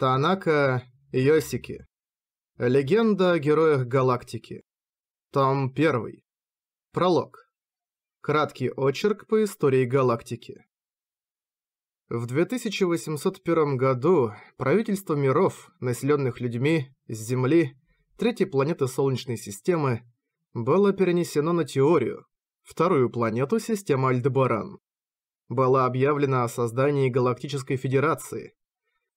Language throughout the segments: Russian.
Танака Йосики. Легенда о героях галактики. Том 1. Пролог. Краткий очерк по истории галактики. В 2801 году правительство миров, населенных людьми с Земли, третьей планеты Солнечной системы, было перенесено на теорию, вторую планету системы Альдебаран. Было объявлено о создании Галактической Федерации,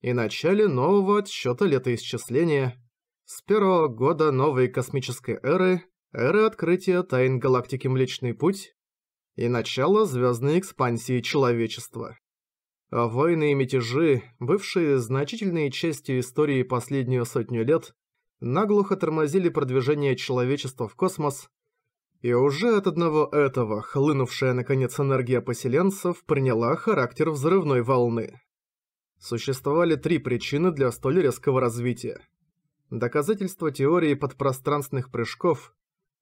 и начале нового отсчета летоисчисления, с первого года новой космической эры, эры открытия тайн галактики Млечный Путь и начала звездной экспансии человечества. А войны и мятежи, бывшие значительной частью истории последнюю сотню лет, наглухо тормозили продвижение человечества в космос, и уже от одного этого хлынувшая наконец энергия поселенцев приняла характер взрывной волны. Существовали три причины для столь резкого развития. Доказательство теории подпространственных прыжков,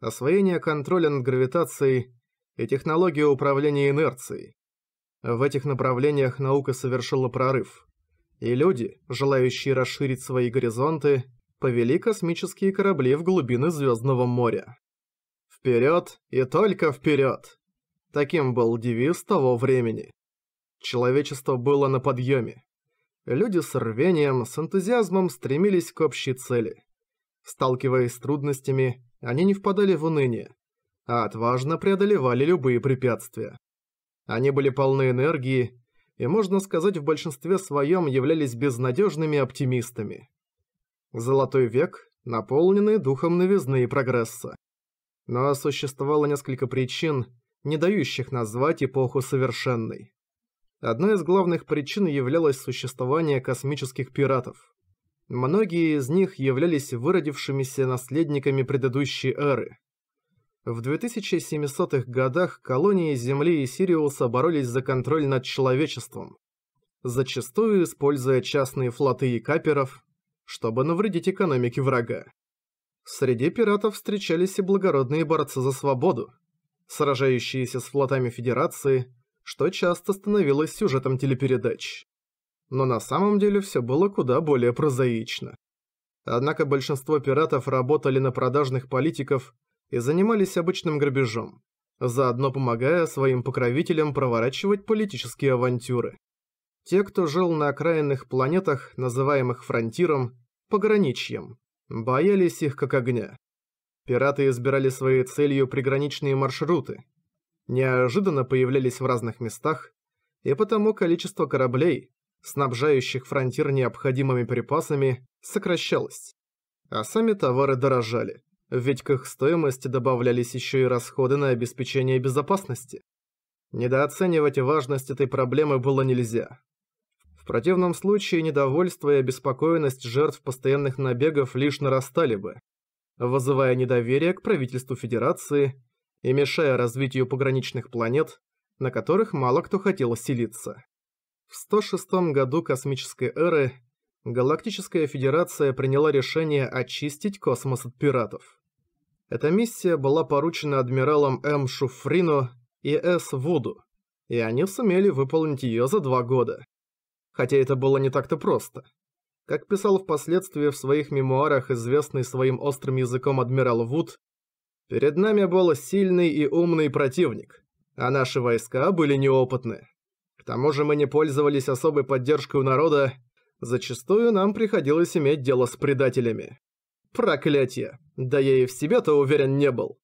освоение контроля над гравитацией и технология управления инерцией. В этих направлениях наука совершила прорыв. И люди, желающие расширить свои горизонты, повели космические корабли в глубины Звездного моря. «Вперед и только вперед!» Таким был девиз того времени. Человечество было на подъеме люди с рвением, с энтузиазмом стремились к общей цели. Сталкиваясь с трудностями, они не впадали в уныние, а отважно преодолевали любые препятствия. Они были полны энергии и, можно сказать, в большинстве своем являлись безнадежными оптимистами. Золотой век, наполненный духом новизны и прогресса. Но существовало несколько причин, не дающих назвать эпоху совершенной. Одной из главных причин являлось существование космических пиратов. Многие из них являлись выродившимися наследниками предыдущей эры. В 2700-х годах колонии Земли и Сириуса боролись за контроль над человечеством, зачастую используя частные флоты и каперов, чтобы навредить экономике врага. Среди пиратов встречались и благородные борцы за свободу, сражающиеся с флотами Федерации – что часто становилось сюжетом телепередач. Но на самом деле все было куда более прозаично. Однако большинство пиратов работали на продажных политиков и занимались обычным грабежом, заодно помогая своим покровителям проворачивать политические авантюры. Те, кто жил на окраинных планетах, называемых фронтиром, пограничьем, боялись их как огня. Пираты избирали своей целью приграничные маршруты, неожиданно появлялись в разных местах, и потому количество кораблей, снабжающих фронтир необходимыми припасами, сокращалось. А сами товары дорожали, ведь к их стоимости добавлялись еще и расходы на обеспечение безопасности. Недооценивать важность этой проблемы было нельзя. В противном случае недовольство и обеспокоенность жертв постоянных набегов лишь нарастали бы, вызывая недоверие к правительству Федерации и мешая развитию пограничных планет, на которых мало кто хотел селиться. В 106 году космической эры Галактическая Федерация приняла решение очистить космос от пиратов. Эта миссия была поручена адмиралам М. Шуфрино и С. Вуду, и они сумели выполнить ее за два года. Хотя это было не так-то просто. Как писал впоследствии в своих мемуарах известный своим острым языком адмирал Вуд, Перед нами был сильный и умный противник, а наши войска были неопытны. К тому же мы не пользовались особой поддержкой у народа, зачастую нам приходилось иметь дело с предателями. Проклятье! Да я и в себе-то уверен не был.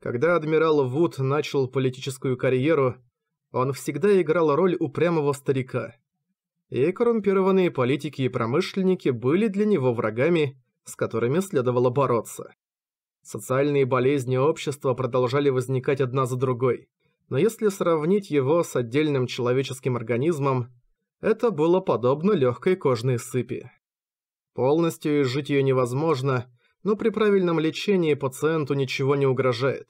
Когда адмирал Вуд начал политическую карьеру, он всегда играл роль упрямого старика. И коррумпированные политики и промышленники были для него врагами, с которыми следовало бороться. Социальные болезни общества продолжали возникать одна за другой. Но если сравнить его с отдельным человеческим организмом, это было подобно легкой кожной сыпи. Полностью изжить ее невозможно, но при правильном лечении пациенту ничего не угрожает.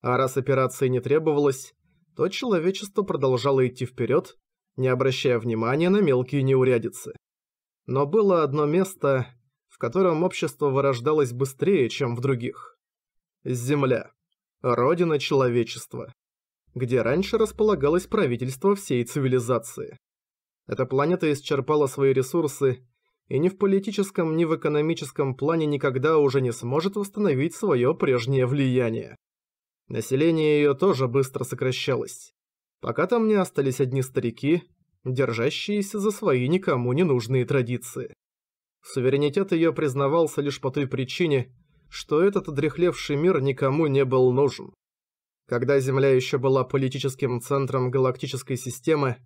А раз операции не требовалось, то человечество продолжало идти вперед, не обращая внимания на мелкие неурядицы. Но было одно место, котором общество вырождалось быстрее, чем в других. Земля. Родина человечества. Где раньше располагалось правительство всей цивилизации. Эта планета исчерпала свои ресурсы и ни в политическом, ни в экономическом плане никогда уже не сможет восстановить свое прежнее влияние. Население ее тоже быстро сокращалось. Пока там не остались одни старики, держащиеся за свои никому не нужные традиции. Суверенитет ее признавался лишь по той причине, что этот одрехлевший мир никому не был нужен. Когда Земля еще была политическим центром галактической системы,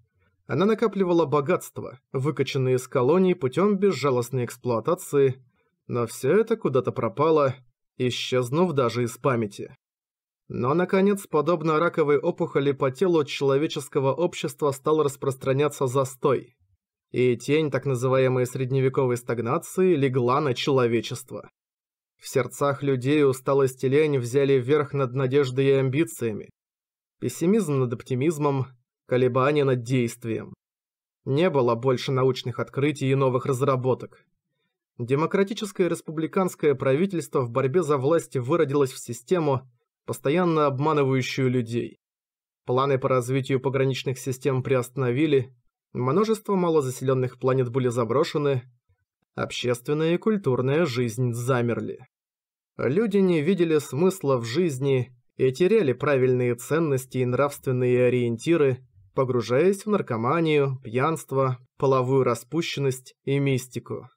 она накапливала богатства, выкачанные из колоний путем безжалостной эксплуатации, но все это куда-то пропало, исчезнув даже из памяти. Но, наконец, подобно раковой опухоли по телу человеческого общества стал распространяться застой – и тень так называемой средневековой стагнации легла на человечество. В сердцах людей усталость и лень взяли верх над надеждой и амбициями, пессимизм над оптимизмом, колебания над действием. Не было больше научных открытий и новых разработок. Демократическое республиканское правительство в борьбе за власть выродилось в систему, постоянно обманывающую людей. Планы по развитию пограничных систем приостановили, Множество малозаселенных планет были заброшены, общественная и культурная жизнь замерли. Люди не видели смысла в жизни и теряли правильные ценности и нравственные ориентиры, погружаясь в наркоманию, пьянство, половую распущенность и мистику.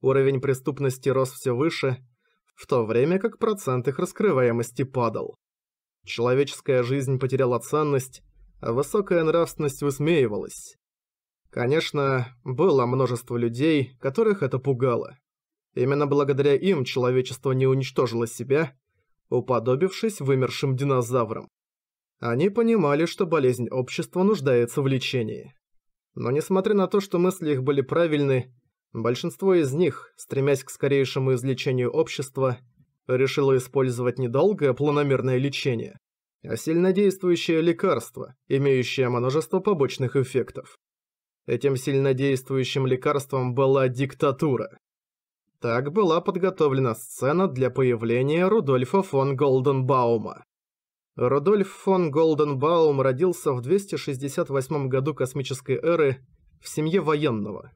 Уровень преступности рос все выше, в то время как процент их раскрываемости падал. Человеческая жизнь потеряла ценность, а высокая нравственность высмеивалась. Конечно, было множество людей, которых это пугало. Именно благодаря им человечество не уничтожило себя, уподобившись вымершим динозаврам. Они понимали, что болезнь общества нуждается в лечении. Но несмотря на то, что мысли их были правильны, большинство из них, стремясь к скорейшему излечению общества, решило использовать недолгое планомерное лечение, а сильнодействующее лекарство, имеющее множество побочных эффектов. Этим сильнодействующим лекарством была диктатура. Так была подготовлена сцена для появления Рудольфа фон Голденбаума. Рудольф фон Голденбаум родился в 268 году космической эры в семье военного.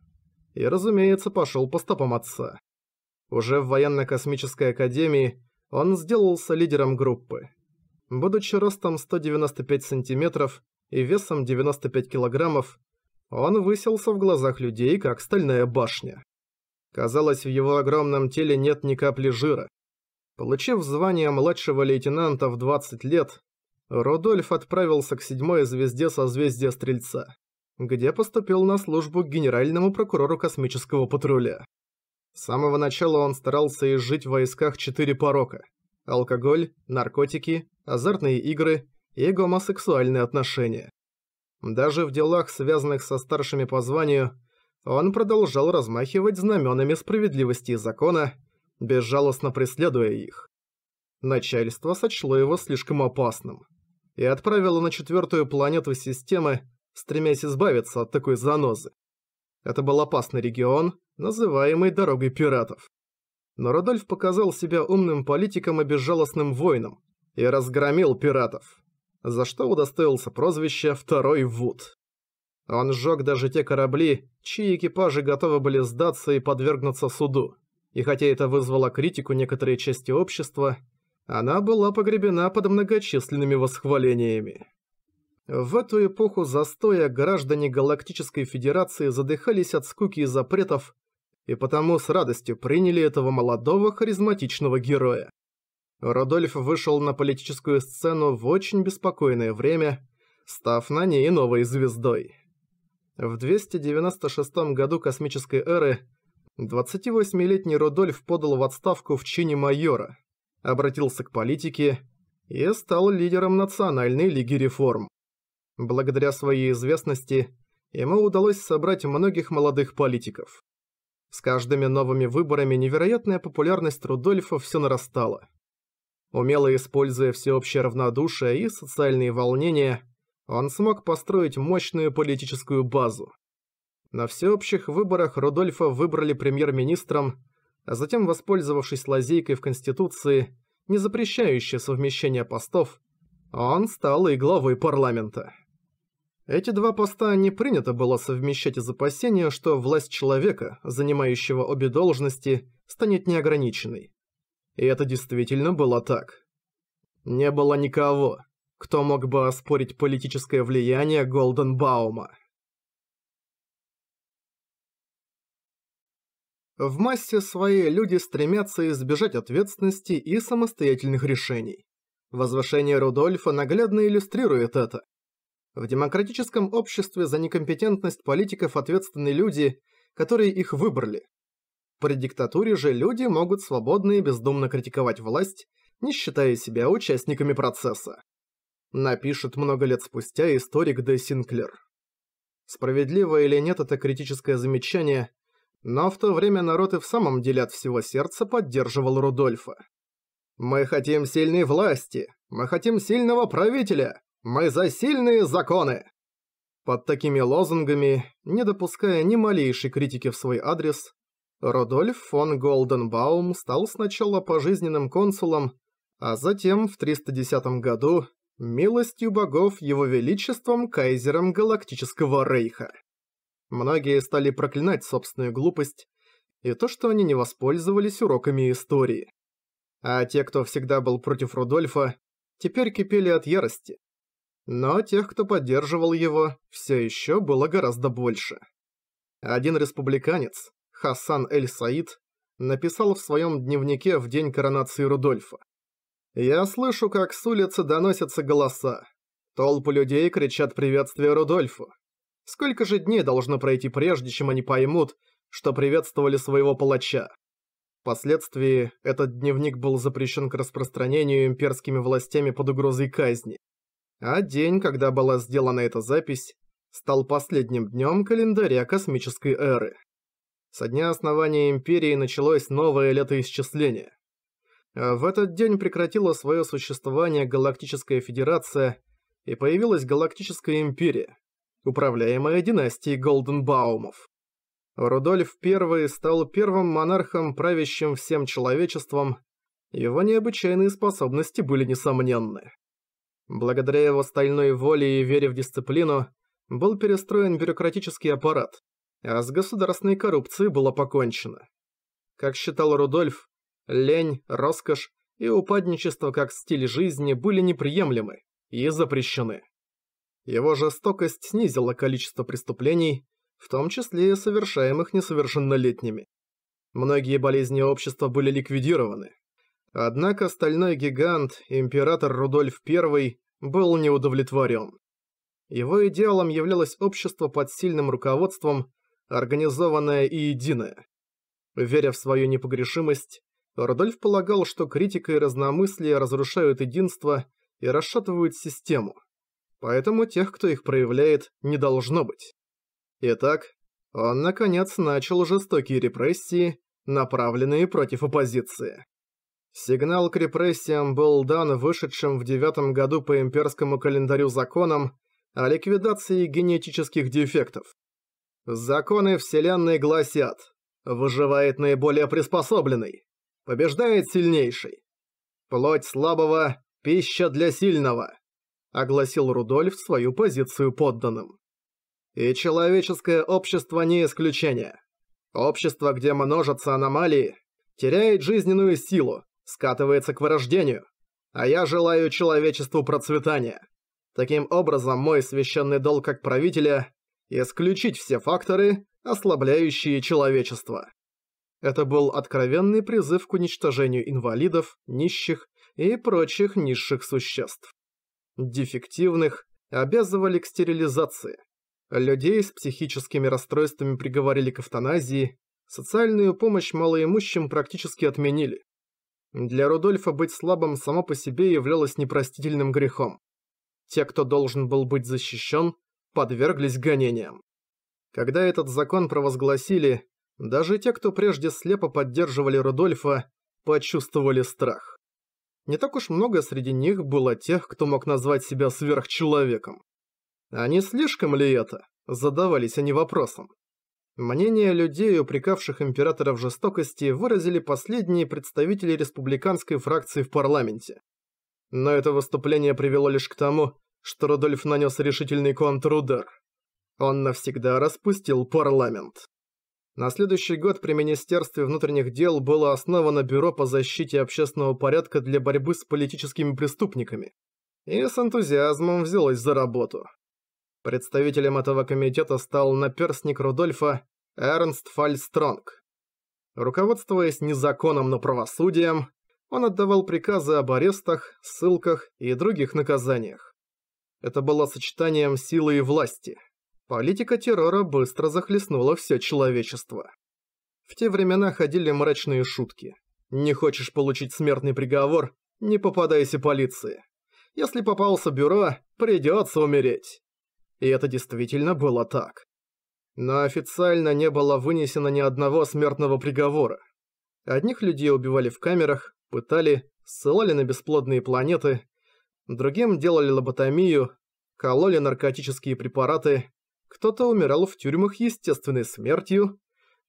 И, разумеется, пошел по стопам отца. Уже в военно-космической академии он сделался лидером группы. Будучи ростом 195 сантиметров и весом 95 килограммов, он высился в глазах людей, как стальная башня. Казалось, в его огромном теле нет ни капли жира. Получив звание младшего лейтенанта в 20 лет, Рудольф отправился к седьмой звезде созвездия Стрельца, где поступил на службу к генеральному прокурору космического патруля. С самого начала он старался изжить в войсках четыре порока – алкоголь, наркотики, азартные игры и гомосексуальные отношения. Даже в делах, связанных со старшими по званию, он продолжал размахивать знаменами справедливости и закона, безжалостно преследуя их. Начальство сочло его слишком опасным и отправило на четвертую планету системы, стремясь избавиться от такой занозы. Это был опасный регион, называемый «Дорогой пиратов». Но Родольф показал себя умным политиком и безжалостным воином и разгромил пиратов за что удостоился прозвища «Второй Вуд». Он сжег даже те корабли, чьи экипажи готовы были сдаться и подвергнуться суду. И хотя это вызвало критику некоторой части общества, она была погребена под многочисленными восхвалениями. В эту эпоху застоя граждане Галактической Федерации задыхались от скуки и запретов, и потому с радостью приняли этого молодого харизматичного героя. Рудольф вышел на политическую сцену в очень беспокойное время, став на ней новой звездой. В 296 году космической эры 28-летний Рудольф подал в отставку в чине майора, обратился к политике и стал лидером Национальной лиги реформ. Благодаря своей известности ему удалось собрать многих молодых политиков. С каждыми новыми выборами невероятная популярность Рудольфа все нарастала. Умело используя всеобщее равнодушие и социальные волнения, он смог построить мощную политическую базу. На всеобщих выборах Рудольфа выбрали премьер-министром, а затем, воспользовавшись лазейкой в Конституции, не запрещающей совмещение постов, он стал и главой парламента. Эти два поста не принято было совмещать из опасения, что власть человека, занимающего обе должности, станет неограниченной. И это действительно было так. Не было никого, кто мог бы оспорить политическое влияние Голденбаума. В массе своей люди стремятся избежать ответственности и самостоятельных решений. Возвышение Рудольфа наглядно иллюстрирует это. В демократическом обществе за некомпетентность политиков ответственны люди, которые их выбрали. При диктатуре же люди могут свободно и бездумно критиковать власть, не считая себя участниками процесса. Напишет много лет спустя историк Де Синклер. Справедливо или нет это критическое замечание, но в то время народ и в самом деле от всего сердца поддерживал Рудольфа. «Мы хотим сильной власти, мы хотим сильного правителя, мы за сильные законы!» Под такими лозунгами, не допуская ни малейшей критики в свой адрес, Рудольф фон Голденбаум стал сначала пожизненным консулом, а затем в 310 году милостью богов его величеством кайзером Галактического Рейха. Многие стали проклинать собственную глупость и то, что они не воспользовались уроками истории. А те, кто всегда был против Рудольфа, теперь кипели от ярости. Но тех, кто поддерживал его, все еще было гораздо больше. Один республиканец, Хасан Эль-Саид, написал в своем дневнике в день коронации Рудольфа. «Я слышу, как с улицы доносятся голоса. Толпы людей кричат приветствие Рудольфу. Сколько же дней должно пройти прежде, чем они поймут, что приветствовали своего палача?» Впоследствии этот дневник был запрещен к распространению имперскими властями под угрозой казни. А день, когда была сделана эта запись, стал последним днем календаря космической эры. Со дня основания Империи началось новое летоисчисление. А в этот день прекратила свое существование Галактическая Федерация и появилась Галактическая Империя, управляемая династией Голденбаумов. Рудольф I стал первым монархом, правящим всем человечеством, его необычайные способности были несомненны. Благодаря его стальной воле и вере в дисциплину, был перестроен бюрократический аппарат, а с государственной коррупцией было покончено. Как считал Рудольф, лень, роскошь и упадничество как стиль жизни были неприемлемы и запрещены. Его жестокость снизила количество преступлений, в том числе и совершаемых несовершеннолетними. Многие болезни общества были ликвидированы. Однако стальной гигант, император Рудольф I, был неудовлетворен. Его идеалом являлось общество под сильным руководством, организованная и единая. Веря в свою непогрешимость, Рудольф полагал, что критика и разномыслие разрушают единство и расшатывают систему. Поэтому тех, кто их проявляет, не должно быть. Итак, он наконец начал жестокие репрессии, направленные против оппозиции. Сигнал к репрессиям был дан вышедшим в девятом году по имперскому календарю законом о ликвидации генетических дефектов. Законы Вселенной гласят, выживает наиболее приспособленный, побеждает сильнейший. Плоть слабого – пища для сильного, огласил Рудольф свою позицию подданным. И человеческое общество не исключение. Общество, где множатся аномалии, теряет жизненную силу, скатывается к вырождению. А я желаю человечеству процветания. Таким образом, мой священный долг как правителя исключить все факторы, ослабляющие человечество. Это был откровенный призыв к уничтожению инвалидов, нищих и прочих низших существ. Дефективных обязывали к стерилизации. Людей с психическими расстройствами приговорили к автоназии, социальную помощь малоимущим практически отменили. Для Рудольфа быть слабым само по себе являлось непростительным грехом. Те, кто должен был быть защищен, подверглись гонениям. Когда этот закон провозгласили, даже те, кто прежде слепо поддерживали Рудольфа, почувствовали страх. Не так уж много среди них было тех, кто мог назвать себя сверхчеловеком. А не слишком ли это? Задавались они вопросом. Мнение людей, упрекавших императора в жестокости, выразили последние представители республиканской фракции в парламенте. Но это выступление привело лишь к тому, что Рудольф нанес решительный контрудар. Он навсегда распустил парламент. На следующий год при Министерстве внутренних дел было основано Бюро по защите общественного порядка для борьбы с политическими преступниками. И с энтузиазмом взялось за работу. Представителем этого комитета стал наперстник Рудольфа Эрнст Фальстронг. Руководствуясь незаконом, но правосудием, он отдавал приказы об арестах, ссылках и других наказаниях. Это было сочетанием силы и власти. Политика террора быстро захлестнула все человечество. В те времена ходили мрачные шутки. Не хочешь получить смертный приговор – не попадайся полиции. Если попался бюро, придется умереть. И это действительно было так. Но официально не было вынесено ни одного смертного приговора. Одних людей убивали в камерах, пытали, ссылали на бесплодные планеты, другим делали лоботомию, кололи наркотические препараты, кто-то умирал в тюрьмах естественной смертью,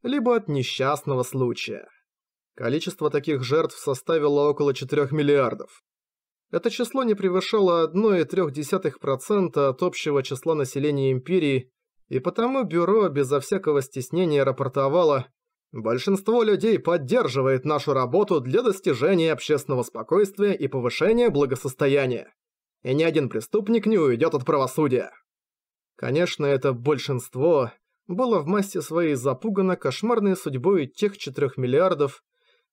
либо от несчастного случая. Количество таких жертв составило около 4 миллиардов. Это число не превышало 1,3% от общего числа населения Империи, и потому бюро безо всякого стеснения рапортовало, Большинство людей поддерживает нашу работу для достижения общественного спокойствия и повышения благосостояния. И ни один преступник не уйдет от правосудия. Конечно, это большинство было в массе своей запугано кошмарной судьбой тех 4 миллиардов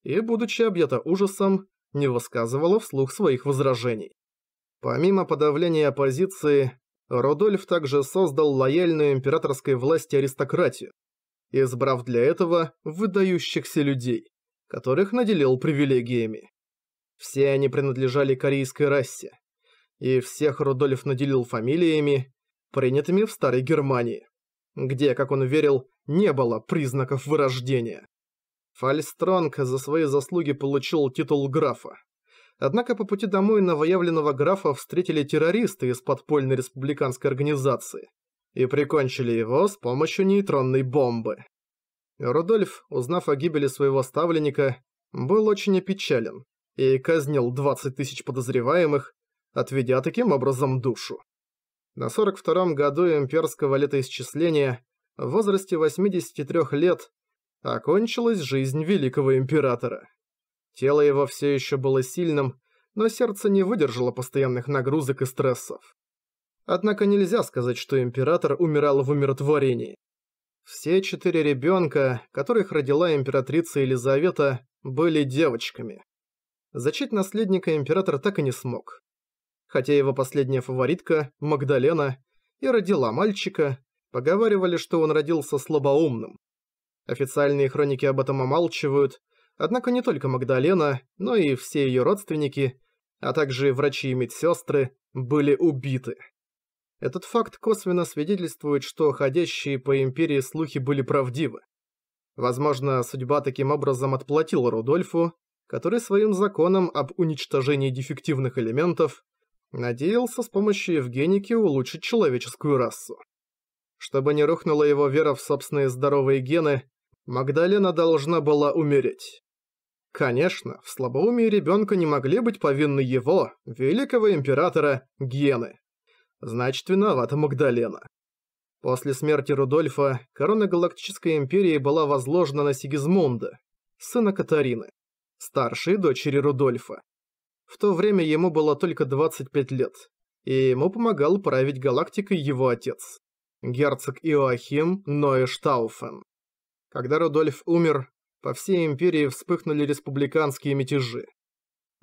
и, будучи объято ужасом, не высказывало вслух своих возражений. Помимо подавления оппозиции, Рудольф также создал лояльную императорской власти аристократию, избрав для этого выдающихся людей, которых наделил привилегиями. Все они принадлежали корейской расе, и всех Рудольф наделил фамилиями, принятыми в Старой Германии, где, как он верил, не было признаков вырождения. Фальстронг за свои заслуги получил титул графа. Однако по пути домой новоявленного графа встретили террористы из подпольной республиканской организации – и прикончили его с помощью нейтронной бомбы. Рудольф, узнав о гибели своего ставленника, был очень опечален и казнил 20 тысяч подозреваемых, отведя таким образом душу. На 42-м году имперского летоисчисления, в возрасте 83 лет, окончилась жизнь великого императора. Тело его все еще было сильным, но сердце не выдержало постоянных нагрузок и стрессов. Однако нельзя сказать, что император умирал в умиротворении. Все четыре ребенка, которых родила императрица Елизавета, были девочками. Зачать наследника император так и не смог. Хотя его последняя фаворитка, Магдалена, и родила мальчика, поговаривали, что он родился слабоумным. Официальные хроники об этом омалчивают, однако не только Магдалена, но и все ее родственники, а также врачи и медсестры, были убиты. Этот факт косвенно свидетельствует, что ходящие по империи слухи были правдивы. Возможно, судьба таким образом отплатила Рудольфу, который своим законом об уничтожении дефективных элементов надеялся с помощью Евгеники улучшить человеческую расу. Чтобы не рухнула его вера в собственные здоровые гены, Магдалена должна была умереть. Конечно, в слабоумии ребенка не могли быть повинны его, великого императора, гены. Значит, виновата Магдалена. После смерти Рудольфа корона Галактической Империи была возложена на Сигизмунда, сына Катарины, старшей дочери Рудольфа. В то время ему было только 25 лет, и ему помогал править галактикой его отец, герцог Иоахим Ноэштауфен. Когда Рудольф умер, по всей империи вспыхнули республиканские мятежи.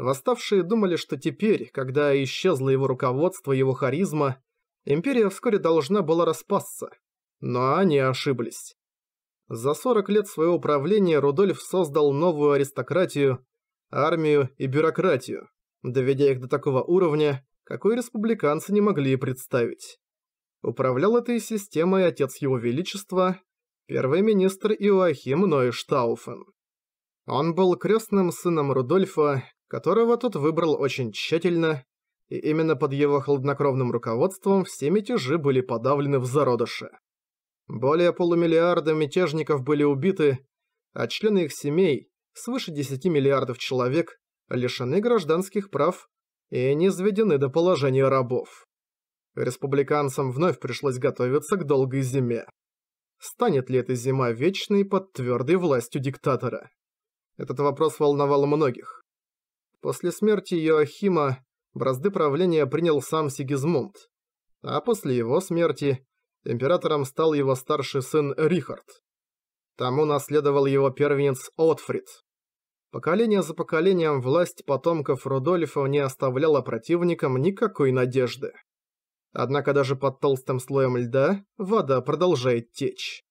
Восставшие думали, что теперь, когда исчезло его руководство, его харизма, империя вскоре должна была распасться. Но они ошиблись. За 40 лет своего правления Рудольф создал новую аристократию, армию и бюрократию, доведя их до такого уровня, какой республиканцы не могли представить. Управлял этой системой отец его величества, первый министр Иоахим Нойштауфен. Он был крестным сыном Рудольфа, которого тот выбрал очень тщательно, и именно под его хладнокровным руководством все мятежи были подавлены в зародыше. Более полумиллиарда мятежников были убиты, а члены их семей, свыше 10 миллиардов человек, лишены гражданских прав и не изведены до положения рабов. Республиканцам вновь пришлось готовиться к долгой зиме. Станет ли эта зима вечной под твердой властью диктатора? Этот вопрос волновал многих. После смерти Йоахима бразды правления принял сам Сигизмунд, а после его смерти императором стал его старший сын Рихард. Тому наследовал его первенец Отфрид. Поколение за поколением власть потомков Рудольфа не оставляла противникам никакой надежды. Однако даже под толстым слоем льда вода продолжает течь.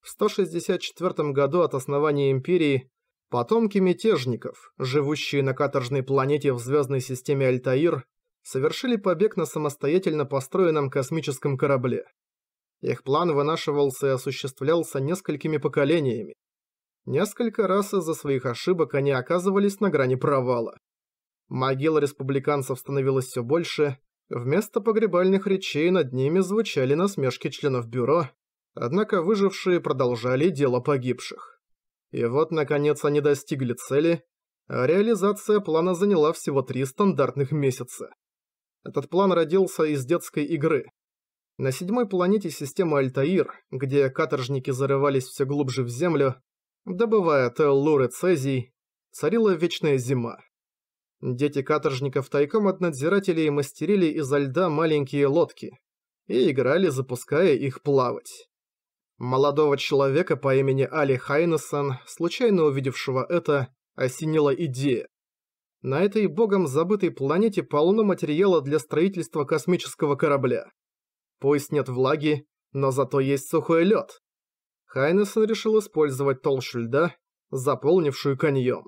В 164 году от основания империи Потомки мятежников, живущие на каторжной планете в звездной системе Альтаир, совершили побег на самостоятельно построенном космическом корабле. Их план вынашивался и осуществлялся несколькими поколениями. Несколько раз из-за своих ошибок они оказывались на грани провала. Могила республиканцев становилась все больше, вместо погребальных речей над ними звучали насмешки членов бюро, однако выжившие продолжали дело погибших. И вот, наконец, они достигли цели, а реализация плана заняла всего три стандартных месяца. Этот план родился из детской игры. На седьмой планете системы Альтаир, где каторжники зарывались все глубже в землю, добывая Теллуры Цезий, царила вечная зима. Дети каторжников тайком от надзирателей мастерили изо льда маленькие лодки и играли, запуская их плавать. Молодого человека по имени Али Хайнесон, случайно увидевшего это, осенила идея. На этой богом забытой планете полно материала для строительства космического корабля. Пусть нет влаги, но зато есть сухой лед. Хайнесон решил использовать толщу льда, заполнившую каньон.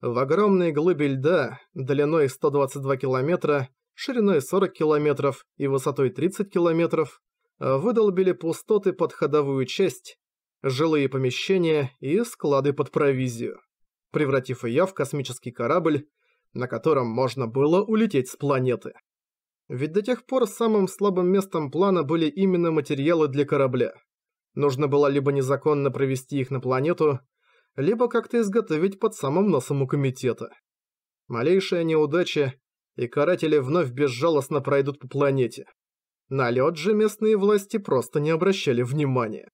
В огромной глыбе льда, длиной 122 километра, шириной 40 километров и высотой 30 километров, Э, выдолбили пустоты под ходовую часть, жилые помещения и склады под провизию, превратив ее в космический корабль, на котором можно было улететь с планеты. Ведь до тех пор самым слабым местом плана были именно материалы для корабля. Нужно было либо незаконно провести их на планету, либо как-то изготовить под самым носом у комитета. Малейшая неудача, и каратели вновь безжалостно пройдут по планете. На лед же местные власти просто не обращали внимания.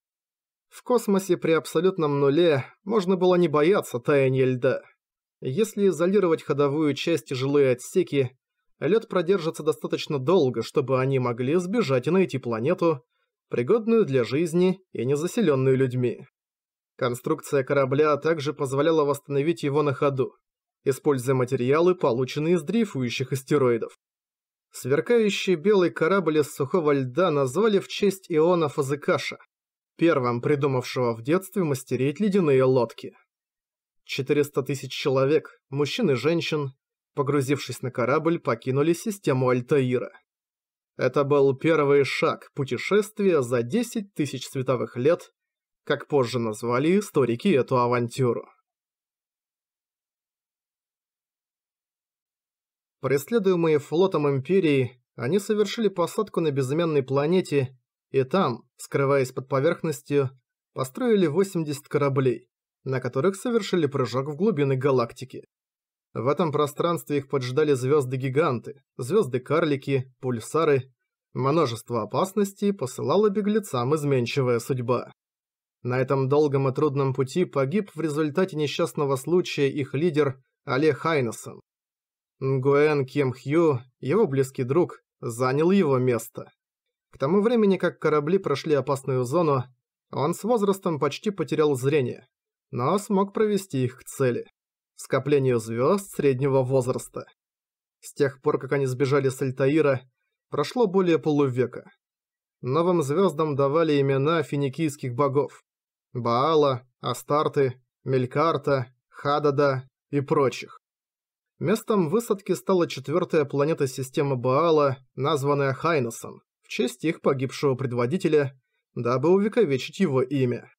В космосе при абсолютном нуле можно было не бояться таяния льда. Если изолировать ходовую часть и жилые отсеки, лед продержится достаточно долго, чтобы они могли сбежать и найти планету, пригодную для жизни и незаселенную людьми. Конструкция корабля также позволяла восстановить его на ходу, используя материалы, полученные из дрейфующих астероидов. Сверкающий белый корабль из сухого льда назвали в честь Иона Фазыкаша, первым придумавшего в детстве мастерить ледяные лодки. 400 тысяч человек, мужчин и женщин, погрузившись на корабль, покинули систему Альтаира. Это был первый шаг путешествия за 10 тысяч световых лет, как позже назвали историки эту авантюру. Преследуемые флотом Империи, они совершили посадку на безымянной планете и там, скрываясь под поверхностью, построили 80 кораблей, на которых совершили прыжок в глубины галактики. В этом пространстве их поджидали звезды-гиганты, звезды-карлики, пульсары. Множество опасностей посылала беглецам изменчивая судьба. На этом долгом и трудном пути погиб в результате несчастного случая их лидер Олег Хайнесон. Нгуэн Кем Хью, его близкий друг, занял его место. К тому времени, как корабли прошли опасную зону, он с возрастом почти потерял зрение, но смог провести их к цели – скоплению звезд среднего возраста. С тех пор, как они сбежали с Альтаира, прошло более полувека. Новым звездам давали имена финикийских богов – Баала, Астарты, Мелькарта, Хадада и прочих. Местом высадки стала четвертая планета системы Баала, названная Хайнесон, в честь их погибшего предводителя, дабы увековечить его имя.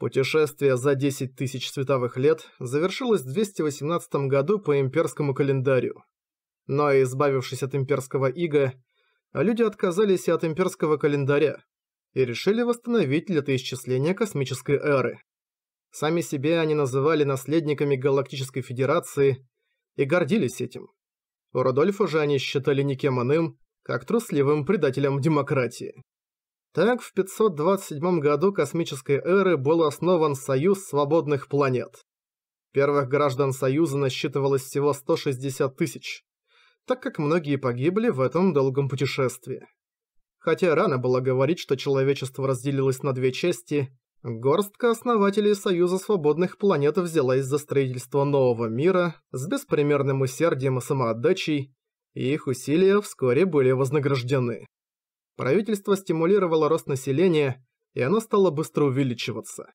Путешествие за 10 тысяч световых лет завершилось в 218 году по имперскому календарю. Но избавившись от имперского ига, люди отказались и от имперского календаря и решили восстановить летоисчисление космической эры. Сами себя они называли наследниками Галактической Федерации и гордились этим. У Рудольфа же они считали никем иным, как трусливым предателем демократии. Так, в 527 году космической эры был основан Союз свободных планет. Первых граждан Союза насчитывалось всего 160 тысяч, так как многие погибли в этом долгом путешествии. Хотя рано было говорить, что человечество разделилось на две части, Горстка основателей Союза Свободных Планет взялась за строительство нового мира с беспримерным усердием и самоотдачей, и их усилия вскоре были вознаграждены. Правительство стимулировало рост населения, и оно стало быстро увеличиваться.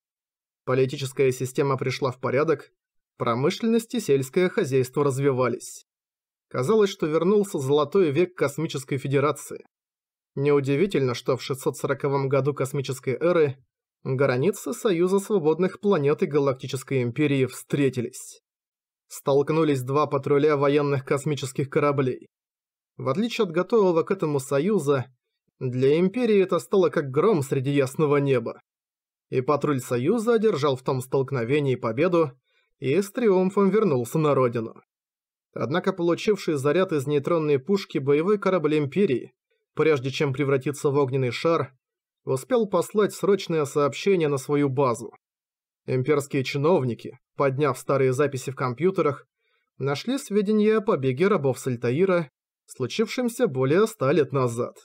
Политическая система пришла в порядок, промышленность и сельское хозяйство развивались. Казалось, что вернулся золотой век Космической Федерации. Неудивительно, что в 640 году космической эры границы Союза Свободных Планет и Галактической Империи встретились. Столкнулись два патруля военных космических кораблей. В отличие от готового к этому Союза, для Империи это стало как гром среди ясного неба. И патруль Союза одержал в том столкновении победу и с триумфом вернулся на родину. Однако получивший заряд из нейтронной пушки боевой корабль Империи, прежде чем превратиться в огненный шар, успел послать срочное сообщение на свою базу. Имперские чиновники, подняв старые записи в компьютерах, нашли сведения о побеге рабов с Альтаира, случившемся более ста лет назад.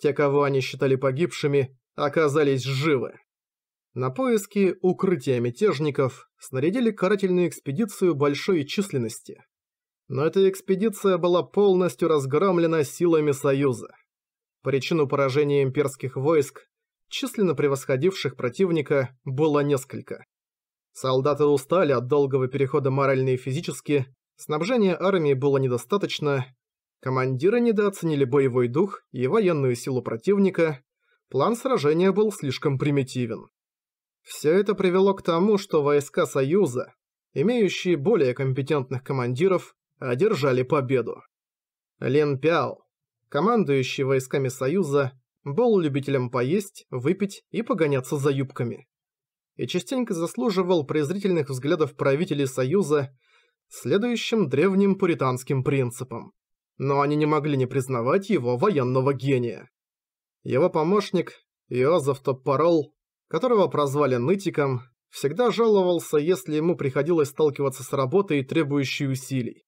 Те, кого они считали погибшими, оказались живы. На поиски укрытия мятежников снарядили карательную экспедицию большой численности. Но эта экспедиция была полностью разгромлена силами Союза. Причину поражения имперских войск, численно превосходивших противника, было несколько. Солдаты устали от долгого перехода морально и физически, снабжения армии было недостаточно, командиры недооценили боевой дух и военную силу противника, план сражения был слишком примитивен. Все это привело к тому, что войска Союза, имеющие более компетентных командиров, одержали победу. Лен Пяо, командующий войсками Союза, был любителем поесть, выпить и погоняться за юбками. И частенько заслуживал презрительных взглядов правителей Союза следующим древним пуританским принципам. Но они не могли не признавать его военного гения. Его помощник, Иозеф Топпарол, которого прозвали Нытиком, всегда жаловался, если ему приходилось сталкиваться с работой, требующей усилий.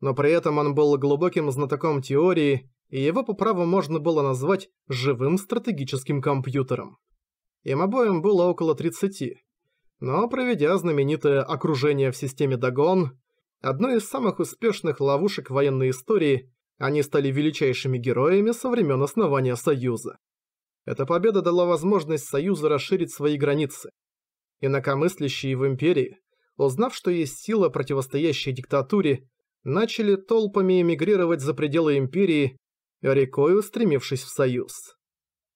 Но при этом он был глубоким знатоком теории и его по праву можно было назвать «живым стратегическим компьютером». Им обоим было около 30, но проведя знаменитое окружение в системе Дагон, одной из самых успешных ловушек военной истории, они стали величайшими героями со времен основания Союза. Эта победа дала возможность Союзу расширить свои границы. Инакомыслящие в Империи, узнав, что есть сила, противостоящая диктатуре, начали толпами эмигрировать за пределы Империи рекой устремившись в союз.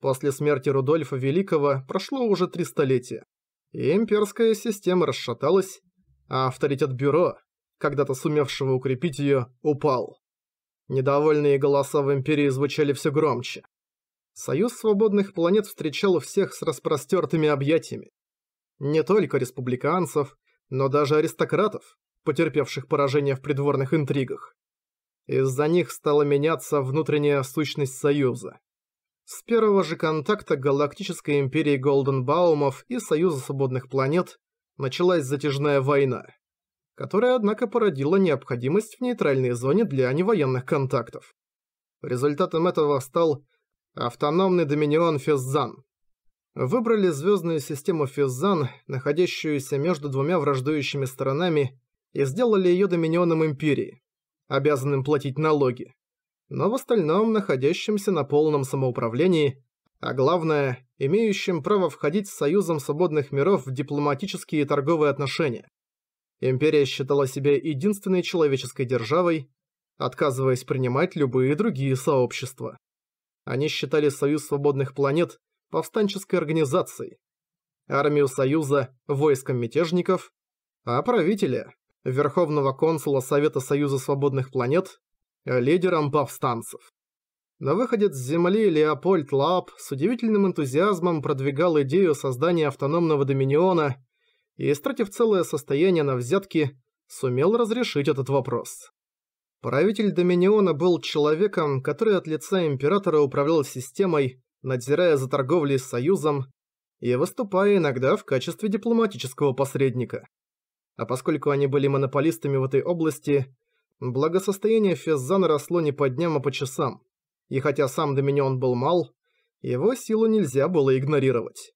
После смерти Рудольфа Великого прошло уже три столетия, и имперская система расшаталась, а авторитет бюро, когда-то сумевшего укрепить ее, упал. Недовольные голоса в Империи звучали все громче. Союз свободных планет встречал всех с распростертыми объятиями. Не только республиканцев, но даже аристократов, потерпевших поражение в придворных интригах. Из-за них стала меняться внутренняя сущность Союза. С первого же контакта Галактической Империи Голденбаумов и Союза Свободных Планет началась затяжная война, которая, однако, породила необходимость в нейтральной зоне для невоенных контактов. Результатом этого стал автономный доминион Физзан. Выбрали звездную систему Физзан, находящуюся между двумя враждующими сторонами, и сделали ее доминионом Империи обязанным платить налоги, но в остальном находящимся на полном самоуправлении, а главное, имеющим право входить с Союзом Свободных Миров в дипломатические и торговые отношения. Империя считала себя единственной человеческой державой, отказываясь принимать любые другие сообщества. Они считали Союз Свободных Планет повстанческой организацией, армию Союза – войском мятежников, а правителя верховного консула Совета Союза Свободных Планет, лидером повстанцев. На выходе с Земли Леопольд Лап с удивительным энтузиазмом продвигал идею создания автономного доминиона и, истратив целое состояние на взятки, сумел разрешить этот вопрос. Правитель Доминиона был человеком, который от лица Императора управлял системой, надзирая за торговлей с Союзом и выступая иногда в качестве дипломатического посредника. А поскольку они были монополистами в этой области, благосостояние Феззана росло не по дням, а по часам. И хотя сам Доминион был мал, его силу нельзя было игнорировать.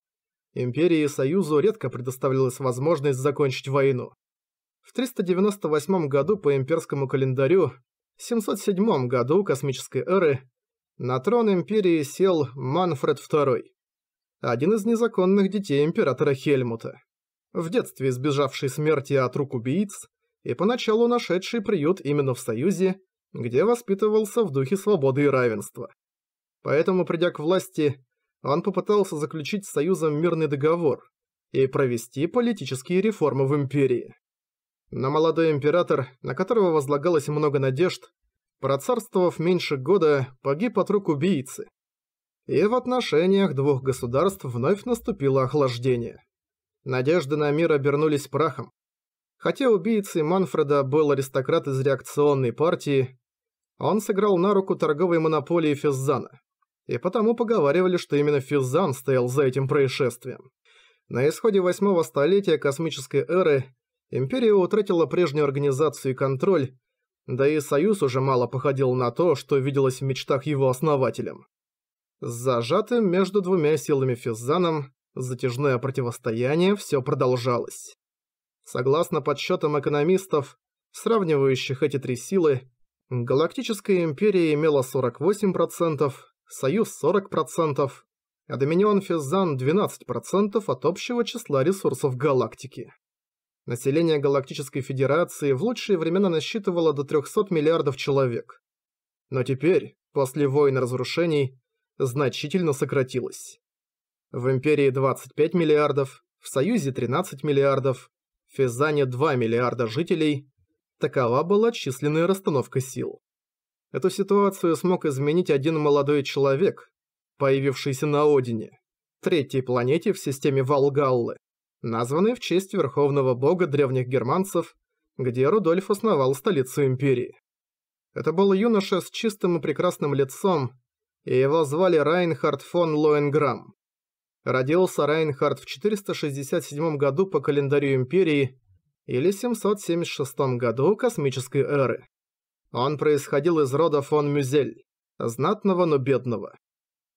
Империи и Союзу редко предоставлялась возможность закончить войну. В 398 году по имперскому календарю, в 707 году космической эры, на трон империи сел Манфред II, один из незаконных детей императора Хельмута в детстве избежавший смерти от рук убийц и поначалу нашедший приют именно в Союзе, где воспитывался в духе свободы и равенства. Поэтому, придя к власти, он попытался заключить с Союзом мирный договор и провести политические реформы в империи. Но молодой император, на которого возлагалось много надежд, процарствовав меньше года, погиб от рук убийцы. И в отношениях двух государств вновь наступило охлаждение. Надежды на мир обернулись прахом. Хотя убийцей Манфреда был аристократ из реакционной партии, он сыграл на руку торговой монополии Физзана. И потому поговаривали, что именно Физзан стоял за этим происшествием. На исходе восьмого столетия космической эры Империя утратила прежнюю организацию и контроль, да и Союз уже мало походил на то, что виделось в мечтах его основателем. С зажатым между двумя силами Физзаном Затяжное противостояние все продолжалось. Согласно подсчетам экономистов, сравнивающих эти три силы, Галактическая Империя имела 48%, Союз 40%, а Доминион Физан 12% от общего числа ресурсов галактики. Население Галактической Федерации в лучшие времена насчитывало до 300 миллиардов человек. Но теперь, после войн и разрушений, значительно сократилось в Империи 25 миллиардов, в Союзе 13 миллиардов, в Физане 2 миллиарда жителей. Такова была численная расстановка сил. Эту ситуацию смог изменить один молодой человек, появившийся на Одине, третьей планете в системе Валгаллы, названной в честь верховного бога древних германцев, где Рудольф основал столицу империи. Это был юноша с чистым и прекрасным лицом, и его звали Райнхард фон Лоенграмм. Родился Райнхард в 467 году по календарю Империи или 776 году космической эры. Он происходил из рода фон Мюзель, знатного, но бедного.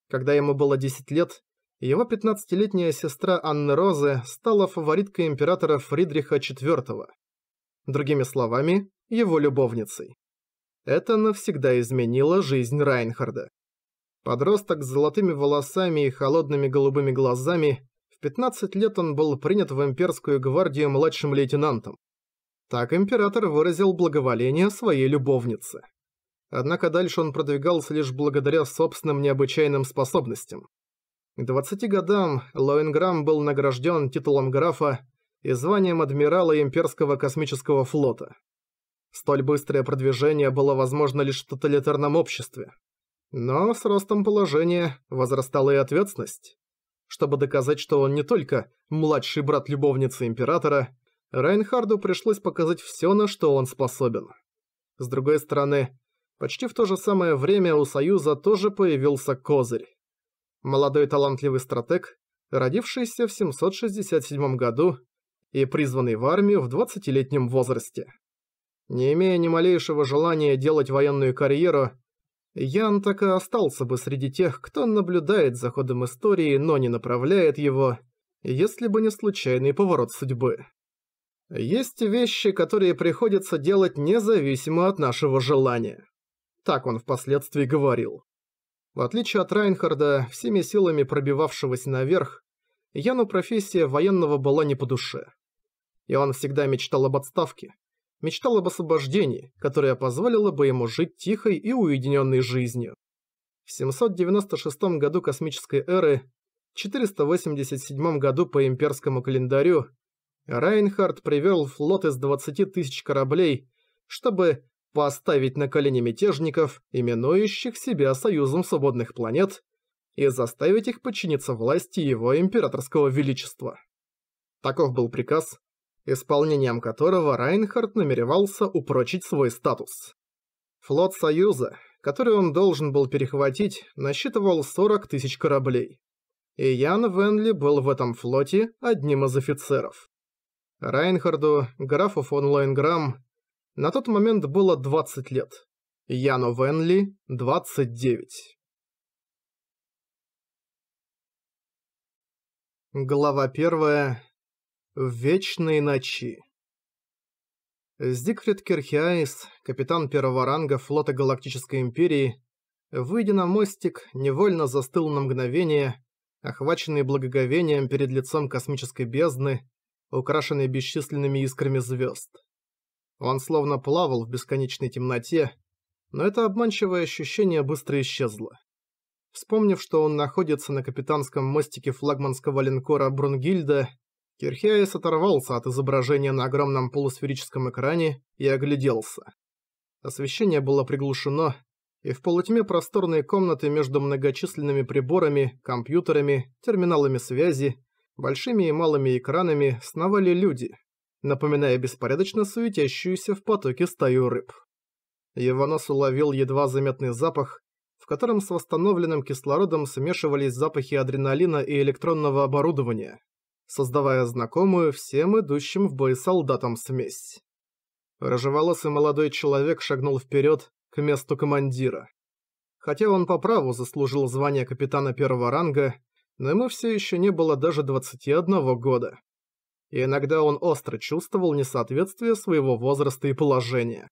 Когда ему было 10 лет, его 15-летняя сестра Анны Розы стала фавориткой императора Фридриха IV. Другими словами, его любовницей. Это навсегда изменило жизнь Райнхарда. Подросток с золотыми волосами и холодными голубыми глазами, в 15 лет он был принят в имперскую гвардию младшим лейтенантом. Так император выразил благоволение своей любовнице. Однако дальше он продвигался лишь благодаря собственным необычайным способностям. К 20 годам Лоинграм был награжден титулом графа и званием адмирала Имперского космического флота. Столь быстрое продвижение было возможно лишь в тоталитарном обществе, но с ростом положения возрастала и ответственность. Чтобы доказать, что он не только младший брат любовницы императора, Райнхарду пришлось показать все, на что он способен. С другой стороны, почти в то же самое время у Союза тоже появился козырь. Молодой талантливый стратег, родившийся в 767 году и призванный в армию в 20-летнем возрасте. Не имея ни малейшего желания делать военную карьеру, Ян так и остался бы среди тех, кто наблюдает за ходом истории, но не направляет его, если бы не случайный поворот судьбы. Есть вещи, которые приходится делать независимо от нашего желания. Так он впоследствии говорил. В отличие от Райнхарда, всеми силами пробивавшегося наверх, Яну профессия военного была не по душе. И он всегда мечтал об отставке мечтал об освобождении, которое позволило бы ему жить тихой и уединенной жизнью. В 796 году космической эры, 487 году по имперскому календарю, Райнхард привел флот из 20 тысяч кораблей, чтобы поставить на колени мятежников, именующих себя Союзом Свободных Планет, и заставить их подчиниться власти его императорского величества. Таков был приказ, исполнением которого Райнхард намеревался упрочить свой статус. Флот Союза, который он должен был перехватить, насчитывал 40 тысяч кораблей. И Ян Венли был в этом флоте одним из офицеров. Райнхарду, графу фон Лоенграмм, на тот момент было 20 лет. Яну Венли – 29. Глава первая в вечной ночи. Зигфрид Кирхиаис, капитан первого ранга флота Галактической Империи, выйдя на мостик, невольно застыл на мгновение, охваченный благоговением перед лицом космической бездны, украшенной бесчисленными искрами звезд. Он словно плавал в бесконечной темноте, но это обманчивое ощущение быстро исчезло. Вспомнив, что он находится на капитанском мостике флагманского линкора «Брунгильда», Кирхиаис оторвался от изображения на огромном полусферическом экране и огляделся. Освещение было приглушено, и в полутьме просторные комнаты между многочисленными приборами, компьютерами, терминалами связи, большими и малыми экранами сновали люди, напоминая беспорядочно суетящуюся в потоке стаю рыб. Его нос уловил едва заметный запах, в котором с восстановленным кислородом смешивались запахи адреналина и электронного оборудования создавая знакомую всем идущим в бой солдатам смесь. Рожеволосый молодой человек шагнул вперед к месту командира. Хотя он по праву заслужил звание капитана первого ранга, но ему все еще не было даже 21 года. И иногда он остро чувствовал несоответствие своего возраста и положения.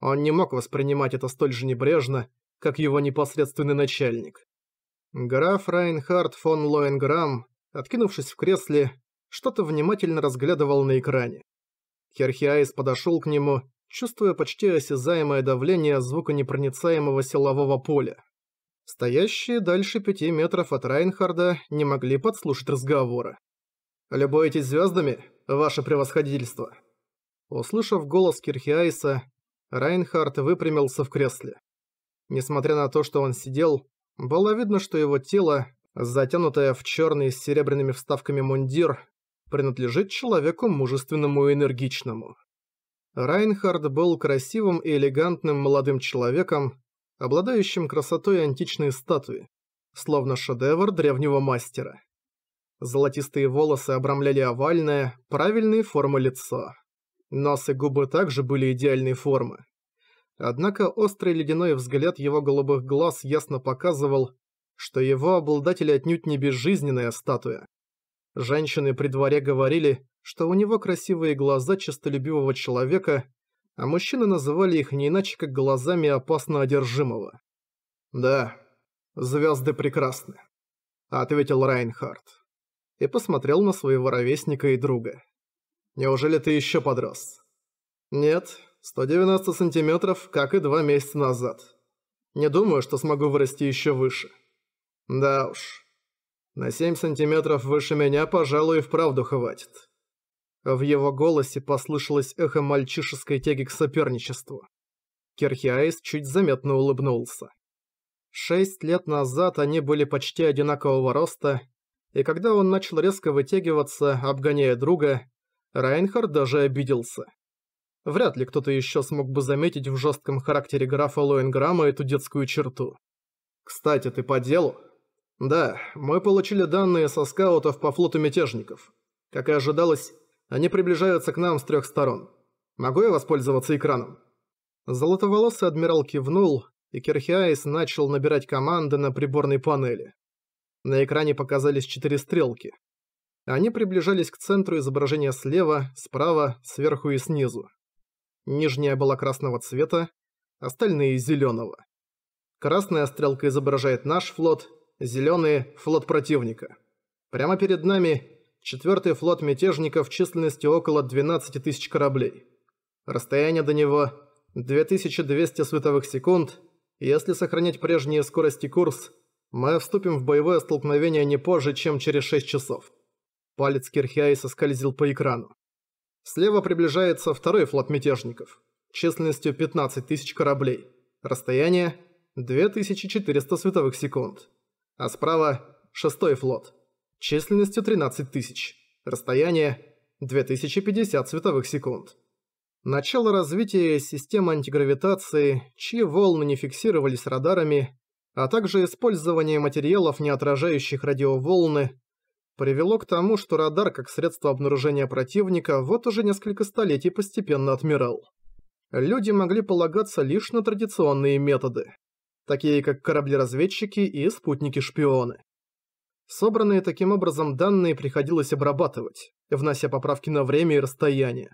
Он не мог воспринимать это столь же небрежно, как его непосредственный начальник. Граф Райнхард фон Лоенграм откинувшись в кресле, что-то внимательно разглядывал на экране. Херхиаис подошел к нему, чувствуя почти осязаемое давление звуконепроницаемого силового поля. Стоящие дальше пяти метров от Райнхарда не могли подслушать разговора. «Любуетесь звездами, ваше превосходительство?» Услышав голос Кирхиайса, Райнхард выпрямился в кресле. Несмотря на то, что он сидел, было видно, что его тело, Затянутая в черный с серебряными вставками мундир принадлежит человеку мужественному и энергичному. Райнхард был красивым и элегантным молодым человеком, обладающим красотой античной статуи, словно шедевр древнего мастера. Золотистые волосы обрамляли овальное, правильной формы лицо. Нос и губы также были идеальной формы. Однако острый ледяной взгляд его голубых глаз ясно показывал, что его обладатель отнюдь не безжизненная статуя. Женщины при дворе говорили, что у него красивые глаза честолюбивого человека, а мужчины называли их не иначе, как глазами опасно одержимого. «Да, звезды прекрасны», — ответил Райнхард. И посмотрел на своего ровесника и друга. «Неужели ты еще подрос?» «Нет, 190 сантиметров, как и два месяца назад. Не думаю, что смогу вырасти еще выше». Да уж. На 7 сантиметров выше меня, пожалуй, и вправду хватит. В его голосе послышалось эхо мальчишеской тяги к соперничеству. Кирхиаис чуть заметно улыбнулся. Шесть лет назад они были почти одинакового роста, и когда он начал резко вытягиваться, обгоняя друга, Райнхард даже обиделся. Вряд ли кто-то еще смог бы заметить в жестком характере графа Лоинграма эту детскую черту. «Кстати, ты по делу?» Да, мы получили данные со скаутов по флоту мятежников. Как и ожидалось, они приближаются к нам с трех сторон. Могу я воспользоваться экраном? Золотоволосый адмирал кивнул, и Кирхиаис начал набирать команды на приборной панели. На экране показались четыре стрелки. Они приближались к центру изображения слева, справа, сверху и снизу. Нижняя была красного цвета, остальные – зеленого. Красная стрелка изображает наш флот – Зеленый флот противника. Прямо перед нами – четвертый флот мятежников численностью около 12 тысяч кораблей. Расстояние до него – 2200 световых секунд. Если сохранять прежние скорости курс, мы вступим в боевое столкновение не позже, чем через 6 часов. Палец Кирхиаи скользил по экрану. Слева приближается второй флот мятежников, численностью 15 тысяч кораблей. Расстояние – 2400 световых секунд а справа – шестой флот, численностью 13 тысяч, расстояние – 2050 световых секунд. Начало развития системы антигравитации, чьи волны не фиксировались радарами, а также использование материалов, не отражающих радиоволны, привело к тому, что радар как средство обнаружения противника вот уже несколько столетий постепенно отмирал. Люди могли полагаться лишь на традиционные методы такие как корабли-разведчики и спутники-шпионы. Собранные таким образом данные приходилось обрабатывать, внося поправки на время и расстояние.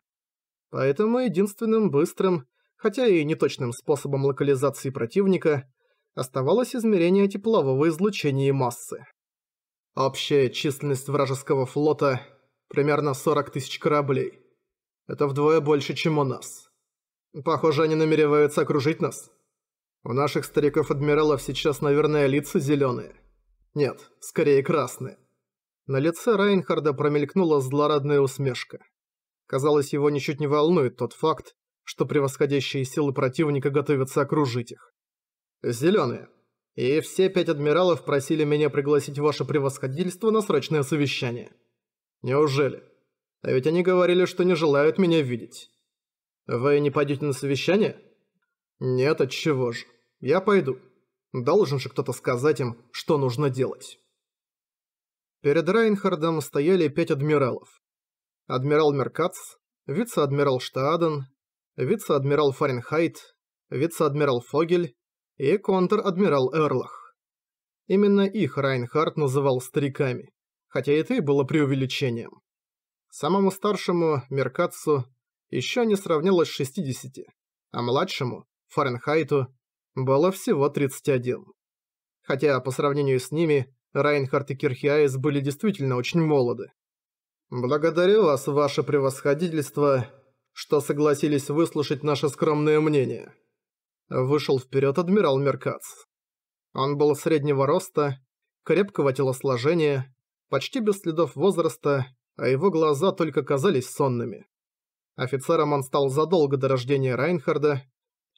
Поэтому единственным быстрым, хотя и неточным способом локализации противника оставалось измерение теплового излучения и массы. Общая численность вражеского флота – примерно 40 тысяч кораблей. Это вдвое больше, чем у нас. Похоже, они намереваются окружить нас. У наших стариков-адмиралов сейчас, наверное, лица зеленые. Нет, скорее красные. На лице Райнхарда промелькнула злорадная усмешка. Казалось, его ничуть не волнует тот факт, что превосходящие силы противника готовятся окружить их. Зеленые. И все пять адмиралов просили меня пригласить ваше превосходительство на срочное совещание. Неужели? А ведь они говорили, что не желают меня видеть. Вы не пойдете на совещание? «Нет, отчего же. Я пойду. Должен же кто-то сказать им, что нужно делать». Перед Райнхардом стояли пять адмиралов. Адмирал Меркац, вице-адмирал Штааден, вице-адмирал Фаренхайт, вице-адмирал Фогель и контр-адмирал Эрлах. Именно их Райнхард называл стариками, хотя это и было преувеличением. Самому старшему, Меркацу, еще не сравнялось 60, а младшему Фаренхайту было всего 31. Хотя по сравнению с ними, Райнхард и Кирхиаис были действительно очень молоды. «Благодарю вас, ваше превосходительство, что согласились выслушать наше скромное мнение». Вышел вперед адмирал Меркац. Он был среднего роста, крепкого телосложения, почти без следов возраста, а его глаза только казались сонными. Офицером он стал задолго до рождения Райнхарда,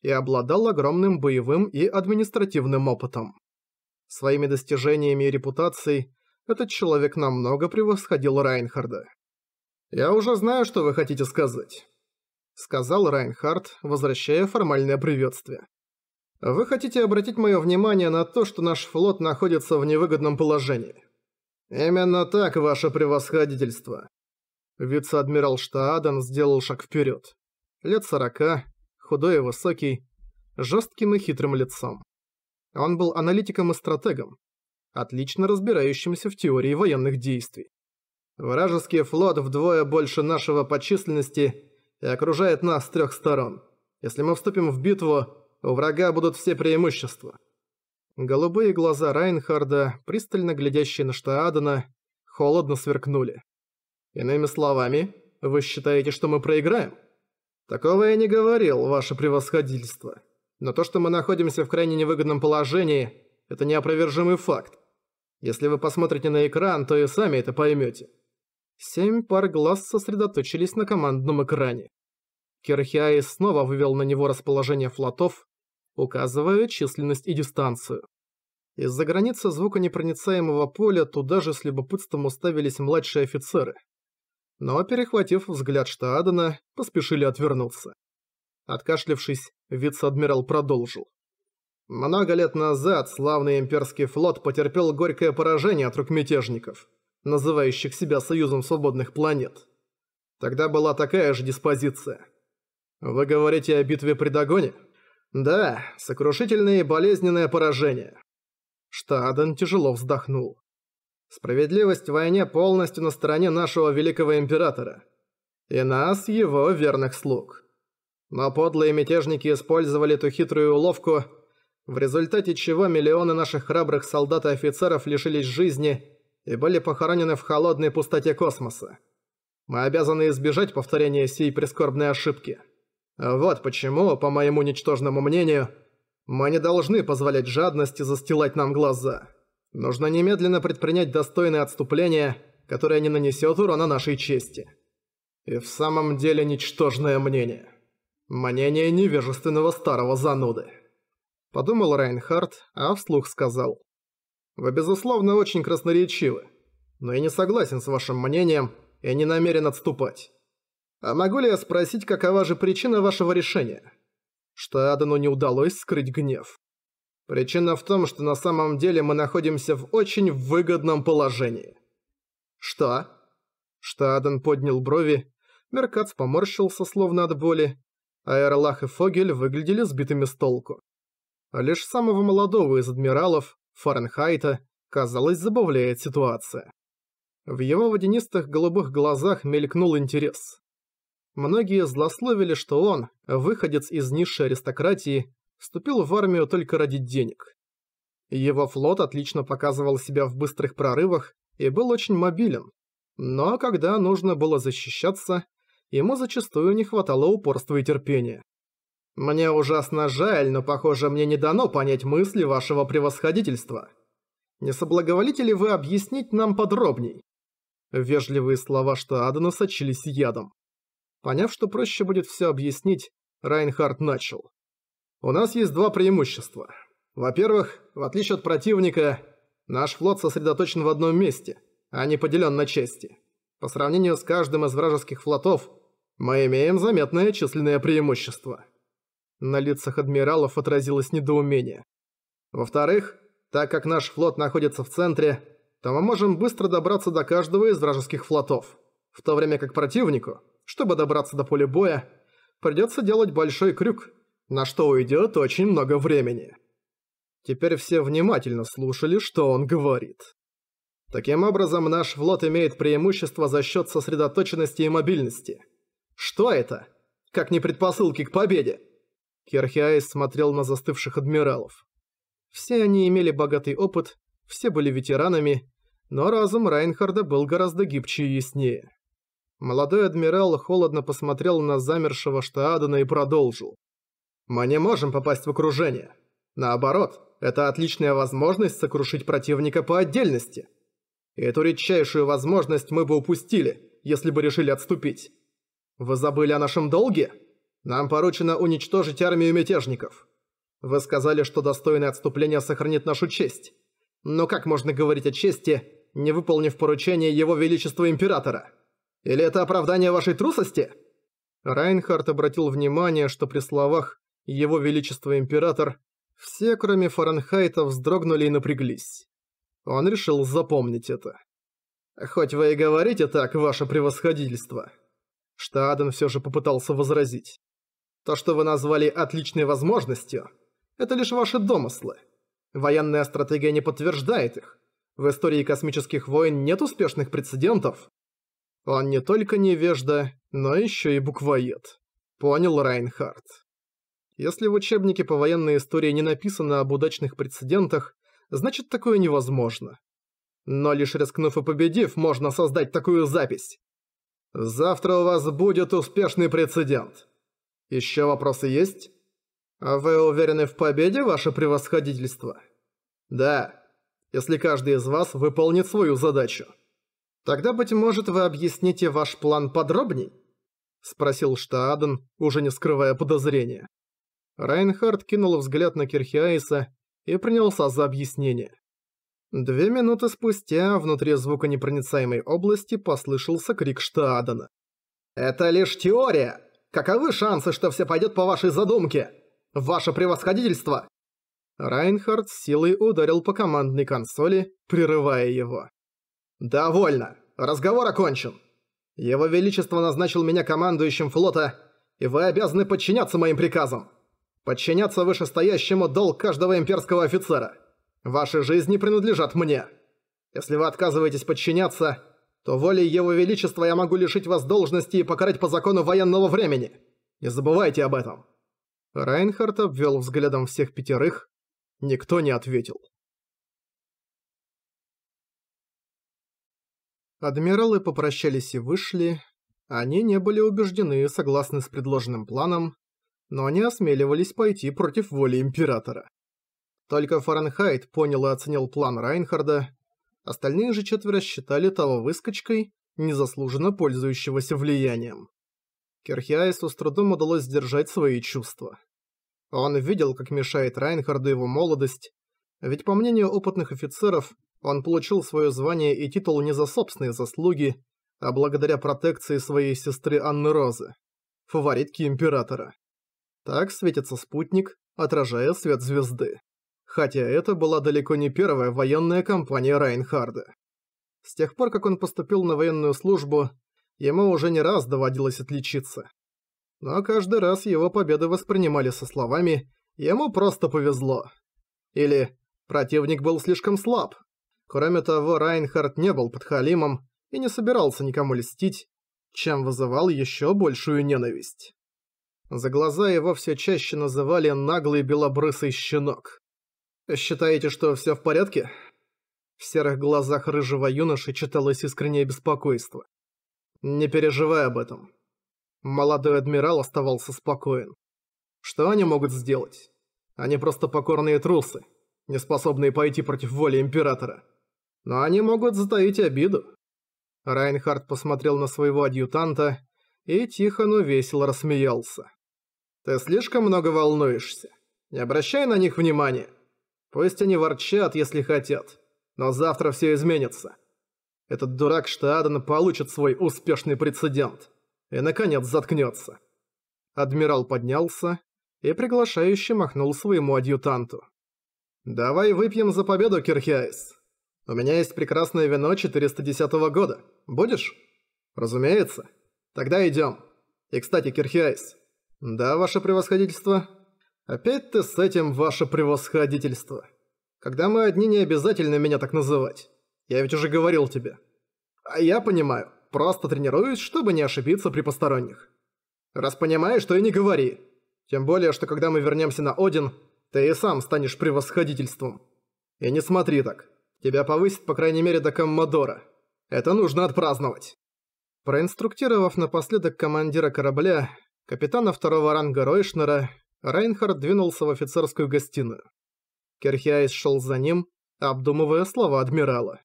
и обладал огромным боевым и административным опытом. Своими достижениями и репутацией этот человек намного превосходил Райнхарда. «Я уже знаю, что вы хотите сказать», — сказал Райнхард, возвращая формальное приветствие. «Вы хотите обратить мое внимание на то, что наш флот находится в невыгодном положении». «Именно так, ваше превосходительство». Вице-адмирал Штаадан сделал шаг вперед. Лет сорока, худой и высокий, жестким и хитрым лицом. Он был аналитиком и стратегом, отлично разбирающимся в теории военных действий. Вражеский флот вдвое больше нашего по численности и окружает нас с трех сторон. Если мы вступим в битву, у врага будут все преимущества. Голубые глаза Райнхарда, пристально глядящие на Штаадена, холодно сверкнули. Иными словами, вы считаете, что мы проиграем? «Такого я не говорил, ваше превосходительство. Но то, что мы находимся в крайне невыгодном положении, это неопровержимый факт. Если вы посмотрите на экран, то и сами это поймете. Семь пар глаз сосредоточились на командном экране. Кирхиаи снова вывел на него расположение флотов, указывая численность и дистанцию. Из-за границы звуконепроницаемого поля туда же с любопытством уставились младшие офицеры – но, перехватив взгляд Штаадена, поспешили отвернуться. Откашлявшись, вице-адмирал продолжил. Много лет назад славный имперский флот потерпел горькое поражение от рук мятежников, называющих себя Союзом Свободных Планет. Тогда была такая же диспозиция. Вы говорите о битве при Дагоне? Да, сокрушительное и болезненное поражение. Штаден тяжело вздохнул. Справедливость в войне полностью на стороне нашего великого императора. И нас, его верных слуг. Но подлые мятежники использовали эту хитрую уловку, в результате чего миллионы наших храбрых солдат и офицеров лишились жизни и были похоронены в холодной пустоте космоса. Мы обязаны избежать повторения сей прискорбной ошибки. Вот почему, по моему ничтожному мнению, мы не должны позволять жадности застилать нам глаза. Нужно немедленно предпринять достойное отступление, которое не нанесет урона нашей чести. И в самом деле ничтожное мнение. Мнение невежественного старого зануды. Подумал Райнхард, а вслух сказал. Вы, безусловно, очень красноречивы. Но я не согласен с вашим мнением и не намерен отступать. А могу ли я спросить, какова же причина вашего решения? Что Адану не удалось скрыть гнев. Причина в том, что на самом деле мы находимся в очень выгодном положении. Что? Штаден поднял брови, Меркац поморщился словно от боли, а Эрлах и Фогель выглядели сбитыми с толку. А Лишь самого молодого из адмиралов, Фаренхайта, казалось, забавляет ситуация. В его водянистых голубых глазах мелькнул интерес. Многие злословили, что он, выходец из низшей аристократии, вступил в армию только ради денег. Его флот отлично показывал себя в быстрых прорывах и был очень мобилен. Но когда нужно было защищаться, ему зачастую не хватало упорства и терпения. «Мне ужасно жаль, но, похоже, мне не дано понять мысли вашего превосходительства. Не соблаговолите ли вы объяснить нам подробней?» Вежливые слова Штаадена сочились ядом. Поняв, что проще будет все объяснить, Райнхард начал. У нас есть два преимущества. Во-первых, в отличие от противника, наш флот сосредоточен в одном месте, а не поделен на части. По сравнению с каждым из вражеских флотов, мы имеем заметное численное преимущество. На лицах адмиралов отразилось недоумение. Во-вторых, так как наш флот находится в центре, то мы можем быстро добраться до каждого из вражеских флотов, в то время как противнику, чтобы добраться до поля боя, придется делать большой крюк – на что уйдет очень много времени. Теперь все внимательно слушали, что он говорит. Таким образом, наш флот имеет преимущество за счет сосредоточенности и мобильности. Что это? Как не предпосылки к победе? Керхиайс смотрел на застывших адмиралов. Все они имели богатый опыт, все были ветеранами, но разум Райнхарда был гораздо гибче и яснее. Молодой адмирал холодно посмотрел на замершего Штаадена и продолжил. Мы не можем попасть в окружение. Наоборот, это отличная возможность сокрушить противника по отдельности. И эту редчайшую возможность мы бы упустили, если бы решили отступить. Вы забыли о нашем долге? Нам поручено уничтожить армию мятежников. Вы сказали, что достойное отступление сохранит нашу честь. Но как можно говорить о чести, не выполнив поручение Его Величества Императора? Или это оправдание вашей трусости?» Райнхард обратил внимание, что при словах его Величество Император, все, кроме Фаренхайта, вздрогнули и напряглись. Он решил запомнить это. «Хоть вы и говорите так, ваше превосходительство», Штааден все же попытался возразить. «То, что вы назвали отличной возможностью, это лишь ваши домыслы. Военная стратегия не подтверждает их. В истории космических войн нет успешных прецедентов». Он не только невежда, но еще и буквоед. Понял Райнхард. Если в учебнике по военной истории не написано об удачных прецедентах, значит такое невозможно. Но лишь рискнув и победив, можно создать такую запись. Завтра у вас будет успешный прецедент. Ещё вопросы есть? А вы уверены в победе, ваше превосходительство? Да, если каждый из вас выполнит свою задачу. Тогда, быть может, вы объясните ваш план подробней? Спросил Штааден, уже не скрывая подозрения. Райнхард кинул взгляд на Кирхиаиса и принялся за объяснение. Две минуты спустя внутри звуконепроницаемой области послышался крик Штаадана. «Это лишь теория! Каковы шансы, что все пойдет по вашей задумке? Ваше превосходительство!» Райнхард с силой ударил по командной консоли, прерывая его. «Довольно! Разговор окончен! Его Величество назначил меня командующим флота, и вы обязаны подчиняться моим приказам!» Подчиняться вышестоящему долг каждого имперского офицера. Ваши жизни принадлежат мне. Если вы отказываетесь подчиняться, то волей Его Величества я могу лишить вас должности и покарать по закону военного времени. Не забывайте об этом». Райнхард обвел взглядом всех пятерых. Никто не ответил. Адмиралы попрощались и вышли. Они не были убеждены и согласны с предложенным планом, но не осмеливались пойти против воли Императора. Только Фаренхайт понял и оценил план Райнхарда, остальные же четверо считали того выскочкой, незаслуженно пользующегося влиянием. Керхиаису с трудом удалось сдержать свои чувства. Он видел, как мешает Райнхарду его молодость, ведь по мнению опытных офицеров, он получил свое звание и титул не за собственные заслуги, а благодаря протекции своей сестры Анны Розы, фаворитки Императора. Так светится спутник, отражая свет звезды. Хотя это была далеко не первая военная кампания Райнхарда. С тех пор, как он поступил на военную службу, ему уже не раз доводилось отличиться. Но каждый раз его победы воспринимали со словами «ему просто повезло». Или «противник был слишком слаб». Кроме того, Райнхард не был подхалимом и не собирался никому льстить, чем вызывал еще большую ненависть. За глаза его все чаще называли «наглый белобрысый щенок». «Считаете, что все в порядке?» В серых глазах рыжего юноши читалось искреннее беспокойство. «Не переживай об этом». Молодой адмирал оставался спокоен. «Что они могут сделать? Они просто покорные трусы, не способные пойти против воли Императора. Но они могут затаить обиду». Райнхард посмотрел на своего адъютанта и тихо, но весело рассмеялся. Ты слишком много волнуешься. Не обращай на них внимания. Пусть они ворчат, если хотят. Но завтра все изменится. Этот дурак Штааден получит свой успешный прецедент. И, наконец, заткнется. Адмирал поднялся и приглашающе махнул своему адъютанту. «Давай выпьем за победу, Кирхиайс. У меня есть прекрасное вино 410 года. Будешь?» «Разумеется. Тогда идем. И, кстати, Кирхиайс, «Да, ваше превосходительство». «Опять ты с этим, ваше превосходительство. Когда мы одни, не обязательно меня так называть. Я ведь уже говорил тебе». «А я понимаю. Просто тренируюсь, чтобы не ошибиться при посторонних». «Раз понимаешь, то и не говори. Тем более, что когда мы вернемся на Один, ты и сам станешь превосходительством. И не смотри так. Тебя повысят, по крайней мере, до Коммодора. Это нужно отпраздновать». Проинструктировав напоследок командира корабля, капитана второго ранга Ройшнера, Рейнхард двинулся в офицерскую гостиную. Керхиайс шел за ним, обдумывая слова адмирала.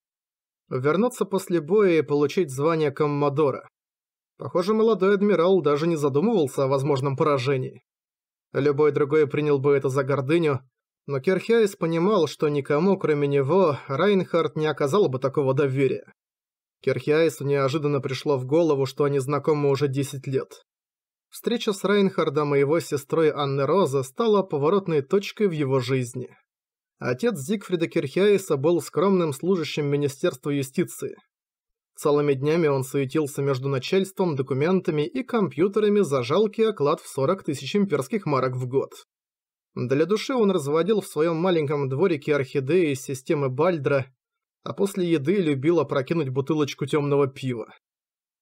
Вернуться после боя и получить звание коммодора. Похоже, молодой адмирал даже не задумывался о возможном поражении. Любой другой принял бы это за гордыню, но Керхиайс понимал, что никому, кроме него, Райнхард не оказал бы такого доверия. Керхиайсу неожиданно пришло в голову, что они знакомы уже 10 лет. Встреча с Райнхардом и его сестрой Анны Роза стала поворотной точкой в его жизни. Отец Зигфрида Кирхиаиса был скромным служащим Министерства юстиции. Целыми днями он суетился между начальством, документами и компьютерами за жалкий оклад в 40 тысяч имперских марок в год. Для души он разводил в своем маленьком дворике орхидеи системы Бальдра, а после еды любил опрокинуть бутылочку темного пива.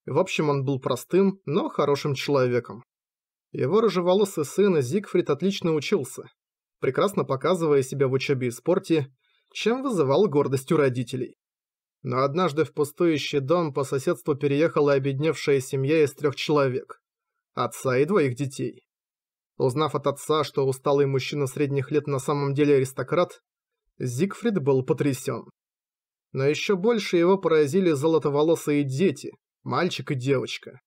В общем, он был простым, но хорошим человеком. Его рыжеволосый сын Зигфрид отлично учился, прекрасно показывая себя в учебе и спорте, чем вызывал гордость у родителей. Но однажды в пустующий дом по соседству переехала обедневшая семья из трех человек – отца и двоих детей. Узнав от отца, что усталый мужчина средних лет на самом деле аристократ, Зигфрид был потрясен. Но еще больше его поразили золотоволосые дети, Мальчик и девочка.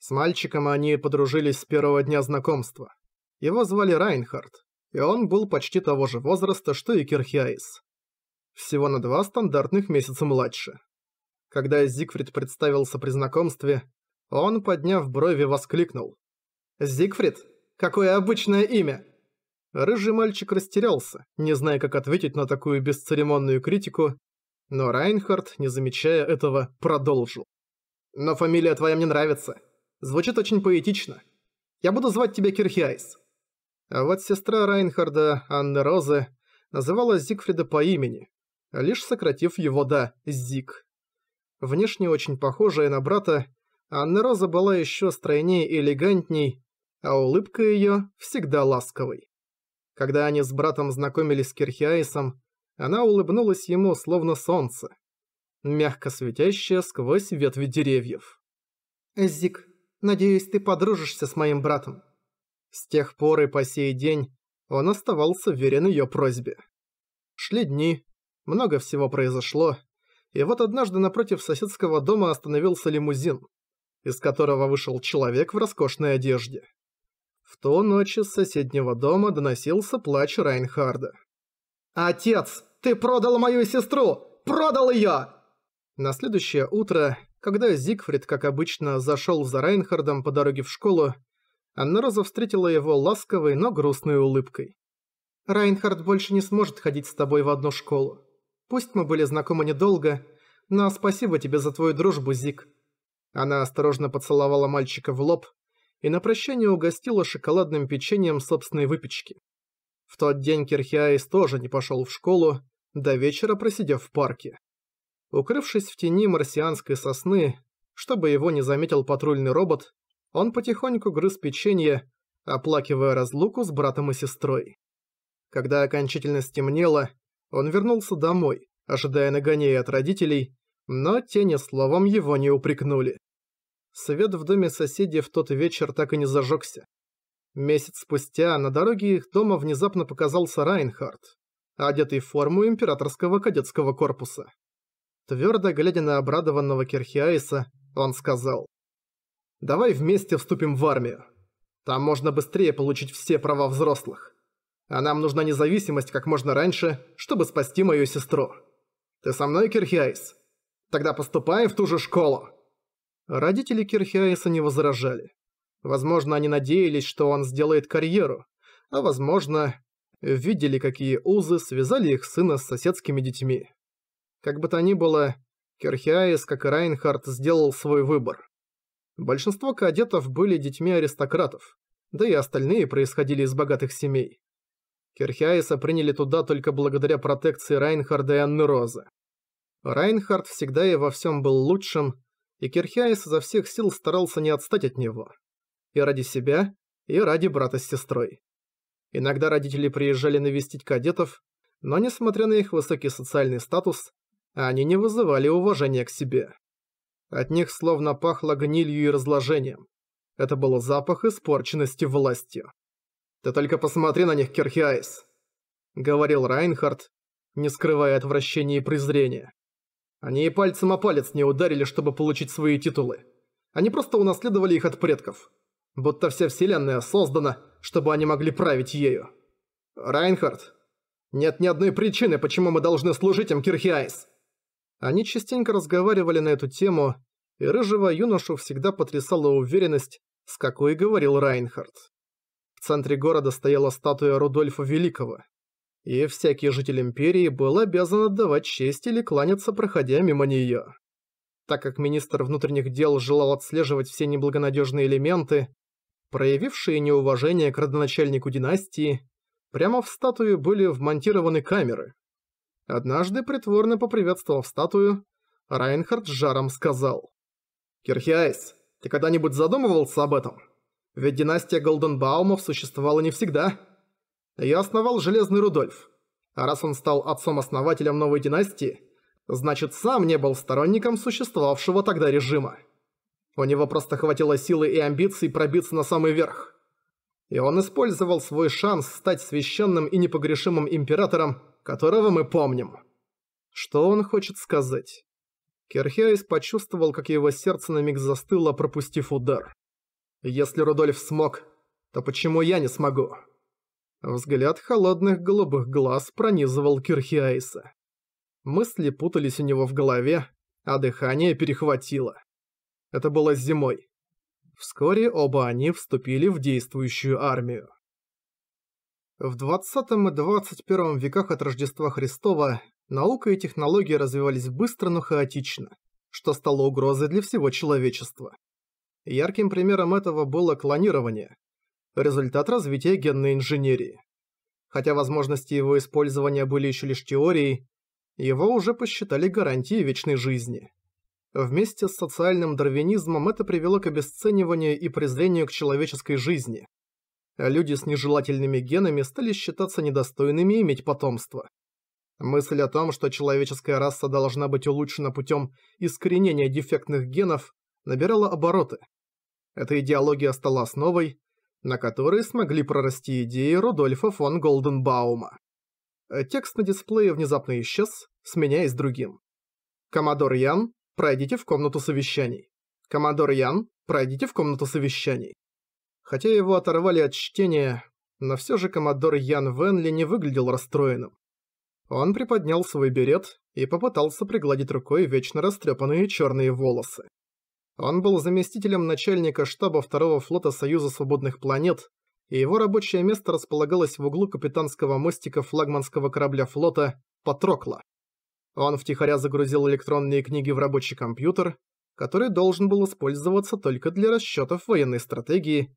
С мальчиком они подружились с первого дня знакомства. Его звали Райнхард, и он был почти того же возраста, что и Кирхиаис. Всего на два стандартных месяца младше. Когда Зигфрид представился при знакомстве, он, подняв брови, воскликнул. «Зигфрид? Какое обычное имя!» Рыжий мальчик растерялся, не зная, как ответить на такую бесцеремонную критику, но Райнхард, не замечая этого, продолжил. Но фамилия твоя мне нравится. Звучит очень поэтично. Я буду звать тебя Кирхиайс». А вот сестра Райнхарда, Анны Розы, называла Зигфрида по имени, лишь сократив его до «Зиг». Внешне очень похожая на брата, Анна Роза была еще стройнее и элегантней, а улыбка ее всегда ласковой. Когда они с братом знакомились с Кирхиаисом, она улыбнулась ему словно солнце мягко светящая сквозь ветви деревьев. «Зик, надеюсь, ты подружишься с моим братом». С тех пор и по сей день он оставался верен ее просьбе. Шли дни, много всего произошло, и вот однажды напротив соседского дома остановился лимузин, из которого вышел человек в роскошной одежде. В ту ночь из соседнего дома доносился плач Райнхарда. «Отец, ты продал мою сестру! Продал ее!» На следующее утро, когда Зигфрид, как обычно, зашел за Райнхардом по дороге в школу, Анна Роза встретила его ласковой, но грустной улыбкой. «Райнхард больше не сможет ходить с тобой в одну школу. Пусть мы были знакомы недолго, но спасибо тебе за твою дружбу, Зиг». Она осторожно поцеловала мальчика в лоб и на прощание угостила шоколадным печеньем собственной выпечки. В тот день Кирхиаис тоже не пошел в школу, до вечера просидев в парке. Укрывшись в тени марсианской сосны, чтобы его не заметил патрульный робот, он потихоньку грыз печенье, оплакивая разлуку с братом и сестрой. Когда окончательно стемнело, он вернулся домой, ожидая нагоней от родителей, но тени словом его не упрекнули. Свет в доме соседей в тот вечер так и не зажегся. Месяц спустя на дороге их дома внезапно показался Райнхард, одетый в форму императорского кадетского корпуса. Твердо глядя на обрадованного Кирхиаиса, он сказал. «Давай вместе вступим в армию. Там можно быстрее получить все права взрослых. А нам нужна независимость как можно раньше, чтобы спасти мою сестру. Ты со мной, Кирхиаис? Тогда поступаем в ту же школу!» Родители Кирхиаиса не возражали. Возможно, они надеялись, что он сделает карьеру, а возможно, видели, какие узы связали их сына с соседскими детьми. Как бы то ни было, Керхиаис, как и Райнхард, сделал свой выбор. Большинство кадетов были детьми аристократов, да и остальные происходили из богатых семей. Керхиаиса приняли туда только благодаря протекции Райнхарда и Анны Розы. Райнхард всегда и во всем был лучшим, и Кирхиаис изо всех сил старался не отстать от него. И ради себя, и ради брата с сестрой. Иногда родители приезжали навестить кадетов, но несмотря на их высокий социальный статус, они не вызывали уважения к себе. От них словно пахло гнилью и разложением. Это был запах испорченности властью. «Ты только посмотри на них, Кирхиайс!» — говорил Райнхард, не скрывая отвращения и презрения. Они и пальцем о палец не ударили, чтобы получить свои титулы. Они просто унаследовали их от предков. Будто вся вселенная создана, чтобы они могли править ею. Райнхард, нет ни одной причины, почему мы должны служить им, Кирхиайс. Они частенько разговаривали на эту тему, и рыжего юношу всегда потрясала уверенность, с какой говорил Райнхард. В центре города стояла статуя Рудольфа Великого, и всякий житель Империи был обязан отдавать честь или кланяться, проходя мимо нее. Так как министр внутренних дел желал отслеживать все неблагонадежные элементы, проявившие неуважение к родоначальнику династии, прямо в статую были вмонтированы камеры, Однажды, притворно поприветствовав статую, Райнхард жаром сказал. «Кирхиайс, ты когда-нибудь задумывался об этом? Ведь династия Голденбаумов существовала не всегда. Я основал Железный Рудольф. А раз он стал отцом-основателем новой династии, значит сам не был сторонником существовавшего тогда режима. У него просто хватило силы и амбиций пробиться на самый верх. И он использовал свой шанс стать священным и непогрешимым императором, которого мы помним». Что он хочет сказать? Керхиаис почувствовал, как его сердце на миг застыло, пропустив удар. «Если Рудольф смог, то почему я не смогу?» Взгляд холодных голубых глаз пронизывал Кирхиаиса. Мысли путались у него в голове, а дыхание перехватило. Это было зимой. Вскоре оба они вступили в действующую армию. В 20 и 21 веках от Рождества Христова наука и технологии развивались быстро, но хаотично, что стало угрозой для всего человечества. Ярким примером этого было клонирование, результат развития генной инженерии. Хотя возможности его использования были еще лишь теорией, его уже посчитали гарантией вечной жизни. Вместе с социальным дарвинизмом это привело к обесцениванию и презрению к человеческой жизни – а люди с нежелательными генами стали считаться недостойными иметь потомство. Мысль о том, что человеческая раса должна быть улучшена путем искоренения дефектных генов, набирала обороты. Эта идеология стала основой, на которой смогли прорасти идеи Рудольфа фон Голденбаума. Текст на дисплее внезапно исчез, сменяясь другим. «Коммодор Ян, пройдите в комнату совещаний. Коммодор Ян, пройдите в комнату совещаний». Хотя его оторвали от чтения, но все же коммодор Ян Венли не выглядел расстроенным. Он приподнял свой берет и попытался пригладить рукой вечно растрепанные черные волосы. Он был заместителем начальника штаба второго флота Союза Свободных Планет, и его рабочее место располагалось в углу капитанского мостика флагманского корабля флота «Патрокла». Он втихаря загрузил электронные книги в рабочий компьютер, который должен был использоваться только для расчетов военной стратегии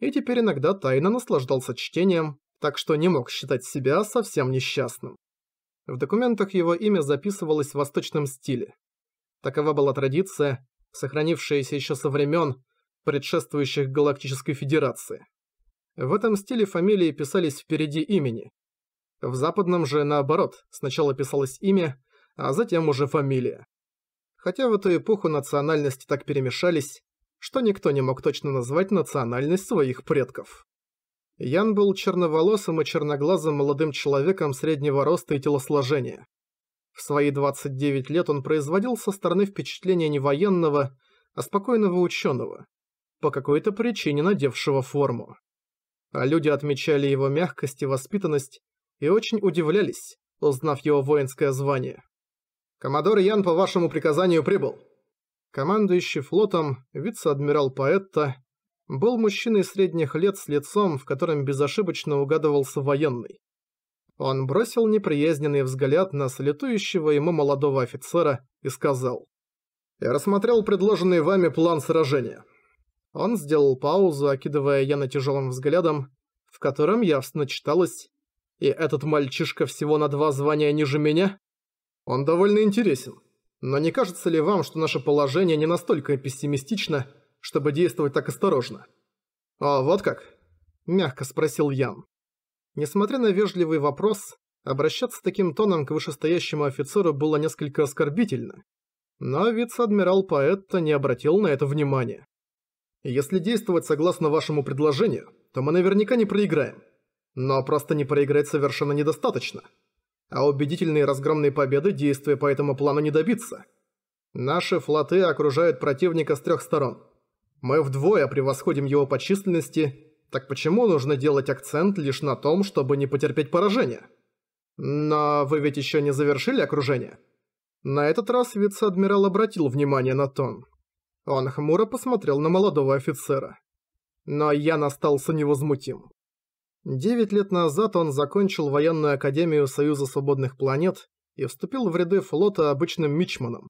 и теперь иногда тайно наслаждался чтением, так что не мог считать себя совсем несчастным. В документах его имя записывалось в восточном стиле. Такова была традиция, сохранившаяся еще со времен, предшествующих Галактической Федерации. В этом стиле фамилии писались впереди имени. В западном же наоборот, сначала писалось имя, а затем уже фамилия. Хотя в эту эпоху национальности так перемешались, что никто не мог точно назвать национальность своих предков. Ян был черноволосым и черноглазым молодым человеком среднего роста и телосложения. В свои 29 лет он производил со стороны впечатление не военного, а спокойного ученого, по какой-то причине надевшего форму. А люди отмечали его мягкость и воспитанность и очень удивлялись, узнав его воинское звание. «Коммодор Ян по вашему приказанию прибыл», Командующий флотом, вице-адмирал Паэтта, был мужчиной средних лет с лицом, в котором безошибочно угадывался военный. Он бросил неприязненный взгляд на слетующего ему молодого офицера и сказал. «Я рассмотрел предложенный вами план сражения». Он сделал паузу, окидывая Яна тяжелым взглядом, в котором явственно читалось «И этот мальчишка всего на два звания ниже меня?» «Он довольно интересен. Но не кажется ли вам, что наше положение не настолько пессимистично, чтобы действовать так осторожно? А вот как? Мягко спросил Ян. Несмотря на вежливый вопрос, обращаться таким тоном к вышестоящему офицеру было несколько оскорбительно. Но вице-адмирал Паэтта не обратил на это внимания. «Если действовать согласно вашему предложению, то мы наверняка не проиграем. Но просто не проиграть совершенно недостаточно», а убедительные разгромные победы действия по этому плану не добиться. Наши флоты окружают противника с трех сторон. Мы вдвое превосходим его по численности, так почему нужно делать акцент лишь на том, чтобы не потерпеть поражение? Но вы ведь еще не завершили окружение? На этот раз вице-адмирал обратил внимание на тон. Он хмуро посмотрел на молодого офицера. Но я настался невозмутим. Девять лет назад он закончил военную академию Союза Свободных Планет и вступил в ряды флота обычным мичманом.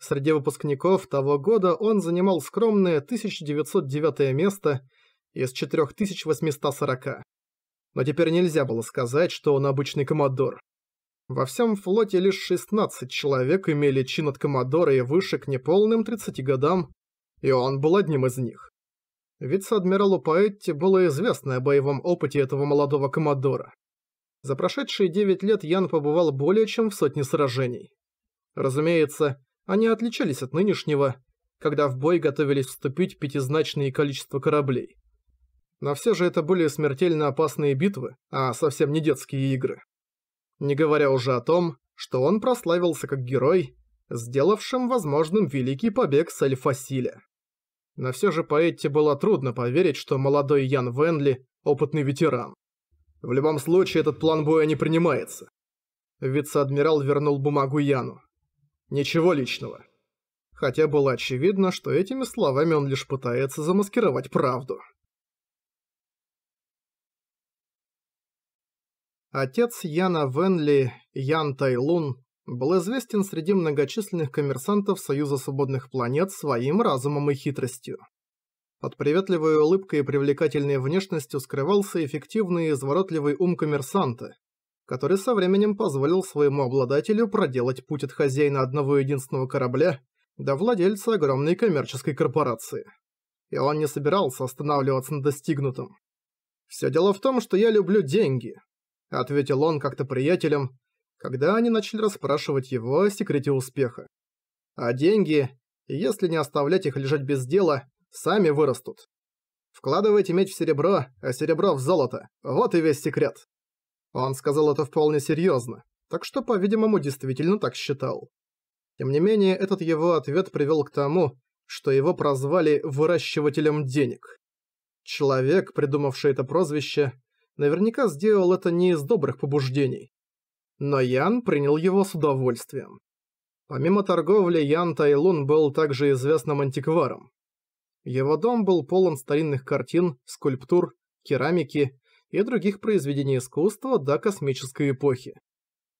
Среди выпускников того года он занимал скромное 1909 место из 4840. Но теперь нельзя было сказать, что он обычный коммодор. Во всем флоте лишь 16 человек имели чин от коммодора и выше к неполным 30 годам, и он был одним из них. Вице-адмиралу Паэтти было известно о боевом опыте этого молодого коммодора. За прошедшие 9 лет Ян побывал более чем в сотне сражений. Разумеется, они отличались от нынешнего, когда в бой готовились вступить пятизначное количество кораблей. Но все же это были смертельно опасные битвы, а совсем не детские игры. Не говоря уже о том, что он прославился как герой, сделавшим возможным великий побег с Альфасиля. Но все же Паэтте было трудно поверить, что молодой Ян Венли – опытный ветеран. В любом случае, этот план боя не принимается. Вице-адмирал вернул бумагу Яну. Ничего личного. Хотя было очевидно, что этими словами он лишь пытается замаскировать правду. Отец Яна Венли, Ян Тайлун, был известен среди многочисленных коммерсантов Союза Свободных Планет своим разумом и хитростью. Под приветливой улыбкой и привлекательной внешностью скрывался эффективный и изворотливый ум коммерсанта, который со временем позволил своему обладателю проделать путь от хозяина одного единственного корабля до владельца огромной коммерческой корпорации. И он не собирался останавливаться на достигнутом. «Все дело в том, что я люблю деньги», — ответил он как-то приятелям, когда они начали расспрашивать его о секрете успеха. А деньги, если не оставлять их лежать без дела, сами вырастут. Вкладывайте меч в серебро, а серебро в золото. Вот и весь секрет. Он сказал это вполне серьезно, так что, по-видимому, действительно так считал. Тем не менее, этот его ответ привел к тому, что его прозвали «выращивателем денег». Человек, придумавший это прозвище, наверняка сделал это не из добрых побуждений но Ян принял его с удовольствием. Помимо торговли, Ян Тайлун был также известным антикваром. Его дом был полон старинных картин, скульптур, керамики и других произведений искусства до космической эпохи.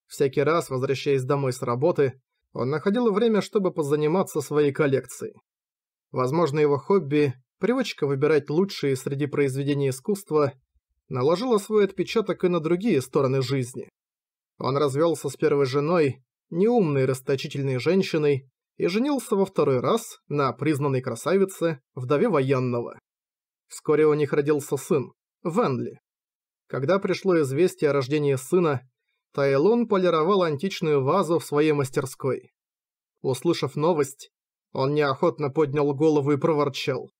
Всякий раз, возвращаясь домой с работы, он находил время, чтобы позаниматься своей коллекцией. Возможно, его хобби, привычка выбирать лучшие среди произведений искусства, наложила свой отпечаток и на другие стороны жизни. Он развелся с первой женой, неумной расточительной женщиной, и женился во второй раз на признанной красавице, вдове военного. Вскоре у них родился сын, Венли. Когда пришло известие о рождении сына, Тайлон полировал античную вазу в своей мастерской. Услышав новость, он неохотно поднял голову и проворчал.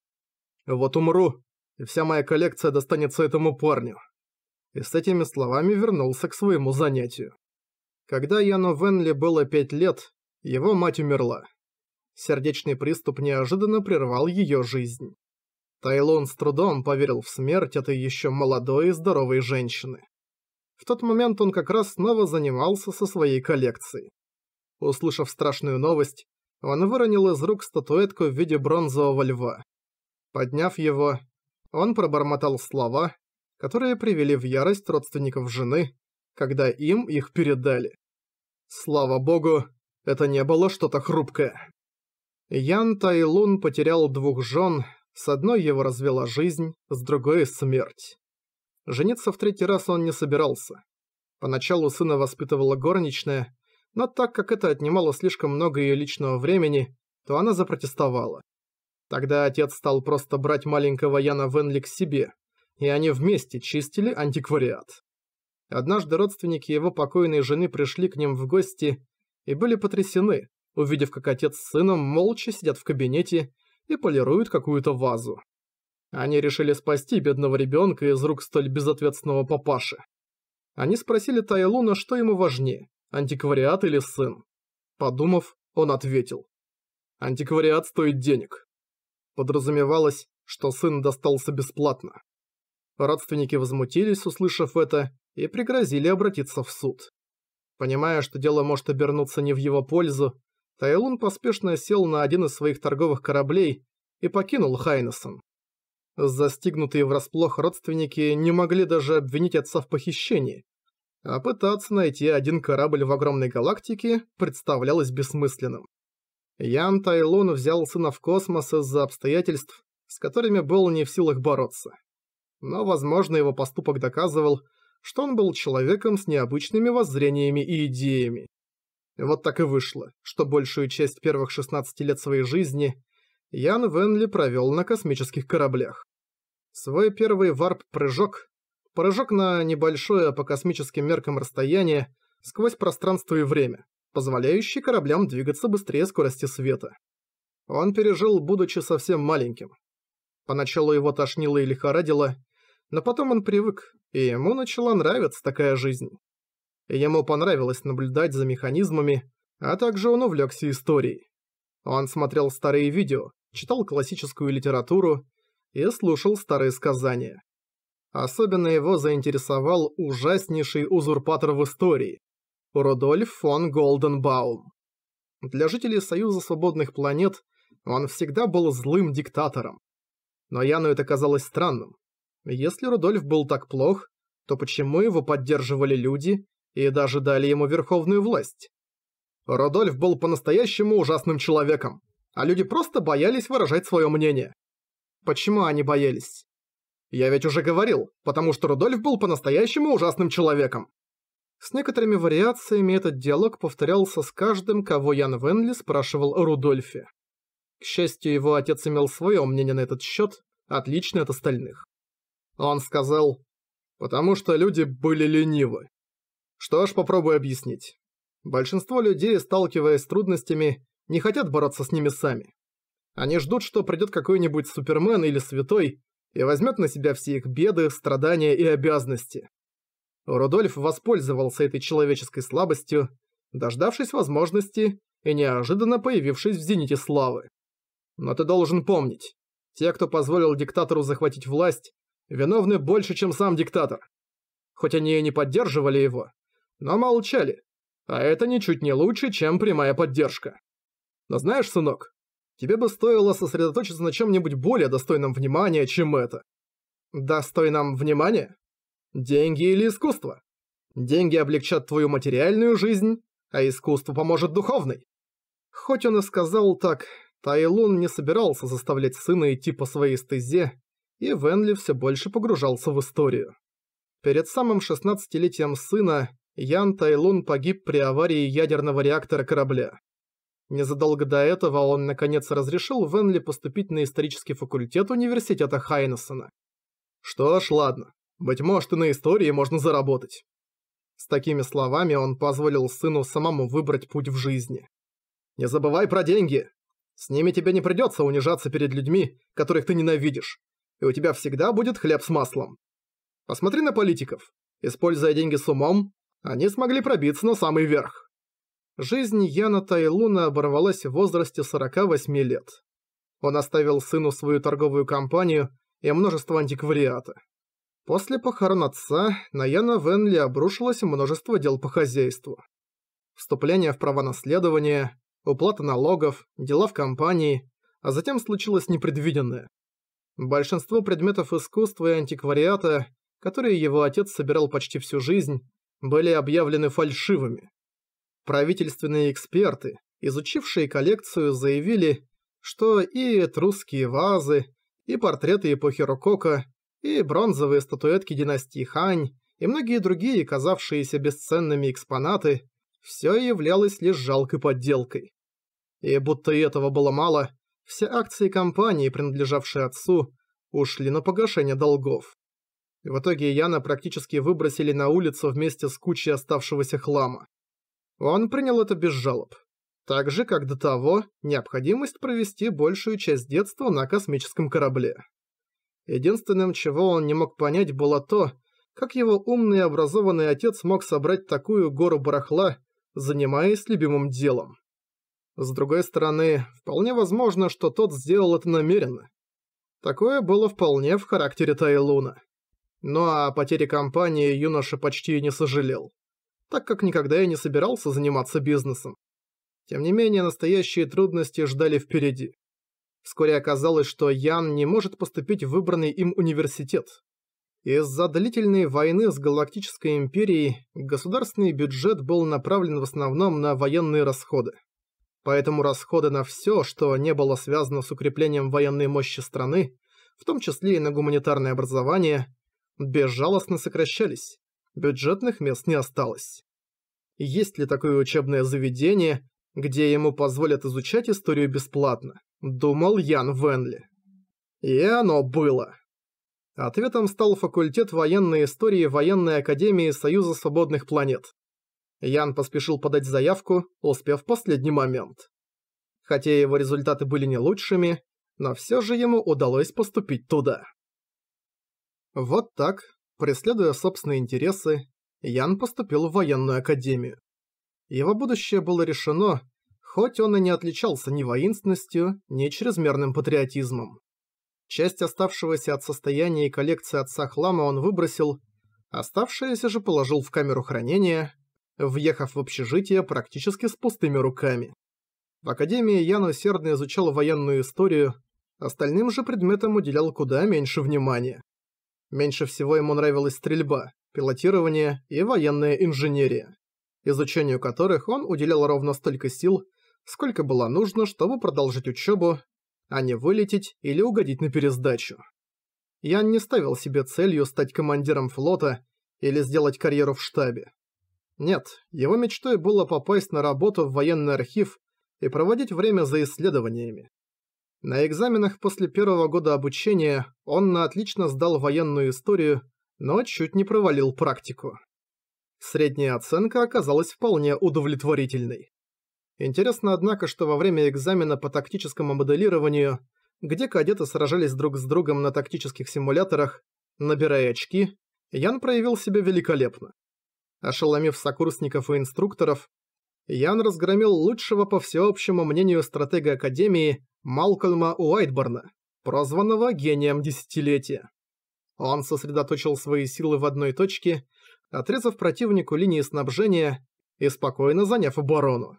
«Вот умру, и вся моя коллекция достанется этому парню» и с этими словами вернулся к своему занятию. Когда Яну Венли было пять лет, его мать умерла. Сердечный приступ неожиданно прервал ее жизнь. Тайлон с трудом поверил в смерть этой еще молодой и здоровой женщины. В тот момент он как раз снова занимался со своей коллекцией. Услышав страшную новость, он выронил из рук статуэтку в виде бронзового льва. Подняв его, он пробормотал слова, которые привели в ярость родственников жены, когда им их передали. Слава богу, это не было что-то хрупкое. Ян Тайлун потерял двух жен, с одной его развела жизнь, с другой – смерть. Жениться в третий раз он не собирался. Поначалу сына воспитывала горничная, но так как это отнимало слишком много ее личного времени, то она запротестовала. Тогда отец стал просто брать маленького Яна Венли к себе, и они вместе чистили антиквариат. Однажды родственники его покойной жены пришли к ним в гости и были потрясены, увидев, как отец с сыном молча сидят в кабинете и полируют какую-то вазу. Они решили спасти бедного ребенка из рук столь безответственного папаши. Они спросили Тайлуна, что ему важнее, антиквариат или сын. Подумав, он ответил. Антиквариат стоит денег. Подразумевалось, что сын достался бесплатно. Родственники возмутились, услышав это, и пригрозили обратиться в суд. Понимая, что дело может обернуться не в его пользу, Тайлун поспешно сел на один из своих торговых кораблей и покинул Хайнесон. Застигнутые врасплох родственники не могли даже обвинить отца в похищении, а пытаться найти один корабль в огромной галактике представлялось бессмысленным. Ян Тайлун взял сына в космос из-за обстоятельств, с которыми был не в силах бороться но, возможно, его поступок доказывал, что он был человеком с необычными воззрениями и идеями. Вот так и вышло, что большую часть первых 16 лет своей жизни Ян Венли провел на космических кораблях. Свой первый варп-прыжок, прыжок на небольшое по космическим меркам расстояние сквозь пространство и время, позволяющий кораблям двигаться быстрее скорости света. Он пережил, будучи совсем маленьким. Поначалу его тошнило и лихорадило, но потом он привык, и ему начала нравиться такая жизнь. Ему понравилось наблюдать за механизмами, а также он увлекся историей. Он смотрел старые видео, читал классическую литературу и слушал старые сказания. Особенно его заинтересовал ужаснейший узурпатор в истории – Рудольф фон Голденбаум. Для жителей Союза Свободных Планет он всегда был злым диктатором. Но Яну это казалось странным, если Рудольф был так плох, то почему его поддерживали люди и даже дали ему верховную власть? Рудольф был по-настоящему ужасным человеком, а люди просто боялись выражать свое мнение. Почему они боялись? Я ведь уже говорил, потому что Рудольф был по-настоящему ужасным человеком. С некоторыми вариациями этот диалог повторялся с каждым, кого Ян Венли спрашивал о Рудольфе. К счастью, его отец имел свое мнение на этот счет, отличное от остальных. Он сказал, потому что люди были ленивы. Что ж, попробую объяснить. Большинство людей, сталкиваясь с трудностями, не хотят бороться с ними сами. Они ждут, что придет какой-нибудь супермен или святой и возьмет на себя все их беды, страдания и обязанности. Рудольф воспользовался этой человеческой слабостью, дождавшись возможности и неожиданно появившись в зените славы. Но ты должен помнить, те, кто позволил диктатору захватить власть, виновны больше, чем сам диктатор. Хоть они и не поддерживали его, но молчали. А это ничуть не лучше, чем прямая поддержка. Но знаешь, сынок, тебе бы стоило сосредоточиться на чем-нибудь более достойном внимания, чем это. Достойном внимания? Деньги или искусство? Деньги облегчат твою материальную жизнь, а искусство поможет духовной. Хоть он и сказал так, Тайлун не собирался заставлять сына идти по своей стезе, и Венли все больше погружался в историю. Перед самым 16-летием сына Ян Тайлун погиб при аварии ядерного реактора корабля. Незадолго до этого он наконец разрешил Венли поступить на исторический факультет университета Хайнессона. Что ж, ладно. Быть может, и на истории можно заработать. С такими словами он позволил сыну самому выбрать путь в жизни. «Не забывай про деньги. С ними тебе не придется унижаться перед людьми, которых ты ненавидишь и у тебя всегда будет хлеб с маслом. Посмотри на политиков. Используя деньги с умом, они смогли пробиться на самый верх. Жизнь Яна Тайлуна оборвалась в возрасте 48 лет. Он оставил сыну свою торговую компанию и множество антиквариата. После похорон отца на Яна Венли обрушилось множество дел по хозяйству. Вступление в права наследования, уплата налогов, дела в компании, а затем случилось непредвиденное. Большинство предметов искусства и антиквариата, которые его отец собирал почти всю жизнь, были объявлены фальшивыми. Правительственные эксперты, изучившие коллекцию, заявили, что и этрусские вазы, и портреты эпохи Рококо, и бронзовые статуэтки династии Хань, и многие другие, казавшиеся бесценными экспонаты, все являлось лишь жалкой подделкой. И будто этого было мало, все акции компании, принадлежавшие отцу, ушли на погашение долгов. В итоге Яна практически выбросили на улицу вместе с кучей оставшегося хлама. Он принял это без жалоб. Так же, как до того, необходимость провести большую часть детства на космическом корабле. Единственным, чего он не мог понять, было то, как его умный и образованный отец мог собрать такую гору барахла, занимаясь любимым делом. С другой стороны, вполне возможно, что тот сделал это намеренно. Такое было вполне в характере Тайлуна. Но ну, а о потере компании юноша почти не сожалел, так как никогда и не собирался заниматься бизнесом. Тем не менее, настоящие трудности ждали впереди. Вскоре оказалось, что Ян не может поступить в выбранный им университет. Из-за длительной войны с Галактической Империей государственный бюджет был направлен в основном на военные расходы. Поэтому расходы на все, что не было связано с укреплением военной мощи страны, в том числе и на гуманитарное образование, безжалостно сокращались. Бюджетных мест не осталось. Есть ли такое учебное заведение, где ему позволят изучать историю бесплатно? Думал Ян Венли. И оно было. Ответом стал факультет военной истории Военной Академии Союза Свободных Планет. Ян поспешил подать заявку, успев в последний момент. Хотя его результаты были не лучшими, но все же ему удалось поступить туда. Вот так, преследуя собственные интересы, Ян поступил в военную академию. Его будущее было решено, хоть он и не отличался ни воинственностью, ни чрезмерным патриотизмом. Часть оставшегося от состояния и коллекции отца хлама он выбросил, оставшееся же положил в камеру хранения – въехав в общежитие практически с пустыми руками. В академии Ян усердно изучал военную историю, остальным же предметам уделял куда меньше внимания. Меньше всего ему нравилась стрельба, пилотирование и военная инженерия, изучению которых он уделял ровно столько сил, сколько было нужно, чтобы продолжить учебу, а не вылететь или угодить на пересдачу. Ян не ставил себе целью стать командиром флота или сделать карьеру в штабе. Нет, его мечтой было попасть на работу в военный архив и проводить время за исследованиями. На экзаменах после первого года обучения он на отлично сдал военную историю, но чуть не провалил практику. Средняя оценка оказалась вполне удовлетворительной. Интересно, однако, что во время экзамена по тактическому моделированию, где кадеты сражались друг с другом на тактических симуляторах, набирая очки, Ян проявил себя великолепно. Ошеломив сокурсников и инструкторов, Ян разгромил лучшего по всеобщему мнению стратега Академии Малкольма Уайтборна, прозванного гением десятилетия. Он сосредоточил свои силы в одной точке, отрезав противнику линии снабжения и спокойно заняв оборону.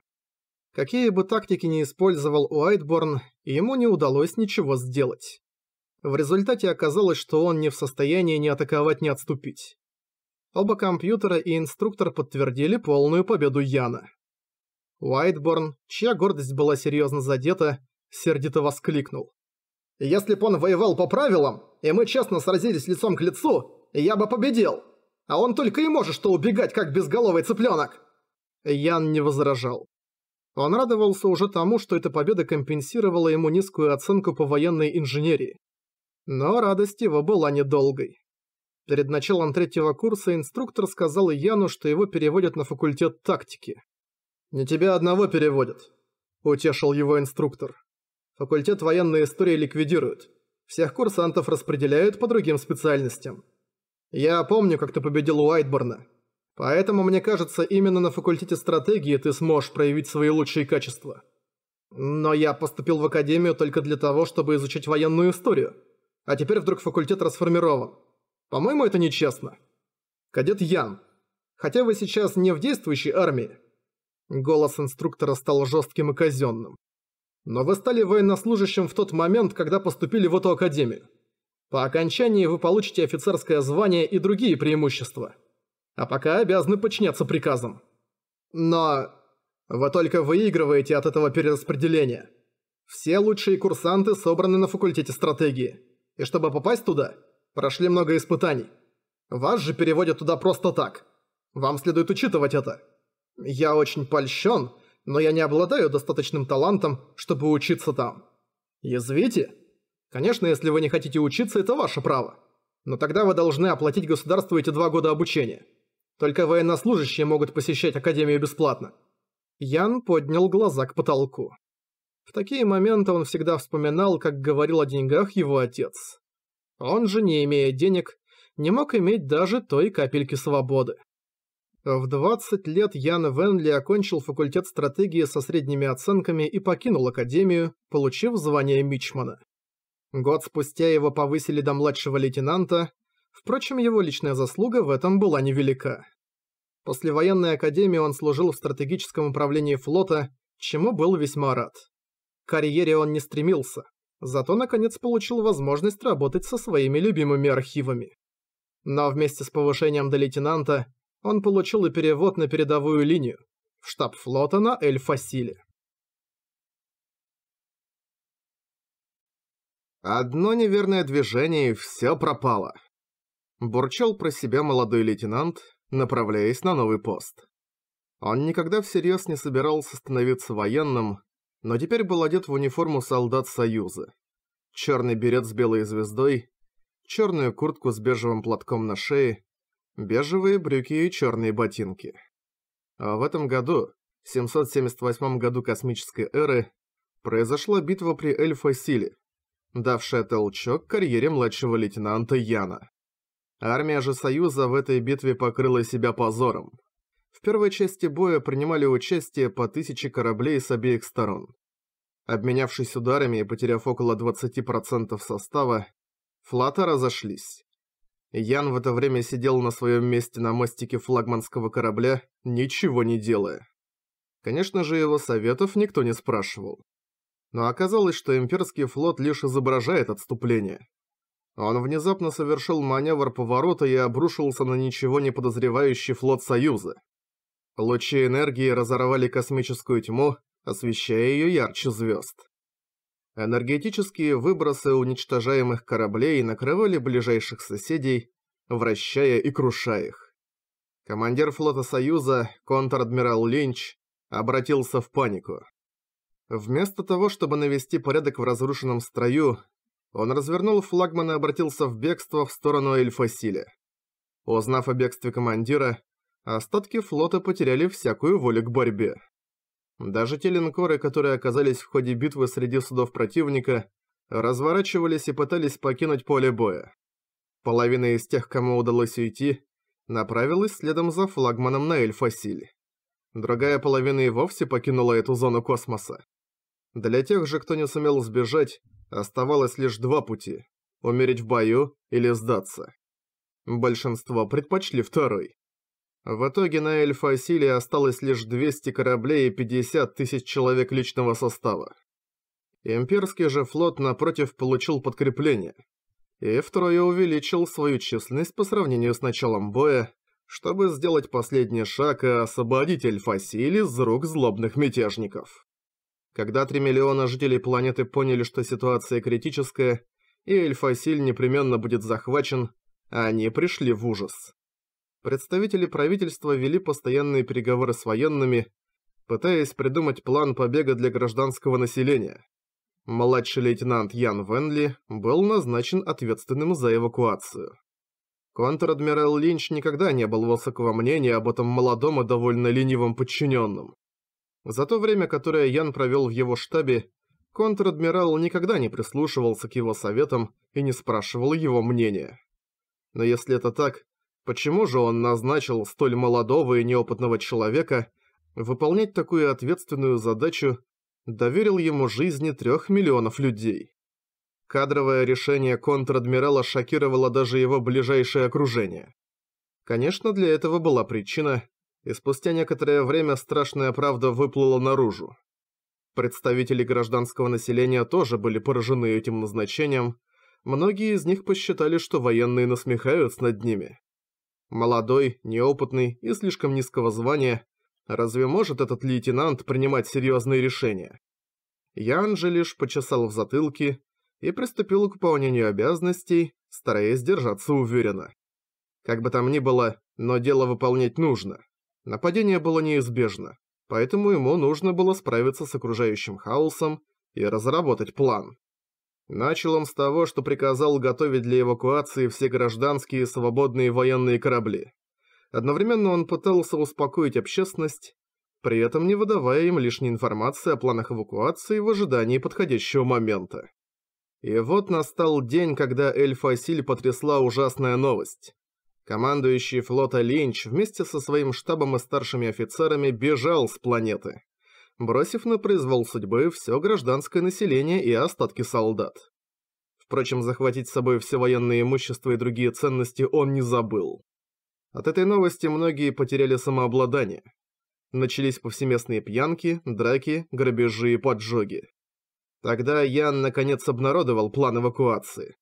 Какие бы тактики ни использовал Уайтборн, ему не удалось ничего сделать. В результате оказалось, что он не в состоянии ни атаковать, ни отступить. Оба компьютера и инструктор подтвердили полную победу Яна. Уайтборн, чья гордость была серьезно задета, сердито воскликнул. «Если б он воевал по правилам, и мы честно сразились лицом к лицу, я бы победил! А он только и может что убегать, как безголовый цыпленок!» Ян не возражал. Он радовался уже тому, что эта победа компенсировала ему низкую оценку по военной инженерии. Но радость его была недолгой. Перед началом третьего курса инструктор сказал Яну, что его переводят на факультет тактики. «Не тебя одного переводят», – утешил его инструктор. «Факультет военной истории ликвидируют. Всех курсантов распределяют по другим специальностям. Я помню, как ты победил Уайтборна. Поэтому, мне кажется, именно на факультете стратегии ты сможешь проявить свои лучшие качества. Но я поступил в академию только для того, чтобы изучить военную историю. А теперь вдруг факультет расформирован. По-моему, это нечестно. Кадет Ян, хотя вы сейчас не в действующей армии. Голос инструктора стал жестким и казенным. Но вы стали военнослужащим в тот момент, когда поступили в эту академию. По окончании вы получите офицерское звание и другие преимущества. А пока обязаны подчиняться приказам. Но вы только выигрываете от этого перераспределения. Все лучшие курсанты собраны на факультете стратегии. И чтобы попасть туда, прошли много испытаний. Вас же переводят туда просто так. Вам следует учитывать это. Я очень польщен, но я не обладаю достаточным талантом, чтобы учиться там. Язвите. Конечно, если вы не хотите учиться, это ваше право. Но тогда вы должны оплатить государству эти два года обучения. Только военнослужащие могут посещать Академию бесплатно». Ян поднял глаза к потолку. В такие моменты он всегда вспоминал, как говорил о деньгах его отец. Он же, не имея денег, не мог иметь даже той капельки свободы. В 20 лет Ян Венли окончил факультет стратегии со средними оценками и покинул академию, получив звание Мичмана. Год спустя его повысили до младшего лейтенанта, впрочем, его личная заслуга в этом была невелика. После военной академии он служил в стратегическом управлении флота, чему был весьма рад. К карьере он не стремился, зато наконец получил возможность работать со своими любимыми архивами. Но вместе с повышением до лейтенанта он получил и перевод на передовую линию, в штаб флота на Эль-Фасиле. «Одно неверное движение, и всё пропало!» Бурчал про себя молодой лейтенант, направляясь на новый пост. Он никогда всерьез не собирался становиться военным, но теперь был одет в униформу солдат Союза. Черный берет с белой звездой, черную куртку с бежевым платком на шее, бежевые брюки и черные ботинки. А в этом году, 778 году космической эры, произошла битва при Эльфа-Силе, давшая толчок карьере младшего лейтенанта Яна. Армия же Союза в этой битве покрыла себя позором. В первой части боя принимали участие по тысяче кораблей с обеих сторон. Обменявшись ударами и потеряв около 20% состава, флота разошлись. Ян в это время сидел на своем месте на мостике флагманского корабля, ничего не делая. Конечно же, его советов никто не спрашивал. Но оказалось, что имперский флот лишь изображает отступление. Он внезапно совершил маневр поворота и обрушился на ничего не подозревающий флот Союза. Лучи энергии разорвали космическую тьму, освещая ее ярче звезд. Энергетические выбросы уничтожаемых кораблей накрывали ближайших соседей, вращая и круша их. Командир флота Союза, контр-адмирал Линч, обратился в панику. Вместо того, чтобы навести порядок в разрушенном строю, он развернул флагман и обратился в бегство в сторону Эльфасиля. Узнав о бегстве командира, остатки флота потеряли всякую волю к борьбе. Даже те линкоры, которые оказались в ходе битвы среди судов противника, разворачивались и пытались покинуть поле боя. Половина из тех, кому удалось уйти, направилась следом за флагманом на Эльфасиль. Другая половина и вовсе покинула эту зону космоса. Для тех же, кто не сумел сбежать, оставалось лишь два пути – умереть в бою или сдаться. Большинство предпочли второй. В итоге на Эльфа-Силе осталось лишь 200 кораблей и 50 тысяч человек личного состава. Имперский же флот, напротив, получил подкрепление. И втрое увеличил свою численность по сравнению с началом боя, чтобы сделать последний шаг и освободить Эльфа-Сили из рук злобных мятежников. Когда 3 миллиона жителей планеты поняли, что ситуация критическая, и Эльфасиль непременно будет захвачен, они пришли в ужас представители правительства вели постоянные переговоры с военными, пытаясь придумать план побега для гражданского населения. Младший лейтенант Ян Венли был назначен ответственным за эвакуацию. Контр-адмирал Линч никогда не был высокого мнения об этом молодом и довольно ленивом подчиненном. За то время, которое Ян провел в его штабе, контр-адмирал никогда не прислушивался к его советам и не спрашивал его мнения. Но если это так, Почему же он назначил столь молодого и неопытного человека выполнять такую ответственную задачу, доверил ему жизни трех миллионов людей? Кадровое решение контр-адмирала шокировало даже его ближайшее окружение. Конечно, для этого была причина, и спустя некоторое время страшная правда выплыла наружу. Представители гражданского населения тоже были поражены этим назначением, многие из них посчитали, что военные насмехаются над ними. Молодой, неопытный и слишком низкого звания, разве может этот лейтенант принимать серьезные решения? Ян же лишь почесал в затылке и приступил к выполнению обязанностей, стараясь держаться уверенно. Как бы там ни было, но дело выполнять нужно. Нападение было неизбежно, поэтому ему нужно было справиться с окружающим хаосом и разработать план. Начал он с того, что приказал готовить для эвакуации все гражданские свободные военные корабли. Одновременно он пытался успокоить общественность, при этом не выдавая им лишней информации о планах эвакуации в ожидании подходящего момента. И вот настал день, когда Эль-Фасиль потрясла ужасная новость. Командующий флота Линч вместе со своим штабом и старшими офицерами бежал с планеты бросив на произвол судьбы все гражданское население и остатки солдат. Впрочем, захватить с собой все военные имущества и другие ценности он не забыл. От этой новости многие потеряли самообладание. Начались повсеместные пьянки, драки, грабежи и поджоги. Тогда Ян наконец обнародовал план эвакуации.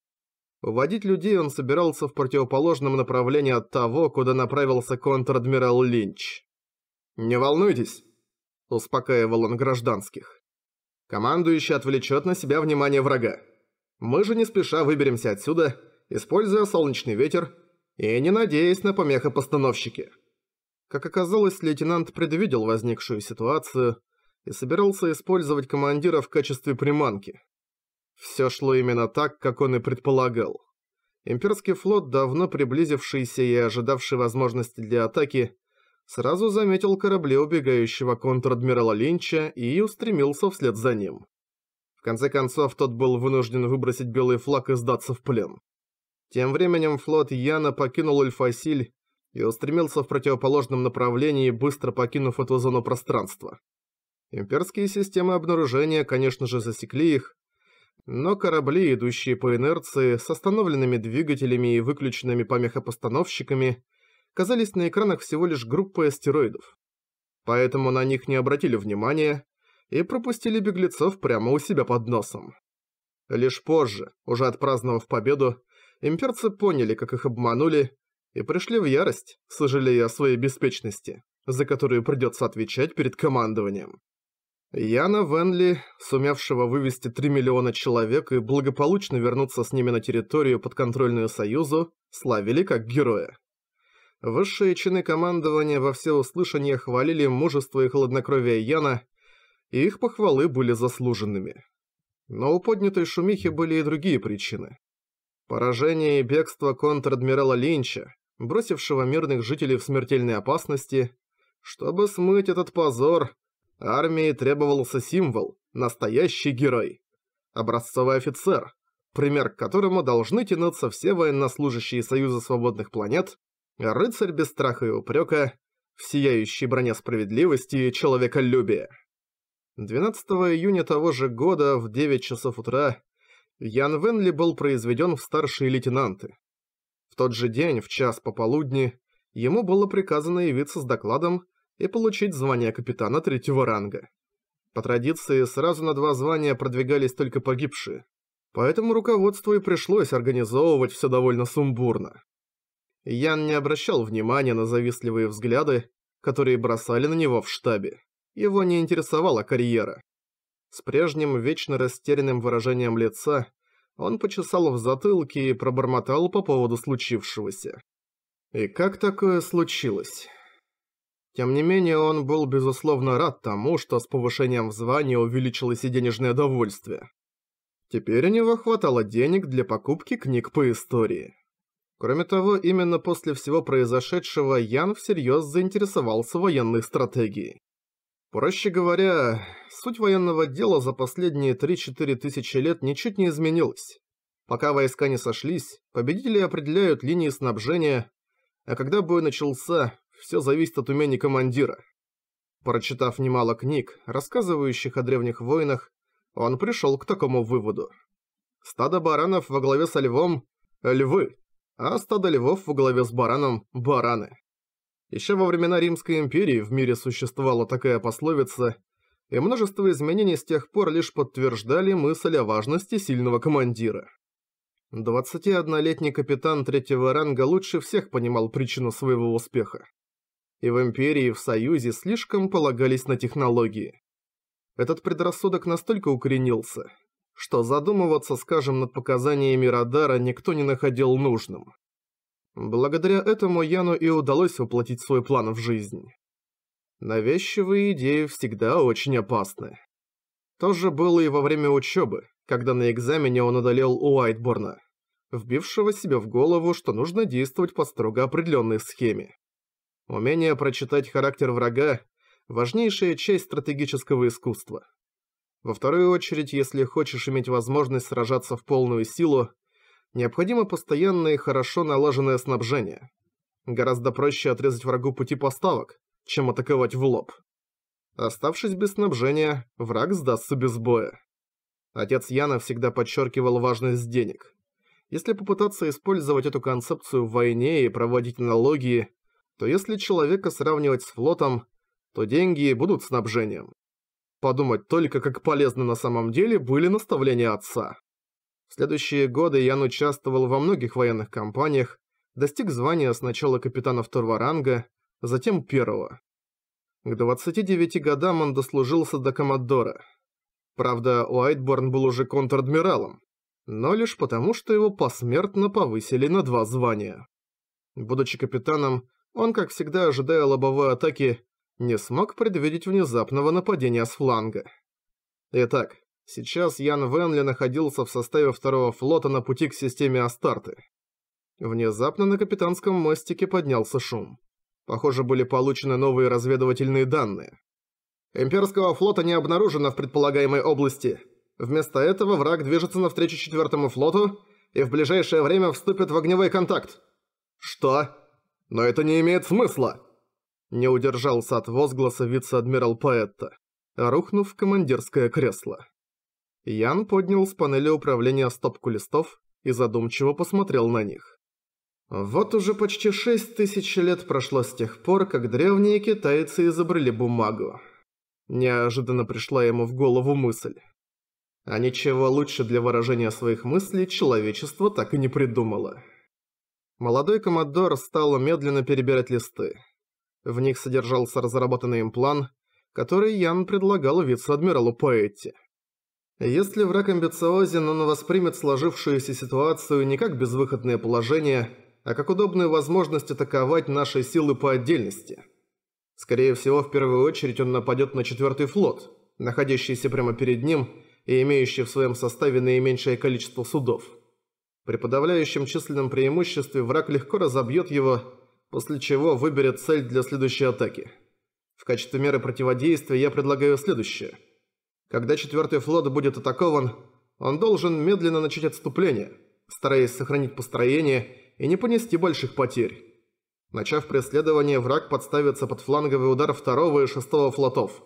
Уводить людей он собирался в противоположном направлении от того, куда направился контр-адмирал Линч. «Не волнуйтесь, успокаивал он гражданских. Командующий отвлечет на себя внимание врага. Мы же не спеша выберемся отсюда, используя солнечный ветер и не надеясь на помехопостановщики. Как оказалось, лейтенант предвидел возникшую ситуацию и собирался использовать командира в качестве приманки. Все шло именно так, как он и предполагал. Имперский флот, давно приблизившийся и ожидавший возможности для атаки, сразу заметил корабли убегающего контр-адмирала Линча и устремился вслед за ним. В конце концов, тот был вынужден выбросить белый флаг и сдаться в плен. Тем временем флот Яна покинул Эльфасиль и устремился в противоположном направлении, быстро покинув эту зону пространства. Имперские системы обнаружения, конечно же, засекли их, но корабли, идущие по инерции, с остановленными двигателями и выключенными помехопостановщиками – казались на экранах всего лишь группой астероидов. Поэтому на них не обратили внимания и пропустили беглецов прямо у себя под носом. Лишь позже, уже отпраздновав победу, имперцы поняли, как их обманули, и пришли в ярость, сожалея о своей беспечности, за которую придется отвечать перед командованием. Яна Венли, сумевшего вывести 3 миллиона человек и благополучно вернуться с ними на территорию, подконтрольную Союзу, славили как героя высшие чины командования во всеуслышание хвалили мужество и хладнокровие Яна, и их похвалы были заслуженными. Но у поднятой шумихи были и другие причины. Поражение и бегство контр-адмирала Линча, бросившего мирных жителей в смертельной опасности. Чтобы смыть этот позор, армии требовался символ, настоящий герой, образцовый офицер, пример к которому должны тянуться все военнослужащие Союза Свободных Планет, рыцарь без страха и упрека, в сияющей броне справедливости и человеколюбия. 12 июня того же года в 9 часов утра Ян Венли был произведен в старшие лейтенанты. В тот же день, в час пополудни, ему было приказано явиться с докладом и получить звание капитана третьего ранга. По традиции, сразу на два звания продвигались только погибшие, поэтому руководству и пришлось организовывать все довольно сумбурно. Ян не обращал внимания на завистливые взгляды, которые бросали на него в штабе. Его не интересовала карьера. С прежним вечно растерянным выражением лица он почесал в затылке и пробормотал по поводу случившегося. И как такое случилось? Тем не менее, он был безусловно рад тому, что с повышением в звании увеличилось и денежное довольствие. Теперь у него хватало денег для покупки книг по истории. Кроме того, именно после всего произошедшего Ян всерьез заинтересовался военной стратегией. Проще говоря, суть военного дела за последние 3-4 тысячи лет ничуть не изменилась. Пока войска не сошлись, победители определяют линии снабжения, а когда бой начался, все зависит от умений командира. Прочитав немало книг, рассказывающих о древних войнах, он пришел к такому выводу. Стадо баранов во главе со львом – львы, а стадо львов в главе с бараном – бараны. Еще во времена Римской империи в мире существовала такая пословица, и множество изменений с тех пор лишь подтверждали мысль о важности сильного командира. 21-летний капитан третьего ранга лучше всех понимал причину своего успеха. И в Империи, и в Союзе слишком полагались на технологии. Этот предрассудок настолько укоренился – что задумываться, скажем, над показаниями радара никто не находил нужным. Благодаря этому Яну и удалось воплотить свой план в жизнь. Навязчивые идеи всегда очень опасны. То же было и во время учебы, когда на экзамене он одолел Уайтборна, вбившего себе в голову, что нужно действовать по строго определенной схеме. Умение прочитать характер врага – важнейшая часть стратегического искусства – во вторую очередь, если хочешь иметь возможность сражаться в полную силу, необходимо постоянное и хорошо налаженное снабжение. Гораздо проще отрезать врагу пути поставок, чем атаковать в лоб. Оставшись без снабжения, враг сдастся без боя. Отец Яна всегда подчеркивал важность денег. Если попытаться использовать эту концепцию в войне и проводить аналогии, то если человека сравнивать с флотом, то деньги будут снабжением подумать только, как полезны на самом деле были наставления отца. В следующие годы Ян участвовал во многих военных кампаниях, достиг звания сначала капитана второго ранга, затем первого. К 29 годам он дослужился до коммодора. Правда, Уайтборн был уже контр-адмиралом, но лишь потому, что его посмертно повысили на два звания. Будучи капитаном, он, как всегда, ожидая лобовой атаки, не смог предвидеть внезапного нападения с фланга. Итак, сейчас Ян Венли находился в составе второго флота на пути к системе Астарты. Внезапно на капитанском мостике поднялся шум. Похоже, были получены новые разведывательные данные. Имперского флота не обнаружено в предполагаемой области. Вместо этого враг движется навстречу четвертому флоту и в ближайшее время вступит в огневой контакт. Что? Но это не имеет смысла. Не удержался от возгласа вице-адмирал Паэтта, рухнув в командирское кресло. Ян поднял с панели управления стопку листов и задумчиво посмотрел на них. Вот уже почти шесть тысяч лет прошло с тех пор, как древние китайцы изобрели бумагу. Неожиданно пришла ему в голову мысль. А ничего лучше для выражения своих мыслей человечество так и не придумало. Молодой командор стал медленно перебирать листы. В них содержался разработанный им план, который Ян предлагал вице-адмиралу Поэти. Если враг амбициозен, он воспримет сложившуюся ситуацию не как безвыходное положение, а как удобную возможность атаковать наши силы по отдельности. Скорее всего, в первую очередь он нападет на четвертый флот, находящийся прямо перед ним и имеющий в своем составе наименьшее количество судов. При подавляющем численном преимуществе враг легко разобьет его после чего выберет цель для следующей атаки. В качестве меры противодействия я предлагаю следующее. Когда четвертый флот будет атакован, он должен медленно начать отступление, стараясь сохранить построение и не понести больших потерь. Начав преследование, враг подставится под фланговый удар второго и шестого флотов,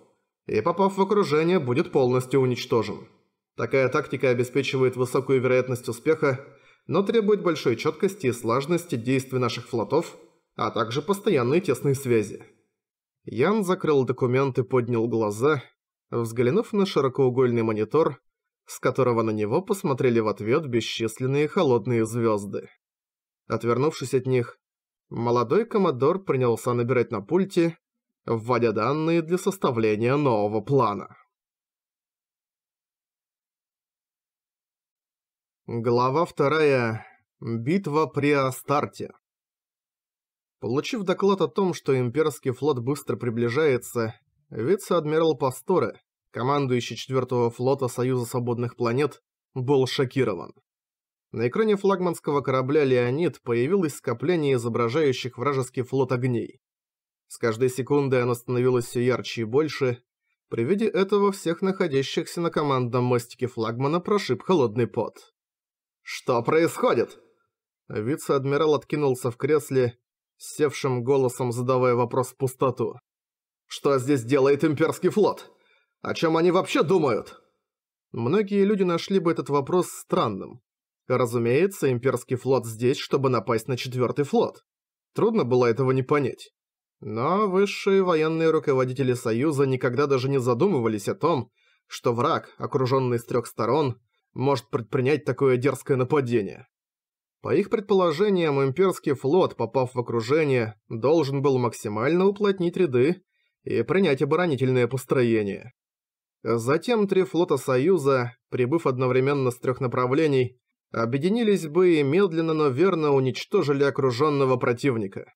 и попав в окружение, будет полностью уничтожен. Такая тактика обеспечивает высокую вероятность успеха, но требует большой четкости и слаженности действий наших флотов – а также постоянные тесные связи. Ян закрыл документ и поднял глаза, взглянув на широкоугольный монитор, с которого на него посмотрели в ответ бесчисленные холодные звезды. Отвернувшись от них, молодой коммодор принялся набирать на пульте, вводя данные для составления нового плана. Глава вторая. Битва при Астарте. Получив доклад о том, что имперский флот быстро приближается, вице-адмирал Пастора, командующий 4-го флота Союза Свободных Планет, был шокирован. На экране флагманского корабля «Леонид» появилось скопление изображающих вражеский флот огней. С каждой секундой оно становилось все ярче и больше. При виде этого всех находящихся на командном мостике флагмана прошиб холодный пот. «Что происходит?» Вице-адмирал откинулся в кресле севшим голосом задавая вопрос в пустоту. «Что здесь делает имперский флот? О чем они вообще думают?» Многие люди нашли бы этот вопрос странным. Разумеется, имперский флот здесь, чтобы напасть на четвертый флот. Трудно было этого не понять. Но высшие военные руководители Союза никогда даже не задумывались о том, что враг, окруженный с трех сторон, может предпринять такое дерзкое нападение. По их предположениям, имперский флот, попав в окружение, должен был максимально уплотнить ряды и принять оборонительное построение. Затем три флота Союза, прибыв одновременно с трех направлений, объединились бы и медленно, но верно уничтожили окруженного противника.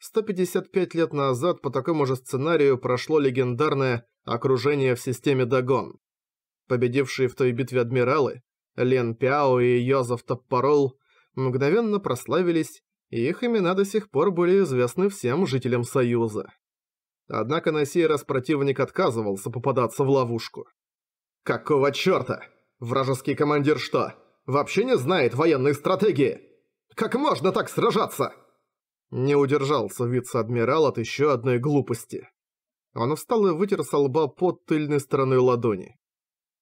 155 лет назад по такому же сценарию прошло легендарное «Окружение в системе Дагон». Победившие в той битве адмиралы, Лен Пяо и Йозеф Топпорол, мгновенно прославились, и их имена до сих пор были известны всем жителям Союза. Однако на сей раз противник отказывался попадаться в ловушку. «Какого чёрта? Вражеский командир что, вообще не знает военной стратегии? Как можно так сражаться?» Не удержался вице-адмирал от ещё одной глупости. Он встал и вытер со лба под тыльной стороной ладони.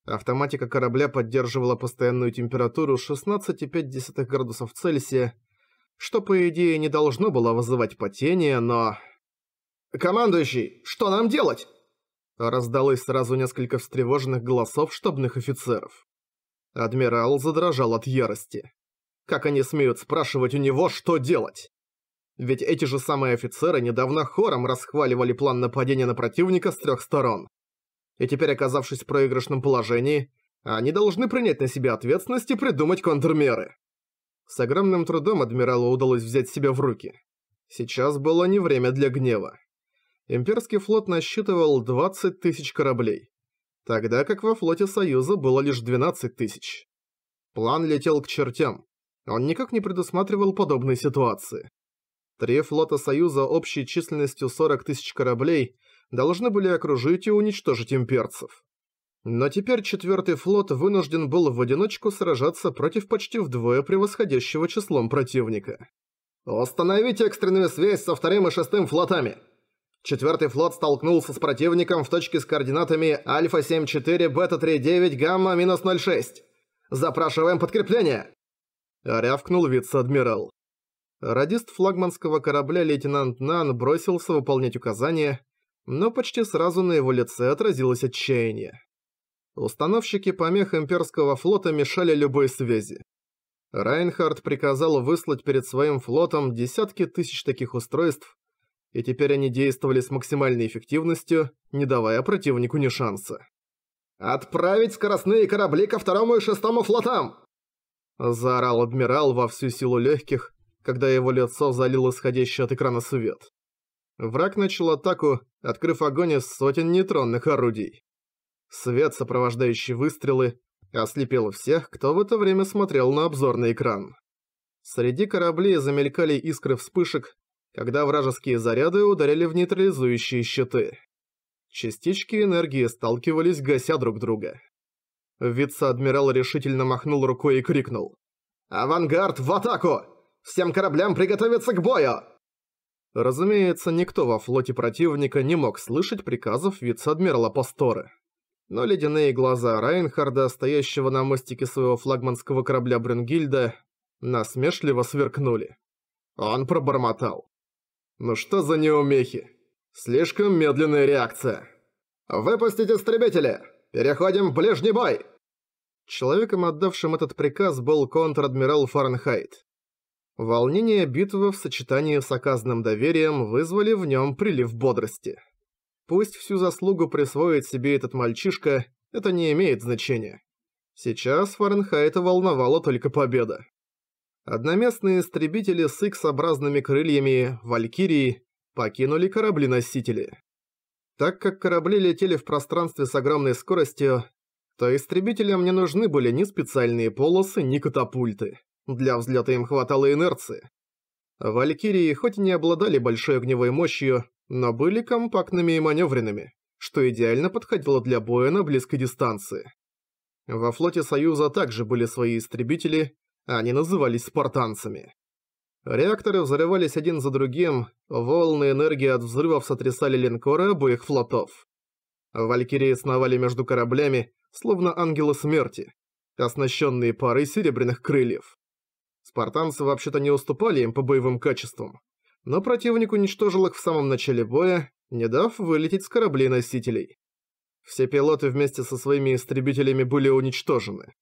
Автоматика корабля поддерживала постоянную температуру 16,5 градусов Цельсия, что, по идее, не должно было вызывать потение, но... «Командующий, что нам делать?» Раздалось сразу несколько встревоженных голосов штабных офицеров. Адмирал задрожал от ярости. Как они смеют спрашивать у него, что делать? Ведь эти же самые офицеры недавно хором расхваливали план нападения на противника с трех сторон и теперь оказавшись в проигрышном положении, они должны принять на себя ответственность и придумать контрмеры. С огромным трудом адмиралу удалось взять себя в руки. Сейчас было не время для гнева. Имперский флот насчитывал 20 тысяч кораблей, тогда как во флоте Союза было лишь 12 тысяч. План летел к чертям. Он никак не предусматривал подобной ситуации. Три флота Союза общей численностью 40 тысяч кораблей – должны были окружить и уничтожить имперцев. Но теперь четвертый флот вынужден был в одиночку сражаться против почти вдвое превосходящего числом противника. «Установить экстренную связь со вторым и шестым флотами!» Четвертый флот столкнулся с противником в точке с координатами Альфа-74, Бета-39, Гамма-06. Запрашиваем подкрепление!» Рявкнул вице-адмирал. Радист флагманского корабля лейтенант Нан бросился выполнять указания, но почти сразу на его лице отразилось отчаяние. Установщики помех имперского флота мешали любой связи. Райнхард приказал выслать перед своим флотом десятки тысяч таких устройств, и теперь они действовали с максимальной эффективностью, не давая противнику ни шанса. «Отправить скоростные корабли ко второму и шестому флотам!» Заорал адмирал во всю силу легких, когда его лицо залило исходящий от экрана свет. Враг начал атаку, открыв огонь из сотен нейтронных орудий. Свет, сопровождающий выстрелы, ослепил всех, кто в это время смотрел на обзорный экран. Среди кораблей замелькали искры вспышек, когда вражеские заряды ударили в нейтрализующие щиты. Частички энергии сталкивались, гася друг друга. Вице-адмирал решительно махнул рукой и крикнул. «Авангард в атаку! Всем кораблям приготовиться к бою!» Разумеется, никто во флоте противника не мог слышать приказов вице-адмирала Пасторы. Но ледяные глаза Райнхарда, стоящего на мостике своего флагманского корабля Брюнгильда, насмешливо сверкнули. Он пробормотал. «Ну что за неумехи? Слишком медленная реакция!» «Выпустить истребители! Переходим в ближний бой!» Человеком, отдавшим этот приказ, был контр-адмирал Фаренхайт. Волнение битвы в сочетании с оказанным доверием вызвали в нем прилив бодрости. Пусть всю заслугу присвоит себе этот мальчишка, это не имеет значения. Сейчас Фаренхайта волновала только победа. Одноместные истребители с X-образными крыльями «Валькирии» покинули корабли-носители. Так как корабли летели в пространстве с огромной скоростью, то истребителям не нужны были ни специальные полосы, ни катапульты. Для взлета им хватало инерции. Валькирии хоть и не обладали большой огневой мощью, но были компактными и маневренными, что идеально подходило для боя на близкой дистанции. Во флоте Союза также были свои истребители, они назывались спартанцами. Реакторы взрывались один за другим, волны энергии от взрывов сотрясали линкоры обоих флотов. Валькирии сновали между кораблями, словно ангелы смерти, оснащенные парой серебряных крыльев. Спартанцы вообще-то не уступали им по боевым качествам, но противник уничтожил их в самом начале боя, не дав вылететь с кораблей-носителей. Все пилоты вместе со своими истребителями были уничтожены.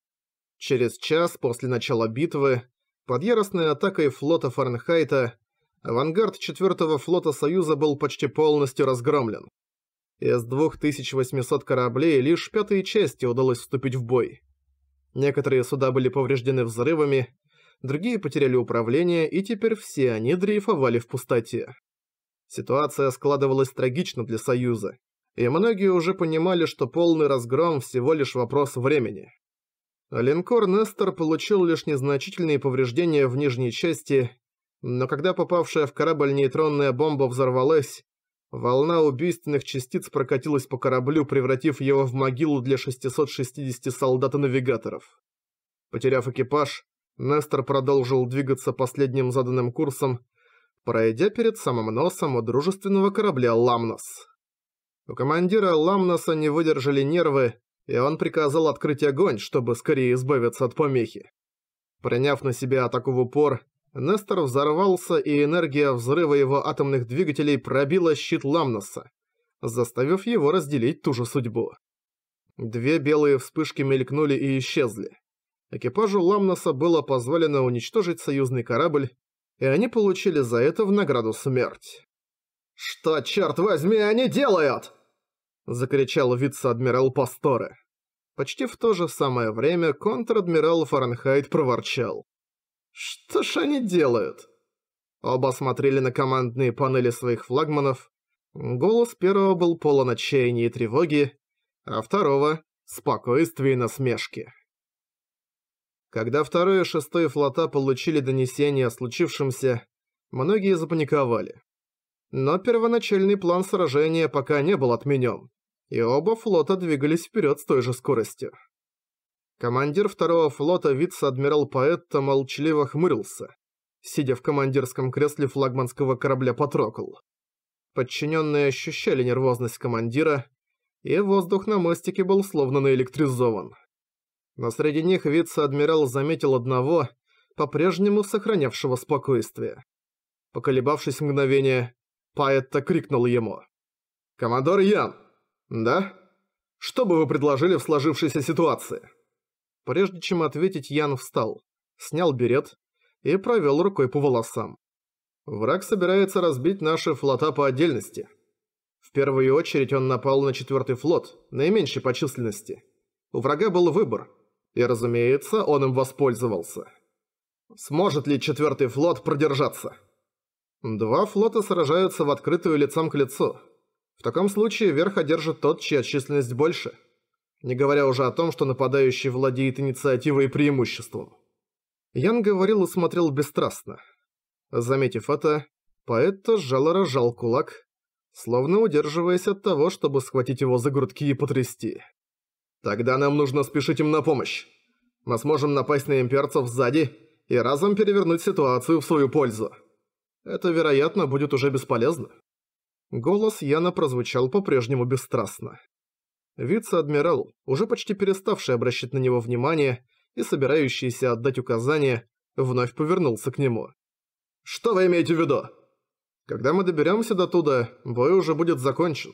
Через час после начала битвы, под яростной атакой флота Фарнхайта, авангард 4 флота Союза был почти полностью разгромлен. Из 2800 кораблей лишь пятой части удалось вступить в бой. Некоторые суда были повреждены взрывами, другие потеряли управление, и теперь все они дрейфовали в пустоте. Ситуация складывалась трагично для Союза, и многие уже понимали, что полный разгром всего лишь вопрос времени. Линкор Нестор получил лишь незначительные повреждения в нижней части, но когда попавшая в корабль нейтронная бомба взорвалась, волна убийственных частиц прокатилась по кораблю, превратив его в могилу для 660 солдат и навигаторов. Потеряв экипаж, Нестор продолжил двигаться последним заданным курсом, пройдя перед самым носом у дружественного корабля «Ламнос». У командира «Ламноса» не выдержали нервы, и он приказал открыть огонь, чтобы скорее избавиться от помехи. Приняв на себя атаку в упор, Нестор взорвался, и энергия взрыва его атомных двигателей пробила щит Ламноса, заставив его разделить ту же судьбу. Две белые вспышки мелькнули и исчезли. Экипажу Ламноса было позволено уничтожить союзный корабль, и они получили за это в награду смерть. «Что, черт возьми, они делают?» – закричал вице-адмирал Пасторе. Почти в то же самое время контр-адмирал Фаренхайт проворчал. «Что ж они делают?» Оба смотрели на командные панели своих флагманов. Голос первого был полон отчаяния и тревоги, а второго – спокойствия и насмешки. Когда второй и шестой флота получили донесение о случившемся, многие запаниковали. Но первоначальный план сражения пока не был отменен, и оба флота двигались вперед с той же скоростью. Командир второго флота вице-адмирал Паэтта молчаливо хмырился, сидя в командирском кресле флагманского корабля «Патрокл». Подчиненные ощущали нервозность командира, и воздух на мостике был словно наэлектризован. Но среди них вице-адмирал заметил одного, по-прежнему сохранявшего спокойствие. Поколебавшись мгновение, Паэтта крикнул ему. «Командор Ян, да? Что бы вы предложили в сложившейся ситуации?» Прежде чем ответить, Ян встал, снял берет и провел рукой по волосам. Враг собирается разбить наши флота по отдельности. В первую очередь он напал на четвертый флот, наименьший по численности. У врага был выбор и, разумеется, он им воспользовался. Сможет ли четвертый флот продержаться? Два флота сражаются в открытую лицом к лицу. В таком случае верх одержит тот, чья численность больше. Не говоря уже о том, что нападающий владеет инициативой и преимуществом. Ян говорил и смотрел бесстрастно. Заметив это, поэт то сжало разжал кулак, словно удерживаясь от того, чтобы схватить его за грудки и потрясти. Тогда нам нужно спешить им на помощь. Мы сможем напасть на имперцев сзади и разом перевернуть ситуацию в свою пользу. Это, вероятно, будет уже бесполезно». Голос Яна прозвучал по-прежнему бесстрастно. Вице-адмирал, уже почти переставший обращать на него внимание и собирающийся отдать указания, вновь повернулся к нему. «Что вы имеете в виду?» «Когда мы доберемся до туда, бой уже будет закончен.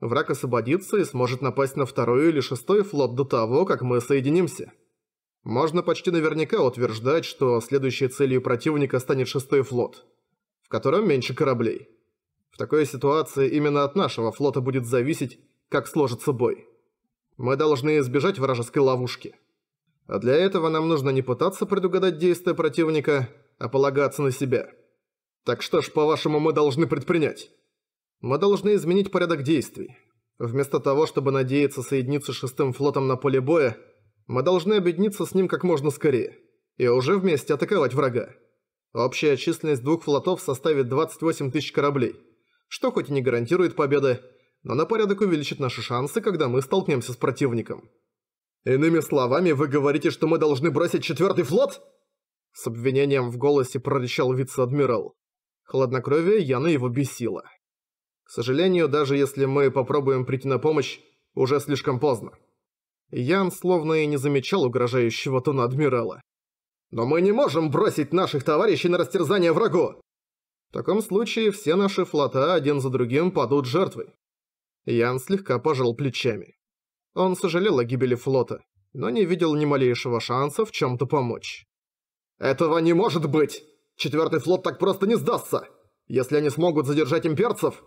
Враг освободится и сможет напасть на второй или шестой флот до того, как мы соединимся. Можно почти наверняка утверждать, что следующей целью противника станет шестой флот, в котором меньше кораблей. В такой ситуации именно от нашего флота будет зависеть, как сложится бой. Мы должны избежать вражеской ловушки. А для этого нам нужно не пытаться предугадать действия противника, а полагаться на себя. Так что ж, по-вашему, мы должны предпринять? Мы должны изменить порядок действий. Вместо того, чтобы надеяться соединиться с шестым флотом на поле боя, мы должны объединиться с ним как можно скорее и уже вместе атаковать врага. Общая численность двух флотов составит 28 тысяч кораблей, что хоть и не гарантирует победы, но на порядок увеличит наши шансы, когда мы столкнемся с противником. «Иными словами, вы говорите, что мы должны бросить четвертый флот?» С обвинением в голосе прорычал вице-адмирал. Хладнокровие Яна его бесило. К сожалению, даже если мы попробуем прийти на помощь, уже слишком поздно. Ян словно и не замечал угрожающего тона адмирала. «Но мы не можем бросить наших товарищей на растерзание врагу!» В таком случае все наши флота один за другим падут жертвой. Ян слегка пожал плечами. Он сожалел о гибели флота, но не видел ни малейшего шанса в чем-то помочь. «Этого не может быть! Четвертый флот так просто не сдастся! Если они смогут задержать имперцев,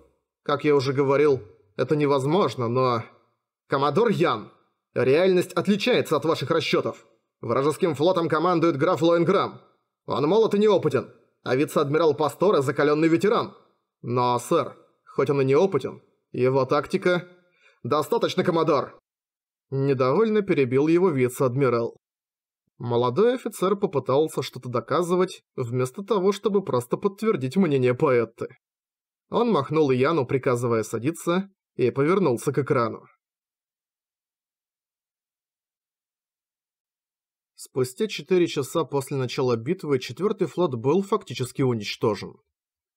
как я уже говорил, это невозможно, но... Коммодор Ян, реальность отличается от ваших расчетов. Вражеским флотом командует граф Лоенграм. Он молод и неопытен, а вице-адмирал Пастора – закаленный ветеран. Но, сэр, хоть он и неопытен, его тактика... «Достаточно, коммодор!» Недовольно перебил его вице-адмирал. Молодой офицер попытался что-то доказывать, вместо того, чтобы просто подтвердить мнение поэты. Он махнул Яну, приказывая садиться, и повернулся к экрану. Спустя четыре часа после начала битвы четвертый флот был фактически уничтожен.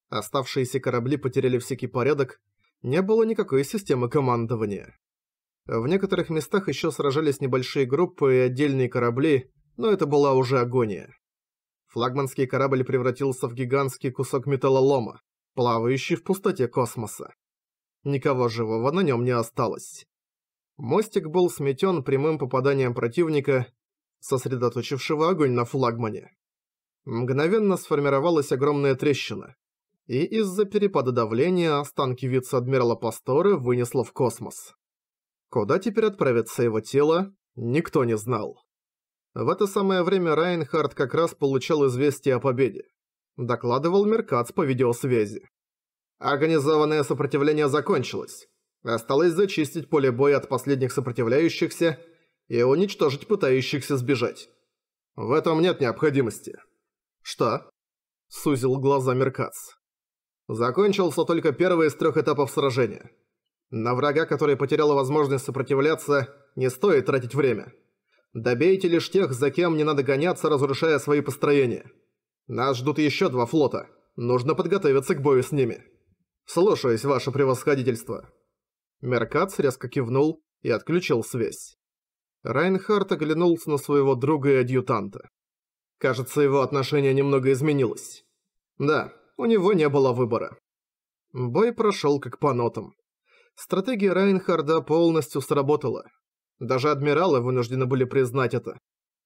Оставшиеся корабли потеряли всякий порядок, не было никакой системы командования. В некоторых местах еще сражались небольшие группы и отдельные корабли, но это была уже агония. Флагманский корабль превратился в гигантский кусок металлолома плавающий в пустоте космоса. Никого живого на нем не осталось. Мостик был сметен прямым попаданием противника, сосредоточившего огонь на флагмане. Мгновенно сформировалась огромная трещина, и из-за перепада давления останки вице-адмирала Пасторы вынесло в космос. Куда теперь отправится его тело, никто не знал. В это самое время Райнхард как раз получал известие о победе докладывал Меркац по видеосвязи. Организованное сопротивление закончилось. Осталось зачистить поле боя от последних сопротивляющихся и уничтожить пытающихся сбежать. В этом нет необходимости. Что? Сузил глаза Меркац. Закончился только первый из трех этапов сражения. На врага, который потерял возможность сопротивляться, не стоит тратить время. Добейте лишь тех, за кем не надо гоняться, разрушая свои построения. Нас ждут еще два флота. Нужно подготовиться к бою с ними. Слушаюсь, ваше превосходительство». Меркац резко кивнул и отключил связь. Райнхард оглянулся на своего друга и адъютанта. Кажется, его отношение немного изменилось. Да, у него не было выбора. Бой прошел как по нотам. Стратегия Райнхарда полностью сработала. Даже адмиралы вынуждены были признать это.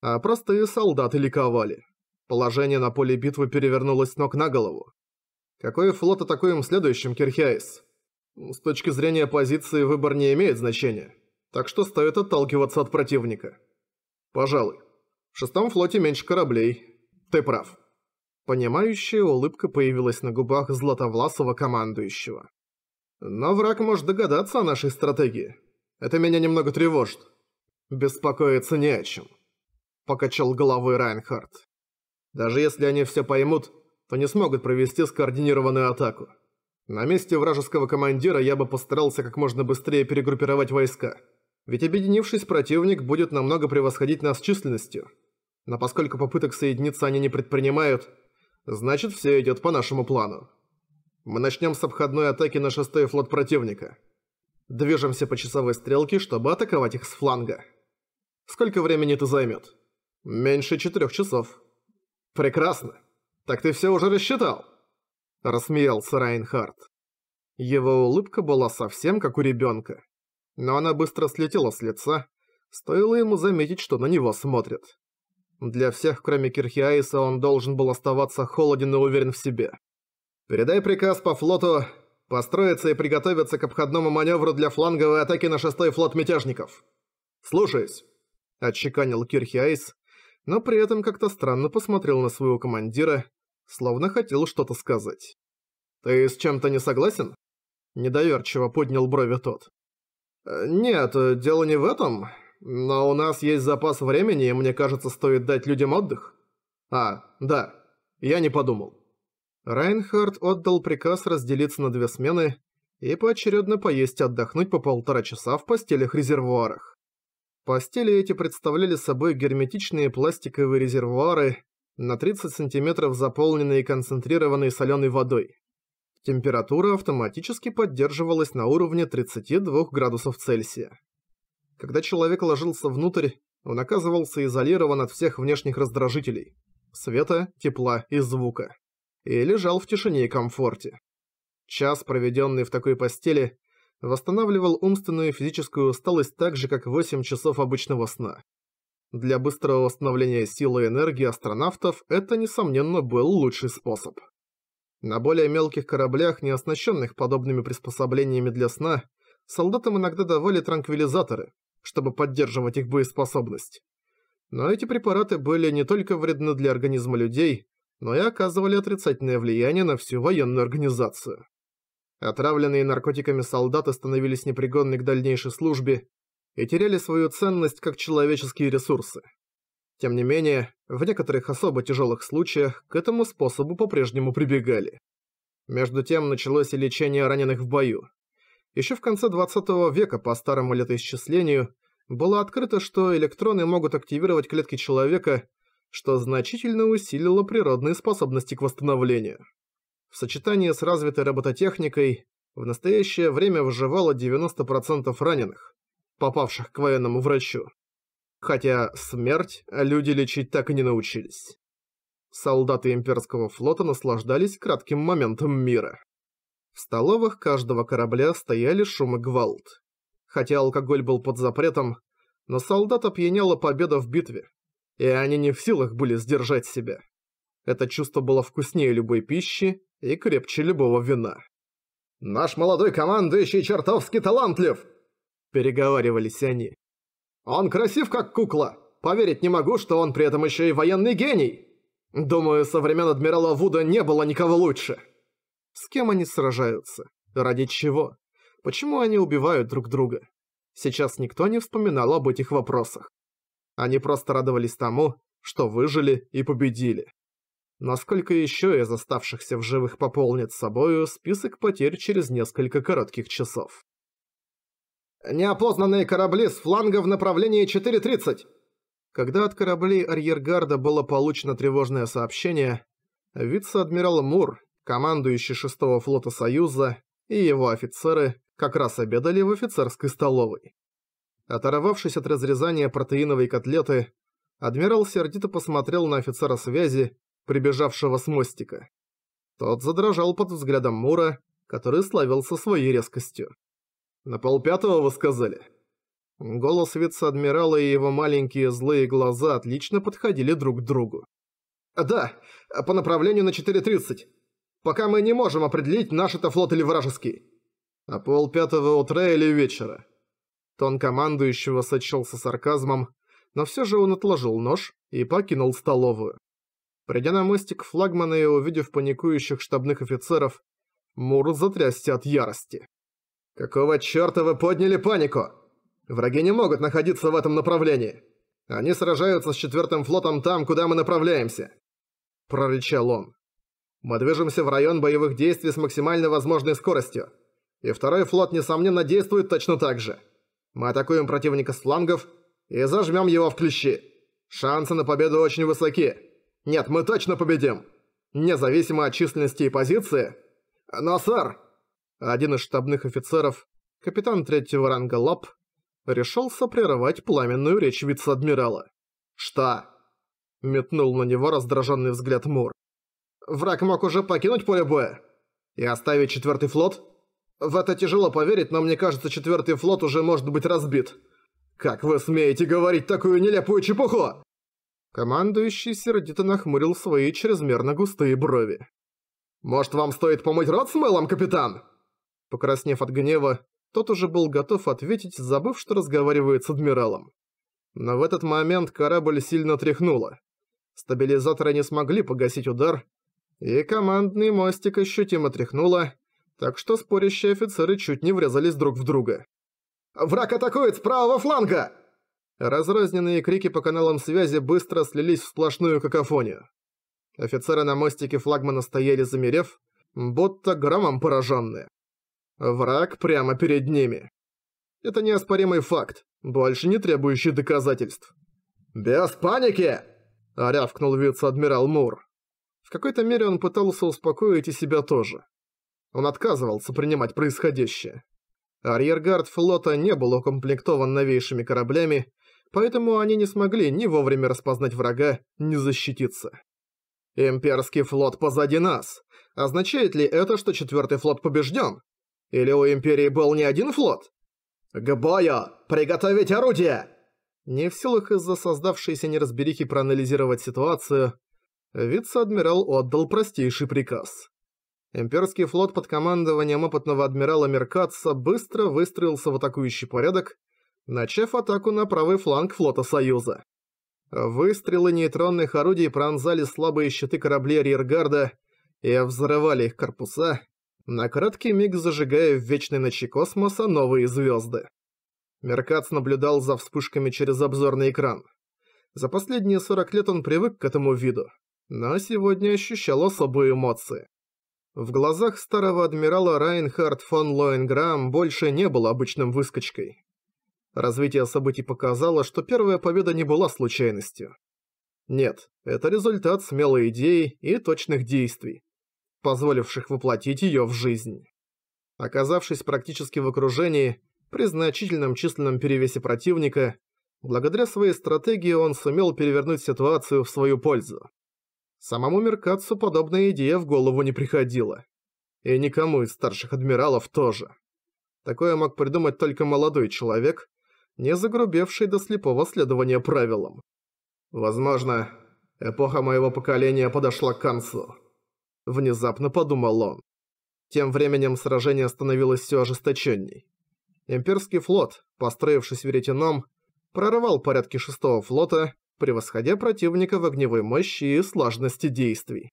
А простые солдаты ликовали. Положение на поле битвы перевернулось ног на голову. Какой флот атакуем следующим, Кирхиайс? С точки зрения позиции выбор не имеет значения, так что стоит отталкиваться от противника. Пожалуй. В шестом флоте меньше кораблей. Ты прав. Понимающая улыбка появилась на губах Златовласова командующего. Но враг может догадаться о нашей стратегии. Это меня немного тревожит. Беспокоиться не о чем. Покачал головой Райнхард. Даже если они все поймут, то не смогут провести скоординированную атаку. На месте вражеского командира я бы постарался как можно быстрее перегруппировать войска. Ведь объединившись, противник будет намного превосходить нас численностью. Но поскольку попыток соединиться они не предпринимают, значит все идет по нашему плану. Мы начнем с обходной атаки на шестой флот противника. Движемся по часовой стрелке, чтобы атаковать их с фланга. Сколько времени это займет? Меньше четырех часов. «Прекрасно. Так ты все уже рассчитал?» Рассмеялся Райнхард. Его улыбка была совсем как у ребенка. Но она быстро слетела с лица, стоило ему заметить, что на него смотрят. Для всех, кроме Кирхиаиса, он должен был оставаться холоден и уверен в себе. «Передай приказ по флоту построиться и приготовиться к обходному маневру для фланговой атаки на шестой флот мятежников. Слушаюсь», – отчеканил Кирхиаис, но при этом как-то странно посмотрел на своего командира, словно хотел что-то сказать. «Ты с чем-то не согласен?» Недоверчиво поднял брови тот. «Э, «Нет, э, дело не в этом, но у нас есть запас времени, и мне кажется, стоит дать людям отдых». «А, да, я не подумал». Райнхард отдал приказ разделиться на две смены и поочередно поесть и отдохнуть по полтора часа в постелях-резервуарах. Постели эти представляли собой герметичные пластиковые резервуары, на 30 сантиметров заполненные концентрированной соленой водой. Температура автоматически поддерживалась на уровне 32 градусов Цельсия. Когда человек ложился внутрь, он оказывался изолирован от всех внешних раздражителей – света, тепла и звука, и лежал в тишине и комфорте. Час, проведенный в такой постели, восстанавливал умственную и физическую усталость так же, как 8 часов обычного сна. Для быстрого восстановления силы и энергии астронавтов это, несомненно, был лучший способ. На более мелких кораблях, не оснащенных подобными приспособлениями для сна, солдатам иногда давали транквилизаторы, чтобы поддерживать их боеспособность. Но эти препараты были не только вредны для организма людей, но и оказывали отрицательное влияние на всю военную организацию. Отравленные наркотиками солдаты становились непригодны к дальнейшей службе и теряли свою ценность как человеческие ресурсы. Тем не менее, в некоторых особо тяжелых случаях к этому способу по-прежнему прибегали. Между тем началось и лечение раненых в бою. Еще в конце 20 века по старому летоисчислению было открыто, что электроны могут активировать клетки человека, что значительно усилило природные способности к восстановлению в сочетании с развитой робототехникой в настоящее время выживало 90% раненых, попавших к военному врачу. Хотя смерть люди лечить так и не научились. Солдаты имперского флота наслаждались кратким моментом мира. В столовых каждого корабля стояли шум и гвалт. Хотя алкоголь был под запретом, но солдат опьяняла победа в битве, и они не в силах были сдержать себя. Это чувство было вкуснее любой пищи и крепче любого вина. «Наш молодой командующий чертовски талантлив!» Переговаривались они. «Он красив, как кукла. Поверить не могу, что он при этом еще и военный гений. Думаю, со времен адмирала Вуда не было никого лучше». С кем они сражаются? Ради чего? Почему они убивают друг друга? Сейчас никто не вспоминал об этих вопросах. Они просто радовались тому, что выжили и победили. Насколько еще из оставшихся в живых пополнит собою список потерь через несколько коротких часов. «Неопознанные корабли с фланга в направлении 4.30!» Когда от кораблей арьергарда было получено тревожное сообщение, вице-адмирал Мур, командующий шестого флота Союза, и его офицеры как раз обедали в офицерской столовой. Оторвавшись от разрезания протеиновой котлеты, адмирал сердито посмотрел на офицера связи прибежавшего с мостика. Тот задрожал под взглядом Мура, который славился своей резкостью. «На полпятого вы сказали?» Голос вице-адмирала и его маленькие злые глаза отлично подходили друг к другу. «Да, по направлению на 4.30. Пока мы не можем определить, наш это флот или вражеский». «А полпятого утра или вечера?» Тон командующего сочился сарказмом, но все же он отложил нож и покинул столовую. Придя на мостик флагмана и увидев паникующих штабных офицеров, Мур затрясся от ярости. «Какого чёрта вы подняли панику? Враги не могут находиться в этом направлении. Они сражаются с четвертым флотом там, куда мы направляемся!» Прорычал он. «Мы движемся в район боевых действий с максимально возможной скоростью. И второй флот, несомненно, действует точно так же. Мы атакуем противника с флангов и зажмем его в клещи. Шансы на победу очень высоки». Нет, мы точно победим! Независимо от численности и позиции. Но, сэр!» Один из штабных офицеров, капитан третьего ранга Лап, решился прерывать пламенную речь вице-адмирала. «Что?» – метнул на него раздраженный взгляд Мур. «Враг мог уже покинуть поле боя и оставить четвертый флот? В это тяжело поверить, но мне кажется, четвертый флот уже может быть разбит. Как вы смеете говорить такую нелепую чепуху?» Командующий сердито нахмурил свои чрезмерно густые брови. «Может, вам стоит помыть рот с мылом, капитан?» Покраснев от гнева, тот уже был готов ответить, забыв, что разговаривает с адмиралом. Но в этот момент корабль сильно тряхнуло. Стабилизаторы не смогли погасить удар, и командный мостик ощутимо тряхнуло, так что спорящие офицеры чуть не врезались друг в друга. «Враг атакует с правого фланга!» Разрозненные крики по каналам связи быстро слились в сплошную какофонию. Офицеры на мостике флагмана стояли замерев, будто громом пораженные. Враг прямо перед ними. Это неоспоримый факт, больше не требующий доказательств. «Без паники!» – рявкнул вице-адмирал Мур. В какой-то мере он пытался успокоить и себя тоже. Он отказывался принимать происходящее. Арьергард флота не был укомплектован новейшими кораблями, поэтому они не смогли ни вовремя распознать врага, ни защититься. «Имперский флот позади нас! Означает ли это, что четвертый флот побежден? Или у Империи был не один флот?» «К бою! Приготовить орудие!» Не в силах из-за создавшейся неразберихи проанализировать ситуацию, вице-адмирал отдал простейший приказ. Имперский флот под командованием опытного адмирала Меркатса быстро выстроился в атакующий порядок начав атаку на правый фланг флота Союза. Выстрелы нейтронных орудий пронзали слабые щиты кораблей Риргарда и взрывали их корпуса, на краткий миг зажигая в вечной ночи космоса новые звезды. Меркац наблюдал за вспышками через обзорный экран. За последние 40 лет он привык к этому виду, но сегодня ощущал особые эмоции. В глазах старого адмирала Райнхард фон Лоенграм больше не был обычным выскочкой. Развитие событий показало, что первая победа не была случайностью. Нет, это результат смелой идеи и точных действий, позволивших воплотить ее в жизнь. Оказавшись практически в окружении, при значительном численном перевесе противника, благодаря своей стратегии он сумел перевернуть ситуацию в свою пользу. Самому Меркацу подобная идея в голову не приходила. И никому из старших адмиралов тоже. Такое мог придумать только молодой человек, не загрубевший до слепого следования правилам. «Возможно, эпоха моего поколения подошла к концу», – внезапно подумал он. Тем временем сражение становилось все ожесточенней. Имперский флот, построившись веретеном, прорывал порядки шестого флота, превосходя противника в огневой мощи и слаженности действий.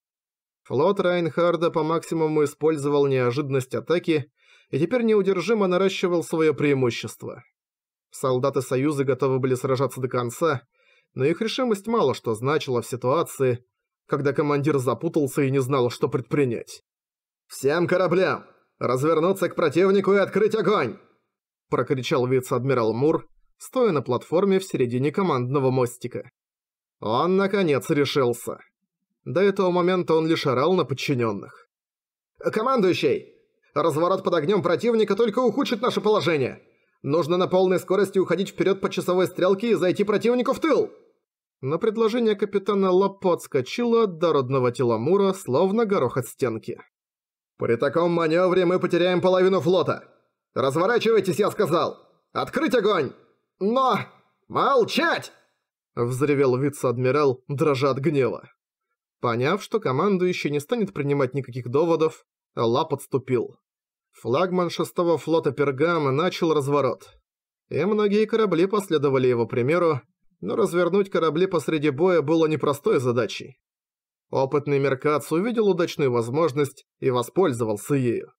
Флот Райнхарда по максимуму использовал неожиданность атаки и теперь неудержимо наращивал свое преимущество. Солдаты Союза готовы были сражаться до конца, но их решимость мало что значила в ситуации, когда командир запутался и не знал, что предпринять. «Всем кораблям! Развернуться к противнику и открыть огонь!» прокричал вице-адмирал Мур, стоя на платформе в середине командного мостика. Он, наконец, решился. До этого момента он лишь орал на подчиненных. «Командующий! Разворот под огнем противника только ухудшит наше положение!» Нужно на полной скорости уходить вперед по часовой стрелке и зайти противнику в тыл!» На предложение капитана Лапо отскочило от дородного тела Мура, словно горох от стенки. «При таком маневре мы потеряем половину флота! Разворачивайтесь, я сказал! Открыть огонь! Но... молчать!» Взревел вице-адмирал, дрожа от гнева. Поняв, что командующий не станет принимать никаких доводов, Лап отступил. Флагман шестого флота Пергама начал разворот. И многие корабли последовали его примеру, но развернуть корабли посреди боя было непростой задачей. Опытный Меркац увидел удачную возможность и воспользовался ею.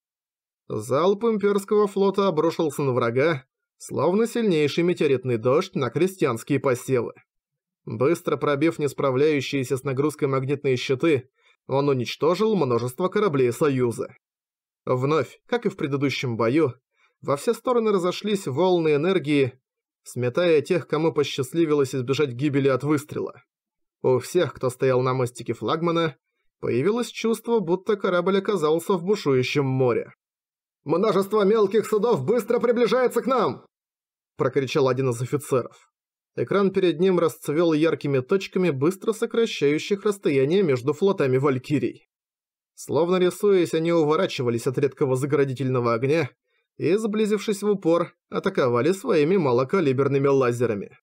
Залп имперского флота обрушился на врага, словно сильнейший метеоритный дождь на крестьянские посевы. Быстро пробив несправляющиеся с нагрузкой магнитные щиты, он уничтожил множество кораблей Союза. Вновь, как и в предыдущем бою, во все стороны разошлись волны энергии, сметая тех, кому посчастливилось избежать гибели от выстрела. У всех, кто стоял на мостике флагмана, появилось чувство, будто корабль оказался в бушующем море. «Множество мелких судов быстро приближается к нам!» – прокричал один из офицеров. Экран перед ним расцвел яркими точками быстро сокращающих расстояние между флотами валькирий. Словно рисуясь, они уворачивались от редкого заградительного огня и, сблизившись в упор, атаковали своими малокалиберными лазерами.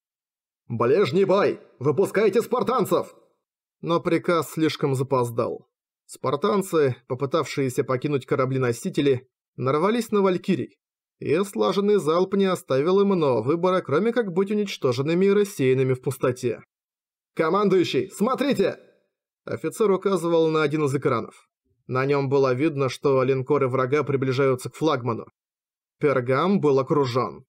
«Ближний бой! Выпускайте спартанцев!» Но приказ слишком запоздал. Спартанцы, попытавшиеся покинуть корабли-носители, нарвались на валькирий, и слаженный залп не оставил им иного выбора, кроме как быть уничтоженными и рассеянными в пустоте. «Командующий, смотрите!» Офицер указывал на один из экранов. На нем было видно, что линкоры врага приближаются к флагману. Пергам был окружен.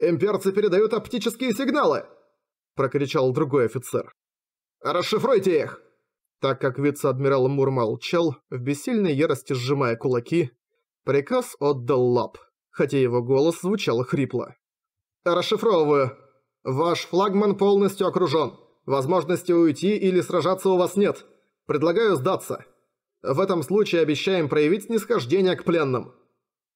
«Имперцы передают оптические сигналы!» – прокричал другой офицер. «Расшифруйте их!» Так как вице-адмирал Мур молчал, в бессильной ярости сжимая кулаки, приказ отдал лап, хотя его голос звучал хрипло. «Расшифровываю. Ваш флагман полностью окружен. Возможности уйти или сражаться у вас нет. Предлагаю сдаться. В этом случае обещаем проявить снисхождение к пленным».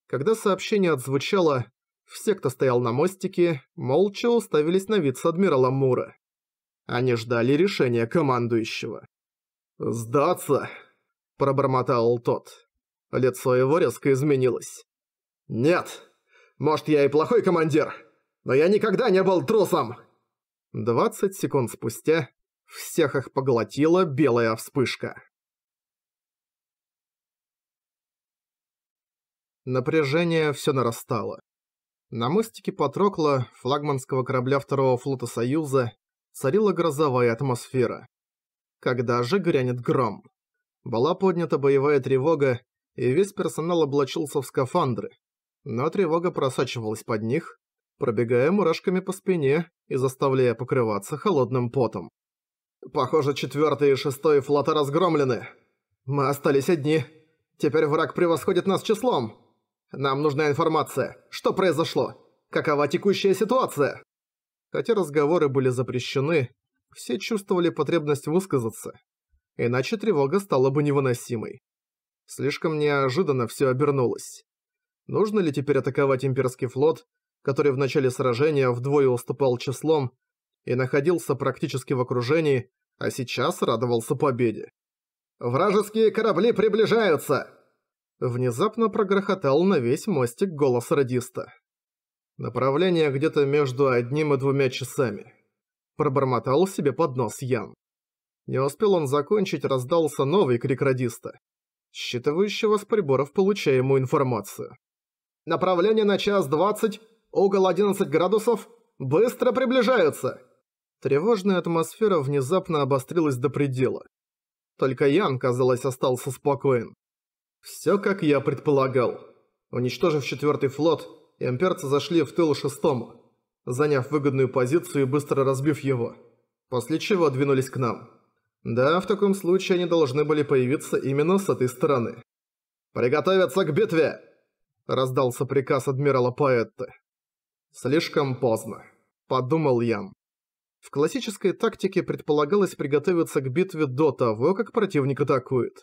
Когда сообщение отзвучало, все, кто стоял на мостике, молча уставились на вице-адмирала Мура. Они ждали решения командующего. «Сдаться!» – пробормотал тот. Лицо его резко изменилось. «Нет! Может, я и плохой командир, но я никогда не был трусом!» 20 секунд спустя всех их поглотила белая вспышка. Напряжение все нарастало. На мостике Патрокла, флагманского корабля второго флота Союза, царила грозовая атмосфера. Когда же грянет гром? Была поднята боевая тревога, и весь персонал облачился в скафандры, но тревога просачивалась под них, пробегая мурашками по спине и заставляя покрываться холодным потом. «Похоже, четвертый и шестой флота разгромлены. Мы остались одни. Теперь враг превосходит нас числом!» Нам нужна информация. Что произошло? Какова текущая ситуация?» Хотя разговоры были запрещены, все чувствовали потребность высказаться. Иначе тревога стала бы невыносимой. Слишком неожиданно все обернулось. Нужно ли теперь атаковать имперский флот, который в начале сражения вдвое уступал числом и находился практически в окружении, а сейчас радовался победе? «Вражеские корабли приближаются!» Внезапно прогрохотал на весь мостик голос радиста. Направление где-то между одним и двумя часами. Пробормотал себе под нос Ян. Не успел он закончить, раздался новый крик радиста, считывающего с приборов получаемую информацию. «Направление на час двадцать, угол одиннадцать градусов, быстро приближаются!» Тревожная атмосфера внезапно обострилась до предела. Только Ян, казалось, остался спокоен. Все как я предполагал. Уничтожив четвертый флот, имперцы зашли в тыл шестому, заняв выгодную позицию и быстро разбив его, после чего двинулись к нам. Да, в таком случае они должны были появиться именно с этой стороны. «Приготовиться к битве!» – раздался приказ адмирала Паэтта. «Слишком поздно», – подумал Ян. В классической тактике предполагалось приготовиться к битве до того, как противник атакует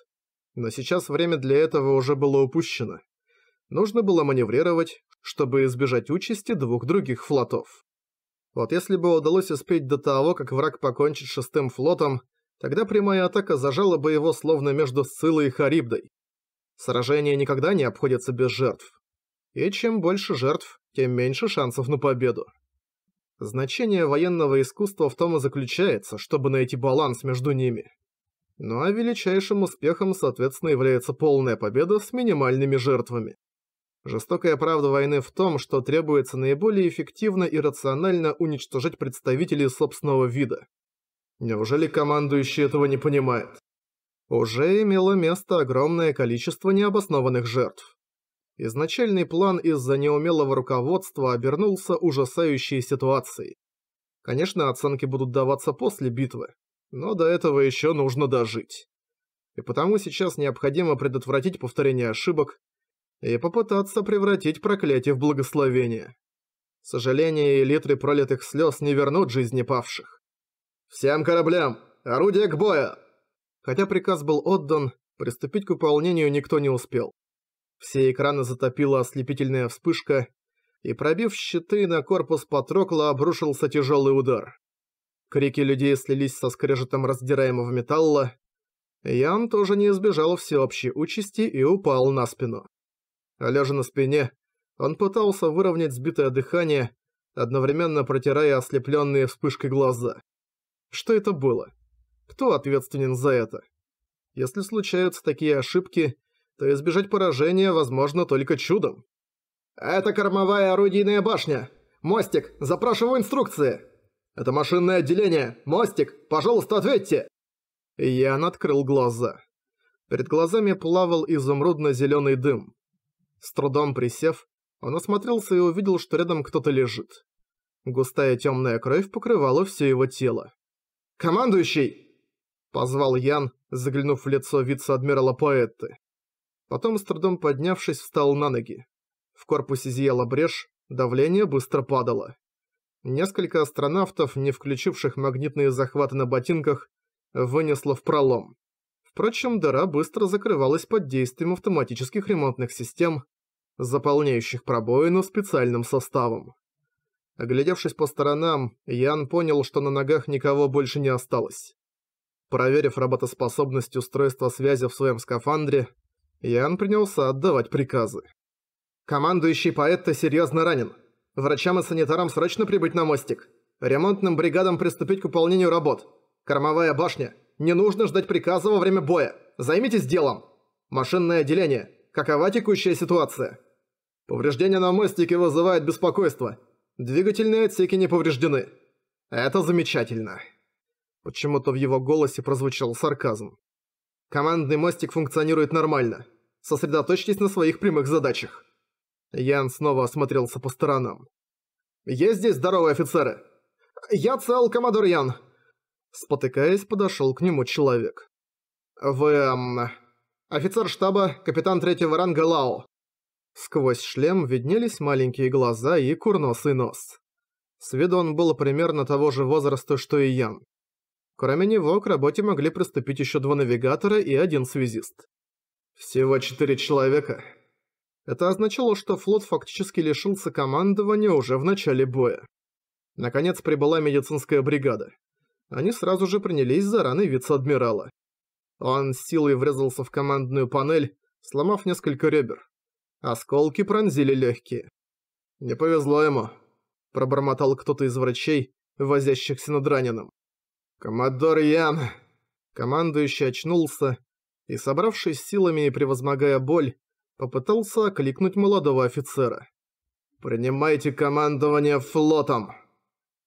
но сейчас время для этого уже было упущено. Нужно было маневрировать, чтобы избежать участи двух других флотов. Вот если бы удалось успеть до того, как враг покончит шестым флотом, тогда прямая атака зажала бы его словно между Сцилой и Харибдой. Сражение никогда не обходится без жертв. И чем больше жертв, тем меньше шансов на победу. Значение военного искусства в том и заключается, чтобы найти баланс между ними – ну а величайшим успехом, соответственно, является полная победа с минимальными жертвами. Жестокая правда войны в том, что требуется наиболее эффективно и рационально уничтожить представителей собственного вида. Неужели командующий этого не понимает? Уже имело место огромное количество необоснованных жертв. Изначальный план из-за неумелого руководства обернулся ужасающей ситуацией. Конечно, оценки будут даваться после битвы, но до этого еще нужно дожить. И потому сейчас необходимо предотвратить повторение ошибок и попытаться превратить проклятие в благословение. Сожаление и литры пролитых слез не вернут жизни павших. «Всем кораблям! Орудие к бою!» Хотя приказ был отдан, приступить к выполнению никто не успел. Все экраны затопила ослепительная вспышка, и пробив щиты на корпус Патрокла обрушился тяжелый удар. Крики людей слились со скрежетом раздираемого металла. Ян тоже не избежал всеобщей участи и упал на спину. Лежа на спине, он пытался выровнять сбитое дыхание, одновременно протирая ослепленные вспышкой глаза. Что это было? Кто ответственен за это? Если случаются такие ошибки, то избежать поражения возможно только чудом. «Это кормовая орудийная башня! Мостик, запрашиваю инструкции!» Это машинное отделение! Мостик! Пожалуйста, ответьте!» Ян открыл глаза. Перед глазами плавал изумрудно-зеленый дым. С трудом присев, он осмотрелся и увидел, что рядом кто-то лежит. Густая темная кровь покрывала все его тело. «Командующий!» – позвал Ян, заглянув в лицо вице-адмирала Поэтты. Потом, с трудом поднявшись, встал на ноги. В корпусе зияла брешь, давление быстро падало. Несколько астронавтов, не включивших магнитные захваты на ботинках, вынесло в пролом. Впрочем, дыра быстро закрывалась под действием автоматических ремонтных систем, заполняющих пробоину специальным составом. Оглядевшись по сторонам, Ян понял, что на ногах никого больше не осталось. Проверив работоспособность устройства связи в своем скафандре, Ян принялся отдавать приказы. «Командующий поэта серьезно ранен. Врачам и санитарам срочно прибыть на мостик. Ремонтным бригадам приступить к выполнению работ. Кормовая башня. Не нужно ждать приказа во время боя. Займитесь делом. Машинное отделение. Какова текущая ситуация? Повреждения на мостике вызывают беспокойство. Двигательные отсеки не повреждены. Это замечательно. Почему-то в его голосе прозвучал сарказм. Командный мостик функционирует нормально. Сосредоточьтесь на своих прямых задачах. Ян снова осмотрелся по сторонам. «Есть здесь здоровые офицеры?» «Я цел, командор Ян!» Спотыкаясь, подошел к нему человек. «Вы... Эм, офицер штаба, капитан третьего ранга Лао». Сквозь шлем виднелись маленькие глаза и курносый нос. С виду он был примерно того же возраста, что и Ян. Кроме него, к работе могли приступить еще два навигатора и один связист. «Всего четыре человека», это означало, что флот фактически лишился командования уже в начале боя. Наконец прибыла медицинская бригада. Они сразу же принялись за раны вице-адмирала. Он с силой врезался в командную панель, сломав несколько ребер. Осколки пронзили легкие. «Не повезло ему», – пробормотал кто-то из врачей, возящихся над раненым. «Коммодор Ян!» Командующий очнулся и, собравшись силами и превозмогая боль, Попытался окликнуть молодого офицера. «Принимайте командование флотом!»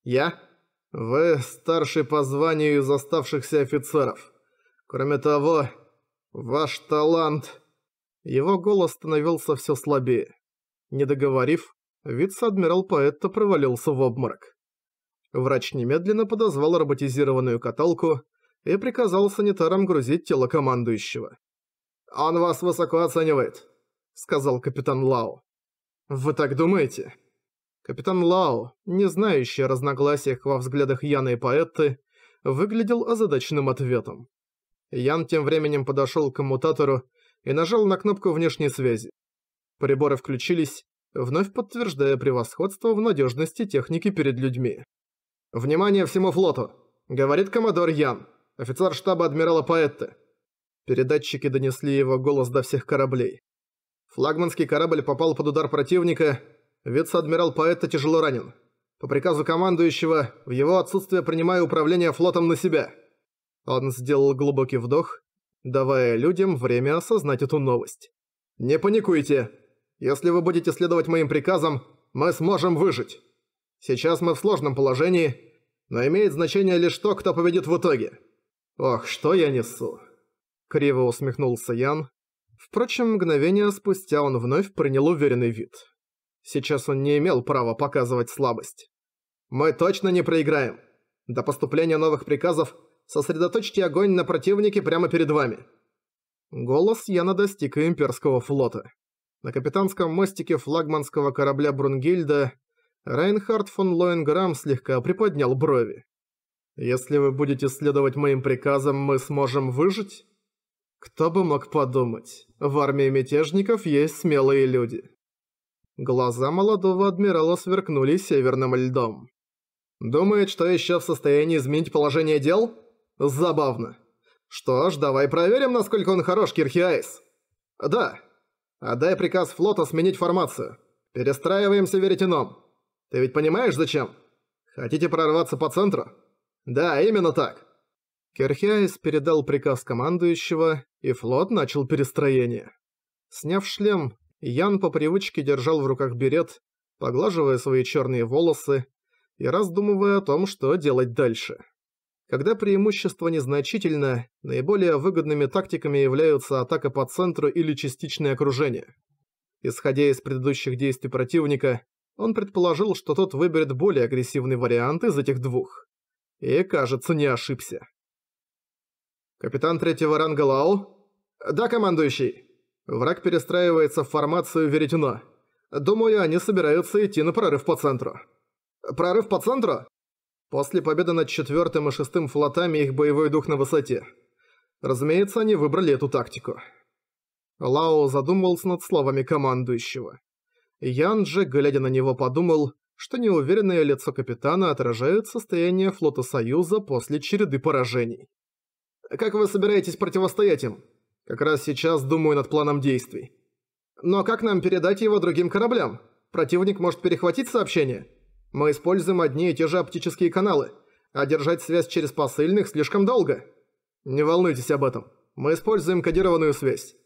«Я?» «Вы старший по званию из оставшихся офицеров. Кроме того, ваш талант...» Его голос становился все слабее. Не договорив, вице-адмирал Паэтто провалился в обморок. Врач немедленно подозвал роботизированную каталку и приказал санитарам грузить тело командующего. «Он вас высоко оценивает сказал капитан Лао. «Вы так думаете?» Капитан Лао, не знающий о разногласиях во взглядах Яна и поэты, выглядел озадаченным ответом. Ян тем временем подошел к коммутатору и нажал на кнопку внешней связи. Приборы включились, вновь подтверждая превосходство в надежности техники перед людьми. «Внимание всему флоту!» — говорит коммодор Ян, офицер штаба адмирала Паэтте. Передатчики донесли его голос до всех кораблей. Флагманский корабль попал под удар противника, вице-адмирал поэта тяжело ранен. По приказу командующего, в его отсутствие принимаю управление флотом на себя. Он сделал глубокий вдох, давая людям время осознать эту новость. «Не паникуйте. Если вы будете следовать моим приказам, мы сможем выжить. Сейчас мы в сложном положении, но имеет значение лишь то, кто победит в итоге». «Ох, что я несу!» Криво усмехнулся Ян, Впрочем, мгновение спустя он вновь принял уверенный вид. Сейчас он не имел права показывать слабость. «Мы точно не проиграем. До поступления новых приказов сосредоточьте огонь на противнике прямо перед вами». Голос Яна достиг имперского флота. На капитанском мостике флагманского корабля Брунгильда Райнхард фон Лоенграм слегка приподнял брови. «Если вы будете следовать моим приказам, мы сможем выжить?» Кто бы мог подумать, в армии мятежников есть смелые люди. Глаза молодого адмирала сверкнули северным льдом. Думает, что еще в состоянии изменить положение дел? Забавно. Что ж, давай проверим, насколько он хорош, Кирхиайс. Да. Отдай приказ флота сменить формацию. Перестраиваемся веретеном. Ты ведь понимаешь, зачем? Хотите прорваться по центру? Да, именно так. Керхиаис передал приказ командующего, и флот начал перестроение. Сняв шлем, Ян по привычке держал в руках берет, поглаживая свои черные волосы и раздумывая о том, что делать дальше. Когда преимущество незначительно, наиболее выгодными тактиками являются атака по центру или частичное окружение. Исходя из предыдущих действий противника, он предположил, что тот выберет более агрессивный вариант из этих двух. И, кажется, не ошибся. «Капитан третьего ранга Лау?» «Да, командующий». Враг перестраивается в формацию веретено. Думаю, они собираются идти на прорыв по центру. Прорыв по центру? После победы над четвертым и шестым флотами их боевой дух на высоте. Разумеется, они выбрали эту тактику. Лао задумывался над словами командующего. Ян же, глядя на него, подумал, что неуверенное лицо капитана отражает состояние флота Союза после череды поражений. Как вы собираетесь противостоять им? Как раз сейчас думаю над планом действий. Но как нам передать его другим кораблям? Противник может перехватить сообщение? Мы используем одни и те же оптические каналы, а держать связь через посыльных слишком долго. Не волнуйтесь об этом. Мы используем кодированную связь.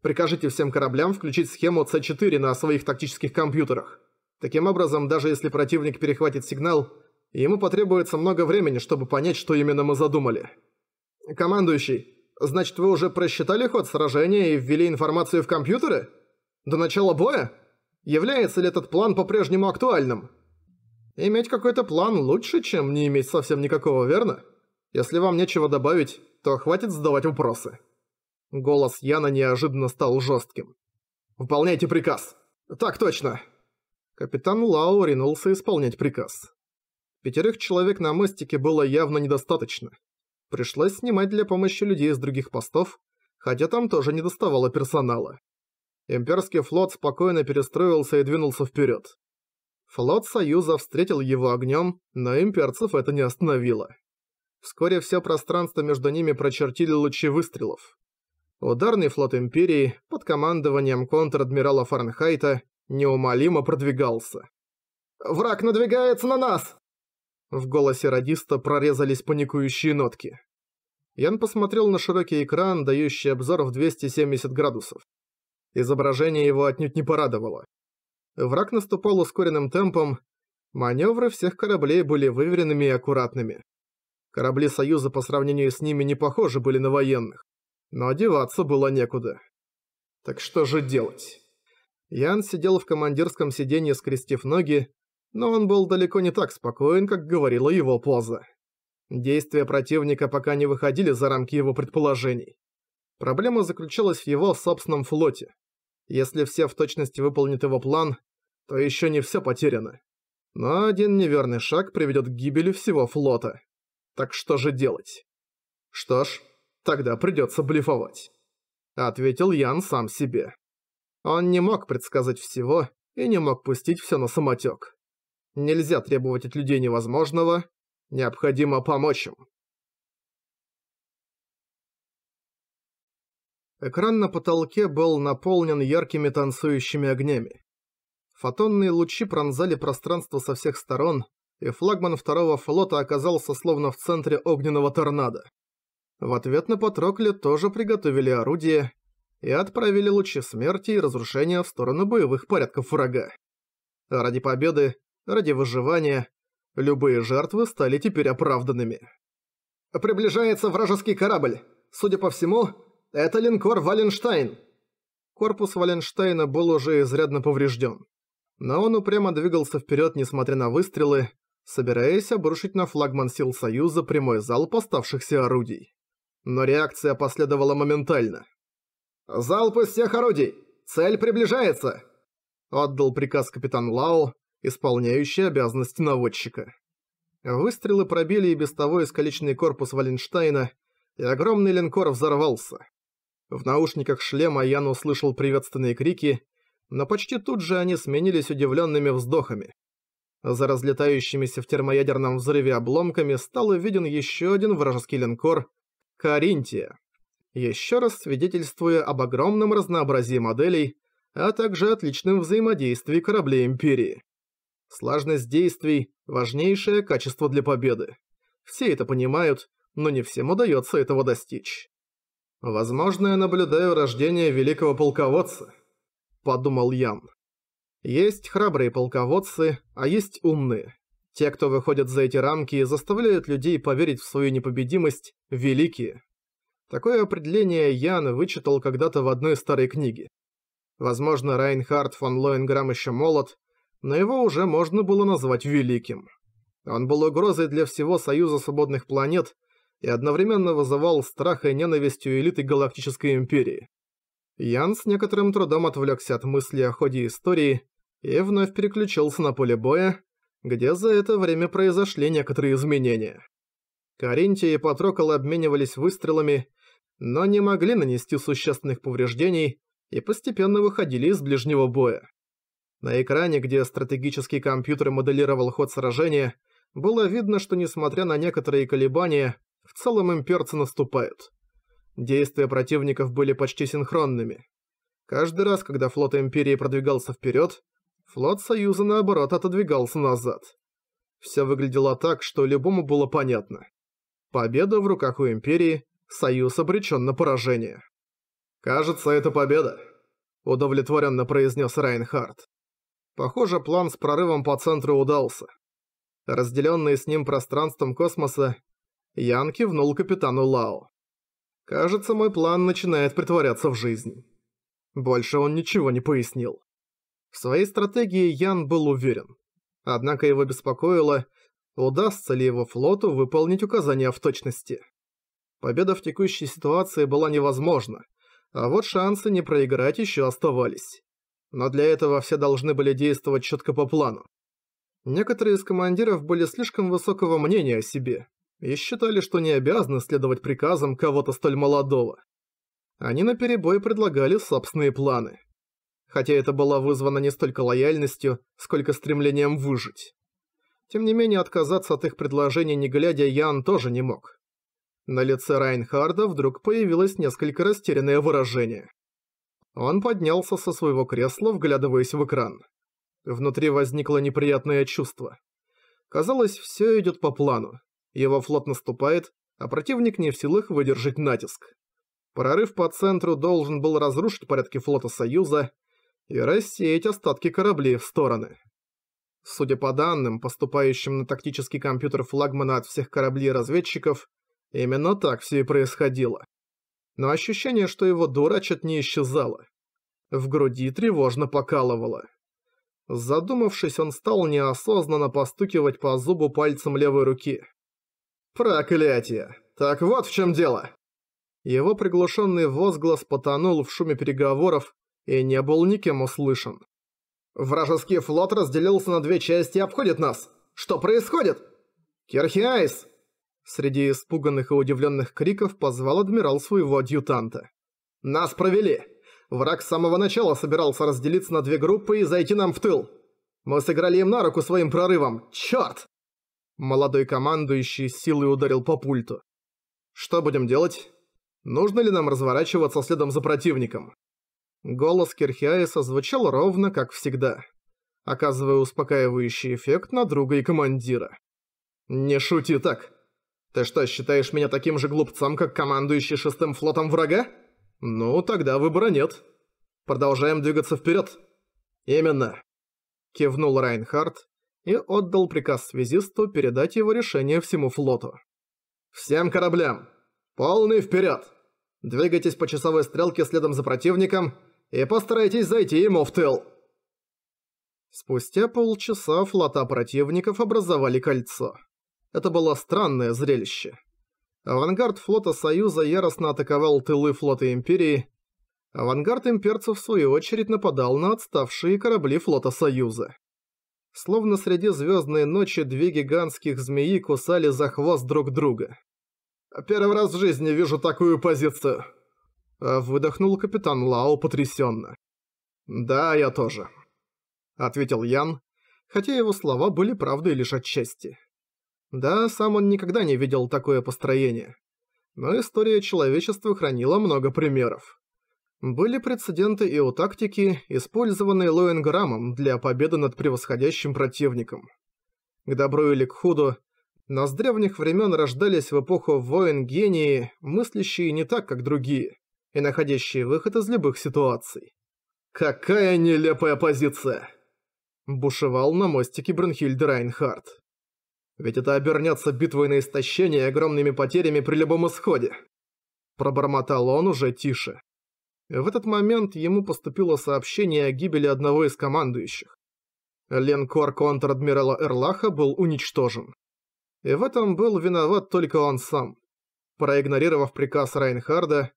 Прикажите всем кораблям включить схему с 4 на своих тактических компьютерах. Таким образом, даже если противник перехватит сигнал, ему потребуется много времени, чтобы понять, что именно мы задумали. «Командующий, значит вы уже просчитали ход сражения и ввели информацию в компьютеры? До начала боя? Является ли этот план по-прежнему актуальным?» «Иметь какой-то план лучше, чем не иметь совсем никакого, верно? Если вам нечего добавить, то хватит задавать вопросы». Голос Яна неожиданно стал жестким. «Выполняйте приказ!» «Так точно!» Капитан Лао ринулся исполнять приказ. Пятерых человек на мостике было явно недостаточно. Пришлось снимать для помощи людей из других постов, хотя там тоже не доставало персонала. Имперский флот спокойно перестроился и двинулся вперед. Флот Союза встретил его огнем, но имперцев это не остановило. Вскоре все пространство между ними прочертили лучи выстрелов. Ударный флот Империи под командованием контр-адмирала Фарнхайта неумолимо продвигался. «Враг надвигается на нас!» В голосе радиста прорезались паникующие нотки. Ян посмотрел на широкий экран, дающий обзор в 270 градусов. Изображение его отнюдь не порадовало. Враг наступал ускоренным темпом, маневры всех кораблей были выверенными и аккуратными. Корабли Союза по сравнению с ними не похожи были на военных, но одеваться было некуда. Так что же делать? Ян сидел в командирском сиденье, скрестив ноги, но он был далеко не так спокоен, как говорила его поза. Действия противника пока не выходили за рамки его предположений. Проблема заключалась в его собственном флоте. Если все в точности выполнят его план, то еще не все потеряно. Но один неверный шаг приведет к гибели всего флота. Так что же делать? Что ж, тогда придется блефовать. Ответил Ян сам себе. Он не мог предсказать всего и не мог пустить все на самотек. Нельзя требовать от людей невозможного, необходимо помочь им. Экран на потолке был наполнен яркими танцующими огнями. Фотонные лучи пронзали пространство со всех сторон, и флагман второго флота оказался словно в центре огненного торнадо. В ответ на Патрокли тоже приготовили орудие и отправили лучи смерти и разрушения в сторону боевых порядков врага. Ради победы ради выживания, любые жертвы стали теперь оправданными. «Приближается вражеский корабль. Судя по всему, это линкор «Валенштайн». Корпус Валенштейна был уже изрядно поврежден. Но он упрямо двигался вперед, несмотря на выстрелы, собираясь обрушить на флагман сил Союза прямой залп оставшихся орудий. Но реакция последовала моментально. «Залп из всех орудий! Цель приближается!» Отдал приказ капитан Лао, исполняющий обязанности наводчика. Выстрелы пробили и без того искалеченный корпус Валенштейна, и огромный линкор взорвался. В наушниках шлема Ян услышал приветственные крики, но почти тут же они сменились удивленными вздохами. За разлетающимися в термоядерном взрыве обломками стал виден еще один вражеский линкор «Каринтия», еще раз свидетельствуя об огромном разнообразии моделей, а также отличном взаимодействии кораблей Империи. Слажность действий – важнейшее качество для победы. Все это понимают, но не всем удается этого достичь. «Возможно, я наблюдаю рождение великого полководца», – подумал Ян. «Есть храбрые полководцы, а есть умные. Те, кто выходят за эти рамки и заставляют людей поверить в свою непобедимость, великие». Такое определение Ян вычитал когда-то в одной старой книге. Возможно, Райнхард фон Лоенграм еще молод, но его уже можно было назвать великим. Он был угрозой для всего Союза Свободных Планет и одновременно вызывал страх и ненависть у элиты Галактической Империи. Ян с некоторым трудом отвлекся от мысли о ходе истории и вновь переключился на поле боя, где за это время произошли некоторые изменения. Каринтия и Патрокол обменивались выстрелами, но не могли нанести существенных повреждений и постепенно выходили из ближнего боя. На экране, где стратегический компьютер моделировал ход сражения, было видно, что несмотря на некоторые колебания, в целом имперцы наступают. Действия противников были почти синхронными. Каждый раз, когда флот Империи продвигался вперед, флот Союза, наоборот, отодвигался назад. Все выглядело так, что любому было понятно. Победа в руках у Империи, Союз обречен на поражение. «Кажется, это победа», – удовлетворенно произнес Райнхард. Похоже, план с прорывом по центру удался. Разделенный с ним пространством космоса, Ян кивнул капитану Лао. «Кажется, мой план начинает притворяться в жизнь». Больше он ничего не пояснил. В своей стратегии Ян был уверен. Однако его беспокоило, удастся ли его флоту выполнить указания в точности. Победа в текущей ситуации была невозможна, а вот шансы не проиграть еще оставались но для этого все должны были действовать четко по плану. Некоторые из командиров были слишком высокого мнения о себе и считали, что не обязаны следовать приказам кого-то столь молодого. Они наперебой предлагали собственные планы. Хотя это было вызвано не столько лояльностью, сколько стремлением выжить. Тем не менее, отказаться от их предложений не глядя Ян тоже не мог. На лице Райнхарда вдруг появилось несколько растерянное выражение. Он поднялся со своего кресла, вглядываясь в экран. Внутри возникло неприятное чувство. Казалось, все идет по плану. Его флот наступает, а противник не в силах выдержать натиск. Прорыв по центру должен был разрушить порядки флота Союза и рассеять остатки кораблей в стороны. Судя по данным, поступающим на тактический компьютер флагмана от всех кораблей разведчиков, именно так все и происходило но ощущение, что его дурачат, не исчезало. В груди тревожно покалывало. Задумавшись, он стал неосознанно постукивать по зубу пальцем левой руки. «Проклятие! Так вот в чем дело!» Его приглушенный возглас потонул в шуме переговоров и не был никем услышан. «Вражеский флот разделился на две части и обходит нас! Что происходит?» «Кирхиайс!» Среди испуганных и удивленных криков позвал адмирал своего адъютанта. «Нас провели! Враг с самого начала собирался разделиться на две группы и зайти нам в тыл! Мы сыграли им на руку своим прорывом! Чёрт!» Молодой командующий силой ударил по пульту. «Что будем делать? Нужно ли нам разворачиваться следом за противником?» Голос Кирхиаиса звучал ровно, как всегда, оказывая успокаивающий эффект на друга и командира. «Не шути так! Ты что, считаешь меня таким же глупцом, как командующий шестым флотом врага? Ну, тогда выбора нет. Продолжаем двигаться вперед. Именно. Кивнул Райнхард и отдал приказ связисту передать его решение всему флоту. Всем кораблям! Полный вперед! Двигайтесь по часовой стрелке следом за противником и постарайтесь зайти ему в тыл. Спустя полчаса флота противников образовали кольцо. Это было странное зрелище. Авангард флота Союза яростно атаковал тылы флота Империи. Авангард имперцев в свою очередь нападал на отставшие корабли флота Союза. Словно среди звездной ночи две гигантских змеи кусали за хвост друг друга. «Первый раз в жизни вижу такую позицию!» Выдохнул капитан Лао потрясенно. «Да, я тоже», — ответил Ян, хотя его слова были правдой лишь отчасти. Да, сам он никогда не видел такое построение. Но история человечества хранила много примеров. Были прецеденты и у тактики, использованные Лоенграммом для победы над превосходящим противником. К добру или к худу, но с древних времен рождались в эпоху воин гении, мыслящие не так, как другие, и находящие выход из любых ситуаций. «Какая нелепая позиция!» – бушевал на мостике Брюнхильд Райнхард. Ведь это обернется битвой на истощение и огромными потерями при любом исходе. Пробормотал он уже тише. В этот момент ему поступило сообщение о гибели одного из командующих. Ленкор контр-адмирала Эрлаха был уничтожен. И в этом был виноват только он сам. Проигнорировав приказ Райнхарда,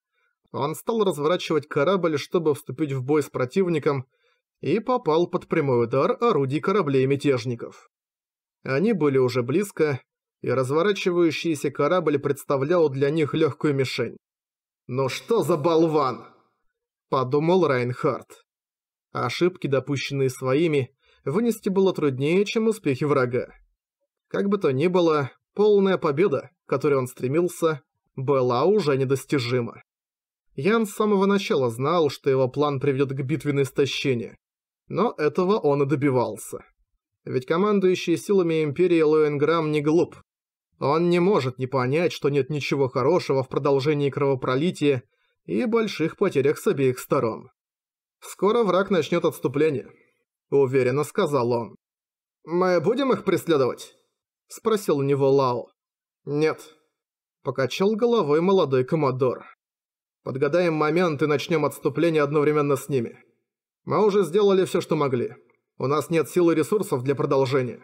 он стал разворачивать корабль, чтобы вступить в бой с противником, и попал под прямой удар орудий кораблей мятежников. Они были уже близко, и разворачивающийся корабль представлял для них легкую мишень. «Ну что за болван!» – подумал Райнхард. Ошибки, допущенные своими, вынести было труднее, чем успехи врага. Как бы то ни было, полная победа, к которой он стремился, была уже недостижима. Ян с самого начала знал, что его план приведет к битве на истощение, но этого он и добивался. Ведь командующий силами Империи Луэнграм не глуп. Он не может не понять, что нет ничего хорошего в продолжении кровопролития и больших потерях с обеих сторон. «Скоро враг начнет отступление», — уверенно сказал он. «Мы будем их преследовать?» — спросил у него Лао. «Нет», — покачал головой молодой коммодор. «Подгадаем момент и начнем отступление одновременно с ними. Мы уже сделали все, что могли. У нас нет сил и ресурсов для продолжения.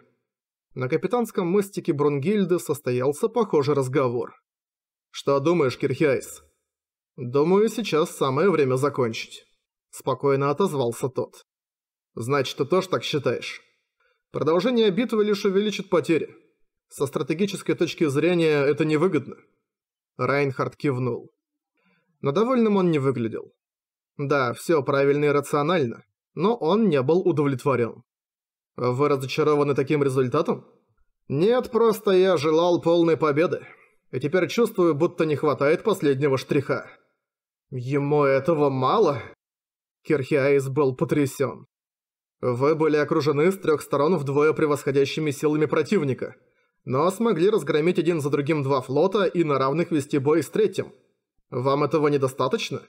На капитанском мостике Брунгильды состоялся похожий разговор. «Что думаешь, Кирхиайс?» «Думаю, сейчас самое время закончить», – спокойно отозвался тот. «Значит, ты тоже так считаешь?» «Продолжение битвы лишь увеличит потери. Со стратегической точки зрения это невыгодно». Райнхард кивнул. Но довольным он не выглядел. «Да, все правильно и рационально но он не был удовлетворен. Вы разочарованы таким результатом? Нет, просто я желал полной победы. И теперь чувствую, будто не хватает последнего штриха. Ему этого мало? Кирхиаис был потрясен. Вы были окружены с трех сторон вдвое превосходящими силами противника, но смогли разгромить один за другим два флота и на равных вести бой с третьим. Вам этого недостаточно?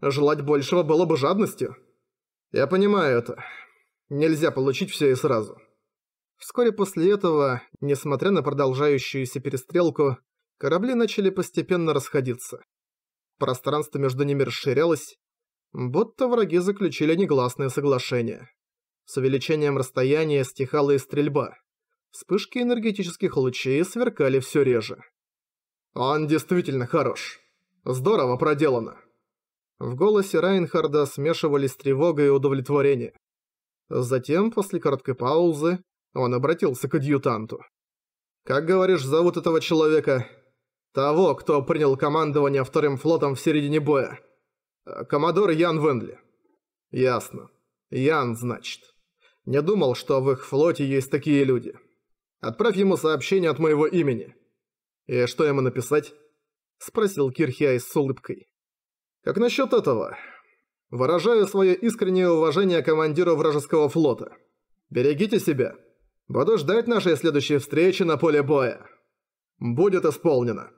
Желать большего было бы жадностью. Я понимаю это. Нельзя получить все и сразу. Вскоре после этого, несмотря на продолжающуюся перестрелку, корабли начали постепенно расходиться. Пространство между ними расширялось, будто враги заключили негласное соглашение. С увеличением расстояния стихала и стрельба. Вспышки энергетических лучей сверкали все реже. «Он действительно хорош. Здорово проделано». В голосе Райнхарда смешивались тревога и удовлетворение. Затем, после короткой паузы, он обратился к адъютанту. «Как говоришь, зовут этого человека? Того, кто принял командование вторым флотом в середине боя. Коммодор Ян Венли». «Ясно. Ян, значит. Не думал, что в их флоте есть такие люди. Отправь ему сообщение от моего имени». «И что ему написать?» – спросил Кирхиай с улыбкой. Как насчет этого? Выражаю свое искреннее уважение командиру вражеского флота. Берегите себя. Буду ждать нашей следующей встречи на поле боя. Будет исполнено.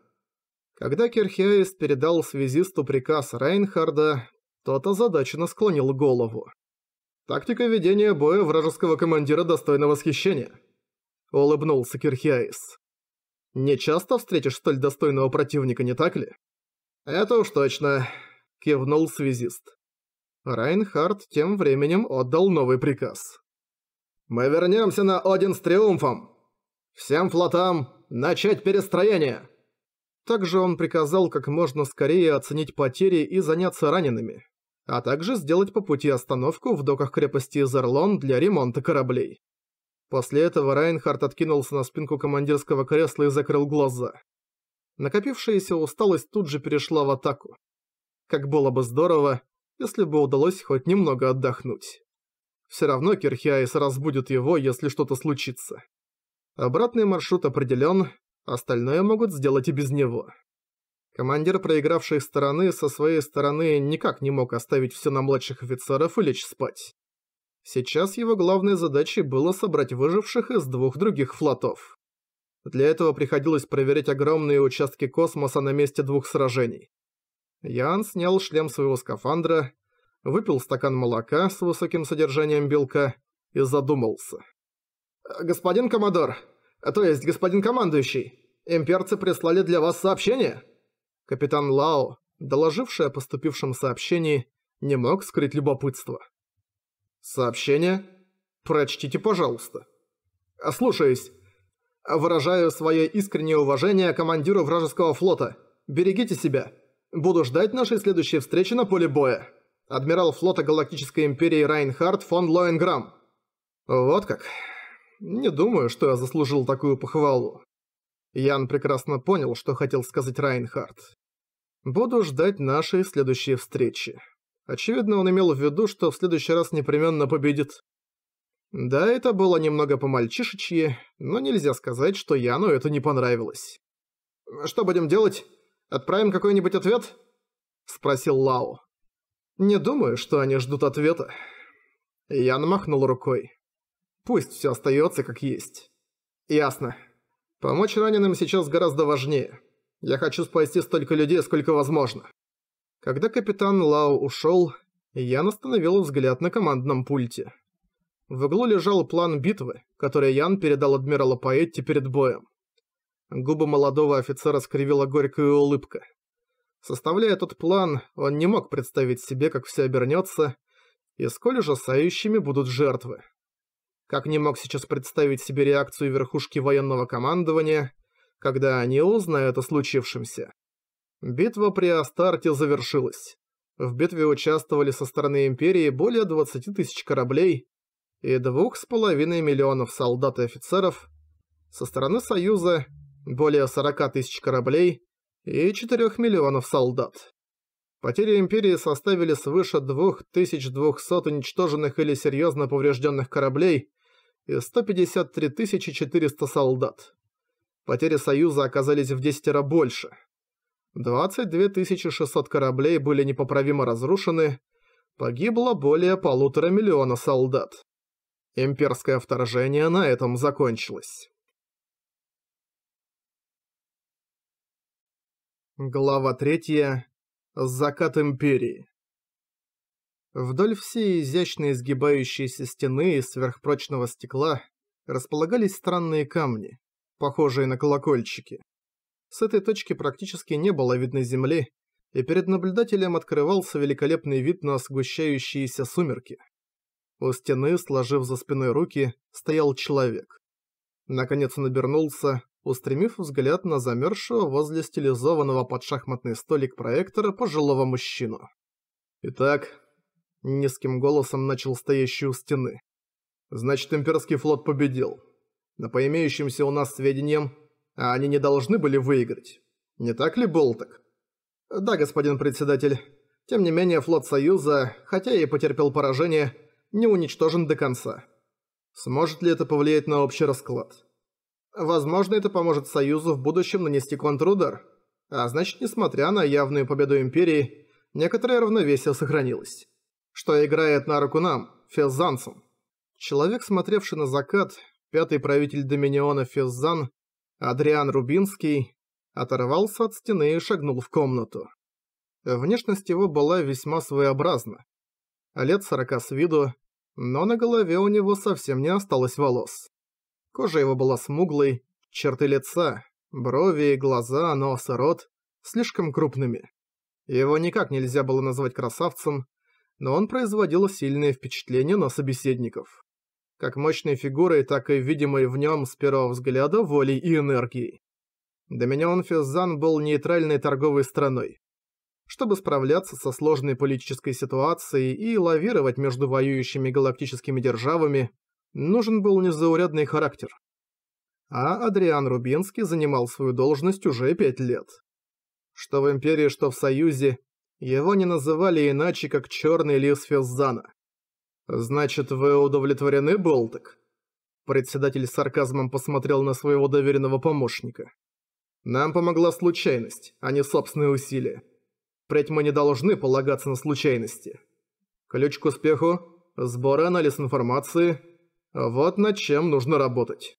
Когда Кирхиаис передал связисту приказ Рейнхарда, тот озадаченно склонил голову. Тактика ведения боя вражеского командира достойна восхищения. Улыбнулся Кирхиаис. Не часто встретишь столь достойного противника, не так ли? Это уж точно кивнул связист. Райнхард тем временем отдал новый приказ. «Мы вернемся на Один с Триумфом! Всем флотам начать перестроение!» Также он приказал как можно скорее оценить потери и заняться ранеными, а также сделать по пути остановку в доках крепости Зерлон для ремонта кораблей. После этого Райнхард откинулся на спинку командирского кресла и закрыл глаза. Накопившаяся усталость тут же перешла в атаку как было бы здорово, если бы удалось хоть немного отдохнуть. Все равно Кирхиаис разбудит его, если что-то случится. Обратный маршрут определен, остальное могут сделать и без него. Командир проигравшей стороны со своей стороны никак не мог оставить все на младших офицеров и лечь спать. Сейчас его главной задачей было собрать выживших из двух других флотов. Для этого приходилось проверять огромные участки космоса на месте двух сражений. Ян снял шлем своего скафандра, выпил стакан молока с высоким содержанием белка и задумался. «Господин коммодор, то есть господин командующий, имперцы прислали для вас сообщение?» Капитан Лао, доложивший о поступившем сообщении, не мог скрыть любопытство. «Сообщение? Прочтите, пожалуйста». «Слушаюсь. Выражаю свое искреннее уважение командиру вражеского флота. Берегите себя». Буду ждать нашей следующей встречи на поле боя. Адмирал флота Галактической Империи Райнхард фон Лоенграмм. Вот как. Не думаю, что я заслужил такую похвалу. Ян прекрасно понял, что хотел сказать Райнхард. Буду ждать нашей следующей встречи. Очевидно, он имел в виду, что в следующий раз непременно победит. Да, это было немного по-мальчишечье, но нельзя сказать, что Яну это не понравилось. «Что будем делать?» Отправим какой-нибудь ответ?» – спросил Лао. «Не думаю, что они ждут ответа». Ян махнул рукой. «Пусть все остается как есть». «Ясно. Помочь раненым сейчас гораздо важнее. Я хочу спасти столько людей, сколько возможно». Когда капитан Лао ушел, Ян остановил взгляд на командном пульте. В углу лежал план битвы, который Ян передал адмиралу Паэтти перед боем. Губы молодого офицера скривила горькая улыбка. Составляя тот план, он не мог представить себе, как все обернется, и сколь ужасающими будут жертвы. Как не мог сейчас представить себе реакцию верхушки военного командования, когда они узнают о случившемся. Битва при Астарте завершилась. В битве участвовали со стороны Империи более 20 тысяч кораблей и 2,5 миллионов солдат и офицеров, со стороны Союза более 40 тысяч кораблей и 4 миллионов солдат. Потери Империи составили свыше 2200 уничтоженных или серьезно поврежденных кораблей и 153 400 солдат. Потери Союза оказались в раз больше. 22 600 кораблей были непоправимо разрушены, погибло более полутора миллиона солдат. Имперское вторжение на этом закончилось. Глава 3. Закат Империи. Вдоль всей изящно изгибающейся стены из сверхпрочного стекла располагались странные камни, похожие на колокольчики. С этой точки практически не было видно земли, и перед наблюдателем открывался великолепный вид на сгущающиеся сумерки. У стены, сложив за спиной руки, стоял человек. Наконец он обернулся, устремив взгляд на замерзшего возле стилизованного под шахматный столик проектора пожилого мужчину. «Итак», — низким голосом начал стоящий у стены, — «значит, имперский флот победил. Но по имеющимся у нас сведениям, они не должны были выиграть. Не так ли, Болток?» «Да, господин председатель. Тем не менее, флот Союза, хотя и потерпел поражение, не уничтожен до конца. Сможет ли это повлиять на общий расклад?» Возможно, это поможет Союзу в будущем нанести контрудар. А значит, несмотря на явную победу Империи, некоторое равновесие сохранилось. Что играет на руку нам, Феззанцам. Человек, смотревший на закат, пятый правитель Доминиона Феззан, Адриан Рубинский, оторвался от стены и шагнул в комнату. Внешность его была весьма своеобразна. Лет сорока с виду, но на голове у него совсем не осталось волос. Кожа его была смуглой, черты лица, брови, глаза, нос и рот слишком крупными. Его никак нельзя было назвать красавцем, но он производил сильное впечатление на собеседников. Как мощной фигурой, так и видимой в нем с первого взгляда волей и энергией. Доминион Физзан был нейтральной торговой страной. Чтобы справляться со сложной политической ситуацией и лавировать между воюющими галактическими державами, нужен был незаурядный характер. А Адриан Рубинский занимал свою должность уже пять лет. Что в Империи, что в Союзе, его не называли иначе, как Черный Лис Физзана. «Значит, вы удовлетворены, Болтек?» Председатель с сарказмом посмотрел на своего доверенного помощника. «Нам помогла случайность, а не собственные усилия. Предь мы не должны полагаться на случайности. Ключ к успеху – сбор и анализ информации – вот над чем нужно работать.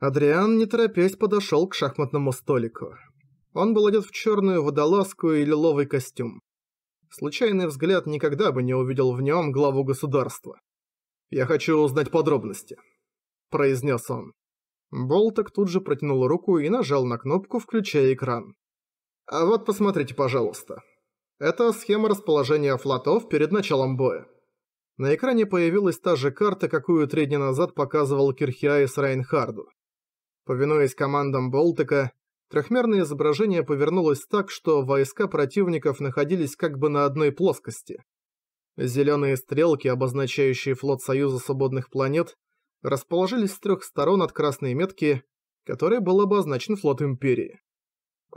Адриан, не торопясь, подошел к шахматному столику. Он был одет в черную водолазку и лиловый костюм. Случайный взгляд никогда бы не увидел в нем главу государства. «Я хочу узнать подробности», – произнес он. Болток тут же протянул руку и нажал на кнопку, включая экран. «А вот посмотрите, пожалуйста. Это схема расположения флотов перед началом боя. На экране появилась та же карта, какую три дня назад показывал Кирхиаис Райнхарду. Повинуясь командам Болтика, трехмерное изображение повернулось так, что войска противников находились как бы на одной плоскости. Зеленые стрелки, обозначающие флот Союза Свободных Планет, расположились с трех сторон от красной метки, которой был обозначен флот Империи.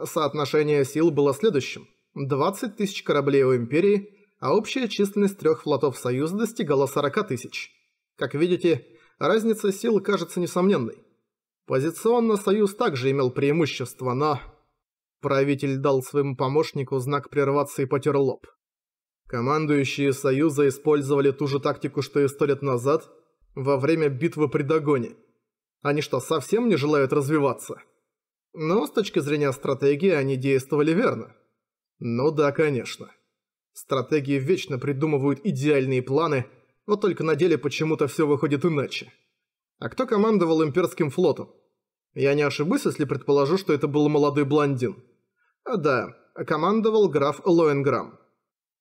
Соотношение сил было следующим. 20 тысяч кораблей у Империи – а общая численность трех флотов Союза достигала 40 тысяч. Как видите, разница сил кажется несомненной. Позиционно Союз также имел преимущество, но... Правитель дал своему помощнику знак прерваться и потер лоб. Командующие Союза использовали ту же тактику, что и сто лет назад, во время битвы при Дагоне. Они что, совсем не желают развиваться? Но с точки зрения стратегии они действовали верно. Ну да, конечно. Стратегии вечно придумывают идеальные планы, вот только на деле почему-то все выходит иначе. А кто командовал имперским флотом? Я не ошибусь, если предположу, что это был молодой блондин. А да, командовал граф Лоенграм.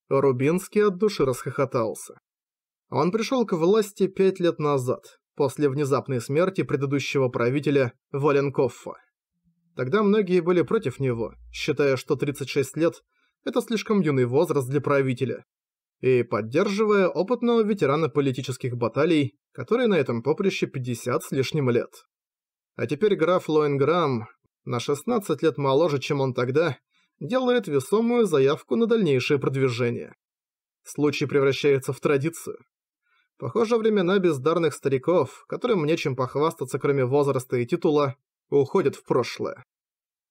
Рубинский от души расхохотался. Он пришел к власти пять лет назад, после внезапной смерти предыдущего правителя Валенкоффа. Тогда многие были против него, считая, что 36 лет это слишком юный возраст для правителя. И поддерживая опытного ветерана политических баталий, который на этом поприще 50 с лишним лет. А теперь граф Лоинграм, на 16 лет моложе, чем он тогда, делает весомую заявку на дальнейшее продвижение. Случай превращается в традицию. Похоже, времена бездарных стариков, которым нечем похвастаться кроме возраста и титула, уходят в прошлое.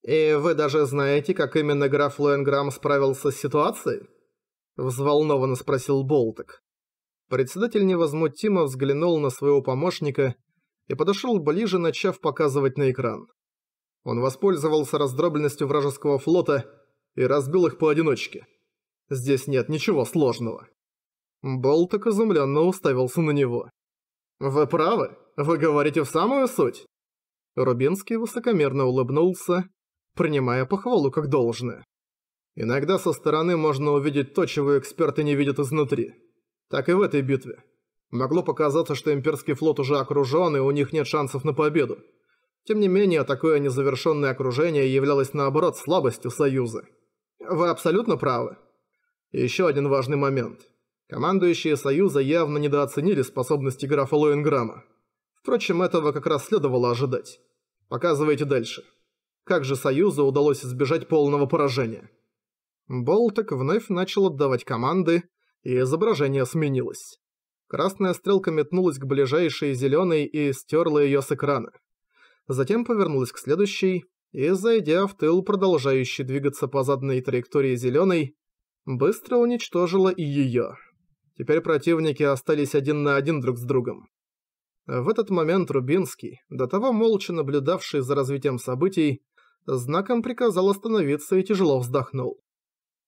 «И вы даже знаете, как именно граф Лоенграм справился с ситуацией?» Взволнованно спросил Болток. Председатель невозмутимо взглянул на своего помощника и подошел ближе, начав показывать на экран. Он воспользовался раздробленностью вражеского флота и разбил их поодиночке. Здесь нет ничего сложного. Болток изумленно уставился на него. «Вы правы, вы говорите в самую суть!» Рубинский высокомерно улыбнулся, принимая похвалу как должное. Иногда со стороны можно увидеть то, чего эксперты не видят изнутри. Так и в этой битве. Могло показаться, что имперский флот уже окружен и у них нет шансов на победу. Тем не менее, такое незавершенное окружение являлось наоборот слабостью Союза. Вы абсолютно правы. И еще один важный момент. Командующие Союза явно недооценили способности графа Лоинграма. Впрочем, этого как раз следовало ожидать. Показывайте дальше. Как же Союзу удалось избежать полного поражения? Болток вновь начал отдавать команды, и изображение сменилось. Красная стрелка метнулась к ближайшей зеленой и стерла ее с экрана. Затем повернулась к следующей, и, зайдя в тыл, продолжающий двигаться по заданной траектории зеленой, быстро уничтожила и ее. Теперь противники остались один на один друг с другом. В этот момент Рубинский, до того молча наблюдавший за развитием событий, знаком приказал остановиться и тяжело вздохнул.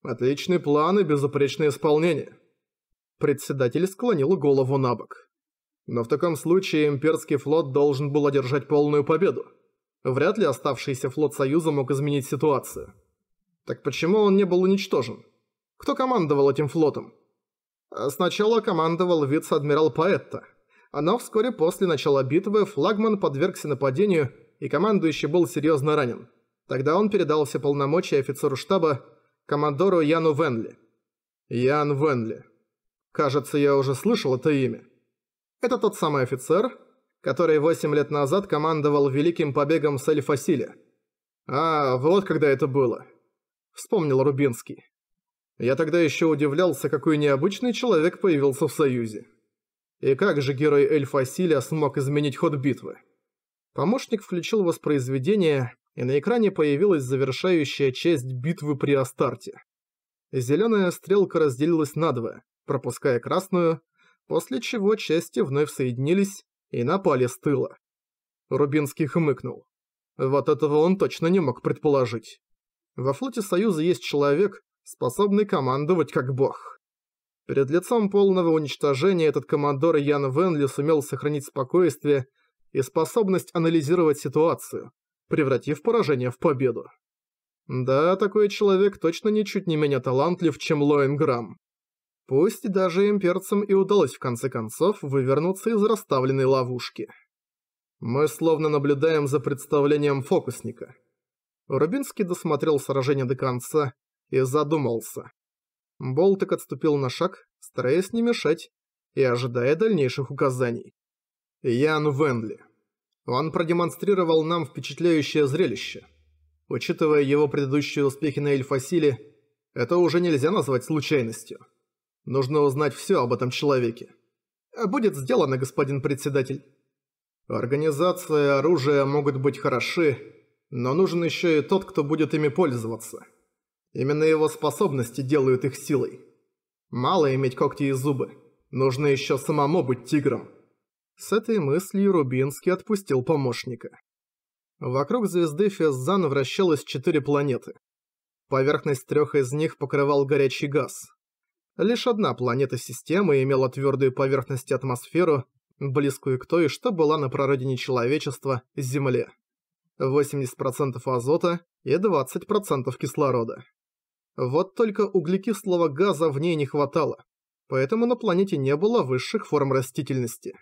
«Отличный план и безупречное исполнение». Председатель склонил голову на бок. «Но в таком случае имперский флот должен был одержать полную победу. Вряд ли оставшийся флот Союза мог изменить ситуацию. Так почему он не был уничтожен? Кто командовал этим флотом?» Сначала командовал вице-адмирал Паэтта, но вскоре после начала битвы флагман подвергся нападению и командующий был серьезно ранен. Тогда он передал все полномочия офицеру штаба, командору Яну Венли. Ян Венли. Кажется, я уже слышал это имя. Это тот самый офицер, который 8 лет назад командовал великим побегом с эль А, вот когда это было. Вспомнил Рубинский. Я тогда еще удивлялся, какой необычный человек появился в Союзе. И как же герой эль смог изменить ход битвы? Помощник включил воспроизведение, и на экране появилась завершающая часть битвы при Астарте. Зеленая стрелка разделилась надвое, пропуская красную, после чего части вновь соединились и напали с тыла. Рубинский хмыкнул. Вот этого он точно не мог предположить. Во флоте Союза есть человек, способный командовать как бог. Перед лицом полного уничтожения этот командор Ян Венли сумел сохранить спокойствие и способность анализировать ситуацию, превратив поражение в победу. Да, такой человек точно ничуть не менее талантлив, чем Лоинграм. Пусть даже имперцам и удалось в конце концов вывернуться из расставленной ловушки. Мы словно наблюдаем за представлением фокусника. Рубинский досмотрел сражение до конца и задумался. Болтык отступил на шаг, стараясь не мешать и ожидая дальнейших указаний. Ян Венли он продемонстрировал нам впечатляющее зрелище. Учитывая его предыдущие успехи на Эльфасиле, это уже нельзя назвать случайностью. Нужно узнать все об этом человеке. Будет сделано, господин председатель. Организация и оружие могут быть хороши, но нужен еще и тот, кто будет ими пользоваться. Именно его способности делают их силой. Мало иметь когти и зубы, нужно еще самому быть тигром. С этой мыслью Рубинский отпустил помощника. Вокруг звезды Феззан вращалось четыре планеты. Поверхность трех из них покрывал горячий газ. Лишь одна планета системы имела твердую поверхность и атмосферу, близкую к той, что была на прародине человечества – Земле. 80% азота и 20% кислорода. Вот только углекислого газа в ней не хватало, поэтому на планете не было высших форм растительности.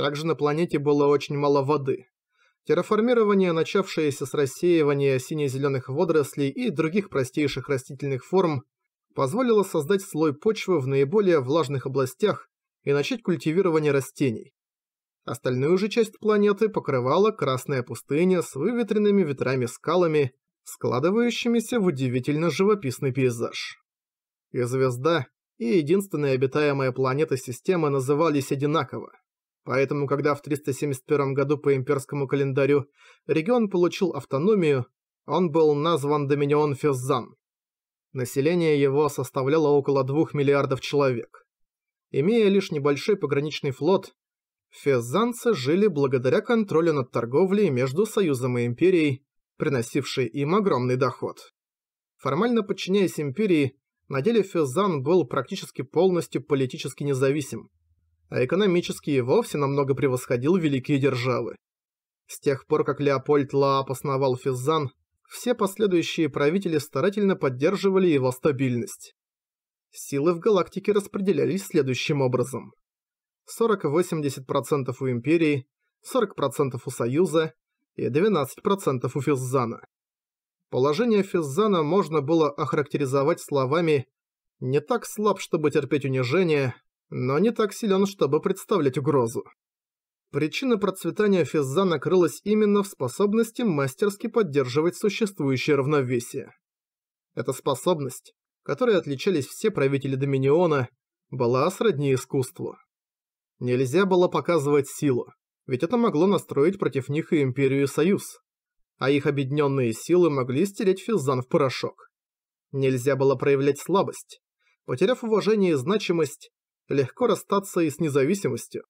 Также на планете было очень мало воды. Терраформирование, начавшееся с рассеивания сине-зеленых водорослей и других простейших растительных форм, позволило создать слой почвы в наиболее влажных областях и начать культивирование растений. Остальную же часть планеты покрывала красная пустыня с выветренными ветрами-скалами, складывающимися в удивительно живописный пейзаж. И звезда, и единственная обитаемая планета системы назывались одинаково Поэтому, когда в 371 году по имперскому календарю регион получил автономию, он был назван Доминион Феззан. Население его составляло около 2 миллиардов человек. Имея лишь небольшой пограничный флот, феззанцы жили благодаря контролю над торговлей между Союзом и Империей, приносившей им огромный доход. Формально подчиняясь Империи, на деле Феззан был практически полностью политически независим, а экономически и вовсе намного превосходил великие державы. С тех пор, как Леопольд Лаап основал Физзан, все последующие правители старательно поддерживали его стабильность. Силы в галактике распределялись следующим образом. 40-80% у Империи, 40% у Союза и 12% у Физзана. Положение Физзана можно было охарактеризовать словами «не так слаб, чтобы терпеть унижение, но не так силен, чтобы представлять угрозу. Причина процветания Физза крылась именно в способности мастерски поддерживать существующее равновесие. Эта способность, которой отличались все правители Доминиона, была сродни искусству. Нельзя было показывать силу, ведь это могло настроить против них и Империю Союз, а их объединенные силы могли стереть Физзан в порошок. Нельзя было проявлять слабость. Потеряв уважение и значимость, легко расстаться и с независимостью.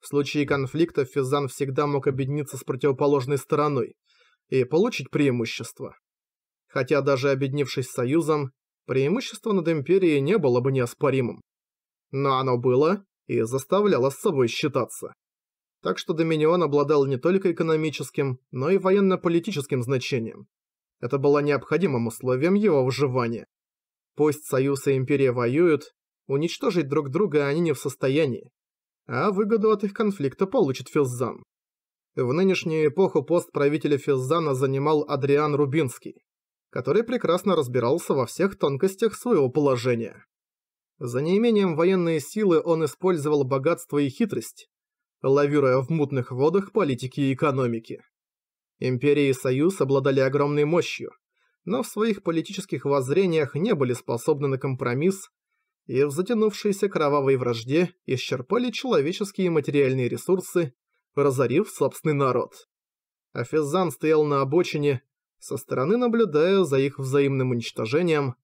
В случае конфликта Физан всегда мог объединиться с противоположной стороной и получить преимущество. Хотя даже объединившись с Союзом, преимущество над Империей не было бы неоспоримым. Но оно было и заставляло с собой считаться. Так что Доминион обладал не только экономическим, но и военно-политическим значением. Это было необходимым условием его выживания. Пусть Союз и Империя воюют, Уничтожить друг друга они не в состоянии. А выгоду от их конфликта получит Филзан. В нынешнюю эпоху пост правителя Физзана занимал Адриан Рубинский, который прекрасно разбирался во всех тонкостях своего положения. За неимением военной силы он использовал богатство и хитрость, лавируя в мутных водах политики и экономики. Империя и Союз обладали огромной мощью, но в своих политических воззрениях не были способны на компромисс и в затянувшейся кровавой вражде исчерпали человеческие и материальные ресурсы, разорив собственный народ. Афизан стоял на обочине, со стороны наблюдая за их взаимным уничтожением,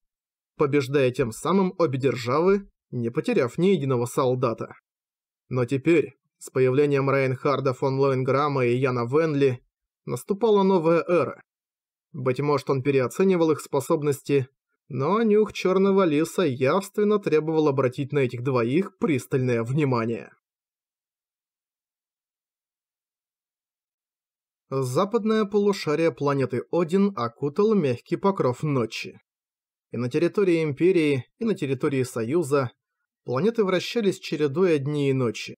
побеждая тем самым обе державы, не потеряв ни единого солдата. Но теперь, с появлением Рейнхарда фон Лоинграма и Яна Венли, наступала новая эра. Быть может, он переоценивал их способности, но нюх черного лиса явственно требовал обратить на этих двоих пристальное внимание. Западное полушарие планеты Один окутал мягкий покров ночи. И на территории Империи, и на территории Союза планеты вращались чередуя дни и ночи.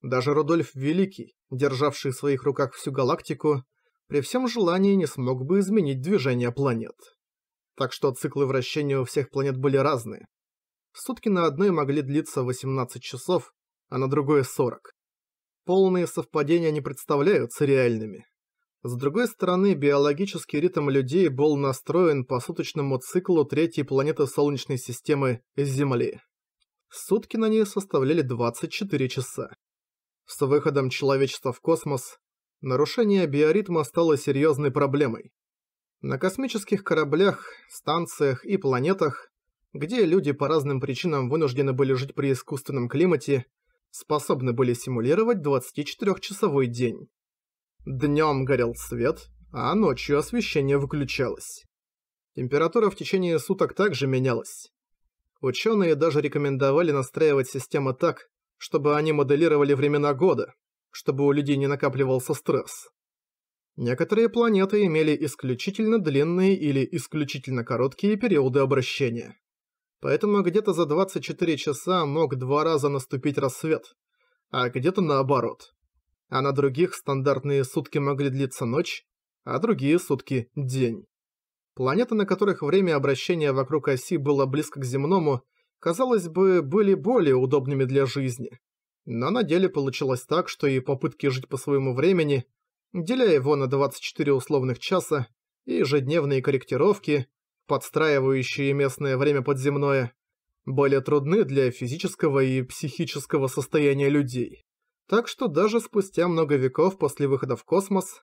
Даже Рудольф Великий, державший в своих руках всю галактику, при всем желании не смог бы изменить движение планет так что циклы вращения у всех планет были разные. Сутки на одной могли длиться 18 часов, а на другой 40. Полные совпадения не представляются реальными. С другой стороны, биологический ритм людей был настроен по суточному циклу третьей планеты Солнечной системы Земли. Сутки на ней составляли 24 часа. С выходом человечества в космос нарушение биоритма стало серьезной проблемой. На космических кораблях, станциях и планетах, где люди по разным причинам вынуждены были жить при искусственном климате, способны были симулировать 24-часовой день. Днем горел свет, а ночью освещение выключалось. Температура в течение суток также менялась. Ученые даже рекомендовали настраивать системы так, чтобы они моделировали времена года, чтобы у людей не накапливался стресс. Некоторые планеты имели исключительно длинные или исключительно короткие периоды обращения. Поэтому где-то за 24 часа мог два раза наступить рассвет, а где-то наоборот. А на других стандартные сутки могли длиться ночь, а другие сутки – день. Планеты, на которых время обращения вокруг оси было близко к земному, казалось бы, были более удобными для жизни. Но на деле получилось так, что и попытки жить по своему времени – деля его на 24 условных часа и ежедневные корректировки, подстраивающие местное время подземное, были трудны для физического и психического состояния людей. Так что даже спустя много веков после выхода в космос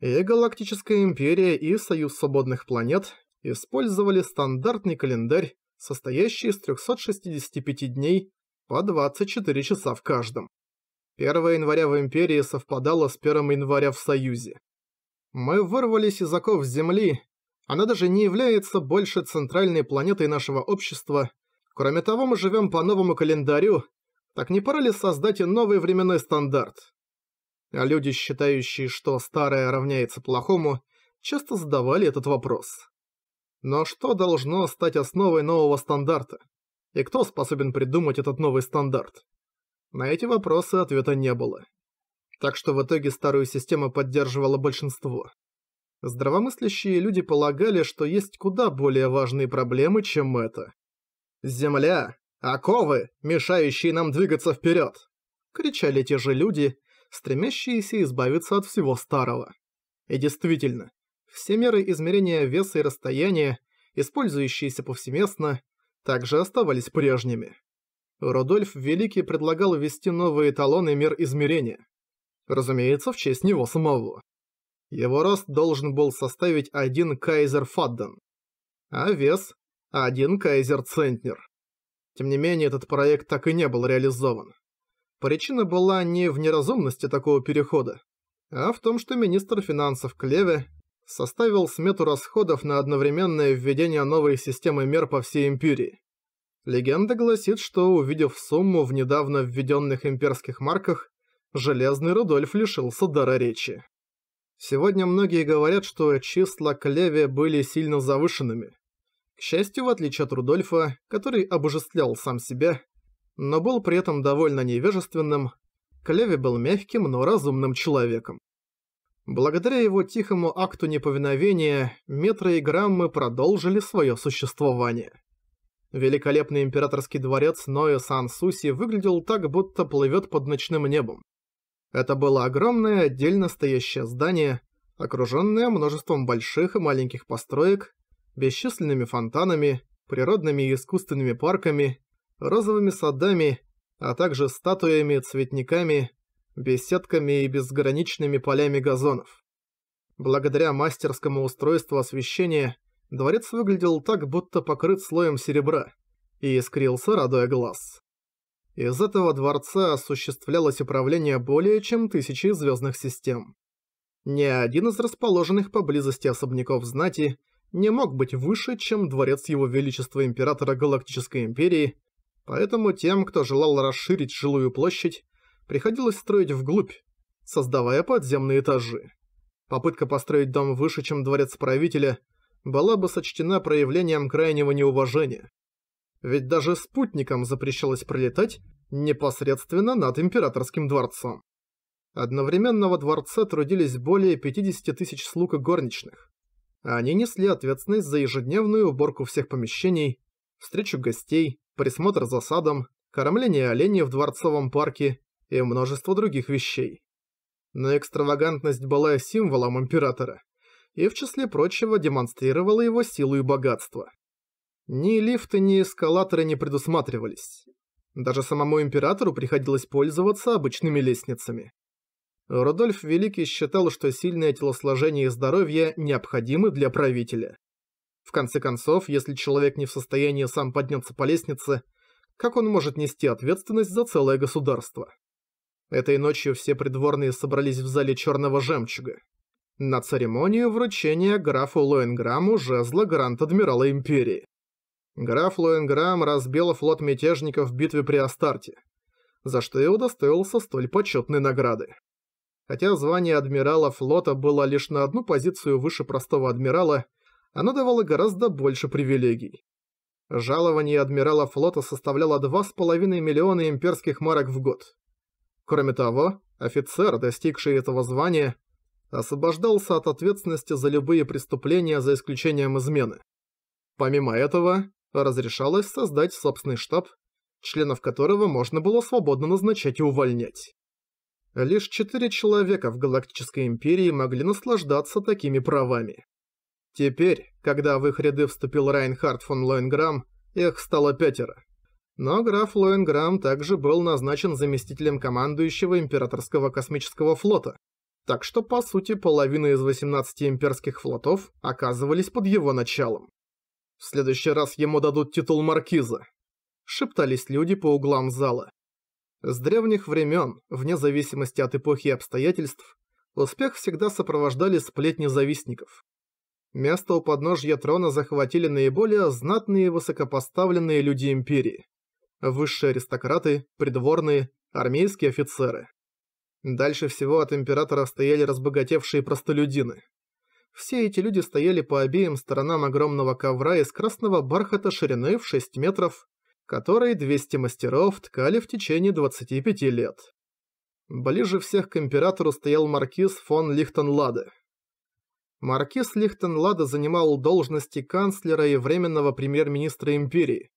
и Галактическая Империя, и Союз Свободных Планет использовали стандартный календарь, состоящий из 365 дней по 24 часа в каждом. 1 января в Империи совпадало с 1 января в Союзе. Мы вырвались из оков Земли, она даже не является больше центральной планетой нашего общества. Кроме того, мы живем по новому календарю, так не пора ли создать и новый временной стандарт? А люди, считающие, что старое равняется плохому, часто задавали этот вопрос. Но что должно стать основой нового стандарта? И кто способен придумать этот новый стандарт? На эти вопросы ответа не было. Так что в итоге старую систему поддерживало большинство. Здравомыслящие люди полагали, что есть куда более важные проблемы, чем это. «Земля! Оковы, мешающие нам двигаться вперед!» — кричали те же люди, стремящиеся избавиться от всего старого. И действительно, все меры измерения веса и расстояния, использующиеся повсеместно, также оставались прежними. Рудольф Великий предлагал ввести новые эталоны мер измерения. Разумеется, в честь него самого. Его рост должен был составить один кайзер фадден, а вес – один кайзер центнер. Тем не менее, этот проект так и не был реализован. Причина была не в неразумности такого перехода, а в том, что министр финансов Клеве составил смету расходов на одновременное введение новой системы мер по всей империи. Легенда гласит, что, увидев сумму в недавно введенных имперских марках, Железный Рудольф лишился дара речи. Сегодня многие говорят, что числа Клеви были сильно завышенными. К счастью, в отличие от Рудольфа, который обожествлял сам себя, но был при этом довольно невежественным, Клеви был мягким, но разумным человеком. Благодаря его тихому акту неповиновения, метры и граммы продолжили свое существование. Великолепный императорский дворец Ноэ Сан-Суси выглядел так, будто плывет под ночным небом. Это было огромное отдельно стоящее здание, окруженное множеством больших и маленьких построек, бесчисленными фонтанами, природными и искусственными парками, розовыми садами, а также статуями, цветниками, беседками и безграничными полями газонов. Благодаря мастерскому устройству освещения, Дворец выглядел так, будто покрыт слоем серебра, и искрился, радуя глаз. Из этого дворца осуществлялось управление более чем тысячи звездных систем. Ни один из расположенных поблизости особняков знати не мог быть выше, чем дворец его величества императора Галактической империи, поэтому тем, кто желал расширить жилую площадь, приходилось строить вглубь, создавая подземные этажи. Попытка построить дом выше, чем дворец правителя – была бы сочтена проявлением крайнего неуважения. Ведь даже спутникам запрещалось пролетать непосредственно над императорским дворцом. Одновременно во дворце трудились более 50 тысяч слуг и горничных. Они несли ответственность за ежедневную уборку всех помещений, встречу гостей, присмотр за садом, кормление оленей в дворцовом парке и множество других вещей. Но экстравагантность была символом императора и в числе прочего демонстрировала его силу и богатство. Ни лифты, ни эскалаторы не предусматривались. Даже самому императору приходилось пользоваться обычными лестницами. Рудольф Великий считал, что сильное телосложение и здоровье необходимы для правителя. В конце концов, если человек не в состоянии сам подняться по лестнице, как он может нести ответственность за целое государство? Этой ночью все придворные собрались в зале Черного Жемчуга на церемонию вручения графу Лоенграмму жезла Гранд-Адмирала Империи. Граф Лоенграмм разбил флот мятежников в битве при Астарте, за что и удостоился столь почетной награды. Хотя звание адмирала флота было лишь на одну позицию выше простого адмирала, оно давало гораздо больше привилегий. Жалование адмирала флота составляло 2,5 миллиона имперских марок в год. Кроме того, офицер, достигший этого звания, освобождался от ответственности за любые преступления за исключением измены. Помимо этого, разрешалось создать собственный штаб, членов которого можно было свободно назначать и увольнять. Лишь четыре человека в Галактической Империи могли наслаждаться такими правами. Теперь, когда в их ряды вступил Райнхард фон Лоенграмм, их стало пятеро. Но граф Лоенграмм также был назначен заместителем командующего Императорского космического флота, так что, по сути, половина из 18 имперских флотов оказывались под его началом. В следующий раз ему дадут титул маркиза. Шептались люди по углам зала. С древних времен, вне зависимости от эпохи и обстоятельств, успех всегда сопровождали сплетни завистников. Место у подножья трона захватили наиболее знатные и высокопоставленные люди империи. Высшие аристократы, придворные, армейские офицеры. Дальше всего от императора стояли разбогатевшие простолюдины. Все эти люди стояли по обеим сторонам огромного ковра из красного бархата шириной в 6 метров, который 200 мастеров ткали в течение 25 лет. Ближе всех к императору стоял маркиз фон Лихтенладе. Маркиз Лихтенладе занимал должности канцлера и временного премьер-министра империи,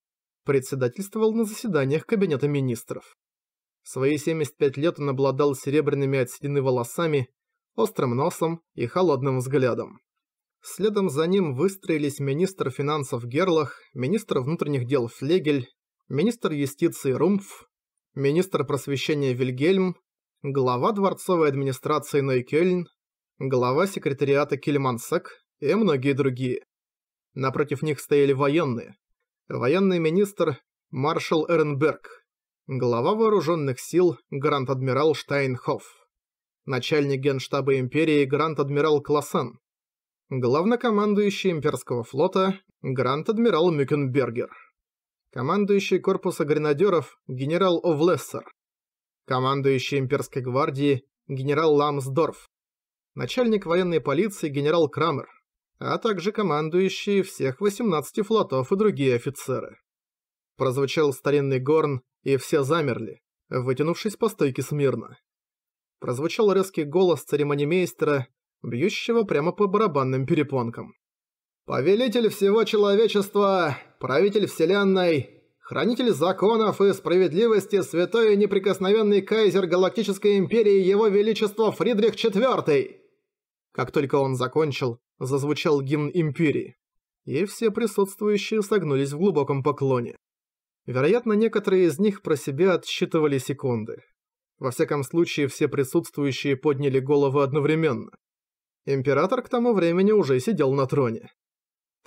председательствовал на заседаниях Кабинета министров. В свои 75 лет он обладал серебряными от седины волосами, острым носом и холодным взглядом. Следом за ним выстроились министр финансов Герлах, министр внутренних дел Флегель, министр юстиции Румф, министр просвещения Вильгельм, глава дворцовой администрации Нойкельн, глава секретариата Кельмансек и многие другие. Напротив них стояли военные. Военный министр – маршал Эренберг – глава вооруженных сил Гранд-Адмирал Штайнхоф, начальник Генштаба Империи Гранд-Адмирал Классен, главнокомандующий Имперского флота Гранд-Адмирал Мюкенбергер, командующий корпуса гренадеров генерал Овлессер, командующий Имперской гвардии генерал Ламсдорф, начальник военной полиции генерал Крамер, а также командующие всех 18 флотов и другие офицеры. Прозвучал старинный горн, и все замерли, вытянувшись по стойке смирно. Прозвучал резкий голос церемонимейстера, бьющего прямо по барабанным перепонкам. «Повелитель всего человечества, правитель вселенной, хранитель законов и справедливости, святой и неприкосновенный кайзер Галактической Империи Его Величество Фридрих IV!» Как только он закончил, зазвучал гимн Империи, и все присутствующие согнулись в глубоком поклоне. Вероятно, некоторые из них про себя отсчитывали секунды. Во всяком случае, все присутствующие подняли головы одновременно. Император к тому времени уже сидел на троне.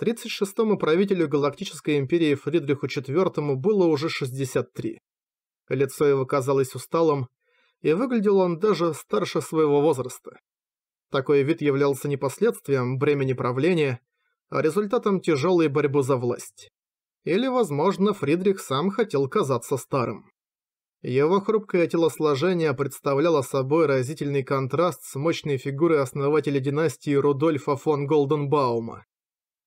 36-му правителю Галактической Империи Фридриху IV было уже 63. Лицо его казалось усталым, и выглядел он даже старше своего возраста. Такой вид являлся не последствием бремени правления, а результатом тяжелой борьбы за власть. Или, возможно, Фридрих сам хотел казаться старым. Его хрупкое телосложение представляло собой разительный контраст с мощной фигурой основателя династии Рудольфа фон Голденбаума.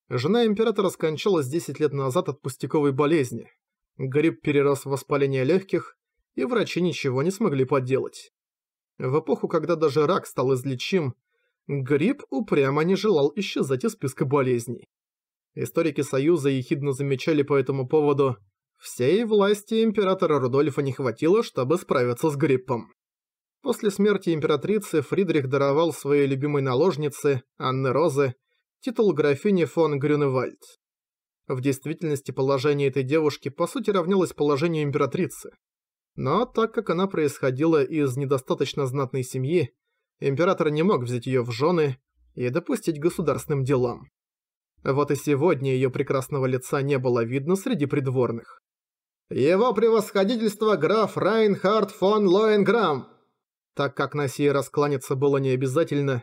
Жена императора скончалась 10 лет назад от пустяковой болезни. Грипп перерос в воспаление легких, и врачи ничего не смогли поделать. В эпоху, когда даже рак стал излечим, грипп упрямо не желал исчезать из списка болезней. Историки Союза ехидно замечали по этому поводу, всей власти императора Рудольфа не хватило, чтобы справиться с гриппом. После смерти императрицы Фридрих даровал своей любимой наложнице, Анне Розе, титул графини фон Грюневальд. В действительности положение этой девушки по сути равнялось положению императрицы. Но так как она происходила из недостаточно знатной семьи, император не мог взять ее в жены и допустить государственным делам. Вот и сегодня её прекрасного лица не было видно среди придворных. «Его превосходительство граф Райнхард фон Лоенграм!» Так как на сей раз кланяться было необязательно,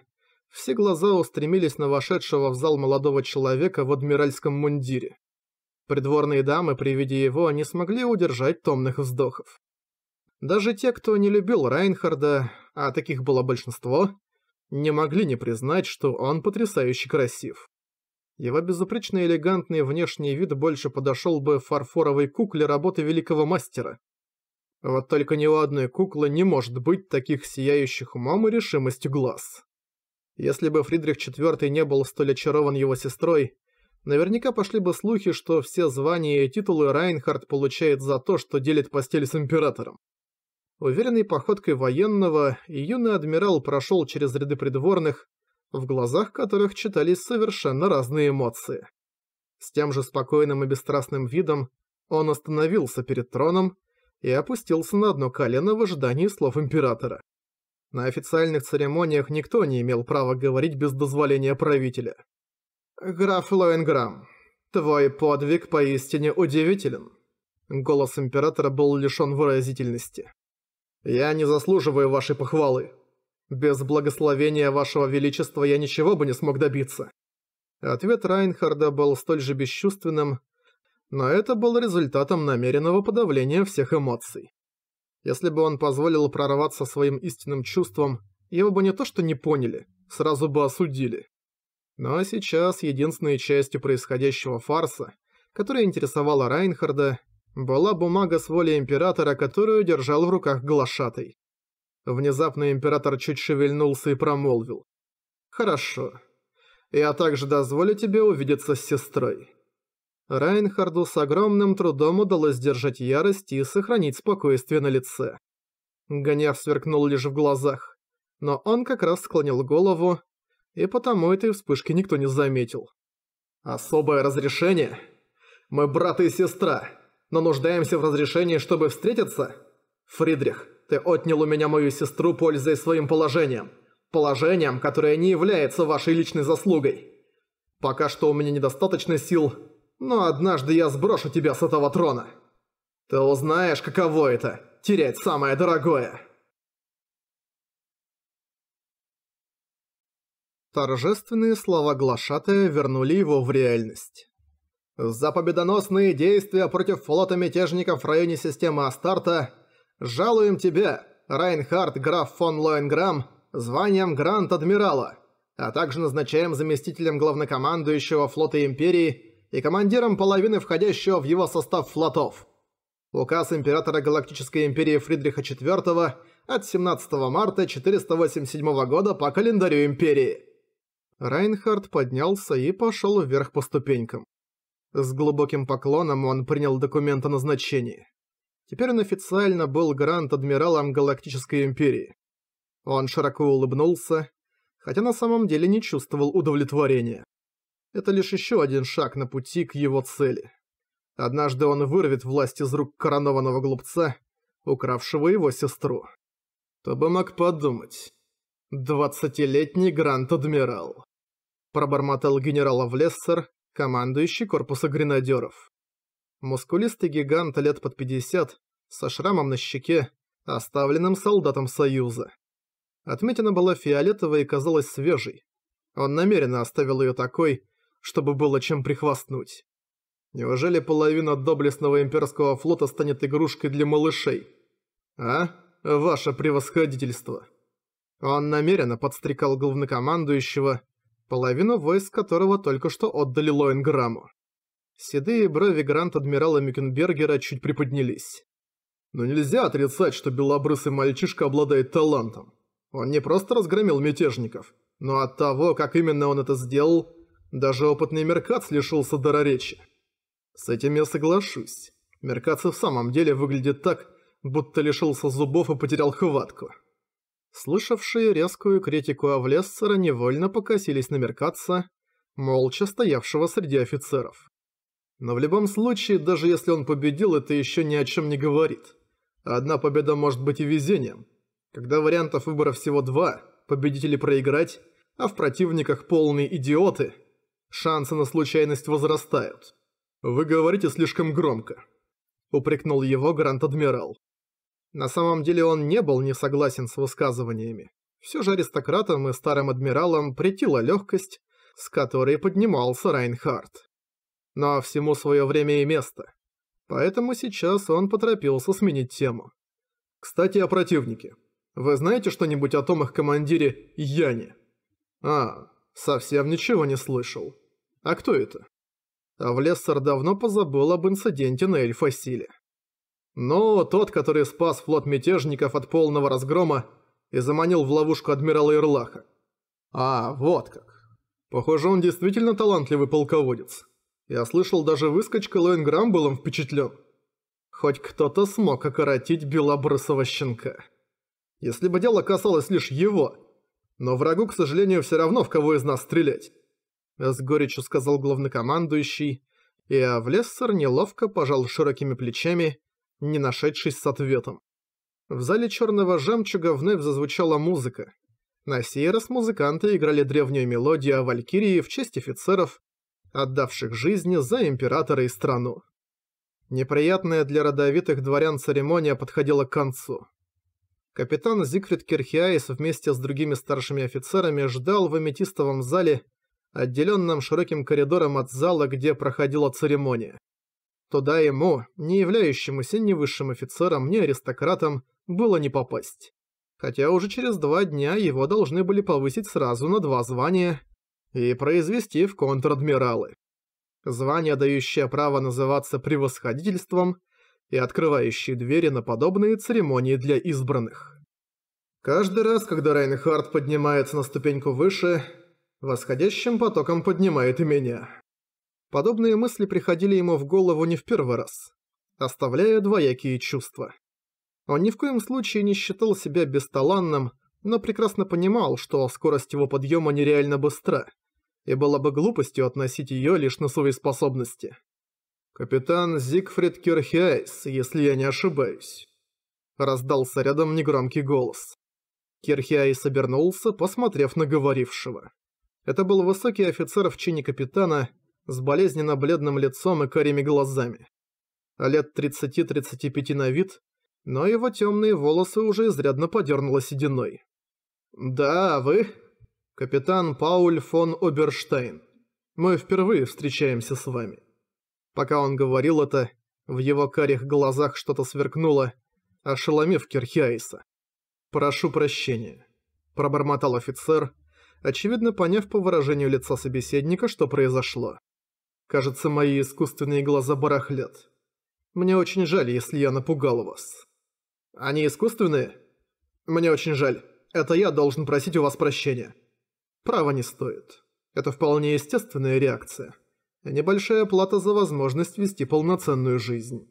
все глаза устремились на вошедшего в зал молодого человека в адмиральском мундире. Придворные дамы при виде его не смогли удержать томных вздохов. Даже те, кто не любил Райнхарда, а таких было большинство, не могли не признать, что он потрясающе красив. Его безупречный элегантный внешний вид больше подошел бы фарфоровой кукле работы великого мастера. Вот только ни у одной куклы не может быть таких сияющих умом и решимостью глаз. Если бы Фридрих IV не был столь очарован его сестрой, наверняка пошли бы слухи, что все звания и титулы Райнхард получает за то, что делит постель с императором. Уверенной походкой военного, юный адмирал прошел через ряды придворных, в глазах которых читались совершенно разные эмоции. С тем же спокойным и бесстрастным видом он остановился перед троном и опустился на одно колено в ожидании слов Императора. На официальных церемониях никто не имел права говорить без дозволения правителя. «Граф Лоенграм, твой подвиг поистине удивителен». Голос Императора был лишён выразительности. «Я не заслуживаю вашей похвалы», «Без благословения вашего величества я ничего бы не смог добиться». Ответ Райнхарда был столь же бесчувственным, но это был результатом намеренного подавления всех эмоций. Если бы он позволил прорваться своим истинным чувствам, его бы не то что не поняли, сразу бы осудили. Но сейчас единственной частью происходящего фарса, которая интересовала Райнхарда, была бумага с волей Императора, которую держал в руках Глашатый. Внезапно император чуть шевельнулся и промолвил. «Хорошо. Я также дозволю тебе увидеться с сестрой». Райнхарду с огромным трудом удалось сдержать ярость и сохранить спокойствие на лице. Гнев сверкнул лишь в глазах, но он как раз склонил голову, и потому этой вспышки никто не заметил. «Особое разрешение? Мы брат и сестра, но нуждаемся в разрешении, чтобы встретиться? Фридрих, ты отнял у меня мою сестру, пользуясь своим положением. Положением, которое не является вашей личной заслугой. Пока что у меня недостаточно сил, но однажды я сброшу тебя с этого трона. Ты узнаешь, каково это – терять самое дорогое. Торжественные слова глашатая вернули его в реальность. За победоносные действия против флота мятежников в районе системы Астарта – «Жалуем тебя, Райнхард граф фон Лоенграмм, званием Гранд-Адмирала, а также назначаем заместителем главнокомандующего флота Империи и командиром половины входящего в его состав флотов. Указ императора Галактической Империи Фридриха IV от 17 марта 487 года по календарю Империи». Райнхард поднялся и пошел вверх по ступенькам. С глубоким поклоном он принял документ о назначении. Теперь он официально был гранд-адмиралом Галактической Империи. Он широко улыбнулся, хотя на самом деле не чувствовал удовлетворения. Это лишь еще один шаг на пути к его цели. Однажды он вырвет власть из рук коронованного глупца, укравшего его сестру. Кто бы мог подумать. «Двадцатилетний Гранд-Адмирал», – пробормотал генерал Авлессер, командующий корпуса гренадеров. Мускулистый гигант лет под 50, со шрамом на щеке, оставленным солдатом Союза. Отметина была фиолетовой и казалась свежей. Он намеренно оставил ее такой, чтобы было чем прихвастнуть. Неужели половина доблестного имперского флота станет игрушкой для малышей? А? Ваше превосходительство. Он намеренно подстрекал главнокомандующего, половину войск которого только что отдали Лоинграмму. Седые брови грант-адмирала Мюкенбергера чуть приподнялись. Но нельзя отрицать, что белобрысый мальчишка обладает талантом. Он не просто разгромил мятежников, но от того, как именно он это сделал, даже опытный Меркац лишился дара речи. С этим я соглашусь. Меркац в самом деле выглядит так, будто лишился зубов и потерял хватку. Слышавшие резкую критику Авлессера невольно покосились на Меркаца, молча стоявшего среди офицеров. Но в любом случае, даже если он победил, это еще ни о чем не говорит. Одна победа может быть и везением. Когда вариантов выбора всего два, победители проиграть, а в противниках полные идиоты, шансы на случайность возрастают. «Вы говорите слишком громко», — упрекнул его Гранд-Адмирал. На самом деле он не был не согласен с высказываниями. Все же аристократам и старым адмиралам претила легкость, с которой поднимался Райнхард. Но всему свое время и место. Поэтому сейчас он поторопился сменить тему. Кстати, о противнике. Вы знаете что-нибудь о том их командире Яне? А, совсем ничего не слышал. А кто это? Авлессер давно позабыл об инциденте на Эльфасиле. Но тот, который спас флот мятежников от полного разгрома и заманил в ловушку адмирала Ирлаха. А, вот как. Похоже, он действительно талантливый полководец. Я слышал, даже выскочка Лоинграм был им впечатлен. Хоть кто-то смог окоротить белобрысого щенка. Если бы дело касалось лишь его. Но врагу, к сожалению, все равно в кого из нас стрелять. С горечью сказал главнокомандующий, и Авлессер неловко пожал широкими плечами, не нашедшись с ответом. В зале черного жемчуга вновь зазвучала музыка. На сей раз музыканты играли древнюю мелодию о Валькирии в честь офицеров, отдавших жизни за императора и страну. Неприятная для родовитых дворян церемония подходила к концу. Капитан Зигфрид Кирхиаис вместе с другими старшими офицерами ждал в аметистовом зале, отделенном широким коридором от зала, где проходила церемония. Туда ему, не являющемуся ни высшим офицером, ни аристократом, было не попасть. Хотя уже через два дня его должны были повысить сразу на два звания – и произвести в контр-адмиралы. Звание, дающее право называться превосходительством и открывающее двери на подобные церемонии для избранных. Каждый раз, когда Рейнхард поднимается на ступеньку выше, восходящим потоком поднимает и меня. Подобные мысли приходили ему в голову не в первый раз, оставляя двоякие чувства. Он ни в коем случае не считал себя бесталанным, но прекрасно понимал, что скорость его подъема нереально быстра – и было бы глупостью относить ее лишь на свои способности. «Капитан Зигфрид Кирхиайс, если я не ошибаюсь», – раздался рядом негромкий голос. Кирхиайс обернулся, посмотрев на говорившего. Это был высокий офицер в чине капитана с болезненно бледным лицом и карими глазами. Лет 30-35 на вид, но его темные волосы уже изрядно подернуло сединой. «Да, вы...» Капитан Пауль фон Оберштейн. Мы впервые встречаемся с вами». Пока он говорил это, в его карих глазах что-то сверкнуло, ошеломив Кирхиайса. «Прошу прощения», – пробормотал офицер, очевидно поняв по выражению лица собеседника, что произошло. «Кажется, мои искусственные глаза барахлят. Мне очень жаль, если я напугал вас». «Они искусственные?» «Мне очень жаль. Это я должен просить у вас прощения». Право не стоит. Это вполне естественная реакция. Небольшая плата за возможность вести полноценную жизнь.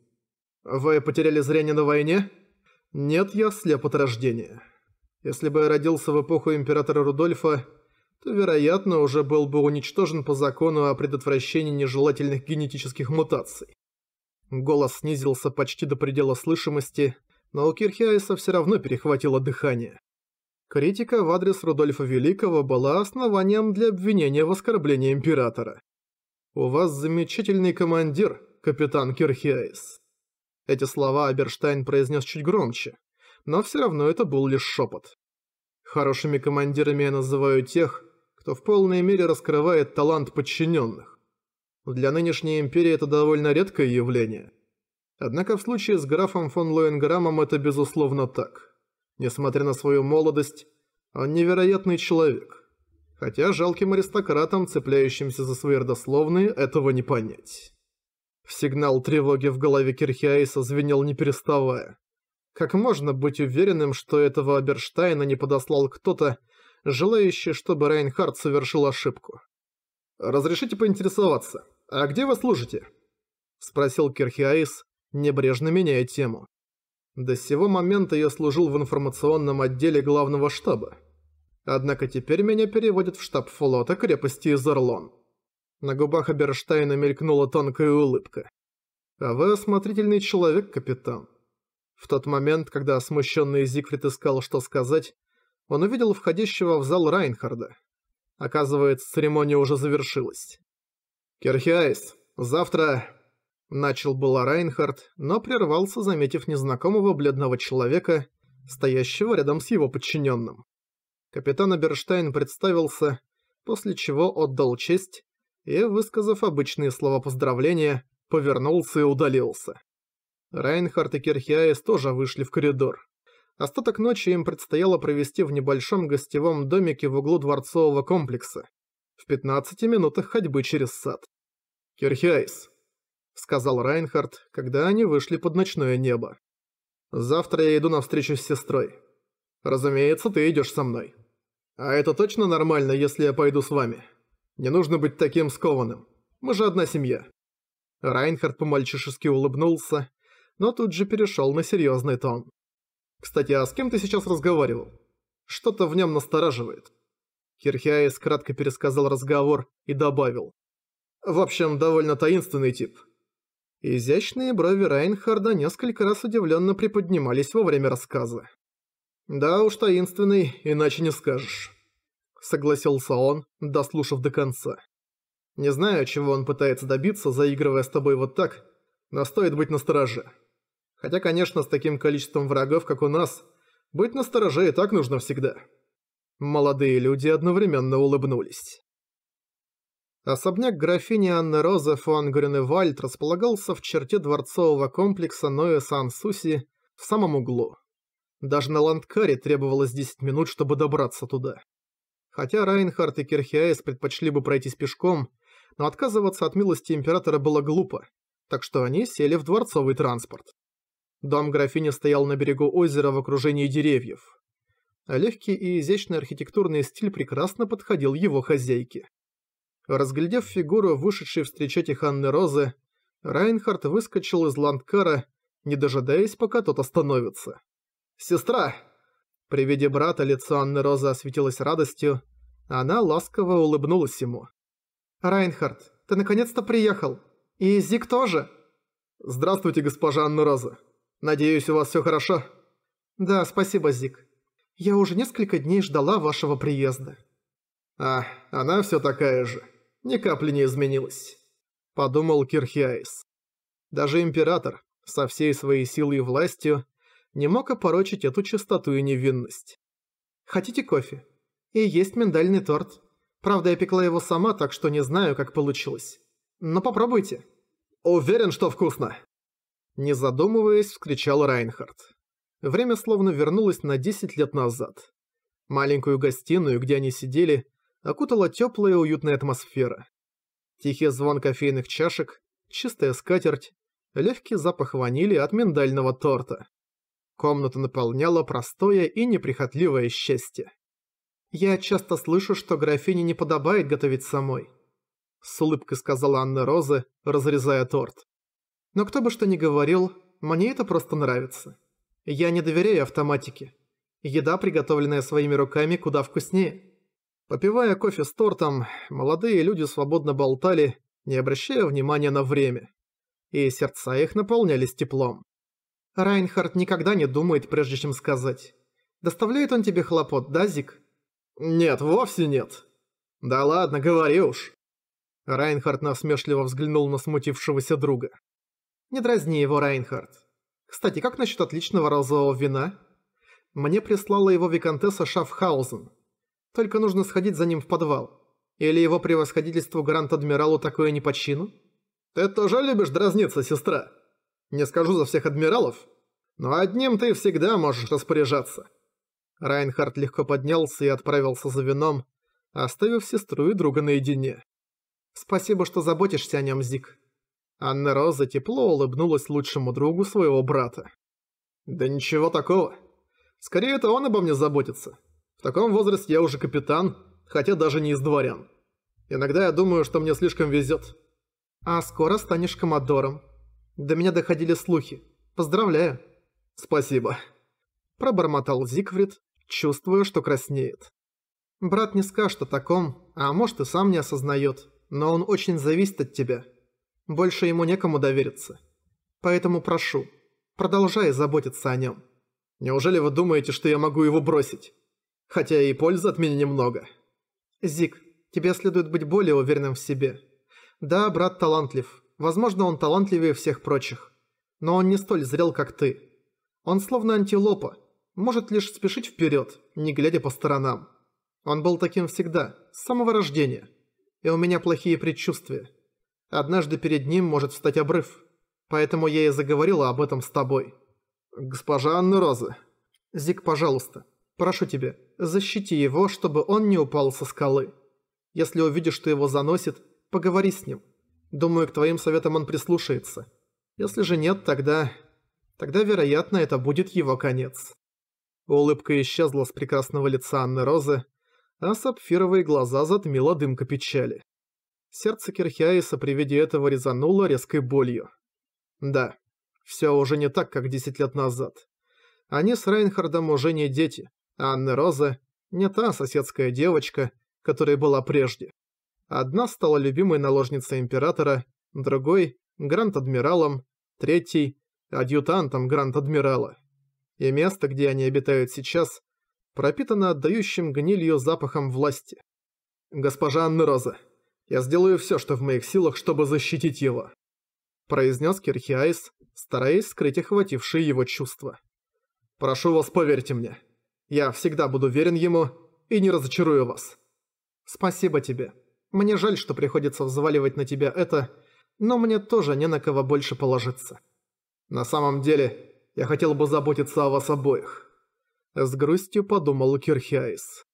Вы потеряли зрение на войне? Нет, я слеп от рождения. Если бы я родился в эпоху императора Рудольфа, то, вероятно, уже был бы уничтожен по закону о предотвращении нежелательных генетических мутаций. Голос снизился почти до предела слышимости, но у Кирхиайса все равно перехватило дыхание. Критика в адрес Рудольфа Великого была основанием для обвинения в оскорблении Императора. «У вас замечательный командир, капитан Кирхиайс». Эти слова Аберштайн произнес чуть громче, но все равно это был лишь шепот. Хорошими командирами я называю тех, кто в полной мере раскрывает талант подчиненных. Для нынешней империи это довольно редкое явление. Однако в случае с графом фон Лоенграмом это безусловно так. Несмотря на свою молодость, он невероятный человек. Хотя жалким аристократам, цепляющимся за свои родословные, этого не понять. В Сигнал тревоги в голове Кирхиаиса звенел не переставая. Как можно быть уверенным, что этого Аберштайна не подослал кто-то, желающий, чтобы Рейнхард совершил ошибку? «Разрешите поинтересоваться, а где вы служите?» – спросил Кирхиаис, небрежно меняя тему. До сего момента я служил в информационном отделе главного штаба. Однако теперь меня переводят в штаб флота крепости Изерлон. На губах Аберштейна мелькнула тонкая улыбка. «А вы осмотрительный человек, капитан». В тот момент, когда смущенный Зигфрид искал, что сказать, он увидел входящего в зал Райнхарда. Оказывается, церемония уже завершилась. «Кирхиайс, завтра Начал было Райнхард, но прервался, заметив незнакомого бледного человека, стоящего рядом с его подчиненным. Капитан Аберштайн представился, после чего отдал честь и, высказав обычные слова поздравления, повернулся и удалился. Райнхард и Кирхиаис тоже вышли в коридор. Остаток ночи им предстояло провести в небольшом гостевом домике в углу дворцового комплекса, в 15 минутах ходьбы через сад. «Кирхиаис, — сказал Райнхард, когда они вышли под ночное небо. «Завтра я иду на встречу с сестрой. Разумеется, ты идешь со мной. А это точно нормально, если я пойду с вами? Не нужно быть таким скованным. Мы же одна семья». Райнхард по-мальчишески улыбнулся, но тут же перешел на серьезный тон. «Кстати, а с кем ты сейчас разговаривал? Что-то в нем настораживает». Кирхиаис кратко пересказал разговор и добавил. «В общем, довольно таинственный тип». Изящные брови Райнхарда несколько раз удивленно приподнимались во время рассказа. «Да уж таинственный, иначе не скажешь», — согласился он, дослушав до конца. «Не знаю, чего он пытается добиться, заигрывая с тобой вот так, но стоит быть настороже. Хотя, конечно, с таким количеством врагов, как у нас, быть настороже и так нужно всегда». Молодые люди одновременно улыбнулись. Особняк графини Анны Розы фон Грюневальд располагался в черте дворцового комплекса Ноэ Сан-Суси в самом углу. Даже на Ландкаре требовалось 10 минут, чтобы добраться туда. Хотя Райнхард и Кирхиаис предпочли бы пройтись пешком, но отказываться от милости императора было глупо, так что они сели в дворцовый транспорт. Дом графини стоял на берегу озера в окружении деревьев. Легкий и изящный архитектурный стиль прекрасно подходил его хозяйке. Разглядев фигуру, вышедшей встречать их Анны Розы, Райнхард выскочил из ландкара, не дожидаясь, пока тот остановится. «Сестра!» При виде брата лицо Анны Розы осветилось радостью, а она ласково улыбнулась ему. «Райнхард, ты наконец-то приехал! И Зик тоже!» «Здравствуйте, госпожа Анна Роза! Надеюсь, у вас всё хорошо?» «Да, спасибо, Зик. Я уже несколько дней ждала вашего приезда». «А, она всё такая же», ни капли не изменилось», – подумал Кирхиаис. Даже император, со всей своей силой и властью, не мог опорочить эту чистоту и невинность. «Хотите кофе? И есть миндальный торт. Правда, я пекла его сама, так что не знаю, как получилось. Но попробуйте». «Уверен, что вкусно!» Не задумываясь, вскричал Райнхард. Время словно вернулось на 10 лет назад. Маленькую гостиную, где они сидели, окутала теплая уютная атмосфера. Тихий звон кофейных чашек, чистая скатерть, легкий запах ванили от миндального торта. Комната наполняла простое и неприхотливое счастье. «Я часто слышу, что графине не подобает готовить самой», — с улыбкой сказала Анна Розы, разрезая торт. «Но кто бы что ни говорил, мне это просто нравится. Я не доверяю автоматике. Еда, приготовленная своими руками, куда вкуснее». Попивая кофе с тортом, молодые люди свободно болтали, не обращая внимания на время. И сердца их наполнялись теплом. Райнхард никогда не думает, прежде чем сказать. Доставляет он тебе хлопот, да, Зик? Нет, вовсе нет. Да ладно, говори уж. Райнхард насмешливо взглянул на смутившегося друга. Не дразни его, Райнхард. Кстати, как насчет отличного розового вина? Мне прислала его виконтесса Шафхаузен. Только нужно сходить за ним в подвал. Или его превосходительству Гранд-Адмиралу такое не по чину? Ты тоже любишь дразниться, сестра? Не скажу за всех адмиралов, но одним ты всегда можешь распоряжаться. Райнхард легко поднялся и отправился за вином, оставив сестру и друга наедине. «Спасибо, что заботишься о нем, Зик». Анна Роза тепло улыбнулась лучшему другу своего брата. «Да ничего такого. Скорее, это он обо мне заботится. В таком возрасте я уже капитан, хотя даже не из дворян. Иногда я думаю, что мне слишком везет. А скоро станешь коммодором. До меня доходили слухи. Поздравляю. Спасибо. Пробормотал Зигфрид, чувствуя, что краснеет. Брат не скажет о таком, а может и сам не осознает, но он очень зависит от тебя. Больше ему некому довериться. Поэтому прошу, продолжай заботиться о нем. Неужели вы думаете, что я могу его бросить? хотя и пользы от меня немного. Зик, тебе следует быть более уверенным в себе. Да, брат талантлив. Возможно, он талантливее всех прочих. Но он не столь зрел, как ты. Он словно антилопа. Может лишь спешить вперед, не глядя по сторонам. Он был таким всегда, с самого рождения. И у меня плохие предчувствия. Однажды перед ним может встать обрыв. Поэтому я и заговорила об этом с тобой. Госпожа Анна Роза. Зик, пожалуйста, прошу тебя, защити его, чтобы он не упал со скалы. Если увидишь, что его заносит, поговори с ним. Думаю, к твоим советам он прислушается. Если же нет, тогда... Тогда, вероятно, это будет его конец». Улыбка исчезла с прекрасного лица Анны Розы, а сапфировые глаза затмила дымка печали. Сердце Кирхиаиса при виде этого резануло резкой болью. Да, все уже не так, как десять лет назад. Они с Рейнхардом уже не дети, Анна Роза не та соседская девочка, которая была прежде. Одна стала любимой наложницей императора, другой – гранд-адмиралом, третий – адъютантом гранд-адмирала. И место, где они обитают сейчас, пропитано отдающим гнилью запахом власти. «Госпожа Анна Роза, я сделаю все, что в моих силах, чтобы защитить его», произнес Кирхиайс, стараясь скрыть охватившие его чувства. «Прошу вас, поверьте мне». Я всегда буду верен ему и не разочарую вас. Спасибо тебе. Мне жаль, что приходится взваливать на тебя это, но мне тоже не на кого больше положиться. На самом деле, я хотел бы заботиться о вас обоих. С грустью подумал Кирхиайс.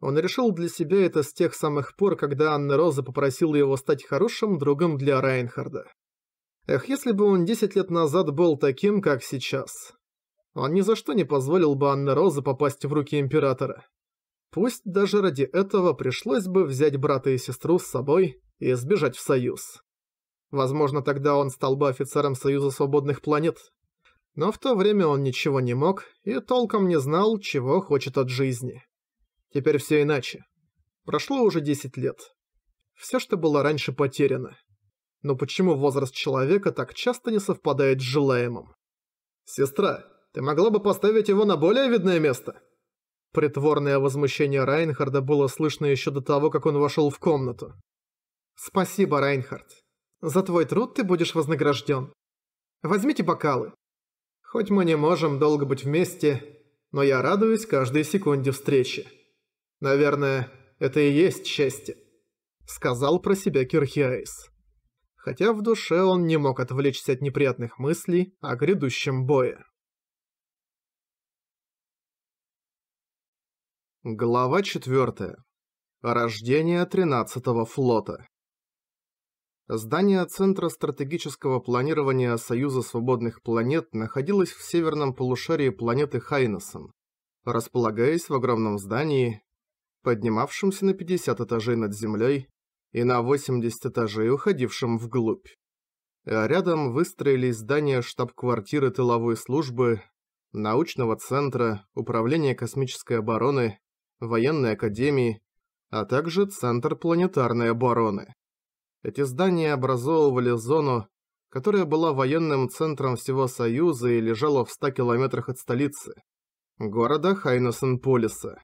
Он решил для себя это с тех самых пор, когда Анна Роза попросила его стать хорошим другом для Райнхарда. Эх, если бы он 10 лет назад был таким, как сейчас. Он ни за что не позволил бы Анне Розе попасть в руки Императора. Пусть даже ради этого пришлось бы взять брата и сестру с собой и сбежать в Союз. Возможно, тогда он стал бы офицером Союза Свободных Планет. Но в то время он ничего не мог и толком не знал, чего хочет от жизни. Теперь все иначе. Прошло уже 10 лет. Все, что было раньше, потеряно. Но почему возраст человека так часто не совпадает с желаемым? «Сестра, ты могла бы поставить его на более видное место?» Притворное возмущение Райнхарда было слышно еще до того, как он вошел в комнату. «Спасибо, Райнхард. За твой труд ты будешь вознагражден. Возьмите бокалы. Хоть мы не можем долго быть вместе, но я радуюсь каждой секунде встречи. Наверное, это и есть счастье», — сказал про себя Кирхиайс. Хотя в душе он не мог отвлечься от неприятных мыслей о грядущем бое. Глава 4. Рождение 13-го флота. Здание Центра стратегического планирования Союза свободных планет находилось в северном полушарии планеты Хайнесен, располагаясь в огромном здании, поднимавшемся на 50 этажей над землей и на 80 этажей уходившем вглубь. А рядом выстроились здания штаб-квартиры тыловой службы, научного центра, управления космической обороны военной академии, а также Центр планетарной обороны. Эти здания образовывали зону, которая была военным центром всего Союза и лежала в 100 километрах от столицы, города Хайнесенполиса.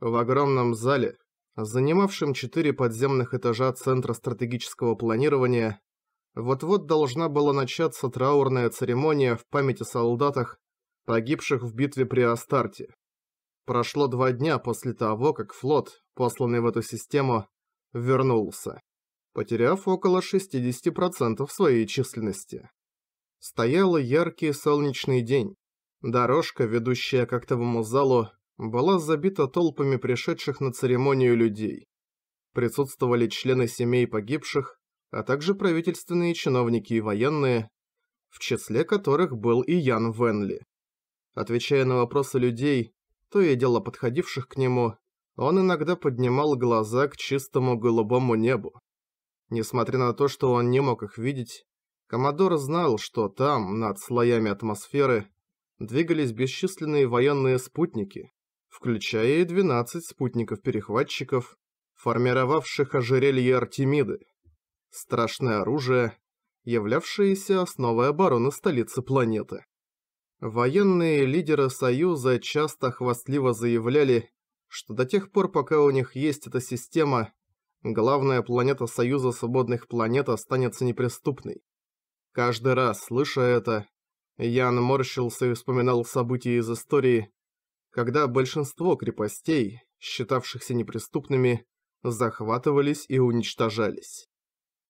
В огромном зале, занимавшем четыре подземных этажа Центра стратегического планирования, вот-вот должна была начаться траурная церемония в памяти солдатах, погибших в битве при Астарте. Прошло два дня после того, как флот, посланный в эту систему, вернулся, потеряв около 60% своей численности. Стоял яркий солнечный день. Дорожка, ведущая к актовому залу, была забита толпами пришедших на церемонию людей. Присутствовали члены семей погибших, а также правительственные чиновники и военные, в числе которых был и Ян Венли. Отвечая на вопросы людей, то и дело подходивших к нему, он иногда поднимал глаза к чистому голубому небу. Несмотря на то, что он не мог их видеть, Коммодор знал, что там, над слоями атмосферы, двигались бесчисленные военные спутники, включая и 12 спутников-перехватчиков, формировавших ожерелье Артемиды, страшное оружие, являвшееся основой обороны столицы планеты. Военные лидеры Союза часто хвастливо заявляли, что до тех пор, пока у них есть эта система, главная планета Союза Свободных Планет останется неприступной. Каждый раз, слыша это, Ян морщился и вспоминал события из истории, когда большинство крепостей, считавшихся неприступными, захватывались и уничтожались.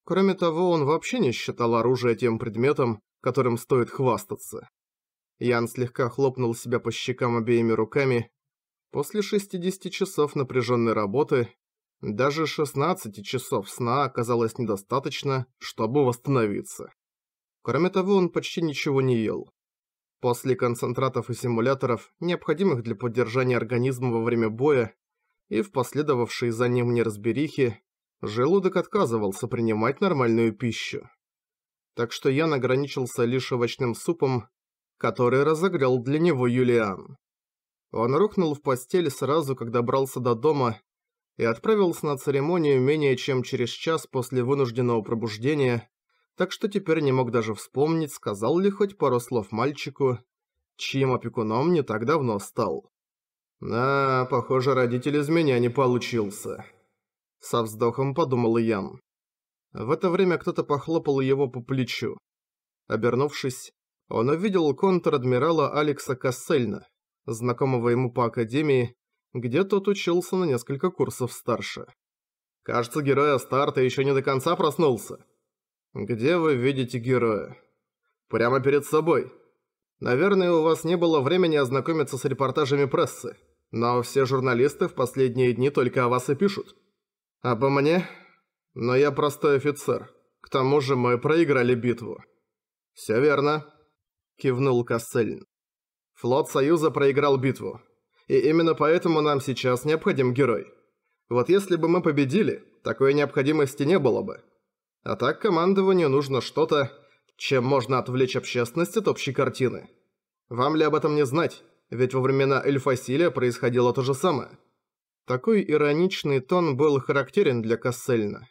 Кроме того, он вообще не считал оружие тем предметом, которым стоит хвастаться. Ян слегка хлопнул себя по щекам обеими руками. После 60 часов напряженной работы, даже 16 часов сна оказалось недостаточно, чтобы восстановиться. Кроме того, он почти ничего не ел. После концентратов и симуляторов, необходимых для поддержания организма во время боя, и в последовавшей за ним неразберихе, желудок отказывался принимать нормальную пищу. Так что Ян ограничился лишь овощным супом, который разогрел для него Юлиан. Он рухнул в постель сразу, как добрался до дома, и отправился на церемонию менее чем через час после вынужденного пробуждения, так что теперь не мог даже вспомнить, сказал ли хоть пару слов мальчику, чьим опекуном не так давно стал. На, похоже, родитель из меня не получился», — со вздохом подумал Ян. В это время кто-то похлопал его по плечу. Обернувшись, он увидел контр-адмирала Алекса Кассельна, знакомого ему по Академии, где тот учился на несколько курсов старше. «Кажется, героя старта еще не до конца проснулся». «Где вы видите героя?» «Прямо перед собой. Наверное, у вас не было времени ознакомиться с репортажами прессы, но все журналисты в последние дни только о вас и пишут». «Обо мне? Но я простой офицер. К тому же мы проиграли битву». «Все верно» кивнул Кассельн. Флот Союза проиграл битву. И именно поэтому нам сейчас необходим герой. Вот если бы мы победили, такой необходимости не было бы. А так командованию нужно что-то, чем можно отвлечь общественность от общей картины. Вам ли об этом не знать? Ведь во времена Эльфасилия происходило то же самое. Такой ироничный тон был характерен для Кассельна.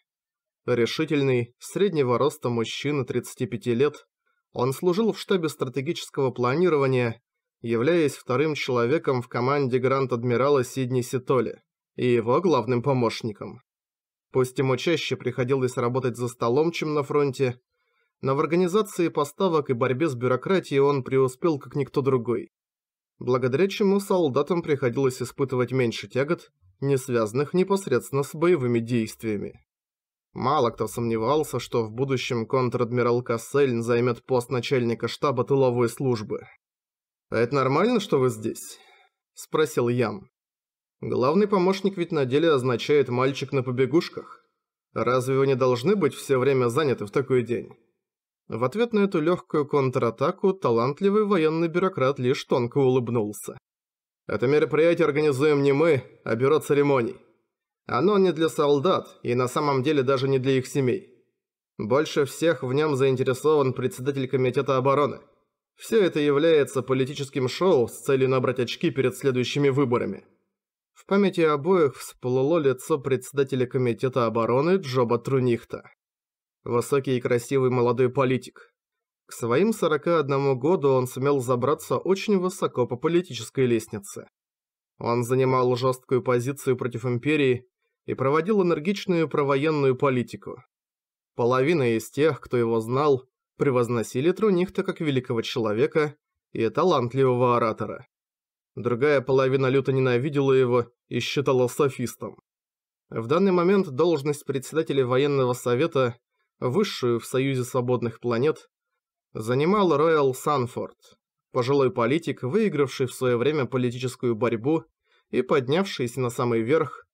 Решительный, среднего роста мужчина 35 лет, он служил в штабе стратегического планирования, являясь вторым человеком в команде Гранд-Адмирала Сидни Ситоли и его главным помощником. Пусть ему чаще приходилось работать за столом, чем на фронте, но в организации поставок и борьбе с бюрократией он преуспел как никто другой. Благодаря чему солдатам приходилось испытывать меньше тягот, не связанных непосредственно с боевыми действиями. Мало кто сомневался, что в будущем контр-адмирал Кассельн займет пост начальника штаба тыловой службы. А «Это нормально, что вы здесь?» – спросил Ям. «Главный помощник ведь на деле означает «мальчик на побегушках». Разве вы не должны быть все время заняты в такой день?» В ответ на эту легкую контратаку талантливый военный бюрократ лишь тонко улыбнулся. «Это мероприятие организуем не мы, а бюро церемоний. Оно не для солдат и на самом деле даже не для их семей. Больше всех в нем заинтересован председатель Комитета обороны. Все это является политическим шоу с целью набрать очки перед следующими выборами. В памяти обоих всплыло лицо председателя Комитета обороны Джоба Трунихта. Высокий и красивый молодой политик. К своим 41 году он сумел забраться очень высоко по политической лестнице. Он занимал жесткую позицию против Империи, и проводил энергичную провоенную политику. Половина из тех, кто его знал, превозносили Трунихта как великого человека и талантливого оратора. Другая половина люто ненавидела его и считала софистом. В данный момент должность председателя военного совета, высшую в Союзе свободных планет, занимал Роэл Санфорд, пожилой политик, выигравший в свое время политическую борьбу и поднявшийся на самый верх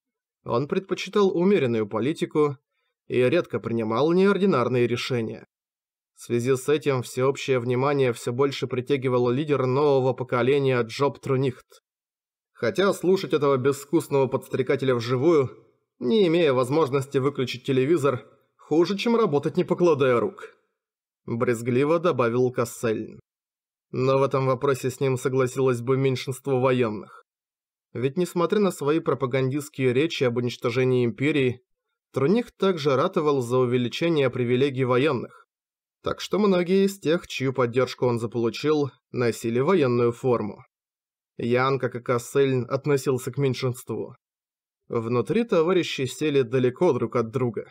он предпочитал умеренную политику и редко принимал неординарные решения. В связи с этим всеобщее внимание все больше притягивало лидер нового поколения Джоб Трунихт. Хотя слушать этого безвкусного подстрекателя вживую, не имея возможности выключить телевизор, хуже, чем работать не покладая рук. Брезгливо добавил Кассельн. Но в этом вопросе с ним согласилось бы меньшинство военных. Ведь несмотря на свои пропагандистские речи об уничтожении империи, Труних также ратовал за увеличение привилегий военных. Так что многие из тех, чью поддержку он заполучил, носили военную форму. Ян, как и Кассельн, относился к меньшинству. Внутри товарищи сели далеко друг от друга.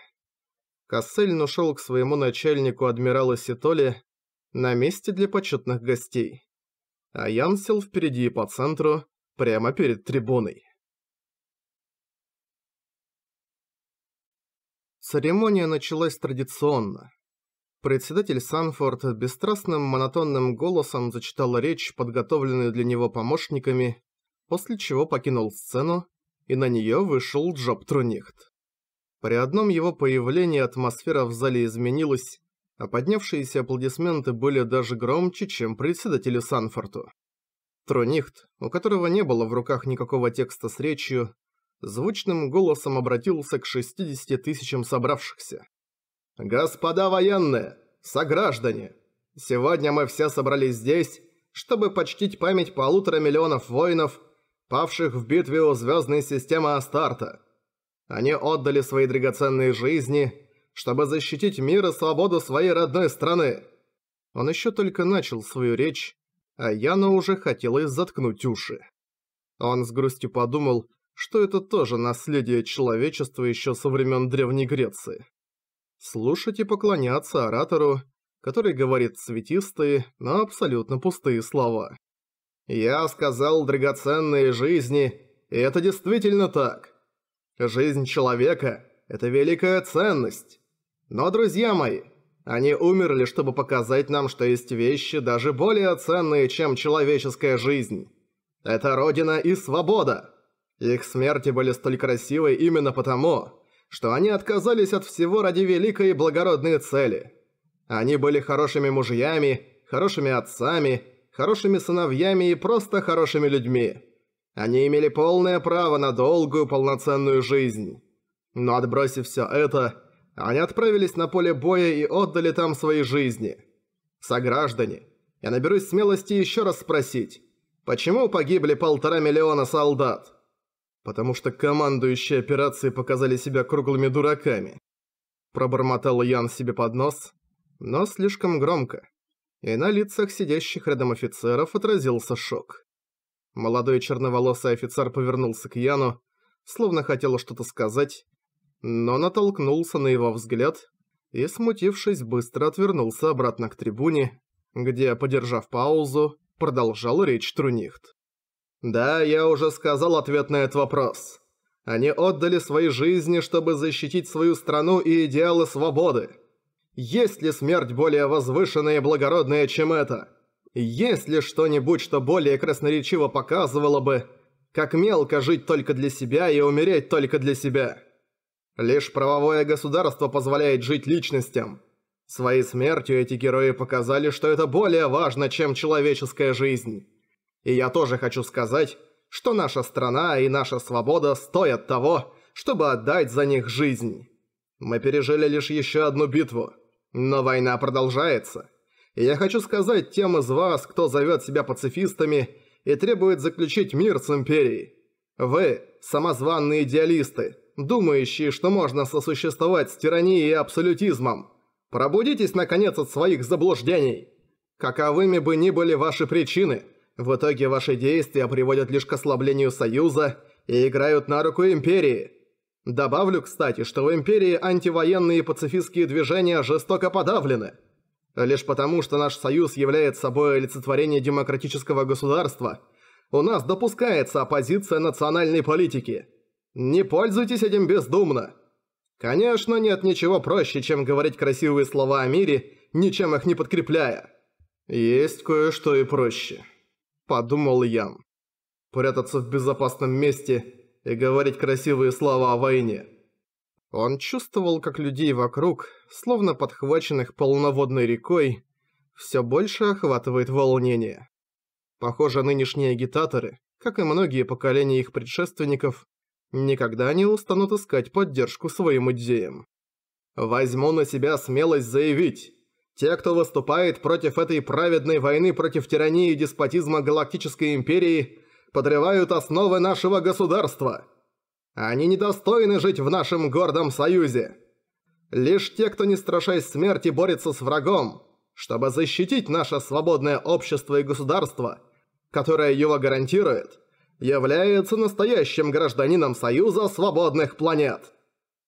Кассельн ушел к своему начальнику адмирала Ситоле на месте для почетных гостей. А Ян сел впереди по центру, прямо перед трибуной. Церемония началась традиционно. Председатель Санфорд бесстрастным монотонным голосом зачитал речь, подготовленную для него помощниками, после чего покинул сцену, и на нее вышел Джоб Трунихт. При одном его появлении атмосфера в зале изменилась, а поднявшиеся аплодисменты были даже громче, чем председателю Санфорту. Трунихт, у которого не было в руках никакого текста с речью, звучным голосом обратился к 60 тысячам собравшихся. «Господа военные! Сограждане! Сегодня мы все собрались здесь, чтобы почтить память полутора миллионов воинов, павших в битве у звездной системы Астарта. Они отдали свои драгоценные жизни, чтобы защитить мир и свободу своей родной страны». Он еще только начал свою речь, а Яна уже хотелось заткнуть уши. Он с грустью подумал, что это тоже наследие человечества еще со времен Древней Греции. Слушать и поклоняться оратору, который говорит цветистые, но абсолютно пустые слова. «Я сказал драгоценные жизни, и это действительно так. Жизнь человека – это великая ценность. Но, друзья мои, они умерли, чтобы показать нам, что есть вещи даже более ценные, чем человеческая жизнь. Это Родина и свобода. Их смерти были столь красивы именно потому, что они отказались от всего ради великой и благородной цели. Они были хорошими мужьями, хорошими отцами, хорошими сыновьями и просто хорошими людьми. Они имели полное право на долгую полноценную жизнь. Но отбросив все это, они отправились на поле боя и отдали там свои жизни. Сограждане, я наберусь смелости еще раз спросить, почему погибли полтора миллиона солдат? Потому что командующие операции показали себя круглыми дураками. Пробормотал Ян себе под нос, но слишком громко. И на лицах сидящих рядом офицеров отразился шок. Молодой черноволосый офицер повернулся к Яну, словно хотел что-то сказать, но натолкнулся на его взгляд и, смутившись, быстро отвернулся обратно к трибуне, где, подержав паузу, продолжал речь Трунихт. «Да, я уже сказал ответ на этот вопрос. Они отдали свои жизни, чтобы защитить свою страну и идеалы свободы. Есть ли смерть более возвышенная и благородная, чем эта? Есть ли что-нибудь, что более красноречиво показывало бы, как мелко жить только для себя и умереть только для себя?» Лишь правовое государство позволяет жить личностям. Своей смертью эти герои показали, что это более важно, чем человеческая жизнь. И я тоже хочу сказать, что наша страна и наша свобода стоят того, чтобы отдать за них жизнь. Мы пережили лишь еще одну битву, но война продолжается. И я хочу сказать тем из вас, кто зовет себя пацифистами и требует заключить мир с Империей. Вы – самозванные идеалисты – думающие, что можно сосуществовать с тиранией и абсолютизмом. Пробудитесь, наконец, от своих заблуждений. Каковыми бы ни были ваши причины, в итоге ваши действия приводят лишь к ослаблению Союза и играют на руку Империи. Добавлю, кстати, что в Империи антивоенные и пацифистские движения жестоко подавлены. Лишь потому, что наш Союз является собой олицетворение демократического государства, у нас допускается оппозиция национальной политики – не пользуйтесь этим бездумно. Конечно, нет ничего проще, чем говорить красивые слова о мире, ничем их не подкрепляя. Есть кое-что и проще, подумал Ян. Прятаться в безопасном месте и говорить красивые слова о войне. Он чувствовал, как людей вокруг, словно подхваченных полноводной рекой, все больше охватывает волнение. Похоже, нынешние агитаторы, как и многие поколения их предшественников, никогда не устанут искать поддержку своим идеям. Возьму на себя смелость заявить, те, кто выступает против этой праведной войны против тирании и деспотизма Галактической Империи, подрывают основы нашего государства. Они недостойны жить в нашем гордом союзе. Лишь те, кто не страшась смерти, борется с врагом, чтобы защитить наше свободное общество и государство, которое его гарантирует – является настоящим гражданином Союза свободных планет.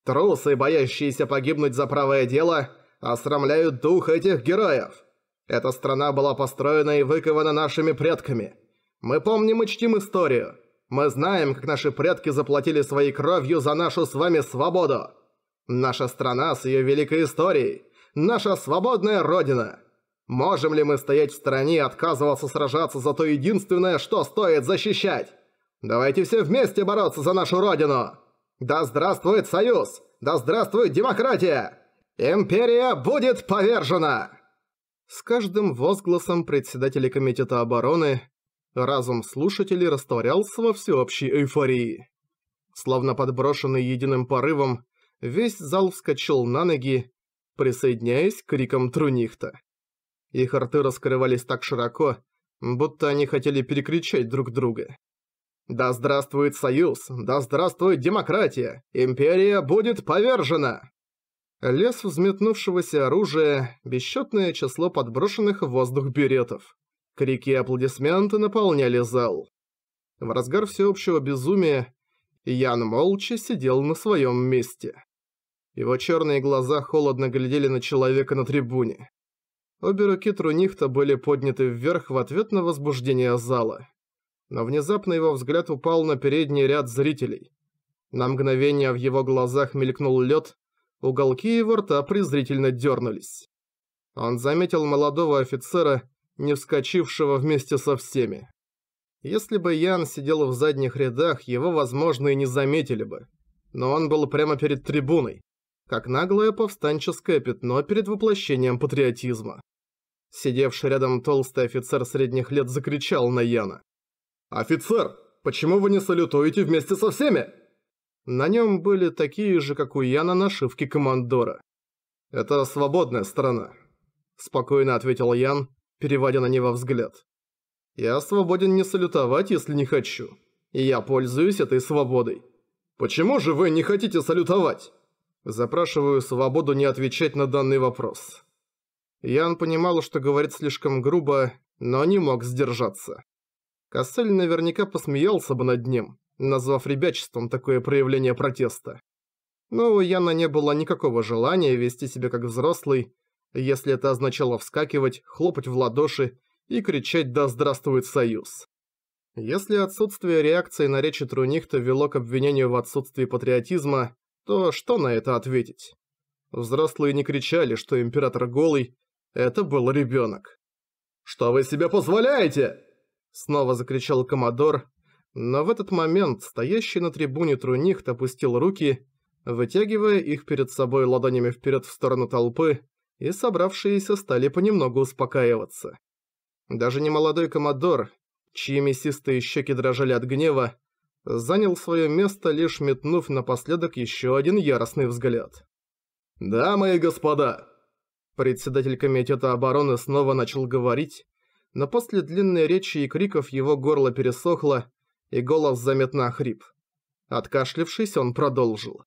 Трусы, боящиеся погибнуть за правое дело, осрамляют дух этих героев. Эта страна была построена и выкована нашими предками. Мы помним и чтим историю. Мы знаем, как наши предки заплатили своей кровью за нашу с вами свободу. Наша страна с ее великой историей. Наша свободная родина. Можем ли мы стоять в стороне и отказываться сражаться за то единственное, что стоит защищать? Давайте все вместе бороться за нашу родину! Да здравствует Союз! Да здравствует демократия! Империя будет повержена!» С каждым возгласом председателя Комитета обороны разум слушателей растворялся во всеобщей эйфории. Словно подброшенный единым порывом, весь зал вскочил на ноги, присоединяясь к крикам Трунихта. Их рты раскрывались так широко, будто они хотели перекричать друг друга. Да здравствует Союз, да здравствует демократия, империя будет повержена! Лес взметнувшегося оружия, бесчетное число подброшенных в воздух беретов. Крики и аплодисменты наполняли зал. В разгар всеобщего безумия Ян молча сидел на своем месте. Его черные глаза холодно глядели на человека на трибуне. Обе руки Трунихта были подняты вверх в ответ на возбуждение зала но внезапно его взгляд упал на передний ряд зрителей. На мгновение в его глазах мелькнул лед, уголки его рта презрительно дернулись. Он заметил молодого офицера, не вскочившего вместе со всеми. Если бы Ян сидел в задних рядах, его, возможно, и не заметили бы. Но он был прямо перед трибуной, как наглое повстанческое пятно перед воплощением патриотизма. Сидевший рядом толстый офицер средних лет закричал на Яна. «Офицер, почему вы не салютуете вместе со всеми?» На нем были такие же, как у Яна, нашивки командора. «Это свободная страна», – спокойно ответил Ян, переводя на него взгляд. «Я свободен не салютовать, если не хочу. И я пользуюсь этой свободой». «Почему же вы не хотите салютовать?» Запрашиваю свободу не отвечать на данный вопрос. Ян понимал, что говорит слишком грубо, но не мог сдержаться. Кассель наверняка посмеялся бы над ним, назвав ребячеством такое проявление протеста. Но у Яна не было никакого желания вести себя как взрослый, если это означало вскакивать, хлопать в ладоши и кричать «Да здравствует Союз!». Если отсутствие реакции на речи Трунихта вело к обвинению в отсутствии патриотизма, то что на это ответить? Взрослые не кричали, что император голый, это был ребенок. «Что вы себе позволяете?» Снова закричал Комодор, но в этот момент стоящий на трибуне Трунихт опустил руки, вытягивая их перед собой ладонями вперед в сторону толпы, и собравшиеся стали понемногу успокаиваться. Даже немолодой Комодор, чьи мясистые щеки дрожали от гнева, занял свое место, лишь метнув напоследок еще один яростный взгляд. «Дамы и господа!» Председатель комитета обороны снова начал говорить, но после длинной речи и криков его горло пересохло, и голос заметно охрип. Откашлившись, он продолжил.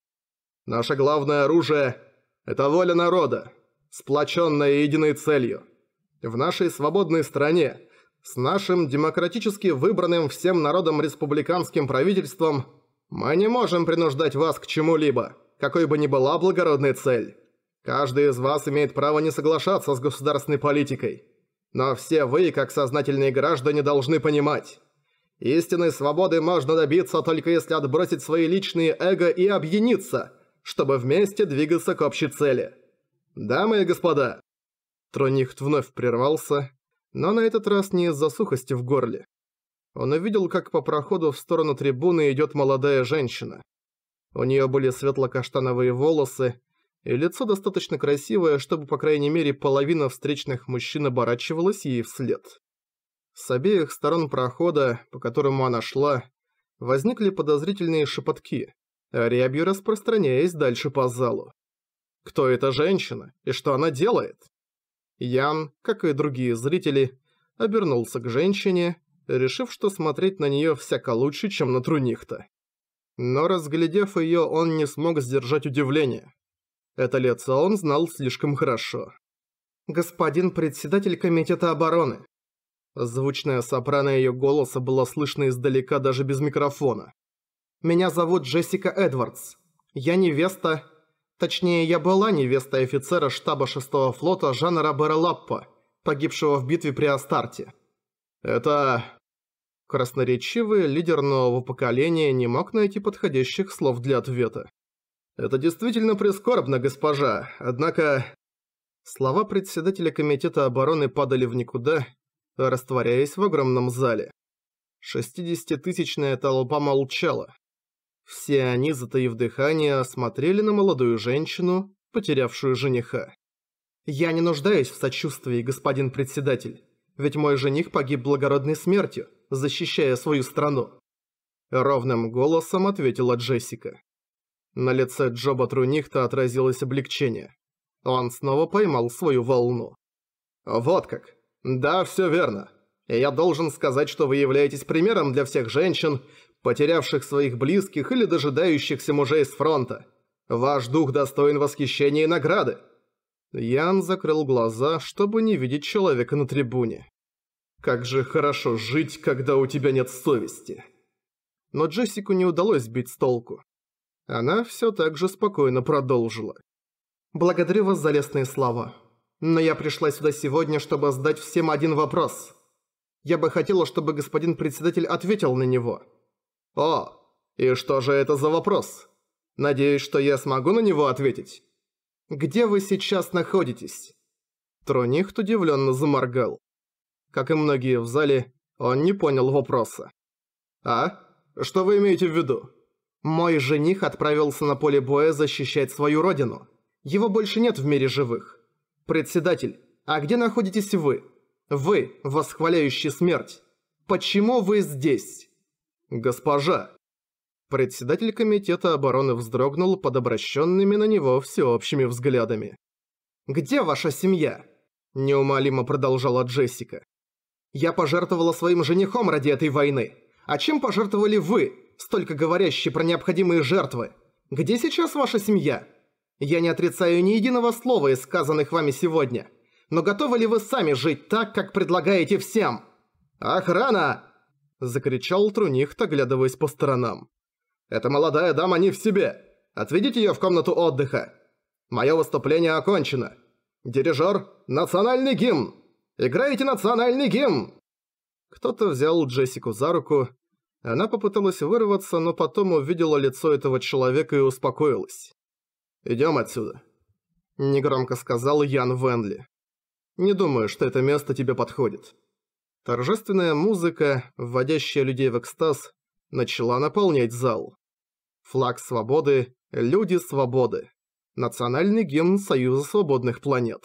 «Наше главное оружие – это воля народа, сплоченная единой целью. В нашей свободной стране, с нашим демократически выбранным всем народом республиканским правительством, мы не можем принуждать вас к чему-либо, какой бы ни была благородная цель. Каждый из вас имеет право не соглашаться с государственной политикой». Но все вы, как сознательные граждане, должны понимать. Истинной свободы можно добиться только если отбросить свои личные эго и объединиться, чтобы вместе двигаться к общей цели. Дамы и господа!» Тронихт вновь прервался, но на этот раз не из-за сухости в горле. Он увидел, как по проходу в сторону трибуны идет молодая женщина. У нее были светло-каштановые волосы, и лицо достаточно красивое, чтобы по крайней мере половина встречных мужчин оборачивалась ей вслед. С обеих сторон прохода, по которому она шла, возникли подозрительные шепотки, а рябью распространяясь дальше по залу. Кто эта женщина и что она делает? Ян, как и другие зрители, обернулся к женщине, решив, что смотреть на нее всяко лучше, чем на трунихта. Но разглядев ее, он не смог сдержать удивление. Это лицо он знал слишком хорошо. «Господин председатель комитета обороны». Звучная сопрано ее голоса была слышна издалека даже без микрофона. «Меня зовут Джессика Эдвардс. Я невеста... Точнее, я была невестой офицера штаба 6-го флота Жанна Робера Лаппа, погибшего в битве при Астарте. Это...» Красноречивый лидер нового поколения не мог найти подходящих слов для ответа. «Это действительно прискорбно, госпожа, однако...» Слова председателя комитета обороны падали в никуда, растворяясь в огромном зале. Шестидесятитысячная толпа молчала. Все они, затаив дыхание, смотрели на молодую женщину, потерявшую жениха. «Я не нуждаюсь в сочувствии, господин председатель, ведь мой жених погиб благородной смертью, защищая свою страну». Ровным голосом ответила Джессика. На лице Джоба Трунихта отразилось облегчение. Он снова поймал свою волну. «Вот как. Да, все верно. Я должен сказать, что вы являетесь примером для всех женщин, потерявших своих близких или дожидающихся мужей с фронта. Ваш дух достоин восхищения и награды». Ян закрыл глаза, чтобы не видеть человека на трибуне. «Как же хорошо жить, когда у тебя нет совести!» Но Джессику не удалось сбить с толку. Она все так же спокойно продолжила. «Благодарю вас за лестные слова. Но я пришла сюда сегодня, чтобы задать всем один вопрос. Я бы хотела, чтобы господин председатель ответил на него». «О, и что же это за вопрос? Надеюсь, что я смогу на него ответить». «Где вы сейчас находитесь?» Тронихт удивленно заморгал. Как и многие в зале, он не понял вопроса. «А? Что вы имеете в виду?» Мой жених отправился на поле боя защищать свою родину. Его больше нет в мире живых. Председатель, а где находитесь вы? Вы, восхваляющий смерть. Почему вы здесь? Госпожа. Председатель комитета обороны вздрогнул под обращенными на него всеобщими взглядами. «Где ваша семья?» – неумолимо продолжала Джессика. «Я пожертвовала своим женихом ради этой войны. А чем пожертвовали вы, столько говорящий про необходимые жертвы. Где сейчас ваша семья? Я не отрицаю ни единого слова из сказанных вами сегодня. Но готовы ли вы сами жить так, как предлагаете всем? Охрана! Закричал Трунихт, оглядываясь по сторонам. Эта молодая дама не в себе. Отведите ее в комнату отдыха. Мое выступление окончено. Дирижер, национальный гимн! Играйте национальный гимн! Кто-то взял Джессику за руку, она попыталась вырваться, но потом увидела лицо этого человека и успокоилась. «Идём отсюда», – негромко сказал Ян Венли. «Не думаю, что это место тебе подходит». Торжественная музыка, вводящая людей в экстаз, начала наполнять зал. Флаг свободы, люди свободы. Национальный гимн Союза свободных планет.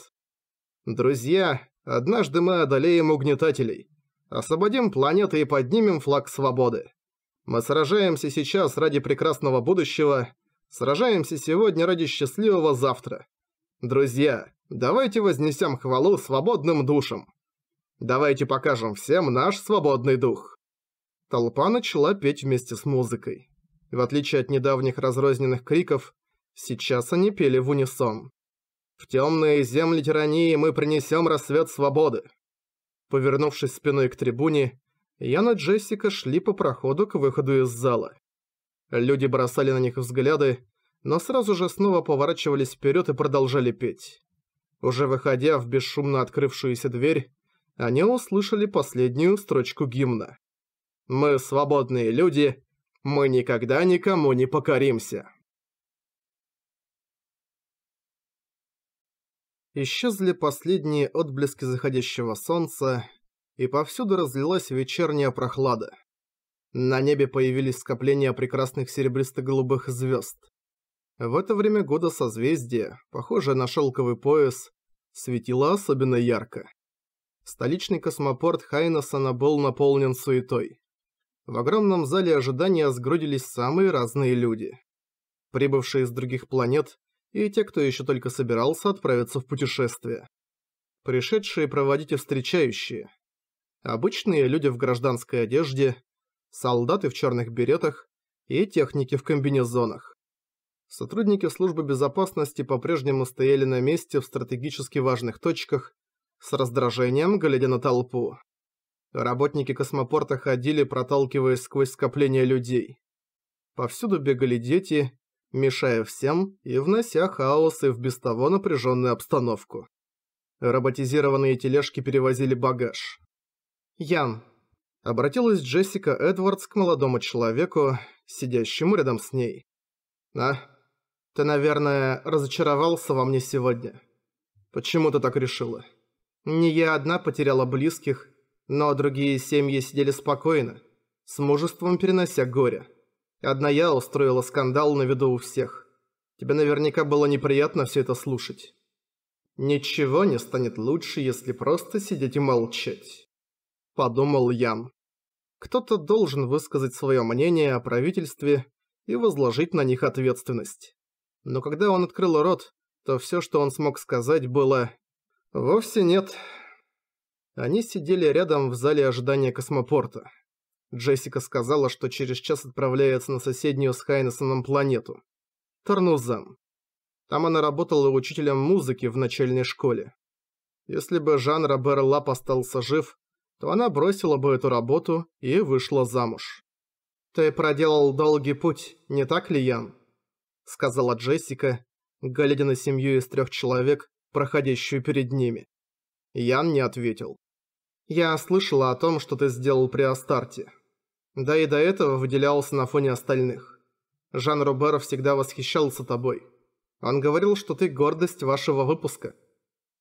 Друзья, однажды мы одолеем угнетателей освободим планеты и поднимем флаг свободы. Мы сражаемся сейчас ради прекрасного будущего, сражаемся сегодня ради счастливого завтра. Друзья, давайте вознесем хвалу свободным душам. Давайте покажем всем наш свободный дух. Толпа начала петь вместе с музыкой. В отличие от недавних разрозненных криков, сейчас они пели в унисон. В темные земли тирании мы принесем рассвет свободы. Повернувшись спиной к трибуне, Яна и Джессика шли по проходу к выходу из зала. Люди бросали на них взгляды, но сразу же снова поворачивались вперед и продолжали петь. Уже выходя в бесшумно открывшуюся дверь, они услышали последнюю строчку гимна. «Мы свободные люди, мы никогда никому не покоримся». Исчезли последние отблески заходящего солнца, и повсюду разлилась вечерняя прохлада. На небе появились скопления прекрасных серебристо-голубых звезд. В это время года созвездие, похожее на шелковый пояс, светило особенно ярко. Столичный космопорт Хайнесона был наполнен суетой. В огромном зале ожидания сгрудились самые разные люди. Прибывшие из других планет, и те, кто еще только собирался отправиться в путешествие. Пришедшие проводить и встречающие. Обычные люди в гражданской одежде, солдаты в черных беретах и техники в комбинезонах. Сотрудники службы безопасности по-прежнему стояли на месте в стратегически важных точках, с раздражением глядя на толпу. Работники космопорта ходили, проталкиваясь сквозь скопление людей. Повсюду бегали дети, мешая всем и внося хаос и в без того напряженную обстановку. Роботизированные тележки перевозили багаж. «Ян», — обратилась Джессика Эдвардс к молодому человеку, сидящему рядом с ней. «А, ты, наверное, разочаровался во мне сегодня. Почему ты так решила?» «Не я одна потеряла близких, но другие семьи сидели спокойно, с мужеством перенося горе. Одна я устроила скандал на виду у всех. Тебе наверняка было неприятно все это слушать. Ничего не станет лучше, если просто сидеть и молчать. Подумал Ян. Кто-то должен высказать свое мнение о правительстве и возложить на них ответственность. Но когда он открыл рот, то все, что он смог сказать, было «Вовсе нет». Они сидели рядом в зале ожидания космопорта. Джессика сказала, что через час отправляется на соседнюю с Хайнесоном планету. Тарнузан. Там она работала учителем музыки в начальной школе. Если бы Жан Робер остался жив, то она бросила бы эту работу и вышла замуж. «Ты проделал долгий путь, не так ли, Ян?» Сказала Джессика, глядя на семью из трех человек, проходящую перед ними. Ян не ответил. «Я слышала о том, что ты сделал при Астарте», да и до этого выделялся на фоне остальных. Жан Робер всегда восхищался тобой. Он говорил, что ты гордость вашего выпуска.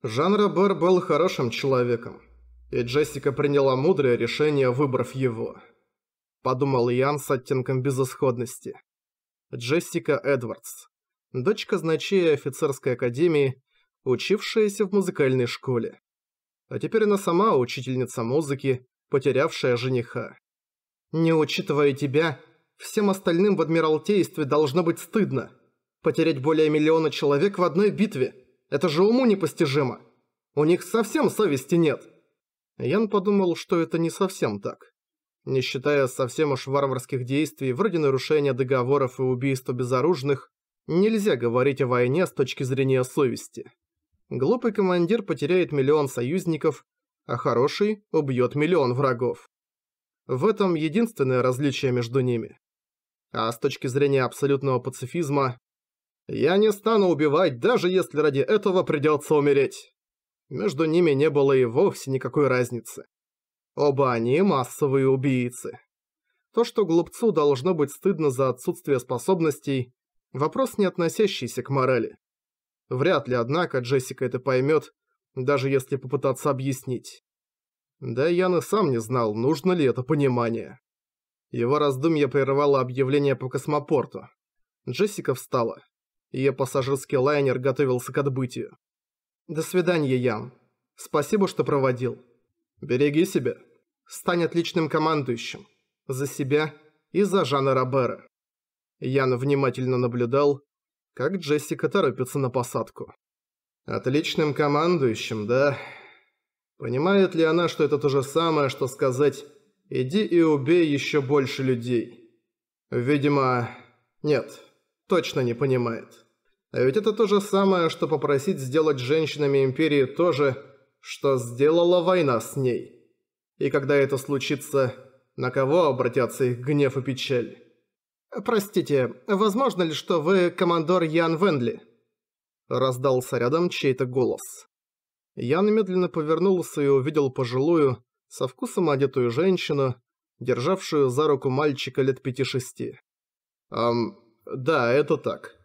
Жан Робер был хорошим человеком. И Джессика приняла мудрое решение, выбрав его. Подумал Ян с оттенком безысходности. Джессика Эдвардс. Дочка значения офицерской академии, учившаяся в музыкальной школе. А теперь она сама учительница музыки, потерявшая жениха. Не учитывая тебя, всем остальным в Адмиралтействе должно быть стыдно. Потерять более миллиона человек в одной битве – это же уму непостижимо. У них совсем совести нет. Ян подумал, что это не совсем так. Не считая совсем уж варварских действий, вроде нарушения договоров и убийства безоружных, нельзя говорить о войне с точки зрения совести. Глупый командир потеряет миллион союзников, а хороший убьет миллион врагов. В этом единственное различие между ними. А с точки зрения абсолютного пацифизма, я не стану убивать, даже если ради этого придется умереть. Между ними не было и вовсе никакой разницы. Оба они массовые убийцы. То, что глупцу должно быть стыдно за отсутствие способностей, вопрос не относящийся к морали. Вряд ли, однако, Джессика это поймет, даже если попытаться объяснить. Да Ян и сам не знал, нужно ли это понимание. Его раздумье прервало объявление по космопорту. Джессика встала. Ее пассажирский лайнер готовился к отбытию. «До свидания, Ян. Спасибо, что проводил. Береги себя. Стань отличным командующим. За себя и за Жанна Робера». Ян внимательно наблюдал, как Джессика торопится на посадку. «Отличным командующим, да?» Понимает ли она, что это то же самое, что сказать «иди и убей еще больше людей»? Видимо, нет, точно не понимает. А ведь это то же самое, что попросить сделать женщинами Империи то же, что сделала война с ней. И когда это случится, на кого обратятся их гнев и печаль? «Простите, возможно ли, что вы командор Ян Вендли?» Раздался рядом чей-то голос. Я немедленно повернулся и увидел пожилую, со вкусом одетую женщину, державшую за руку мальчика лет пяти-шести. «Эм, да, это так».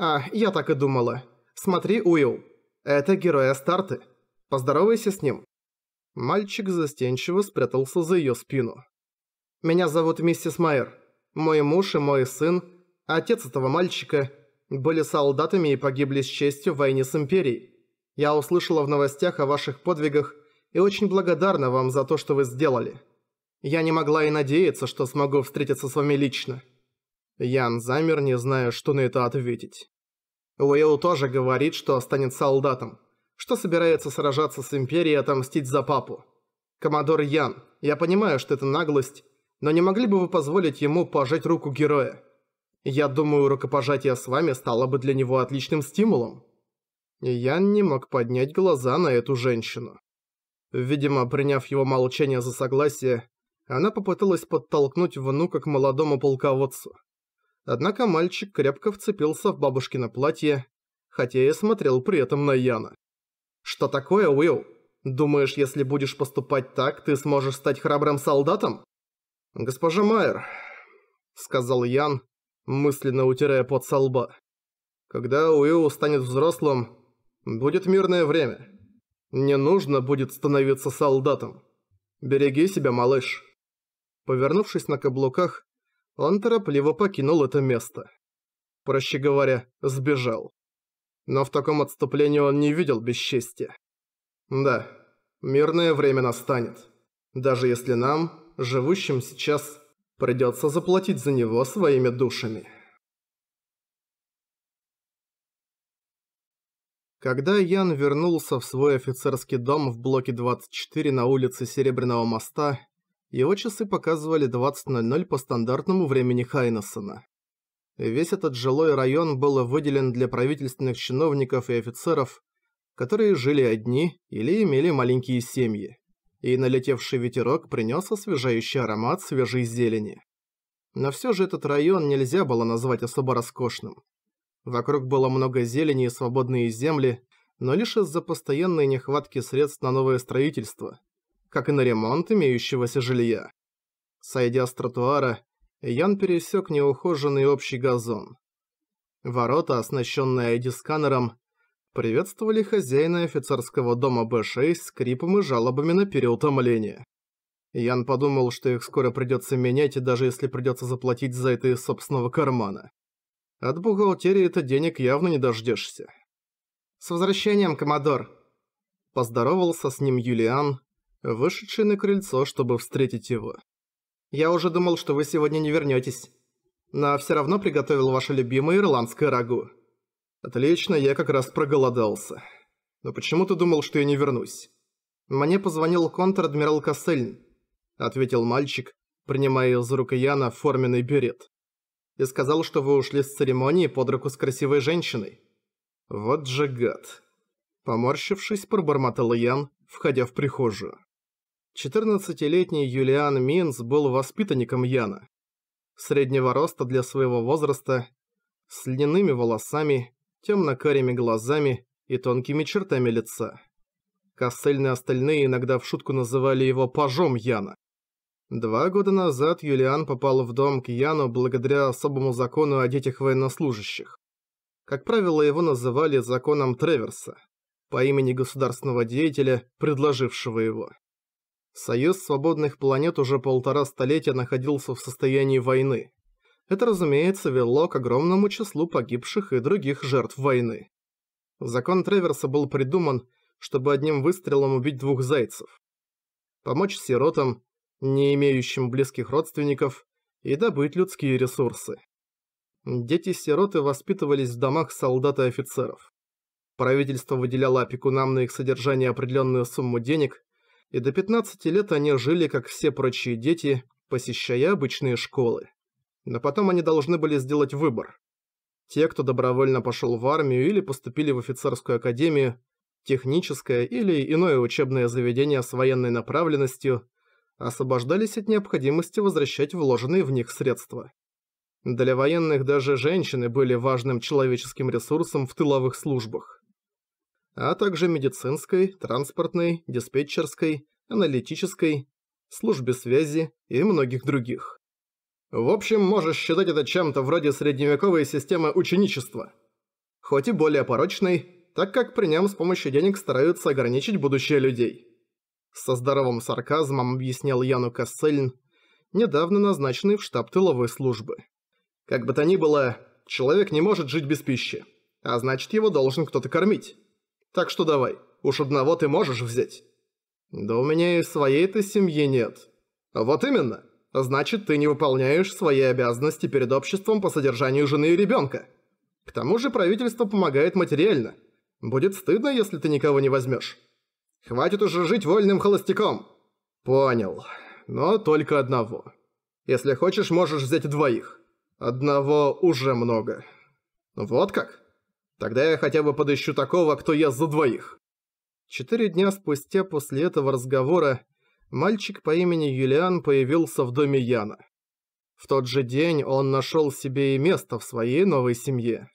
«А, я так и думала. Смотри, Уилл, это герой Астарты. Поздоровайся с ним». Мальчик застенчиво спрятался за её спину. «Меня зовут миссис Майер. Мой муж и мой сын, отец этого мальчика, были солдатами и погибли с честью в войне с Империей. Я услышала в новостях о ваших подвигах и очень благодарна вам за то, что вы сделали. Я не могла и надеяться, что смогу встретиться с вами лично». Ян замер, не зная, что на это ответить. Уилл тоже говорит, что станет солдатом, что собирается сражаться с Империей и отомстить за папу. «Коммодор Ян, я понимаю, что это наглость, но не могли бы вы позволить ему пожать руку героя? Я думаю, рукопожатие с вами стало бы для него отличным стимулом». Ян не мог поднять глаза на эту женщину. Видимо, приняв его молчание за согласие, она попыталась подтолкнуть внука к молодому полководцу. Однако мальчик крепко вцепился в бабушкино платье, хотя и смотрел при этом на Яна. «Что такое, Уилл? Думаешь, если будешь поступать так, ты сможешь стать храбрым солдатом?» «Госпожа Майер», — сказал Ян, мысленно утирая под со «Когда Уилл станет взрослым, Будет мирное время. Не нужно будет становиться солдатом. Береги себя, малыш». Повернувшись на каблуках, он торопливо покинул это место. Проще говоря, сбежал. Но в таком отступлении он не видел бесчестия. Да, мирное время настанет. Даже если нам, живущим сейчас, придется заплатить за него своими душами. Когда Ян вернулся в свой офицерский дом в блоке 24 на улице Серебряного моста, его часы показывали 20.00 по стандартному времени Хайнессона. Весь этот жилой район был выделен для правительственных чиновников и офицеров, которые жили одни или имели маленькие семьи, и налетевший ветерок принес освежающий аромат свежей зелени. Но все же этот район нельзя было назвать особо роскошным. Вокруг было много зелени и свободные земли, но лишь из-за постоянной нехватки средств на новое строительство, как и на ремонт имеющегося жилья. Сойдя с тротуара, Ян пересек неухоженный общий газон. Ворота, оснащенные ID-сканером, приветствовали хозяина офицерского дома Б-6 скрипом и жалобами на переутомление. Ян подумал, что их скоро придется менять, и даже если придется заплатить за это из собственного кармана. От бухгалтерии-то денег явно не дождешься. «С возвращением, Комодор!» Поздоровался с ним Юлиан, вышедший на крыльцо, чтобы встретить его. «Я уже думал, что вы сегодня не вернетесь. но все равно приготовил ваше любимое ирландское рагу». «Отлично, я как раз проголодался. Но почему ты думал, что я не вернусь?» «Мне позвонил контр-адмирал Кассельн», — ответил мальчик, принимая из рук Яна форменный берет и сказал, что вы ушли с церемонии под руку с красивой женщиной. Вот же гад. Поморщившись, пробормотал Ян, входя в прихожую. Четырнадцатилетний Юлиан Минц был воспитанником Яна. Среднего роста для своего возраста, с льняными волосами, темно-карими глазами и тонкими чертами лица. Костыльные остальные иногда в шутку называли его «пажом Яна». Два года назад Юлиан попал в дом к Яну благодаря особому закону о детях военнослужащих. Как правило, его называли законом Треверса, по имени государственного деятеля, предложившего его. Союз свободных планет уже полтора столетия находился в состоянии войны. Это, разумеется, вело к огромному числу погибших и других жертв войны. Закон Треверса был придуман, чтобы одним выстрелом убить двух зайцев. Помочь сиротам не имеющим близких родственников, и добыть людские ресурсы. Дети-сироты воспитывались в домах солдат и офицеров. Правительство выделяло опекунам на их содержание определенную сумму денег, и до 15 лет они жили, как все прочие дети, посещая обычные школы. Но потом они должны были сделать выбор. Те, кто добровольно пошел в армию или поступили в офицерскую академию, техническое или иное учебное заведение с военной направленностью, освобождались от необходимости возвращать вложенные в них средства. Для военных даже женщины были важным человеческим ресурсом в тыловых службах. А также медицинской, транспортной, диспетчерской, аналитической, службе связи и многих других. В общем, можешь считать это чем-то вроде средневековой системы ученичества. Хоть и более порочной, так как при нем с помощью денег стараются ограничить будущее людей со здоровым сарказмом объяснял Яну Кассельн, недавно назначенный в штаб тыловой службы. Как бы то ни было, человек не может жить без пищи, а значит его должен кто-то кормить. Так что давай, уж одного ты можешь взять. Да у меня и своей-то семьи нет. Вот именно. Значит, ты не выполняешь свои обязанности перед обществом по содержанию жены и ребенка. К тому же правительство помогает материально. Будет стыдно, если ты никого не возьмешь. Хватит уже жить вольным холостяком!» «Понял. Но только одного. Если хочешь, можешь взять двоих. Одного уже много. Вот как? Тогда я хотя бы подыщу такого, кто ест за двоих». Четыре дня спустя после этого разговора мальчик по имени Юлиан появился в доме Яна. В тот же день он нашел себе и место в своей новой семье.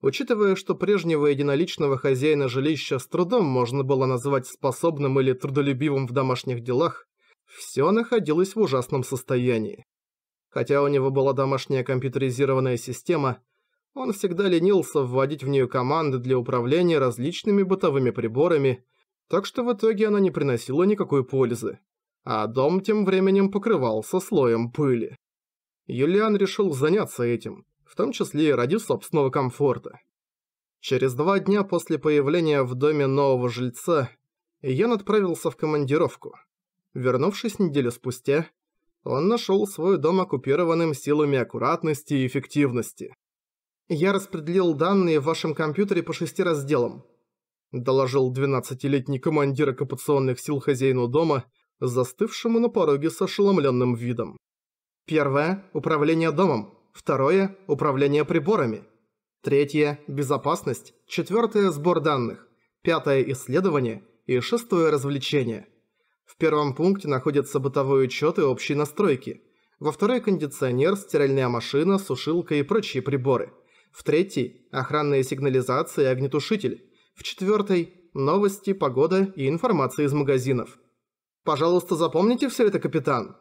Учитывая, что прежнего единоличного хозяина жилища с трудом можно было назвать способным или трудолюбивым в домашних делах, все находилось в ужасном состоянии. Хотя у него была домашняя компьютеризированная система, он всегда ленился вводить в нее команды для управления различными бытовыми приборами, так что в итоге она не приносила никакой пользы. А дом тем временем покрывался слоем пыли. Юлиан решил заняться этим – в том числе и ради собственного комфорта. Через два дня после появления в доме нового жильца Ян отправился в командировку. Вернувшись неделю спустя, он нашел свой дом оккупированным силами аккуратности и эффективности. «Я распределил данные в вашем компьютере по шести разделам», доложил 12-летний командир оккупационных сил хозяину дома, застывшему на пороге с ошеломленным видом. «Первое – управление домом. Второе – управление приборами. Третье – безопасность. Четвертое – сбор данных. Пятое – исследование. И шестое – развлечение. В первом пункте находятся бытовой учет и общие настройки. Во второй – кондиционер, стиральная машина, сушилка и прочие приборы. В третьей – охранная сигнализация и огнетушитель. В четвертой – новости, погода и информация из магазинов. Пожалуйста, запомните все это, капитан.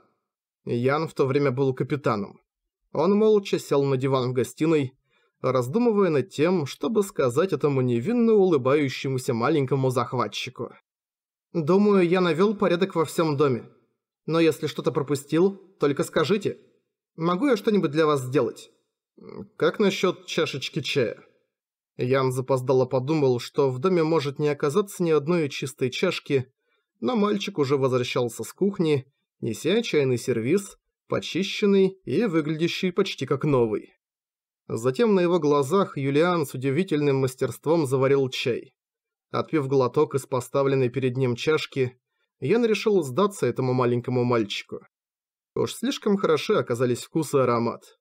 Ян в то время был капитаном. Он молча сел на диван в гостиной, раздумывая над тем, чтобы сказать этому невинно улыбающемуся маленькому захватчику. «Думаю, я навёл порядок во всём доме. Но если что-то пропустил, только скажите. Могу я что-нибудь для вас сделать?» «Как насчёт чашечки чая?» Ян запоздало подумал, что в доме может не оказаться ни одной чистой чашки, но мальчик уже возвращался с кухни, неся чайный сервиз почищенный и выглядящий почти как новый. Затем на его глазах Юлиан с удивительным мастерством заварил чай. Отпив глоток из поставленной перед ним чашки, Ян решил сдаться этому маленькому мальчику. Уж слишком хороши оказались вкус и аромат.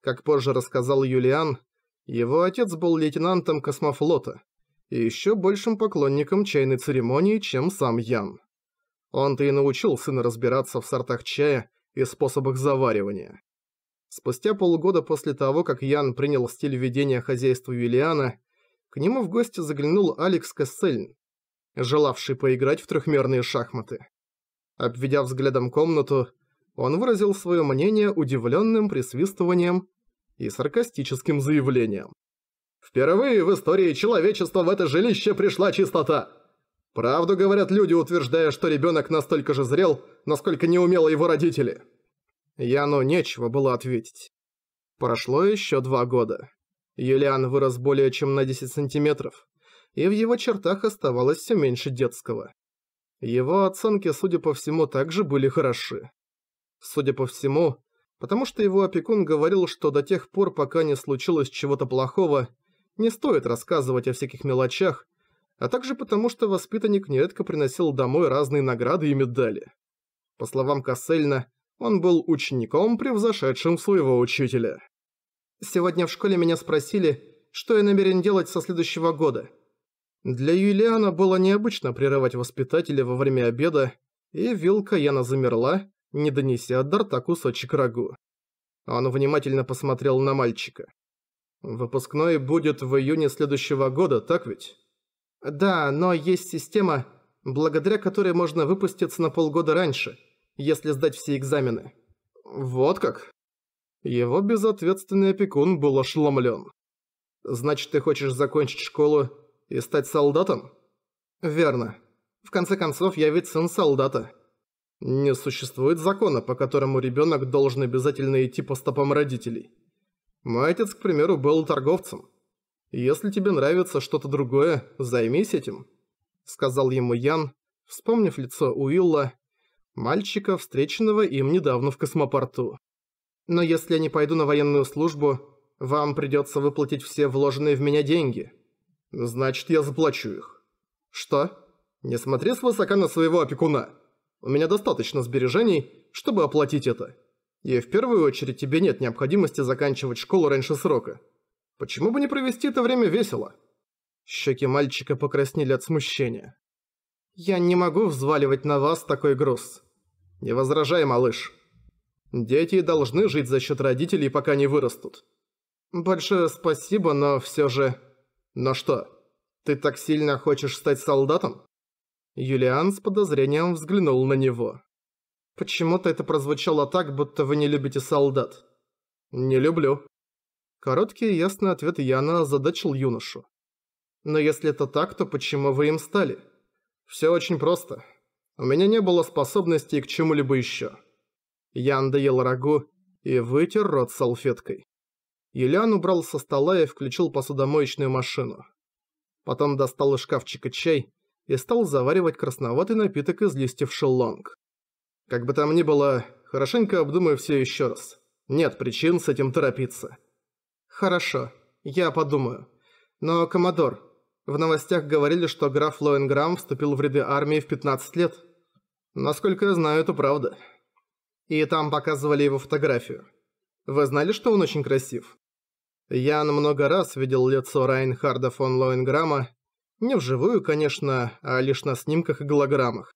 Как позже рассказал Юлиан, его отец был лейтенантом космофлота и еще большим поклонником чайной церемонии, чем сам Ян. Он-то и научил сына разбираться в сортах чая и способах заваривания. Спустя полгода после того, как Ян принял стиль ведения хозяйства Юлиана, к нему в гости заглянул Алекс Кассельн, желавший поиграть в трехмерные шахматы. Обведя взглядом комнату, он выразил свое мнение удивленным присвистыванием и саркастическим заявлением. «Впервые в истории человечества в это жилище пришла чистота!» Правду говорят люди, утверждая, что ребенок настолько же зрел, насколько не умело его родители. Яну нечего было ответить. Прошло еще два года. Юлиан вырос более чем на 10 сантиметров, и в его чертах оставалось все меньше детского. Его оценки, судя по всему, также были хороши. Судя по всему, потому что его опекун говорил, что до тех пор, пока не случилось чего-то плохого, не стоит рассказывать о всяких мелочах, а также потому, что воспитанник нередко приносил домой разные награды и медали. По словам Кассельна, он был учеником, превзошедшим своего учителя. Сегодня в школе меня спросили, что я намерен делать со следующего года. Для Юлиана было необычно прерывать воспитателя во время обеда, и вилка Яна замерла, не донеся от Дарта кусочек рагу. Он внимательно посмотрел на мальчика. «Выпускной будет в июне следующего года, так ведь?» Да, но есть система, благодаря которой можно выпуститься на полгода раньше, если сдать все экзамены. Вот как? Его безответственный опекун был ошеломлен. Значит, ты хочешь закончить школу и стать солдатом? Верно. В конце концов, я ведь сын солдата. Не существует закона, по которому ребенок должен обязательно идти по стопам родителей. Мой отец, к примеру, был торговцем. «Если тебе нравится что-то другое, займись этим», — сказал ему Ян, вспомнив лицо Уилла, мальчика, встреченного им недавно в космопорту. «Но если я не пойду на военную службу, вам придется выплатить все вложенные в меня деньги». «Значит, я заплачу их». «Что?» «Не смотри свысока на своего опекуна. У меня достаточно сбережений, чтобы оплатить это. И в первую очередь тебе нет необходимости заканчивать школу раньше срока». Почему бы не провести это время весело? Щеки мальчика покраснели от смущения. «Я не могу взваливать на вас такой груз». «Не возражай, малыш. Дети должны жить за счет родителей, пока не вырастут». «Большое спасибо, но все же...» «Но что, ты так сильно хочешь стать солдатом?» Юлиан с подозрением взглянул на него. «Почему-то это прозвучало так, будто вы не любите солдат». «Не люблю. Короткий и ясный ответ Яна озадачил юношу. «Но если это так, то почему вы им стали?» «Все очень просто. У меня не было способностей к чему-либо еще». Ян доел рагу и вытер рот салфеткой. Юлиан убрал со стола и включил посудомоечную машину. Потом достал из шкафчика чай и стал заваривать красноватый напиток из листьев шеллонг. Как бы там ни было, хорошенько обдумаю все еще раз. Нет причин с этим торопиться. «Хорошо, я подумаю. Но, Коммодор, в новостях говорили, что граф Лоенграм вступил в ряды армии в 15 лет. Насколько я знаю, это правда. И там показывали его фотографию. Вы знали, что он очень красив?» Я много раз видел лицо Райнхарда фон Лоенграма, не вживую, конечно, а лишь на снимках и голограммах.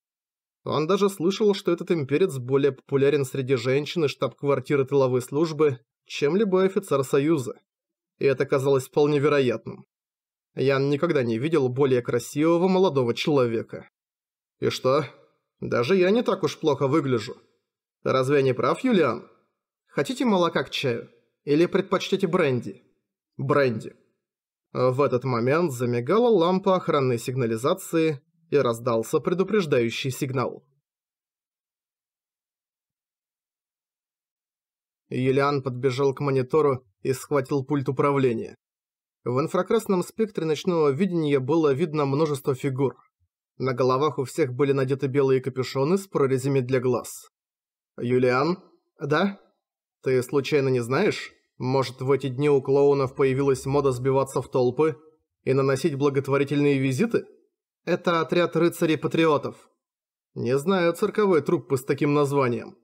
Он даже слышал, что этот имперец более популярен среди женщин и штаб-квартиры тыловой службы, чем любой офицер Союза и это казалось вполне вероятным. Ян никогда не видел более красивого молодого человека. И что? Даже я не так уж плохо выгляжу. Разве я не прав, Юлиан? Хотите молока к чаю? Или предпочтете бренди? Бренди. В этот момент замигала лампа охранной сигнализации и раздался предупреждающий сигнал. Юлиан подбежал к монитору и схватил пульт управления. В инфракрасном спектре ночного видения было видно множество фигур. На головах у всех были надеты белые капюшоны с прорезями для глаз. «Юлиан? Да? Ты случайно не знаешь? Может, в эти дни у клоунов появилась мода сбиваться в толпы и наносить благотворительные визиты? Это отряд рыцарей-патриотов. Не знаю цирковой труппы с таким названием.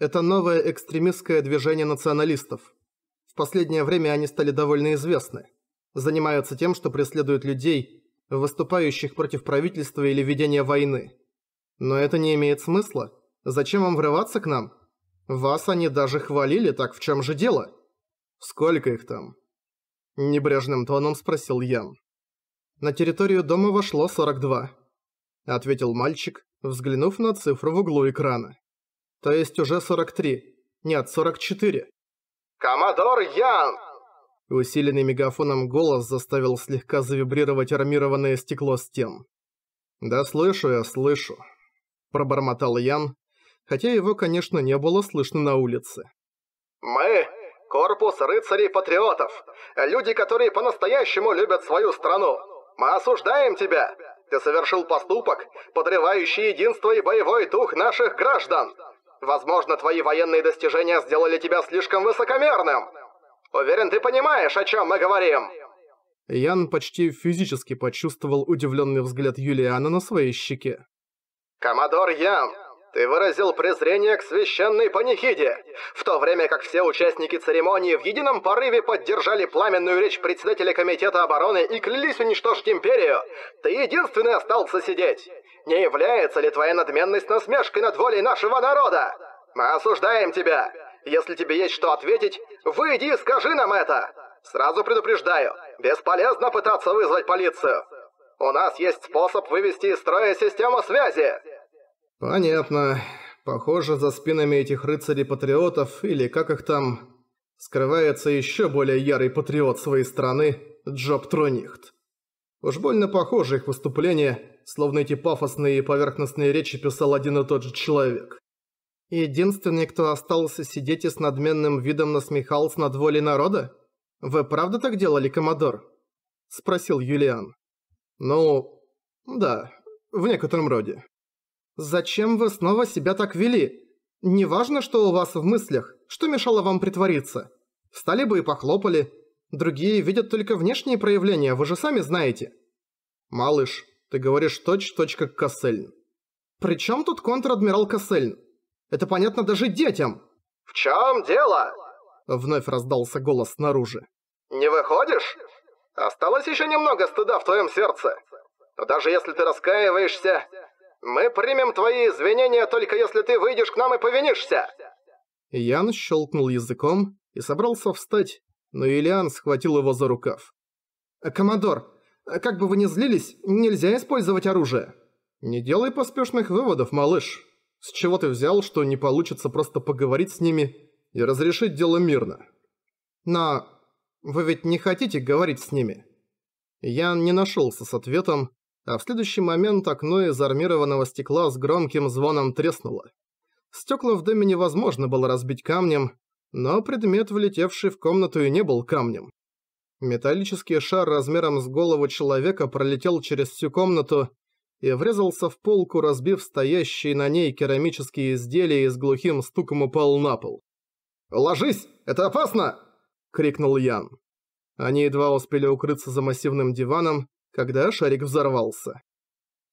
Это новое экстремистское движение националистов». В последнее время они стали довольно известны. Занимаются тем, что преследуют людей, выступающих против правительства или ведения войны. Но это не имеет смысла. Зачем им врываться к нам? Вас они даже хвалили, так в чем же дело? Сколько их там? Небрежным тоном спросил Ян. На территорию дома вошло 42. Ответил мальчик, взглянув на цифру в углу экрана. То есть уже 43. Нет, 44. «Коммодор Ян!» Усиленный мегафоном голос заставил слегка завибрировать армированное стекло стен. «Да слышу я, слышу», – пробормотал Ян, хотя его, конечно, не было слышно на улице. «Мы – корпус рыцарей-патриотов, люди, которые по-настоящему любят свою страну. Мы осуждаем тебя! Ты совершил поступок, подрывающий единство и боевой дух наших граждан!» Возможно, твои военные достижения сделали тебя слишком высокомерным. Уверен, ты понимаешь, о чем мы говорим». Ян почти физически почувствовал удивленный взгляд Юлиана на своей щеке. «Коммодор Ян, ты выразил презрение к священной панихиде, в то время как все участники церемонии в едином порыве поддержали пламенную речь председателя Комитета обороны и клялись уничтожить империю. Ты единственный остался сидеть. Не является ли твоя надменность насмешкой над волей нашего народа? Мы осуждаем тебя. Если тебе есть что ответить, выйди и скажи нам это. Сразу предупреждаю, бесполезно пытаться вызвать полицию. У нас есть способ вывести из строя систему связи. Понятно. Похоже, за спинами этих рыцарей-патриотов, или как их там, скрывается еще более ярый патриот своей страны Джоб Тронихт. Уж больно похоже их выступление, словно эти пафосные и поверхностные речи писал один и тот же человек. Единственный, кто остался сидеть и с надменным видом насмехался над волей народа? Вы правда так делали, Комодор? Спросил Юлиан. Ну, да, в некотором роде. Зачем вы снова себя так вели? Неважно, что у вас в мыслях, что мешало вам притвориться. Встали бы и похлопали, Другие видят только внешние проявления, вы же сами знаете». «Малыш, ты говоришь точь-точь как Кассельн». «При чем тут контр-адмирал Кассельн? Это понятно даже детям». «В чем дело?» Вновь раздался голос снаружи. «Не выходишь? Осталось еще немного стыда в твоем сердце. Но даже если ты раскаиваешься, мы примем твои извинения только если ты выйдешь к нам и повинишься». Ян щелкнул языком и собрался встать, но Ильян схватил его за рукав. «Э, «Коммодор, э, как бы вы ни злились, нельзя использовать оружие». «Не делай поспешных выводов, малыш. С чего ты взял, что не получится просто поговорить с ними и разрешить дело мирно?» «Но вы ведь не хотите говорить с ними?» Ян не нашелся с ответом, а в следующий момент окно из армированного стекла с громким звоном треснуло. Стекла в доме невозможно было разбить камнем, но предмет, влетевший в комнату, и не был камнем. Металлический шар размером с голову человека пролетел через всю комнату и врезался в полку, разбив стоящие на ней керамические изделия и с глухим стуком упал на пол. «Ложись! Это опасно!» – крикнул Ян. Они едва успели укрыться за массивным диваном, когда шарик взорвался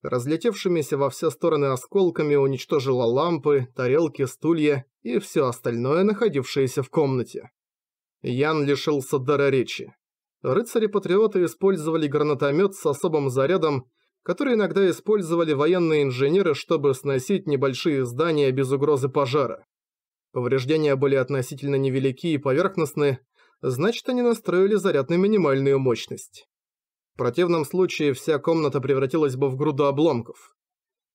разлетевшимися во все стороны осколками уничтожила лампы, тарелки, стулья и все остальное, находившееся в комнате. Ян лишился дара речи. Рыцари-патриоты использовали гранатомет с особым зарядом, который иногда использовали военные инженеры, чтобы сносить небольшие здания без угрозы пожара. Повреждения были относительно невелики и поверхностны, значит они настроили заряд на минимальную мощность. В противном случае вся комната превратилась бы в груду обломков.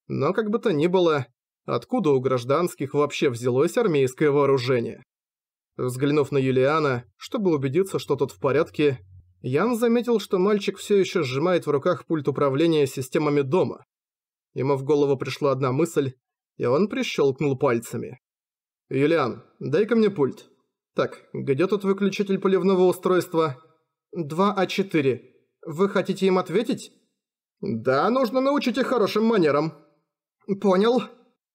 Но как бы то ни было, откуда у гражданских вообще взялось армейское вооружение? Взглянув на Юлиана, чтобы убедиться, что тот в порядке, Ян заметил, что мальчик все еще сжимает в руках пульт управления системами дома. Ему в голову пришла одна мысль, и он прищелкнул пальцами. «Юлиан, дай-ка мне пульт. Так, где тут выключатель поливного устройства?» «2А4. Вы хотите им ответить? Да, нужно научить их хорошим манерам. Понял.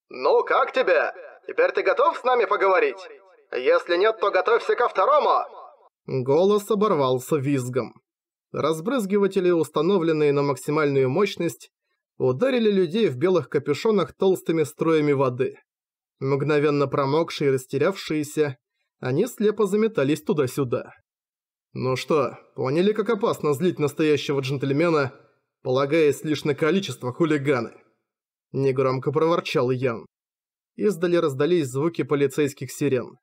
Ну, как тебе? Теперь ты готов с нами поговорить? Если нет, то готовься ко второму. Голос оборвался визгом. Разбрызгиватели, установленные на максимальную мощность, ударили людей в белых капюшонах толстыми строями воды. Мгновенно промокшие и растерявшиеся, они слепо заметались туда-сюда. Ну что, поняли, как опасно злить настоящего джентльмена, полагаясь лишь на количество хулиганы? Негромко проворчал Ян. Издали раздались звуки полицейских сирен.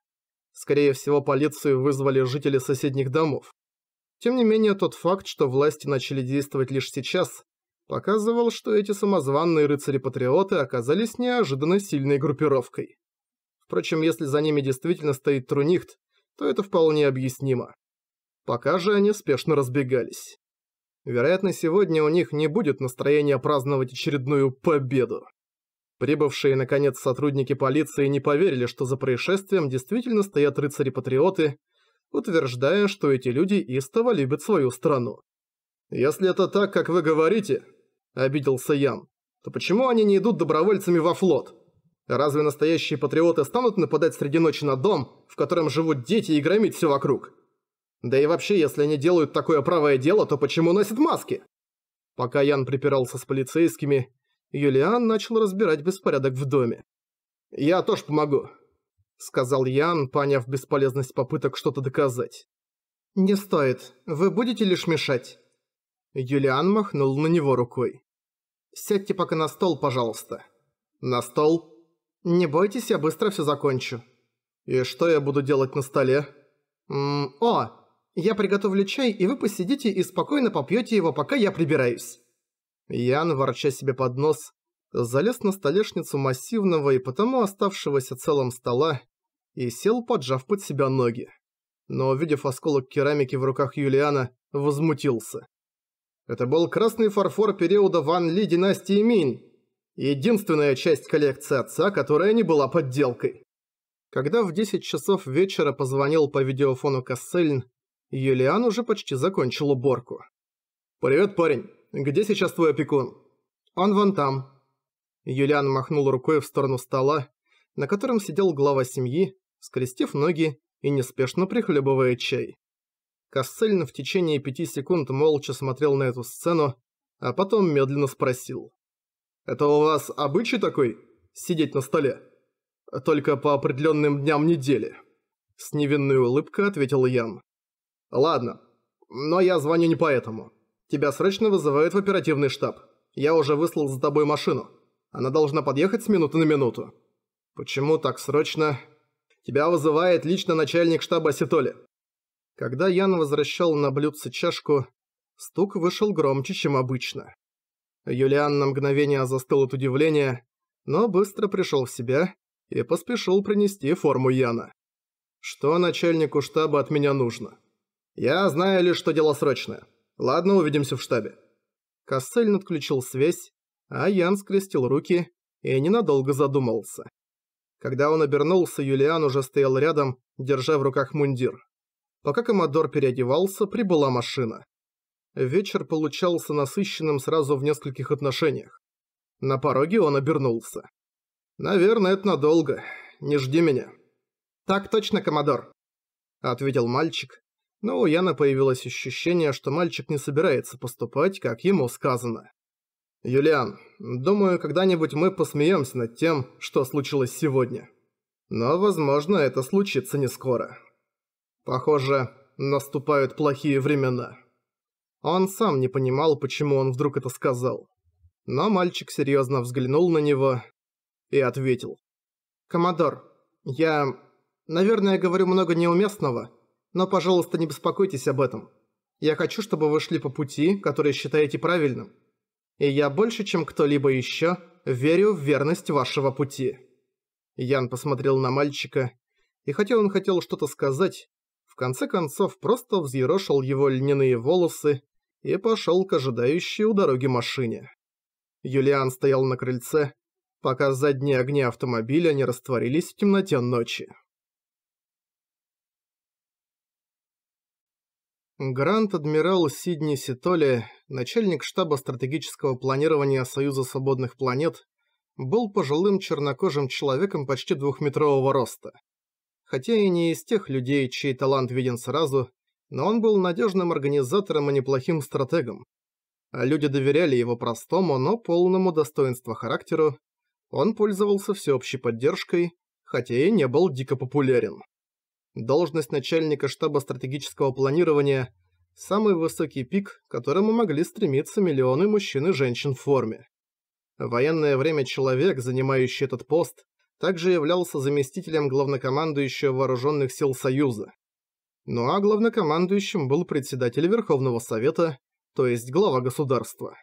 Скорее всего, полицию вызвали жители соседних домов. Тем не менее, тот факт, что власти начали действовать лишь сейчас, показывал, что эти самозванные рыцари-патриоты оказались неожиданно сильной группировкой. Впрочем, если за ними действительно стоит Трунихт, то это вполне объяснимо. Пока же они спешно разбегались. Вероятно, сегодня у них не будет настроения праздновать очередную победу. Прибывшие, наконец, сотрудники полиции не поверили, что за происшествием действительно стоят рыцари-патриоты, утверждая, что эти люди истово любят свою страну. «Если это так, как вы говорите», – обиделся Ян, – «то почему они не идут добровольцами во флот? Разве настоящие патриоты станут нападать среди ночи на дом, в котором живут дети и громить все вокруг?» Да и вообще, если они делают такое правое дело, то почему носят маски? Пока Ян припирался с полицейскими, Юлиан начал разбирать беспорядок в доме. «Я тоже помогу», — сказал Ян, поняв бесполезность попыток что-то доказать. «Не стоит. Вы будете лишь мешать». Юлиан махнул на него рукой. «Сядьте пока на стол, пожалуйста». «На стол?» «Не бойтесь, я быстро все закончу». «И что я буду делать на столе?» М -м «О, я приготовлю чай, и вы посидите и спокойно попьете его, пока я прибираюсь». Ян, ворча себе под нос, залез на столешницу массивного и потому оставшегося целым стола и сел, поджав под себя ноги. Но, увидев осколок керамики в руках Юлиана, возмутился. Это был красный фарфор периода Ван Ли династии Минь. Единственная часть коллекции отца, которая не была подделкой. Когда в 10 часов вечера позвонил по видеофону Кассельн, Юлиан уже почти закончил уборку. «Привет, парень. Где сейчас твой опекун?» «Он вон там». Юлиан махнул рукой в сторону стола, на котором сидел глава семьи, скрестив ноги и неспешно прихлебывая чай. Кассельн в течение пяти секунд молча смотрел на эту сцену, а потом медленно спросил. «Это у вас обычай такой? Сидеть на столе?» «Только по определенным дням недели», – с невинной улыбкой ответил Ян. Ладно. Но я звоню не поэтому. Тебя срочно вызывают в оперативный штаб. Я уже выслал за тобой машину. Она должна подъехать с минуты на минуту. Почему так срочно? Тебя вызывает лично начальник штаба Ситоли. Когда Ян возвращал на блюдце чашку, стук вышел громче, чем обычно. Юлиан на мгновение застыл от удивления, но быстро пришел в себя и поспешил принести форму Яна. «Что начальнику штаба от меня нужно?» Я знаю лишь, что дело срочное. Ладно, увидимся в штабе». Кассельн отключил связь, а Ян скрестил руки и ненадолго задумался. Когда он обернулся, Юлиан уже стоял рядом, держа в руках мундир. Пока Комодор переодевался, прибыла машина. Вечер получался насыщенным сразу в нескольких отношениях. На пороге он обернулся. «Наверное, это надолго. Не жди меня». «Так точно, Комодор», — ответил мальчик, но у Яна появилось ощущение, что мальчик не собирается поступать, как ему сказано. «Юлиан, думаю, когда-нибудь мы посмеемся над тем, что случилось сегодня. Но, возможно, это случится не скоро. Похоже, наступают плохие времена». Он сам не понимал, почему он вдруг это сказал. Но мальчик серьезно взглянул на него и ответил. «Коммодор, я, наверное, говорю много неуместного, но, пожалуйста, не беспокойтесь об этом. Я хочу, чтобы вы шли по пути, который считаете правильным. И я больше, чем кто-либо еще, верю в верность вашего пути». Ян посмотрел на мальчика, и хотя он хотел что-то сказать, в конце концов просто взъерошил его льняные волосы и пошел к ожидающей у дороги машине. Юлиан стоял на крыльце, пока задние огни автомобиля не растворились в темноте ночи. Гранд-адмирал Сидни Ситоли, начальник штаба стратегического планирования Союза свободных планет, был пожилым чернокожим человеком почти двухметрового роста. Хотя и не из тех людей, чей талант виден сразу, но он был надежным организатором и неплохим стратегом. А люди доверяли его простому, но полному достоинства характеру. Он пользовался всеобщей поддержкой, хотя и не был дико популярен. Должность начальника штаба стратегического планирования – самый высокий пик, к которому могли стремиться миллионы мужчин и женщин в форме. В военное время человек, занимающий этот пост, также являлся заместителем главнокомандующего Вооруженных сил Союза. Ну а главнокомандующим был председатель Верховного Совета, то есть глава государства.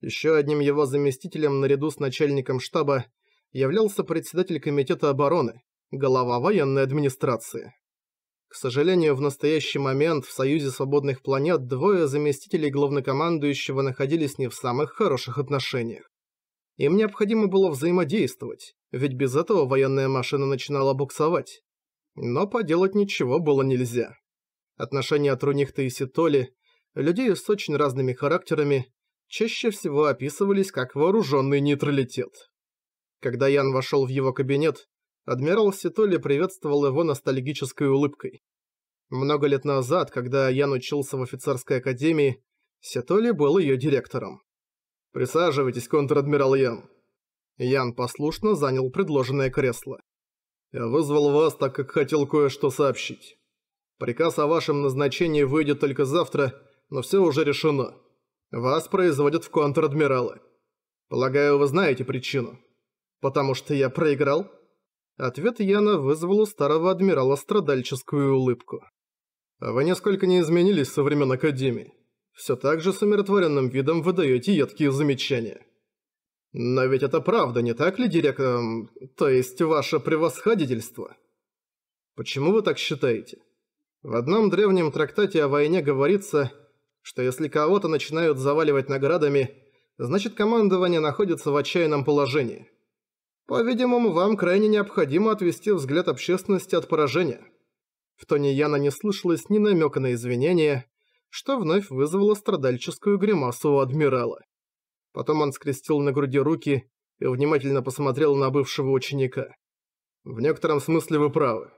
Еще одним его заместителем наряду с начальником штаба являлся председатель Комитета обороны, глава военной администрации. К сожалению, в настоящий момент в Союзе Свободных Планет двое заместителей главнокомандующего находились не в самых хороших отношениях. Им необходимо было взаимодействовать, ведь без этого военная машина начинала буксовать. Но поделать ничего было нельзя. Отношения Трунихта и Ситоли, людей с очень разными характерами, чаще всего описывались как вооруженный нейтралитет. Когда Ян вошел в его кабинет, адмирал Ситоли приветствовал его ностальгической улыбкой. Много лет назад, когда Ян учился в офицерской академии, Ситоли был ее директором. «Присаживайтесь, контр-адмирал Ян». Ян послушно занял предложенное кресло. «Я вызвал вас, так как хотел кое-что сообщить. Приказ о вашем назначении выйдет только завтра, но все уже решено. Вас производят в контр-адмиралы. Полагаю, вы знаете причину. Потому что я проиграл?» Ответ Яна вызвал у старого адмирала страдальческую улыбку. «Вы несколько не изменились со времен Академии. Все так же с умиротворенным видом вы даете едкие замечания. Но ведь это правда, не так ли, директор? Эм, то есть ваше превосходительство? Почему вы так считаете? В одном древнем трактате о войне говорится, что если кого-то начинают заваливать наградами, значит командование находится в отчаянном положении. По-видимому, вам крайне необходимо отвести взгляд общественности от поражения. В тоне Яна не слышалось ни намека на извинения, что вновь вызвало страдальческую гримасу у адмирала. Потом он скрестил на груди руки и внимательно посмотрел на бывшего ученика. «В некотором смысле вы правы.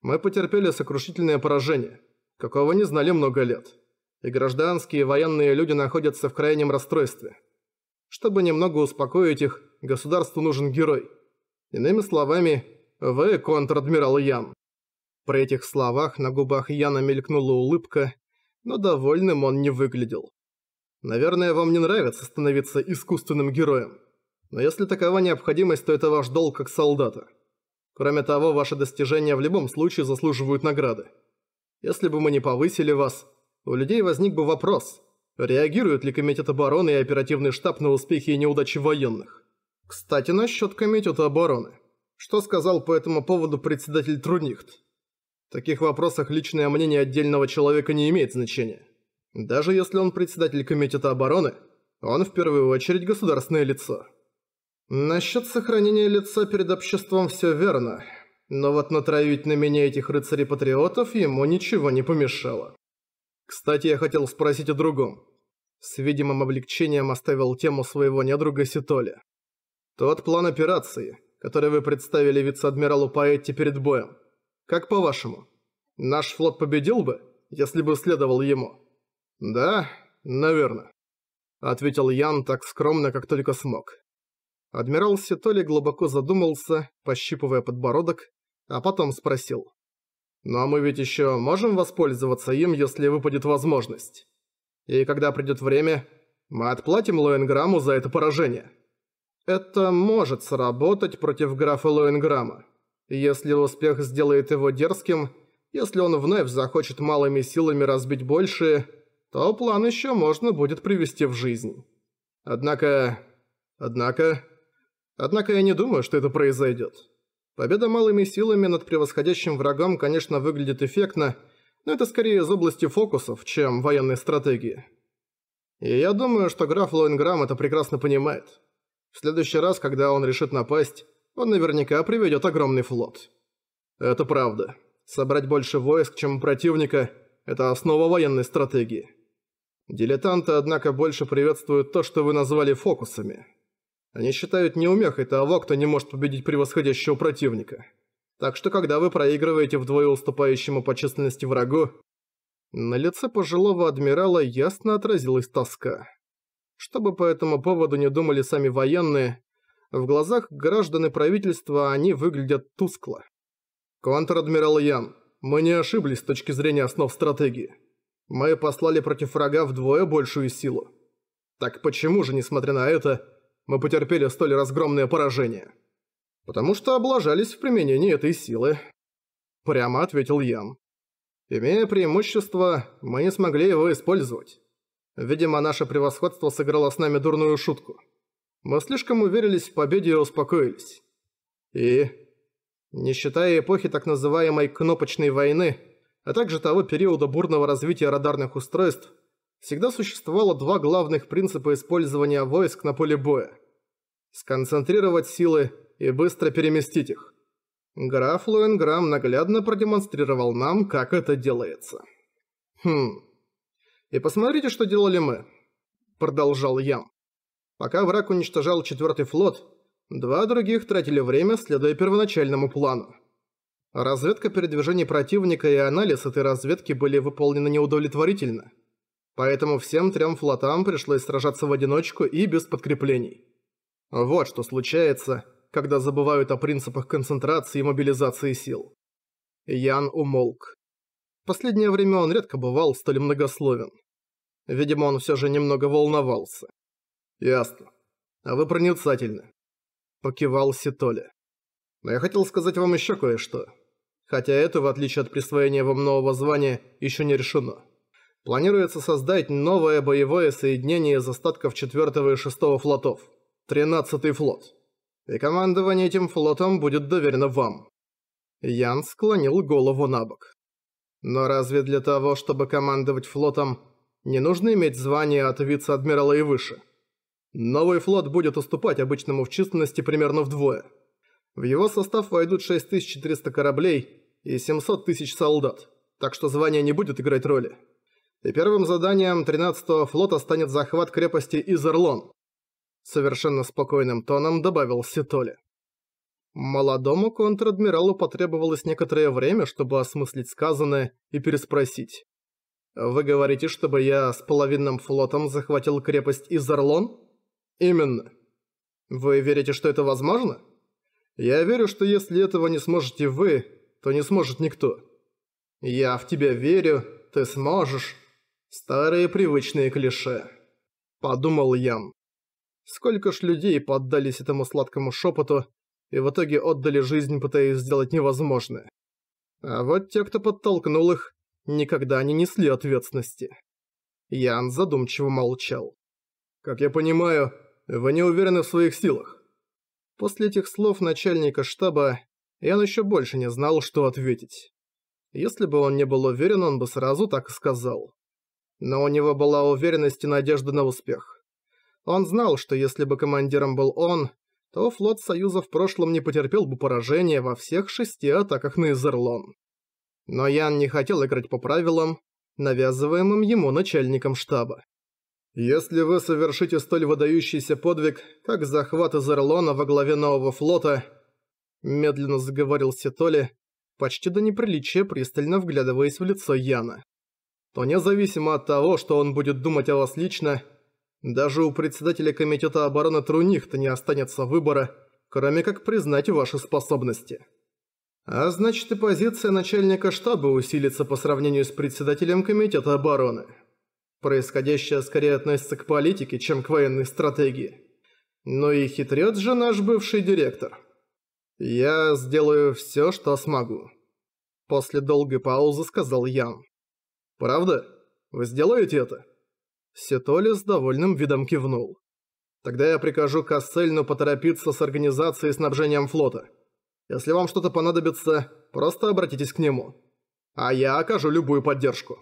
Мы потерпели сокрушительное поражение, какого не знали много лет. И гражданские и военные люди находятся в крайнем расстройстве. Чтобы немного успокоить их, государству нужен герой. Иными словами, вы контр-адмирал Ян. При этих словах на губах Яна мелькнула улыбка, но довольным он не выглядел. Наверное, вам не нравится становиться искусственным героем. Но если такова необходимость, то это ваш долг как солдата. Кроме того, ваши достижения в любом случае заслуживают награды. Если бы мы не повысили вас, у людей возник бы вопрос, реагируют ли Комитет обороны и оперативный штаб на успехи и неудачи военных. Кстати, насчет комитета обороны. Что сказал по этому поводу председатель Трунихт? В таких вопросах личное мнение отдельного человека не имеет значения. Даже если он председатель комитета обороны, он в первую очередь государственное лицо. Насчет сохранения лица перед обществом все верно, но вот натравить на меня этих рыцарей-патриотов ему ничего не помешало. Кстати, я хотел спросить о другом. С видимым облегчением оставил тему своего недруга Ситоли. Тот план операции, который вы представили вице-адмиралу Паэтти перед боем. Как по-вашему, наш флот победил бы, если бы следовал ему? Да, наверное. Ответил Ян так скромно, как только смог. Адмирал Ситоли глубоко задумался, пощипывая подбородок, а потом спросил. «Ну а мы ведь еще можем воспользоваться им, если выпадет возможность? И когда придет время, мы отплатим Лоенграмму за это поражение». Это может сработать против графа Лоинграма. Если успех сделает его дерзким, если он вновь захочет малыми силами разбить большие, то план еще можно будет привести в жизнь. Однако... Однако... Однако я не думаю, что это произойдет. Победа малыми силами над превосходящим врагом, конечно, выглядит эффектно, но это скорее из области фокусов, чем военной стратегии. И я думаю, что граф Лоинграм это прекрасно понимает. В следующий раз, когда он решит напасть, он наверняка приведет огромный флот. Это правда. Собрать больше войск, чем у противника – это основа военной стратегии. Дилетанты, однако, больше приветствуют то, что вы назвали фокусами. Они считают неумехой того, кто не может победить превосходящего противника. Так что, когда вы проигрываете вдвое уступающему по численности врагу, на лице пожилого адмирала ясно отразилась тоска. Чтобы по этому поводу не думали сами военные, в глазах граждан и правительства они выглядят тускло. Контр-адмирал Ян, мы не ошиблись с точки зрения основ стратегии. Мы послали против врага вдвое большую силу. Так почему же, несмотря на это, мы потерпели столь разгромное поражение? Потому что облажались в применении этой силы. Прямо ответил Ян. Имея преимущество, мы не смогли его использовать. Видимо, наше превосходство сыграло с нами дурную шутку. Мы слишком уверились в победе и успокоились. И... Не считая эпохи так называемой «кнопочной войны», а также того периода бурного развития радарных устройств, всегда существовало два главных принципа использования войск на поле боя. Сконцентрировать силы и быстро переместить их. Граф Луэнграм наглядно продемонстрировал нам, как это делается. Хм... И посмотрите, что делали мы. Продолжал Ям. Пока враг уничтожал четвертый флот, два других тратили время, следуя первоначальному плану. Разведка передвижений противника и анализ этой разведки были выполнены неудовлетворительно. Поэтому всем трем флотам пришлось сражаться в одиночку и без подкреплений. Вот что случается, когда забывают о принципах концентрации и мобилизации сил. Ян умолк. Последнее время он редко бывал столь многословен. Видимо, он все же немного волновался. «Ясно. А вы проницательны», – покивал Ситоля. «Но я хотел сказать вам еще кое-что. Хотя это, в отличие от присвоения вам нового звания, еще не решено. Планируется создать новое боевое соединение из остатков 4 и 6 флотов. 13-й флот. И командование этим флотом будет доверено вам». Ян склонил голову на бок. Но разве для того, чтобы командовать флотом, не нужно иметь звание от вице-адмирала и выше? Новый флот будет уступать обычному в численности примерно вдвое. В его состав войдут 6300 кораблей и 700 тысяч солдат, так что звание не будет играть роли. И первым заданием 13-го флота станет захват крепости Изерлон. Совершенно спокойным тоном добавил Ситоли. Молодому контр-адмиралу потребовалось некоторое время, чтобы осмыслить сказанное и переспросить. «Вы говорите, чтобы я с половинным флотом захватил крепость Изерлон?» «Именно. Вы верите, что это возможно?» «Я верю, что если этого не сможете вы, то не сможет никто». «Я в тебя верю, ты сможешь». Старые привычные клише. Подумал Ян. Сколько ж людей поддались этому сладкому шепоту, и в итоге отдали жизнь, пытаясь сделать невозможное. А вот те, кто подтолкнул их, никогда не несли ответственности. Ян задумчиво молчал. «Как я понимаю, вы не уверены в своих силах». После этих слов начальника штаба Ян еще больше не знал, что ответить. Если бы он не был уверен, он бы сразу так и сказал. Но у него была уверенность и надежда на успех. Он знал, что если бы командиром был он, то флот Союза в прошлом не потерпел бы поражения во всех шести атаках на Изерлон. Но Ян не хотел играть по правилам, навязываемым ему начальником штаба. «Если вы совершите столь выдающийся подвиг, как захват Изерлона во главе нового флота», медленно заговорил Ситоли, почти до неприличия пристально вглядываясь в лицо Яна, то независимо от того, что он будет думать о вас лично, даже у председателя Комитета обороны Трунихта не останется выбора, кроме как признать ваши способности. А значит и позиция начальника штаба усилится по сравнению с председателем Комитета обороны. Происходящее скорее относится к политике, чем к военной стратегии. Но и хитрец же наш бывший директор. Я сделаю все, что смогу. После долгой паузы сказал Ян. Правда? Вы сделаете это? Ситоли с довольным видом кивнул. «Тогда я прикажу Кассельну поторопиться с организацией и снабжением флота. Если вам что-то понадобится, просто обратитесь к нему. А я окажу любую поддержку».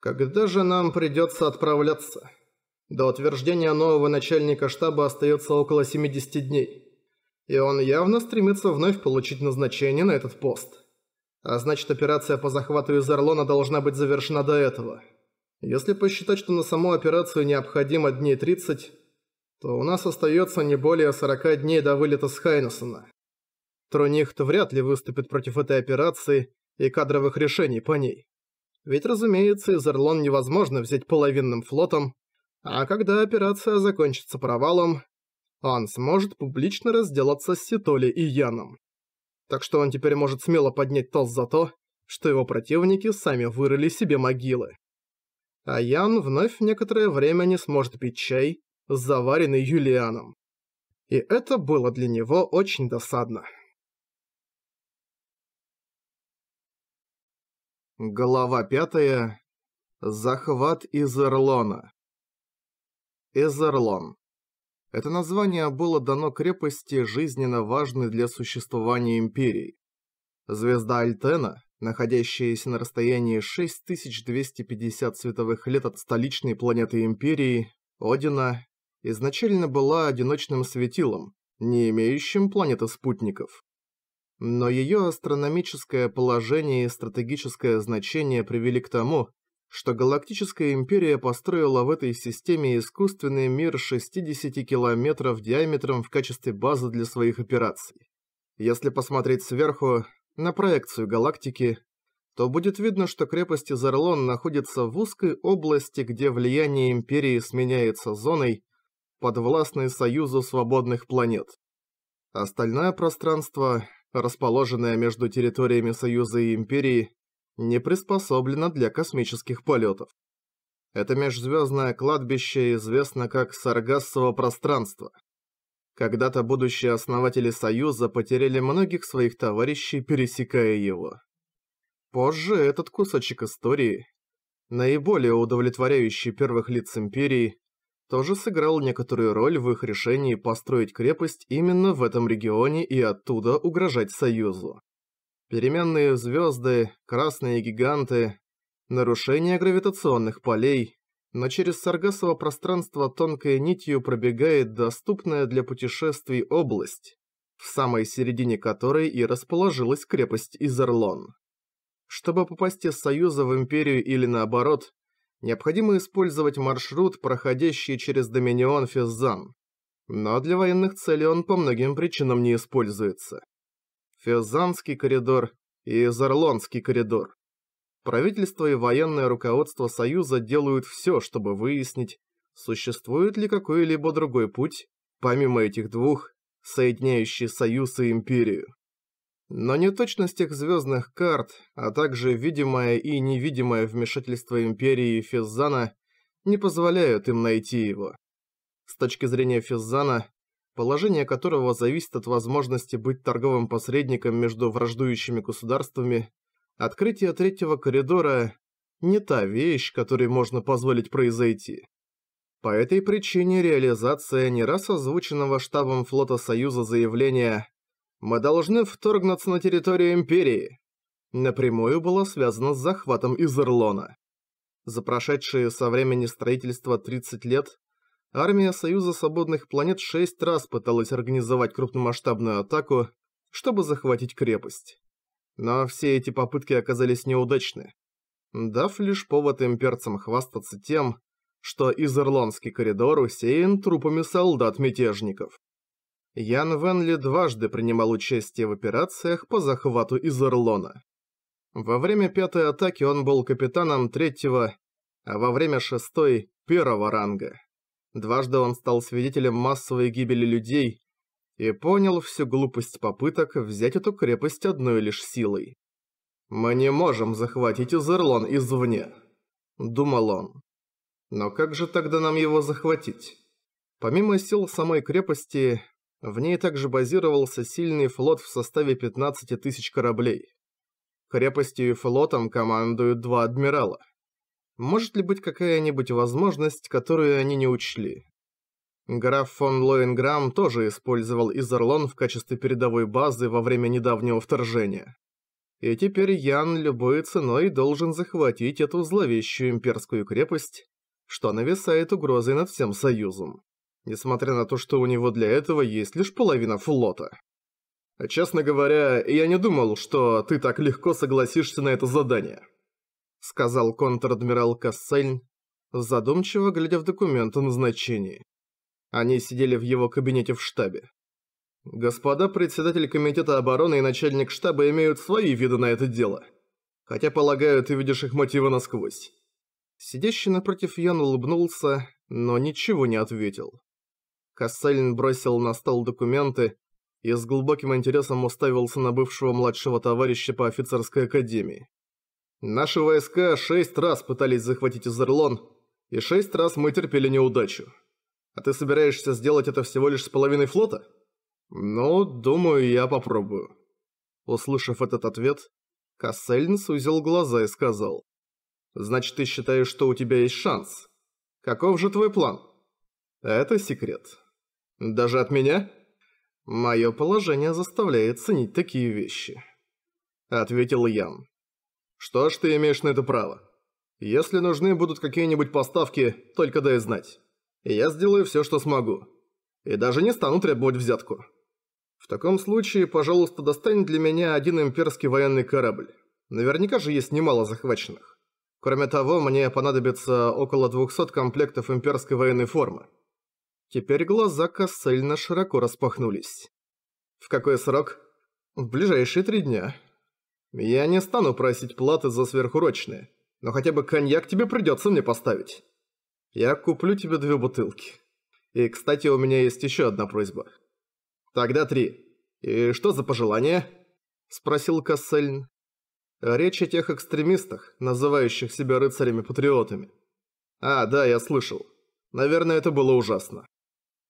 «Когда же нам придется отправляться?» До утверждения нового начальника штаба остается около 70 дней. И он явно стремится вновь получить назначение на этот пост. А значит, операция по захвату из должна быть завершена до этого. Если посчитать, что на саму операцию необходимо дней 30, то у нас остается не более 40 дней до вылета с Хайнессона. Трунихт вряд ли выступит против этой операции и кадровых решений по ней. Ведь, разумеется, из Эрлон невозможно взять половинным флотом, а когда операция закончится провалом, он сможет публично разделаться с Ситоли и Яном. Так что он теперь может смело поднять толст за то, что его противники сами вырыли себе могилы а Ян вновь некоторое время не сможет пить чай, заваренный Юлианом. И это было для него очень досадно. Глава пятая. Захват Изерлона. Изерлон. Это название было дано крепости, жизненно важной для существования Империи. Звезда Альтена, находящаяся на расстоянии 6250 световых лет от столичной планеты Империи, Одина, изначально была одиночным светилом, не имеющим планеты-спутников. Но ее астрономическое положение и стратегическое значение привели к тому, что Галактическая Империя построила в этой системе искусственный мир 60 километров диаметром в качестве базы для своих операций. Если посмотреть сверху, на проекцию галактики, то будет видно, что крепость Изерлон находится в узкой области, где влияние Империи сменяется зоной, подвластной Союзу Свободных Планет. Остальное пространство, расположенное между территориями Союза и Империи, не приспособлено для космических полетов. Это межзвездное кладбище известно как Саргассово пространство – когда-то будущие основатели Союза потеряли многих своих товарищей, пересекая его. Позже этот кусочек истории, наиболее удовлетворяющий первых лиц Империи, тоже сыграл некоторую роль в их решении построить крепость именно в этом регионе и оттуда угрожать Союзу. Переменные звезды, красные гиганты, нарушение гравитационных полей, но через Саргасово пространство тонкой нитью пробегает доступная для путешествий область, в самой середине которой и расположилась крепость Изерлон. Чтобы попасть из Союза в Империю или наоборот, необходимо использовать маршрут, проходящий через Доминион Физзан, но для военных целей он по многим причинам не используется. Физанский коридор и Изерлонский коридор. Правительство и военное руководство Союза делают все, чтобы выяснить, существует ли какой-либо другой путь, помимо этих двух, соединяющий Союз и Империю. Но неточность их звездных карт, а также видимое и невидимое вмешательство Империи и Физзана не позволяют им найти его. С точки зрения Физзана, положение которого зависит от возможности быть торговым посредником между враждующими государствами, Открытие третьего коридора не та вещь, которой можно позволить произойти. По этой причине реализация не раз озвученного штабом флота Союза заявления «Мы должны вторгнуться на территорию Империи» напрямую была связана с захватом Изерлона. За прошедшие со времени строительства 30 лет армия Союза Свободных Планет шесть раз пыталась организовать крупномасштабную атаку, чтобы захватить крепость. Но все эти попытки оказались неудачны, дав лишь повод имперцам хвастаться тем, что изерландский коридор усеян трупами солдат-мятежников. Ян Венли дважды принимал участие в операциях по захвату Изерлона. Во время пятой атаки он был капитаном третьего, а во время шестой – первого ранга. Дважды он стал свидетелем массовой гибели людей и понял всю глупость попыток взять эту крепость одной лишь силой. «Мы не можем захватить Изерлон извне», – думал он. «Но как же тогда нам его захватить?» Помимо сил самой крепости, в ней также базировался сильный флот в составе 15 тысяч кораблей. Крепостью и флотом командуют два адмирала. Может ли быть какая-нибудь возможность, которую они не учли? Граф фон Лоинграм тоже использовал Изерлон в качестве передовой базы во время недавнего вторжения. И теперь Ян любой ценой должен захватить эту зловещую имперскую крепость, что нависает угрозой над всем Союзом, несмотря на то, что у него для этого есть лишь половина флота. «Честно говоря, я не думал, что ты так легко согласишься на это задание», сказал контр-адмирал Кассельн, задумчиво глядя в документы назначения. Они сидели в его кабинете в штабе. Господа председатель комитета обороны и начальник штаба имеют свои виды на это дело. Хотя, полагаю, ты видишь их мотивы насквозь. Сидящий напротив Ян улыбнулся, но ничего не ответил. Кассалин бросил на стол документы и с глубоким интересом уставился на бывшего младшего товарища по офицерской академии. Наши войска шесть раз пытались захватить Изерлон, и шесть раз мы терпели неудачу. А ты собираешься сделать это всего лишь с половиной флота? Ну, думаю, я попробую. Услышав этот ответ, Кассельн сузил глаза и сказал. Значит, ты считаешь, что у тебя есть шанс? Каков же твой план? Это секрет. Даже от меня? Мое положение заставляет ценить такие вещи. Ответил Ян. Что ж ты имеешь на это право? Если нужны будут какие-нибудь поставки, только дай знать и я сделаю все, что смогу. И даже не стану требовать взятку. В таком случае, пожалуйста, достань для меня один имперский военный корабль. Наверняка же есть немало захваченных. Кроме того, мне понадобится около 200 комплектов имперской военной формы. Теперь глаза Кассельна широко распахнулись. В какой срок? В ближайшие три дня. Я не стану просить платы за сверхурочные, но хотя бы коньяк тебе придется мне поставить. Я куплю тебе две бутылки. И, кстати, у меня есть еще одна просьба. Тогда три. И что за пожелание? Спросил Кассельн. Речь о тех экстремистах, называющих себя рыцарями-патриотами. А, да, я слышал. Наверное, это было ужасно.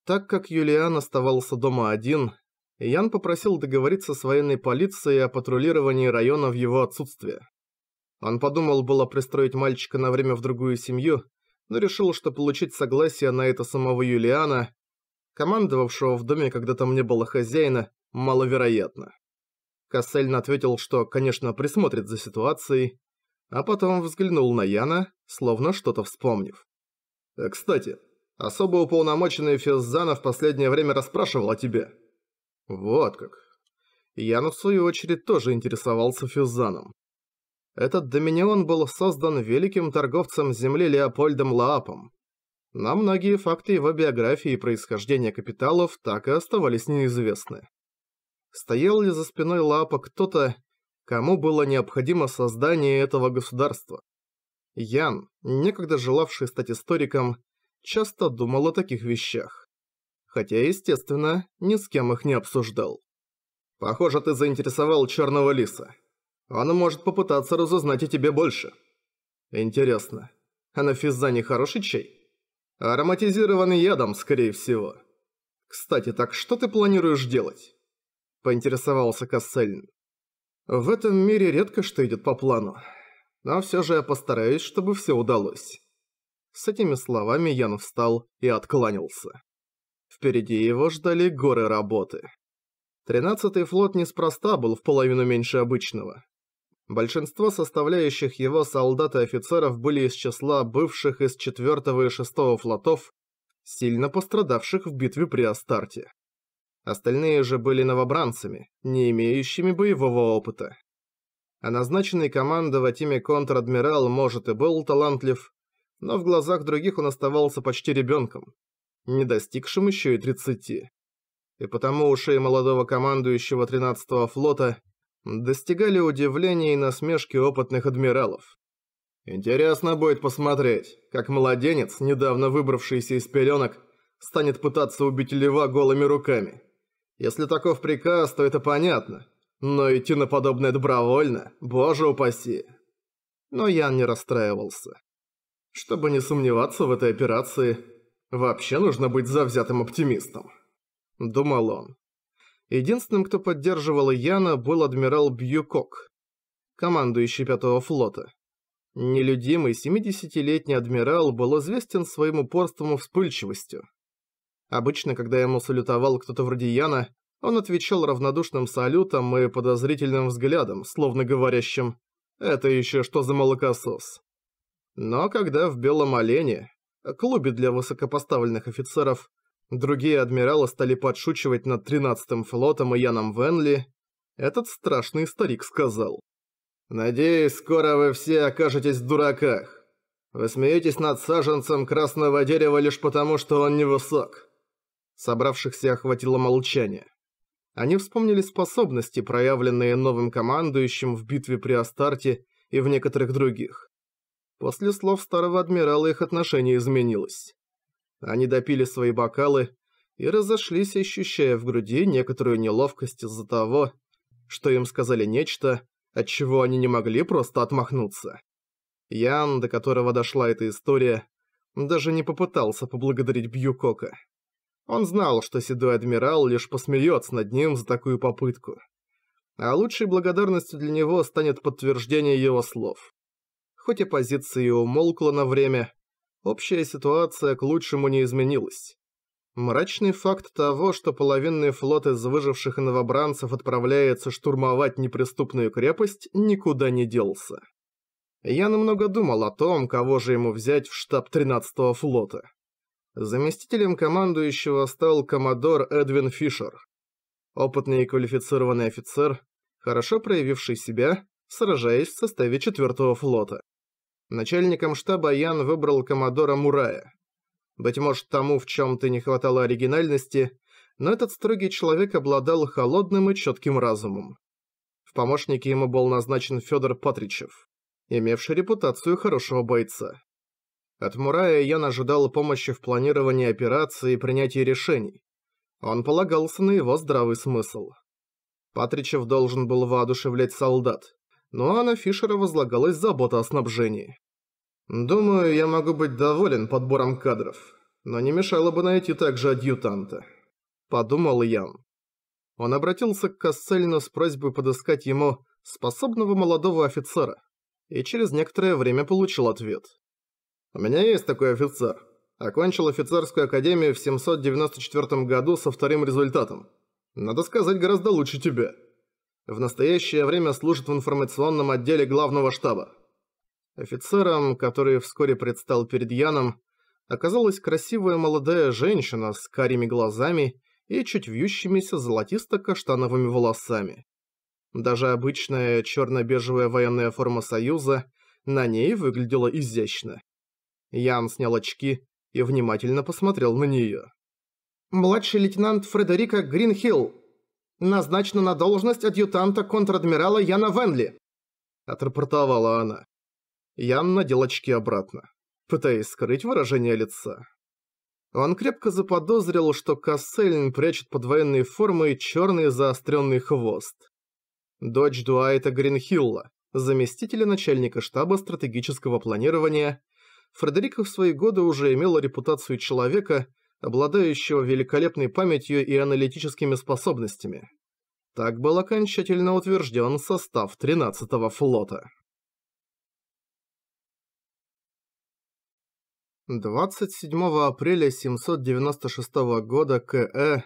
Так как Юлиан оставался дома один, Ян попросил договориться с военной полицией о патрулировании района в его отсутствие. Он подумал было пристроить мальчика на время в другую семью, но решил, что получить согласие на это самого Юлиана, командовавшего в доме, когда там не было хозяина, маловероятно. Кассельн ответил, что, конечно, присмотрит за ситуацией, а потом взглянул на Яна, словно что-то вспомнив. «Э, «Кстати, особо уполномоченный Физзана в последнее время расспрашивал о тебе». «Вот как». Ян, в свою очередь, тоже интересовался Физзаном. Этот доминион был создан великим торговцем земли Леопольдом Лаапом. На многие факты его биографии и происхождения капиталов так и оставались неизвестны. Стоял ли за спиной Лаапа кто-то, кому было необходимо создание этого государства? Ян, некогда желавший стать историком, часто думал о таких вещах. Хотя, естественно, ни с кем их не обсуждал. «Похоже, ты заинтересовал Черного Лиса», он может попытаться разузнать о тебе больше. Интересно, а на Физзане хороший чай? Ароматизированный ядом, скорее всего. Кстати, так что ты планируешь делать? Поинтересовался Кассельн. В этом мире редко что идет по плану. Но все же я постараюсь, чтобы все удалось. С этими словами Ян встал и откланялся. Впереди его ждали горы работы. Тринадцатый флот неспроста был в половину меньше обычного. Большинство составляющих его солдат и офицеров были из числа бывших из 4 и 6 флотов, сильно пострадавших в битве при Астарте. Остальные же были новобранцами, не имеющими боевого опыта. А назначенный командовать ими контр-адмирал, может, и был талантлив, но в глазах других он оставался почти ребенком, не достигшим еще и 30. И потому ушей молодого командующего 13-го флота достигали удивления и насмешки опытных адмиралов. Интересно будет посмотреть, как младенец, недавно выбравшийся из пеленок, станет пытаться убить льва голыми руками. Если таков приказ, то это понятно. Но идти на подобное добровольно, боже упаси. Но Ян не расстраивался. Чтобы не сомневаться в этой операции, вообще нужно быть завзятым оптимистом. Думал он. Единственным, кто поддерживал Яна, был адмирал Бьюкок, командующий Пятого флота. Нелюдимый 70-летний адмирал был известен своим упорством и вспыльчивостью. Обычно, когда ему салютовал кто-то вроде Яна, он отвечал равнодушным салютом и подозрительным взглядом, словно говорящим «Это еще что за молокосос?». Но когда в Белом Олене, клубе для высокопоставленных офицеров, Другие адмиралы стали подшучивать над 13-м флотом и Яном Венли. Этот страшный старик сказал. «Надеюсь, скоро вы все окажетесь в дураках. Вы смеетесь над саженцем красного дерева лишь потому, что он невысок». Собравшихся охватило молчание. Они вспомнили способности, проявленные новым командующим в битве при Астарте и в некоторых других. После слов старого адмирала их отношение изменилось. Они допили свои бокалы и разошлись, ощущая в груди некоторую неловкость из-за того, что им сказали нечто, от чего они не могли просто отмахнуться. Ян, до которого дошла эта история, даже не попытался поблагодарить Бьюкока. Он знал, что Седой Адмирал лишь посмеется над ним за такую попытку. А лучшей благодарностью для него станет подтверждение его слов. Хоть и позиция умолкла на время, Общая ситуация к лучшему не изменилась. Мрачный факт того, что половинный флот из выживших новобранцев отправляется штурмовать неприступную крепость, никуда не делся. Я намного думал о том, кого же ему взять в штаб 13-го флота. Заместителем командующего стал коммодор Эдвин Фишер. Опытный и квалифицированный офицер, хорошо проявивший себя, сражаясь в составе 4-го флота. Начальником штаба Ян выбрал коммодора Мурая. Быть может, тому в чем-то не хватало оригинальности, но этот строгий человек обладал холодным и четким разумом. В помощнике ему был назначен Федор Патричев, имевший репутацию хорошего бойца. От Мурая Ян ожидал помощи в планировании операции и принятии решений. Он полагался на его здравый смысл. Патричев должен был воодушевлять солдат, но ну, а на Фишера возлагалась забота о снабжении. «Думаю, я могу быть доволен подбором кадров, но не мешало бы найти также адъютанта», – подумал Ян. Он обратился к Кассельну с просьбой подыскать ему способного молодого офицера, и через некоторое время получил ответ. «У меня есть такой офицер. Окончил офицерскую академию в 794 году со вторым результатом. Надо сказать, гораздо лучше тебя». В настоящее время служит в информационном отделе главного штаба. Офицером, который вскоре предстал перед Яном, оказалась красивая молодая женщина с карими глазами и чуть вьющимися золотисто-каштановыми волосами. Даже обычная черно-бежевая военная форма Союза на ней выглядела изящно. Ян снял очки и внимательно посмотрел на нее. «Младший лейтенант Фредерика Гринхилл», назначена на должность адъютанта контр-адмирала Яна Венли», – отрапортовала она. Ян надел очки обратно, пытаясь скрыть выражение лица. Он крепко заподозрил, что Кассельн прячет под военной формой черный заостренный хвост. Дочь Дуайта Гринхилла, заместителя начальника штаба стратегического планирования, Фредерика в свои годы уже имела репутацию человека, обладающего великолепной памятью и аналитическими способностями. Так был окончательно утвержден состав 13-го флота. 27 апреля 796 года К.Э.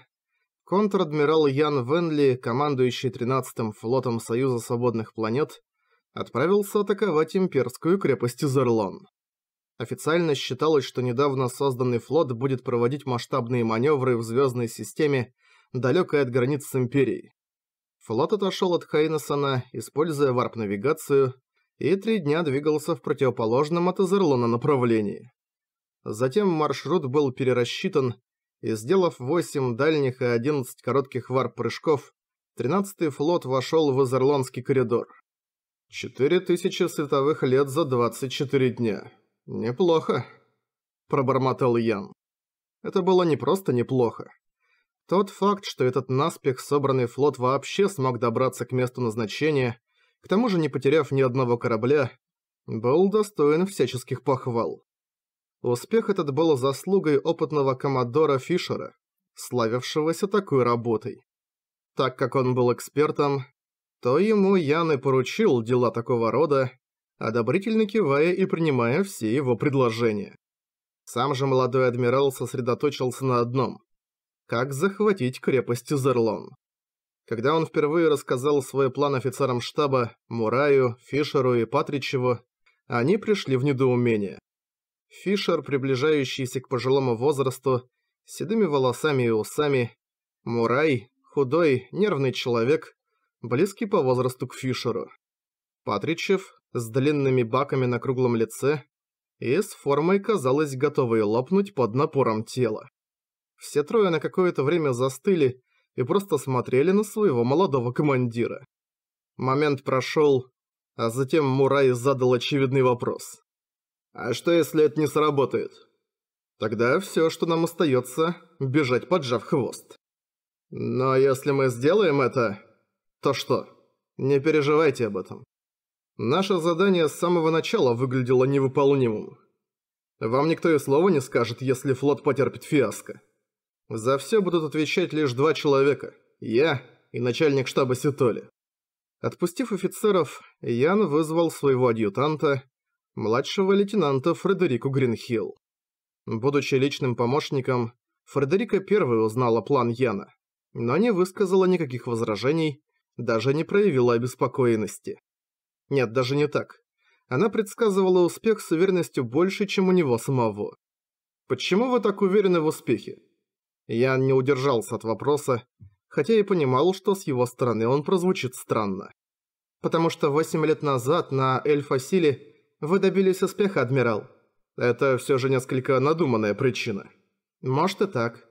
контр-адмирал Ян Венли, командующий 13-м флотом Союза Свободных Планет, отправился атаковать имперскую крепость Зерлон. Официально считалось, что недавно созданный флот будет проводить масштабные маневры в звездной системе, далекой от границ с Империей. Флот отошел от Хайнесона, используя варп-навигацию, и три дня двигался в противоположном от Азерлона направлении. Затем маршрут был перерасчитан, и сделав 8 дальних и 11 коротких варп-прыжков, 13-й флот вошел в Азерлонский коридор. 4000 световых лет за 24 дня. «Неплохо», – пробормотал Ян. Это было не просто неплохо. Тот факт, что этот наспех собранный флот вообще смог добраться к месту назначения, к тому же не потеряв ни одного корабля, был достоин всяческих похвал. Успех этот был заслугой опытного коммодора Фишера, славившегося такой работой. Так как он был экспертом, то ему Ян и поручил дела такого рода, одобрительно кивая и принимая все его предложения. Сам же молодой адмирал сосредоточился на одном – как захватить крепость Зерлон. Когда он впервые рассказал свой план офицерам штаба, Мураю, Фишеру и Патричеву, они пришли в недоумение. Фишер, приближающийся к пожилому возрасту, с седыми волосами и усами, Мурай, худой, нервный человек, близкий по возрасту к Фишеру. Патричев, с длинными баками на круглом лице и с формой, казалось, готовой лопнуть под напором тела. Все трое на какое-то время застыли и просто смотрели на своего молодого командира. Момент прошел, а затем Мурай задал очевидный вопрос. «А что, если это не сработает?» «Тогда все, что нам остается, бежать, поджав хвост». «Но если мы сделаем это, то что? Не переживайте об этом. Наше задание с самого начала выглядело невыполнимым. Вам никто и слова не скажет, если флот потерпит фиаско. За все будут отвечать лишь два человека – я и начальник штаба Ситоли. Отпустив офицеров, Ян вызвал своего адъютанта, младшего лейтенанта Фредерику Гринхилл. Будучи личным помощником, Фредерика первой узнала план Яна, но не высказала никаких возражений, даже не проявила обеспокоенности. Нет, даже не так. Она предсказывала успех с уверенностью больше, чем у него самого. «Почему вы так уверены в успехе?» Я не удержался от вопроса, хотя и понимал, что с его стороны он прозвучит странно. «Потому что восемь лет назад на Эльфа-Силе вы добились успеха, адмирал. Это все же несколько надуманная причина». «Может и так.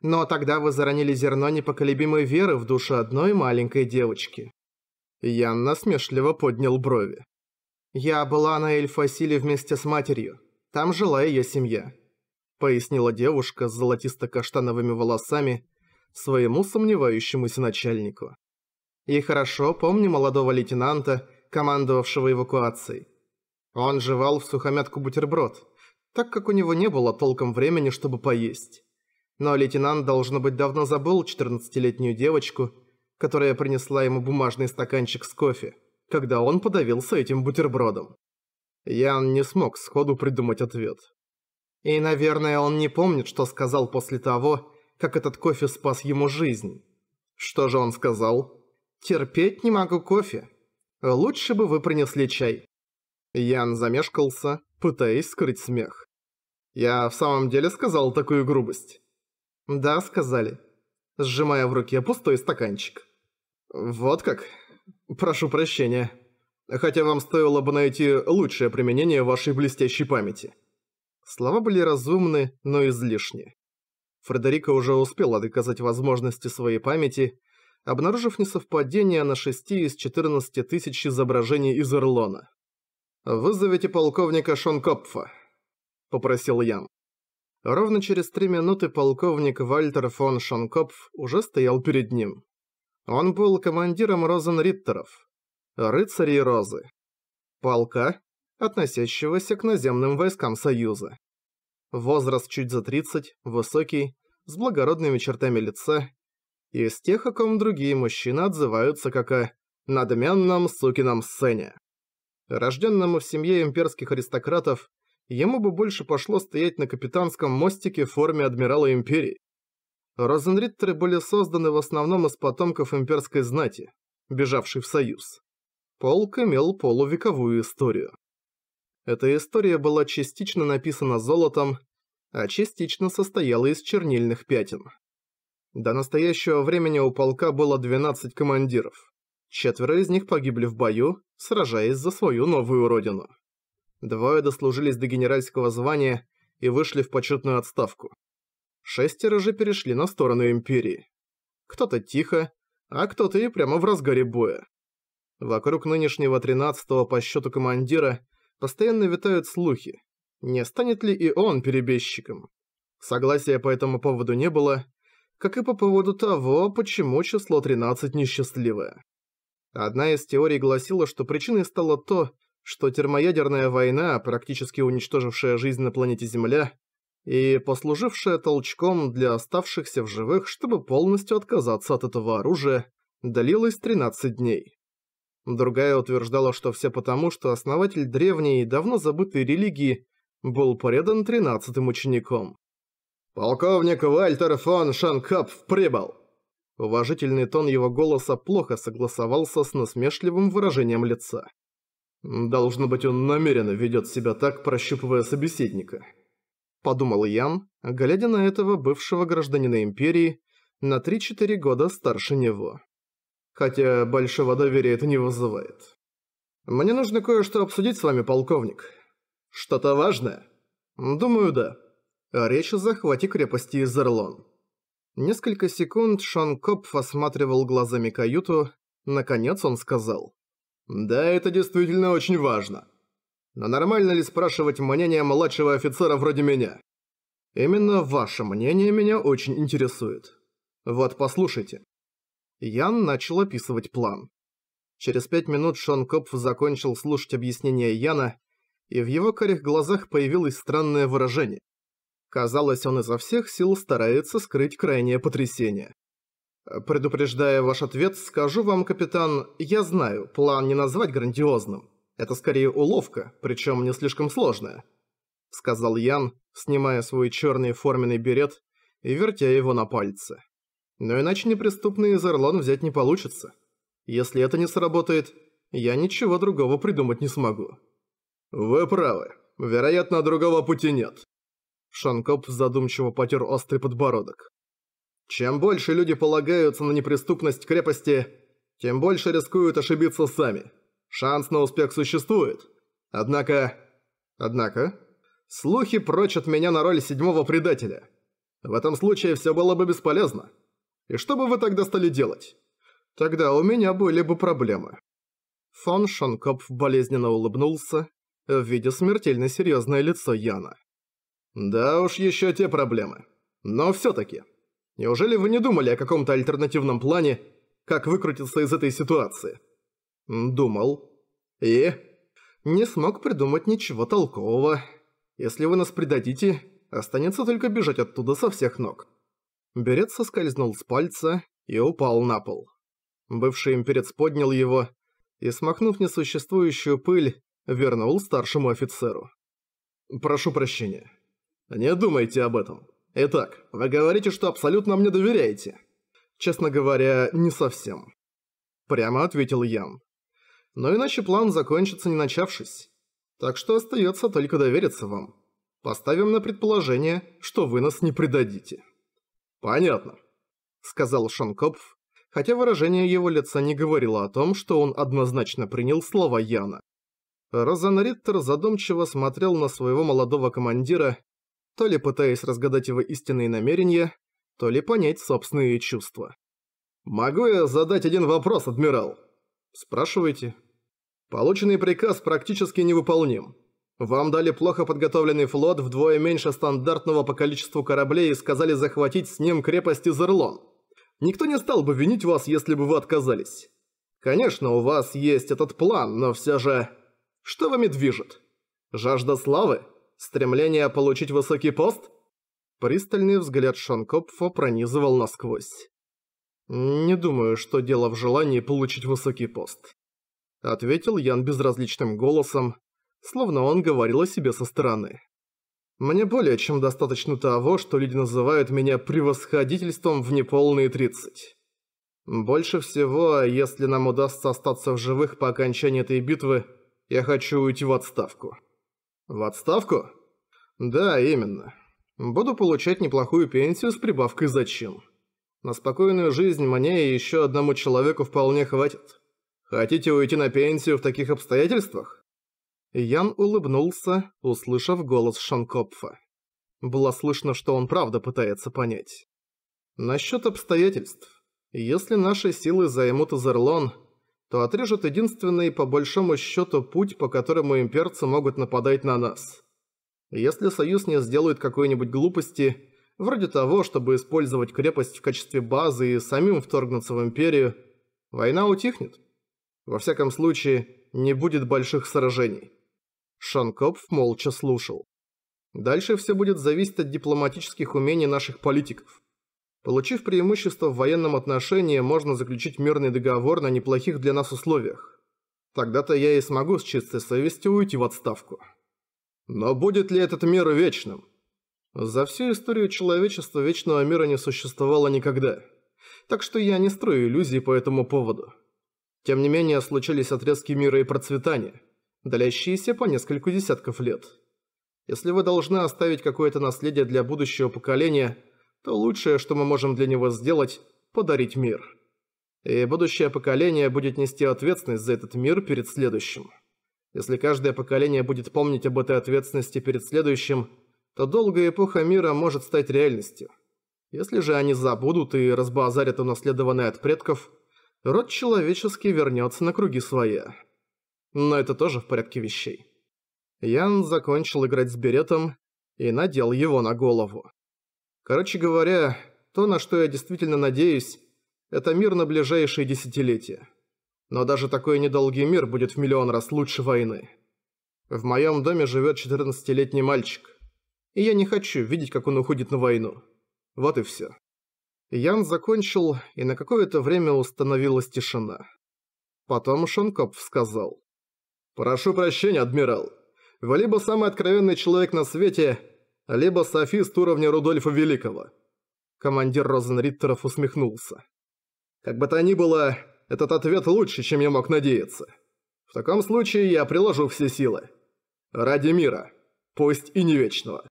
Но тогда вы заронили зерно непоколебимой веры в душу одной маленькой девочки». Ян насмешливо поднял брови. «Я была на Эльфасиле вместе с матерью. Там жила ее семья», — пояснила девушка с золотисто-каштановыми волосами своему сомневающемуся начальнику. «И хорошо помню молодого лейтенанта, командовавшего эвакуацией. Он жевал в сухомятку бутерброд, так как у него не было толком времени, чтобы поесть. Но лейтенант, должно быть, давно забыл 14-летнюю девочку — которая принесла ему бумажный стаканчик с кофе, когда он подавился этим бутербродом. Ян не смог сходу придумать ответ. И, наверное, он не помнит, что сказал после того, как этот кофе спас ему жизнь. Что же он сказал? «Терпеть не могу кофе. Лучше бы вы принесли чай». Ян замешкался, пытаясь скрыть смех. «Я в самом деле сказал такую грубость?» «Да, сказали сжимая в руке пустой стаканчик. «Вот как? Прошу прощения. Хотя вам стоило бы найти лучшее применение вашей блестящей памяти». Слова были разумны, но излишни. Фредерика уже успела доказать возможности своей памяти, обнаружив несовпадение на 6 из 14 тысяч изображений из Эрлона. «Вызовите полковника Шонкопфа», — попросил Ян. Ровно через три минуты полковник Вальтер фон Шанкопф уже стоял перед ним. Он был командиром Розенриттеров, рыцарей Розы, полка, относящегося к наземным войскам Союза. Возраст чуть за 30, высокий, с благородными чертами лица, из тех, о ком другие мужчины отзываются как о «надменном сукином сцене». Рожденному в семье имперских аристократов – ему бы больше пошло стоять на капитанском мостике в форме адмирала Империи. Розенриттеры были созданы в основном из потомков имперской знати, бежавшей в Союз. Полк имел полувековую историю. Эта история была частично написана золотом, а частично состояла из чернильных пятен. До настоящего времени у полка было 12 командиров. Четверо из них погибли в бою, сражаясь за свою новую родину. Двое дослужились до генеральского звания и вышли в почетную отставку. Шестеро же перешли на сторону Империи. Кто-то тихо, а кто-то и прямо в разгаре боя. Вокруг нынешнего тринадцатого по счету командира постоянно витают слухи. Не станет ли и он перебежчиком? Согласия по этому поводу не было, как и по поводу того, почему число 13 несчастливое. Одна из теорий гласила, что причиной стало то, что термоядерная война, практически уничтожившая жизнь на планете Земля, и послужившая толчком для оставшихся в живых, чтобы полностью отказаться от этого оружия, длилась 13 дней. Другая утверждала, что все потому, что основатель древней и давно забытой религии был предан 13-м учеником. «Полковник Вальтер фон Шанкапф прибыл!» Уважительный тон его голоса плохо согласовался с насмешливым выражением лица. Должно быть, он намеренно ведет себя так, прощупывая собеседника. Подумал Ян, глядя на этого бывшего гражданина Империи, на 3-4 года старше него. Хотя большого доверия это не вызывает. Мне нужно кое-что обсудить с вами, полковник. Что-то важное? Думаю, да. Речь о захвате крепости Изерлон. Несколько секунд Шон Копф осматривал глазами каюту, наконец он сказал. Да, это действительно очень важно. Но нормально ли спрашивать мнение младшего офицера вроде меня? Именно ваше мнение меня очень интересует. Вот послушайте. Ян начал описывать план. Через пять минут Шон Копф закончил слушать объяснение Яна, и в его карих глазах появилось странное выражение. Казалось, он изо всех сил старается скрыть крайнее потрясение. Предупреждая ваш ответ, скажу вам, капитан, я знаю, план не назвать грандиозным. Это скорее уловка, причем не слишком сложная. Сказал Ян, снимая свой черный форменный берет и вертя его на пальце. Но иначе неприступный из Орлон взять не получится. Если это не сработает, я ничего другого придумать не смогу. Вы правы. Вероятно, другого пути нет. Шанкоп задумчиво потер острый подбородок. Чем больше люди полагаются на неприступность крепости, тем больше рискуют ошибиться сами. Шанс на успех существует. Однако... Однако... Слухи прочат меня на роль седьмого предателя. В этом случае все было бы бесполезно. И что бы вы тогда стали делать? Тогда у меня были бы проблемы. Фон Шанкопф болезненно улыбнулся, видя смертельно серьезное лицо Яна. Да уж еще те проблемы. Но все таки Неужели вы не думали о каком-то альтернативном плане, как выкрутиться из этой ситуации? Думал. И? Не смог придумать ничего толкового. Если вы нас предадите, останется только бежать оттуда со всех ног. Берет соскользнул с пальца и упал на пол. Бывший имперец поднял его и, смахнув несуществующую пыль, вернул старшему офицеру. «Прошу прощения. Не думайте об этом». Итак, вы говорите, что абсолютно мне доверяете. Честно говоря, не совсем. Прямо ответил Ян. Но иначе план закончится не начавшись. Так что остается только довериться вам. Поставим на предположение, что вы нас не предадите. Понятно, сказал Шанкопф, хотя выражение его лица не говорило о том, что он однозначно принял слова Яна. Розенриттер задумчиво смотрел на своего молодого командира, то ли пытаясь разгадать его истинные намерения, то ли понять собственные чувства. «Могу я задать один вопрос, адмирал?» «Спрашивайте». «Полученный приказ практически невыполним. Вам дали плохо подготовленный флот вдвое меньше стандартного по количеству кораблей и сказали захватить с ним крепость Изерлон. Никто не стал бы винить вас, если бы вы отказались. Конечно, у вас есть этот план, но все же... Что вами движет? Жажда славы?» Стремление получить высокий пост? Пристальный взгляд Шанкопфа пронизывал насквозь. «Не думаю, что дело в желании получить высокий пост», — ответил Ян безразличным голосом, словно он говорил о себе со стороны. «Мне более чем достаточно того, что люди называют меня превосходительством в неполные тридцать. Больше всего, если нам удастся остаться в живых по окончании этой битвы, я хочу уйти в отставку». В отставку? Да, именно. Буду получать неплохую пенсию с прибавкой зачем. На спокойную жизнь мне и еще одному человеку вполне хватит. Хотите уйти на пенсию в таких обстоятельствах? Ян улыбнулся, услышав голос Шанкопфа. Было слышно, что он правда пытается понять. Насчет обстоятельств. Если наши силы займут Изерлон, то отрежет единственный, по большому счету, путь, по которому имперцы могут нападать на нас. Если Союз не сделает какой-нибудь глупости, вроде того, чтобы использовать крепость в качестве базы и самим вторгнуться в Империю, война утихнет. Во всяком случае, не будет больших сражений. Шанкопф молча слушал. Дальше все будет зависеть от дипломатических умений наших политиков. Получив преимущество в военном отношении, можно заключить мирный договор на неплохих для нас условиях. Тогда-то я и смогу с чистой совестью уйти в отставку. Но будет ли этот мир вечным? За всю историю человечества вечного мира не существовало никогда. Так что я не строю иллюзий по этому поводу. Тем не менее, случились отрезки мира и процветания, длящиеся по нескольку десятков лет. Если вы должны оставить какое-то наследие для будущего поколения – то лучшее, что мы можем для него сделать – подарить мир. И будущее поколение будет нести ответственность за этот мир перед следующим. Если каждое поколение будет помнить об этой ответственности перед следующим, то долгая эпоха мира может стать реальностью. Если же они забудут и разбазарят унаследованное от предков, род человеческий вернется на круги своя. Но это тоже в порядке вещей. Ян закончил играть с беретом и надел его на голову. Короче говоря, то, на что я действительно надеюсь, это мир на ближайшие десятилетия. Но даже такой недолгий мир будет в миллион раз лучше войны. В моем доме живет 14-летний мальчик. И я не хочу видеть, как он уходит на войну. Вот и все. Ян закончил, и на какое-то время установилась тишина. Потом Шонкоп сказал. «Прошу прощения, адмирал. Вы либо самый откровенный человек на свете, либо софист уровня Рудольфа Великого. Командир Розенриттеров усмехнулся. Как бы то ни было, этот ответ лучше, чем я мог надеяться. В таком случае я приложу все силы. Ради мира, пусть и не вечного.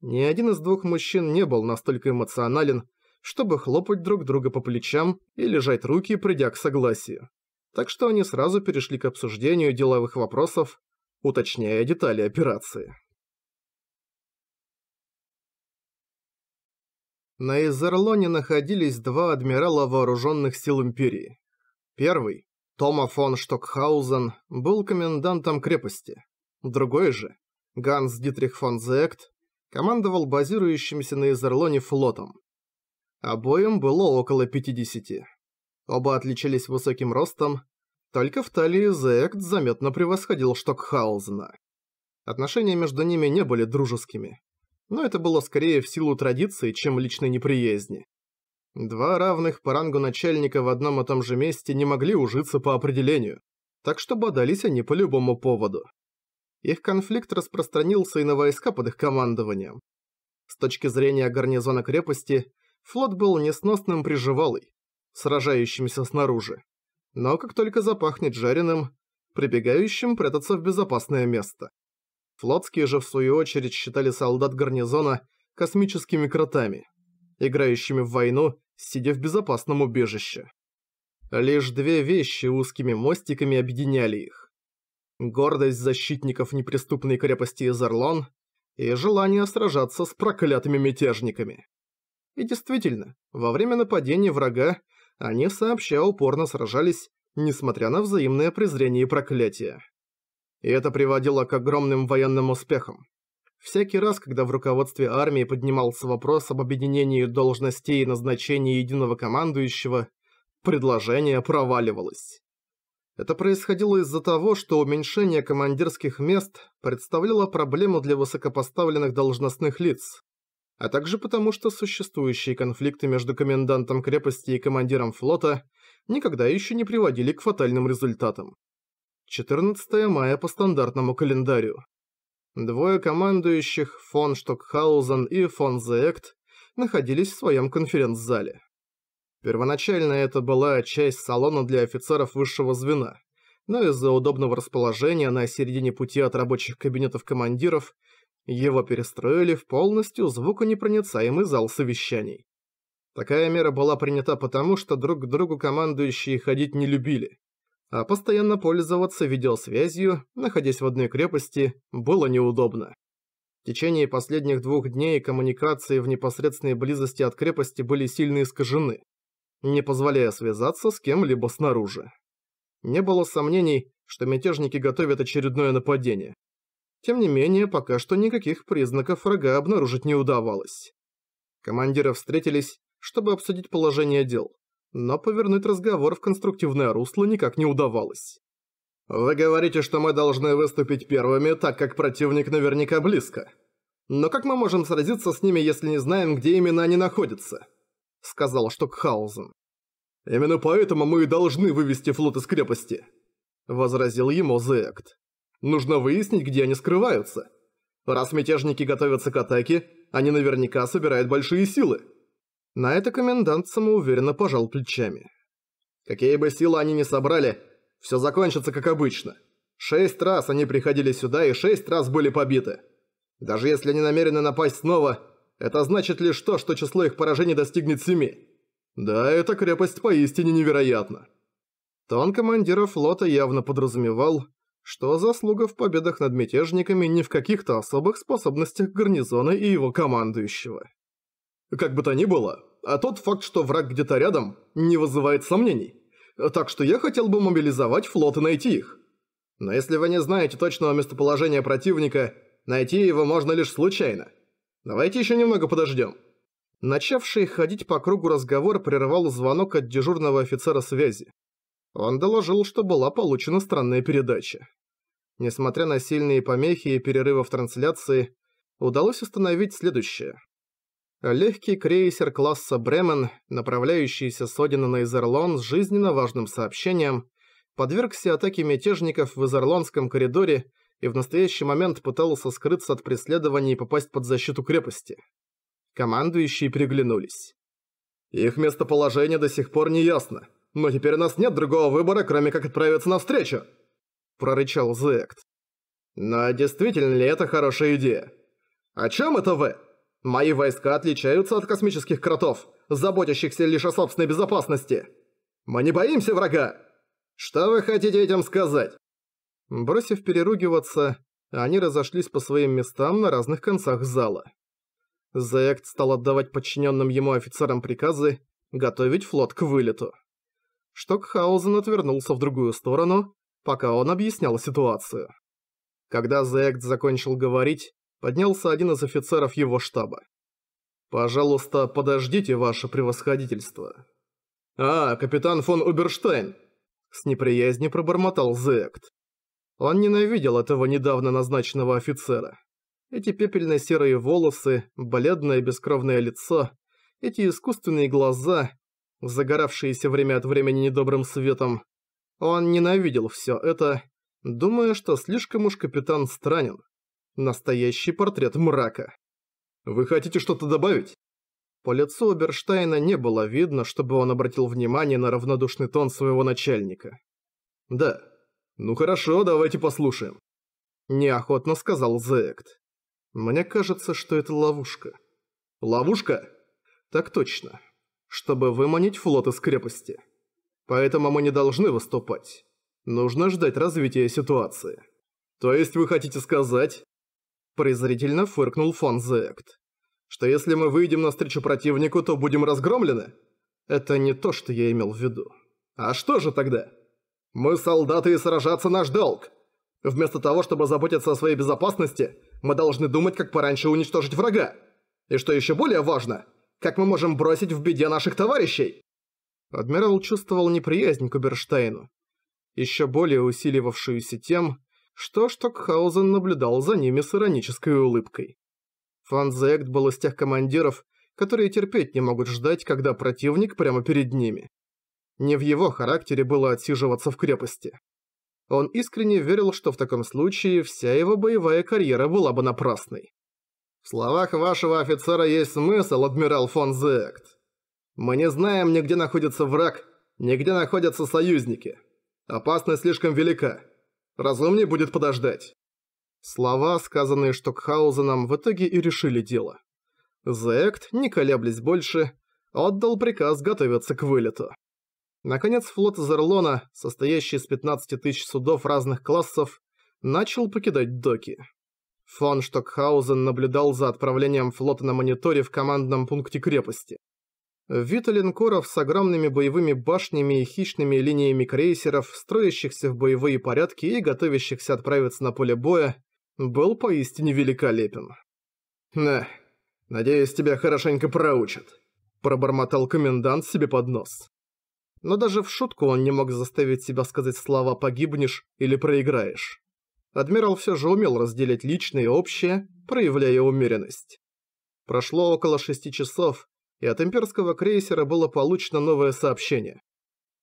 Ни один из двух мужчин не был настолько эмоционален, чтобы хлопать друг друга по плечам и лежать руки, придя к согласию. Так что они сразу перешли к обсуждению деловых вопросов, уточняя детали операции. На Изерлоне находились два адмирала вооруженных сил Империи. Первый, Тома фон Штокхаузен, был комендантом крепости. Другой же, Ганс Дитрих фон Зект, командовал базирующимся на Изерлоне флотом. Обоим было около 50. Оба отличались высоким ростом, только в талии Зект заметно превосходил Штокхаузена. Отношения между ними не были дружескими но это было скорее в силу традиции, чем личной неприязни. Два равных по рангу начальника в одном и том же месте не могли ужиться по определению, так что бодались они по любому поводу. Их конфликт распространился и на войска под их командованием. С точки зрения гарнизона крепости, флот был несносным приживалой, сражающимся снаружи. Но как только запахнет жареным, прибегающим прятаться в безопасное место. Флотские же, в свою очередь, считали солдат гарнизона космическими кротами, играющими в войну, сидя в безопасном убежище. Лишь две вещи узкими мостиками объединяли их. Гордость защитников неприступной крепости Изерлон и желание сражаться с проклятыми мятежниками. И действительно, во время нападения врага они сообща упорно сражались, несмотря на взаимное презрение и проклятие и это приводило к огромным военным успехам. Всякий раз, когда в руководстве армии поднимался вопрос об объединении должностей и назначении единого командующего, предложение проваливалось. Это происходило из-за того, что уменьшение командирских мест представляло проблему для высокопоставленных должностных лиц, а также потому, что существующие конфликты между комендантом крепости и командиром флота никогда еще не приводили к фатальным результатам. 14 мая по стандартному календарю. Двое командующих, фон Штокхаузен и фон Зеэкт, находились в своем конференц-зале. Первоначально это была часть салона для офицеров высшего звена, но из-за удобного расположения на середине пути от рабочих кабинетов командиров его перестроили в полностью звуконепроницаемый зал совещаний. Такая мера была принята потому, что друг к другу командующие ходить не любили, а постоянно пользоваться видеосвязью, находясь в одной крепости, было неудобно. В течение последних двух дней коммуникации в непосредственной близости от крепости были сильно искажены, не позволяя связаться с кем-либо снаружи. Не было сомнений, что мятежники готовят очередное нападение. Тем не менее, пока что никаких признаков врага обнаружить не удавалось. Командиры встретились, чтобы обсудить положение дел но повернуть разговор в конструктивное русло никак не удавалось. «Вы говорите, что мы должны выступить первыми, так как противник наверняка близко. Но как мы можем сразиться с ними, если не знаем, где именно они находятся?» Сказал Штокхаузен. «Именно поэтому мы и должны вывести флот из крепости», возразил ему Зеэкт. «Нужно выяснить, где они скрываются. Раз мятежники готовятся к атаке, они наверняка собирают большие силы». На это комендант самоуверенно пожал плечами. Какие бы силы они ни собрали, все закончится как обычно. Шесть раз они приходили сюда и шесть раз были побиты. Даже если они намерены напасть снова, это значит лишь то, что число их поражений достигнет семи. Да, эта крепость поистине невероятна. Тон командира флота явно подразумевал, что заслуга в победах над мятежниками не в каких-то особых способностях гарнизона и его командующего. Как бы то ни было, а тот факт, что враг где-то рядом, не вызывает сомнений. Так что я хотел бы мобилизовать флот и найти их. Но если вы не знаете точного местоположения противника, найти его можно лишь случайно. Давайте еще немного подождем. Начавший ходить по кругу разговор прервал звонок от дежурного офицера связи. Он доложил, что была получена странная передача. Несмотря на сильные помехи и перерывы в трансляции, удалось установить следующее. Легкий крейсер класса «Бремен», направляющийся с Одина на Изерлон с жизненно важным сообщением, подвергся атаке мятежников в Изерлонском коридоре и в настоящий момент пытался скрыться от преследований и попасть под защиту крепости. Командующие приглянулись. «Их местоположение до сих пор не ясно, но теперь у нас нет другого выбора, кроме как отправиться навстречу!» – прорычал Зэкт. «Но действительно ли это хорошая идея? О чем это вы?» Мои войска отличаются от космических кротов, заботящихся лишь о собственной безопасности. Мы не боимся врага. Что вы хотите этим сказать? Бросив переругиваться, они разошлись по своим местам на разных концах зала. Зект стал отдавать подчиненным ему офицерам приказы готовить флот к вылету. Штокхаузен отвернулся в другую сторону, пока он объяснял ситуацию. Когда Зект закончил говорить, поднялся один из офицеров его штаба. «Пожалуйста, подождите, ваше превосходительство». «А, капитан фон Уберштейн!» С неприязни пробормотал Зект. Он ненавидел этого недавно назначенного офицера. Эти пепельно-серые волосы, бледное бескровное лицо, эти искусственные глаза, загоравшиеся время от времени недобрым светом. Он ненавидел все это, думая, что слишком уж капитан странен. Настоящий портрет мрака. Вы хотите что-то добавить? По лицу Оберштайна не было видно, чтобы он обратил внимание на равнодушный тон своего начальника. «Да. Ну хорошо, давайте послушаем». Неохотно сказал Зэкт. «Мне кажется, что это ловушка». «Ловушка?» «Так точно. Чтобы выманить флот из крепости. Поэтому мы не должны выступать. Нужно ждать развития ситуации». «То есть вы хотите сказать, презрительно фыркнул фон Зект. «Что если мы выйдем навстречу противнику, то будем разгромлены?» «Это не то, что я имел в виду». «А что же тогда?» «Мы солдаты и сражаться наш долг! Вместо того, чтобы заботиться о своей безопасности, мы должны думать, как пораньше уничтожить врага! И что еще более важно, как мы можем бросить в беде наших товарищей!» Адмирал чувствовал неприязнь к Уберштейну, еще более усиливавшуюся тем, что Штокхаузен наблюдал за ними с иронической улыбкой. Фанзект был из тех командиров, которые терпеть не могут ждать, когда противник прямо перед ними. Не в его характере было отсиживаться в крепости. Он искренне верил, что в таком случае вся его боевая карьера была бы напрасной. «В словах вашего офицера есть смысл, адмирал фон Зект. Мы не знаем, нигде находится враг, нигде находятся союзники. Опасность слишком велика. Разумнее будет подождать». Слова, сказанные Штокхаузеном, в итоге и решили дело. Зект, не колеблясь больше, отдал приказ готовиться к вылету. Наконец флот Зерлона, состоящий из 15 тысяч судов разных классов, начал покидать доки. Фон Штокхаузен наблюдал за отправлением флота на мониторе в командном пункте крепости. Вид линкоров с огромными боевыми башнями и хищными линиями крейсеров, строящихся в боевые порядки и готовящихся отправиться на поле боя, был поистине великолепен. «На, надеюсь, тебя хорошенько проучат», – пробормотал комендант себе под нос. Но даже в шутку он не мог заставить себя сказать слова «погибнешь» или «проиграешь». Адмирал все же умел разделить личное и общее, проявляя умеренность. Прошло около шести часов, и от имперского крейсера было получено новое сообщение.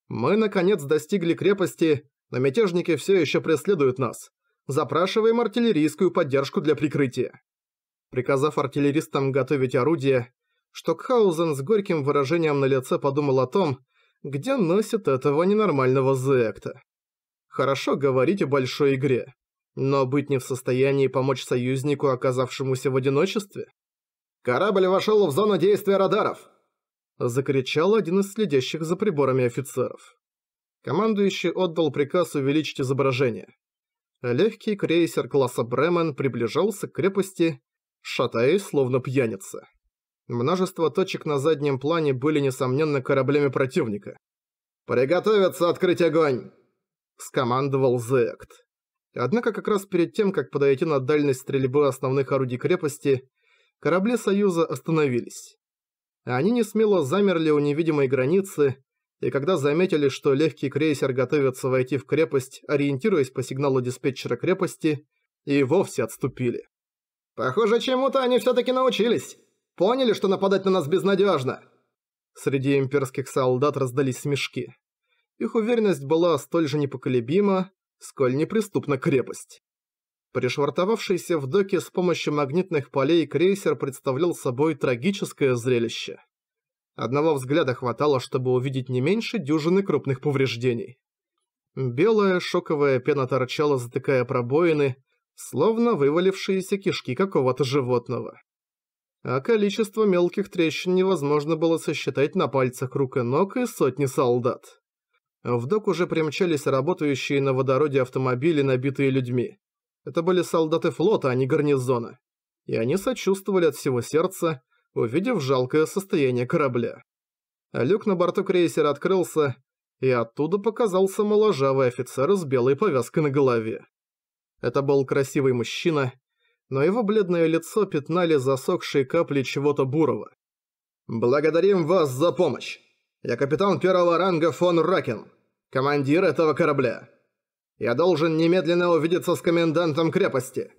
«Мы, наконец, достигли крепости, но мятежники все еще преследуют нас. Запрашиваем артиллерийскую поддержку для прикрытия». Приказав артиллеристам готовить орудие, Штокхаузен с горьким выражением на лице подумал о том, где носит этого ненормального Зекта. Хорошо говорить о большой игре, но быть не в состоянии помочь союзнику, оказавшемуся в одиночестве? Корабль вошел в зону действия радаров!» Закричал один из следящих за приборами офицеров. Командующий отдал приказ увеличить изображение. Легкий крейсер класса «Бремен» приближался к крепости, шатаясь словно пьяница. Множество точек на заднем плане были, несомненно, кораблями противника. «Приготовиться открыть огонь!» – скомандовал Зект. Однако как раз перед тем, как подойти на дальность стрельбы основных орудий крепости, корабли Союза остановились. Они несмело замерли у невидимой границы, и когда заметили, что легкий крейсер готовится войти в крепость, ориентируясь по сигналу диспетчера крепости, и вовсе отступили. «Похоже, чему-то они всё-таки научились. Поняли, что нападать на нас безнадёжно». Среди имперских солдат раздались смешки. Их уверенность была столь же непоколебима, сколь неприступна крепость. Пришвартовавшийся в доке с помощью магнитных полей крейсер представлял собой трагическое зрелище. Одного взгляда хватало, чтобы увидеть не меньше дюжины крупных повреждений. Белая шоковая пена торчала, затыкая пробоины, словно вывалившиеся кишки какого-то животного. А количество мелких трещин невозможно было сосчитать на пальцах рук и ног и сотни солдат. В док уже примчались работающие на водороде автомобили, набитые людьми. Это были солдаты флота, а не гарнизона. И они сочувствовали от всего сердца, увидев жалкое состояние корабля. Люк на борту крейсера открылся, и оттуда показался моложавый офицер с белой повязкой на голове. Это был красивый мужчина, но его бледное лицо пятнали засохшие капли чего-то бурого. «Благодарим вас за помощь! Я капитан первого ранга фон Ракен, командир этого корабля!» Я должен немедленно увидеться с комендантом крепости!»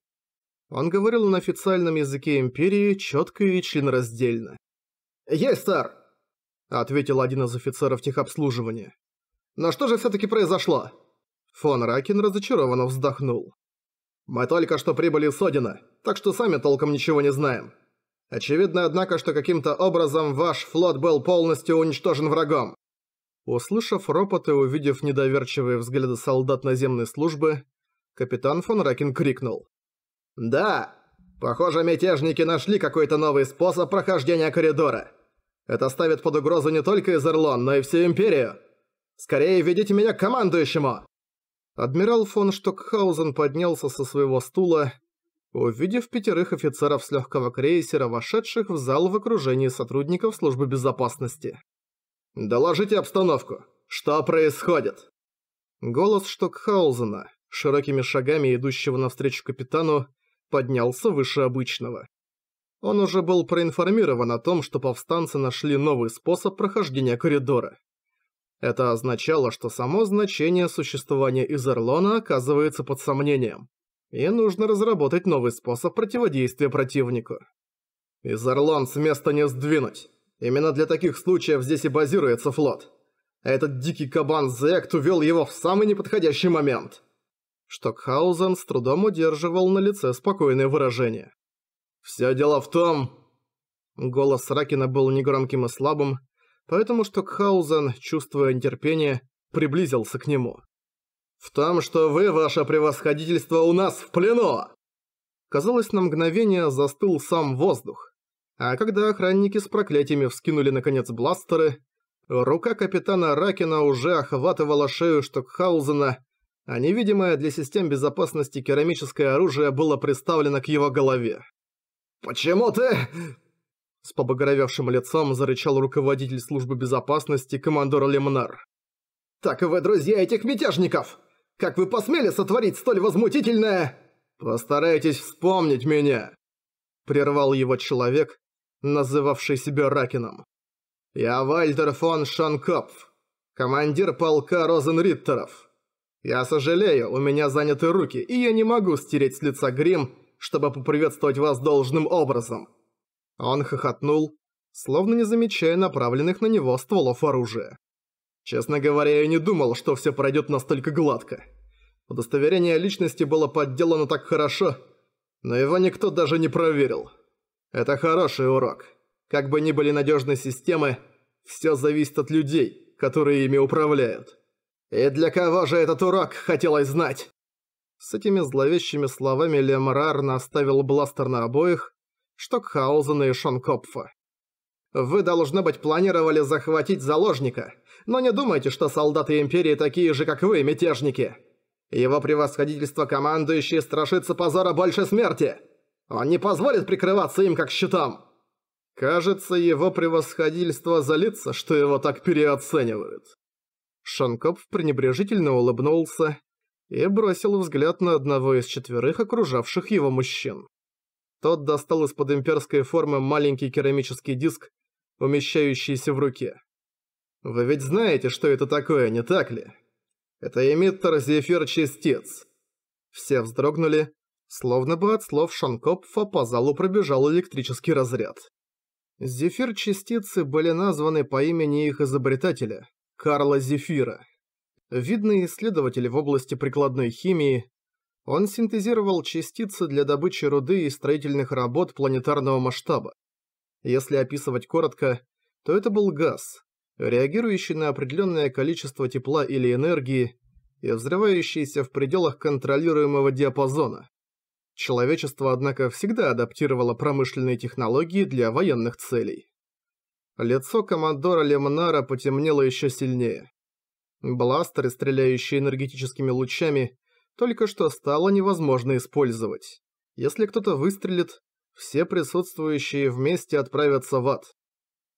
Он говорил на официальном языке Империи четко и членораздельно. «Есть, сэр!» – ответил один из офицеров техобслуживания. «Но что же все-таки произошло?» Фон Ракин разочарованно вздохнул. «Мы только что прибыли с Одина, так что сами толком ничего не знаем. Очевидно, однако, что каким-то образом ваш флот был полностью уничтожен врагом. Услышав ропот и увидев недоверчивые взгляды солдат наземной службы, капитан фон Ракин крикнул. «Да, похоже, мятежники нашли какой-то новый способ прохождения коридора. Это ставит под угрозу не только Изерлон, но и всю Империю. Скорее ведите меня к командующему!» Адмирал фон Штокхаузен поднялся со своего стула, увидев пятерых офицеров с легкого крейсера, вошедших в зал в окружении сотрудников службы безопасности. «Доложите обстановку. Что происходит?» Голос Штокхаузена, широкими шагами идущего навстречу капитану, поднялся выше обычного. Он уже был проинформирован о том, что повстанцы нашли новый способ прохождения коридора. Это означало, что само значение существования Изерлона оказывается под сомнением, и нужно разработать новый способ противодействия противнику. «Изерлон с места не сдвинуть!» Именно для таких случаев здесь и базируется флот. А этот дикий кабан Зект увел его в самый неподходящий момент. Штокхаузен с трудом удерживал на лице спокойное выражение. «Всё дело в том...» Голос Ракина был негромким и слабым, поэтому Штокхаузен, чувствуя нетерпение, приблизился к нему. «В том, что вы, ваше превосходительство, у нас в плену!» Казалось, на мгновение застыл сам воздух. А когда охранники с проклятиями вскинули наконец бластеры, рука капитана Ракина уже охватывала шею Штокхаузена, а невидимое для систем безопасности керамическое оружие было приставлено к его голове. «Почему ты...» С побагровевшим лицом зарычал руководитель службы безопасности командор Лемнар. «Так вы друзья этих мятежников! Как вы посмели сотворить столь возмутительное...» «Постарайтесь вспомнить меня!» Прервал его человек, называвший себя Ракеном. «Я Вальтер фон Шанкопф, командир полка Розенриттеров. Я сожалею, у меня заняты руки, и я не могу стереть с лица грим, чтобы поприветствовать вас должным образом». Он хохотнул, словно не замечая направленных на него стволов оружия. Честно говоря, я не думал, что все пройдет настолько гладко. Удостоверение личности было подделано так хорошо, но его никто даже не проверил. Это хороший урок. Как бы ни были надежны системы, все зависит от людей, которые ими управляют. И для кого же этот урок, хотелось знать? С этими зловещими словами Лемрар наставил бластер на обоих, что Штокхаузена и Шонкопфа. Вы, должно быть, планировали захватить заложника, но не думайте, что солдаты Империи такие же, как вы, мятежники. Его превосходительство командующий страшится позора больше смерти. Он не позволит прикрываться им как щитам!» Кажется, его превосходительство залится, что его так переоценивают. Шанкопф пренебрежительно улыбнулся и бросил взгляд на одного из четверых окружавших его мужчин. Тот достал из-под имперской формы маленький керамический диск, умещающийся в руке. «Вы ведь знаете, что это такое, не так ли? Это эмиттер зефир-частиц». Все вздрогнули, Словно бы от слов Шанкопфа по залу пробежал электрический разряд. Зефир-частицы были названы по имени их изобретателя, Карла Зефира. Видный исследователь в области прикладной химии, он синтезировал частицы для добычи руды и строительных работ планетарного масштаба. Если описывать коротко, то это был газ, реагирующий на определенное количество тепла или энергии и взрывающийся в пределах контролируемого диапазона. Человечество, однако, всегда адаптировало промышленные технологии для военных целей. Лицо командора Лемнара потемнело еще сильнее. Бластеры, стреляющие энергетическими лучами, только что стало невозможно использовать. Если кто-то выстрелит, все присутствующие вместе отправятся в ад.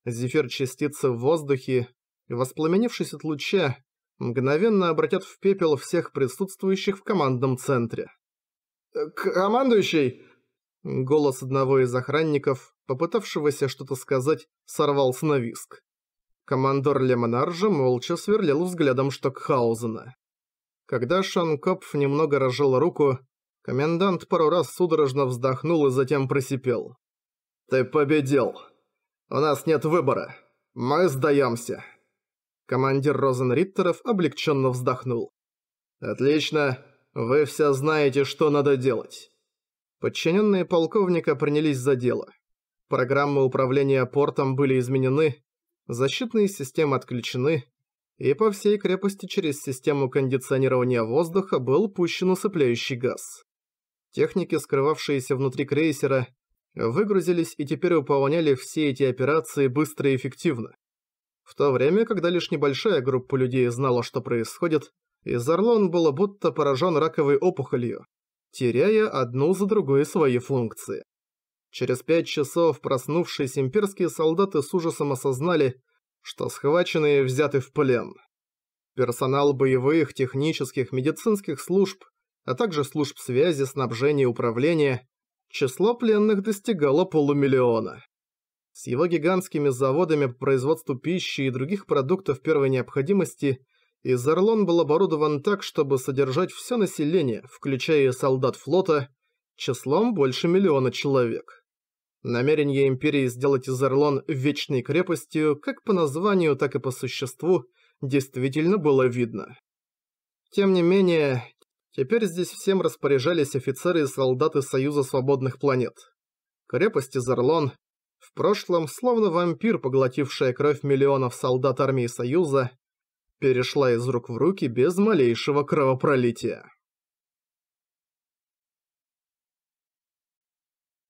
Зефир-частицы в воздухе, воспламенившись от луча, мгновенно обратят в пепел всех присутствующих в командном центре командующий!» Голос одного из охранников, попытавшегося что-то сказать, сорвался на виск. Командор Лемонаржа молча сверлил взглядом Штокхаузена. Когда Шанкопф немного разжал руку, комендант пару раз судорожно вздохнул и затем просипел. «Ты победил! У нас нет выбора! Мы сдаемся!» Командир Розенриттеров облегченно вздохнул. «Отлично! Вы все знаете, что надо делать». Подчиненные полковника принялись за дело. Программы управления портом были изменены, защитные системы отключены, и по всей крепости через систему кондиционирования воздуха был пущен усыпляющий газ. Техники, скрывавшиеся внутри крейсера, выгрузились и теперь выполняли все эти операции быстро и эффективно. В то время, когда лишь небольшая группа людей знала, что происходит, и Зарлон был будто поражен раковой опухолью, теряя одну за другой свои функции. Через пять часов проснувшиеся имперские солдаты с ужасом осознали, что схваченные взяты в плен. Персонал боевых, технических, медицинских служб, а также служб связи, снабжения и управления, число пленных достигало полумиллиона. С его гигантскими заводами по производству пищи и других продуктов первой необходимости – Изерлон был оборудован так, чтобы содержать все население, включая солдат флота, числом больше миллиона человек. Намерение Империи сделать Изерлон вечной крепостью, как по названию, так и по существу, действительно было видно. Тем не менее, теперь здесь всем распоряжались офицеры и солдаты Союза Свободных Планет. Крепость Изерлон, в прошлом словно вампир, поглотившая кровь миллионов солдат армии Союза, перешла из рук в руки без малейшего кровопролития.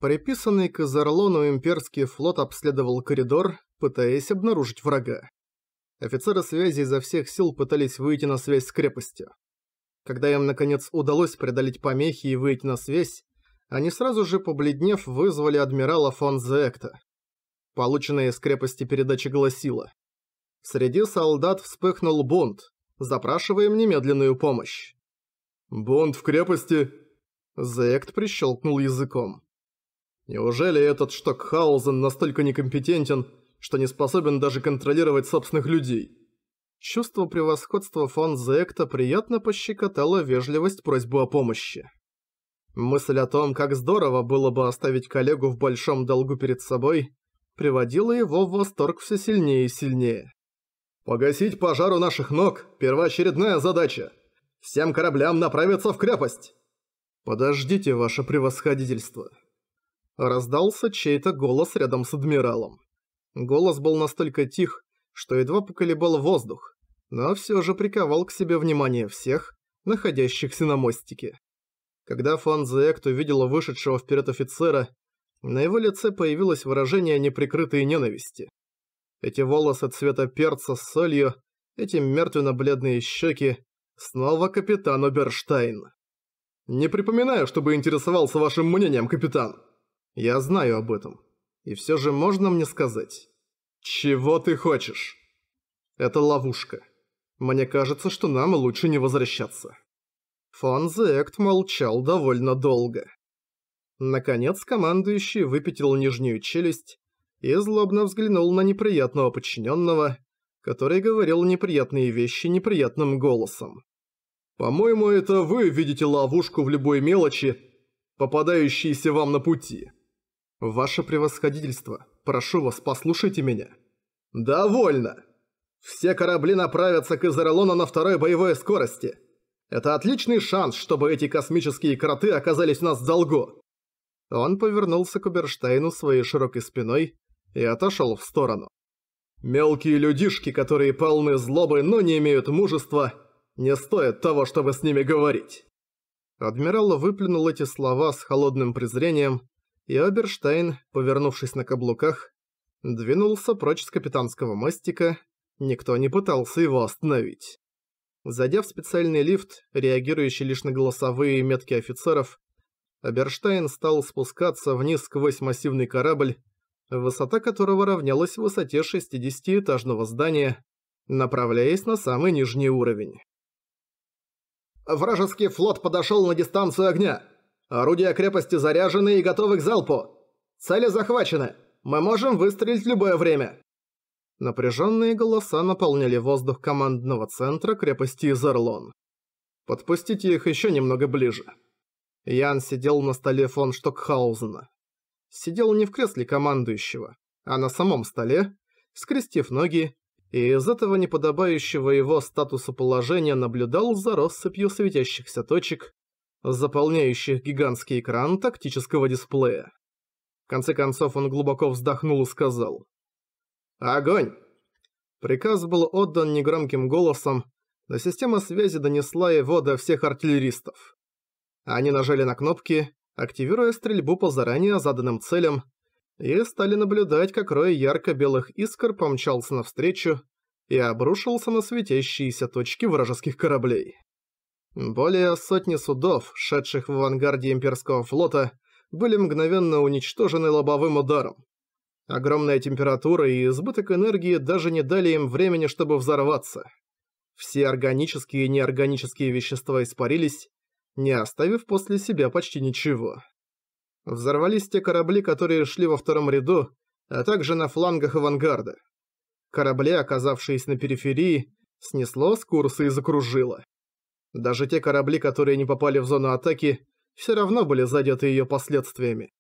Приписанный к Изерлону имперский флот обследовал коридор, пытаясь обнаружить врага. Офицеры связи изо всех сил пытались выйти на связь с крепостью. Когда им, наконец, удалось преодолеть помехи и выйти на связь, они сразу же, побледнев, вызвали адмирала фон Зеэкта. Полученная из крепости передача гласила Среди солдат вспыхнул бунт. Запрашиваем немедленную помощь. «Бунт в крепости?» Зект прищелкнул языком. «Неужели этот Штокхаузен настолько некомпетентен, что не способен даже контролировать собственных людей?» Чувство превосходства фон Зекта приятно пощекотало вежливость просьбы о помощи. Мысль о том, как здорово было бы оставить коллегу в большом долгу перед собой, приводила его в восторг все сильнее и сильнее. Погасить пожар у наших ног – первоочередная задача. Всем кораблям направиться в крепость. Подождите, ваше превосходительство. Раздался чей-то голос рядом с адмиралом. Голос был настолько тих, что едва поколебал воздух, но все же приковал к себе внимание всех, находящихся на мостике. Когда Фан Зеэкт увидела вышедшего вперед офицера, на его лице появилось выражение неприкрытой ненависти. Эти волосы цвета перца с солью, эти мертвенно-бледные щеки. Снова капитан Оберштайн. «Не припоминаю, чтобы интересовался вашим мнением, капитан». «Я знаю об этом. И все же можно мне сказать?» «Чего ты хочешь?» «Это ловушка. Мне кажется, что нам лучше не возвращаться». Фон Зеэкт молчал довольно долго. Наконец, командующий выпятил нижнюю челюсть и злобно взглянул на неприятного подчиненного, который говорил неприятные вещи неприятным голосом. «По-моему, это вы видите ловушку в любой мелочи, попадающейся вам на пути. Ваше превосходительство, прошу вас, послушайте меня». «Довольно! Все корабли направятся к Изералону на второй боевой скорости. Это отличный шанс, чтобы эти космические кроты оказались у нас в долгу». Он повернулся к Уберштейну своей широкой спиной и отошел в сторону. Мелкие людишки, которые полны злобы, но не имеют мужества, не стоят того, чтобы с ними говорить. Адмирал выплюнул эти слова с холодным презрением, и Оберштейн, повернувшись на каблуках, двинулся прочь с капитанского мостика, никто не пытался его остановить. Зайдя в специальный лифт, реагирующий лишь на голосовые метки офицеров, Аберштейн стал спускаться вниз сквозь массивный корабль, высота которого равнялась высоте 60-этажного здания, направляясь на самый нижний уровень. «Вражеский флот подошел на дистанцию огня. Орудия крепости заряжены и готовы к залпу. Цели захвачены. Мы можем выстрелить любое время». Напряженные голоса наполняли воздух командного центра крепости Изерлон. «Подпустите их еще немного ближе». Ян сидел на столе фон Штокхаузена сидел не в кресле командующего, а на самом столе, скрестив ноги, и из этого неподобающего его статуса положения наблюдал за россыпью светящихся точек, заполняющих гигантский экран тактического дисплея. В конце концов он глубоко вздохнул и сказал «Огонь!». Приказ был отдан негромким голосом, но система связи донесла его до всех артиллеристов. Они нажали на кнопки, активируя стрельбу по заранее заданным целям, и стали наблюдать, как рой ярко-белых искр помчался навстречу и обрушился на светящиеся точки вражеских кораблей. Более сотни судов, шедших в авангарде имперского флота, были мгновенно уничтожены лобовым ударом. Огромная температура и избыток энергии даже не дали им времени, чтобы взорваться. Все органические и неорганические вещества испарились, не оставив после себя почти ничего. Взорвались те корабли, которые шли во втором ряду, а также на флангах авангарда. Корабли, оказавшиеся на периферии, снесло с курса и закружило. Даже те корабли, которые не попали в зону атаки, все равно были задеты ее последствиями.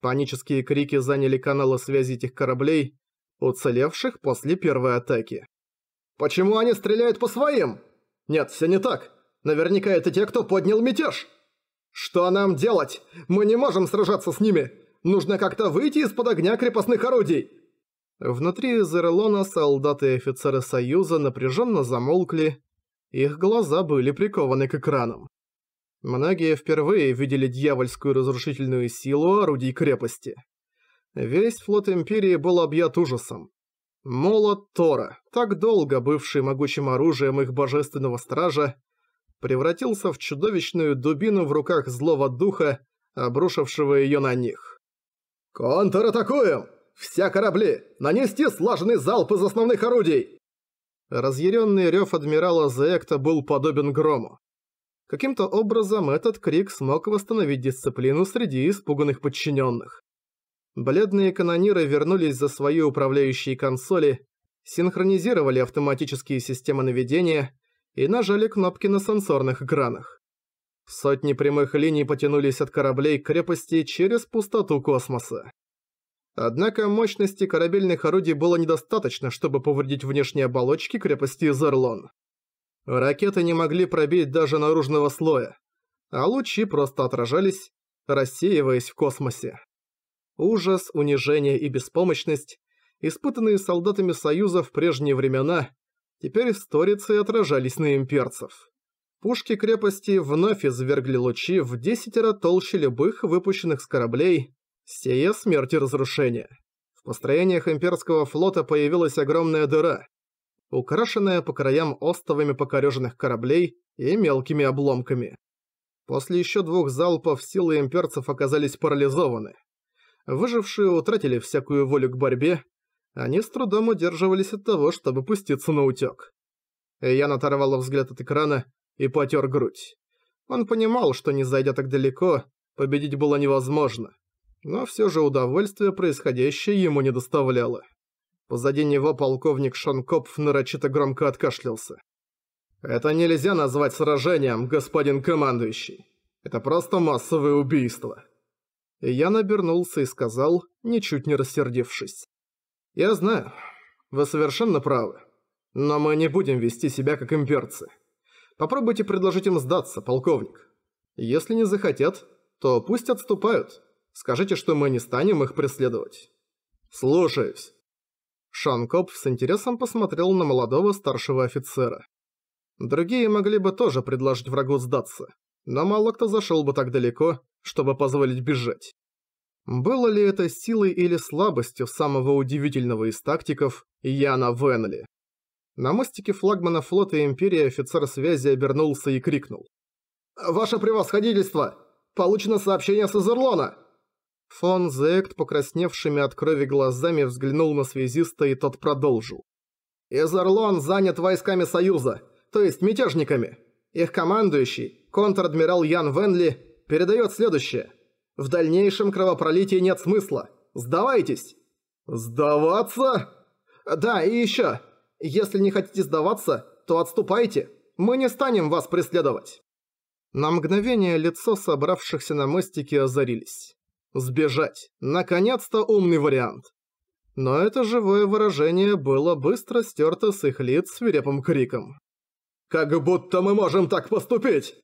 Панические крики заняли каналы связи этих кораблей, уцелевших после первой атаки. «Почему они стреляют по своим? Нет, все не так. Наверняка это те, кто поднял мятеж. Что нам делать? Мы не можем сражаться с ними. Нужно как-то выйти из-под огня крепостных орудий. Внутри Зерелона солдаты и офицеры Союза напряженно замолкли. Их глаза были прикованы к экранам. Многие впервые видели дьявольскую разрушительную силу орудий крепости. Весь флот Империи был объят ужасом. Молот Тора, так долго бывший могучим оружием их божественного стража, превратился в чудовищную дубину в руках злого духа, обрушившего ее на них. «Контратакуем! Все корабли! Нанести слаженный залп из основных орудий!» Разъяренный рев адмирала Зеекта был подобен грому. Каким-то образом этот крик смог восстановить дисциплину среди испуганных подчиненных. Бледные канониры вернулись за свои управляющие консоли, синхронизировали автоматические системы наведения и нажали кнопки на сенсорных экранах. Сотни прямых линий потянулись от кораблей к крепости через пустоту космоса. Однако мощности корабельных орудий было недостаточно, чтобы повредить внешние оболочки крепости Зерлон. Ракеты не могли пробить даже наружного слоя, а лучи просто отражались, рассеиваясь в космосе. Ужас, унижение и беспомощность, испытанные солдатами Союза в прежние времена, Теперь сторицы отражались на имперцев. Пушки крепости вновь извергли лучи в десятеро толще любых выпущенных с кораблей, сея смерти разрушения. В построениях имперского флота появилась огромная дыра, украшенная по краям остовами покореженных кораблей и мелкими обломками. После еще двух залпов силы имперцев оказались парализованы. Выжившие утратили всякую волю к борьбе они с трудом удерживались от того, чтобы пуститься на утёк. Ян оторвал взгляд от экрана и потёр грудь. Он понимал, что не зайдя так далеко, победить было невозможно. Но всё же удовольствие происходящее ему не доставляло. Позади него полковник Шонкопф нарочито громко откашлялся. «Это нельзя назвать сражением, господин командующий. Это просто массовое убийство». я набернулся и сказал, ничуть не рассердившись. Я знаю, вы совершенно правы. Но мы не будем вести себя как имперцы. Попробуйте предложить им сдаться, полковник. Если не захотят, то пусть отступают. Скажите, что мы не станем их преследовать. Слушаюсь. Шанкоп с интересом посмотрел на молодого старшего офицера. Другие могли бы тоже предложить врагу сдаться, но мало кто зашел бы так далеко, чтобы позволить бежать. Было ли это силой или слабостью самого удивительного из тактиков Яна Венли? На мостике флагмана флота Империи офицер связи обернулся и крикнул. «Ваше превосходительство! Получено сообщение с Изерлона!» Фон Зект, покрасневшими от крови глазами, взглянул на связиста, и тот продолжил. «Изерлон занят войсками Союза, то есть мятежниками. Их командующий, контр-адмирал Ян Венли, передает следующее. В дальнейшем кровопролитии нет смысла. Сдавайтесь!» «Сдаваться?» «Да, и еще. Если не хотите сдаваться, то отступайте. Мы не станем вас преследовать». На мгновение лицо собравшихся на мостике озарились. «Сбежать! Наконец-то умный вариант!» Но это живое выражение было быстро стерто с их лиц свирепым криком. «Как будто мы можем так поступить!»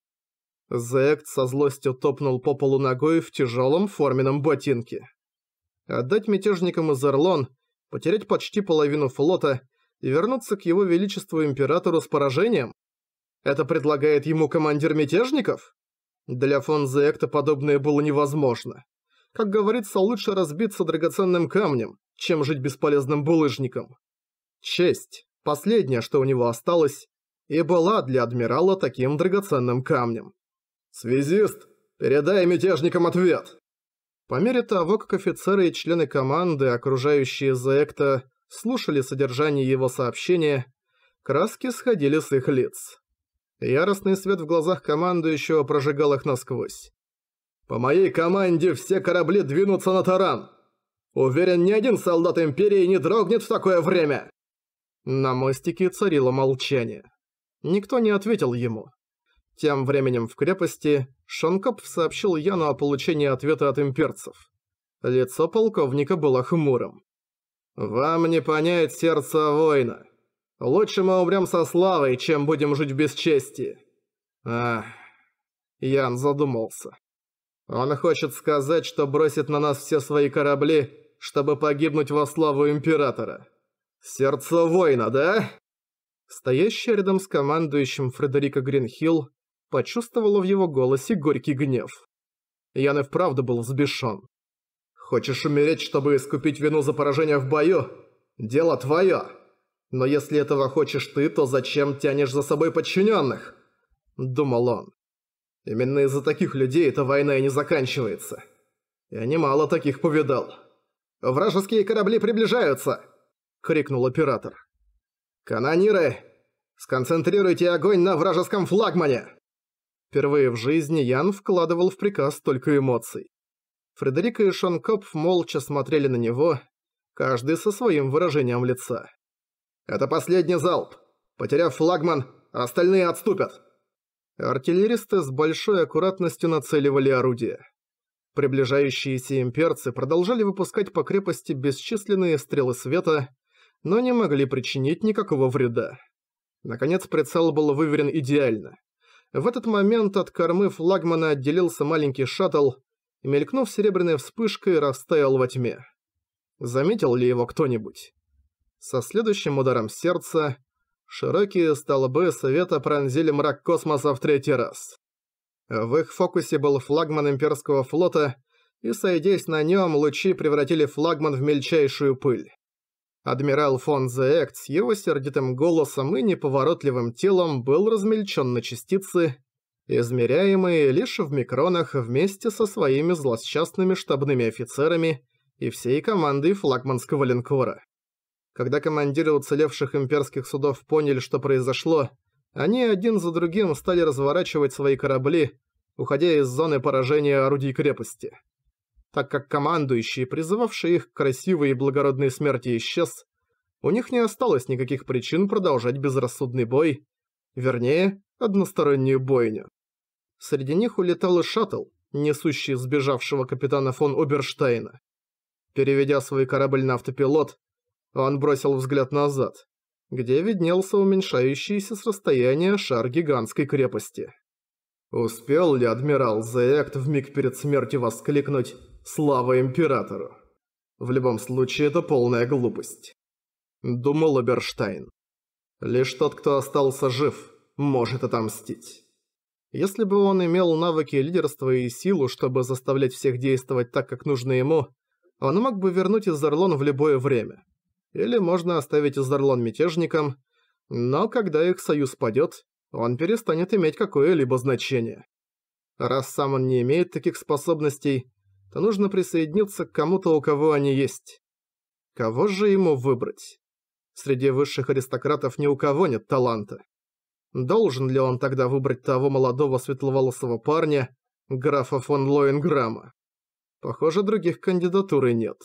Зэкт со злостью топнул по полу ногой в тяжелом форменном ботинке. Отдать мятежникам Изерлон, потерять почти половину флота и вернуться к его величеству императору с поражением? Это предлагает ему командир мятежников? Для фон Зэкта подобное было невозможно. Как говорится, лучше разбиться драгоценным камнем, чем жить бесполезным булыжником. Честь – последнее, что у него осталось, и была для адмирала таким драгоценным камнем. «Связист, передай мятежникам ответ!» По мере того, как офицеры и члены команды, окружающие Зекта, слушали содержание его сообщения, краски сходили с их лиц. Яростный свет в глазах командующего прожигал их насквозь. «По моей команде все корабли двинутся на таран! Уверен, ни один солдат Империи не дрогнет в такое время!» На мостике царило молчание. Никто не ответил ему. Тем временем в крепости Шонкоп сообщил Яну о получении ответа от имперцев. Лицо полковника было хмурым. «Вам не понять сердце воина. Лучше мы умрем со славой, чем будем жить в бесчестии». «Ах...» Ян задумался. «Он хочет сказать, что бросит на нас все свои корабли, чтобы погибнуть во славу Императора. Сердце воина, да?» Стоящая рядом с командующим Фредерика Гринхилл почувствовала в его голосе горький гнев. Ян и вправду был взбешен. «Хочешь умереть, чтобы искупить вину за поражение в бою? Дело твое. Но если этого хочешь ты, то зачем тянешь за собой подчиненных?» Думал он. «Именно из-за таких людей эта война и не заканчивается. Я немало таких повидал». «Вражеские корабли приближаются!» — крикнул оператор. «Канониры, сконцентрируйте огонь на вражеском флагмане!» Впервые в жизни Ян вкладывал в приказ только эмоций. Фредерик и Шонкопф молча смотрели на него, каждый со своим выражением лица. «Это последний залп. Потеряв флагман, остальные отступят». Артиллеристы с большой аккуратностью нацеливали орудия. Приближающиеся имперцы продолжали выпускать по крепости бесчисленные стрелы света, но не могли причинить никакого вреда. Наконец прицел был выверен идеально. В этот момент от кормы флагмана отделился маленький шаттл и, мелькнув серебряной вспышкой, растаял во тьме. Заметил ли его кто-нибудь? Со следующим ударом сердца широкие столбы света пронзили мрак космоса в третий раз. В их фокусе был флагман имперского флота, и, сойдясь на нем, лучи превратили флагман в мельчайшую пыль. Адмирал фон Зеэкт с его сердитым голосом и неповоротливым телом был размельчен на частицы, измеряемые лишь в микронах вместе со своими злосчастными штабными офицерами и всей командой флагманского линкора. Когда командиры уцелевших имперских судов поняли, что произошло, они один за другим стали разворачивать свои корабли, уходя из зоны поражения орудий крепости так как командующий, призывавший их к красивой и благородной смерти, исчез, у них не осталось никаких причин продолжать безрассудный бой, вернее, одностороннюю бойню. Среди них улетал и шаттл, несущий сбежавшего капитана фон Оберштейна. Переведя свой корабль на автопилот, он бросил взгляд назад, где виднелся уменьшающийся с расстояния шар гигантской крепости. Успел ли адмирал в миг перед смертью воскликнуть Слава Императору! В любом случае, это полная глупость. Думал Оберштайн. Лишь тот, кто остался жив, может отомстить. Если бы он имел навыки лидерства и силу, чтобы заставлять всех действовать так, как нужно ему, он мог бы вернуть Изарлон в любое время. Или можно оставить Изарлон мятежником, но когда их союз падет, он перестанет иметь какое-либо значение. Раз сам он не имеет таких способностей, то нужно присоединиться к кому-то, у кого они есть. Кого же ему выбрать? Среди высших аристократов ни у кого нет таланта. Должен ли он тогда выбрать того молодого светловолосого парня, графа фон Лоинграма? Похоже, других кандидатур и нет.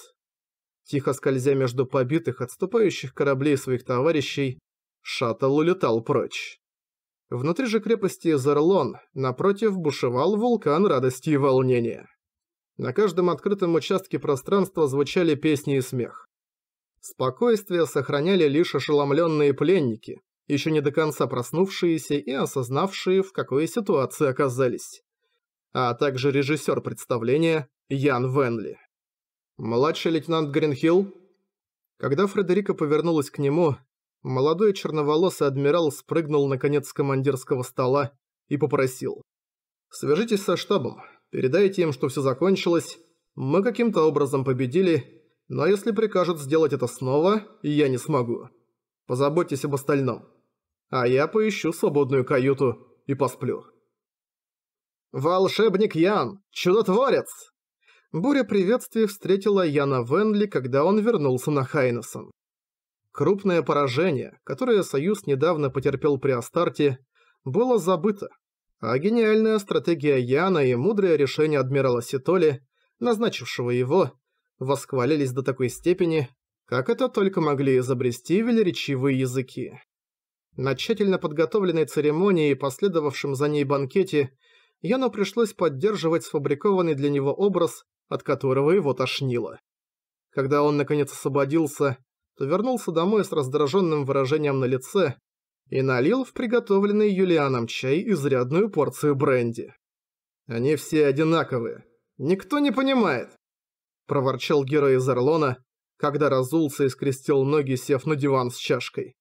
Тихо скользя между побитых, отступающих кораблей своих товарищей, шаттл улетал прочь. Внутри же крепости Зерлон напротив бушевал вулкан радости и волнения. На каждом открытом участке пространства звучали песни и смех. Спокойствие сохраняли лишь ошеломленные пленники, еще не до конца проснувшиеся и осознавшие, в какой ситуации оказались. А также режиссер представления Ян Венли. «Младший лейтенант Гринхилл?» Когда Фредерика повернулась к нему, молодой черноволосый адмирал спрыгнул наконец с командирского стола и попросил. «Свяжитесь со штабом, Передайте им, что все закончилось. Мы каким-то образом победили, но если прикажут сделать это снова, я не смогу. Позаботьтесь об остальном. А я поищу свободную каюту и посплю. «Волшебник Ян! Чудотворец!» Буря приветствия встретила Яна Венли, когда он вернулся на Хайнесон. Крупное поражение, которое Союз недавно потерпел при Астарте, было забыто. А гениальная стратегия Яна и мудрое решение адмирала Ситоли, назначившего его, восхвалились до такой степени, как это только могли изобрести велеречивые языки. На тщательно подготовленной церемонии и последовавшем за ней банкете Яну пришлось поддерживать сфабрикованный для него образ, от которого его тошнило. Когда он наконец освободился, то вернулся домой с раздраженным выражением на лице, и налил в приготовленный Юлианом чай изрядную порцию бренди. «Они все одинаковые. Никто не понимает!» – проворчал герой из Орлона, когда разулся и скрестил ноги, сев на диван с чашкой.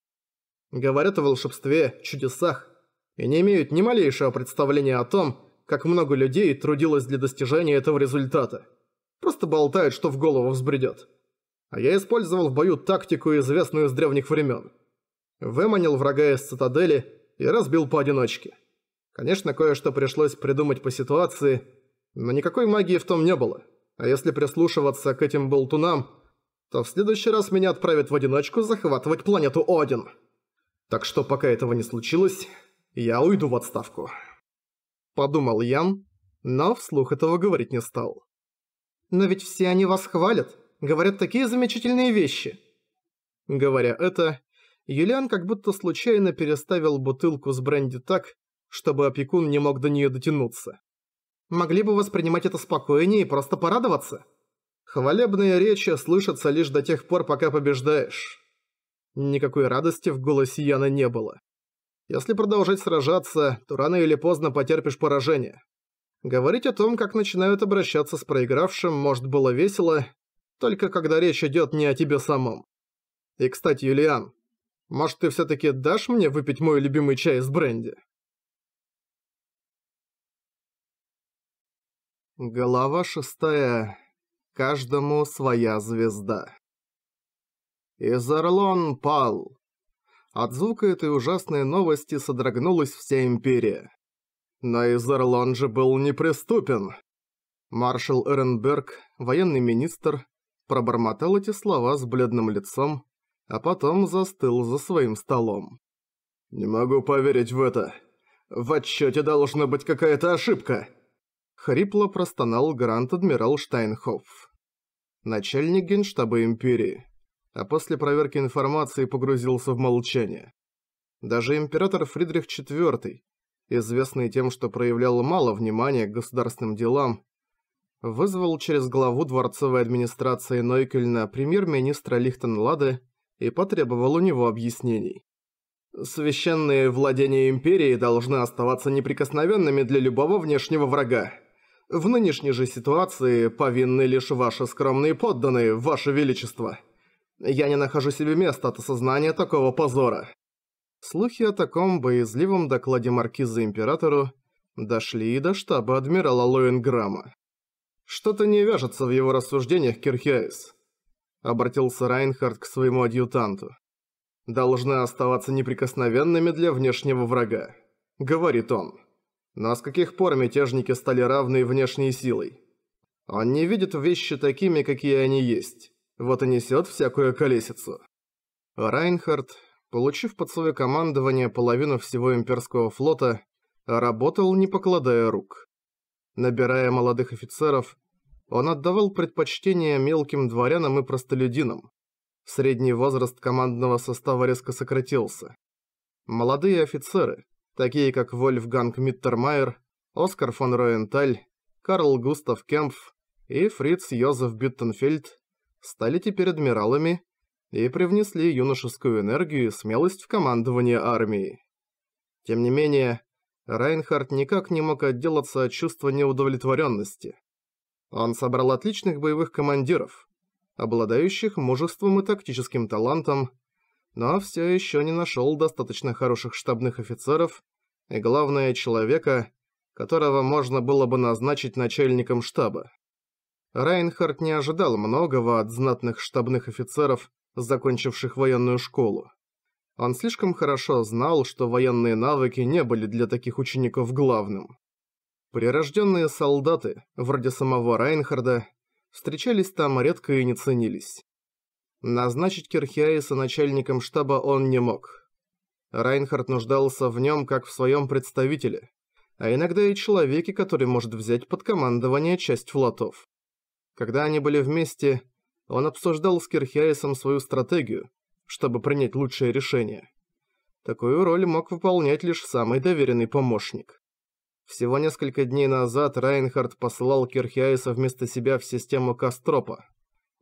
«Говорят о волшебстве, чудесах, и не имеют ни малейшего представления о том, как много людей трудилось для достижения этого результата. Просто болтают, что в голову взбредет. А я использовал в бою тактику, известную с древних времен выманил врага из цитадели и разбил поодиночке. Конечно, кое-что пришлось придумать по ситуации, но никакой магии в том не было. А если прислушиваться к этим болтунам, то в следующий раз меня отправят в одиночку захватывать планету Один. Так что пока этого не случилось, я уйду в отставку. Подумал Ян, но вслух этого говорить не стал. Но ведь все они вас хвалят, говорят такие замечательные вещи. Говоря это, Юлиан как будто случайно переставил бутылку с бренди так, чтобы опекун не мог до нее дотянуться. Могли бы воспринимать это спокойнее и просто порадоваться. Хвалебные речи слышатся лишь до тех пор, пока побеждаешь. Никакой радости в голосе Яна не было. Если продолжать сражаться, то рано или поздно потерпишь поражение. Говорить о том, как начинают обращаться с проигравшим, может, было весело, только когда речь идет не о тебе самом. И, кстати, Юлиан, может, ты все-таки дашь мне выпить мой любимый чай с бренди? Глава шестая. Каждому своя звезда. Изерлон пал. От звука этой ужасной новости содрогнулась вся империя. Но Изерлон же был неприступен. Маршал Эренберг, военный министр, пробормотал эти слова с бледным лицом, а потом застыл за своим столом. «Не могу поверить в это. В отчете должна быть какая-то ошибка!» Хрипло простонал Гранд-адмирал Штайнхоф. Начальник генштаба Империи. А после проверки информации погрузился в молчание. Даже император Фридрих IV, известный тем, что проявлял мало внимания к государственным делам, вызвал через главу дворцовой администрации Нойкельна премьер-министра Лихтенлада и потребовал у него объяснений. Священные владения Империи должны оставаться неприкосновенными для любого внешнего врага. В нынешней же ситуации повинны лишь ваши скромные подданные, ваше величество. Я не нахожу себе места от осознания такого позора». Слухи о таком боязливом докладе маркиза императору дошли и до штаба адмирала Лоенграмма. Что-то не вяжется в его рассуждениях Кирхиайс. — обратился Райнхард к своему адъютанту. «Должны оставаться неприкосновенными для внешнего врага», — говорит он. «Но с каких пор мятежники стали равны внешней силой? Он не видит вещи такими, какие они есть, вот и несет всякую колесицу». Райнхард, получив под свое командование половину всего имперского флота, работал, не покладая рук. Набирая молодых офицеров, он отдавал предпочтение мелким дворянам и простолюдинам. Средний возраст командного состава резко сократился. Молодые офицеры, такие как Вольфганг Миттермайер, Оскар фон Роенталь, Карл Густав Кемпф и Фриц Йозеф Биттенфельд, стали теперь адмиралами и привнесли юношескую энергию и смелость в командование армии. Тем не менее, Райнхард никак не мог отделаться от чувства неудовлетворенности. Он собрал отличных боевых командиров, обладающих мужеством и тактическим талантом, но все еще не нашел достаточно хороших штабных офицеров и, главное, человека, которого можно было бы назначить начальником штаба. Райнхард не ожидал многого от знатных штабных офицеров, закончивших военную школу. Он слишком хорошо знал, что военные навыки не были для таких учеников главным. Прирожденные солдаты, вроде самого Райнхарда, встречались там редко и не ценились. Назначить Кирхиаиса начальником штаба он не мог. Райнхард нуждался в нем как в своем представителе, а иногда и человеке, который может взять под командование часть флотов. Когда они были вместе, он обсуждал с Кирхиаисом свою стратегию, чтобы принять лучшее решение. Такую роль мог выполнять лишь самый доверенный помощник. Всего несколько дней назад Райнхард послал Кирхиаиса вместо себя в систему Кастропа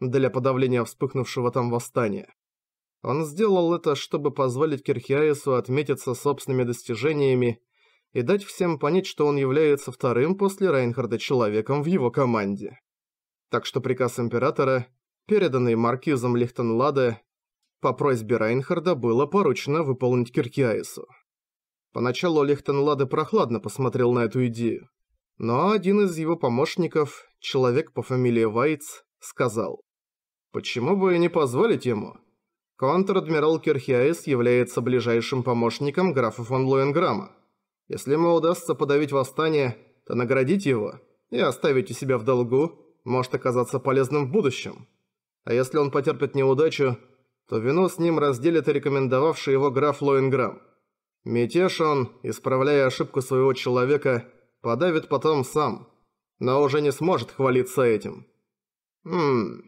для подавления вспыхнувшего там восстания. Он сделал это, чтобы позволить Кирхиаису отметиться собственными достижениями и дать всем понять, что он является вторым после Райнхарда человеком в его команде. Так что приказ Императора, переданный маркизом Лихтенладе, по просьбе Райнхарда было поручено выполнить Кирхиаису. Поначалу Лехтенлада прохладно посмотрел на эту идею. Но один из его помощников, человек по фамилии Вайц, сказал. «Почему бы и не позволить ему? Контр-адмирал Кирхиаис является ближайшим помощником графа фон Лоенграмма. Если ему удастся подавить восстание, то наградить его и оставить у себя в долгу может оказаться полезным в будущем. А если он потерпит неудачу, то вину с ним разделит и рекомендовавший его граф Лоенграмм. Мятеж он, исправляя ошибку своего человека, подавит потом сам, но уже не сможет хвалиться этим. «Хм...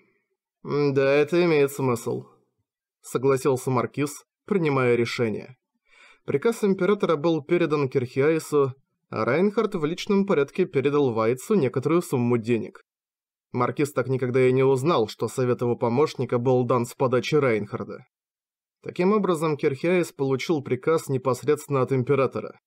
Да, это имеет смысл», — согласился Маркиз, принимая решение. Приказ Императора был передан Кирхиаису, а Райнхард в личном порядке передал Вайцу некоторую сумму денег. Маркиз так никогда и не узнал, что совет его помощника был дан с подачи Райнхарда. Таким образом, Кирхиаис получил приказ непосредственно от императора.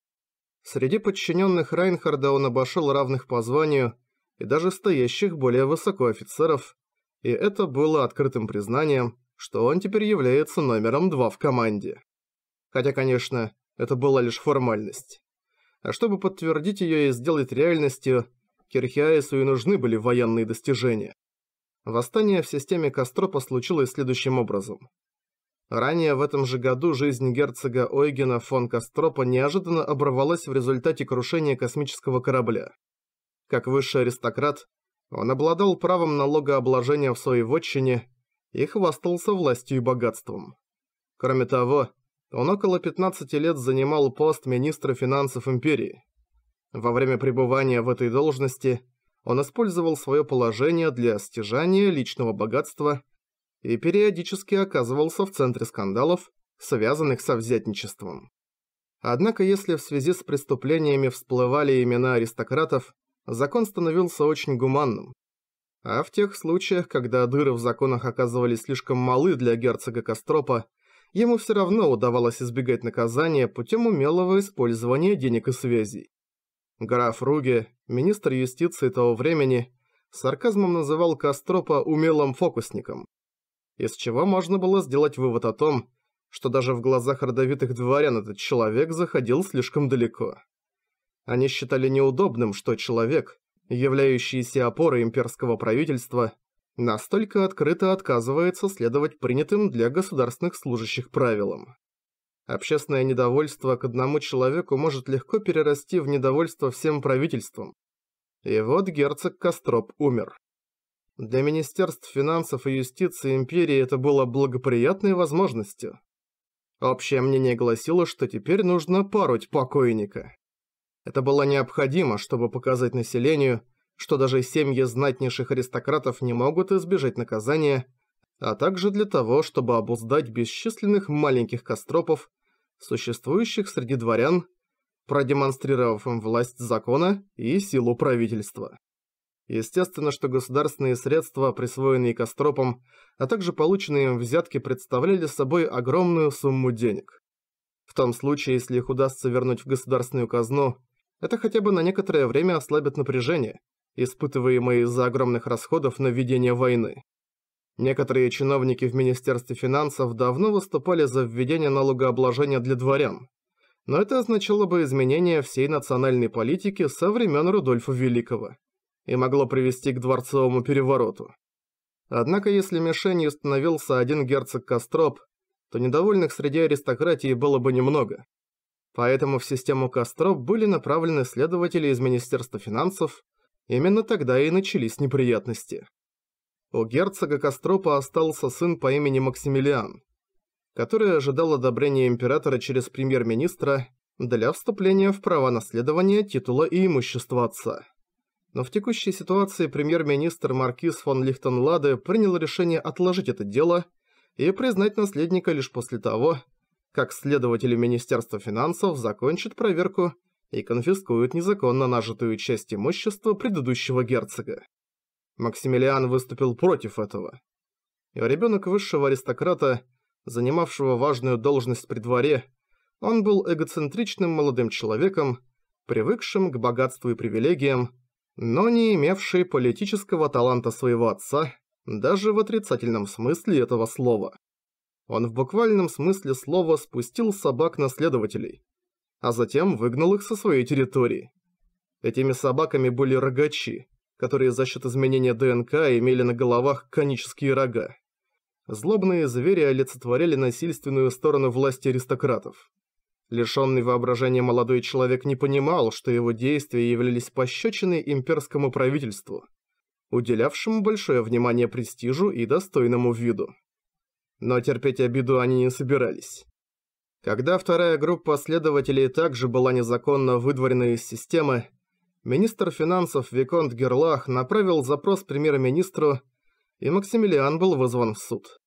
Среди подчиненных Райнхарда он обошел равных по званию и даже стоящих более высоко офицеров, и это было открытым признанием, что он теперь является номером два в команде. Хотя, конечно, это была лишь формальность. А чтобы подтвердить ее и сделать реальностью, Кирхиаису и нужны были военные достижения. Восстание в системе Костропа случилось следующим образом – Ранее в этом же году жизнь герцога Ойгена фон Кастропа неожиданно оборвалась в результате крушения космического корабля. Как высший аристократ, он обладал правом налогообложения в своей вотчине и хвастался властью и богатством. Кроме того, он около 15 лет занимал пост министра финансов империи. Во время пребывания в этой должности он использовал свое положение для стяжания личного богатства и периодически оказывался в центре скандалов, связанных со взятничеством. Однако если в связи с преступлениями всплывали имена аристократов, закон становился очень гуманным. А в тех случаях, когда дыры в законах оказывались слишком малы для герцога Костропа, ему все равно удавалось избегать наказания путем умелого использования денег и связей. Граф Руге, министр юстиции того времени, сарказмом называл Костропа умелым фокусником – из чего можно было сделать вывод о том, что даже в глазах родовитых дворян этот человек заходил слишком далеко. Они считали неудобным, что человек, являющийся опорой имперского правительства, настолько открыто отказывается следовать принятым для государственных служащих правилам. Общественное недовольство к одному человеку может легко перерасти в недовольство всем правительством. И вот герцог Костроп умер. Для Министерств финансов и юстиции империи это было благоприятной возможностью. Общее мнение гласило, что теперь нужно пороть покойника. Это было необходимо, чтобы показать населению, что даже семьи знатнейших аристократов не могут избежать наказания, а также для того, чтобы обуздать бесчисленных маленьких костропов, существующих среди дворян, продемонстрировав им власть закона и силу правительства. Естественно, что государственные средства, присвоенные Костропом, а также полученные им взятки представляли собой огромную сумму денег. В том случае, если их удастся вернуть в государственную казну, это хотя бы на некоторое время ослабит напряжение, испытываемое из-за огромных расходов на ведение войны. Некоторые чиновники в Министерстве финансов давно выступали за введение налогообложения для дворян, но это означало бы изменение всей национальной политики со времен Рудольфа Великого и могло привести к дворцовому перевороту. Однако если мишенью становился один герцог Костроп, то недовольных среди аристократии было бы немного. Поэтому в систему Костроп были направлены следователи из Министерства финансов, именно тогда и начались неприятности. У герцога Костропа остался сын по имени Максимилиан, который ожидал одобрения императора через премьер-министра для вступления в права наследования титула и имущества отца но в текущей ситуации премьер-министр Маркиз фон Лихтенладе принял решение отложить это дело и признать наследника лишь после того, как следователи Министерства финансов закончат проверку и конфискуют незаконно нажитую часть имущества предыдущего герцога. Максимилиан выступил против этого. Его ребенок высшего аристократа, занимавшего важную должность при дворе, он был эгоцентричным молодым человеком, привыкшим к богатству и привилегиям, но не имевший политического таланта своего отца, даже в отрицательном смысле этого слова. Он в буквальном смысле слова спустил собак на следователей, а затем выгнал их со своей территории. Этими собаками были рогачи, которые за счет изменения ДНК имели на головах конические рога. Злобные звери олицетворяли насильственную сторону власти аристократов. Лишенный воображения молодой человек не понимал, что его действия являлись пощечиной имперскому правительству, уделявшему большое внимание престижу и достойному виду. Но терпеть обиду они не собирались. Когда вторая группа следователей также была незаконно выдворена из системы, министр финансов Виконт Герлах направил запрос премьер-министру, и Максимилиан был вызван в суд.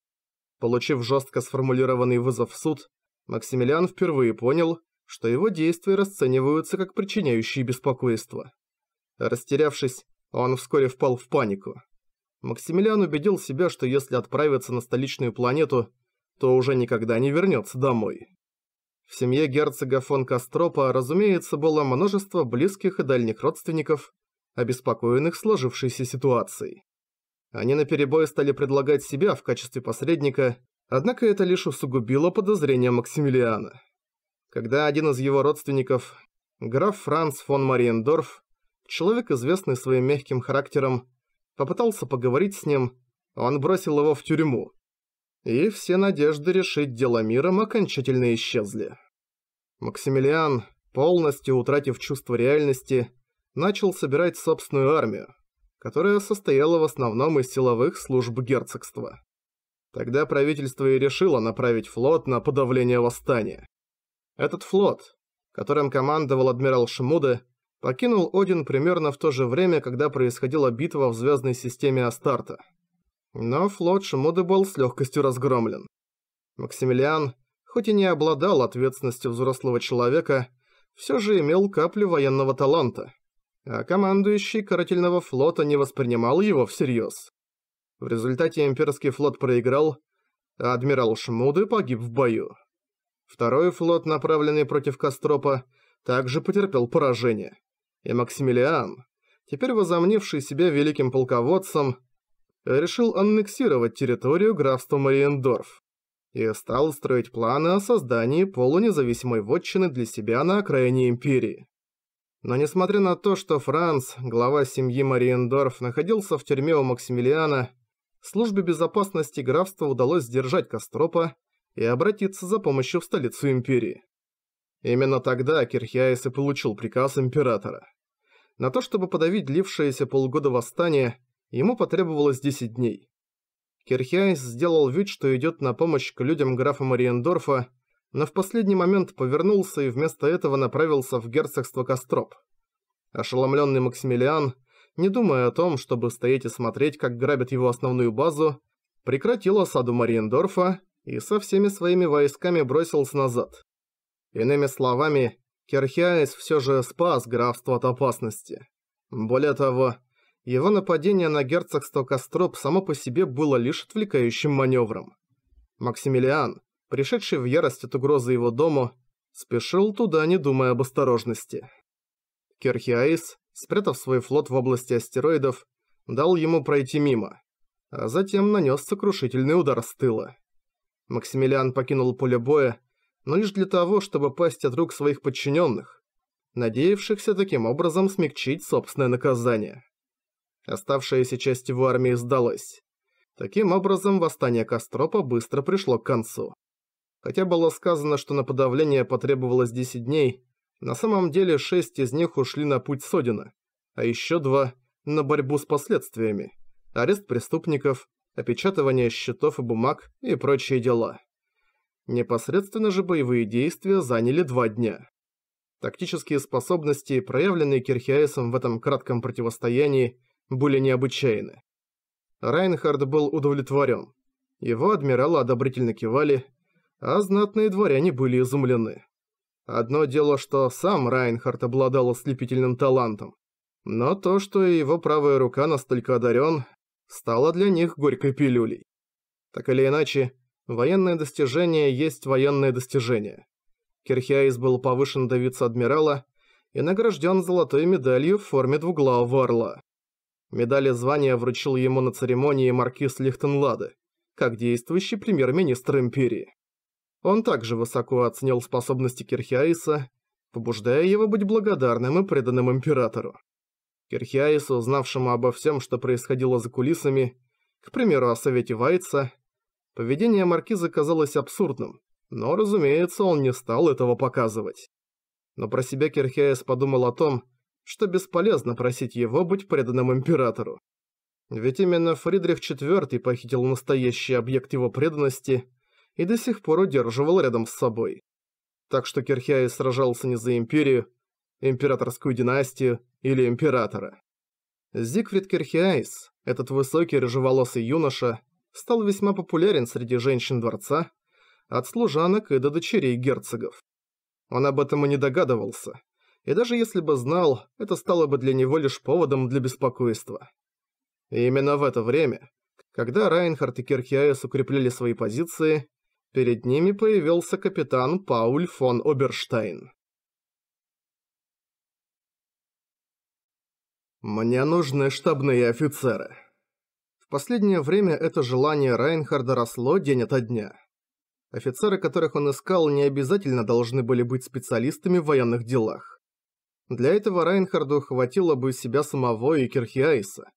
Получив жестко сформулированный вызов в суд, Максимилиан впервые понял, что его действия расцениваются как причиняющие беспокойство. Растерявшись, он вскоре впал в панику. Максимилиан убедил себя, что если отправится на столичную планету, то уже никогда не вернется домой. В семье герцога фон Кастропа, разумеется, было множество близких и дальних родственников, обеспокоенных сложившейся ситуацией. Они наперебой стали предлагать себя в качестве посредника, Однако это лишь усугубило подозрения Максимилиана. Когда один из его родственников, граф Франц фон Мариендорф, человек, известный своим мягким характером, попытался поговорить с ним, он бросил его в тюрьму. И все надежды решить дело миром окончательно исчезли. Максимилиан, полностью утратив чувство реальности, начал собирать собственную армию, которая состояла в основном из силовых служб герцогства. Тогда правительство и решило направить флот на подавление восстания. Этот флот, которым командовал адмирал Шмуде, покинул Один примерно в то же время, когда происходила битва в звездной системе Астарта. Но флот Шмуды был с легкостью разгромлен. Максимилиан, хоть и не обладал ответственностью взрослого человека, все же имел каплю военного таланта, а командующий карательного флота не воспринимал его всерьез. В результате имперский флот проиграл, а адмирал Шмуды погиб в бою. Второй флот, направленный против Костропа, также потерпел поражение. И Максимилиан, теперь возомнивший себя великим полководцем, решил аннексировать территорию графства Мариендорф и стал строить планы о создании полунезависимой вотчины для себя на окраине империи. Но несмотря на то, что Франц, глава семьи Мариендорф, находился в тюрьме у Максимилиана, службе безопасности графства удалось сдержать Костропа и обратиться за помощью в столицу империи. Именно тогда Кирхиаис и получил приказ императора. На то, чтобы подавить длившееся полгода восстание, ему потребовалось 10 дней. Кирхиаис сделал вид, что идет на помощь к людям графа Мариендорфа, но в последний момент повернулся и вместо этого направился в герцогство Костроп. Ошеломленный Максимилиан не думая о том, чтобы стоять и смотреть, как грабят его основную базу, прекратил осаду Мариендорфа и со всеми своими войсками бросился назад. Иными словами, Керхиаис все же спас графство от опасности. Более того, его нападение на герцогство Костроп само по себе было лишь отвлекающим маневром. Максимилиан, пришедший в ярость от угрозы его дому, спешил туда, не думая об осторожности. Керхиаис, спрятав свой флот в области астероидов, дал ему пройти мимо, а затем нанес сокрушительный удар с тыла. Максимилиан покинул поле боя, но лишь для того, чтобы пасть от рук своих подчиненных, надеявшихся таким образом смягчить собственное наказание. Оставшаяся часть его армии сдалась. Таким образом, восстание Кастропа быстро пришло к концу. Хотя было сказано, что на подавление потребовалось 10 дней, на самом деле шесть из них ушли на путь Содина, а еще два – на борьбу с последствиями, арест преступников, опечатывание счетов и бумаг и прочие дела. Непосредственно же боевые действия заняли два дня. Тактические способности, проявленные Кирхиаисом в этом кратком противостоянии, были необычайны. Райнхард был удовлетворен. Его адмиралы одобрительно кивали, а знатные дворяне были изумлены. Одно дело, что сам Райнхард обладал ослепительным талантом, но то, что его правая рука настолько одарен, стало для них горькой пилюлей. Так или иначе, военное достижение есть военное достижение. Кирхиаис был повышен до вице-адмирала и награжден золотой медалью в форме двуглавого орла. Медали звания вручил ему на церемонии маркиз Лихтенлады, как действующий премьер-министр империи. Он также высоко оценил способности Кирхиаиса, побуждая его быть благодарным и преданным императору. Кирхиаис, узнавшему обо всем, что происходило за кулисами, к примеру, о Совете Вайца, поведение Маркиза казалось абсурдным, но, разумеется, он не стал этого показывать. Но про себя Кирхиаис подумал о том, что бесполезно просить его быть преданным императору. Ведь именно Фридрих IV похитил настоящий объект его преданности – и до сих пор удерживал рядом с собой. Так что Кирхиай сражался не за Империю, Императорскую династию или Императора. Зигфрид Кирхиаис, этот высокий рыжеволосый юноша, стал весьма популярен среди женщин дворца, от служанок и до дочерей герцогов. Он об этом и не догадывался, и даже если бы знал, это стало бы для него лишь поводом для беспокойства. И именно в это время, когда Райнхард и Кирхиаис укрепляли свои позиции, Перед ними появился капитан Пауль фон Оберштейн. «Мне нужны штабные офицеры». В последнее время это желание Райнхарда росло день ото дня. Офицеры, которых он искал, не обязательно должны были быть специалистами в военных делах. Для этого Райнхарду хватило бы себя самого и Кирхиайса.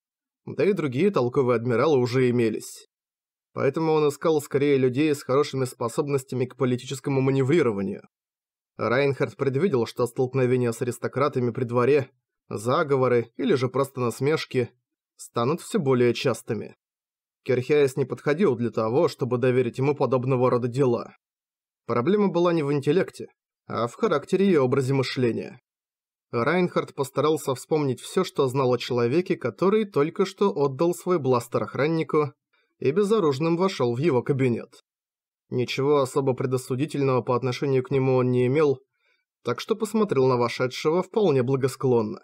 Да и другие толковые адмиралы уже имелись поэтому он искал скорее людей с хорошими способностями к политическому маневрированию. Райнхард предвидел, что столкновения с аристократами при дворе, заговоры или же просто насмешки станут все более частыми. Керхиас не подходил для того, чтобы доверить ему подобного рода дела. Проблема была не в интеллекте, а в характере и образе мышления. Райнхард постарался вспомнить все, что знал о человеке, который только что отдал свой бластер охраннику, и безоружным вошел в его кабинет. Ничего особо предосудительного по отношению к нему он не имел, так что посмотрел на вошедшего вполне благосклонно.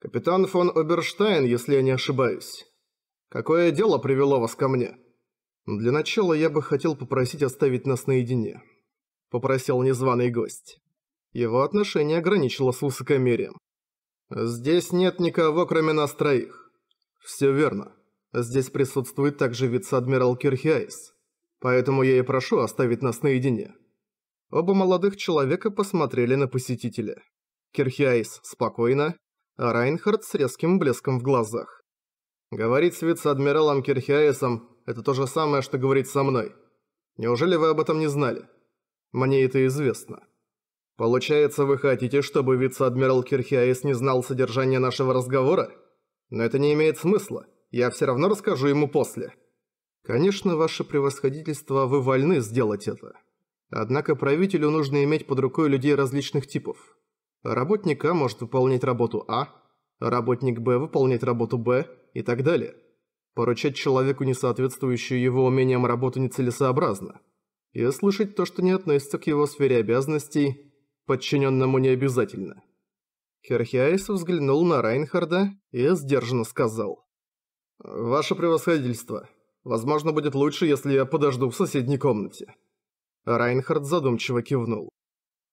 «Капитан фон Оберштайн, если я не ошибаюсь. Какое дело привело вас ко мне?» «Для начала я бы хотел попросить оставить нас наедине», – попросил незваный гость. Его отношение ограничило с высокомерием. «Здесь нет никого, кроме нас троих». «Все верно», Здесь присутствует также вице-адмирал Кирхиайс, поэтому я и прошу оставить нас наедине». Оба молодых человека посмотрели на посетителя. Кирхиайс спокойно, а Райнхард с резким блеском в глазах. «Говорить с вице-адмиралом Кирхиайсом – это то же самое, что говорить со мной. Неужели вы об этом не знали? Мне это известно». «Получается, вы хотите, чтобы вице-адмирал Кирхиаис не знал содержание нашего разговора? Но это не имеет смысла. Я все равно расскажу ему после. Конечно, ваше превосходительство, вы вольны сделать это. Однако правителю нужно иметь под рукой людей различных типов. Работник А может выполнять работу А, работник Б выполнять работу Б и так далее. Поручать человеку, не соответствующую его умениям работу, нецелесообразно. И слышать то, что не относится к его сфере обязанностей, подчиненному не обязательно. Керхиайс взглянул на Райнхарда и сдержанно сказал. «Ваше превосходительство, возможно, будет лучше, если я подожду в соседней комнате». Райнхард задумчиво кивнул.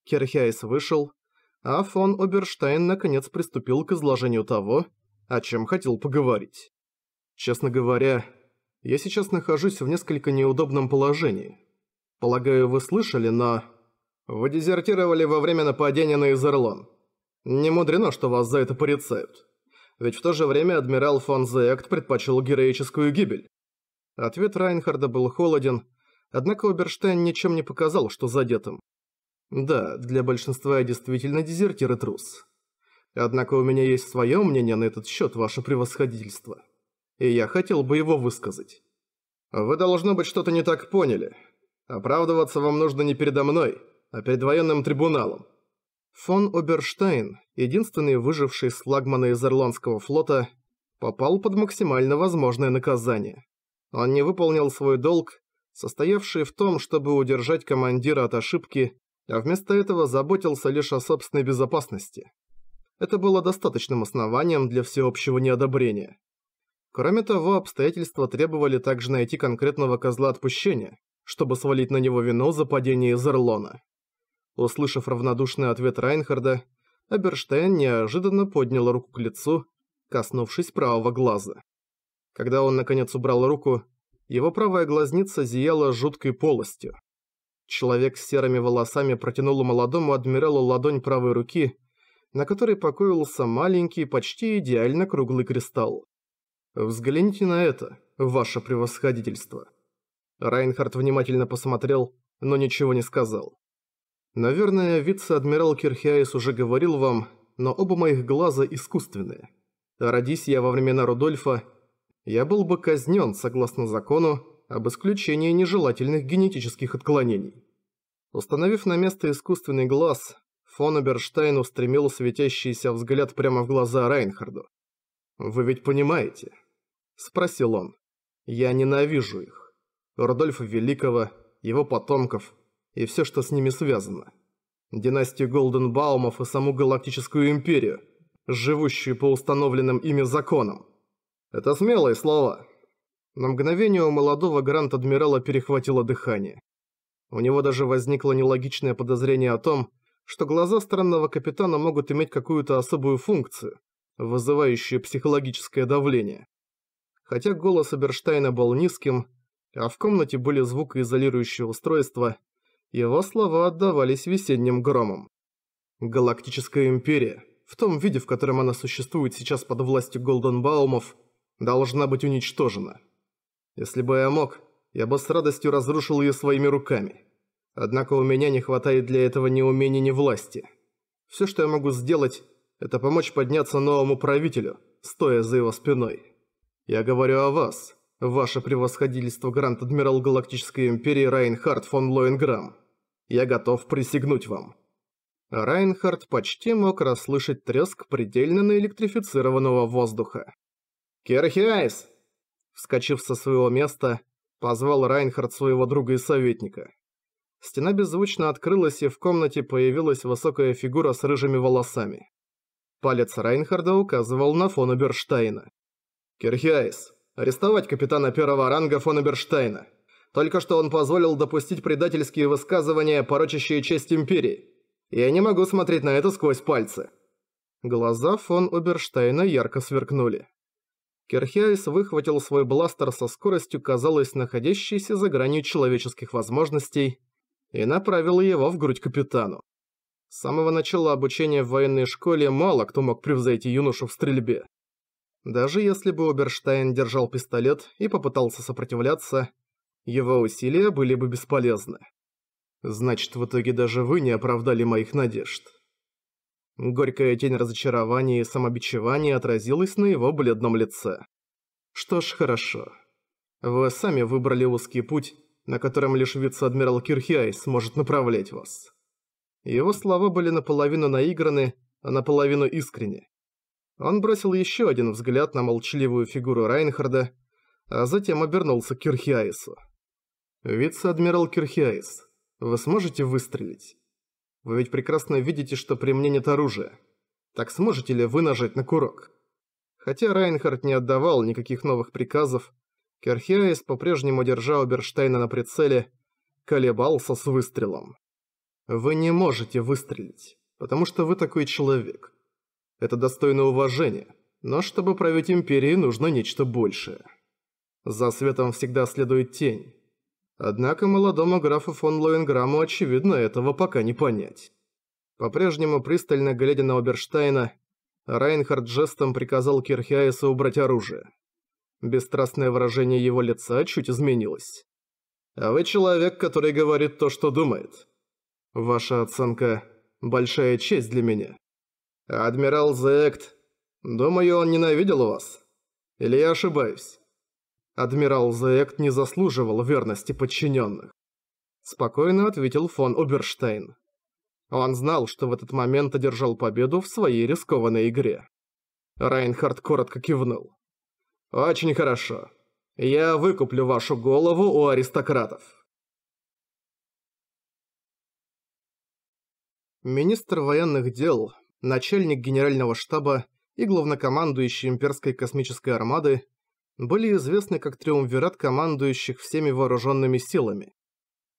Керхиайс вышел, а фон Оберштайн наконец приступил к изложению того, о чем хотел поговорить. Честно говоря, я сейчас нахожусь в несколько неудобном положении. Полагаю, вы слышали, но... Вы дезертировали во время нападения на Изерлон. Не мудрено, что вас за это порицают ведь в то же время адмирал фон Зеэкт предпочел героическую гибель. Ответ Райнхарда был холоден, однако Оберштейн ничем не показал, что задетым. Да, для большинства я действительно дезертир и трус. Однако у меня есть свое мнение на этот счет, ваше превосходительство. И я хотел бы его высказать. Вы, должно быть, что-то не так поняли. Оправдываться вам нужно не передо мной, а перед военным трибуналом. Фон Оберштайн, единственный выживший с флагмана из Ирландского флота, попал под максимально возможное наказание. Он не выполнил свой долг, состоявший в том, чтобы удержать командира от ошибки, а вместо этого заботился лишь о собственной безопасности. Это было достаточным основанием для всеобщего неодобрения. Кроме того, обстоятельства требовали также найти конкретного козла отпущения, чтобы свалить на него вину за падение из Эрлона. Услышав равнодушный ответ Райнхарда, Аберштейн неожиданно поднял руку к лицу, коснувшись правого глаза. Когда он наконец убрал руку, его правая глазница зияла жуткой полостью. Человек с серыми волосами протянул молодому адмиралу ладонь правой руки, на которой покоился маленький, почти идеально круглый кристалл. «Взгляните на это, ваше превосходительство». Райнхард внимательно посмотрел, но ничего не сказал. Наверное, вице-адмирал Кирхиаис уже говорил вам, но оба моих глаза искусственные. Родись я во времена Рудольфа, я был бы казнен согласно закону об исключении нежелательных генетических отклонений. Установив на место искусственный глаз, фон Эберштейн устремил светящийся взгляд прямо в глаза Райнхарду. «Вы ведь понимаете?» – спросил он. «Я ненавижу их. Рудольфа Великого, его потомков, и все, что с ними связано. Династию Голденбаумов и саму Галактическую Империю, живущую по установленным ими законам. Это смелые слова. На мгновение у молодого Гранд-Адмирала перехватило дыхание. У него даже возникло нелогичное подозрение о том, что глаза странного капитана могут иметь какую-то особую функцию, вызывающую психологическое давление. Хотя голос Эберштейна был низким, а в комнате были звукоизолирующие устройства, его слова отдавались весенним громом. Галактическая империя, в том виде, в котором она существует сейчас под властью Голденбаумов, должна быть уничтожена. Если бы я мог, я бы с радостью разрушил ее своими руками. Однако у меня не хватает для этого ни умений, ни власти. Все, что я могу сделать, это помочь подняться новому правителю, стоя за его спиной. Я говорю о вас, Ваше превосходительство Гранд-Адмирал Галактической Империи Райнхард фон Лоенграм. Я готов присягнуть вам». Райнхард почти мог расслышать треск предельно наэлектрифицированного воздуха. «Керхиайс!» Вскочив со своего места, позвал Райнхард своего друга и советника. Стена беззвучно открылась, и в комнате появилась высокая фигура с рыжими волосами. Палец Райнхарда указывал на фон Берштейна. «Кирхиайс, арестовать капитана первого ранга фон Эберштейна. Только что он позволил допустить предательские высказывания, порочащие честь Империи. Я не могу смотреть на это сквозь пальцы». Глаза фон Оберштейна ярко сверкнули. Кирхиайс выхватил свой бластер со скоростью, казалось, находящейся за гранью человеческих возможностей, и направил его в грудь капитану. С самого начала обучения в военной школе мало кто мог превзойти юношу в стрельбе. Даже если бы Оберштайн держал пистолет и попытался сопротивляться, его усилия были бы бесполезны. Значит, в итоге даже вы не оправдали моих надежд. Горькая тень разочарования и самобичевания отразилась на его бледном лице. Что ж, хорошо. Вы сами выбрали узкий путь, на котором лишь вице-адмирал Кирхиай сможет направлять вас. Его слова были наполовину наиграны, а наполовину искренне. Он бросил еще один взгляд на молчаливую фигуру Райнхарда, а затем обернулся к Кирхиаису. «Вице-адмирал Кирхиаис, вы сможете выстрелить? Вы ведь прекрасно видите, что при мне нет оружия. Так сможете ли вы нажать на курок?» Хотя Райнхард не отдавал никаких новых приказов, Керхиаис, по-прежнему держа Оберштейна на прицеле, колебался с выстрелом. «Вы не можете выстрелить, потому что вы такой человек. Это достойно уважения, но чтобы править империей нужно нечто большее. За светом всегда следует тень. Однако молодому графу фон Лоинграму очевидно этого пока не понять. По-прежнему пристально глядя на Оберштейна, Райнхард жестом приказал Кирхиаесу убрать оружие. Бесстрастное выражение его лица чуть изменилось. «А вы человек, который говорит то, что думает. Ваша оценка – большая честь для меня. «Адмирал Зект, думаю, он ненавидел вас. Или я ошибаюсь?» Адмирал Зект не заслуживал верности подчиненных. Спокойно ответил фон Оберштейн. Он знал, что в этот момент одержал победу в своей рискованной игре. Райнхард коротко кивнул. «Очень хорошо. Я выкуплю вашу голову у аристократов». Министр военных дел начальник генерального штаба и главнокомандующий имперской космической армады были известны как триумвират командующих всеми вооруженными силами.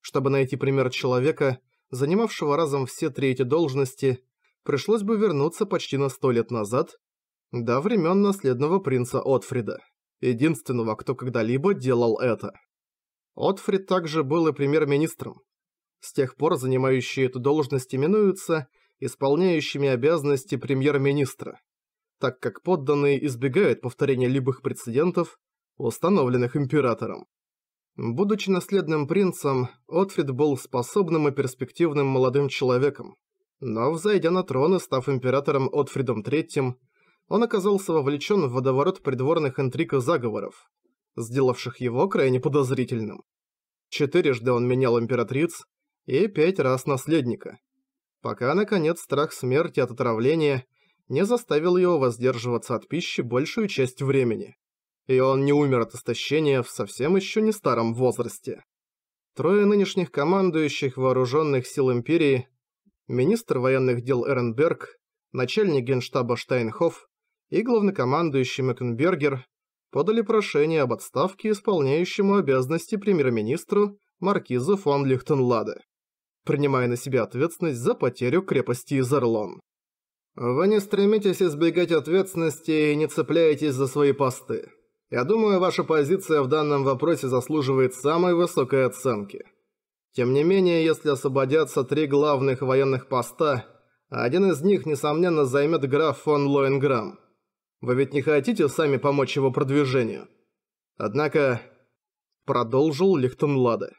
Чтобы найти пример человека, занимавшего разом все три эти должности, пришлось бы вернуться почти на сто лет назад, до времен наследного принца Отфрида, единственного, кто когда-либо делал это. Отфрид также был и премьер-министром. С тех пор занимающие эту должность именуются – исполняющими обязанности премьер-министра, так как подданные избегают повторения любых прецедентов, установленных императором. Будучи наследным принцем, Отфрид был способным и перспективным молодым человеком. Но, взойдя на трон и став императором Отфридом III, он оказался вовлечен в водоворот придворных интриг и заговоров, сделавших его крайне подозрительным. Четырежды он менял императриц и пять раз наследника, пока, наконец, страх смерти от отравления не заставил его воздерживаться от пищи большую часть времени. И он не умер от истощения в совсем еще не старом возрасте. Трое нынешних командующих вооруженных сил Империи, министр военных дел Эренберг, начальник генштаба Штайнхоф и главнокомандующий Мекенбергер подали прошение об отставке исполняющему обязанности премьер-министру Маркизу фон Лихтенладе принимая на себя ответственность за потерю крепости Изерлон. Вы не стремитесь избегать ответственности и не цепляетесь за свои посты. Я думаю, ваша позиция в данном вопросе заслуживает самой высокой оценки. Тем не менее, если освободятся три главных военных поста, один из них, несомненно, займет граф фон Лоенграм. Вы ведь не хотите сами помочь его продвижению? Однако... Продолжил Лихтенлада.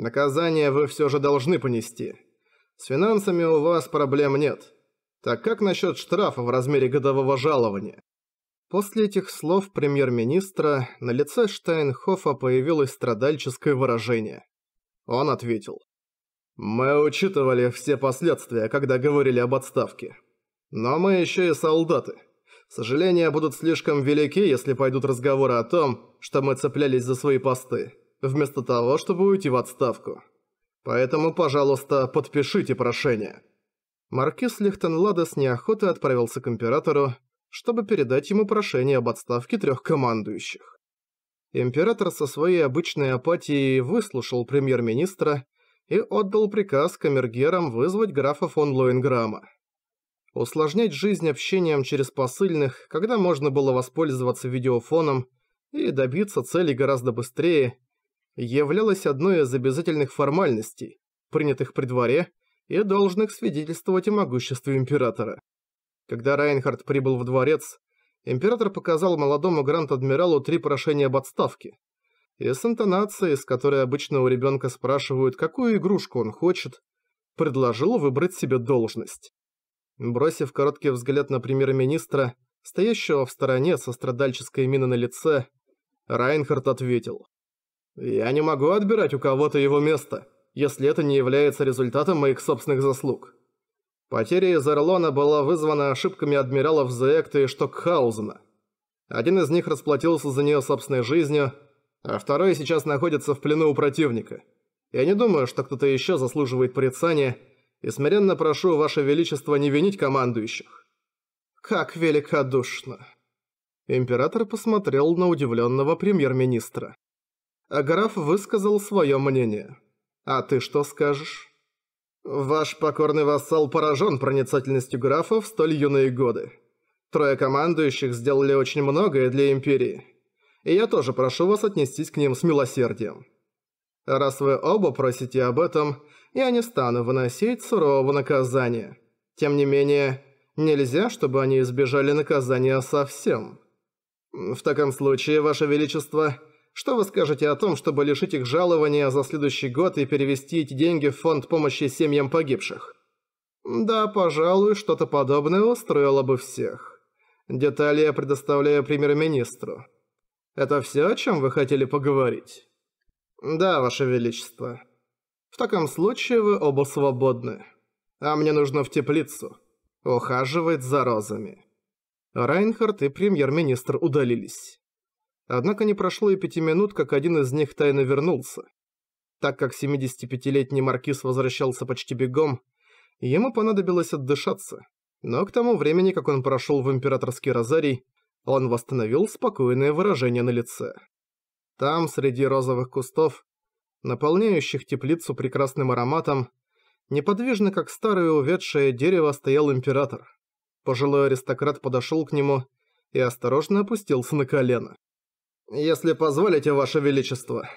Наказание вы все же должны понести. С финансами у вас проблем нет. Так как насчет штрафа в размере годового жалования? После этих слов премьер-министра на лице Штайнхофа появилось страдальческое выражение. Он ответил. «Мы учитывали все последствия, когда говорили об отставке. Но мы еще и солдаты. Сожаления будут слишком велики, если пойдут разговоры о том, что мы цеплялись за свои посты вместо того, чтобы уйти в отставку. Поэтому, пожалуйста, подпишите прошение». Маркиз Лихтенлада с неохотой отправился к императору, чтобы передать ему прошение об отставке трех командующих. Император со своей обычной апатией выслушал премьер-министра и отдал приказ камергерам вызвать графа фон Лоинграма. Усложнять жизнь общением через посыльных, когда можно было воспользоваться видеофоном и добиться цели гораздо быстрее, являлось одной из обязательных формальностей, принятых при дворе и должных свидетельствовать о могуществе императора. Когда Райнхард прибыл в дворец, император показал молодому гранд-адмиралу три прошения об отставке. И с интонацией, с которой обычно у ребенка спрашивают, какую игрушку он хочет, предложил выбрать себе должность. Бросив короткий взгляд на премьер-министра, стоящего в стороне со страдальческой миной на лице, Райнхард ответил. Я не могу отбирать у кого-то его место, если это не является результатом моих собственных заслуг. Потеря из Эрлона была вызвана ошибками адмиралов Зеекта и Штокхаузена. Один из них расплатился за нее собственной жизнью, а второй сейчас находится в плену у противника. Я не думаю, что кто-то еще заслуживает порицания, и смиренно прошу Ваше Величество не винить командующих. Как великодушно. Император посмотрел на удивленного премьер-министра. А граф высказал свое мнение. «А ты что скажешь?» «Ваш покорный вассал поражен проницательностью графа в столь юные годы. Трое командующих сделали очень многое для Империи. И я тоже прошу вас отнестись к ним с милосердием. Раз вы оба просите об этом, я не стану выносить сурового наказания. Тем не менее, нельзя, чтобы они избежали наказания совсем. В таком случае, Ваше Величество, что вы скажете о том, чтобы лишить их жалования за следующий год и перевести эти деньги в фонд помощи семьям погибших? Да, пожалуй, что-то подобное устроило бы всех. Детали я предоставляю премьер-министру. Это все, о чем вы хотели поговорить? Да, Ваше Величество. В таком случае вы оба свободны. А мне нужно в теплицу. Ухаживать за розами. Райнхард и премьер-министр удалились. Однако не прошло и пяти минут, как один из них тайно вернулся. Так как 75-летний маркиз возвращался почти бегом, ему понадобилось отдышаться. Но к тому времени, как он прошел в императорский розарий, он восстановил спокойное выражение на лице. Там, среди розовых кустов, наполняющих теплицу прекрасным ароматом, неподвижно, как старое увядшее дерево, стоял император. Пожилой аристократ подошел к нему и осторожно опустился на колено. «Если позволите, Ваше Величество».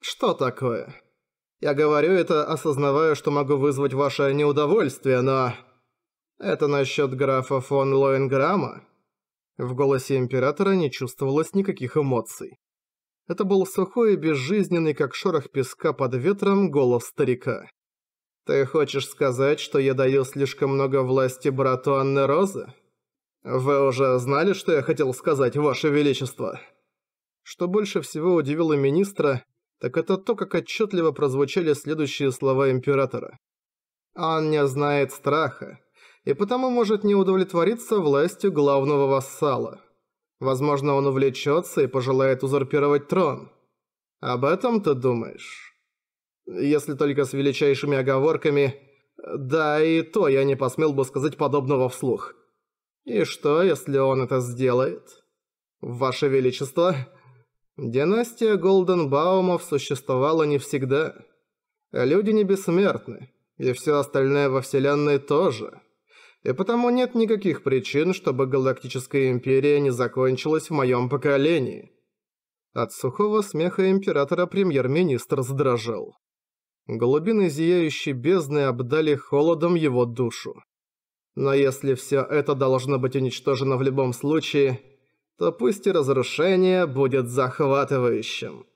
«Что такое?» «Я говорю это, осознавая, что могу вызвать ваше неудовольствие, но...» «Это насчет графа фон Лоенграма?» В голосе Императора не чувствовалось никаких эмоций. Это был сухой и безжизненный, как шорох песка под ветром, голос старика. «Ты хочешь сказать, что я даю слишком много власти брату Анны Розы?» «Вы уже знали, что я хотел сказать, Ваше Величество?» Что больше всего удивило министра, так это то, как отчетливо прозвучали следующие слова императора. «Он не знает страха, и потому может не удовлетвориться властью главного вассала. Возможно, он увлечется и пожелает узурпировать трон. Об этом ты думаешь?» «Если только с величайшими оговорками...» «Да, и то я не посмел бы сказать подобного вслух». «И что, если он это сделает?» «Ваше Величество...» Династия Голденбаумов существовала не всегда. Люди не бессмертны, и все остальное во Вселенной тоже. И потому нет никаких причин, чтобы Галактическая Империя не закончилась в моем поколении. От сухого смеха Императора премьер-министр задрожал. Глубины зияющей бездны обдали холодом его душу. Но если все это должно быть уничтожено в любом случае, то пусть и разрушение будет захватывающим.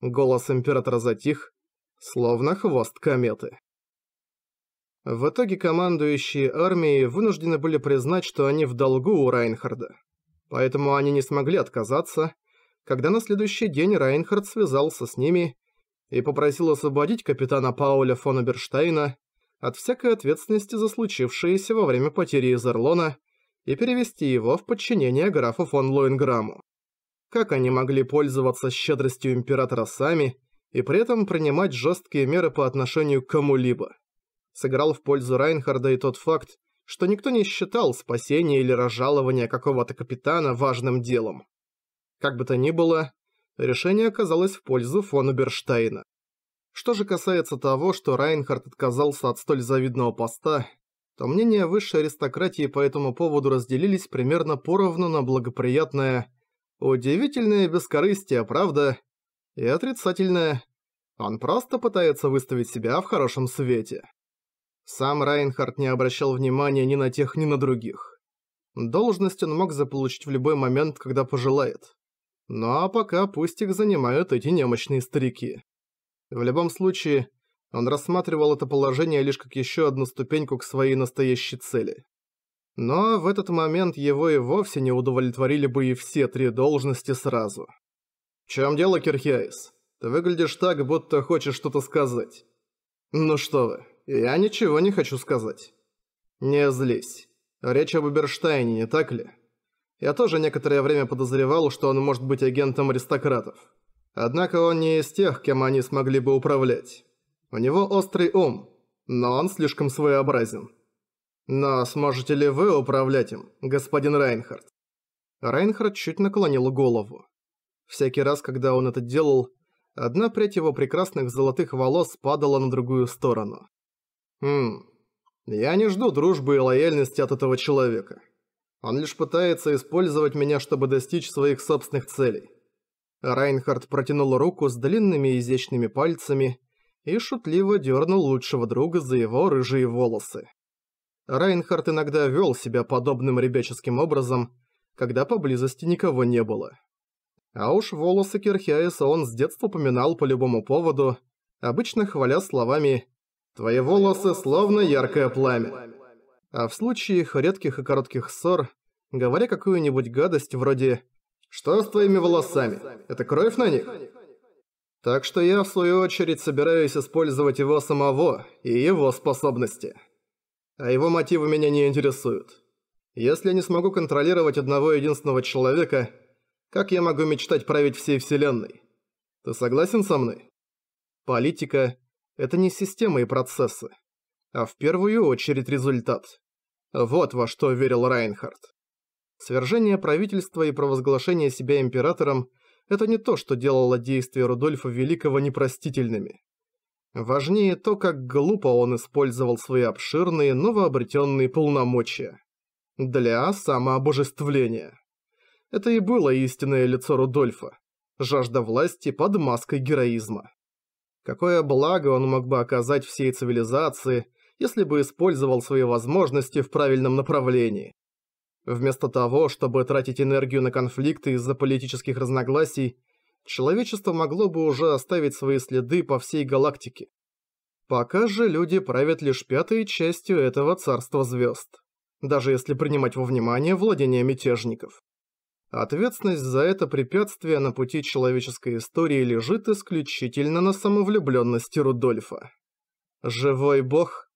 Голос Императора затих, словно хвост кометы. В итоге командующие армией вынуждены были признать, что они в долгу у Райнхарда. Поэтому они не смогли отказаться, когда на следующий день Райнхард связался с ними и попросил освободить капитана Пауля фон Берштейна от всякой ответственности за случившееся во время потери Изерлона и перевести его в подчинение графу фон Лоинграмму. Как они могли пользоваться щедростью императора сами и при этом принимать жесткие меры по отношению к кому-либо? Сыграл в пользу Райнхарда и тот факт, что никто не считал спасение или разжалование какого-то капитана важным делом. Как бы то ни было, решение оказалось в пользу фон Берштейна. Что же касается того, что Райнхард отказался от столь завидного поста, то мнения высшей аристократии по этому поводу разделились примерно поровну на благоприятное «удивительное бескорыстие, правда?» и отрицательное «он просто пытается выставить себя в хорошем свете». Сам Райнхард не обращал внимания ни на тех, ни на других. Должность он мог заполучить в любой момент, когда пожелает. Ну а пока пусть их занимают эти немощные старики. В любом случае, он рассматривал это положение лишь как еще одну ступеньку к своей настоящей цели. Но в этот момент его и вовсе не удовлетворили бы и все три должности сразу. «В чем дело, Кирхиайс? Ты выглядишь так, будто хочешь что-то сказать». «Ну что вы, я ничего не хочу сказать». «Не злись. Речь об Эберштайне, не так ли?» Я тоже некоторое время подозревал, что он может быть агентом аристократов. Однако он не из тех, кем они смогли бы управлять. У него острый ум, но он слишком своеобразен. Но сможете ли вы управлять им, господин Райнхард? Райнхард чуть наклонил голову. Всякий раз, когда он это делал, одна прядь его прекрасных золотых волос падала на другую сторону. Хм, я не жду дружбы и лояльности от этого человека. Он лишь пытается использовать меня, чтобы достичь своих собственных целей. Райнхард протянул руку с длинными изящными пальцами, и шутливо дернул лучшего друга за его рыжие волосы. Райнхард иногда вел себя подобным ребяческим образом, когда поблизости никого не было. А уж волосы Кирхиаиса он с детства поминал по любому поводу, обычно хваля словами «Твои волосы словно яркое пламя». А в случае их редких и коротких ссор, говоря какую-нибудь гадость вроде «Что с твоими волосами? Это кровь на них?» Так что я, в свою очередь, собираюсь использовать его самого и его способности. А его мотивы меня не интересуют. Если я не смогу контролировать одного единственного человека, как я могу мечтать править всей вселенной? Ты согласен со мной? Политика – это не система и процессы, а в первую очередь результат. Вот во что верил Райнхард. Свержение правительства и провозглашение себя императором это не то, что делало действия Рудольфа Великого непростительными. Важнее то, как глупо он использовал свои обширные новообретенные полномочия. Для самообожествления. Это и было истинное лицо Рудольфа. Жажда власти под маской героизма. Какое благо он мог бы оказать всей цивилизации, если бы использовал свои возможности в правильном направлении. Вместо того, чтобы тратить энергию на конфликты из-за политических разногласий, человечество могло бы уже оставить свои следы по всей галактике. Пока же люди правят лишь пятой частью этого царства звезд, даже если принимать во внимание владения мятежников. Ответственность за это препятствие на пути человеческой истории лежит исключительно на самовлюбленности Рудольфа. Живой бог?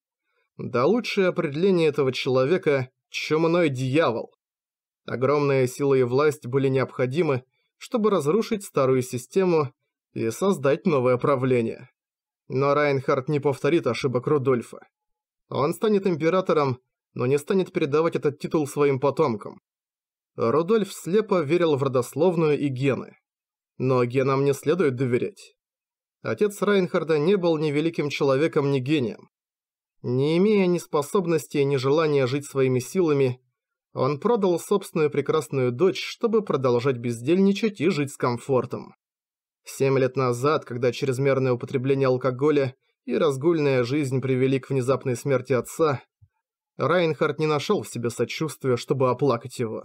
Да лучшее определение этого человека Чумной дьявол. Огромные силы и власть были необходимы, чтобы разрушить старую систему и создать новое правление. Но Райнхард не повторит ошибок Рудольфа. Он станет императором, но не станет передавать этот титул своим потомкам. Рудольф слепо верил в родословную и гены. Но генам не следует доверять. Отец Райнхарда не был ни великим человеком, ни гением. Не имея ни способности, ни желания жить своими силами, он продал собственную прекрасную дочь, чтобы продолжать бездельничать и жить с комфортом. Семь лет назад, когда чрезмерное употребление алкоголя и разгульная жизнь привели к внезапной смерти отца, Райнхард не нашел в себе сочувствия, чтобы оплакать его.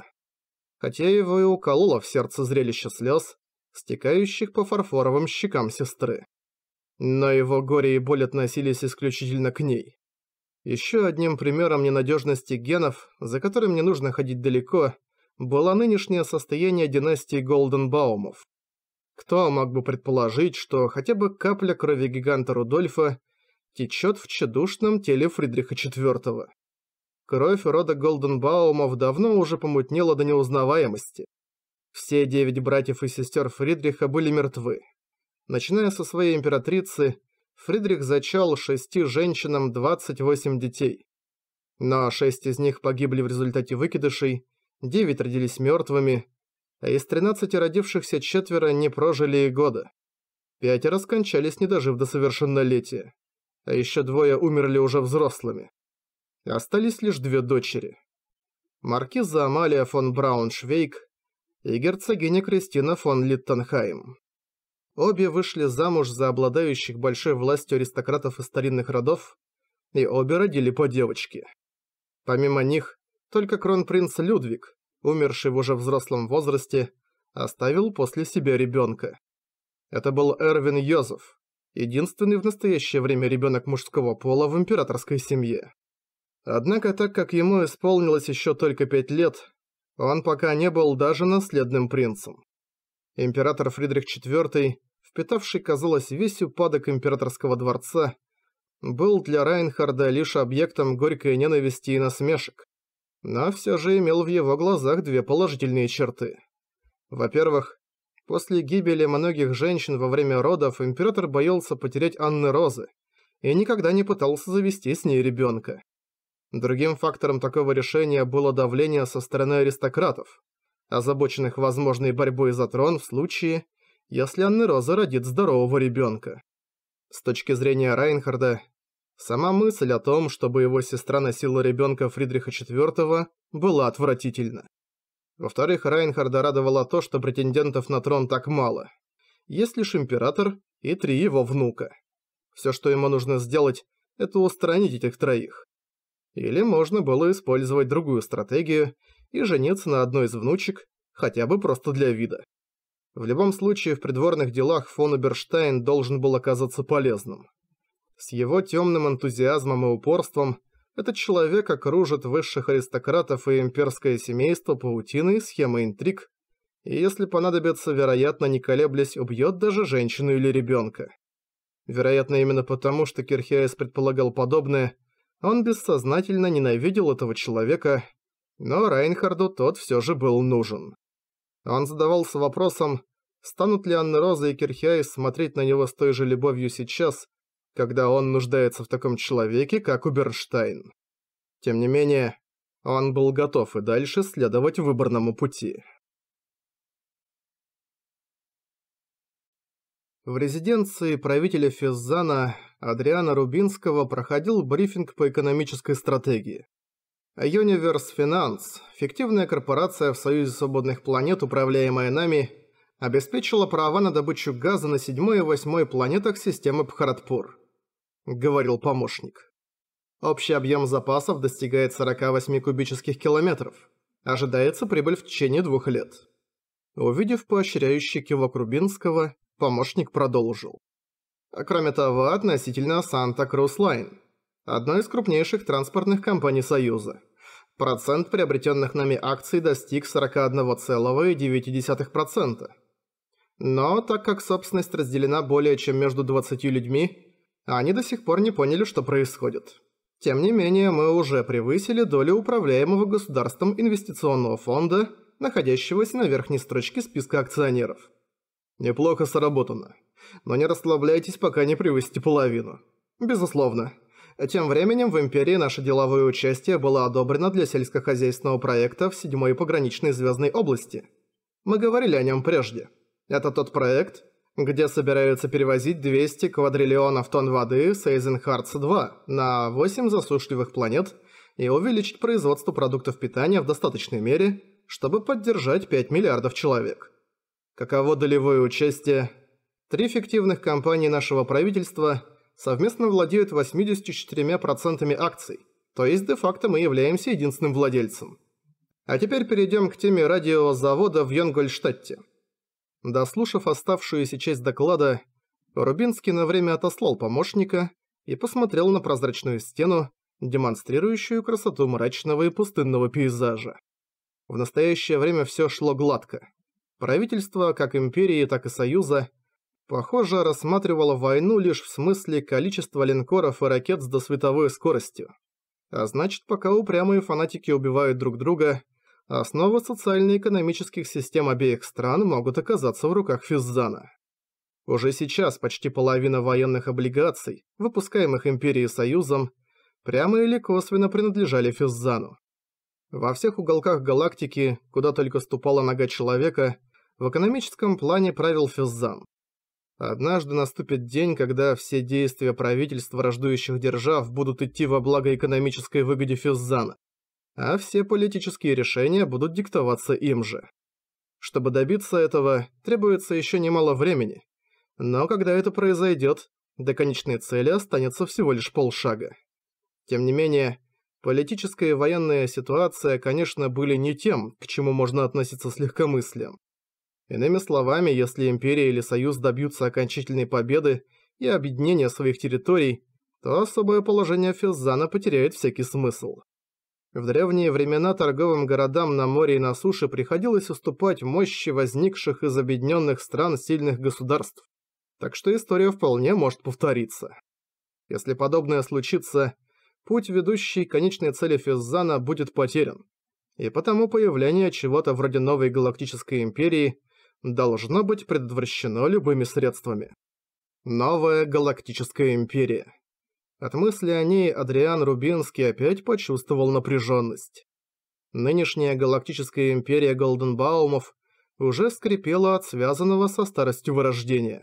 Хотя его и укололо в сердце зрелище слез, стекающих по фарфоровым щекам сестры. Но его горе и боль относились исключительно к ней. Еще одним примером ненадежности генов, за которым не нужно ходить далеко, было нынешнее состояние династии Голденбаумов. Кто мог бы предположить, что хотя бы капля крови гиганта Рудольфа течет в тщедушном теле Фридриха IV? Кровь рода Голденбаумов давно уже помутнела до неузнаваемости. Все девять братьев и сестер Фридриха были мертвы. Начиная со своей императрицы, Фридрих зачал шести женщинам 28 детей. Но шесть из них погибли в результате выкидышей, девять родились мертвыми, а из 13 родившихся четверо не прожили и года. Пятеро скончались, не дожив до совершеннолетия, а еще двое умерли уже взрослыми. Остались лишь две дочери. Маркиза Амалия фон Брауншвейк и герцогиня Кристина фон Литтенхайм. Обе вышли замуж за обладающих большой властью аристократов из старинных родов, и обе родили по девочке. Помимо них, только кронпринц Людвиг, умерший в уже взрослом возрасте, оставил после себя ребенка. Это был Эрвин Йозеф, единственный в настоящее время ребенок мужского пола в императорской семье. Однако так как ему исполнилось еще только пять лет, он пока не был даже наследным принцем. Император Фридрих IV питавший, казалось, весь упадок императорского дворца, был для Райнхарда лишь объектом горькой ненависти и насмешек, но все же имел в его глазах две положительные черты. Во-первых, после гибели многих женщин во время родов император боялся потерять Анны Розы и никогда не пытался завести с ней ребенка. Другим фактором такого решения было давление со стороны аристократов, озабоченных возможной борьбой за трон в случае, если Анны Роза родит здорового ребенка. С точки зрения Райнхарда, сама мысль о том, чтобы его сестра носила ребенка Фридриха IV, была отвратительна. Во-вторых, Райнхарда радовало то, что претендентов на трон так мало. Есть лишь император и три его внука. Все, что ему нужно сделать, это устранить этих троих. Или можно было использовать другую стратегию и жениться на одной из внучек, хотя бы просто для вида. В любом случае, в придворных делах фон Уберштайн должен был оказаться полезным. С его темным энтузиазмом и упорством этот человек окружит высших аристократов и имперское семейство паутиной схемы интриг, и если понадобится, вероятно, не колеблясь, убьет даже женщину или ребенка. Вероятно, именно потому, что Кирхиас предполагал подобное, он бессознательно ненавидел этого человека, но Райнхарду тот все же был нужен. Он задавался вопросом, Станут ли Анна Роза и Кирхиай смотреть на него с той же любовью сейчас, когда он нуждается в таком человеке, как Убернштайн? Тем не менее, он был готов и дальше следовать выбранному пути. В резиденции правителя Физзана Адриана Рубинского проходил брифинг по экономической стратегии. Universe Finance – фиктивная корпорация в Союзе Свободных Планет, управляемая нами – обеспечила права на добычу газа на седьмой и восьмой планетах системы Пхаратпур, говорил помощник. «Общий объем запасов достигает 48 кубических километров. Ожидается прибыль в течение двух лет». Увидев поощряющий кивок Рубинского, помощник продолжил. Кроме того, относительно Санта-Крус-Лайн, одной из крупнейших транспортных компаний Союза. Процент приобретенных нами акций достиг 41,9%. Но так как собственность разделена более чем между 20 людьми, они до сих пор не поняли, что происходит. Тем не менее, мы уже превысили долю управляемого государством инвестиционного фонда, находящегося на верхней строчке списка акционеров. Неплохо сработано. Но не расслабляйтесь, пока не превысите половину. Безусловно. Тем временем в Империи наше деловое участие было одобрено для сельскохозяйственного проекта в 7-й пограничной звездной области. Мы говорили о нем прежде. Это тот проект, где собираются перевозить 200 квадриллионов тонн воды с Эйзенхардс-2 на 8 засушливых планет и увеличить производство продуктов питания в достаточной мере, чтобы поддержать 5 миллиардов человек. Каково долевое участие? Три фиктивных компании нашего правительства совместно владеют 84% акций, то есть де-факто мы являемся единственным владельцем. А теперь перейдем к теме радиозавода в Йонгольштадте. Дослушав оставшуюся часть доклада, Рубинский на время отослал помощника и посмотрел на прозрачную стену, демонстрирующую красоту мрачного и пустынного пейзажа. В настоящее время все шло гладко. Правительство, как империи, так и союза, похоже, рассматривало войну лишь в смысле количества линкоров и ракет с досветовой скоростью. А значит, пока упрямые фанатики убивают друг друга – основы социально-экономических систем обеих стран могут оказаться в руках Физзана. Уже сейчас почти половина военных облигаций, выпускаемых Империей Союзом, прямо или косвенно принадлежали Физзану. Во всех уголках галактики, куда только ступала нога человека, в экономическом плане правил Физзан. Однажды наступит день, когда все действия правительств враждующих держав будут идти во благо экономической выгоде Физзана а все политические решения будут диктоваться им же. Чтобы добиться этого, требуется еще немало времени, но когда это произойдет, до конечной цели останется всего лишь полшага. Тем не менее, политическая и военная ситуация, конечно, были не тем, к чему можно относиться с легкомыслием. Иными словами, если Империя или Союз добьются окончательной победы и объединения своих территорий, то особое положение Физзана потеряет всякий смысл. В древние времена торговым городам на море и на суше приходилось уступать мощи возникших из объединенных стран сильных государств. Так что история вполне может повториться. Если подобное случится, путь, ведущий к конечной цели Физзана, будет потерян. И потому появление чего-то вроде новой галактической империи должно быть предотвращено любыми средствами. Новая галактическая империя. От мысли о ней Адриан Рубинский опять почувствовал напряженность. Нынешняя галактическая империя Голденбаумов уже скрипела от связанного со старостью вырождения.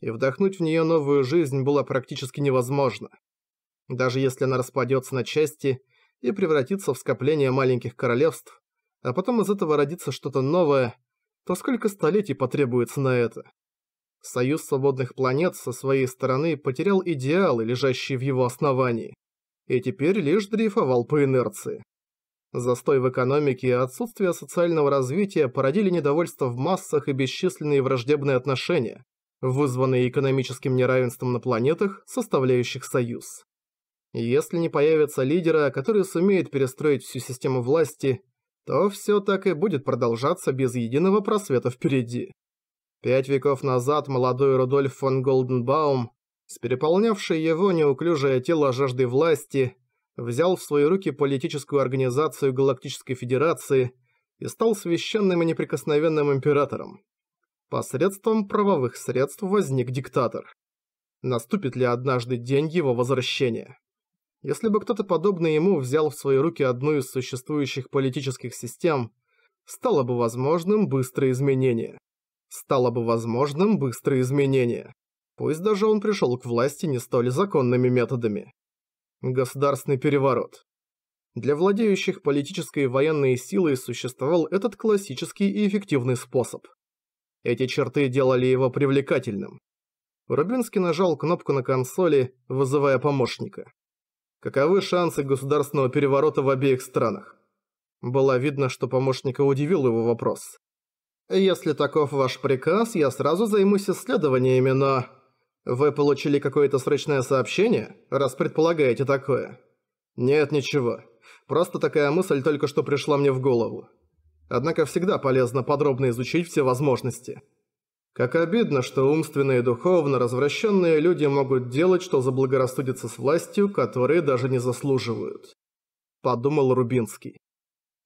И вдохнуть в нее новую жизнь было практически невозможно. Даже если она распадется на части и превратится в скопление маленьких королевств, а потом из этого родится что-то новое, то сколько столетий потребуется на это? Союз свободных планет со своей стороны потерял идеалы, лежащие в его основании, и теперь лишь дрейфовал по инерции. Застой в экономике и отсутствие социального развития породили недовольство в массах и бесчисленные враждебные отношения, вызванные экономическим неравенством на планетах, составляющих Союз. Если не появится лидера, который сумеет перестроить всю систему власти, то все так и будет продолжаться без единого просвета впереди. Пять веков назад молодой Рудольф фон Голденбаум, с переполнявшей его неуклюжее тело жажды власти, взял в свои руки политическую организацию Галактической Федерации и стал священным и неприкосновенным императором. Посредством правовых средств возник диктатор. Наступит ли однажды день его возвращения? Если бы кто-то подобный ему взял в свои руки одну из существующих политических систем, стало бы возможным быстрое изменение стало бы возможным быстрое изменение. Пусть даже он пришел к власти не столь законными методами. Государственный переворот. Для владеющих политической и военной силой существовал этот классический и эффективный способ. Эти черты делали его привлекательным. Рубинский нажал кнопку на консоли, вызывая помощника. Каковы шансы государственного переворота в обеих странах? Было видно, что помощника удивил его вопрос. Если таков ваш приказ, я сразу займусь исследованиями, но... Вы получили какое-то срочное сообщение, раз предполагаете такое? Нет, ничего. Просто такая мысль только что пришла мне в голову. Однако всегда полезно подробно изучить все возможности. Как обидно, что умственно и духовно развращенные люди могут делать, что заблагорассудится с властью, которые даже не заслуживают. Подумал Рубинский.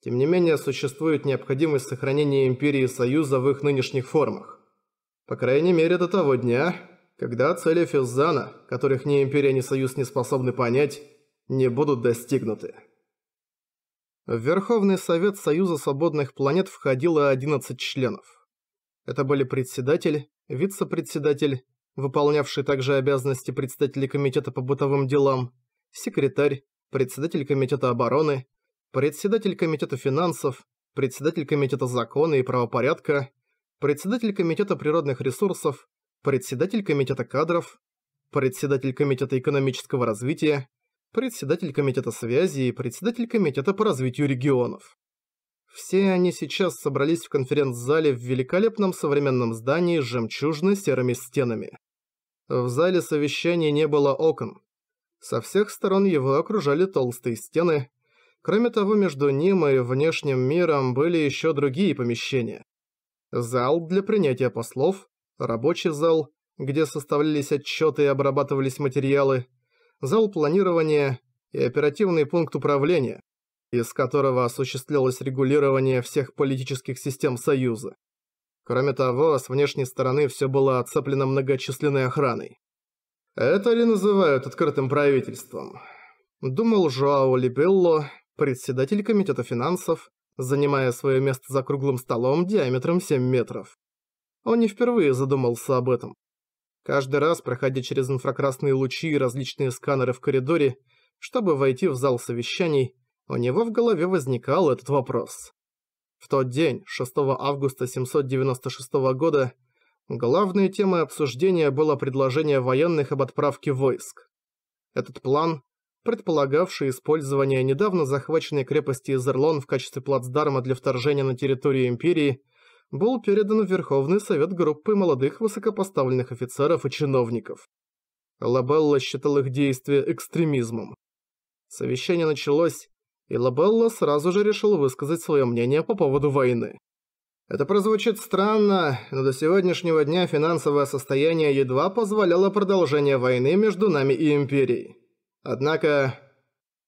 Тем не менее, существует необходимость сохранения Империи Союза в их нынешних формах. По крайней мере, до того дня, когда цели Физзана, которых ни Империя, ни Союз не способны понять, не будут достигнуты. В Верховный Совет Союза Свободных Планет входило 11 членов. Это были председатель, вице-председатель, выполнявший также обязанности председателя Комитета по бытовым делам, секретарь, председатель Комитета обороны, председатель Комитета финансов, председатель Комитета закона и правопорядка, председатель Комитета природных ресурсов, председатель Комитета кадров, председатель Комитета экономического развития, председатель Комитета связи и председатель Комитета по развитию регионов. Все они сейчас собрались в конференц-зале в великолепном современном здании с жемчужно-серыми стенами. В зале совещаний не было окон. Со всех сторон его окружали толстые стены, Кроме того, между ним и внешним миром были еще другие помещения. Зал для принятия послов, рабочий зал, где составлялись отчеты и обрабатывались материалы, зал планирования и оперативный пункт управления, из которого осуществлялось регулирование всех политических систем Союза. Кроме того, с внешней стороны все было оцеплено многочисленной охраной. Это ли называют открытым правительством? Думал Жоао Либелло, председатель Комитета финансов, занимая свое место за круглым столом диаметром 7 метров. Он не впервые задумался об этом. Каждый раз, проходя через инфракрасные лучи и различные сканеры в коридоре, чтобы войти в зал совещаний, у него в голове возникал этот вопрос. В тот день, 6 августа 796 года, главной темой обсуждения было предложение военных об отправке войск. Этот план, предполагавший использование недавно захваченной крепости Изерлон в качестве плацдарма для вторжения на территорию Империи, был передан в Верховный Совет группы молодых высокопоставленных офицеров и чиновников. Лабелла считал их действия экстремизмом. Совещание началось, и Лабелла сразу же решил высказать свое мнение по поводу войны. Это прозвучит странно, но до сегодняшнего дня финансовое состояние едва позволяло продолжение войны между нами и Империей. Однако...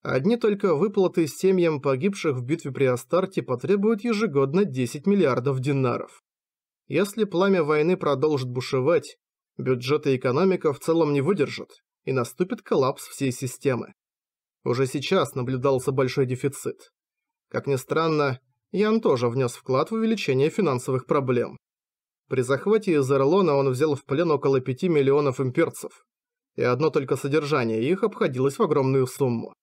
Одни только выплаты семьям погибших в битве при Астарте потребуют ежегодно 10 миллиардов динаров. Если пламя войны продолжит бушевать, бюджет и экономика в целом не выдержат, и наступит коллапс всей системы. Уже сейчас наблюдался большой дефицит. Как ни странно, Ян тоже внес вклад в увеличение финансовых проблем. При захвате из Эрлона он взял в плен около 5 миллионов имперцев, и одно только содержание их обходилось в огромную сумму.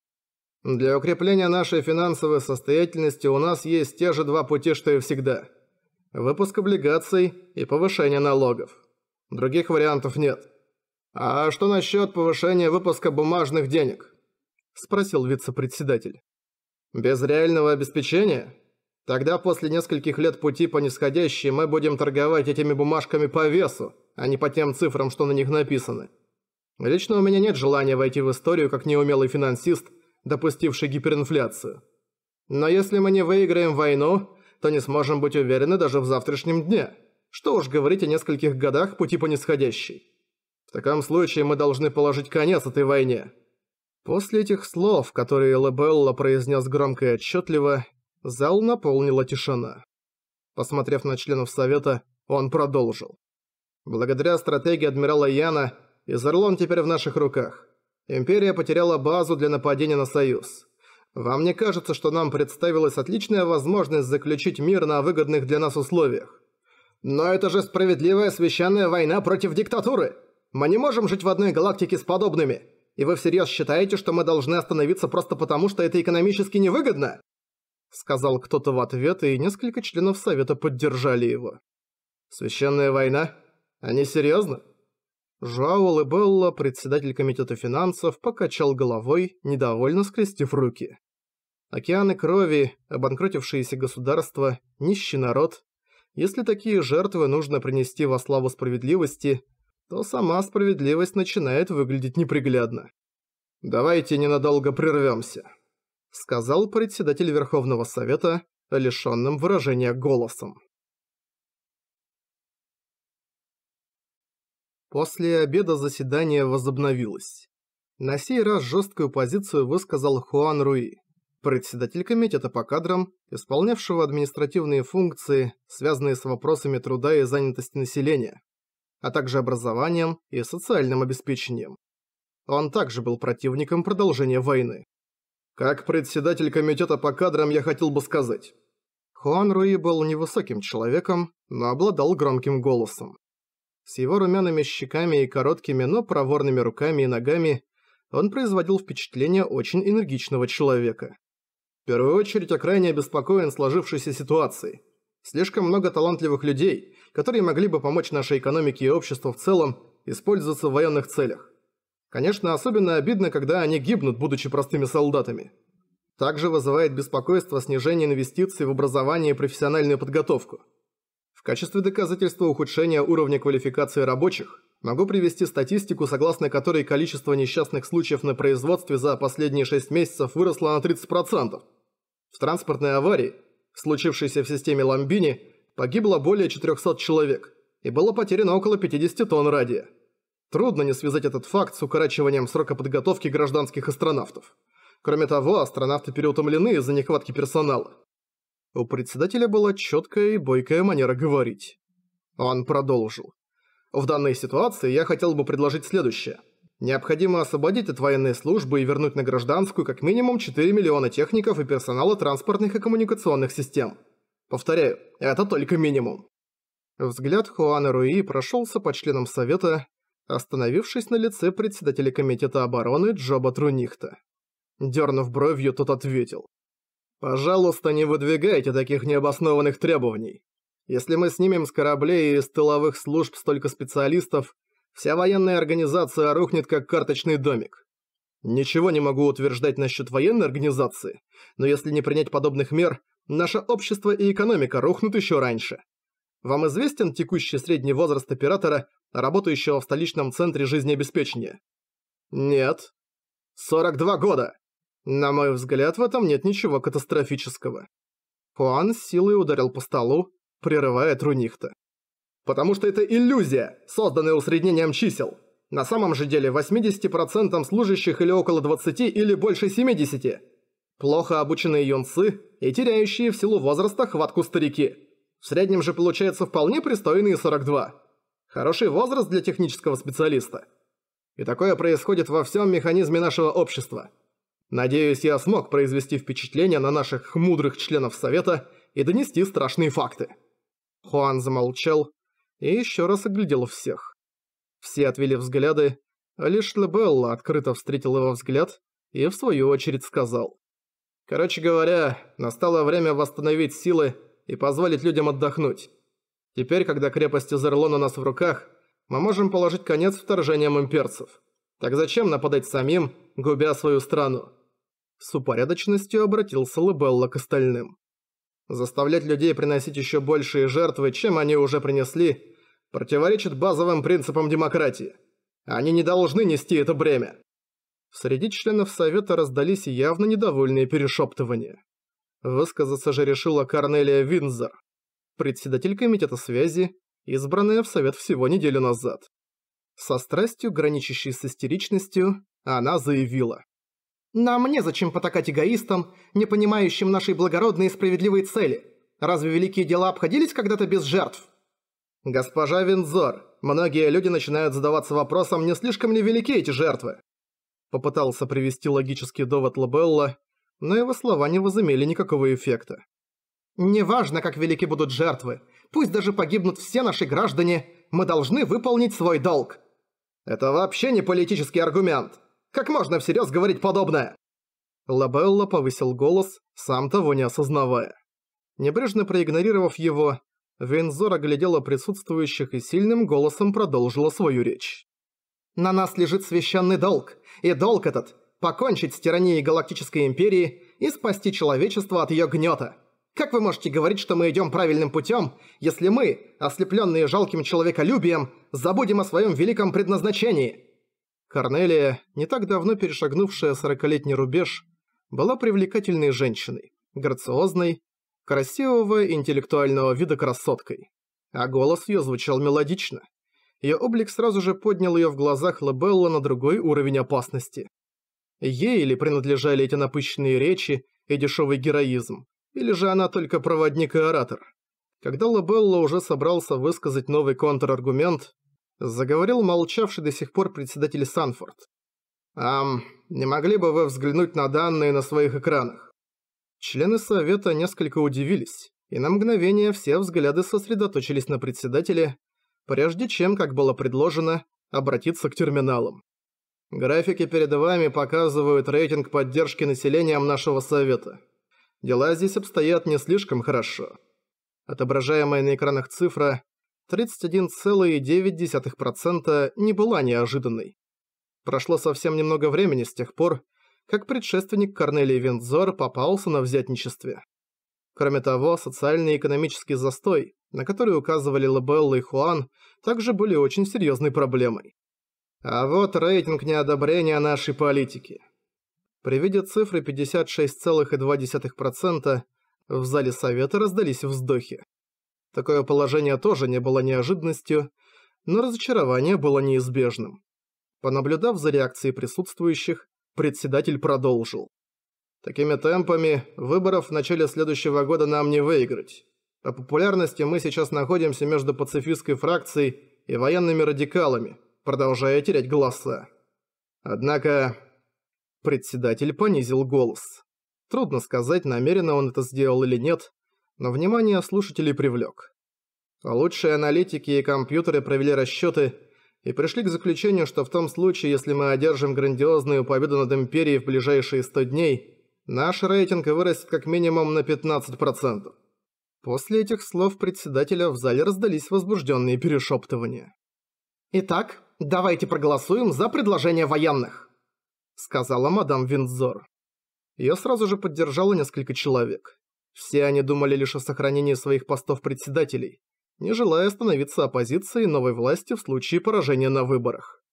Для укрепления нашей финансовой состоятельности у нас есть те же два пути, что и всегда. Выпуск облигаций и повышение налогов. Других вариантов нет. А что насчет повышения выпуска бумажных денег? Спросил вице-председатель. Без реального обеспечения? Тогда после нескольких лет пути по нисходящей мы будем торговать этими бумажками по весу, а не по тем цифрам, что на них написаны. Лично у меня нет желания войти в историю как неумелый финансист, допустивший гиперинфляцию. Но если мы не выиграем войну, то не сможем быть уверены даже в завтрашнем дне. Что уж говорить о нескольких годах пути по нисходящей. В таком случае мы должны положить конец этой войне. После этих слов, которые Лебелла произнес громко и отчетливо, зал наполнила тишина. Посмотрев на членов Совета, он продолжил. Благодаря стратегии адмирала Яна, Изерлон теперь в наших руках. Империя потеряла базу для нападения на Союз. Вам не кажется, что нам представилась отличная возможность заключить мир на выгодных для нас условиях? Но это же справедливая священная война против диктатуры! Мы не можем жить в одной галактике с подобными! И вы всерьез считаете, что мы должны остановиться просто потому, что это экономически невыгодно?» Сказал кто-то в ответ, и несколько членов Совета поддержали его. «Священная война? Они серьезно? Жуао Лебелло, председатель комитета финансов, покачал головой, недовольно скрестив руки. Океаны крови, обанкротившиеся государства, нищий народ. Если такие жертвы нужно принести во славу справедливости, то сама справедливость начинает выглядеть неприглядно. «Давайте ненадолго прервемся», — сказал председатель Верховного Совета, лишенным выражения голосом. После обеда заседание возобновилось. На сей раз жесткую позицию высказал Хуан Руи, председатель комитета по кадрам, исполнявшего административные функции, связанные с вопросами труда и занятости населения, а также образованием и социальным обеспечением. Он также был противником продолжения войны. Как председатель комитета по кадрам я хотел бы сказать. Хуан Руи был невысоким человеком, но обладал громким голосом. С его румяными щеками и короткими, но проворными руками и ногами он производил впечатление очень энергичного человека. В первую очередь я крайне обеспокоен сложившейся ситуацией. Слишком много талантливых людей, которые могли бы помочь нашей экономике и обществу в целом, используются в военных целях. Конечно, особенно обидно, когда они гибнут, будучи простыми солдатами. Также вызывает беспокойство снижение инвестиций в образование и профессиональную подготовку. В качестве доказательства ухудшения уровня квалификации рабочих могу привести статистику, согласно которой количество несчастных случаев на производстве за последние 6 месяцев выросло на 30%. В транспортной аварии, случившейся в системе Ламбини, погибло более 400 человек и было потеряно около 50 тонн радия. Трудно не связать этот факт с укорачиванием срока подготовки гражданских астронавтов. Кроме того, астронавты переутомлены из-за нехватки персонала. У председателя была четкая и бойкая манера говорить. Он продолжил. В данной ситуации я хотел бы предложить следующее. Необходимо освободить от военной службы и вернуть на гражданскую как минимум 4 миллиона техников и персонала транспортных и коммуникационных систем. Повторяю, это только минимум. Взгляд Хуана Руи прошелся по членам Совета, остановившись на лице председателя Комитета обороны Джоба Трунихта. Дернув бровью, тот ответил. Пожалуйста, не выдвигайте таких необоснованных требований. Если мы снимем с кораблей и из тыловых служб столько специалистов, вся военная организация рухнет как карточный домик. Ничего не могу утверждать насчет военной организации, но если не принять подобных мер, наше общество и экономика рухнут еще раньше. Вам известен текущий средний возраст оператора, работающего в столичном центре жизнеобеспечения? Нет. 42 года! На мой взгляд, в этом нет ничего катастрофического. Хуан с силой ударил по столу, прерывая Трунихта. «Потому что это иллюзия, созданная усреднением чисел. На самом же деле 80% служащих или около 20 или больше 70. Плохо обученные юнцы и теряющие в силу возраста хватку старики. В среднем же получается вполне пристойные 42. Хороший возраст для технического специалиста. И такое происходит во всем механизме нашего общества. Надеюсь, я смог произвести впечатление на наших мудрых членов Совета и донести страшные факты». Хуан замолчал и еще раз оглядел всех. Все отвели взгляды, а лишь Лебелла открыто встретил его взгляд и в свою очередь сказал. «Короче говоря, настало время восстановить силы и позволить людям отдохнуть. Теперь, когда крепость Изерлон у нас в руках, мы можем положить конец вторжениям имперцев. Так зачем нападать самим, губя свою страну?» С упорядоченностью обратился Лебелла к остальным. Заставлять людей приносить еще большие жертвы, чем они уже принесли, противоречит базовым принципам демократии. Они не должны нести это бремя. Среди членов Совета раздались явно недовольные перешептывания. Высказаться же решила Корнелия Винзор, председатель Комитета связи, избранная в Совет всего неделю назад. Со страстью, граничащей с истеричностью, она заявила. Нам незачем потакать эгоистам, не понимающим нашей благородной и справедливой цели. Разве великие дела обходились когда-то без жертв? Госпожа Винзор, многие люди начинают задаваться вопросом, не слишком ли велики эти жертвы? Попытался привести логический довод Лабелла, но его слова не возымели никакого эффекта. «Неважно, как велики будут жертвы, пусть даже погибнут все наши граждане, мы должны выполнить свой долг». «Это вообще не политический аргумент», как можно всерьез говорить подобное?» Лабелла повысил голос, сам того не осознавая. Небрежно проигнорировав его, Вензор оглядела присутствующих и сильным голосом продолжила свою речь. «На нас лежит священный долг, и долг этот – покончить с тиранией Галактической Империи и спасти человечество от ее гнета. Как вы можете говорить, что мы идем правильным путем, если мы, ослепленные жалким человеколюбием, забудем о своем великом предназначении?» Корнелия, не так давно перешагнувшая сорокалетний рубеж, была привлекательной женщиной, грациозной, красивого интеллектуального вида красоткой. А голос ее звучал мелодично. Ее облик сразу же поднял ее в глазах Лабелла на другой уровень опасности. Ей или принадлежали эти напыщенные речи и дешевый героизм, или же она только проводник и оратор? Когда Лабелла уже собрался высказать новый контраргумент, заговорил молчавший до сих пор председатель Санфорд. «Ам, не могли бы вы взглянуть на данные на своих экранах?» Члены совета несколько удивились, и на мгновение все взгляды сосредоточились на председателе, прежде чем, как было предложено, обратиться к терминалам. Графики перед вами показывают рейтинг поддержки населением нашего совета. Дела здесь обстоят не слишком хорошо. Отображаемая на экранах цифра 31,9% не была неожиданной. Прошло совсем немного времени с тех пор, как предшественник Корнелий Вензор попался на взятничестве. Кроме того, социальный и экономический застой, на который указывали Лабелла и Хуан, также были очень серьезной проблемой. А вот рейтинг неодобрения нашей политики. При виде цифры 56,2% в зале совета раздались вздохи. Такое положение тоже не было неожиданностью, но разочарование было неизбежным. Понаблюдав за реакцией присутствующих, председатель продолжил. «Такими темпами выборов в начале следующего года нам не выиграть. По популярности мы сейчас находимся между пацифистской фракцией и военными радикалами, продолжая терять голоса. Однако...» Председатель понизил голос. Трудно сказать, намеренно он это сделал или нет, но внимание слушателей привлек. Лучшие аналитики и компьютеры провели расчеты и пришли к заключению, что в том случае, если мы одержим грандиозную победу над Империей в ближайшие 100 дней, наш рейтинг вырастет как минимум на 15%. После этих слов председателя в зале раздались возбужденные перешептывания. «Итак, давайте проголосуем за предложение военных», — сказала мадам Виндзор. Ее сразу же поддержало несколько человек. Все они думали лишь о сохранении своих постов председателей, не желая становиться оппозицией новой власти в случае поражения на выборах.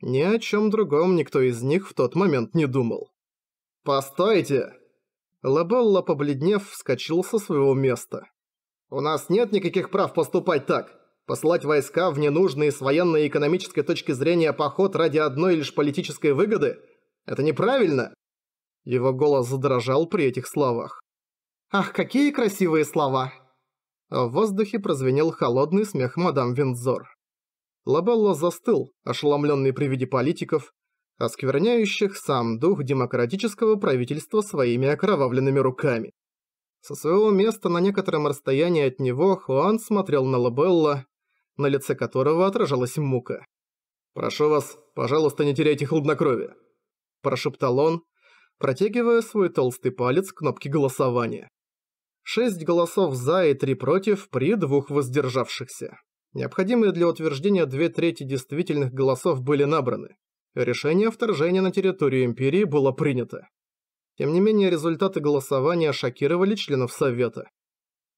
Ни о чем другом никто из них в тот момент не думал. «Постойте!» Лабелла, побледнев, вскочил со своего места. «У нас нет никаких прав поступать так. Посылать войска в ненужный с военной и экономической точки зрения поход ради одной лишь политической выгоды – это неправильно!» Его голос задрожал при этих словах. Ах, какие красивые слова!» В воздухе прозвенел холодный смех мадам Виндзор. Лабелло застыл, ошеломленный при виде политиков, оскверняющих сам дух демократического правительства своими окровавленными руками. Со своего места на некотором расстоянии от него Хуан смотрел на Лабелло, на лице которого отражалась мука. «Прошу вас, пожалуйста, не теряйте хладнокровие», – прошептал он, протягивая свой толстый палец к кнопке голосования. Шесть голосов «за» и три «против» при двух воздержавшихся. Необходимые для утверждения две трети действительных голосов были набраны. Решение о вторжении на территорию Империи было принято. Тем не менее, результаты голосования шокировали членов Совета.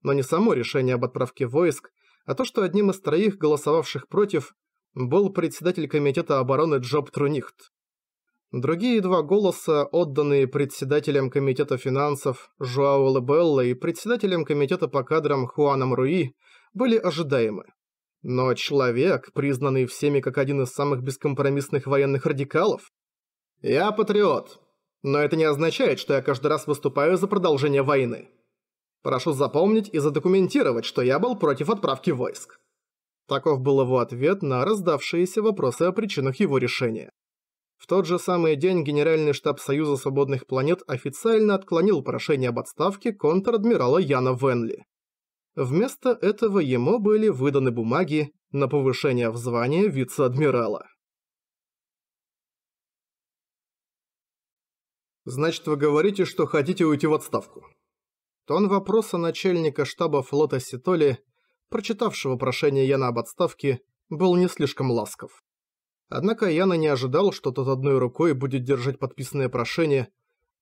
Но не само решение об отправке войск, а то, что одним из троих голосовавших против был председатель Комитета обороны Джоб Трунихт. Другие два голоса, отданные председателем Комитета финансов Жуао Лебелло и председателем Комитета по кадрам Хуаном Руи, были ожидаемы. Но человек, признанный всеми как один из самых бескомпромиссных военных радикалов... «Я патриот, но это не означает, что я каждый раз выступаю за продолжение войны. Прошу запомнить и задокументировать, что я был против отправки войск». Таков был его ответ на раздавшиеся вопросы о причинах его решения. В тот же самый день Генеральный штаб Союза Свободных Планет официально отклонил прошение об отставке контр-адмирала Яна Венли. Вместо этого ему были выданы бумаги на повышение в звание вице-адмирала. «Значит, вы говорите, что хотите уйти в отставку?» Тон вопроса начальника штаба флота Ситоли, прочитавшего прошение Яна об отставке, был не слишком ласков. Однако Яна не ожидал, что тот одной рукой будет держать подписанное прошение,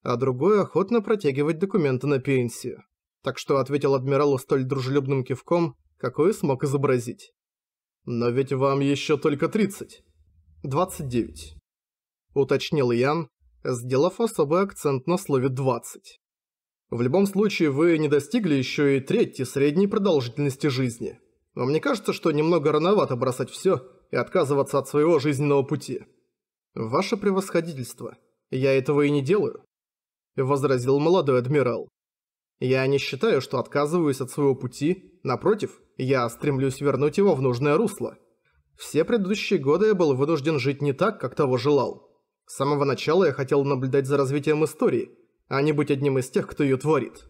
а другой охотно протягивать документы на пенсию. Так что ответил адмиралу столь дружелюбным кивком, какой смог изобразить. «Но ведь вам еще только 30. 29. Уточнил Ян, сделав особый акцент на слове 20. В любом случае, вы не достигли еще и трети средней продолжительности жизни. Вам не кажется, что немного рановато бросать все? и отказываться от своего жизненного пути. «Ваше превосходительство, я этого и не делаю», – возразил молодой адмирал. «Я не считаю, что отказываюсь от своего пути, напротив, я стремлюсь вернуть его в нужное русло. Все предыдущие годы я был вынужден жить не так, как того желал. С самого начала я хотел наблюдать за развитием истории, а не быть одним из тех, кто ее творит».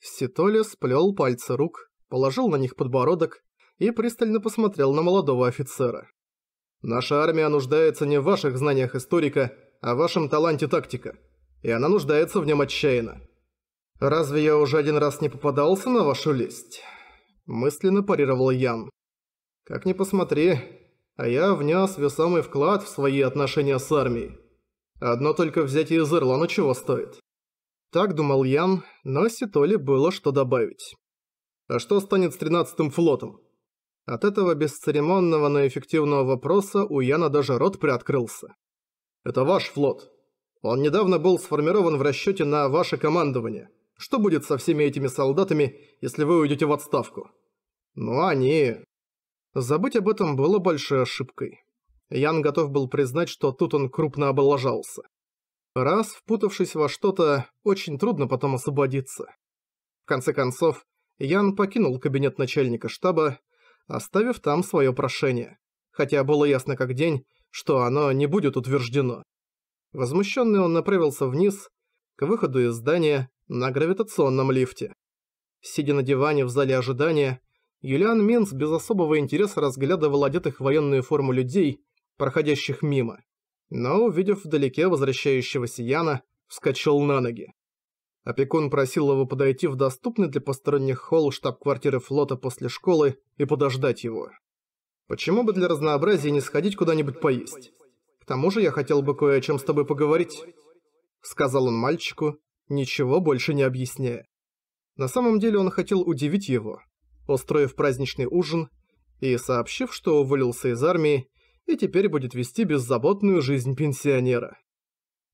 Ситоли сплел пальцы рук, положил на них подбородок и пристально посмотрел на молодого офицера. «Наша армия нуждается не в ваших знаниях историка, а в вашем таланте тактика. И она нуждается в нем отчаянно. Разве я уже один раз не попадался на вашу лесть?» Мысленно парировал Ян. «Как ни посмотри, а я внес весомый вклад в свои отношения с армией. Одно только взять из Ирлана чего стоит». Так думал Ян, но Ситоли было что добавить. «А что станет с 13-м флотом?» От этого бесцеремонного, но эффективного вопроса у Яна даже рот приоткрылся. «Это ваш флот. Он недавно был сформирован в расчёте на ваше командование. Что будет со всеми этими солдатами, если вы уйдёте в отставку?» «Ну, они...» Забыть об этом было большой ошибкой. Ян готов был признать, что тут он крупно облажался. Раз впутавшись во что-то, очень трудно потом освободиться. В конце концов, Ян покинул кабинет начальника штаба, оставив там свое прошение. Хотя было ясно как день, что оно не будет утверждено. Возмущенный он направился вниз, к выходу из здания на гравитационном лифте. Сидя на диване в зале ожидания, Юлиан Минц без особого интереса разглядывал одетых в военную форму людей, проходящих мимо. Но, увидев вдалеке возвращающегося Яна, вскочил на ноги. Опекун просил его подойти в доступный для посторонних холл штаб-квартиры флота после школы и подождать его. Почему бы для разнообразия не сходить куда-нибудь поесть? К тому же я хотел бы кое о чем с тобой поговорить. Сказал он мальчику, ничего больше не объясняя. На самом деле он хотел удивить его, устроив праздничный ужин и сообщив, что уволился из армии и теперь будет вести беззаботную жизнь пенсионера.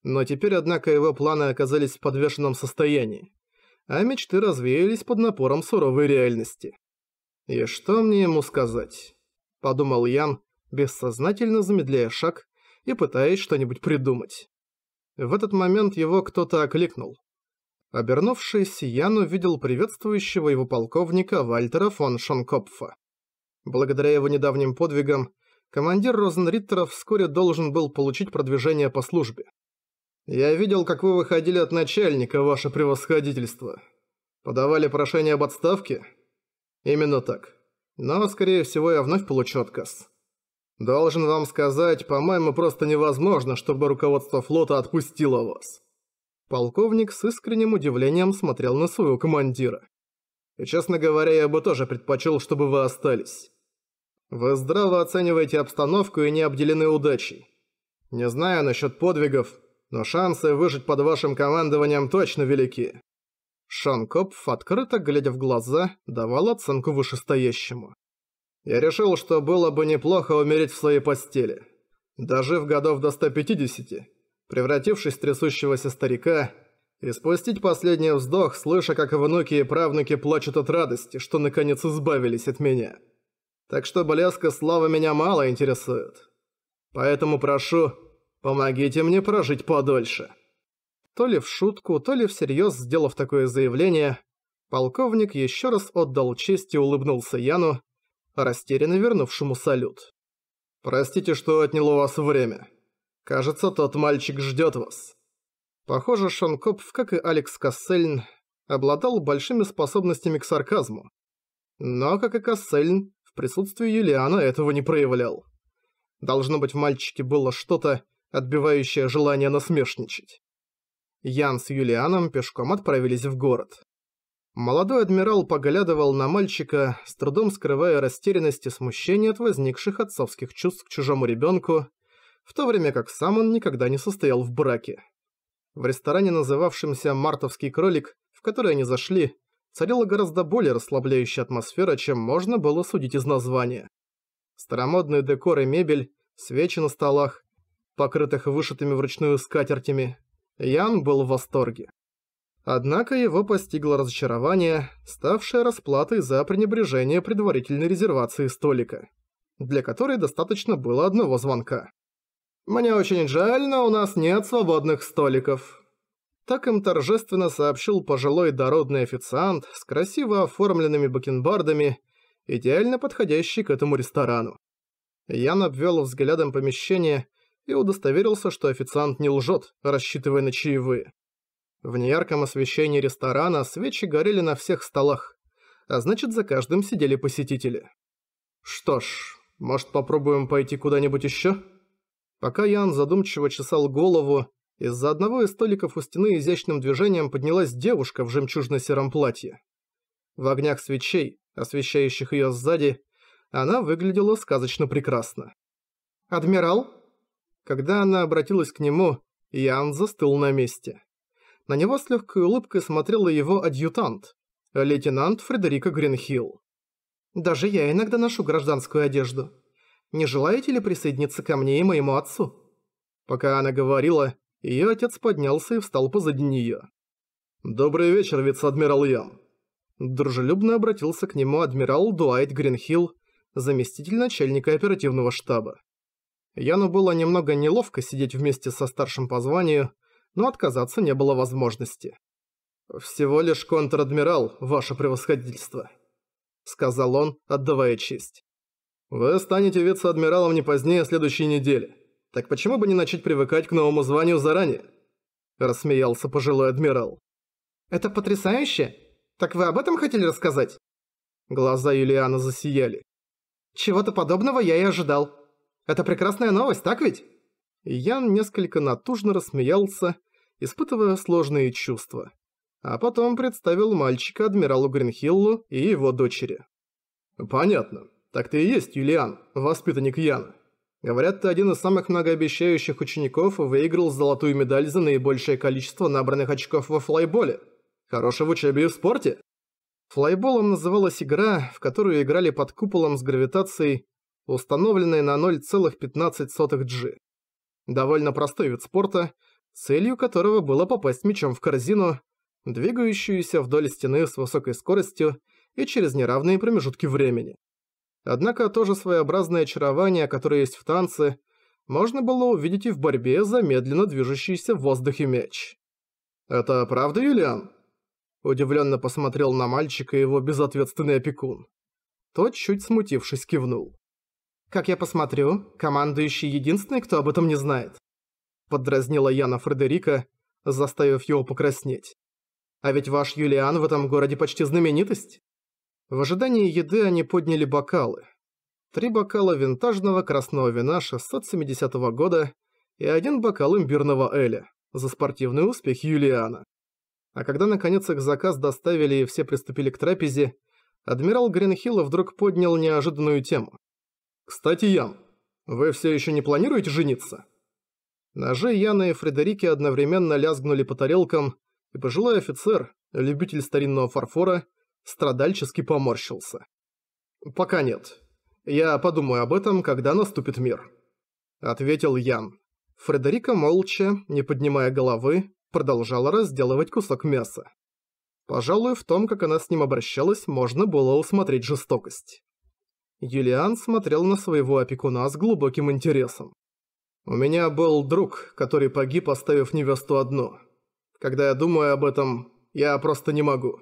Но теперь, однако, его планы оказались в подвешенном состоянии, а мечты развеялись под напором суровой реальности. «И что мне ему сказать?» – подумал Ян, бессознательно замедляя шаг и пытаясь что-нибудь придумать. В этот момент его кто-то окликнул. Обернувшись, Ян увидел приветствующего его полковника Вальтера фон Шонкопфа. Благодаря его недавним подвигам, командир Розенриттера вскоре должен был получить продвижение по службе. Я видел, как вы выходили от начальника, ваше превосходительство. Подавали прошение об отставке? Именно так. Но, скорее всего, я вновь получу отказ. Должен вам сказать, по-моему, просто невозможно, чтобы руководство флота отпустило вас. Полковник с искренним удивлением смотрел на своего командира. И, честно говоря, я бы тоже предпочел, чтобы вы остались. Вы здраво оцениваете обстановку и не обделены удачей. Не знаю насчет подвигов, но шансы выжить под вашим командованием точно велики». Шан открыто глядя в глаза, давал оценку вышестоящему. «Я решил, что было бы неплохо умереть в своей постели, дожив годов до 150, превратившись в трясущегося старика, и спустить последний вздох, слыша, как внуки и правнуки плачут от радости, что наконец избавились от меня. Так что блеск и слава меня мало интересуют. Поэтому прошу, Помогите мне прожить подольше». То ли в шутку, то ли всерьёз сделав такое заявление, полковник ещё раз отдал честь и улыбнулся Яну, растерянно вернувшему салют. «Простите, что отняло у вас время. Кажется, тот мальчик ждёт вас». Похоже, Шанкопф, как и Алекс Кассельн, обладал большими способностями к сарказму. Но, как и Кассельн, в присутствии Юлиана этого не проявлял. Должно быть, в мальчике было что-то, отбивающая желание насмешничать. Ян с Юлианом пешком отправились в город. Молодой адмирал поглядывал на мальчика, с трудом скрывая растерянность и смущение от возникших отцовских чувств к чужому ребенку, в то время как сам он никогда не состоял в браке. В ресторане, называвшемся «Мартовский кролик», в который они зашли, царила гораздо более расслабляющая атмосфера, чем можно было судить из названия. Старомодный декор и мебель, свечи на столах, покрытых вышитыми вручную скатертями, Ян был в восторге. Однако его постигло разочарование, ставшее расплатой за пренебрежение предварительной резервации столика, для которой достаточно было одного звонка. «Мне очень жаль, но у нас нет свободных столиков», так им торжественно сообщил пожилой дородный официант с красиво оформленными бакенбардами, идеально подходящий к этому ресторану. Ян обвел взглядом помещение и удостоверился, что официант не лжет, рассчитывая на чаевые. В неярком освещении ресторана свечи горели на всех столах, а значит, за каждым сидели посетители. Что ж, может попробуем пойти куда-нибудь еще? Пока Ян задумчиво чесал голову, из-за одного из столиков у стены изящным движением поднялась девушка в жемчужно-сером платье. В огнях свечей, освещающих ее сзади, она выглядела сказочно прекрасно. «Адмирал?» Когда она обратилась к нему, Ян застыл на месте. На него с легкой улыбкой смотрел его адъютант, лейтенант Фредерика Гринхилл. «Даже я иногда ношу гражданскую одежду. Не желаете ли присоединиться ко мне и моему отцу?» Пока она говорила, ее отец поднялся и встал позади нее. «Добрый вечер, вице-адмирал Ян». Дружелюбно обратился к нему адмирал Дуайт Гринхилл, заместитель начальника оперативного штаба. Яну было немного неловко сидеть вместе со старшим по званию, но отказаться не было возможности. «Всего лишь контр-адмирал, ваше превосходительство», — сказал он, отдавая честь. «Вы станете вице-адмиралом не позднее следующей недели. Так почему бы не начать привыкать к новому званию заранее?» — рассмеялся пожилой адмирал. «Это потрясающе! Так вы об этом хотели рассказать?» Глаза Юлиана засияли. «Чего-то подобного я и ожидал. Это прекрасная новость, так ведь?» Ян несколько натужно рассмеялся, испытывая сложные чувства. А потом представил мальчика адмиралу Гринхиллу и его дочери. «Понятно. Так ты и есть Юлиан, воспитанник Яна. Говорят, ты один из самых многообещающих учеников выиграл золотую медаль за наибольшее количество набранных очков во флайболе. Хороший в учебе и в спорте». Флайболом называлась игра, в которую играли под куполом с гравитацией, установленные на 0,15 G. Довольно простой вид спорта, целью которого было попасть мячом в корзину, двигающуюся вдоль стены с высокой скоростью и через неравные промежутки времени. Однако то же своеобразное очарование, которое есть в танце, можно было увидеть и в борьбе за медленно движущийся в воздухе мяч. «Это правда, Юлиан?» Удивленно посмотрел на мальчика его безответственный опекун. Тот, чуть смутившись, кивнул. Как я посмотрю, командующий единственный, кто об этом не знает. Подразнила Яна Фредерика, заставив его покраснеть. А ведь ваш Юлиан в этом городе почти знаменитость. В ожидании еды они подняли бокалы. Три бокала винтажного красного вина 670 года и один бокал имбирного эля за спортивный успех Юлиана. А когда наконец их заказ доставили и все приступили к трапезе, адмирал Гринхилл вдруг поднял неожиданную тему. «Кстати, Ян, вы все еще не планируете жениться?» Ножи Яна и Фредерики одновременно лязгнули по тарелкам, и пожилой офицер, любитель старинного фарфора, страдальчески поморщился. «Пока нет. Я подумаю об этом, когда наступит мир», — ответил Ян. Фредерика молча, не поднимая головы, продолжала разделывать кусок мяса. Пожалуй, в том, как она с ним обращалась, можно было усмотреть жестокость. Юлиан смотрел на своего опекуна с глубоким интересом. «У меня был друг, который погиб, оставив невесту одну. Когда я думаю об этом, я просто не могу.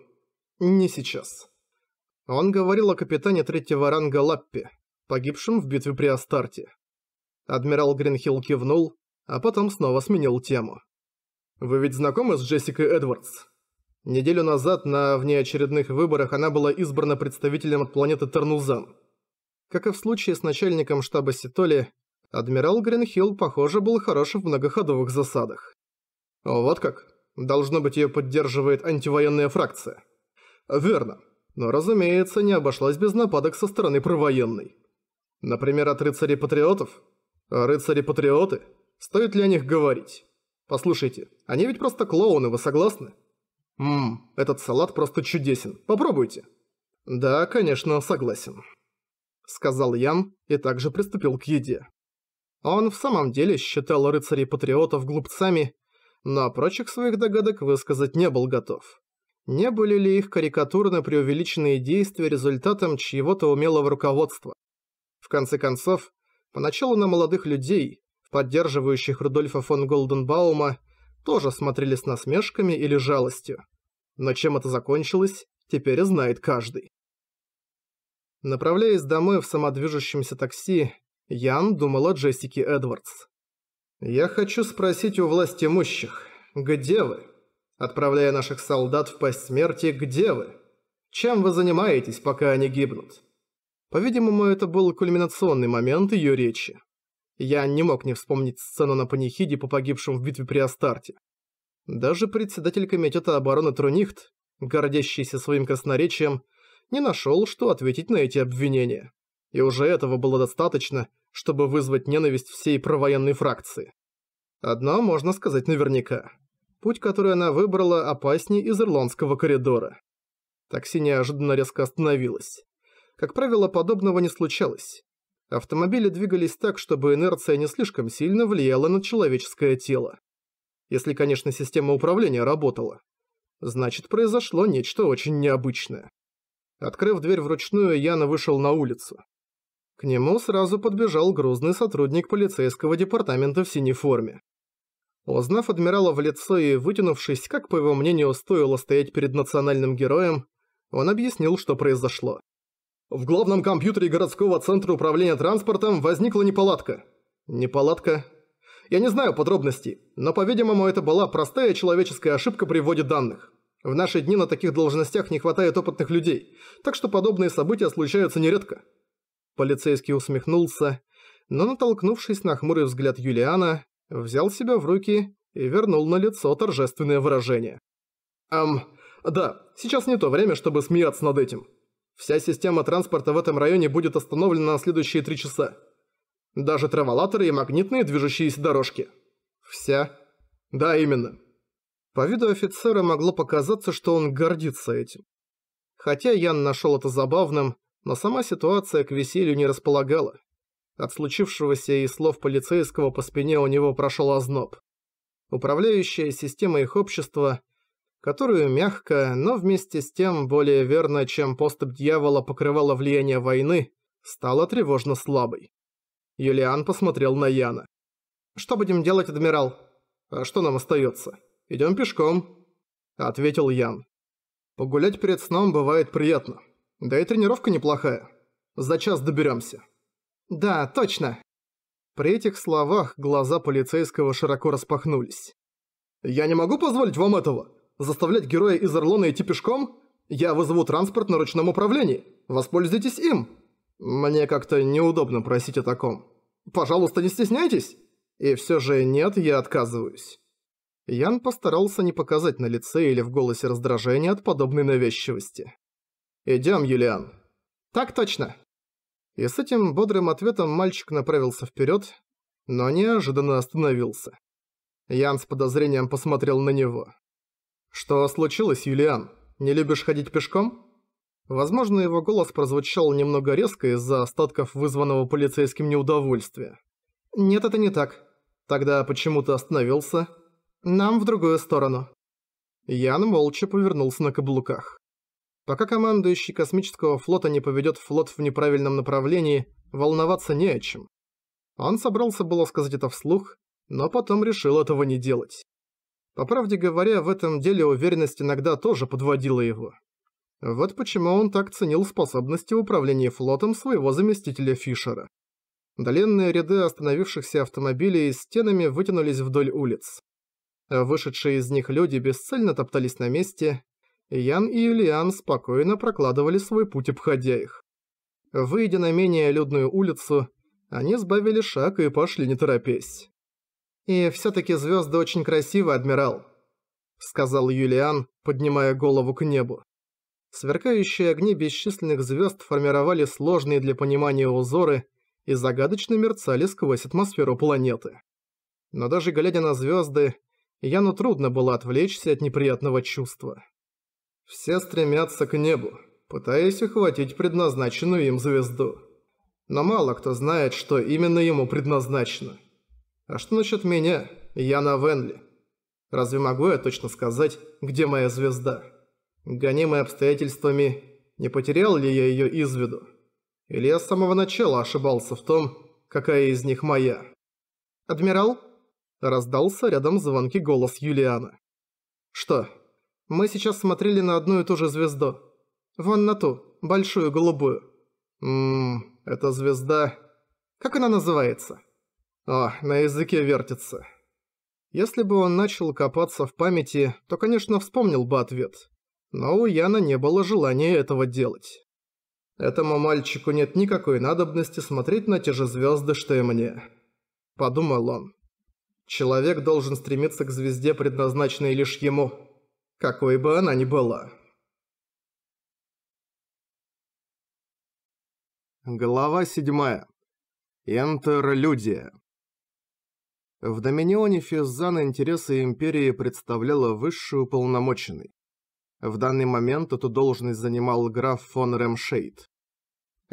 Не сейчас». Он говорил о капитане третьего ранга Лаппи, погибшем в битве при Астарте. Адмирал Гринхилл кивнул, а потом снова сменил тему. «Вы ведь знакомы с Джессикой Эдвардс?» Неделю назад на внеочередных выборах она была избрана представителем от планеты Тернузан. Как и в случае с начальником штаба Ситоли, адмирал Гринхилл, похоже, был хорош в многоходовых засадах. Вот как. Должно быть, ее поддерживает антивоенная фракция. Верно. Но, разумеется, не обошлось без нападок со стороны провоенной. Например, от рыцарей-патриотов. рыцари-патриоты? Стоит ли о них говорить? Послушайте, они ведь просто клоуны, вы согласны? Ммм, этот салат просто чудесен. Попробуйте. Да, конечно, согласен. — сказал Ян и также приступил к еде. Он в самом деле считал рыцарей-патриотов глупцами, но прочих своих догадок высказать не был готов. Не были ли их карикатурно преувеличенные действия результатом чьего-то умелого руководства? В конце концов, поначалу на молодых людей, поддерживающих Рудольфа фон Голденбаума, тоже смотрели с насмешками или жалостью. Но чем это закончилось, теперь знает каждый. Направляясь домой в самодвижущемся такси, Ян думал о Джессике Эдвардс. «Я хочу спросить у власть имущих, где вы? Отправляя наших солдат в пасть смерти, где вы? Чем вы занимаетесь, пока они гибнут?» По-видимому, это был кульминационный момент ее речи. Ян не мог не вспомнить сцену на панихиде по погибшим в битве при Астарте. Даже председатель комитета обороны Трунихт, гордящийся своим красноречием, не нашел, что ответить на эти обвинения. И уже этого было достаточно, чтобы вызвать ненависть всей провоенной фракции. Одно можно сказать наверняка. Путь, который она выбрала, опаснее из Ирландского коридора. Такси неожиданно резко остановилось. Как правило, подобного не случалось. Автомобили двигались так, чтобы инерция не слишком сильно влияла на человеческое тело. Если, конечно, система управления работала. Значит, произошло нечто очень необычное. Открыв дверь вручную, Яна вышел на улицу. К нему сразу подбежал грузный сотрудник полицейского департамента в синей форме. Узнав адмирала в лицо и вытянувшись, как по его мнению стоило стоять перед национальным героем, он объяснил, что произошло. В главном компьютере городского центра управления транспортом возникла неполадка. Неполадка? Я не знаю подробностей, но, по-видимому, это была простая человеческая ошибка при вводе данных. В наши дни на таких должностях не хватает опытных людей, так что подобные события случаются нередко». Полицейский усмехнулся, но, натолкнувшись на хмурый взгляд Юлиана, взял себя в руки и вернул на лицо торжественное выражение. «Эм, да, сейчас не то время, чтобы смеяться над этим. Вся система транспорта в этом районе будет остановлена на следующие три часа. Даже траволаторы и магнитные движущиеся дорожки. Вся? Да, именно. По виду офицера могло показаться, что он гордится этим. Хотя Ян нашел это забавным, но сама ситуация к веселью не располагала. От случившегося и слов полицейского по спине у него прошел озноб. Управляющая система их общества, которую мягко, но вместе с тем более верно, чем поступ дьявола покрывала влияние войны, стала тревожно слабой. Юлиан посмотрел на Яна. «Что будем делать, адмирал? А что нам остается?» «Идём пешком», – ответил Ян. «Погулять перед сном бывает приятно. Да и тренировка неплохая. За час доберёмся». «Да, точно». При этих словах глаза полицейского широко распахнулись. «Я не могу позволить вам этого! Заставлять героя из Орлона идти пешком? Я вызову транспорт на ручном управлении. Воспользуйтесь им!» «Мне как-то неудобно просить о таком. Пожалуйста, не стесняйтесь!» «И всё же нет, я отказываюсь. Ян постарался не показать на лице или в голосе раздражения от подобной навязчивости. «Идём, Юлиан». «Так точно». И с этим бодрым ответом мальчик направился вперёд, но неожиданно остановился. Ян с подозрением посмотрел на него. «Что случилось, Юлиан? Не любишь ходить пешком?» Возможно, его голос прозвучал немного резко из-за остатков вызванного полицейским неудовольствия. «Нет, это не так. Тогда почему ты остановился?» «Нам в другую сторону». Ян молча повернулся на каблуках. Пока командующий космического флота не поведет флот в неправильном направлении, волноваться не о чем. Он собрался было сказать это вслух, но потом решил этого не делать. По правде говоря, в этом деле уверенность иногда тоже подводила его. Вот почему он так ценил способности в управлении флотом своего заместителя Фишера. Доленные ряды остановившихся автомобилей и стенами вытянулись вдоль улиц. Э, вышедшие из них люди бесцельно топтались на месте, Ян и Юлиан спокойно прокладывали свой путь, обходя их. Выйдя на менее людную улицу, они сбавили шаг и пошли не торопясь. «И всё-таки звёзды очень красивы, адмирал», — сказал Юлиан, поднимая голову к небу. Сверкающие огни бесчисленных звёзд формировали сложные для понимания узоры и загадочно мерцали сквозь атмосферу планеты. Но даже глядя на звёзды, Яну трудно было отвлечься от неприятного чувства. Все стремятся к небу, пытаясь ухватить предназначенную им звезду. Но мало кто знает, что именно ему предназначено. А что насчет меня, Яна Венли? Разве могу я точно сказать, где моя звезда? Гонимый обстоятельствами, не потерял ли я ее из виду? Или я с самого начала ошибался в том, какая из них моя? «Адмирал?» Раздался рядом звонкий голос Юлиана. «Что? Мы сейчас смотрели на одну и ту же звезду. Вон на ту, большую голубую». «Ммм, эта звезда... Как она называется?» «О, на языке вертится». Если бы он начал копаться в памяти, то, конечно, вспомнил бы ответ. Но у Яна не было желания этого делать. Этому мальчику нет никакой надобности смотреть на те же звезды, что и мне. Подумал он. Человек должен стремиться к звезде, предназначенной лишь ему, какой бы она ни была. Глава 7. Интерлюдия. В Доминионе Физзана интересы Империи представляла высший уполномоченный. В данный момент эту должность занимал граф фон Ремшейд.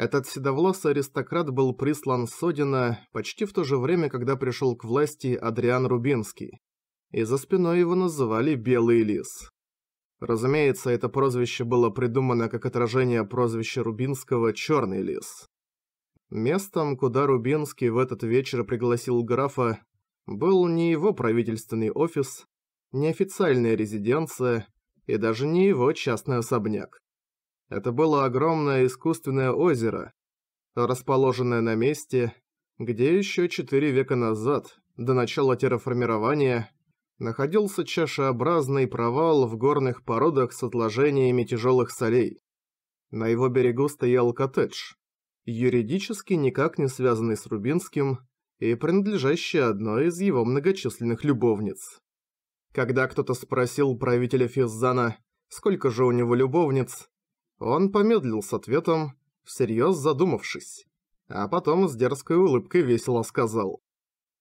Этот седовласый аристократ был прислан с Одина почти в то же время, когда пришел к власти Адриан Рубинский. И за спиной его называли «Белый лис». Разумеется, это прозвище было придумано как отражение прозвища Рубинского «Черный лис». Местом, куда Рубинский в этот вечер пригласил графа, был не его правительственный офис, не официальная резиденция и даже не его частный особняк. Это было огромное искусственное озеро, расположенное на месте, где еще четыре века назад, до начала терраформирования, находился чашеобразный провал в горных породах с отложениями тяжелых солей. На его берегу стоял коттедж, юридически никак не связанный с Рубинским и принадлежащий одной из его многочисленных любовниц. Когда кто-то спросил правителя Физзана, сколько же у него любовниц, он помедлил с ответом, всерьез задумавшись, а потом с дерзкой улыбкой весело сказал.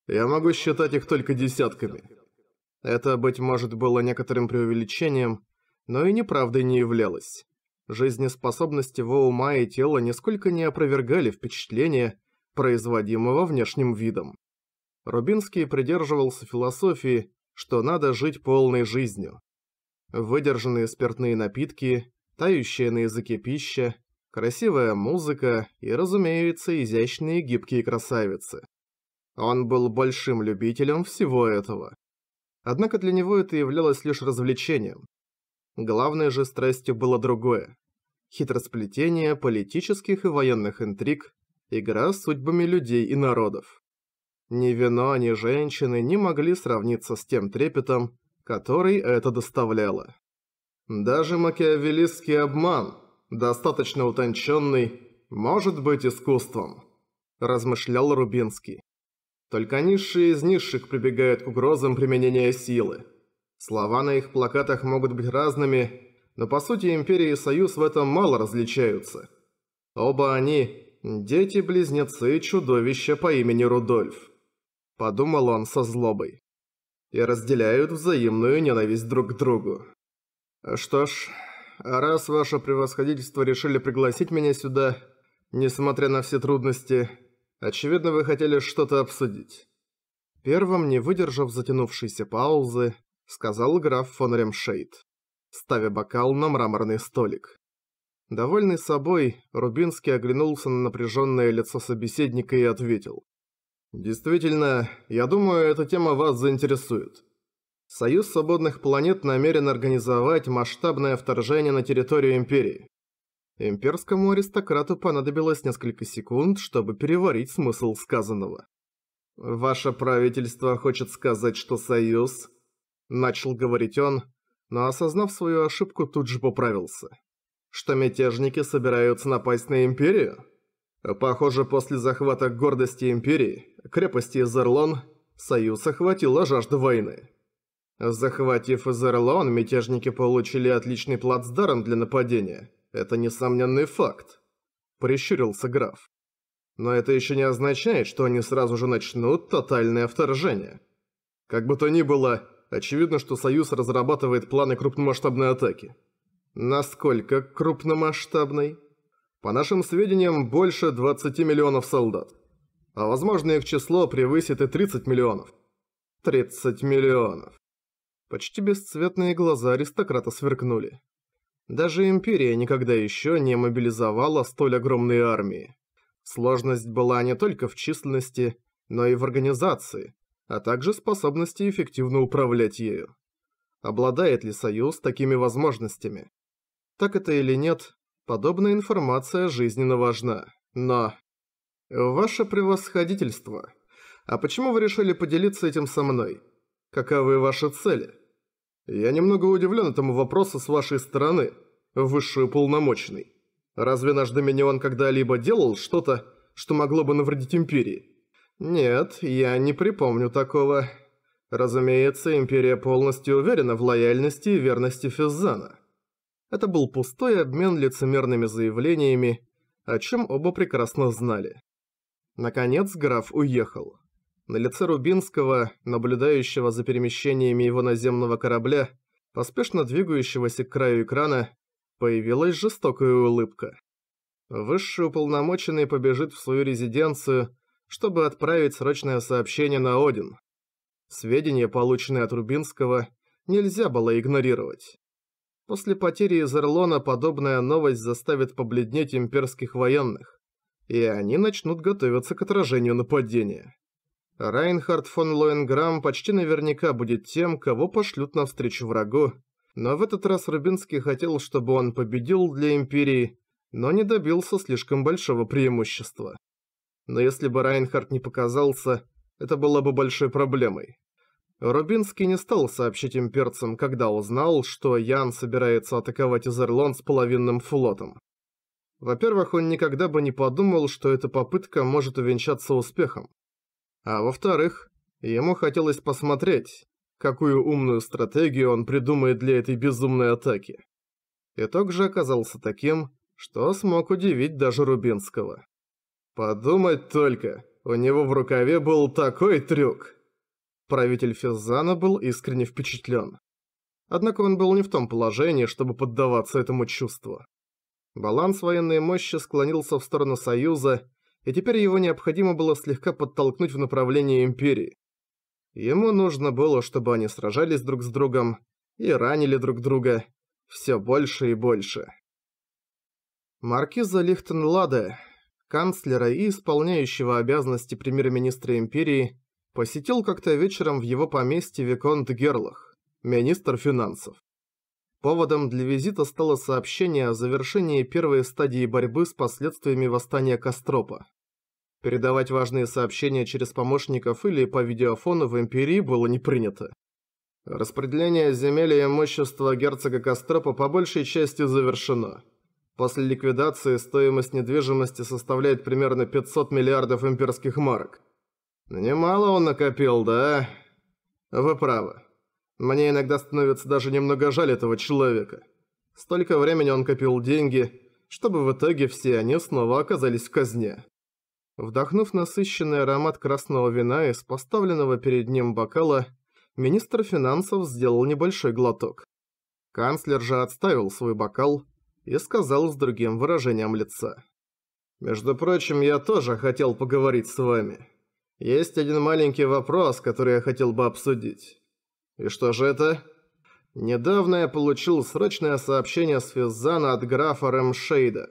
«Я могу считать их только десятками». Это, быть может, было некоторым преувеличением, но и неправдой не являлось. Жизнеспособность его ума и тела нисколько не опровергали впечатление, производимого внешним видом. Рубинский придерживался философии, что надо жить полной жизнью. Выдержанные спиртные напитки, тающая на языке пища, красивая музыка и, разумеется, изящные гибкие красавицы. Он был большим любителем всего этого. Однако для него это являлось лишь развлечением. Главной же страстью было другое. Хитросплетение политических и военных интриг, игра с судьбами людей и народов. Ни вино, ни женщины не могли сравниться с тем трепетом, который это доставляло. Даже макиавеллистский обман, достаточно утонченный, может быть искусством, размышлял Рубинский. Только низшие из низших прибегают к угрозам применения силы. Слова на их плакатах могут быть разными, но по сути Империя и Союз в этом мало различаются. Оба они – дети-близнецы чудовища по имени Рудольф. Подумал он со злобой. И разделяют взаимную ненависть друг к другу. «Что ж, раз ваше превосходительство решили пригласить меня сюда, несмотря на все трудности, очевидно, вы хотели что-то обсудить». Первым, не выдержав затянувшейся паузы, сказал граф фон Ремшейд, ставя бокал на мраморный столик. Довольный собой, Рубинский оглянулся на напряженное лицо собеседника и ответил. «Действительно, я думаю, эта тема вас заинтересует. Союз свободных планет намерен организовать масштабное вторжение на территорию Империи. Имперскому аристократу понадобилось несколько секунд, чтобы переварить смысл сказанного. «Ваше правительство хочет сказать, что Союз...» Начал говорить он, но осознав свою ошибку, тут же поправился. «Что мятежники собираются напасть на Империю?» Похоже, после захвата гордости Империи, крепости Зерлон, Союз охватила жажда войны. Захватив Изерлаон, мятежники получили отличный плацдарм для нападения. Это несомненный факт. Прищурился граф. Но это еще не означает, что они сразу же начнут тотальное вторжение. Как бы то ни было, очевидно, что Союз разрабатывает планы крупномасштабной атаки. Насколько крупномасштабной? По нашим сведениям, больше 20 миллионов солдат. А возможно их число превысит и 30 миллионов. 30 миллионов. Почти бесцветные глаза аристократа сверкнули. Даже Империя никогда еще не мобилизовала столь огромные армии. Сложность была не только в численности, но и в организации, а также способности эффективно управлять ею. Обладает ли Союз такими возможностями? Так это или нет, подобная информация жизненно важна. Но... Ваше превосходительство. А почему вы решили поделиться этим со мной? Каковы ваши цели? Я немного удивлен этому вопросу с вашей стороны, высший полномочный. Разве наш Доминион когда-либо делал что-то, что могло бы навредить Империи? Нет, я не припомню такого. Разумеется, Империя полностью уверена в лояльности и верности Физзана. Это был пустой обмен лицемерными заявлениями, о чем оба прекрасно знали. Наконец граф уехал. На лице Рубинского, наблюдающего за перемещениями его наземного корабля, поспешно двигающегося к краю экрана, появилась жестокая улыбка. Высший уполномоченный побежит в свою резиденцию, чтобы отправить срочное сообщение на Один. Сведения, полученные от Рубинского, нельзя было игнорировать. После потери Изерлона подобная новость заставит побледнеть имперских военных, и они начнут готовиться к отражению нападения. Райнхард фон Лоенграм почти наверняка будет тем, кого пошлют навстречу врагу. Но в этот раз Рубинский хотел, чтобы он победил для Империи, но не добился слишком большого преимущества. Но если бы Райнхард не показался, это было бы большой проблемой. Рубинский не стал сообщить имперцам, когда узнал, что Ян собирается атаковать Изерлон с половинным флотом. Во-первых, он никогда бы не подумал, что эта попытка может увенчаться успехом. А во-вторых, ему хотелось посмотреть, какую умную стратегию он придумает для этой безумной атаки. Итог же оказался таким, что смог удивить даже Рубинского. Подумать только, у него в рукаве был такой трюк. Правитель Физзана был искренне впечатлен. Однако он был не в том положении, чтобы поддаваться этому чувству. Баланс военной мощи склонился в сторону Союза, и теперь его необходимо было слегка подтолкнуть в направлении Империи. Ему нужно было, чтобы они сражались друг с другом и ранили друг друга все больше и больше. Маркиза Лихтенладе, канцлера и исполняющего обязанности премьер-министра Империи, посетил как-то вечером в его поместье Виконт Герлах, министр финансов. Поводом для визита стало сообщение о завершении первой стадии борьбы с последствиями восстания Костропа. Передавать важные сообщения через помощников или по видеофону в Империи было не принято. Распределение земель и имущества герцога Костропа по большей части завершено. После ликвидации стоимость недвижимости составляет примерно 500 миллиардов имперских марок. Немало он накопил, да? Вы правы. Мне иногда становится даже немного жаль этого человека. Столько времени он копил деньги, чтобы в итоге все они снова оказались в казне. Вдохнув насыщенный аромат красного вина из поставленного перед ним бокала, министр финансов сделал небольшой глоток. Канцлер же отставил свой бокал и сказал с другим выражением лица. «Между прочим, я тоже хотел поговорить с вами. Есть один маленький вопрос, который я хотел бы обсудить. «И что же это?» Недавно я получил срочное сообщение с Физзана от графа Рэмшейда.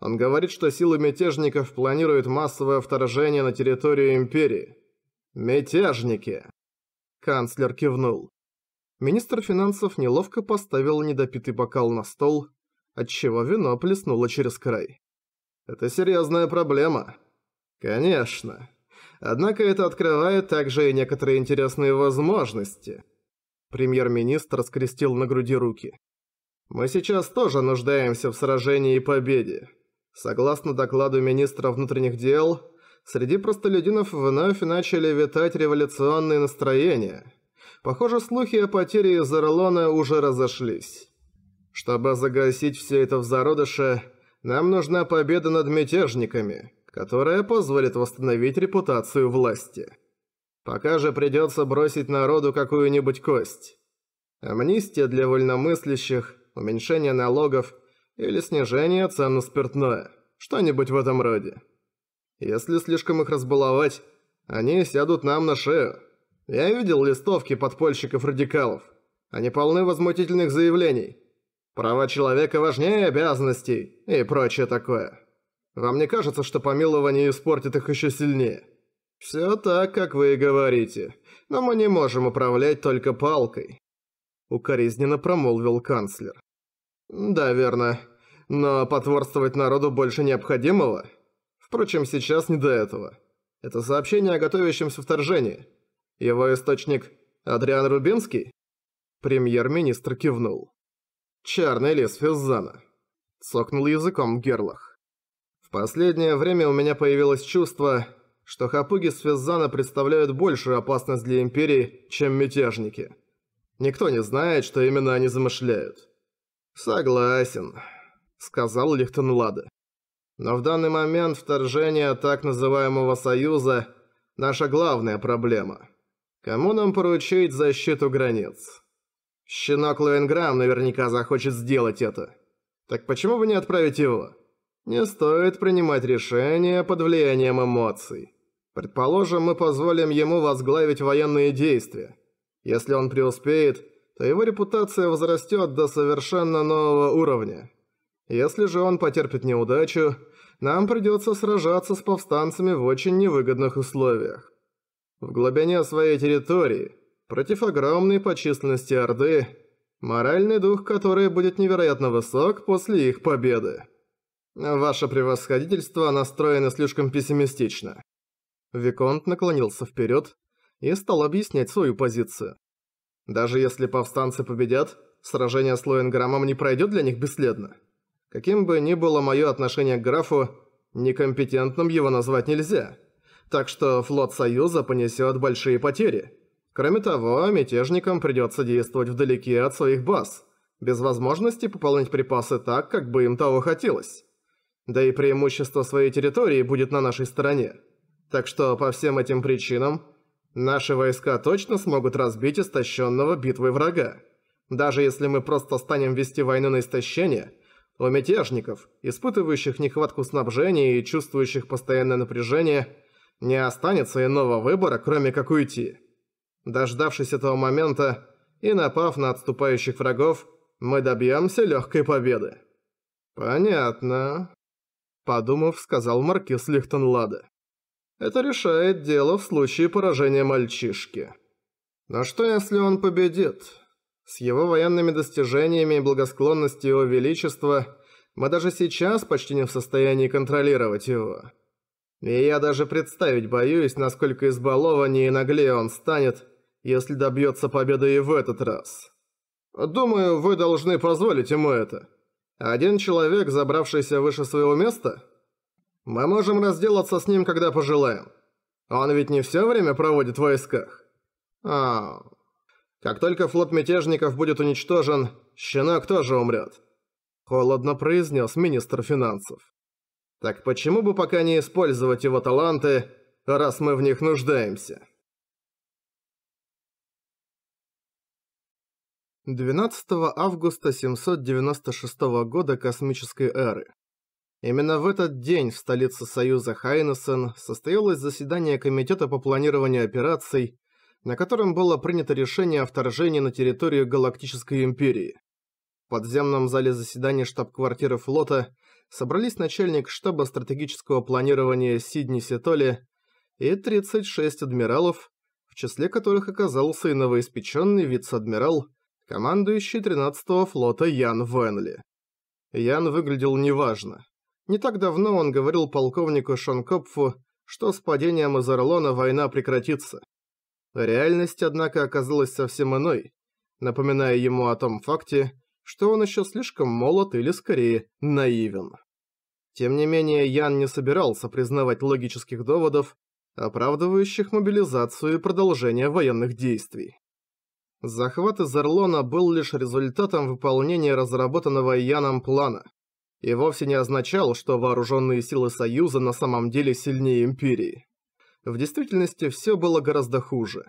Он говорит, что силы мятежников планируют массовое вторжение на территорию Империи. Мятежники! Канцлер кивнул. Министр финансов неловко поставил недопитый бокал на стол, отчего вино плеснуло через край. Это серьезная проблема. Конечно. Однако это открывает также и некоторые интересные возможности. Премьер-министр скрестил на груди руки. «Мы сейчас тоже нуждаемся в сражении и победе. Согласно докладу министра внутренних дел, среди простолюдинов вновь начали витать революционные настроения. Похоже, слухи о потере из Орлона уже разошлись. Чтобы загасить все это в зародыше, нам нужна победа над мятежниками, которая позволит восстановить репутацию власти». Пока же придется бросить народу какую-нибудь кость. Амнистия для вольномыслящих, уменьшение налогов или снижение цен на спиртное. Что-нибудь в этом роде. Если слишком их разбаловать, они сядут нам на шею. Я видел листовки подпольщиков-радикалов. Они полны возмутительных заявлений. Права человека важнее обязанностей и прочее такое. Вам не кажется, что помилование испортит их еще сильнее? «Все так, как вы и говорите, но мы не можем управлять только палкой», — укоризненно промолвил канцлер. «Да, верно. Но потворствовать народу больше необходимого? Впрочем, сейчас не до этого. Это сообщение о готовящемся вторжении. Его источник — Адриан Рубинский?» Премьер-министр кивнул. «Черный лес Физзана», — цокнул языком Герлах. «В последнее время у меня появилось чувство, что хапуги с Физзана представляют большую опасность для Империи, чем мятежники. Никто не знает, что именно они замышляют. «Согласен», — сказал Лихтенлада. «Но в данный момент вторжение так называемого Союза — наша главная проблема. Кому нам поручить защиту границ?» «Щенок Лоенграм наверняка захочет сделать это. Так почему бы не отправить его?» «Не стоит принимать решения под влиянием эмоций». Предположим, мы позволим ему возглавить военные действия. Если он преуспеет, то его репутация возрастет до совершенно нового уровня. Если же он потерпит неудачу, нам придется сражаться с повстанцами в очень невыгодных условиях. В глубине своей территории, против огромной по численности Орды, моральный дух которой будет невероятно высок после их победы. Ваше превосходительство настроено слишком пессимистично. Виконт наклонился вперед и стал объяснять свою позицию. Даже если повстанцы победят, сражение с Лоенграммом не пройдет для них бесследно. Каким бы ни было мое отношение к графу, некомпетентным его назвать нельзя. Так что флот Союза понесет большие потери. Кроме того, мятежникам придется действовать вдалеке от своих баз, без возможности пополнить припасы так, как бы им того хотелось. Да и преимущество своей территории будет на нашей стороне. Так что по всем этим причинам наши войска точно смогут разбить истощенного битвой врага. Даже если мы просто станем вести войну на истощение, у мятежников, испытывающих нехватку снабжения и чувствующих постоянное напряжение, не останется иного выбора, кроме как уйти. Дождавшись этого момента и напав на отступающих врагов, мы добьемся легкой победы. «Понятно», – подумав, сказал маркиз Лихтенлада. Это решает дело в случае поражения мальчишки. Но что если он победит? С его военными достижениями и благосклонностью его величества мы даже сейчас почти не в состоянии контролировать его. И я даже представить боюсь, насколько избалованнее и наглее он станет, если добьется победы и в этот раз. Думаю, вы должны позволить ему это. Один человек, забравшийся выше своего места – мы можем разделаться с ним, когда пожелаем. Он ведь не все время проводит в войсках. А, как только флот мятежников будет уничтожен, щенок тоже умрет. Холодно произнес министр финансов. Так почему бы пока не использовать его таланты, раз мы в них нуждаемся? 12 августа 796 года космической эры. Именно в этот день в столице Союза Хайнесен состоялось заседание Комитета по планированию операций, на котором было принято решение о вторжении на территорию Галактической Империи. В подземном зале заседаний штаб-квартиры флота собрались начальник штаба стратегического планирования Сидни Ситоли и 36 адмиралов, в числе которых оказался и новоиспеченный вице-адмирал, командующий 13-го флота Ян Венли. Ян выглядел неважно. Не так давно он говорил полковнику Шонкопфу, что с падением Азерлона война прекратится. Реальность, однако, оказалась совсем иной, напоминая ему о том факте, что он еще слишком молод или, скорее, наивен. Тем не менее, Ян не собирался признавать логических доводов, оправдывающих мобилизацию и продолжение военных действий. Захват из Орлона был лишь результатом выполнения разработанного Яном плана и вовсе не означал, что вооруженные силы Союза на самом деле сильнее Империи. В действительности все было гораздо хуже.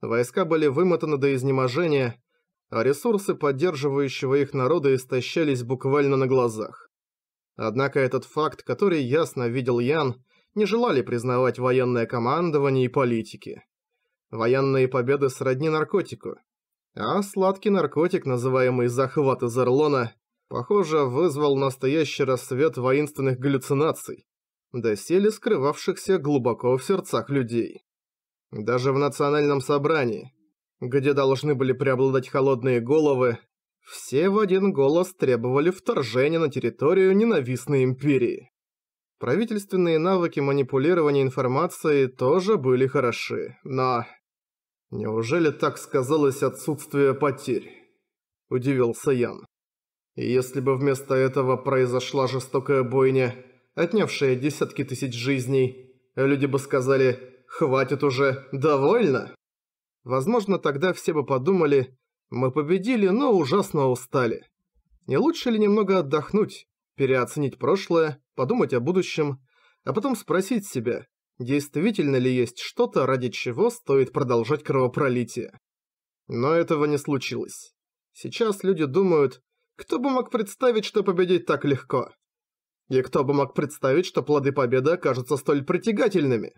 Войска были вымотаны до изнеможения, а ресурсы поддерживающего их народа истощались буквально на глазах. Однако этот факт, который ясно видел Ян, не желали признавать военное командование и политики. Военные победы сродни наркотику. А сладкий наркотик, называемый захват из Орлона, Похоже, вызвал настоящий рассвет воинственных галлюцинаций, доселе скрывавшихся глубоко в сердцах людей. Даже в национальном собрании, где должны были преобладать холодные головы, все в один голос требовали вторжения на территорию ненавистной империи. Правительственные навыки манипулирования информацией тоже были хороши, но... Неужели так сказалось отсутствие потерь? Удивился Ян. Если бы вместо этого произошла жестокая бойня, отнявшая десятки тысяч жизней, люди бы сказали «хватит уже, довольно». Возможно, тогда все бы подумали «мы победили, но ужасно устали». Не лучше ли немного отдохнуть, переоценить прошлое, подумать о будущем, а потом спросить себя, действительно ли есть что-то, ради чего стоит продолжать кровопролитие? Но этого не случилось. Сейчас люди думают, кто бы мог представить, что победить так легко? И кто бы мог представить, что плоды победы окажутся столь притягательными?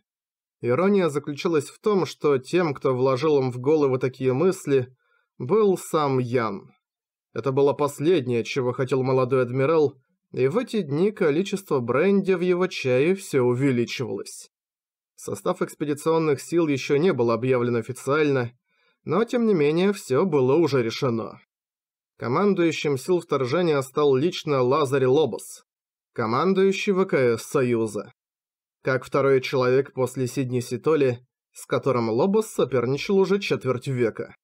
Ирония заключалась в том, что тем, кто вложил им в голову такие мысли, был сам Ян. Это было последнее, чего хотел молодой адмирал, и в эти дни количество бренди в его чае все увеличивалось. Состав экспедиционных сил еще не был объявлен официально, но тем не менее все было уже решено. Командующим сил вторжения стал лично Лазарь Лобос, командующий ВКС Союза. Как второй человек после Сидни Ситоли, с которым Лобос соперничал уже четверть века.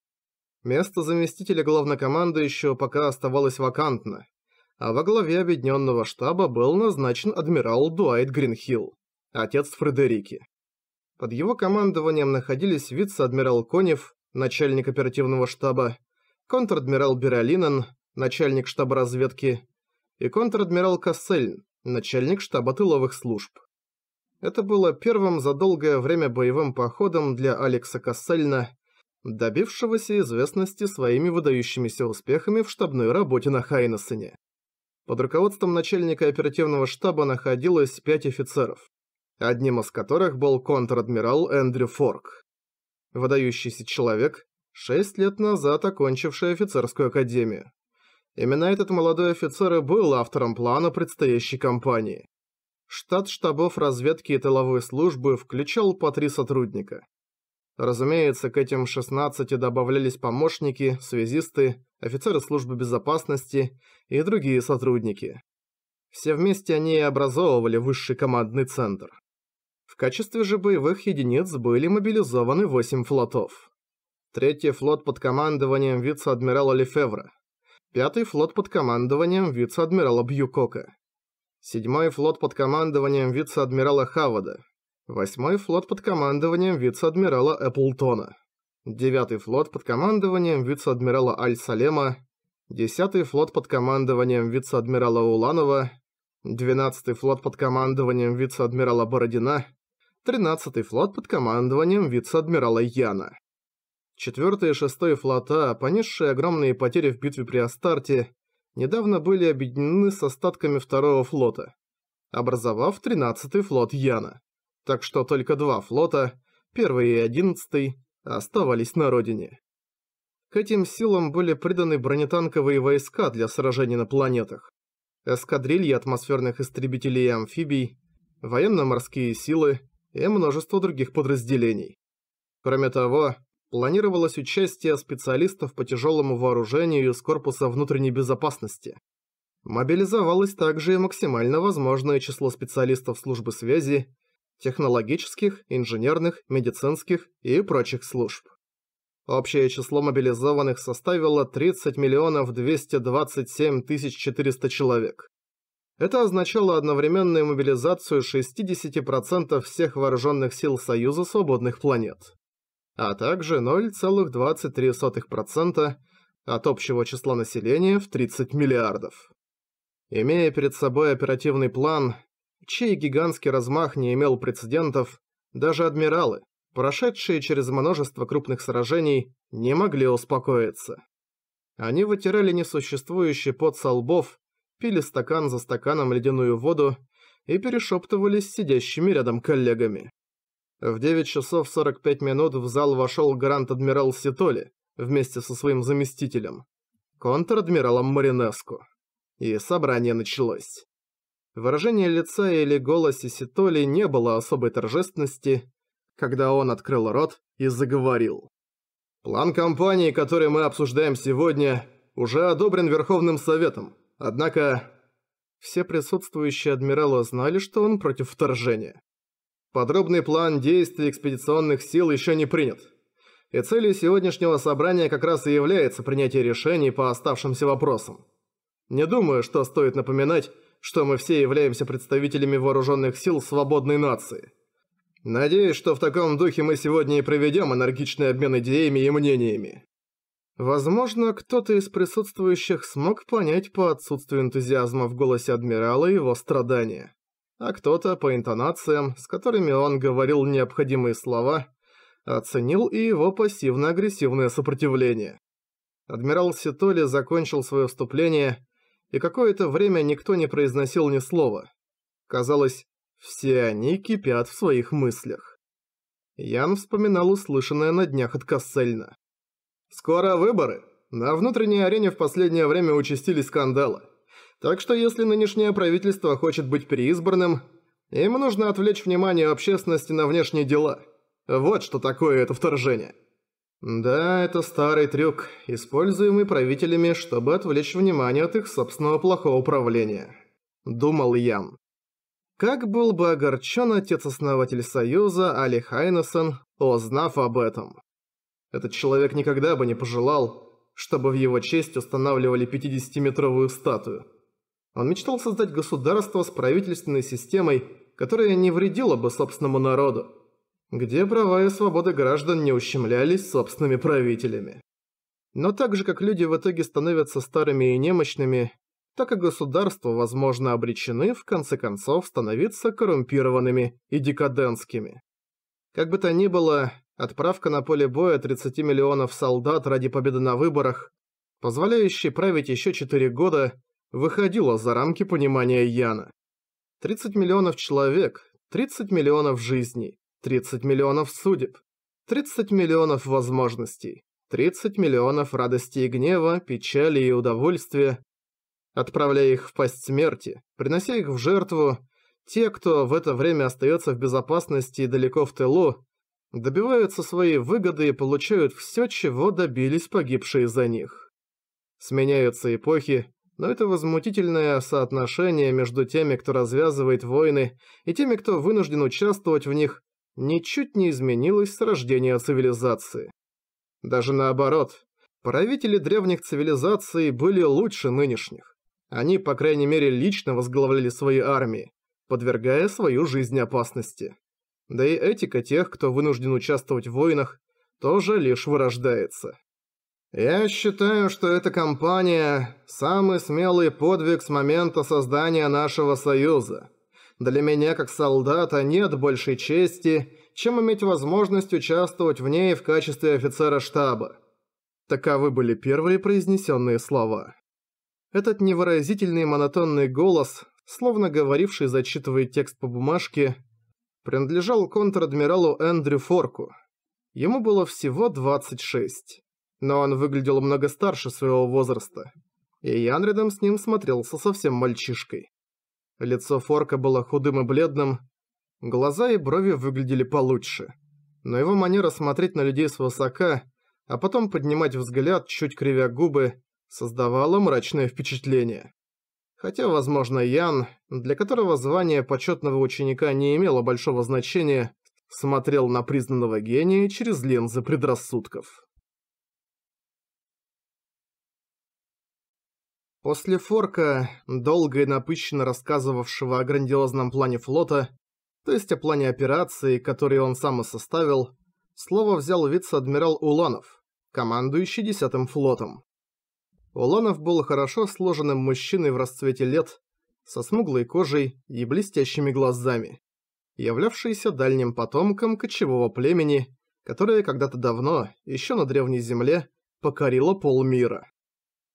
Место заместителя главнокомандующего пока оставалось вакантно, а во главе объединенного штаба был назначен адмирал Дуайт Гринхилл, отец Фредерики. Под его командованием находились вице-адмирал Конев, начальник оперативного штаба, контр-адмирал Бералинен, начальник штаба разведки, и контр-адмирал Кассельн, начальник штаба тыловых служб. Это было первым за долгое время боевым походом для Алекса Кассельна, добившегося известности своими выдающимися успехами в штабной работе на Хайнессене. Под руководством начальника оперативного штаба находилось пять офицеров, одним из которых был контр-адмирал Эндрю Форк. Выдающийся человек, шесть лет назад окончивший офицерскую академию. Именно этот молодой офицер и был автором плана предстоящей кампании. Штат штабов разведки и тыловой службы включал по три сотрудника. Разумеется, к этим 16 добавлялись помощники, связисты, офицеры службы безопасности и другие сотрудники. Все вместе они и образовывали высший командный центр. В качестве же боевых единиц были мобилизованы 8 флотов. Третий флот под командованием вице-адмирала Лефевра. Пятый флот под командованием вице-адмирала Бьюкока. Седьмой флот под командованием вице-адмирала Хавада. Восьмой флот под командованием вице-адмирала Эпплтона. Девятый флот под командованием вице-адмирала Аль-Салема. Десятый флот под командованием вице-адмирала Уланова. Двенадцатый флот под командованием вице-адмирала Бородина. Тринадцатый флот под командованием вице-адмирала Яна. Четвертые и шестые флота, понесшие огромные потери в битве при Астарте, недавно были объединены с остатками второго флота, образовав тринадцатый флот Яна. Так что только два флота, первый и одиннадцатый, оставались на родине. К этим силам были приданы бронетанковые войска для сражений на планетах, эскадрильи атмосферных истребителей и амфибий, военно-морские силы и множество других подразделений. Кроме того, планировалось участие специалистов по тяжелому вооружению из корпуса внутренней безопасности. Мобилизовалось также и максимально возможное число специалистов службы связи, технологических, инженерных, медицинских и прочих служб. Общее число мобилизованных составило 30 миллионов 227 тысяч 400 человек. Это означало одновременную мобилизацию 60% всех вооруженных сил Союза свободных планет а также 0,23% от общего числа населения в 30 миллиардов. Имея перед собой оперативный план, чей гигантский размах не имел прецедентов, даже адмиралы, прошедшие через множество крупных сражений, не могли успокоиться. Они вытирали несуществующий пот со лбов, пили стакан за стаканом ледяную воду и перешептывались с сидящими рядом коллегами. В 9 часов 45 минут в зал вошел Гранд-адмирал Ситоли вместе со своим заместителем, контр-адмиралом Маринеску. И собрание началось. Выражение лица или голосе Ситоли не было особой торжественности, когда он открыл рот и заговорил. «План компании, который мы обсуждаем сегодня, уже одобрен Верховным Советом, однако...» Все присутствующие адмиралы знали, что он против вторжения. Подробный план действий экспедиционных сил еще не принят. И целью сегодняшнего собрания как раз и является принятие решений по оставшимся вопросам. Не думаю, что стоит напоминать, что мы все являемся представителями вооруженных сил свободной нации. Надеюсь, что в таком духе мы сегодня и проведем энергичный обмен идеями и мнениями. Возможно, кто-то из присутствующих смог понять по отсутствию энтузиазма в голосе адмирала его страдания а кто-то по интонациям, с которыми он говорил необходимые слова, оценил и его пассивно-агрессивное сопротивление. Адмирал Ситоли закончил свое вступление, и какое-то время никто не произносил ни слова. Казалось, все они кипят в своих мыслях. Ян вспоминал услышанное на днях от Кассельна. «Скоро выборы. На внутренней арене в последнее время участились скандалы. Так что если нынешнее правительство хочет быть переизбранным, им нужно отвлечь внимание общественности на внешние дела. Вот что такое это вторжение. Да, это старый трюк, используемый правителями, чтобы отвлечь внимание от их собственного плохого управления. Думал Ян. Как был бы огорчен отец-основатель Союза Али Хайнесен, узнав об этом. Этот человек никогда бы не пожелал, чтобы в его честь устанавливали 50-метровую статую. Он мечтал создать государство с правительственной системой, которая не вредила бы собственному народу, где права и свободы граждан не ущемлялись собственными правителями. Но так же, как люди в итоге становятся старыми и немощными, так и государства, возможно, обречены, в конце концов, становиться коррумпированными и декадентскими. Как бы то ни было, отправка на поле боя 30 миллионов солдат ради победы на выборах, позволяющей править еще 4 года, выходило за рамки понимания Яна. 30 миллионов человек, 30 миллионов жизней, 30 миллионов судеб, 30 миллионов возможностей, 30 миллионов радости и гнева, печали и удовольствия. Отправляя их в пасть смерти, принося их в жертву, те, кто в это время остается в безопасности и далеко в тылу, добиваются своей выгоды и получают все, чего добились погибшие за них. Сменяются эпохи, но это возмутительное соотношение между теми, кто развязывает войны, и теми, кто вынужден участвовать в них, ничуть не изменилось с рождения цивилизации. Даже наоборот, правители древних цивилизаций были лучше нынешних. Они, по крайней мере, лично возглавляли свои армии, подвергая свою жизнь опасности. Да и этика тех, кто вынужден участвовать в войнах, тоже лишь вырождается. Я считаю, что эта кампания – самый смелый подвиг с момента создания нашего союза. Для меня, как солдата, нет большей чести, чем иметь возможность участвовать в ней в качестве офицера штаба. Таковы были первые произнесенные слова. Этот невыразительный монотонный голос, словно говоривший, зачитывая текст по бумажке, принадлежал контр-адмиралу Эндрю Форку. Ему было всего 26 но он выглядел много старше своего возраста, и Ян рядом с ним смотрелся совсем мальчишкой. Лицо Форка было худым и бледным, глаза и брови выглядели получше, но его манера смотреть на людей свысока, а потом поднимать взгляд, чуть кривя губы, создавала мрачное впечатление. Хотя, возможно, Ян, для которого звание почетного ученика не имело большого значения, смотрел на признанного гения через линзы предрассудков. После Форка, долго и напыщенно рассказывавшего о грандиозном плане флота, то есть о плане операции, который он сам и составил, слово взял вице-адмирал Уланов, командующий десятым флотом. Уланов был хорошо сложенным мужчиной в расцвете лет, со смуглой кожей и блестящими глазами, являвшийся дальним потомком кочевого племени, которое когда-то давно, еще на Древней Земле, покорило полмира.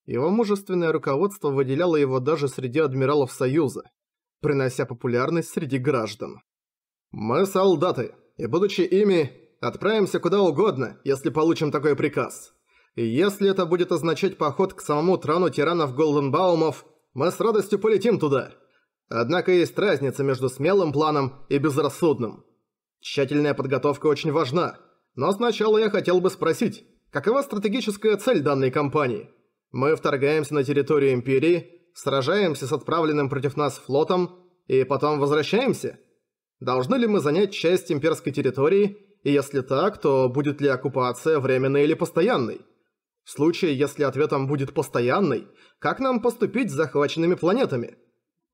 Его мужественное руководство выделяло его даже среди адмиралов Союза, принося популярность среди граждан. «Мы солдаты, и будучи ими, отправимся куда угодно, если получим такой приказ. И если это будет означать поход к самому трану тиранов Голденбаумов, мы с радостью полетим туда. Однако есть разница между смелым планом и безрассудным. Тщательная подготовка очень важна, но сначала я хотел бы спросить, какова стратегическая цель данной кампании – мы вторгаемся на территорию Империи, сражаемся с отправленным против нас флотом и потом возвращаемся? Должны ли мы занять часть имперской территории, и если так, то будет ли оккупация временной или постоянной? В случае, если ответом будет постоянный, как нам поступить с захваченными планетами?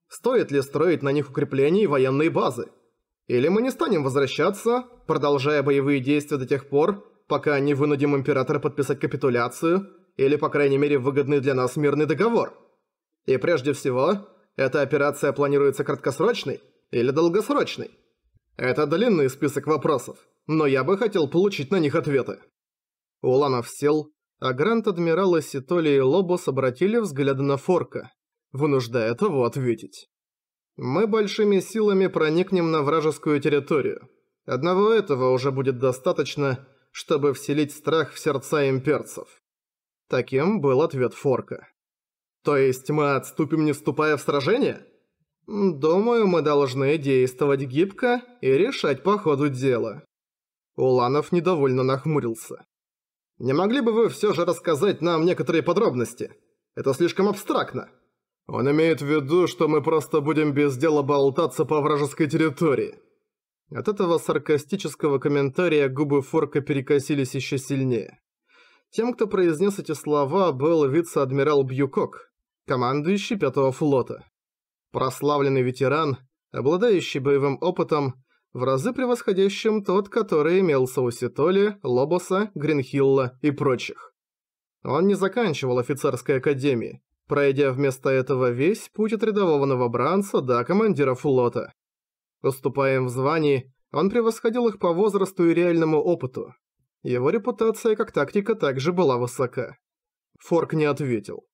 Стоит ли строить на них укрепления и военные базы? Или мы не станем возвращаться, продолжая боевые действия до тех пор, пока не вынудим Императора подписать капитуляцию – или, по крайней мере, выгодный для нас мирный договор. И прежде всего, эта операция планируется краткосрочной или долгосрочной? Это длинный список вопросов, но я бы хотел получить на них ответы. Уланов сел, а Грант-адмирал Ситоли и Лобос обратили взгляды на Форка, вынуждая того ответить. «Мы большими силами проникнем на вражескую территорию. Одного этого уже будет достаточно, чтобы вселить страх в сердца имперцев. Таким был ответ Форка. «То есть мы отступим, не вступая в сражение?» «Думаю, мы должны действовать гибко и решать по ходу дела». Уланов недовольно нахмурился. «Не могли бы вы все же рассказать нам некоторые подробности? Это слишком абстрактно». «Он имеет в виду, что мы просто будем без дела болтаться по вражеской территории». От этого саркастического комментария губы Форка перекосились еще сильнее. Тем, кто произнес эти слова, был вице-адмирал Бьюкок, командующий Пятого флота. Прославленный ветеран, обладающий боевым опытом, в разы превосходящим тот, который имелся у Ситоли, Лобоса, Гринхилла и прочих. Он не заканчивал офицерской академии, пройдя вместо этого весь путь от рядового новобранца до командира флота. Уступая им в звании, он превосходил их по возрасту и реальному опыту, его репутация как тактика также была высока. Форк не ответил.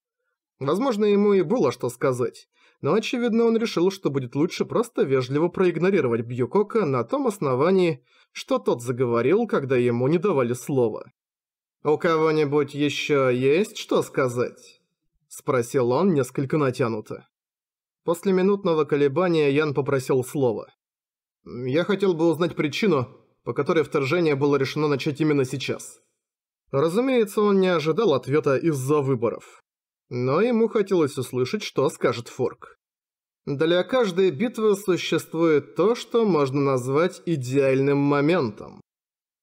Возможно, ему и было что сказать, но очевидно он решил, что будет лучше просто вежливо проигнорировать Бьюкока на том основании, что тот заговорил, когда ему не давали слова. «У кого-нибудь еще есть что сказать?» – спросил он несколько натянуто. После минутного колебания Ян попросил слова. «Я хотел бы узнать причину, по которой вторжение было решено начать именно сейчас. Разумеется, он не ожидал ответа из-за выборов. Но ему хотелось услышать, что скажет Форк. Для каждой битвы существует то, что можно назвать идеальным моментом,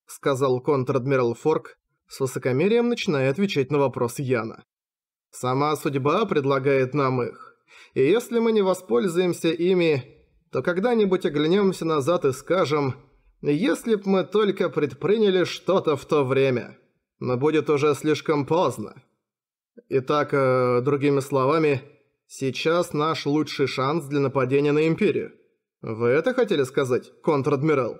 сказал контр-адмирал Форк, с высокомерием начиная отвечать на вопрос Яна. Сама судьба предлагает нам их, и если мы не воспользуемся ими, то когда-нибудь оглянемся назад и скажем если б мы только предприняли что-то в то время. Но будет уже слишком поздно. Итак, э, другими словами, сейчас наш лучший шанс для нападения на Империю. Вы это хотели сказать, контр-адмирал?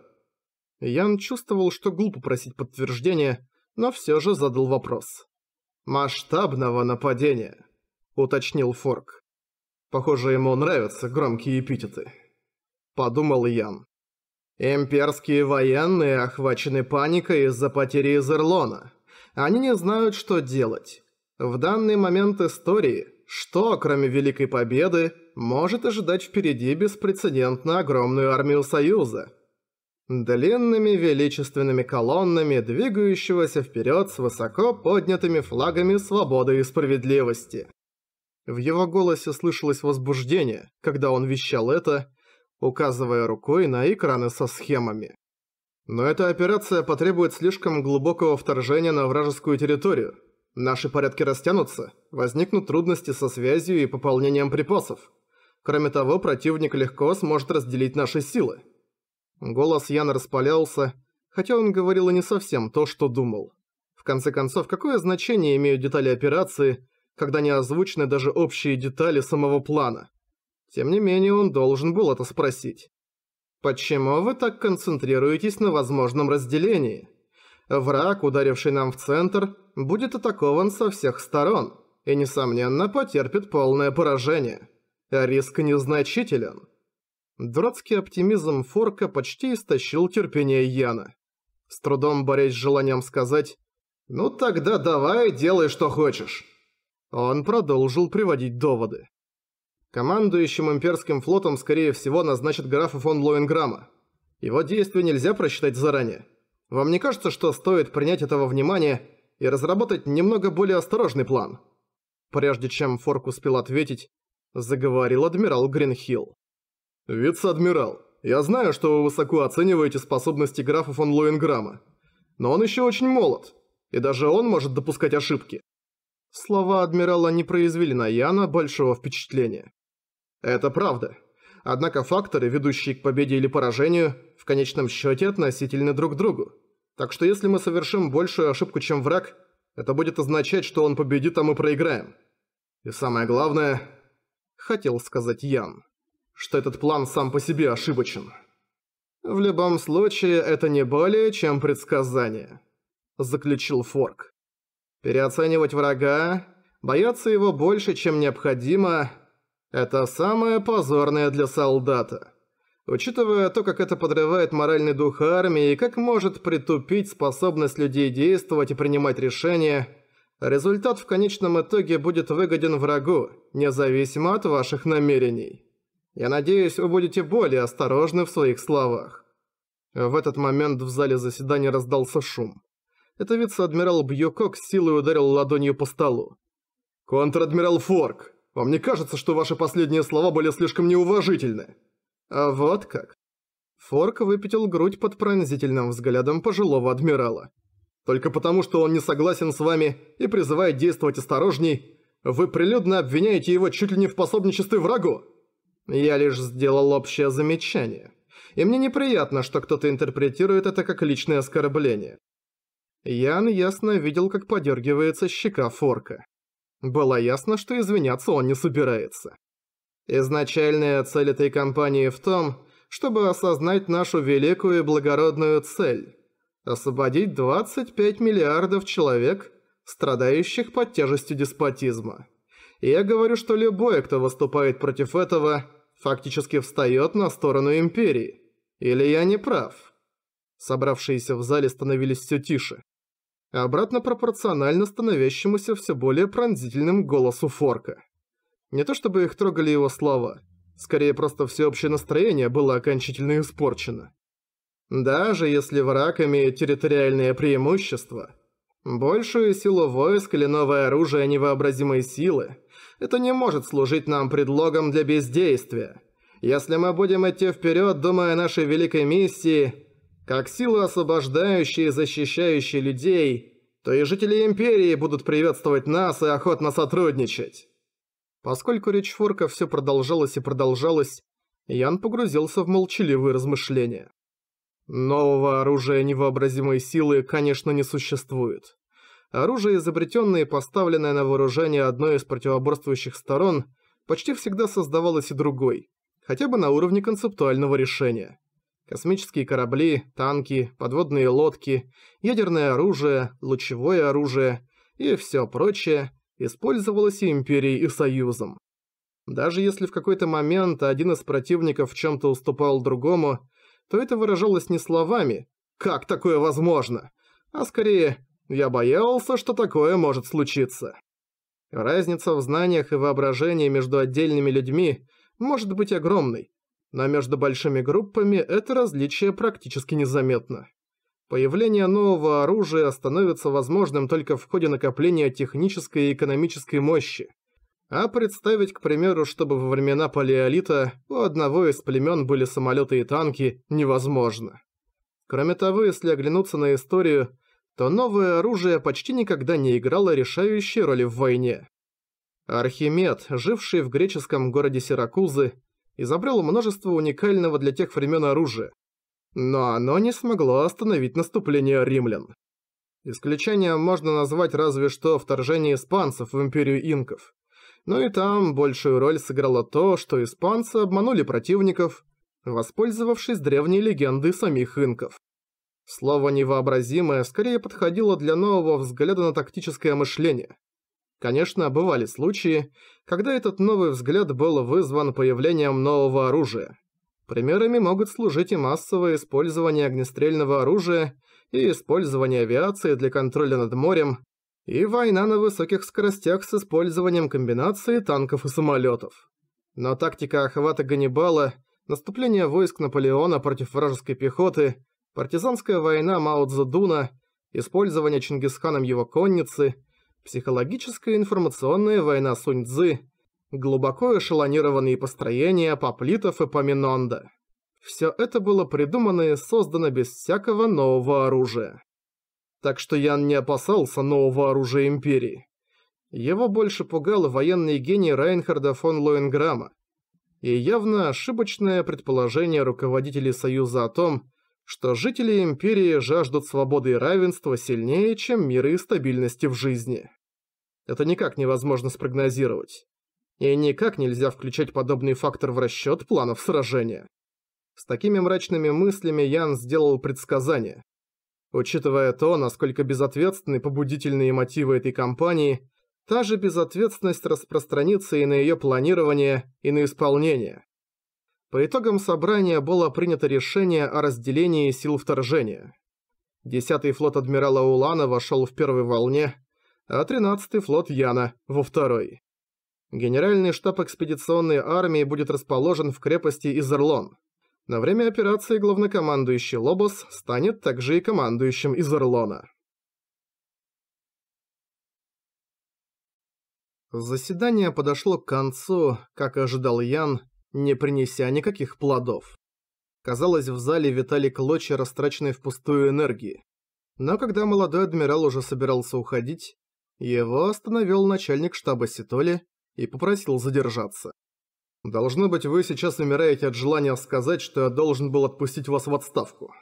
Ян чувствовал, что глупо просить подтверждения, но все же задал вопрос. «Масштабного нападения», — уточнил Форк. Похоже, ему нравятся громкие эпитеты. Подумал Ян. Имперские военные охвачены паникой из-за потери Изерлона. Они не знают, что делать. В данный момент истории, что, кроме Великой Победы, может ожидать впереди беспрецедентно огромную армию Союза? Длинными величественными колоннами, двигающегося вперед с высоко поднятыми флагами свободы и справедливости. В его голосе слышалось возбуждение, когда он вещал это, указывая рукой на экраны со схемами. Но эта операция потребует слишком глубокого вторжения на вражескую территорию. Наши порядки растянутся, возникнут трудности со связью и пополнением припасов. Кроме того, противник легко сможет разделить наши силы. Голос Яна распалялся, хотя он говорил и не совсем то, что думал. В конце концов, какое значение имеют детали операции, когда не озвучены даже общие детали самого плана? Тем не менее, он должен был это спросить. «Почему вы так концентрируетесь на возможном разделении? Враг, ударивший нам в центр, будет атакован со всех сторон и, несомненно, потерпит полное поражение. А риск незначителен». Дурацкий оптимизм Форка почти истощил терпение Яна. С трудом борясь с желанием сказать «Ну тогда давай, делай, что хочешь». Он продолжил приводить доводы. Командующим имперским флотом, скорее всего, назначат графа фон Лоенграмма. Его действия нельзя просчитать заранее. Вам не кажется, что стоит принять этого внимания и разработать немного более осторожный план? Прежде чем Форк успел ответить, заговорил адмирал Гринхилл. «Вице-адмирал, я знаю, что вы высоко оцениваете способности графа фон Лоенграмма, но он еще очень молод, и даже он может допускать ошибки». Слова адмирала не произвели на Яна большого впечатления. Это правда. Однако факторы, ведущие к победе или поражению, в конечном счете относительны друг другу. Так что если мы совершим большую ошибку, чем враг, это будет означать, что он победит, а мы проиграем. И самое главное, хотел сказать Ян, что этот план сам по себе ошибочен. В любом случае, это не более, чем предсказание, заключил Форк. Переоценивать врага, бояться его больше, чем необходимо – это самое позорное для солдата. Учитывая то, как это подрывает моральный дух армии и как может притупить способность людей действовать и принимать решения, результат в конечном итоге будет выгоден врагу, независимо от ваших намерений. Я надеюсь, вы будете более осторожны в своих словах. В этот момент в зале заседания раздался шум. Это вице-адмирал Бьюкок силой ударил ладонью по столу. «Контр-адмирал Форк, вам не кажется, что ваши последние слова были слишком неуважительны? А вот как. Форк выпятил грудь под пронзительным взглядом пожилого адмирала. Только потому, что он не согласен с вами и призывает действовать осторожней, вы прилюдно обвиняете его чуть ли не в пособничестве врагу. Я лишь сделал общее замечание. И мне неприятно, что кто-то интерпретирует это как личное оскорбление. Ян ясно видел, как подергивается щека Форка. Было ясно, что извиняться он не собирается. Изначальная цель этой кампании в том, чтобы осознать нашу великую и благородную цель – освободить 25 миллиардов человек, страдающих под тяжестью деспотизма. И я говорю, что любой, кто выступает против этого, фактически встает на сторону Империи. Или я не прав? Собравшиеся в зале становились все тише. И а обратно пропорционально становящемуся все более пронзительным голосу Форка. Не то чтобы их трогали его слова, скорее просто всеобщее настроение было окончательно испорчено. Даже если враг имеет территориальное преимущество, большую силу войск или новое оружие невообразимой силы, это не может служить нам предлогом для бездействия. Если мы будем идти вперед, думая о нашей великой миссии – как сила, освобождающая и защищающая людей, то и жители Империи будут приветствовать нас и охотно сотрудничать. Поскольку речь Форка все продолжалась и продолжалась, Ян погрузился в молчаливые размышления. Нового оружия невообразимой силы, конечно, не существует. Оружие, изобретенное и поставленное на вооружение одной из противоборствующих сторон, почти всегда создавалось и другой, хотя бы на уровне концептуального решения. Космические корабли, танки, подводные лодки, ядерное оружие, лучевое оружие и все прочее использовалось и Империей, и Союзом. Даже если в какой-то момент один из противников в чем-то уступал другому, то это выражалось не словами «Как такое возможно?», а скорее «Я боялся, что такое может случиться». Разница в знаниях и воображении между отдельными людьми может быть огромной, но а между большими группами это различие практически незаметно. Появление нового оружия становится возможным только в ходе накопления технической и экономической мощи. А представить, к примеру, чтобы во времена Палеолита у одного из племен были самолеты и танки, невозможно. Кроме того, если оглянуться на историю, то новое оружие почти никогда не играло решающей роли в войне. Архимед, живший в греческом городе Сиракузы, изобрел множество уникального для тех времен оружия. Но оно не смогло остановить наступление римлян. Исключением можно назвать разве что вторжение испанцев в империю инков. Но ну и там большую роль сыграло то, что испанцы обманули противников, воспользовавшись древней легендой самих инков. Слово «невообразимое» скорее подходило для нового взгляда на тактическое мышление – Конечно, бывали случаи, когда этот новый взгляд был вызван появлением нового оружия. Примерами могут служить и массовое использование огнестрельного оружия, и использование авиации для контроля над морем, и война на высоких скоростях с использованием комбинации танков и самолетов. Но тактика охвата Ганнибала, наступление войск Наполеона против вражеской пехоты, партизанская война Мао Цзэдуна, использование Чингисханом его конницы – Психологическая информационная война Сунь Цзы. Глубоко эшелонированные построения Поплитов и Поминонда. Все это было придумано и создано без всякого нового оружия. Так что Ян не опасался нового оружия Империи. Его больше пугал военный гений Райнхарда фон Лоенграмма. И явно ошибочное предположение руководителей Союза о том, что жители Империи жаждут свободы и равенства сильнее, чем мира и стабильности в жизни. Это никак невозможно спрогнозировать. И никак нельзя включать подобный фактор в расчет планов сражения. С такими мрачными мыслями Ян сделал предсказание. Учитывая то, насколько безответственны побудительные мотивы этой кампании, та же безответственность распространится и на ее планирование, и на исполнение. По итогам собрания было принято решение о разделении сил вторжения. Десятый флот адмирала Улана вошел в первой волне, а тринадцатый флот Яна – во второй. Генеральный штаб экспедиционной армии будет расположен в крепости Изерлон. На время операции главнокомандующий Лобос станет также и командующим Изерлона. Заседание подошло к концу, как и ожидал Ян – не принеся никаких плодов. Казалось, в зале витали клочья, растраченные впустую энергии. Но когда молодой адмирал уже собирался уходить, его остановил начальник штаба Ситоли и попросил задержаться. «Должно быть, вы сейчас умираете от желания сказать, что я должен был отпустить вас в отставку»,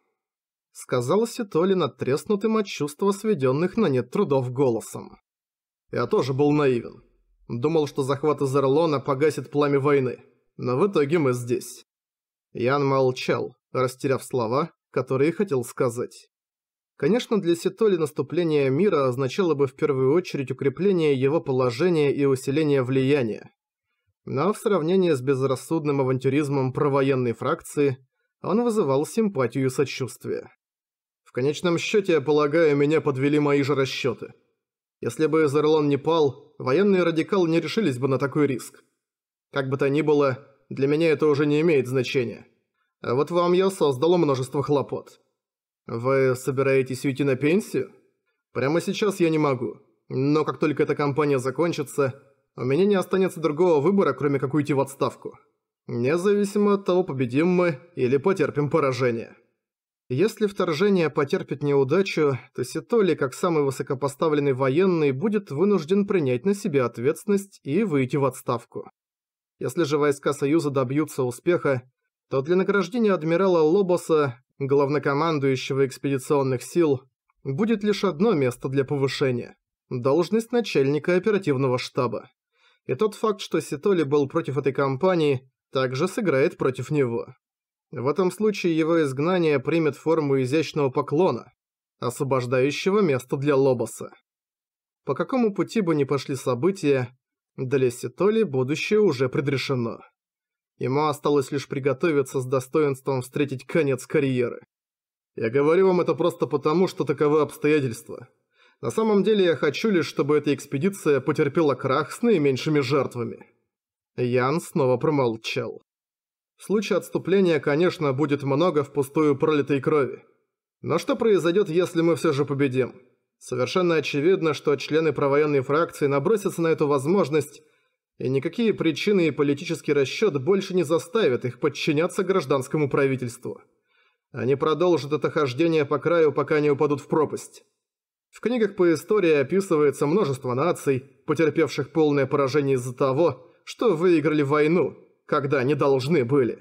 сказал Ситоли надтреснутым от чувства сведенных на нет трудов голосом. «Я тоже был наивен. Думал, что захват Изерлона погасит пламя войны но в итоге мы здесь». Ян молчал, растеряв слова, которые хотел сказать. Конечно, для Ситоли наступление мира означало бы в первую очередь укрепление его положения и усиление влияния. Но в сравнении с безрассудным авантюризмом провоенной фракции, он вызывал симпатию и сочувствие. В конечном счете, я полагаю, меня подвели мои же расчеты. Если бы Эзерлон не пал, военные радикалы не решились бы на такой риск. Как бы то ни было, для меня это уже не имеет значения. А вот вам я создал множество хлопот. Вы собираетесь уйти на пенсию? Прямо сейчас я не могу. Но как только эта кампания закончится, у меня не останется другого выбора, кроме как уйти в отставку. Независимо от того, победим мы или потерпим поражение. Если вторжение потерпит неудачу, то Ситоли, как самый высокопоставленный военный, будет вынужден принять на себя ответственность и выйти в отставку. Если же войска Союза добьются успеха, то для награждения адмирала Лобоса, главнокомандующего экспедиционных сил, будет лишь одно место для повышения – должность начальника оперативного штаба. И тот факт, что Ситоли был против этой кампании, также сыграет против него. В этом случае его изгнание примет форму изящного поклона, освобождающего место для Лобоса. По какому пути бы ни пошли события, для Ситоли будущее уже предрешено. Ему осталось лишь приготовиться с достоинством встретить конец карьеры. Я говорю вам это просто потому, что таковы обстоятельства. На самом деле я хочу лишь, чтобы эта экспедиция потерпела крах с наименьшими жертвами. Ян снова промолчал. В случае отступления, конечно, будет много впустую пролитой крови. Но что произойдет, если мы все же победим? Совершенно очевидно, что члены провоенной фракции набросятся на эту возможность, и никакие причины и политический расчет больше не заставят их подчиняться гражданскому правительству. Они продолжат это хождение по краю, пока не упадут в пропасть. В книгах по истории описывается множество наций, потерпевших полное поражение из-за того, что выиграли войну, когда не должны были.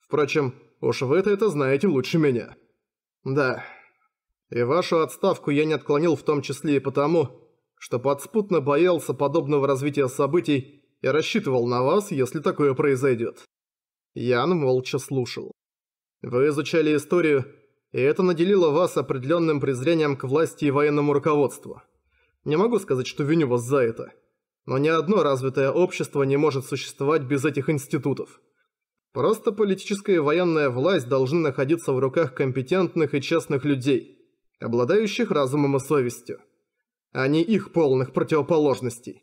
Впрочем, уж вы-то это знаете лучше меня. Да, и вашу отставку я не отклонил в том числе и потому, что подспутно боялся подобного развития событий и рассчитывал на вас, если такое произойдет. Ян молча слушал. Вы изучали историю, и это наделило вас определенным презрением к власти и военному руководству. Не могу сказать, что виню вас за это. Но ни одно развитое общество не может существовать без этих институтов. Просто политическая и военная власть должны находиться в руках компетентных и честных людей – обладающих разумом и совестью, а не их полных противоположностей.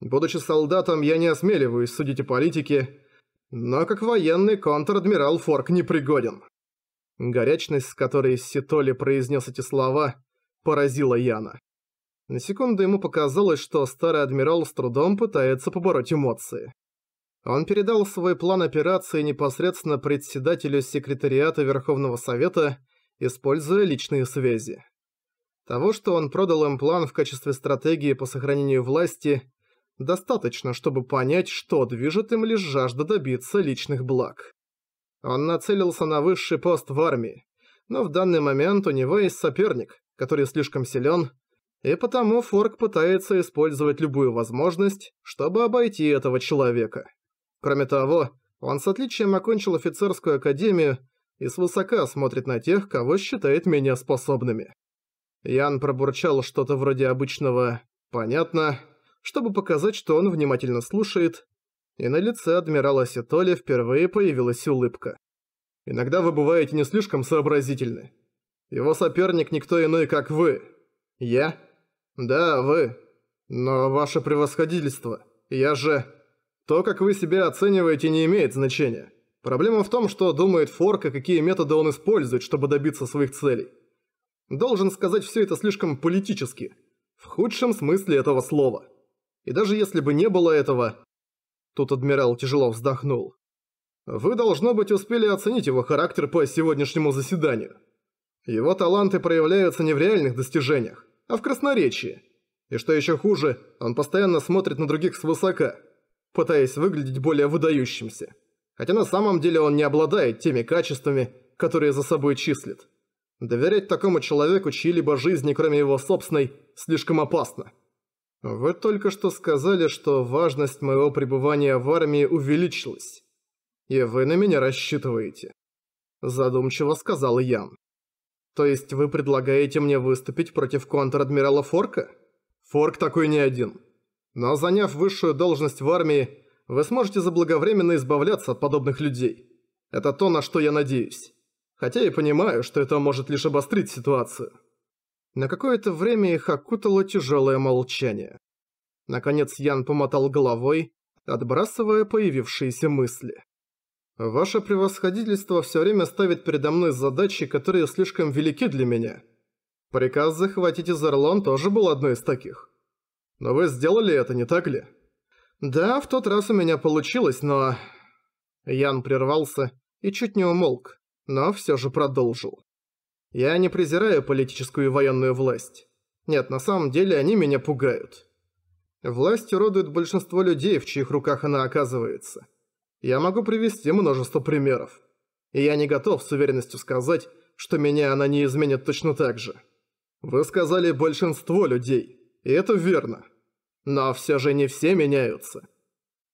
Будучи солдатом, я не осмеливаюсь судить о политике, но как военный контр-адмирал Форк непригоден. Горячность, с которой Ситоли произнес эти слова, поразила Яна. На секунду ему показалось, что старый адмирал с трудом пытается побороть эмоции. Он передал свой план операции непосредственно председателю секретариата Верховного Совета используя личные связи. Того, что он продал им план в качестве стратегии по сохранению власти, достаточно, чтобы понять, что движет им лишь жажда добиться личных благ. Он нацелился на высший пост в армии, но в данный момент у него есть соперник, который слишком силен, и потому Форк пытается использовать любую возможность, чтобы обойти этого человека. Кроме того, он с отличием окончил офицерскую академию и свысока смотрит на тех, кого считает меня способными. Ян пробурчал что-то вроде обычного «понятно», чтобы показать, что он внимательно слушает, и на лице адмирала Ситоли впервые появилась улыбка. «Иногда вы бываете не слишком сообразительны. Его соперник никто иной, как вы. Я? Да, вы. Но ваше превосходительство. Я же... То, как вы себя оцениваете, не имеет значения. Проблема в том, что думает Форк и какие методы он использует, чтобы добиться своих целей. Должен сказать, все это слишком политически. В худшем смысле этого слова. И даже если бы не было этого... Тут адмирал тяжело вздохнул. Вы, должно быть, успели оценить его характер по сегодняшнему заседанию. Его таланты проявляются не в реальных достижениях, а в красноречии. И что еще хуже, он постоянно смотрит на других свысока, пытаясь выглядеть более выдающимся хотя на самом деле он не обладает теми качествами, которые за собой числит. Доверять такому человеку чьей-либо жизни, кроме его собственной, слишком опасно. Вы только что сказали, что важность моего пребывания в армии увеличилась. И вы на меня рассчитываете. Задумчиво сказал Ян. То есть вы предлагаете мне выступить против контр-адмирала Форка? Форк такой не один. Но заняв высшую должность в армии, вы сможете заблаговременно избавляться от подобных людей. Это то, на что я надеюсь. Хотя я понимаю, что это может лишь обострить ситуацию. На какое-то время их окутало тяжелое молчание. Наконец Ян помотал головой, отбрасывая появившиеся мысли. «Ваше превосходительство все время ставит передо мной задачи, которые слишком велики для меня. Приказ захватить Изерлон тоже был одной из таких. Но вы сделали это, не так ли?» «Да, в тот раз у меня получилось, но...» Ян прервался и чуть не умолк, но все же продолжил. «Я не презираю политическую и военную власть. Нет, на самом деле они меня пугают. Власть уродует большинство людей, в чьих руках она оказывается. Я могу привести множество примеров. И я не готов с уверенностью сказать, что меня она не изменит точно так же. Вы сказали «большинство людей», и это верно». Но все же не все меняются.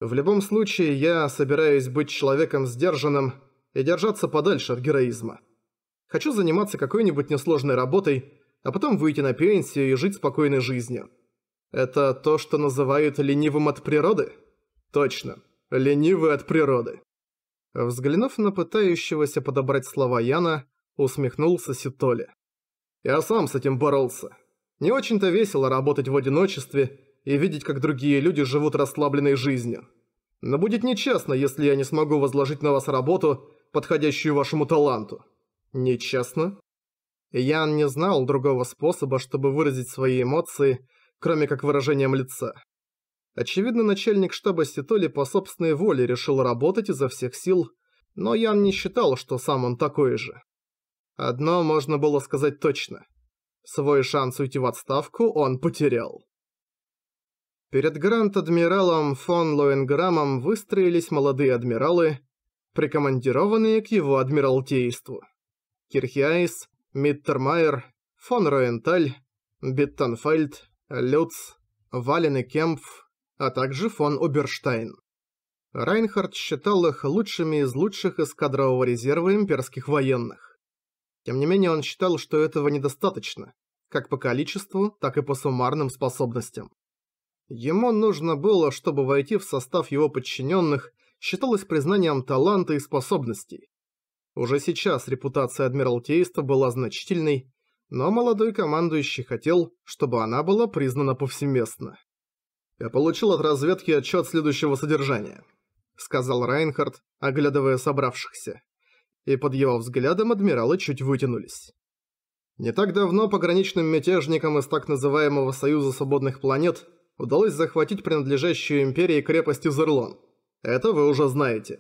В любом случае, я собираюсь быть человеком сдержанным и держаться подальше от героизма. Хочу заниматься какой-нибудь несложной работой, а потом выйти на пенсию и жить спокойной жизнью. Это то, что называют ленивым от природы? Точно, ленивый от природы. Взглянув на пытающегося подобрать слова Яна, усмехнулся Ситоли. Я сам с этим боролся. Не очень-то весело работать в одиночестве и видеть, как другие люди живут расслабленной жизнью. Но будет нечестно, если я не смогу возложить на вас работу, подходящую вашему таланту. Нечестно? Ян не знал другого способа, чтобы выразить свои эмоции, кроме как выражением лица. Очевидно, начальник штаба Ситоли по собственной воле решил работать изо всех сил, но Ян не считал, что сам он такой же. Одно можно было сказать точно. Свой шанс уйти в отставку он потерял. Перед Гранд-адмиралом фон Лоенграмом выстроились молодые адмиралы, прикомандированные к его адмиралтейству. Кирхиайс, Миттермайер, фон Роенталь, Биттенфельд, Люц, Вален и Кемпф, а также фон Оберштайн. Райнхард считал их лучшими из лучших из кадрового резерва имперских военных. Тем не менее он считал, что этого недостаточно, как по количеству, так и по суммарным способностям. Ему нужно было, чтобы войти в состав его подчиненных, считалось признанием таланта и способностей. Уже сейчас репутация Адмиралтейства была значительной, но молодой командующий хотел, чтобы она была признана повсеместно. «Я получил от разведки отчет следующего содержания», — сказал Райнхард, оглядывая собравшихся. И под его взглядом адмиралы чуть вытянулись. Не так давно пограничным мятежникам из так называемого Союза Свободных Планет — удалось захватить принадлежащую империи крепость Изерлон. Это вы уже знаете.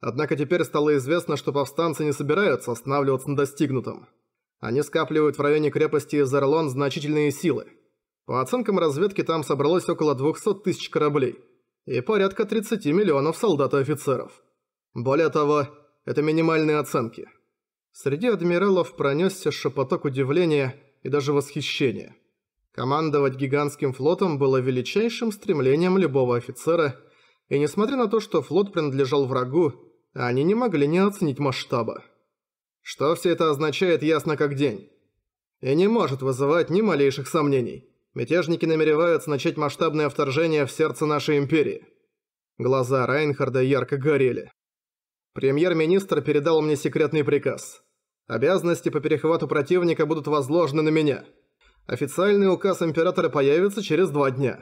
Однако теперь стало известно, что повстанцы не собираются останавливаться на достигнутом. Они скапливают в районе крепости Изерлон значительные силы. По оценкам разведки там собралось около 200 тысяч кораблей и порядка 30 миллионов солдат и офицеров. Более того, это минимальные оценки. Среди адмиралов пронесся шепоток удивления и даже восхищения – Командовать гигантским флотом было величайшим стремлением любого офицера, и несмотря на то, что флот принадлежал врагу, они не могли не оценить масштаба. Что все это означает, ясно как день. И не может вызывать ни малейших сомнений. Мятежники намереваются начать масштабное вторжение в сердце нашей империи. Глаза Райнхарда ярко горели. Премьер-министр передал мне секретный приказ. Обязанности по перехвату противника будут возложены на меня – Официальный указ императора появится через два дня.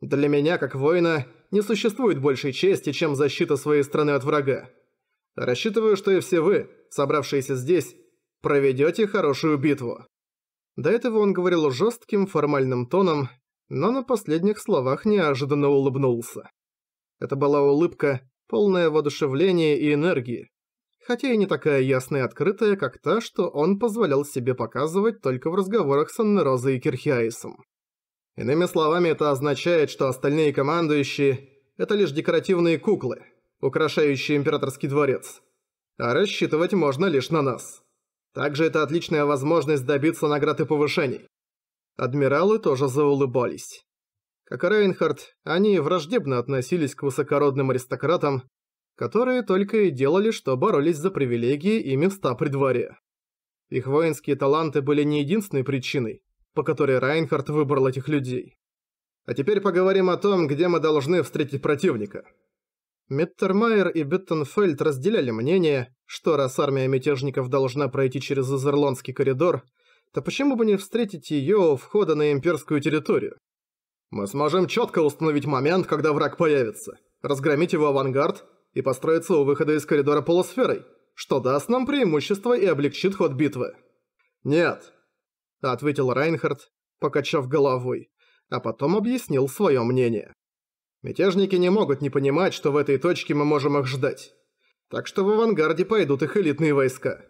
Для меня, как воина, не существует большей чести, чем защита своей страны от врага. Рассчитываю, что и все вы, собравшиеся здесь, проведете хорошую битву». До этого он говорил жестким формальным тоном, но на последних словах неожиданно улыбнулся. Это была улыбка, полная воодушевления и энергии, хотя и не такая ясная и открытая, как та, что он позволял себе показывать только в разговорах с Аннерозой и Кирхиаисом. Иными словами, это означает, что остальные командующие – это лишь декоративные куклы, украшающие императорский дворец. А рассчитывать можно лишь на нас. Также это отличная возможность добиться наград и повышений. Адмиралы тоже заулыбались. Как и Рейнхард, они враждебно относились к высокородным аристократам, которые только и делали, что боролись за привилегии и места при дворе. Их воинские таланты были не единственной причиной, по которой Райнхард выбрал этих людей. А теперь поговорим о том, где мы должны встретить противника. Меттермайер и Беттенфельд разделяли мнение, что раз армия мятежников должна пройти через Изерландский коридор, то почему бы не встретить ее у входа на имперскую территорию? Мы сможем четко установить момент, когда враг появится, разгромить его авангард и построиться у выхода из коридора полусферой, что даст нам преимущество и облегчит ход битвы. «Нет», — ответил Райнхард, покачав головой, а потом объяснил свое мнение. «Мятежники не могут не понимать, что в этой точке мы можем их ждать. Так что в авангарде пойдут их элитные войска.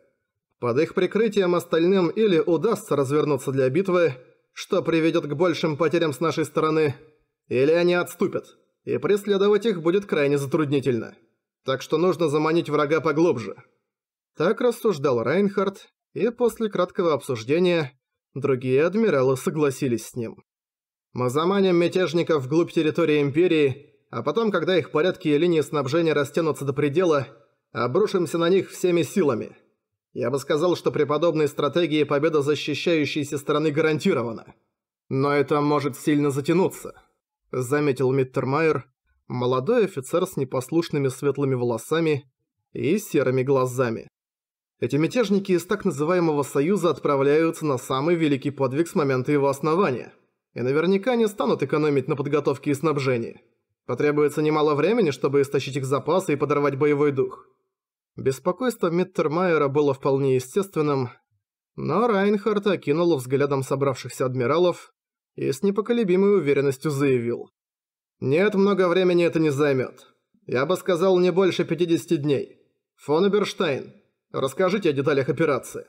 Под их прикрытием остальным или удастся развернуться для битвы, что приведет к большим потерям с нашей стороны, или они отступят, и преследовать их будет крайне затруднительно так что нужно заманить врага поглубже. Так рассуждал Райнхард, и после краткого обсуждения другие адмиралы согласились с ним. «Мы заманим мятежников вглубь территории Империи, а потом, когда их порядки и линии снабжения растянутся до предела, обрушимся на них всеми силами. Я бы сказал, что при подобной стратегии победа защищающейся стороны гарантирована. Но это может сильно затянуться», — заметил Миттермайер, молодой офицер с непослушными светлыми волосами и серыми глазами. Эти мятежники из так называемого «Союза» отправляются на самый великий подвиг с момента его основания. И наверняка не станут экономить на подготовке и снабжении. Потребуется немало времени, чтобы истощить их запасы и подорвать боевой дух. Беспокойство Миттермайера было вполне естественным, но Райнхард окинул взглядом собравшихся адмиралов и с непоколебимой уверенностью заявил. Нет, много времени это не займет. Я бы сказал, не больше 50 дней. Фон Эберштайн, расскажите о деталях операции.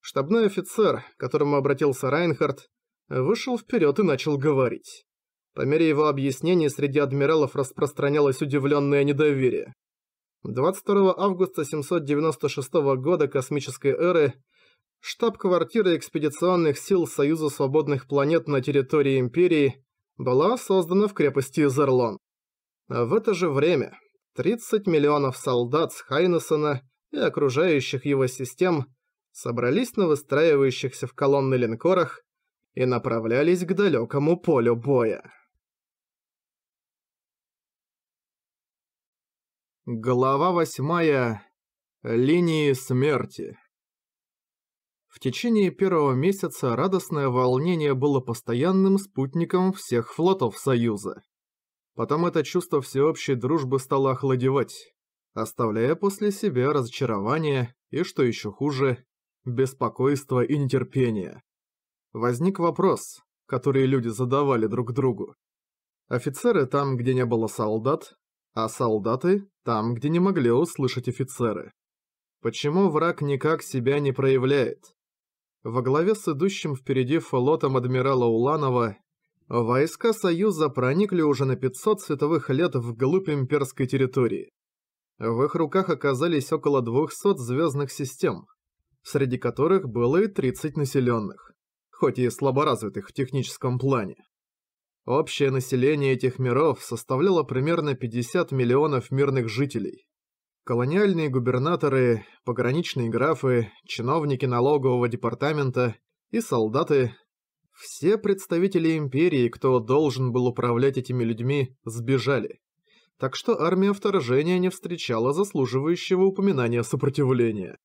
Штабной офицер, к которому обратился Райнхард, вышел вперед и начал говорить. По мере его объяснений среди адмиралов распространялось удивленное недоверие. 22 августа 796 года космической эры штаб-квартира экспедиционных сил Союза Свободных Планет на территории Империи была создана в крепости Зерлон. А в это же время 30 миллионов солдат с Хайнессона и окружающих его систем собрались на выстраивающихся в колонны линкорах и направлялись к далекому полю боя. Глава восьмая. Линии смерти. В течение первого месяца радостное волнение было постоянным спутником всех флотов Союза. Потом это чувство всеобщей дружбы стало охладевать, оставляя после себя разочарование и, что еще хуже, беспокойство и нетерпение. Возник вопрос, который люди задавали друг другу. Офицеры там, где не было солдат, а солдаты там, где не могли услышать офицеры. Почему враг никак себя не проявляет? во главе с идущим впереди флотом адмирала Уланова, войска Союза проникли уже на 500 световых лет вглубь имперской территории. В их руках оказались около 200 звездных систем, среди которых было и 30 населенных, хоть и слаборазвитых в техническом плане. Общее население этих миров составляло примерно 50 миллионов мирных жителей. Колониальные губернаторы, пограничные графы, чиновники налогового департамента и солдаты – все представители империи, кто должен был управлять этими людьми, сбежали. Так что армия вторжения не встречала заслуживающего упоминания сопротивления.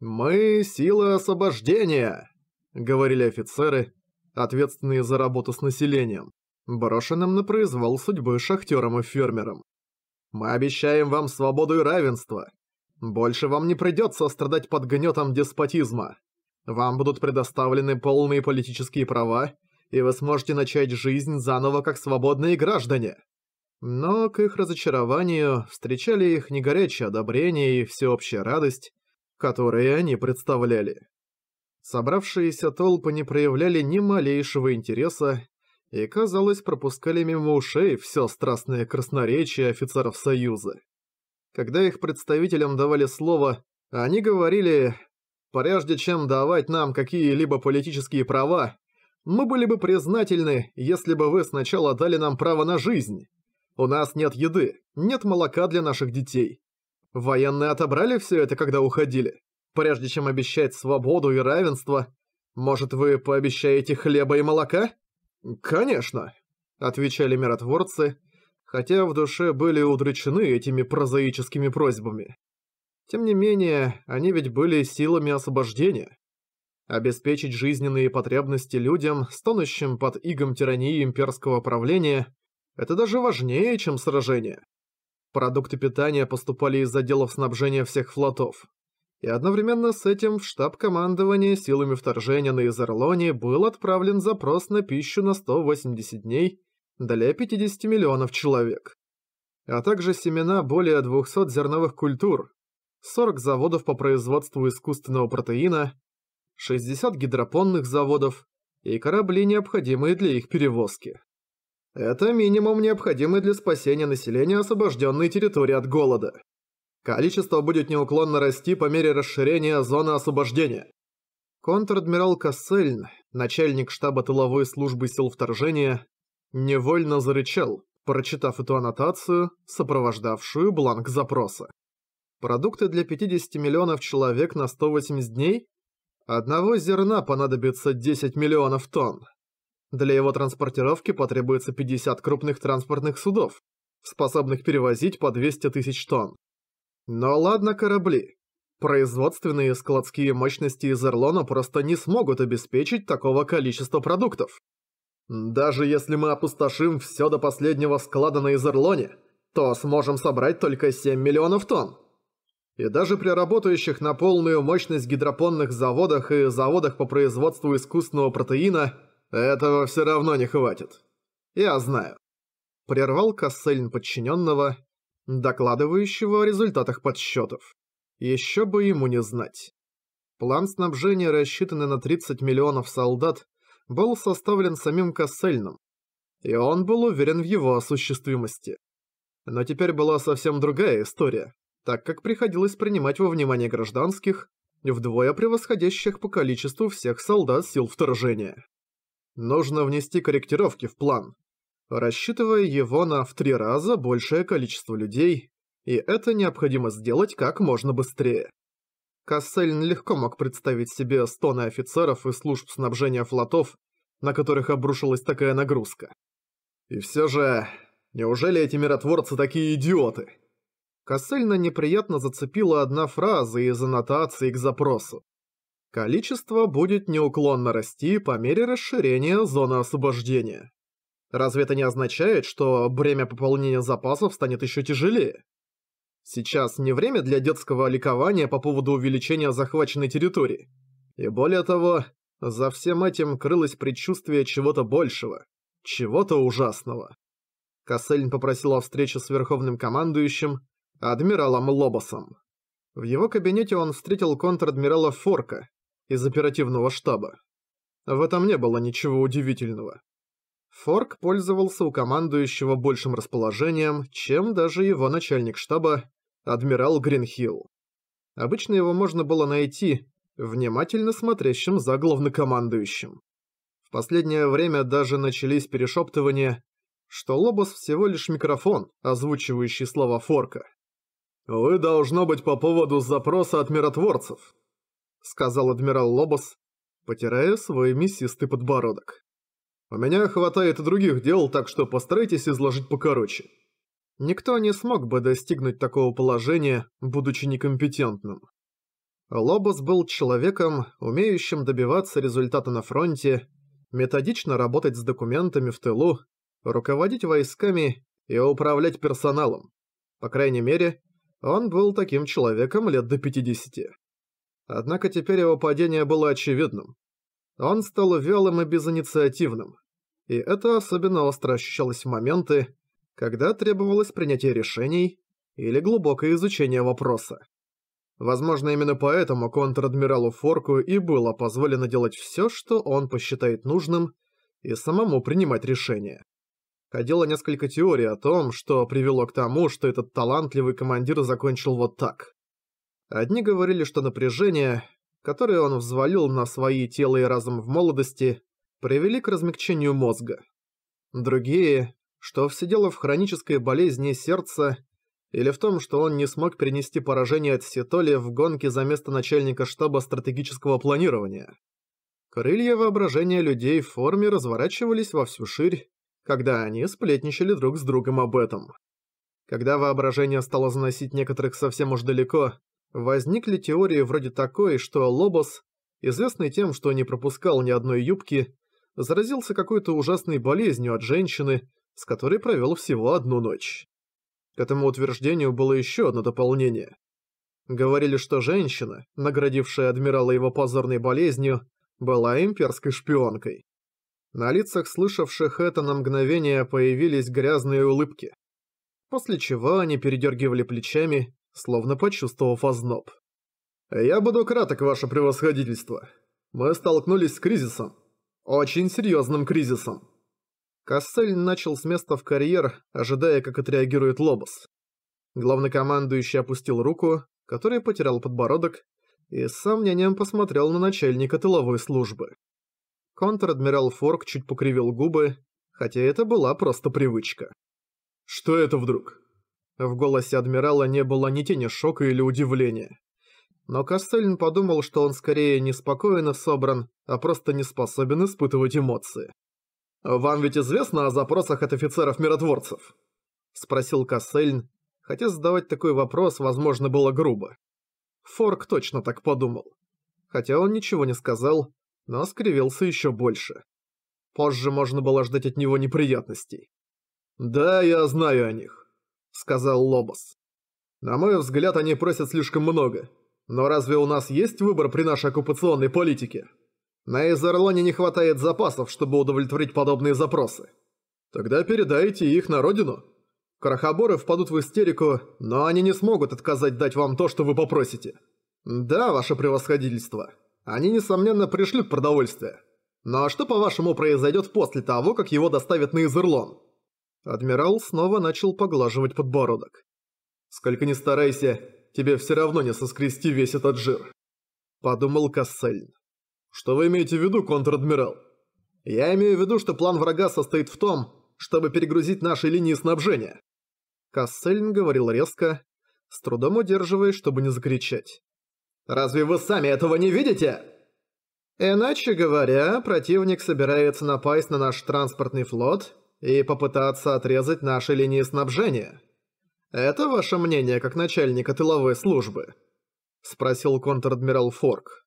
«Мы – сила освобождения!» – говорили офицеры, ответственные за работу с населением, брошенным на произвол судьбы шахтерам и фермерам. Мы обещаем вам свободу и равенство. Больше вам не придется страдать под гнетом деспотизма. Вам будут предоставлены полные политические права, и вы сможете начать жизнь заново как свободные граждане». Но к их разочарованию встречали их не горячее одобрение и всеобщая радость, которые они представляли. Собравшиеся толпы не проявляли ни малейшего интереса, и, казалось, пропускали мимо ушей все страстное красноречие офицеров Союза. Когда их представителям давали слово, они говорили, «Прежде чем давать нам какие-либо политические права, мы были бы признательны, если бы вы сначала дали нам право на жизнь. У нас нет еды, нет молока для наших детей. Военные отобрали все это, когда уходили. Прежде чем обещать свободу и равенство, может, вы пообещаете хлеба и молока?» «Конечно», — отвечали миротворцы, хотя в душе были удручены этими прозаическими просьбами. Тем не менее, они ведь были силами освобождения. Обеспечить жизненные потребности людям, стонущим под игом тирании имперского правления, это даже важнее, чем сражение. Продукты питания поступали из отделов снабжения всех флотов и одновременно с этим в штаб командования силами вторжения на Изерлоне был отправлен запрос на пищу на 180 дней для 50 миллионов человек, а также семена более 200 зерновых культур, 40 заводов по производству искусственного протеина, 60 гидропонных заводов и корабли, необходимые для их перевозки. Это минимум необходимый для спасения населения освобожденной территории от голода. Количество будет неуклонно расти по мере расширения зоны освобождения. Контр-адмирал Кассельн, начальник штаба тыловой службы сил вторжения, невольно зарычал, прочитав эту аннотацию, сопровождавшую бланк запроса. Продукты для 50 миллионов человек на 180 дней? Одного зерна понадобится 10 миллионов тонн. Для его транспортировки потребуется 50 крупных транспортных судов, способных перевозить по 200 тысяч тонн. Но ладно корабли. Производственные складские мощности из Эрлона просто не смогут обеспечить такого количества продуктов. Даже если мы опустошим все до последнего склада на Изерлоне, то сможем собрать только 7 миллионов тонн. И даже при работающих на полную мощность гидропонных заводах и заводах по производству искусственного протеина этого все равно не хватит. Я знаю. Прервал Кассельн подчиненного докладывающего о результатах подсчетов. Еще бы ему не знать. План снабжения, рассчитанный на 30 миллионов солдат, был составлен самим Кассельным, и он был уверен в его осуществимости. Но теперь была совсем другая история, так как приходилось принимать во внимание гражданских, вдвое превосходящих по количеству всех солдат сил вторжения. Нужно внести корректировки в план, рассчитывая его на в три раза большее количество людей, и это необходимо сделать как можно быстрее. Кассельн легко мог представить себе стоны офицеров и служб снабжения флотов, на которых обрушилась такая нагрузка. И все же, неужели эти миротворцы такие идиоты? Кассельна неприятно зацепила одна фраза из аннотации к запросу. Количество будет неуклонно расти по мере расширения зоны освобождения. Разве это не означает, что бремя пополнения запасов станет еще тяжелее? Сейчас не время для детского ликования по поводу увеличения захваченной территории. И более того, за всем этим крылось предчувствие чего-то большего, чего-то ужасного. Кассельн попросил о встрече с верховным командующим, адмиралом Лобосом. В его кабинете он встретил контр-адмирала Форка из оперативного штаба. В этом не было ничего удивительного. Форк пользовался у командующего большим расположением, чем даже его начальник штаба, адмирал Гринхилл. Обычно его можно было найти, внимательно смотрящим за главнокомандующим. В последнее время даже начались перешептывания, что Лобос всего лишь микрофон, озвучивающий слова Форка. «Вы должно быть по поводу запроса от миротворцев», — сказал адмирал Лобос, потирая свой мясистый подбородок. У меня хватает и других дел, так что постарайтесь изложить покороче. Никто не смог бы достигнуть такого положения, будучи некомпетентным. Лобос был человеком, умеющим добиваться результата на фронте, методично работать с документами в тылу, руководить войсками и управлять персоналом. По крайней мере, он был таким человеком лет до 50. Однако теперь его падение было очевидным он стал вялым и безинициативным. И это особенно остро ощущалось в моменты, когда требовалось принятие решений или глубокое изучение вопроса. Возможно, именно поэтому контр-адмиралу Форку и было позволено делать все, что он посчитает нужным, и самому принимать решения. Ходило несколько теорий о том, что привело к тому, что этот талантливый командир закончил вот так. Одни говорили, что напряжение, которые он взвалил на свои тело и разум в молодости, привели к размягчению мозга. Другие, что все дело в хронической болезни сердца или в том, что он не смог перенести поражение от Ситоли в гонке за место начальника штаба стратегического планирования. Крылья воображения людей в форме разворачивались во всю ширь, когда они сплетничали друг с другом об этом. Когда воображение стало заносить некоторых совсем уж далеко, Возникли теории вроде такой, что Лобос, известный тем, что не пропускал ни одной юбки, заразился какой-то ужасной болезнью от женщины, с которой провел всего одну ночь. К этому утверждению было еще одно дополнение. Говорили, что женщина, наградившая адмирала его позорной болезнью, была имперской шпионкой. На лицах слышавших это на мгновение появились грязные улыбки, после чего они передергивали плечами словно почувствовав озноб. «Я буду краток, ваше превосходительство. Мы столкнулись с кризисом. Очень серьезным кризисом». Кассель начал с места в карьер, ожидая, как отреагирует Лобос. Главнокомандующий опустил руку, который потерял подбородок, и с сомнением посмотрел на начальника тыловой службы. Контр-адмирал Форк чуть покривил губы, хотя это была просто привычка. «Что это вдруг?» В голосе адмирала не было ни тени шока или удивления. Но Кастельн подумал, что он скорее неспокойно собран, а просто не способен испытывать эмоции. «Вам ведь известно о запросах от офицеров-миротворцев?» – спросил Кассельн. хотя задавать такой вопрос, возможно, было грубо. Форк точно так подумал. Хотя он ничего не сказал, но скривился еще больше. Позже можно было ждать от него неприятностей. «Да, я знаю о них сказал Лобос. На мой взгляд, они просят слишком много. Но разве у нас есть выбор при нашей оккупационной политике? На Изерлоне не хватает запасов, чтобы удовлетворить подобные запросы. Тогда передайте их на родину. Крохоборы впадут в истерику, но они не смогут отказать дать вам то, что вы попросите. Да, ваше превосходительство. Они, несомненно, пришлют продовольствие. Но что, по-вашему, произойдет после того, как его доставят на Изерлон? Адмирал снова начал поглаживать подбородок. «Сколько ни старайся, тебе все равно не соскрести весь этот жир», – подумал Кассельн. «Что вы имеете в виду, контр-адмирал?» «Я имею в виду, что план врага состоит в том, чтобы перегрузить наши линии снабжения». Кассельн говорил резко, с трудом удерживаясь, чтобы не закричать. «Разве вы сами этого не видите?» «Иначе говоря, противник собирается напасть на наш транспортный флот», и попытаться отрезать наши линии снабжения. Это ваше мнение как начальника тыловой службы?» Спросил контр-адмирал Форк.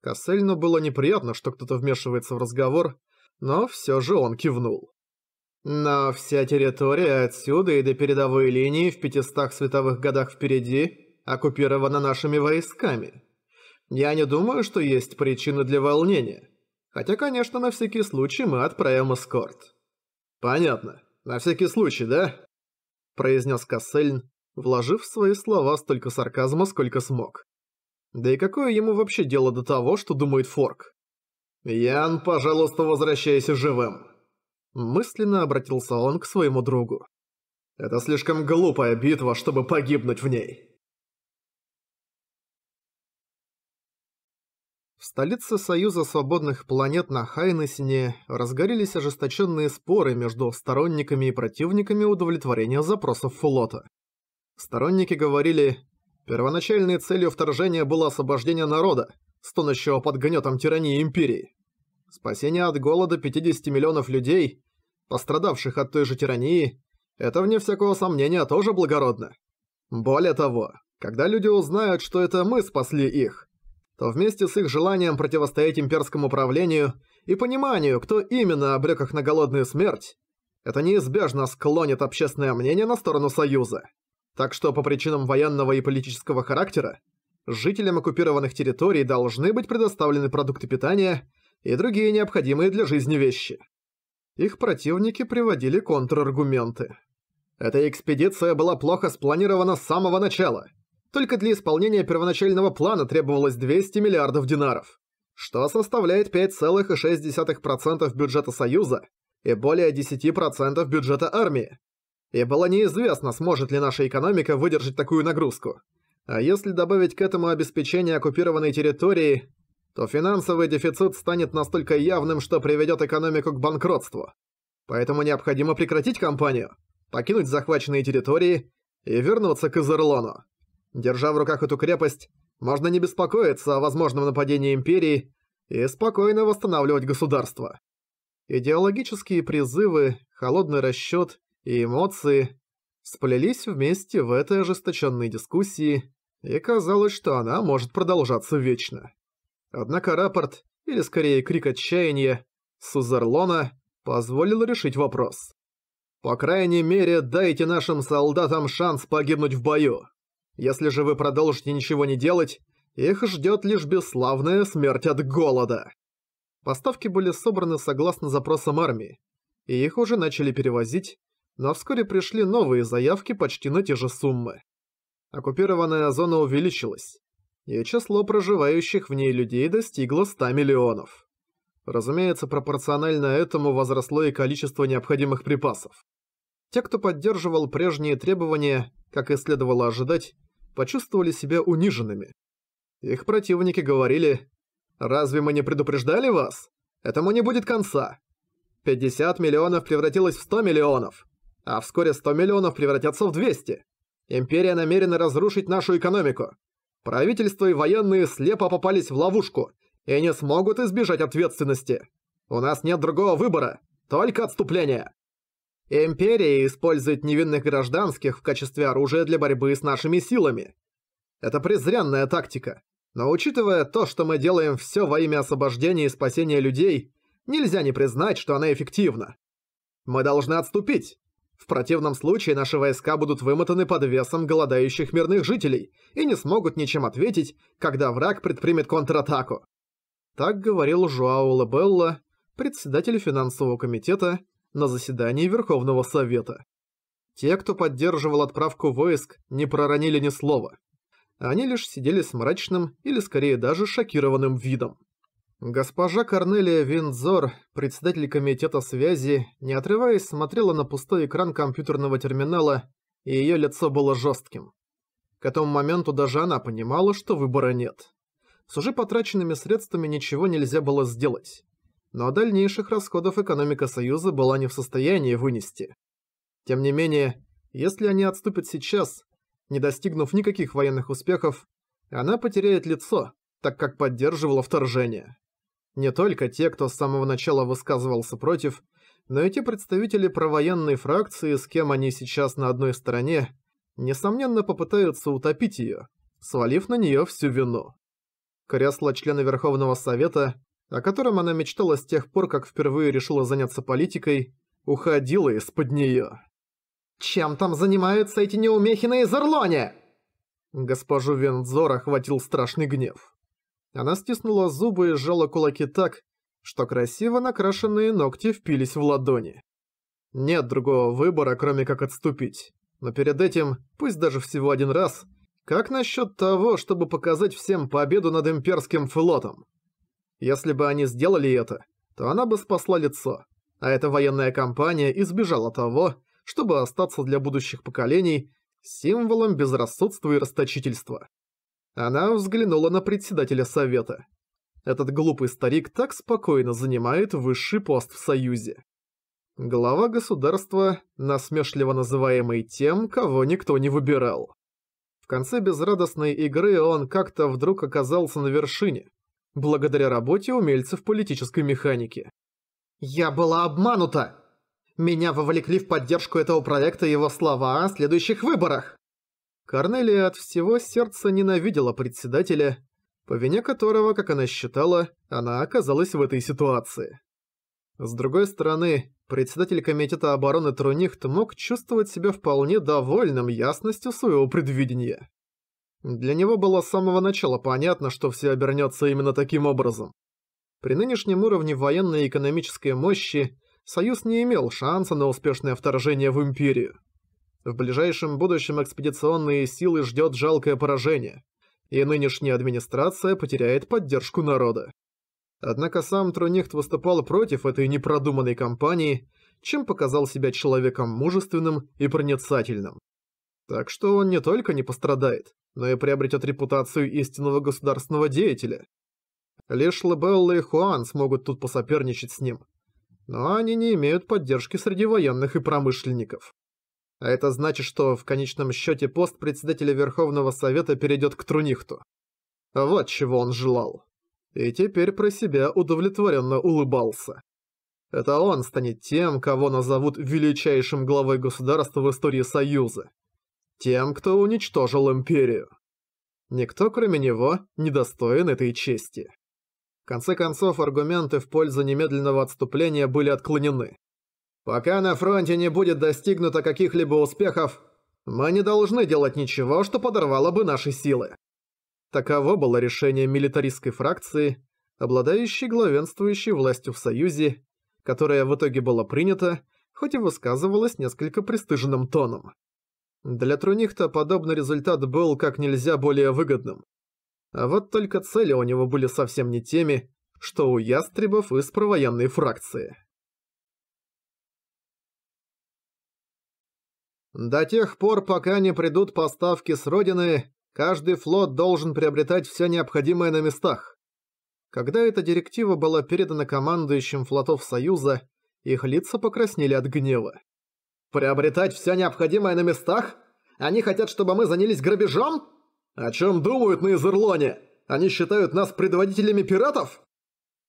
Кассельну было неприятно, что кто-то вмешивается в разговор, но все же он кивнул. «Но вся территория отсюда и до передовой линии в 500 световых годах впереди оккупирована нашими войсками. Я не думаю, что есть причины для волнения. Хотя, конечно, на всякий случай мы отправим эскорт». «Понятно. На всякий случай, да?» произнес Кассельн, вложив в свои слова столько сарказма, сколько смог. Да и какое ему вообще дело до того, что думает Форк? «Ян, пожалуйста, возвращайся живым!» Мысленно обратился он к своему другу. «Это слишком глупая битва, чтобы погибнуть в ней!» В столице Союза Свободных Планет на Хайнесине разгорелись ожесточенные споры между сторонниками и противниками удовлетворения запросов флота. Сторонники говорили, первоначальной целью вторжения было освобождение народа, стонущего под гнетом тирании Империи. Спасение от голода 50 миллионов людей, пострадавших от той же тирании, это, вне всякого сомнения, тоже благородно. Более того, когда люди узнают, что это мы спасли их, то вместе с их желанием противостоять имперскому правлению и пониманию, кто именно обрек их на голодную смерть, это неизбежно склонит общественное мнение на сторону Союза. Так что по причинам военного и политического характера жителям оккупированных территорий должны быть предоставлены продукты питания и другие необходимые для жизни вещи. Их противники приводили контраргументы. Эта экспедиция была плохо спланирована с самого начала – только для исполнения первоначального плана требовалось 200 миллиардов динаров, что составляет 5,6% бюджета Союза и более 10% бюджета армии. И было неизвестно, сможет ли наша экономика выдержать такую нагрузку. А если добавить к этому обеспечение оккупированной территории, то финансовый дефицит станет настолько явным, что приведет экономику к банкротству. Поэтому необходимо прекратить кампанию, покинуть захваченные территории и вернуться к Изерлону. Держа в руках эту крепость, можно не беспокоиться о возможном нападении Империи и спокойно восстанавливать государство. Идеологические призывы, холодный расчёт и эмоции сплелись вместе в этой ожесточённой дискуссии, и казалось, что она может продолжаться вечно. Однако рапорт, или скорее крик отчаяния, Сузерлона позволил решить вопрос. «По крайней мере, дайте нашим солдатам шанс погибнуть в бою!» Если же вы продолжите ничего не делать, их ждет лишь бесславная смерть от голода. Поставки были собраны согласно запросам армии, и их уже начали перевозить, но вскоре пришли новые заявки почти на те же суммы. Оккупированная зона увеличилась, и число проживающих в ней людей достигло 100 миллионов. Разумеется, пропорционально этому возросло и количество необходимых припасов. Те, кто поддерживал прежние требования, как и следовало ожидать, почувствовали себя униженными. Их противники говорили «Разве мы не предупреждали вас? Этому не будет конца. 50 миллионов превратилось в 100 миллионов, а вскоре 100 миллионов превратятся в 200. Империя намерена разрушить нашу экономику. Правительство и военные слепо попались в ловушку и не смогут избежать ответственности. У нас нет другого выбора, только отступление. Империя использует невинных гражданских в качестве оружия для борьбы с нашими силами. Это презренная тактика. Но учитывая то, что мы делаем все во имя освобождения и спасения людей, нельзя не признать, что она эффективна. Мы должны отступить. В противном случае наши войска будут вымотаны под весом голодающих мирных жителей и не смогут ничем ответить, когда враг предпримет контратаку. Так говорил Жуао Лебелла, председатель финансового комитета, на заседании Верховного Совета. Те, кто поддерживал отправку войск, не проронили ни слова. Они лишь сидели с мрачным или скорее даже шокированным видом. Госпожа Корнелия Винзор, председатель комитета связи, не отрываясь смотрела на пустой экран компьютерного терминала, и ее лицо было жестким. К этому моменту даже она понимала, что выбора нет. С уже потраченными средствами ничего нельзя было сделать но дальнейших расходов экономика Союза была не в состоянии вынести. Тем не менее, если они отступят сейчас, не достигнув никаких военных успехов, она потеряет лицо, так как поддерживала вторжение. Не только те, кто с самого начала высказывался против, но и те представители провоенной фракции, с кем они сейчас на одной стороне, несомненно попытаются утопить ее, свалив на нее всю вину. Кресла члена Верховного Совета о котором она мечтала с тех пор, как впервые решила заняться политикой, уходила из-под неё. «Чем там занимаются эти неумехи на Изерлоне?» Госпожу Вензор охватил страшный гнев. Она стиснула зубы и сжала кулаки так, что красиво накрашенные ногти впились в ладони. Нет другого выбора, кроме как отступить. Но перед этим, пусть даже всего один раз, как насчет того, чтобы показать всем победу над имперским флотом? Если бы они сделали это, то она бы спасла лицо. А эта военная компания избежала того, чтобы остаться для будущих поколений символом безрассудства и расточительства. Она взглянула на председателя совета. Этот глупый старик так спокойно занимает высший пост в Союзе. Глава государства, насмешливо называемый тем, кого никто не выбирал. В конце безрадостной игры он как-то вдруг оказался на вершине, благодаря работе умельцев политической механики. «Я была обманута! Меня вовлекли в поддержку этого проекта его слова о следующих выборах!» Корнелия от всего сердца ненавидела председателя, по вине которого, как она считала, она оказалась в этой ситуации. С другой стороны, председатель Комитета обороны Трунихт мог чувствовать себя вполне довольным ясностью своего предвидения. Для него было с самого начала понятно, что все обернется именно таким образом. При нынешнем уровне военной и экономической мощи Союз не имел шанса на успешное вторжение в Империю. В ближайшем будущем экспедиционные силы ждет жалкое поражение, и нынешняя администрация потеряет поддержку народа. Однако сам Трунихт выступал против этой непродуманной кампании, чем показал себя человеком мужественным и проницательным. Так что он не только не пострадает, но и приобретет репутацию истинного государственного деятеля. Лишь Лебелла и Хуан смогут тут посоперничать с ним. Но они не имеют поддержки среди военных и промышленников. А это значит, что в конечном счете пост председателя Верховного Совета перейдет к Трунихту. Вот чего он желал. И теперь про себя удовлетворенно улыбался. Это он станет тем, кого назовут величайшим главой государства в истории Союза. Тем, кто уничтожил Империю. Никто, кроме него, не достоин этой чести. В конце концов, аргументы в пользу немедленного отступления были отклонены. Пока на фронте не будет достигнуто каких-либо успехов, мы не должны делать ничего, что подорвало бы наши силы. Таково было решение милитаристской фракции, обладающей главенствующей властью в Союзе, которое в итоге было принято, хоть и высказывалось несколько пристыженным тоном. Для Трунихта подобный результат был как нельзя более выгодным. А вот только цели у него были совсем не теми, что у ястребов из провоенной фракции. До тех пор, пока не придут поставки с родины, каждый флот должен приобретать все необходимое на местах. Когда эта директива была передана командующим флотов Союза, их лица покраснели от гнева. Приобретать все необходимое на местах? Они хотят, чтобы мы занялись грабежом? О чем думают на Изерлоне? Они считают нас предводителями пиратов?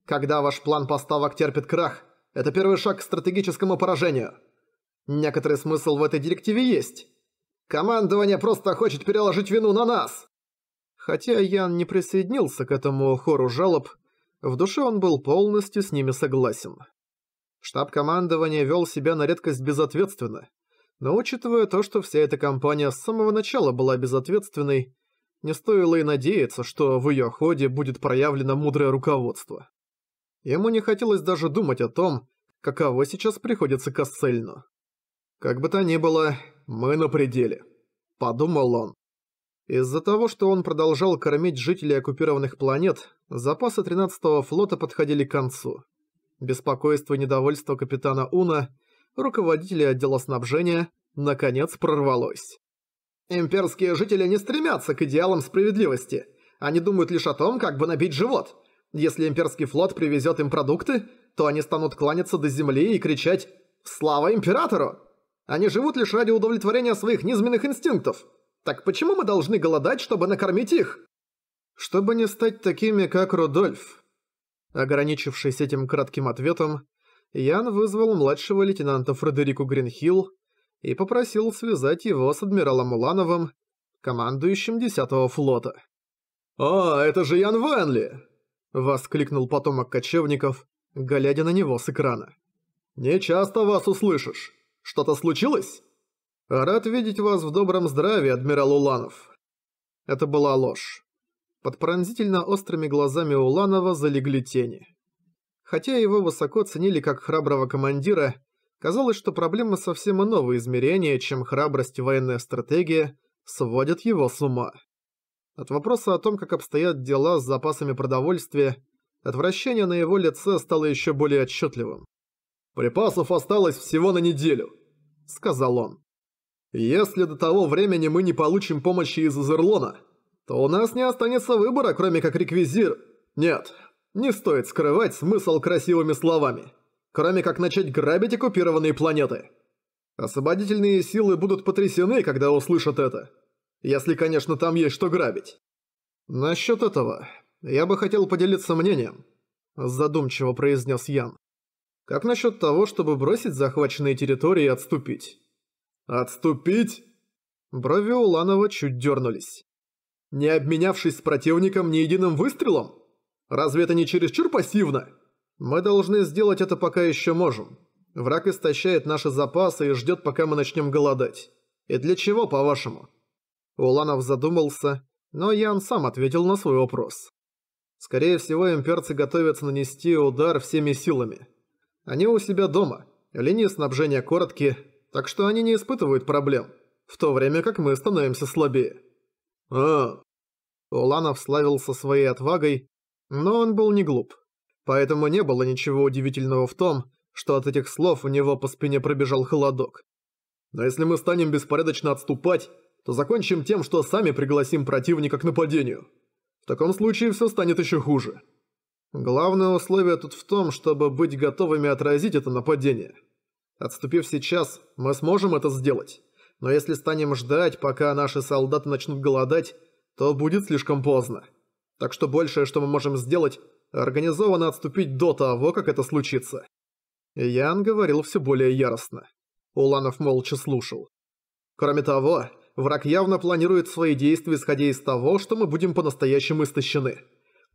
Когда ваш план поставок терпит крах, это первый шаг к стратегическому поражению. Некоторый смысл в этой директиве есть. Командование просто хочет переложить вину на нас. Хотя Ян не присоединился к этому хору жалоб, в душе он был полностью с ними согласен. Штаб командования вел себя на редкость безответственно, но учитывая то, что вся эта компания с самого начала была безответственной, не стоило и надеяться, что в ее ходе будет проявлено мудрое руководство. Ему не хотелось даже думать о том, каково сейчас приходится Кассельну. «Как бы то ни было, мы на пределе», — подумал он. Из-за того, что он продолжал кормить жителей оккупированных планет, запасы 13-го флота подходили к концу. Беспокойство и недовольство капитана Уна, руководителя отдела снабжения, наконец прорвалось. «Имперские жители не стремятся к идеалам справедливости. Они думают лишь о том, как бы набить живот. Если имперский флот привезет им продукты, то они станут кланяться до земли и кричать «Слава императору!». Они живут лишь ради удовлетворения своих низменных инстинктов. Так почему мы должны голодать, чтобы накормить их? Чтобы не стать такими, как Рудольф, Ограничившись этим кратким ответом, Ян вызвал младшего лейтенанта Фредерику Гринхилл и попросил связать его с адмиралом Улановым, командующим 10-го флота. «А, это же Ян Венли!» – воскликнул потомок кочевников, глядя на него с экрана. «Не часто вас услышишь. Что-то случилось?» «Рад видеть вас в добром здравии, адмирал Уланов». Это была ложь. Под пронзительно острыми глазами Уланова залегли тени. Хотя его высоко ценили как храброго командира, казалось, что проблема совсем иного измерения, чем храбрость и военная стратегия, сводят его с ума. От вопроса о том, как обстоят дела с запасами продовольствия, отвращение на его лице стало еще более отчетливым. «Припасов осталось всего на неделю», — сказал он. «Если до того времени мы не получим помощи из Азерлона, то у нас не останется выбора, кроме как реквизир... Нет, не стоит скрывать смысл красивыми словами. Кроме как начать грабить оккупированные планеты. Освободительные силы будут потрясены, когда услышат это. Если, конечно, там есть что грабить. Насчет этого, я бы хотел поделиться мнением. Задумчиво произнес Ян. Как насчет того, чтобы бросить захваченные территории и отступить? Отступить? Брови Уланова чуть дернулись. Не обменявшись с противником ни единым выстрелом? Разве это не чересчур пассивно? Мы должны сделать это пока еще можем. Враг истощает наши запасы и ждет, пока мы начнем голодать. И для чего, по-вашему? Уланов задумался, но Ян сам ответил на свой вопрос. Скорее всего, имперцы готовятся нанести удар всеми силами. Они у себя дома, линии снабжения короткие, так что они не испытывают проблем, в то время как мы становимся слабее. «А...» Уланов славился своей отвагой, но он был не глуп. Поэтому не было ничего удивительного в том, что от этих слов у него по спине пробежал холодок. «Но если мы станем беспорядочно отступать, то закончим тем, что сами пригласим противника к нападению. В таком случае все станет еще хуже». Главное условие тут в том, чтобы быть готовыми отразить это нападение. Отступив сейчас, мы сможем это сделать но если станем ждать, пока наши солдаты начнут голодать, то будет слишком поздно. Так что большее, что мы можем сделать, организованно отступить до того, как это случится». Ян говорил все более яростно. Уланов молча слушал. «Кроме того, враг явно планирует свои действия, исходя из того, что мы будем по-настоящему истощены.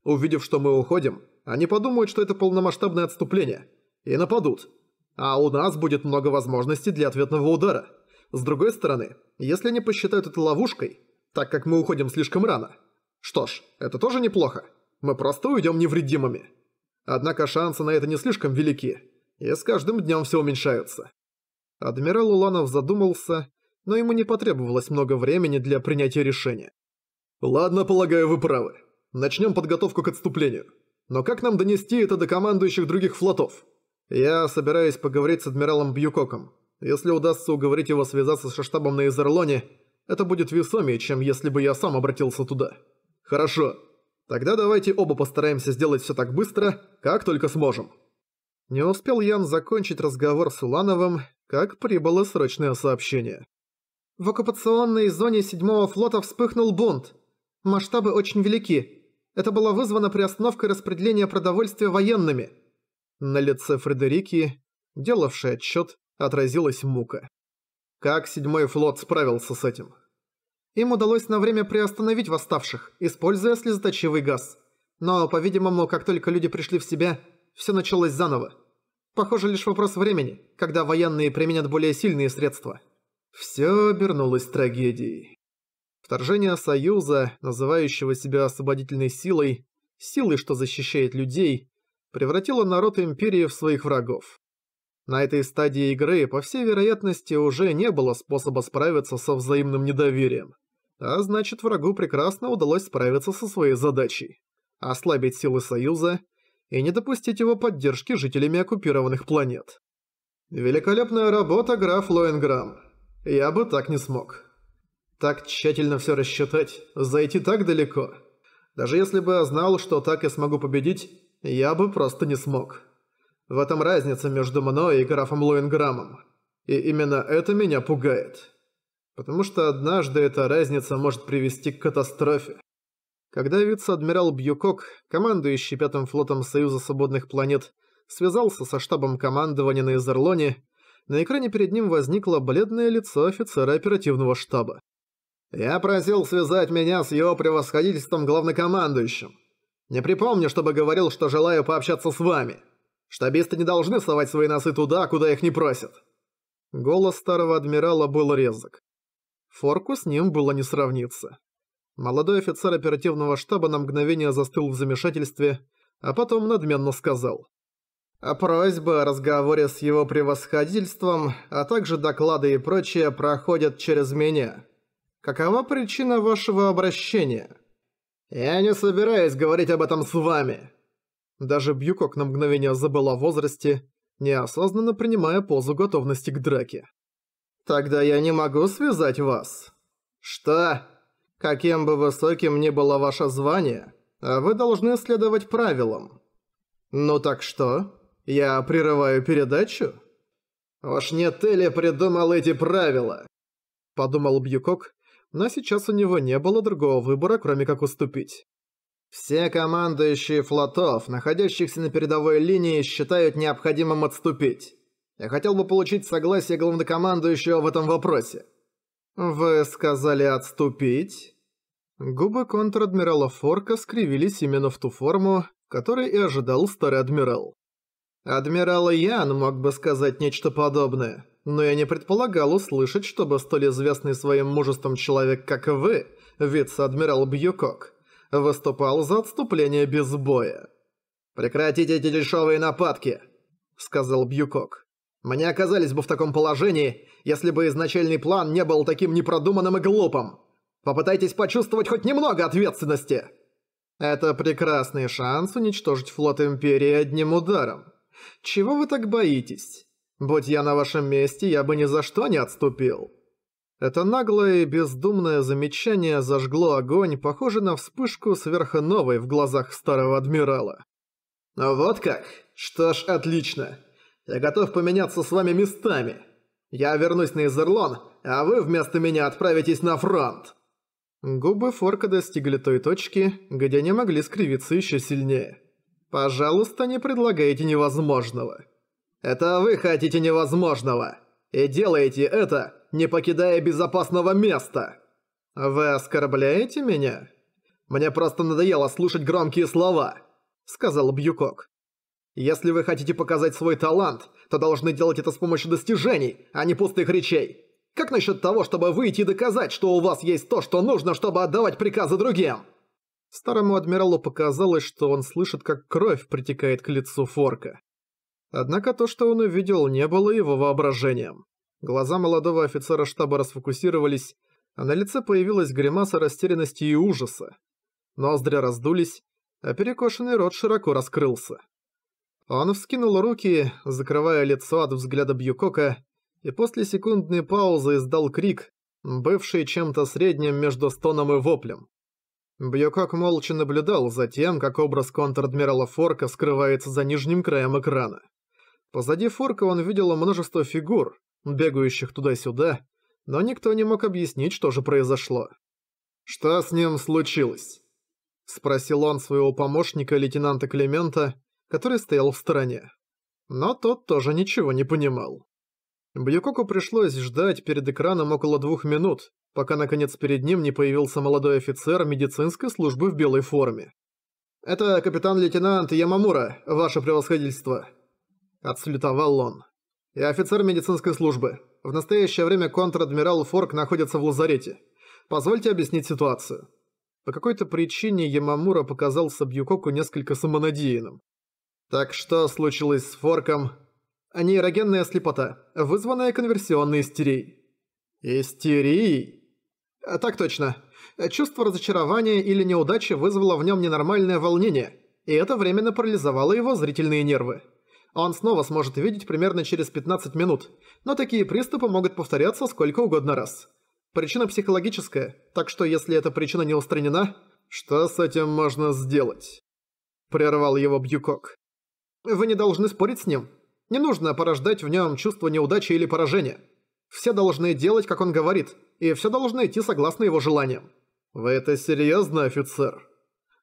Увидев, что мы уходим, они подумают, что это полномасштабное отступление, и нападут. А у нас будет много возможностей для ответного удара». С другой стороны, если они посчитают это ловушкой, так как мы уходим слишком рано, что ж, это тоже неплохо. Мы просто уйдем невредимыми. Однако шансы на это не слишком велики, и с каждым днем все уменьшаются. Адмирал Уланов задумался, но ему не потребовалось много времени для принятия решения. «Ладно, полагаю, вы правы. Начнем подготовку к отступлению. Но как нам донести это до командующих других флотов? Я собираюсь поговорить с адмиралом Бьюкоком. Если удастся уговорить его связаться со штабом на Изерлоне, это будет весомее, чем если бы я сам обратился туда. Хорошо. Тогда давайте оба постараемся сделать все так быстро, как только сможем. Не успел Ян закончить разговор с Улановым, как прибыло срочное сообщение. В оккупационной зоне Седьмого флота вспыхнул бунт. Масштабы очень велики. Это было вызвано приостановкой распределения продовольствия военными. На лице Фредерики, делавшей отчет, отразилась мука. Как седьмой флот справился с этим? Им удалось на время приостановить восставших, используя слезоточивый газ. Но, по-видимому, как только люди пришли в себя, все началось заново. Похоже, лишь вопрос времени, когда военные применят более сильные средства. Все обернулось трагедией. Вторжение Союза, называющего себя освободительной силой, силой, что защищает людей, превратило народ Империи в своих врагов. На этой стадии игры, по всей вероятности, уже не было способа справиться со взаимным недоверием. А значит, врагу прекрасно удалось справиться со своей задачей. Ослабить силы Союза и не допустить его поддержки жителями оккупированных планет. Великолепная работа, граф Лоенграм. Я бы так не смог. Так тщательно все рассчитать, зайти так далеко. Даже если бы я знал, что так я смогу победить, я бы просто не смог. В этом разница между мной и графом Лоинграмом. И именно это меня пугает. Потому что однажды эта разница может привести к катастрофе. Когда вице-адмирал Бьюкок, командующий Пятым флотом Союза Свободных Планет, связался со штабом командования на Изерлоне, на экране перед ним возникло бледное лицо офицера оперативного штаба. «Я просил связать меня с его превосходительством главнокомандующим. Не припомню, чтобы говорил, что желаю пообщаться с вами. Штабисты не должны совать свои носы туда, куда их не просят». Голос старого адмирала был резок. Форку с ним было не сравниться. Молодой офицер оперативного штаба на мгновение застыл в замешательстве, а потом надменно сказал. «А «Просьбы о разговоре с его превосходительством, а также доклады и прочее проходят через меня. Какова причина вашего обращения?» «Я не собираюсь говорить об этом с вами», даже Бьюкок на мгновение забыла о возрасте, неосознанно принимая позу готовности к драке. «Тогда я не могу связать вас». «Что? Каким бы высоким ни было ваше звание, вы должны следовать правилам». «Ну так что? Я прерываю передачу?» «Уж не ты ли придумал эти правила?» Подумал Бьюкок, но сейчас у него не было другого выбора, кроме как уступить. Все командующие флотов, находящихся на передовой линии, считают необходимым отступить. Я хотел бы получить согласие главнокомандующего в этом вопросе. Вы сказали отступить? Губы контр-адмирала Форка скривились именно в ту форму, которой и ожидал старый адмирал. Адмирал Ян мог бы сказать нечто подобное, но я не предполагал услышать, чтобы столь известный своим мужеством человек, как вы, вице-адмирал Бьюкок, выступал за отступление без боя. «Прекратите эти дешевые нападки!» – сказал Бьюкок. «Мы не оказались бы в таком положении, если бы изначальный план не был таким непродуманным и глупым. Попытайтесь почувствовать хоть немного ответственности!» «Это прекрасный шанс уничтожить флот Империи одним ударом. Чего вы так боитесь? Будь я на вашем месте, я бы ни за что не отступил». Это наглое и бездумное замечание зажгло огонь, похожий на вспышку сверхновой в глазах старого адмирала. «Вот как? Что ж, отлично. Я готов поменяться с вами местами. Я вернусь на Изерлон, а вы вместо меня отправитесь на фронт». Губы Форка достигли той точки, где они могли скривиться еще сильнее. «Пожалуйста, не предлагайте невозможного». «Это вы хотите невозможного. И делаете это, не покидая безопасного места!» «Вы оскорбляете меня?» «Мне просто надоело слушать громкие слова», — сказал Бьюкок. «Если вы хотите показать свой талант, то должны делать это с помощью достижений, а не пустых речей. Как насчет того, чтобы выйти и доказать, что у вас есть то, что нужно, чтобы отдавать приказы другим?» Старому адмиралу показалось, что он слышит, как кровь притекает к лицу Форка. Однако то, что он увидел, не было его воображением. Глаза молодого офицера штаба расфокусировались, а на лице появилась гримаса растерянности и ужаса. Ноздри раздулись, а перекошенный рот широко раскрылся. Он вскинул руки, закрывая лицо от взгляда Бьюкока, и после секундной паузы издал крик, бывший чем-то средним между стоном и воплем. Бьюкок молча наблюдал за тем, как образ контр-адмирала Форка скрывается за нижним краем экрана. Позади Форка он видел множество фигур, бегающих туда-сюда, но никто не мог объяснить, что же произошло. «Что с ним случилось?» – спросил он своего помощника лейтенанта Климента, который стоял в стороне. Но тот тоже ничего не понимал. Бьюкоку пришлось ждать перед экраном около двух минут, пока наконец перед ним не появился молодой офицер медицинской службы в белой форме. «Это капитан-лейтенант Ямамура, ваше превосходительство!» Отслютовал он. Я офицер медицинской службы. В настоящее время контр-адмирал Форк находится в лазарете. Позвольте объяснить ситуацию. По какой-то причине Ямамура показался Бьюкоку несколько самонадеянным. Так что случилось с Форком? Нейрогенная слепота, вызванная конверсионной истерией. Истерией? А, так точно. Чувство разочарования или неудачи вызвало в нем ненормальное волнение, и это временно парализовало его зрительные нервы. Он снова сможет видеть примерно через 15 минут, но такие приступы могут повторяться сколько угодно раз. Причина психологическая, так что если эта причина не устранена, что с этим можно сделать? Прервал его Бьюкок. Вы не должны спорить с ним. Не нужно порождать в нем чувство неудачи или поражения. Все должны делать, как он говорит, и все должны идти согласно его желаниям. Вы это серьезно, офицер?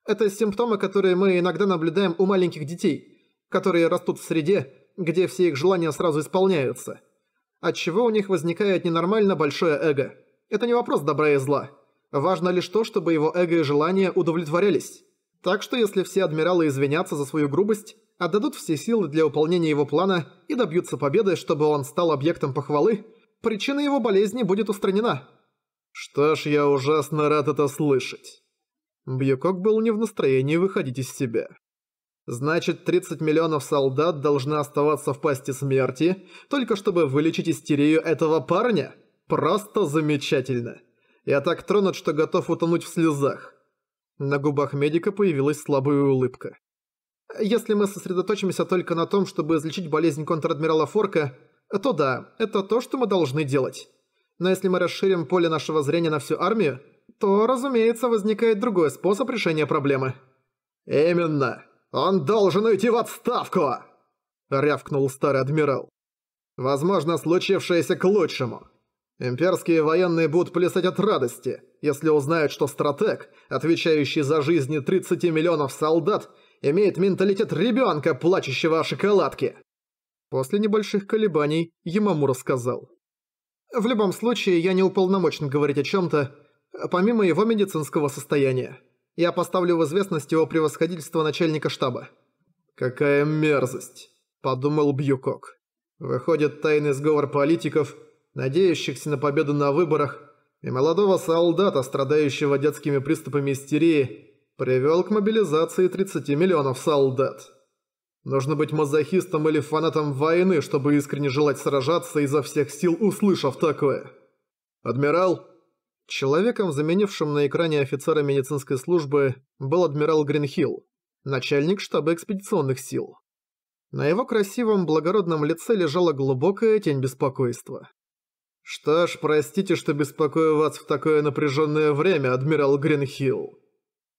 Это симптомы, которые мы иногда наблюдаем у маленьких детей – которые растут в среде, где все их желания сразу исполняются. Отчего у них возникает ненормально большое эго. Это не вопрос добра и зла. Важно лишь то, чтобы его эго и желания удовлетворялись. Так что если все адмиралы извинятся за свою грубость, отдадут все силы для выполнения его плана и добьются победы, чтобы он стал объектом похвалы, причина его болезни будет устранена. Что ж, я ужасно рад это слышать. Бьюкок был не в настроении выходить из себя. Значит, 30 миллионов солдат должны оставаться в пасти смерти, только чтобы вылечить истерию этого парня? Просто замечательно. Я так тронут, что готов утонуть в слезах. На губах медика появилась слабая улыбка. Если мы сосредоточимся только на том, чтобы излечить болезнь контр-адмирала Форка, то да, это то, что мы должны делать. Но если мы расширим поле нашего зрения на всю армию, то, разумеется, возникает другой способ решения проблемы. Именно. Он должен уйти в отставку!» – рявкнул старый адмирал. «Возможно, случившееся к лучшему. Имперские военные будут плясать от радости, если узнают, что стратег, отвечающий за жизни 30 миллионов солдат, имеет менталитет ребенка, плачущего о шоколадке». После небольших колебаний Ямамура сказал. «В любом случае, я не уполномочен говорить о чем то помимо его медицинского состояния. Я поставлю в известность его превосходительство начальника штаба». «Какая мерзость!» – подумал Бьюкок. Выходит тайный сговор политиков, надеющихся на победу на выборах, и молодого солдата, страдающего детскими приступами истерии, привел к мобилизации 30 миллионов солдат. Нужно быть мазохистом или фанатом войны, чтобы искренне желать сражаться изо всех сил, услышав такое. «Адмирал, Человеком, заменившим на экране офицера медицинской службы, был адмирал Гринхилл, начальник штаба экспедиционных сил. На его красивом, благородном лице лежала глубокая тень беспокойства. «Что ж, простите, что беспокою вас в такое напряженное время, адмирал Гринхилл».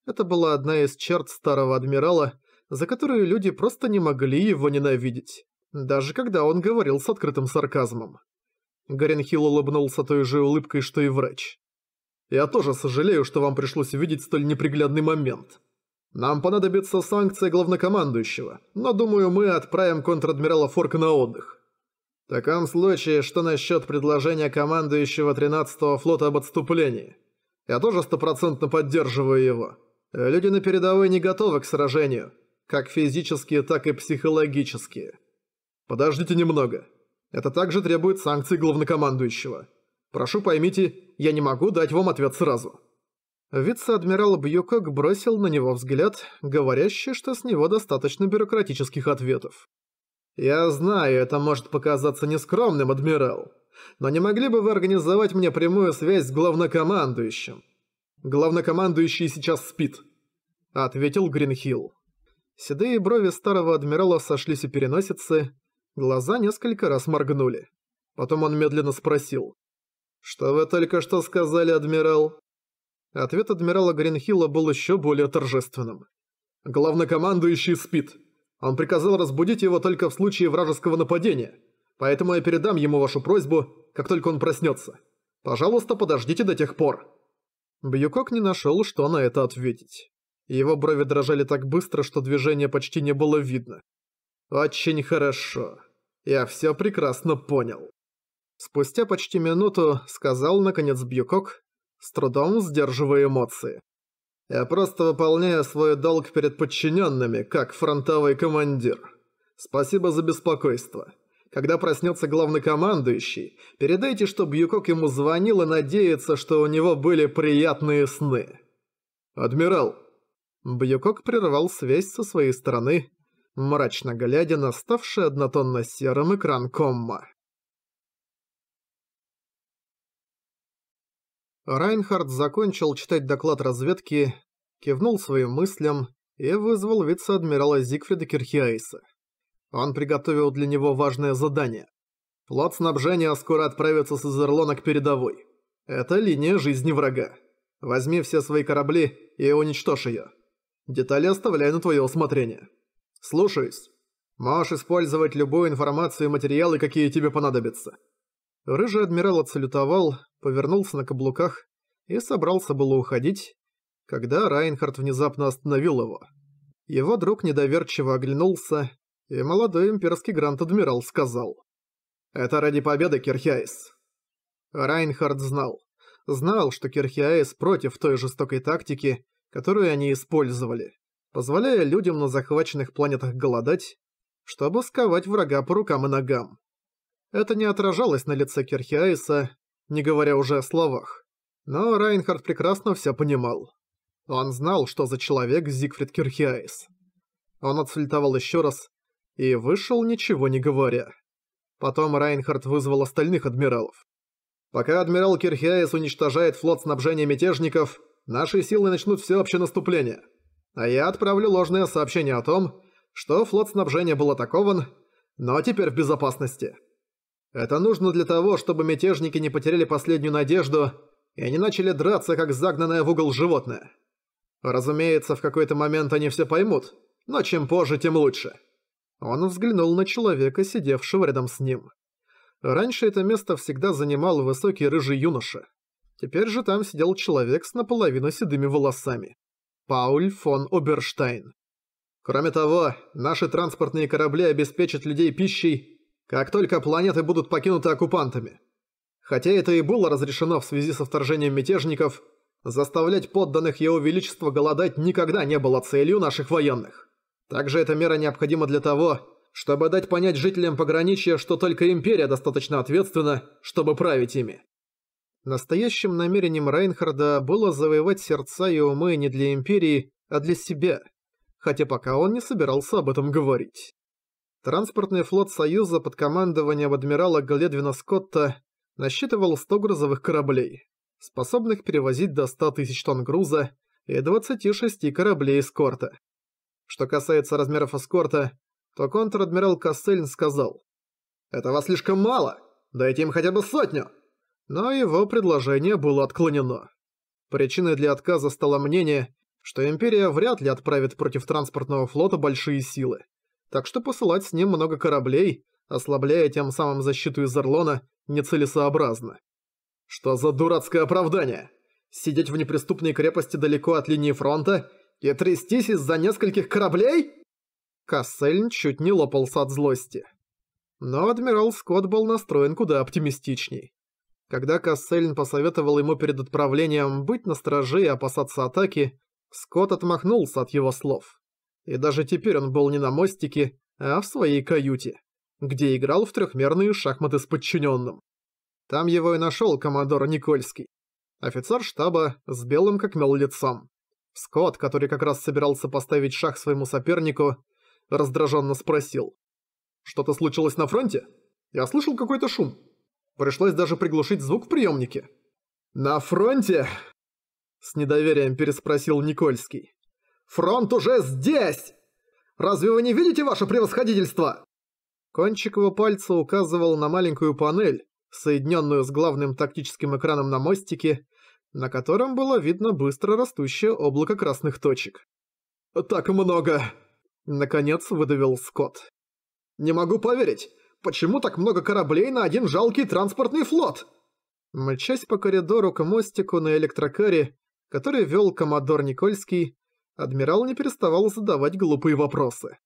Это была одна из черт старого адмирала, за которую люди просто не могли его ненавидеть, даже когда он говорил с открытым сарказмом. Гринхилл улыбнулся той же улыбкой, что и врач. Я тоже сожалею, что вам пришлось увидеть столь неприглядный момент. Нам понадобится санкция главнокомандующего, но думаю, мы отправим контр-адмирала Форка на отдых. В таком случае, что насчет предложения командующего 13-го флота об отступлении? Я тоже стопроцентно поддерживаю его. Люди на передовой не готовы к сражению, как физически, так и психологически. Подождите немного. Это также требует санкций главнокомандующего. Прошу поймите, я не могу дать вам ответ сразу». Вице-адмирал Бьюкок бросил на него взгляд, говорящий, что с него достаточно бюрократических ответов. «Я знаю, это может показаться нескромным, адмирал, но не могли бы вы организовать мне прямую связь с главнокомандующим?» «Главнокомандующий сейчас спит», — ответил Гринхилл. Седые брови старого адмирала сошлись у переносицы, глаза несколько раз моргнули. Потом он медленно спросил. «Что вы только что сказали, адмирал?» Ответ адмирала Гринхилла был еще более торжественным. «Главнокомандующий спит. Он приказал разбудить его только в случае вражеского нападения, поэтому я передам ему вашу просьбу, как только он проснется. Пожалуйста, подождите до тех пор». Бьюкок не нашел, что на это ответить. Его брови дрожали так быстро, что движение почти не было видно. «Очень хорошо. Я все прекрасно понял». Спустя почти минуту сказал, наконец, Бьюкок, с трудом сдерживая эмоции. «Я просто выполняю свой долг перед подчиненными, как фронтовый командир. Спасибо за беспокойство. Когда проснется главнокомандующий, передайте, что Бьюкок ему звонил и надеется, что у него были приятные сны». «Адмирал!» Бьюкок прервал связь со своей стороны, мрачно глядя на ставший однотонно серым экран комма. Райнхард закончил читать доклад разведки, кивнул своим мыслям и вызвал вице-адмирала Зигфрида Кирхиайса. Он приготовил для него важное задание. Флот снабжения скоро отправится с Изерлона к передовой. Это линия жизни врага. Возьми все свои корабли и уничтожь ее. Детали оставляю на твоё усмотрение. Слушаюсь. Можешь использовать любую информацию и материалы, какие тебе понадобятся. Рыжий адмирал отсалютовал, повернулся на каблуках и собрался было уходить, когда Райнхард внезапно остановил его. Его друг недоверчиво оглянулся, и молодой имперский грант-адмирал сказал. «Это ради победы, Кирхиаис». Райнхард знал. Знал, что Кирхиаис против той жестокой тактики, которую они использовали, позволяя людям на захваченных планетах голодать, чтобы сковать врага по рукам и ногам. Это не отражалось на лице Кирхиаиса, не говоря уже о словах. Но Райнхард прекрасно все понимал. Он знал, что за человек Зигфрид Кирхиаис. Он отсультовал еще раз и вышел, ничего не говоря. Потом Райнхард вызвал остальных адмиралов. «Пока адмирал Кирхиаис уничтожает флот снабжения мятежников, наши силы начнут всеобщее наступление. А я отправлю ложное сообщение о том, что флот снабжения был атакован, но теперь в безопасности». Это нужно для того, чтобы мятежники не потеряли последнюю надежду и не начали драться, как загнанное в угол животное. Разумеется, в какой-то момент они все поймут, но чем позже, тем лучше. Он взглянул на человека, сидевшего рядом с ним. Раньше это место всегда занимал высокий рыжий юноша. Теперь же там сидел человек с наполовину седыми волосами. Пауль фон Оберштайн. Кроме того, наши транспортные корабли обеспечат людей пищей как только планеты будут покинуты оккупантами. Хотя это и было разрешено в связи со вторжением мятежников, заставлять подданных Его Величества голодать никогда не было целью наших военных. Также эта мера необходима для того, чтобы дать понять жителям пограничья, что только Империя достаточно ответственна, чтобы править ими. Настоящим намерением Рейнхарда было завоевать сердца и умы не для Империи, а для себя, хотя пока он не собирался об этом говорить. Транспортный флот Союза под командованием адмирала Гледвина Скотта насчитывал 100 грузовых кораблей, способных перевозить до 100 тысяч тонн груза и 26 кораблей эскорта. Что касается размеров эскорта, то контр-адмирал Кассельн сказал, «Этого слишком мало, дайте им хотя бы сотню!» Но его предложение было отклонено. Причиной для отказа стало мнение, что Империя вряд ли отправит против транспортного флота большие силы так что посылать с ним много кораблей, ослабляя тем самым защиту Изерлона, нецелесообразно. Что за дурацкое оправдание? Сидеть в неприступной крепости далеко от линии фронта и трястись из-за нескольких кораблей? Кассельн чуть не лопался от злости. Но адмирал Скотт был настроен куда оптимистичней. Когда Кассельн посоветовал ему перед отправлением быть настороже и опасаться атаки, Скотт отмахнулся от его слов. И даже теперь он был не на мостике, а в своей каюте, где играл в трехмерные шахматы с подчиненным. Там его и нашел командор Никольский. Офицер штаба с белым как мел лицом. Скотт, который как раз собирался поставить шах своему сопернику, раздраженно спросил. «Что-то случилось на фронте? Я слышал какой-то шум. Пришлось даже приглушить звук в приемнике». «На фронте?» С недоверием переспросил Никольский. Фронт уже здесь! Разве вы не видите ваше превосходительство?» Кончик его пальца указывал на маленькую панель, соединенную с главным тактическим экраном на мостике, на котором было видно быстро растущее облако красных точек. «Так много!» — наконец выдавил Скотт. «Не могу поверить! Почему так много кораблей на один жалкий транспортный флот?» Мчась по коридору к мостику на электрокаре, который вел коммодор Никольский, адмирал не переставал задавать глупые вопросы.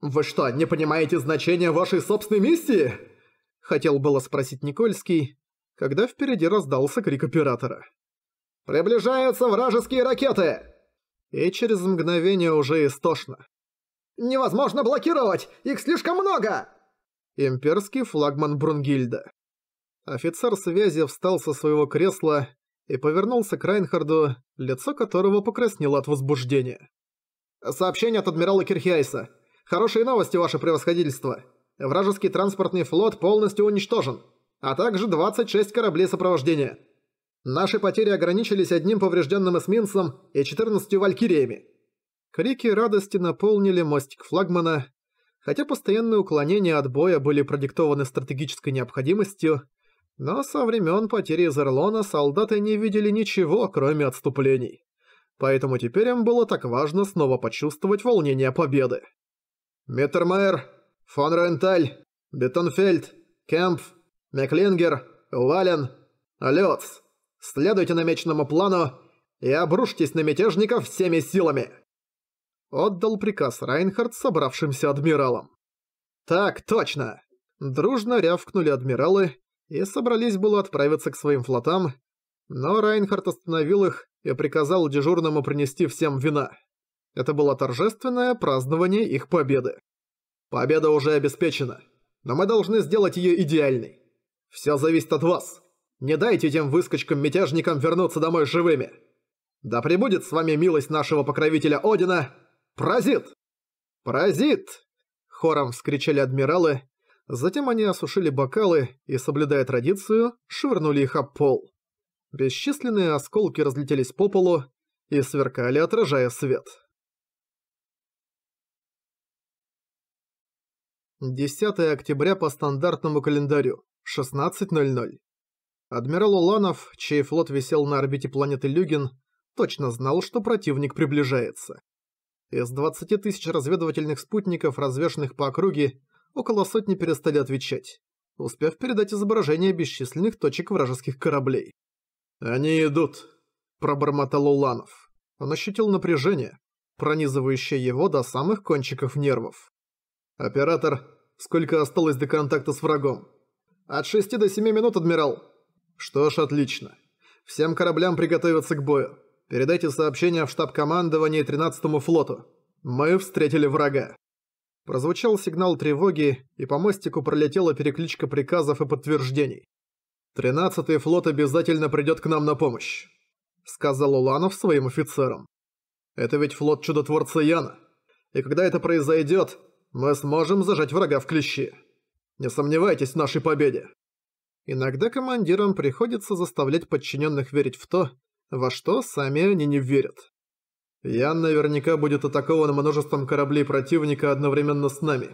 «Вы что, не понимаете значения вашей собственной миссии?» Хотел было спросить Никольский, когда впереди раздался крик оператора. «Приближаются вражеские ракеты!» И через мгновение уже истошно. «Невозможно блокировать! Их слишком много!» Имперский флагман Брунгильда. Офицер связи встал со своего кресла и повернулся к Райнхарду, лицо которого покраснело от возбуждения. «Сообщение от адмирала Кирхиайса. Хорошие новости, ваше превосходительство. Вражеский транспортный флот полностью уничтожен, а также 26 кораблей сопровождения. Наши потери ограничились одним поврежденным эсминцем и 14 валькириями». Крики радости наполнили мостик флагмана. Хотя постоянные уклонения от боя были продиктованы стратегической необходимостью, но со времен потери Зерлона солдаты не видели ничего, кроме отступлений. Поэтому теперь им было так важно снова почувствовать волнение победы. Меттермайер, фон Ренталь, Бетонфельд, Кемп, Меклингер, Уален, Лёц. Следуйте намеченному плану и обрушьтесь на мятежников всеми силами!» Отдал приказ Райнхард собравшимся адмиралам. «Так точно!» Дружно рявкнули адмиралы и собрались было отправиться к своим флотам, но Райнхард остановил их и приказал дежурному принести всем вина. Это было торжественное празднование их победы. Победа уже обеспечена, но мы должны сделать ее идеальной. Все зависит от вас. Не дайте тем выскочкам-мятежникам вернуться домой живыми. Да пребудет с вами милость нашего покровителя Одина, Паразит! Паразит! Хором вскричали адмиралы, Затем они осушили бокалы и, соблюдая традицию, швырнули их об пол. Бесчисленные осколки разлетелись по полу и сверкали, отражая свет. Десятое октября по стандартному календарю, 16.00. Адмирал Уланов, чей флот висел на орбите планеты Люгин, точно знал, что противник приближается. Из 20 тысяч разведывательных спутников, развешанных по округе, около сотни перестали отвечать, успев передать изображение бесчисленных точек вражеских кораблей. «Они идут», – пробормотал Уланов. Он ощутил напряжение, пронизывающее его до самых кончиков нервов. «Оператор, сколько осталось до контакта с врагом?» «От 6 до 7 минут, адмирал». «Что ж, отлично. Всем кораблям приготовиться к бою. Передайте сообщение в штаб командования 13-му флоту. Мы встретили врага». Прозвучал сигнал тревоги, и по мостику пролетела перекличка приказов и подтверждений. «Тринадцатый флот обязательно придёт к нам на помощь», — сказал Уланов своим офицерам. «Это ведь флот чудотворца Яна. И когда это произойдёт, мы сможем зажать врага в клещи. Не сомневайтесь в нашей победе». Иногда командирам приходится заставлять подчиненных верить в то, во что сами они не верят. Ян наверняка будет атакован множеством кораблей противника одновременно с нами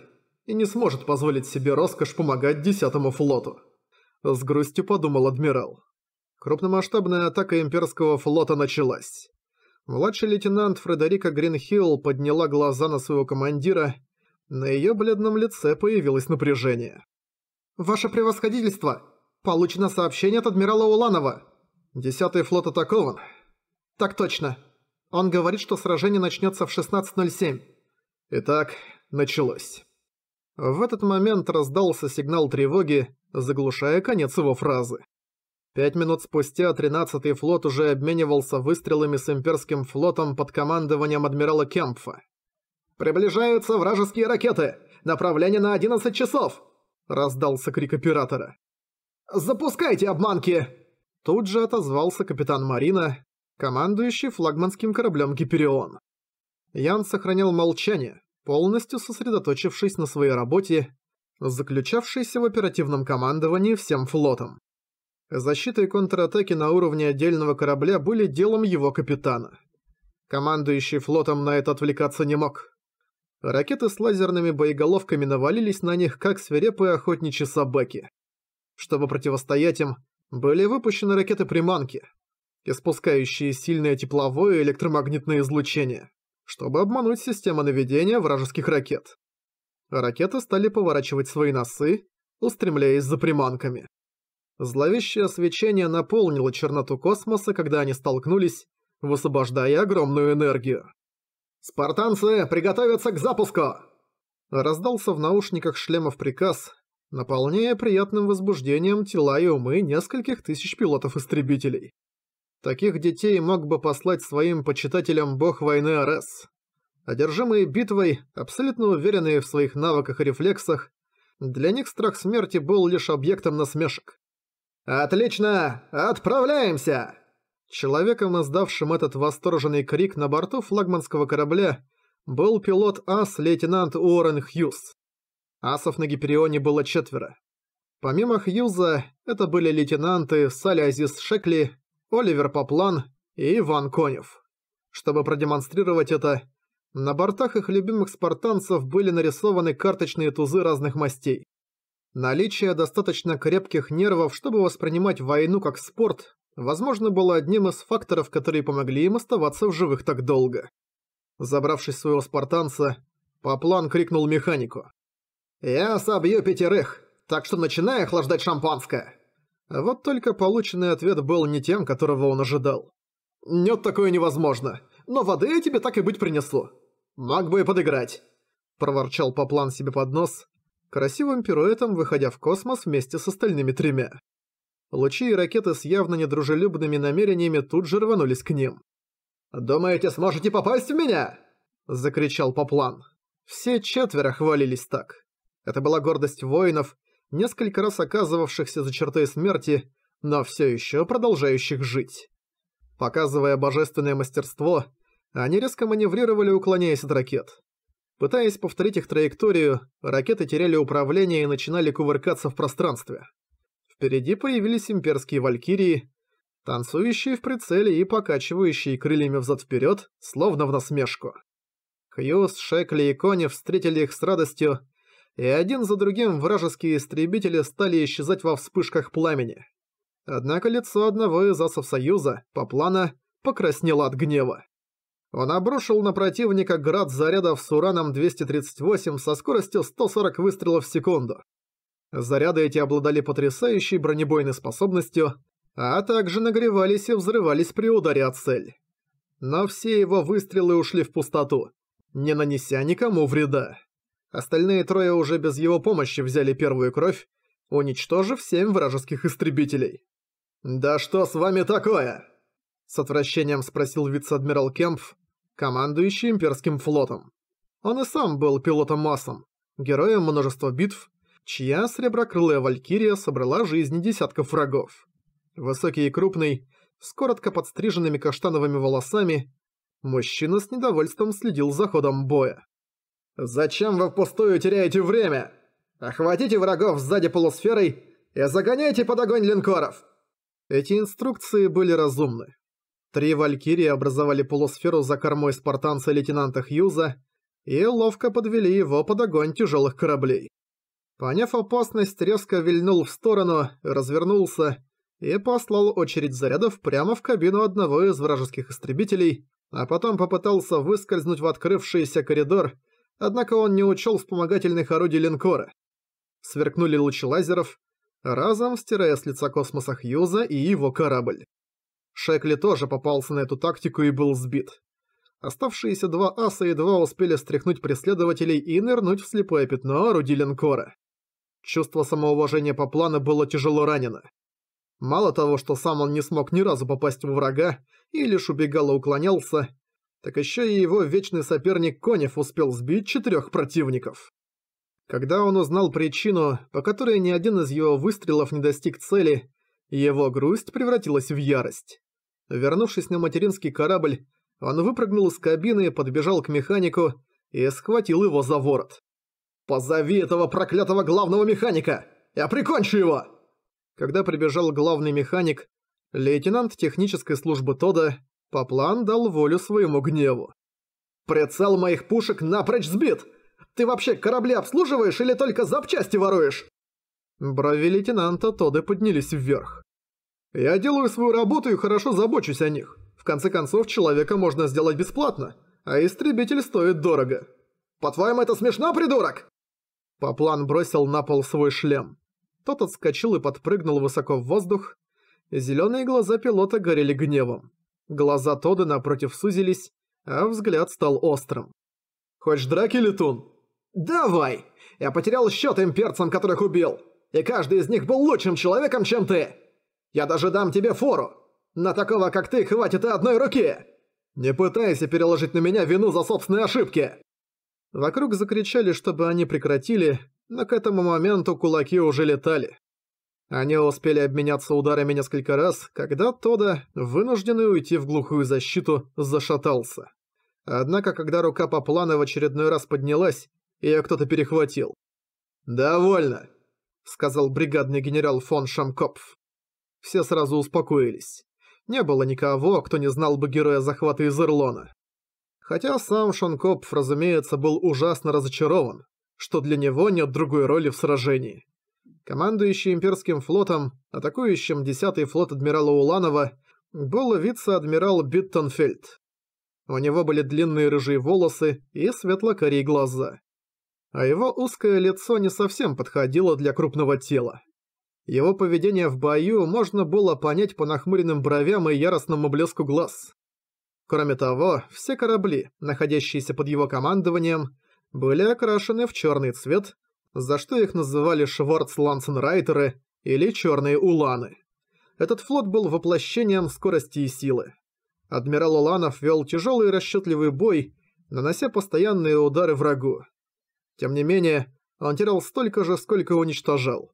и не сможет позволить себе роскошь помогать десятому флоту. С грустью подумал адмирал. Крупномасштабная атака имперского флота началась. Младший лейтенант Фредерика Гринхилл подняла глаза на своего командира. На ее бледном лице появилось напряжение. «Ваше превосходительство! Получено сообщение от адмирала Уланова!» «Десятый флот атакован!» «Так точно!» Он говорит, что сражение начнется в 16.07. Итак, началось. В этот момент раздался сигнал тревоги, заглушая конец его фразы. Пять минут спустя 13-й флот уже обменивался выстрелами с имперским флотом под командованием адмирала Кемпфа. «Приближаются вражеские ракеты! Направление на 11 часов!» – раздался крик оператора. «Запускайте обманки!» Тут же отозвался капитан Марина, командующий флагманским кораблем «Гиперион». Ян сохранял молчание, полностью сосредоточившись на своей работе, заключавшейся в оперативном командовании всем флотом. Защита и контратаки на уровне отдельного корабля были делом его капитана. Командующий флотом на это отвлекаться не мог. Ракеты с лазерными боеголовками навалились на них, как свирепые охотничьи собаки. Чтобы противостоять им, были выпущены ракеты-приманки – испускающие сильное тепловое и электромагнитное излучение, чтобы обмануть систему наведения вражеских ракет. Ракеты стали поворачивать свои носы, устремляясь за приманками. Зловещее свечение наполнило черноту космоса, когда они столкнулись, высвобождая огромную энергию. «Спартанцы, приготовятся к запуску!» Раздался в наушниках шлемов приказ, наполняя приятным возбуждением тела и умы нескольких тысяч пилотов-истребителей. Таких детей мог бы послать своим почитателям бог войны Арес. Одержимые битвой, абсолютно уверенные в своих навыках и рефлексах, для них страх смерти был лишь объектом насмешек. «Отлично! Отправляемся!» Человеком, издавшим этот восторженный крик на борту флагманского корабля, был пилот АС лейтенант Уоррен Хьюз. Асов на Гиперионе было четверо. Помимо Хьюза, это были лейтенанты Салли Азиз Шекли, Оливер Поплан и Иван Конев. Чтобы продемонстрировать это, на бортах их любимых спартанцев были нарисованы карточные тузы разных мастей. Наличие достаточно крепких нервов, чтобы воспринимать войну как спорт, возможно, было одним из факторов, которые помогли им оставаться в живых так долго. Забравшись своего спартанца, Поплан крикнул механику. «Я собью пятерых, так что начинай охлаждать шампанское!» Вот только полученный ответ был не тем, которого он ожидал. «Нет, такое невозможно. Но воды я тебе так и быть принесло. Мог бы и подыграть», – проворчал по план себе под нос, красивым пируэтом выходя в космос вместе с остальными тремя. Лучи и ракеты с явно недружелюбными намерениями тут же рванулись к ним. «Думаете, сможете попасть в меня?» – закричал Поплан. Все четверо хвалились так. Это была гордость воинов, несколько раз оказывавшихся за чертой смерти, но все еще продолжающих жить. Показывая божественное мастерство, они резко маневрировали, уклоняясь от ракет. Пытаясь повторить их траекторию, ракеты теряли управление и начинали кувыркаться в пространстве. Впереди появились имперские валькирии, танцующие в прицеле и покачивающие крыльями взад-вперед, словно в насмешку. Хьюз, Шекли и Кони встретили их с радостью, и один за другим вражеские истребители стали исчезать во вспышках пламени. Однако лицо одного из асов Союза, по плана, покраснело от гнева. Он обрушил на противника град зарядов с ураном-238 со скоростью 140 выстрелов в секунду. Заряды эти обладали потрясающей бронебойной способностью, а также нагревались и взрывались при ударе о цель. Но все его выстрелы ушли в пустоту, не нанеся никому вреда. Остальные трое уже без его помощи взяли первую кровь, уничтожив семь вражеских истребителей. «Да что с вами такое?» С отвращением спросил вице-адмирал Кемпф, командующий имперским флотом. Он и сам был пилотом массом, героем множества битв, чья среброкрылая валькирия собрала жизни десятков врагов. Высокий и крупный, с коротко подстриженными каштановыми волосами, мужчина с недовольством следил за ходом боя. «Зачем вы впустую теряете время? Охватите врагов сзади полусферой и загоняйте под огонь линкоров!» Эти инструкции были разумны. Три валькирии образовали полусферу за кормой спартанца лейтенанта Хьюза и ловко подвели его под огонь тяжелых кораблей. Поняв опасность, резко вильнул в сторону, развернулся и послал очередь зарядов прямо в кабину одного из вражеских истребителей, а потом попытался выскользнуть в открывшийся коридор Однако он не учел вспомогательных орудий линкора. Сверкнули лучи лазеров, разом стирая с лица космоса Хьюза и его корабль. Шекли тоже попался на эту тактику и был сбит. Оставшиеся два аса едва успели стряхнуть преследователей и нырнуть в слепое пятно орудий линкора. Чувство самоуважения по плану было тяжело ранено. Мало того, что сам он не смог ни разу попасть в врага и лишь убегал и уклонялся, так еще и его вечный соперник Конев успел сбить четырех противников. Когда он узнал причину, по которой ни один из его выстрелов не достиг цели, его грусть превратилась в ярость. Вернувшись на материнский корабль, он выпрыгнул из кабины, подбежал к механику и схватил его за ворот. «Позови этого проклятого главного механика! Я прикончу его!» Когда прибежал главный механик, лейтенант технической службы Тода Поплан дал волю своему гневу. «Прицел моих пушек напрочь сбит! Ты вообще корабли обслуживаешь или только запчасти воруешь?» Брови лейтенанта Тоды поднялись вверх. «Я делаю свою работу и хорошо забочусь о них. В конце концов, человека можно сделать бесплатно, а истребитель стоит дорого. По-твоему, это смешно, придурок?» Поплан бросил на пол свой шлем. Тот отскочил и подпрыгнул высоко в воздух. Зелёные глаза пилота горели гневом. Глаза Тода напротив сузились, а взгляд стал острым. «Хочешь драки, Летун?» «Давай! Я потерял счет имперцам, которых убил, и каждый из них был лучшим человеком, чем ты! Я даже дам тебе фору! На такого, как ты, хватит и одной руки!» «Не пытайся переложить на меня вину за собственные ошибки!» Вокруг закричали, чтобы они прекратили, но к этому моменту кулаки уже летали. Они успели обменяться ударами несколько раз, когда Тода, вынужденный уйти в глухую защиту, зашатался. Однако, когда рука по плану в очередной раз поднялась, ее кто-то перехватил. «Довольно», — сказал бригадный генерал фон Шамкопф. Все сразу успокоились. Не было никого, кто не знал бы героя захвата из Ирлона. Хотя сам Шанкопф, разумеется, был ужасно разочарован, что для него нет другой роли в сражении командующий имперским флотом, атакующим 10-й флот адмирала Уланова, был вице-адмирал Биттенфельд. У него были длинные рыжие волосы и светло-корей глаза. А его узкое лицо не совсем подходило для крупного тела. Его поведение в бою можно было понять по нахмуренным бровям и яростному блеску глаз. Кроме того, все корабли, находящиеся под его командованием, были окрашены в черный цвет – за что их называли Шварц-Лансенрайтеры или Черные Уланы. Этот флот был воплощением скорости и силы. Адмирал Уланов вел тяжелый и расчетливый бой, нанося постоянные удары врагу. Тем не менее, он терял столько же, сколько уничтожал.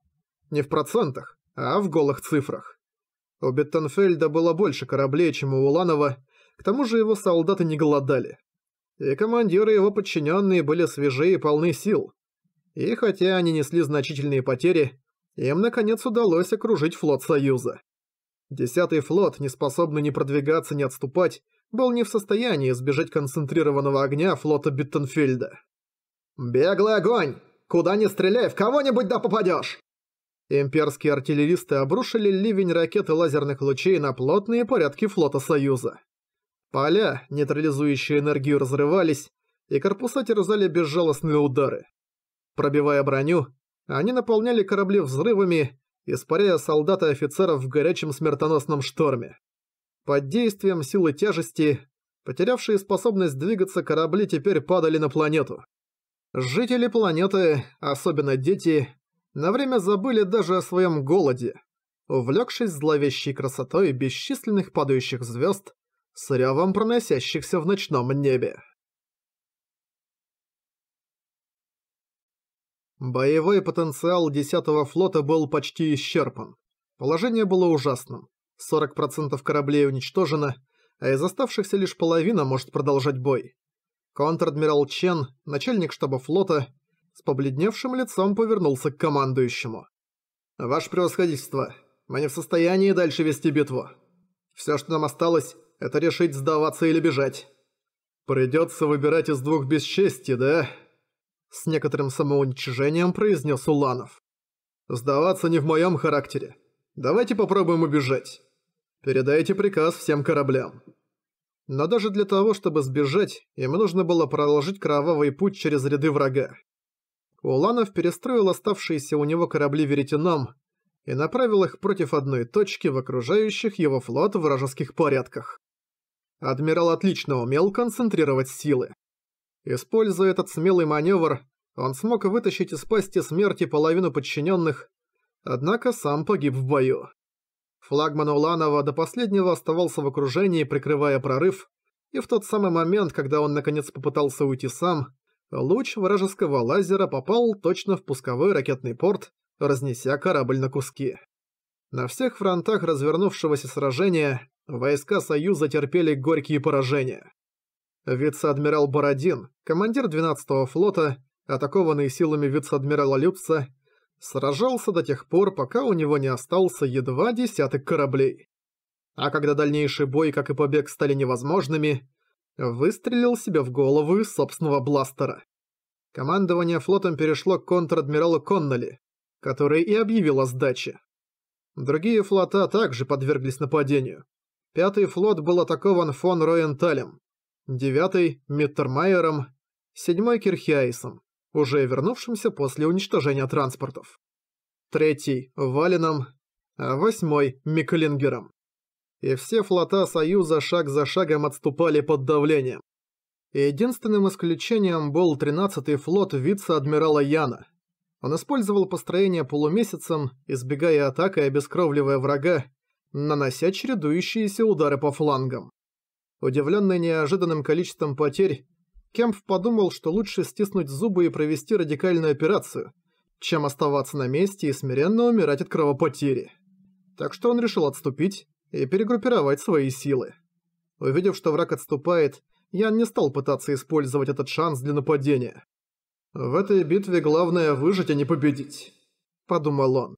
Не в процентах, а в голых цифрах. У Беттенфельда было больше кораблей, чем у Уланова, к тому же его солдаты не голодали. И командиры его подчиненные были свежи и полны сил. И хотя они несли значительные потери, им наконец удалось окружить флот Союза. Десятый флот, не способный ни продвигаться, ни отступать, был не в состоянии избежать концентрированного огня флота Биттенфельда. «Беглый огонь! Куда ни стреляй, в кого-нибудь да попадёшь!» Имперские артиллеристы обрушили ливень ракет и лазерных лучей на плотные порядки флота Союза. Поля, нейтрализующие энергию, разрывались, и корпуса терзали безжалостные удары. Пробивая броню, они наполняли корабли взрывами, испаряя солдат и офицеров в горячем смертоносном шторме. Под действием силы тяжести, потерявшие способность двигаться корабли теперь падали на планету. Жители планеты, особенно дети, на время забыли даже о своем голоде, увлекшись зловещей красотой бесчисленных падающих звезд с ревом проносящихся в ночном небе. Боевой потенциал 10-го флота был почти исчерпан. Положение было ужасным. 40% кораблей уничтожено, а из оставшихся лишь половина может продолжать бой. Контр-адмирал Чен, начальник штаба флота, с побледневшим лицом повернулся к командующему. «Ваше превосходительство, мы не в состоянии дальше вести битву. Все, что нам осталось, это решить, сдаваться или бежать». «Придется выбирать из двух бесчестий, да?» С некоторым самоуничижением произнес Уланов. «Сдаваться не в моем характере. Давайте попробуем убежать. Передайте приказ всем кораблям». Но даже для того, чтобы сбежать, им нужно было проложить кровавый путь через ряды врага. Уланов перестроил оставшиеся у него корабли веретеном и направил их против одной точки в окружающих его флот вражеских порядках. Адмирал отлично умел концентрировать силы. Используя этот смелый маневр, он смог вытащить из пасти смерти половину подчиненных, однако сам погиб в бою. Флагман Уланова до последнего оставался в окружении, прикрывая прорыв, и в тот самый момент, когда он наконец попытался уйти сам, луч вражеского лазера попал точно в пусковой ракетный порт, разнеся корабль на куски. На всех фронтах развернувшегося сражения войска Союза терпели горькие поражения. Вице-адмирал Бородин, командир 12-го флота, атакованный силами вице-адмирала Любца, сражался до тех пор, пока у него не остался едва десяток кораблей. А когда дальнейший бой, как и побег, стали невозможными, выстрелил себе в голову из собственного бластера. Командование флотом перешло к контр-адмиралу Конноли, который и объявил о сдаче. Другие флота также подверглись нападению. Пятый флот был атакован фон Роенталем, девятый – Миттермайером, седьмой – Кирхиаисом, уже вернувшимся после уничтожения транспортов, третий – Валином, восьмой – Микелингером. И все флота Союза шаг за шагом отступали под давлением. Единственным исключением был 13-й флот вице-адмирала Яна. Он использовал построение полумесяцем, избегая атак и обескровливая врага, нанося чередующиеся удары по флангам. Удивленный неожиданным количеством потерь, Кемп подумал, что лучше стиснуть зубы и провести радикальную операцию, чем оставаться на месте и смиренно умирать от кровопотери. Так что он решил отступить и перегруппировать свои силы. Увидев, что враг отступает, Ян не стал пытаться использовать этот шанс для нападения. «В этой битве главное выжить, а не победить», – подумал он.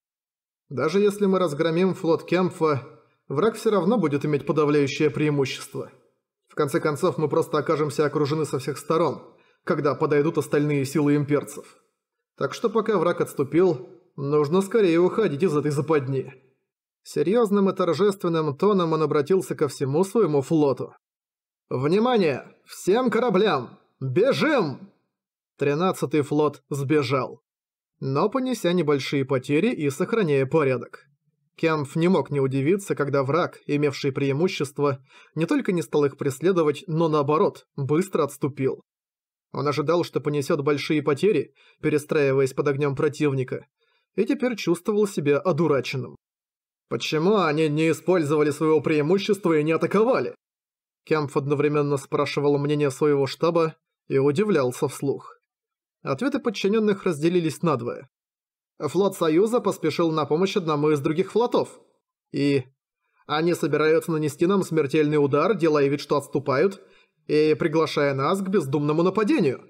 «Даже если мы разгромим флот Кемпфа, враг все равно будет иметь подавляющее преимущество» конце концов, мы просто окажемся окружены со всех сторон, когда подойдут остальные силы имперцев. Так что пока враг отступил, нужно скорее уходить из этой западни». Серьезным и торжественным тоном он обратился ко всему своему флоту. «Внимание! Всем кораблям! Бежим!» Тринадцатый флот сбежал, но понеся небольшие потери и сохраняя порядок. Кемф не мог не удивиться, когда враг, имевший преимущество, не только не стал их преследовать, но наоборот, быстро отступил. Он ожидал, что понесет большие потери, перестраиваясь под огнем противника, и теперь чувствовал себя одураченным. «Почему они не использовали своего преимущества и не атаковали?» Кемф одновременно спрашивал мнение своего штаба и удивлялся вслух. Ответы подчиненных разделились надвое. Флот Союза поспешил на помощь одному из других флотов. И... Они собираются нанести нам смертельный удар, делая вид, что отступают, и приглашая нас к бездумному нападению.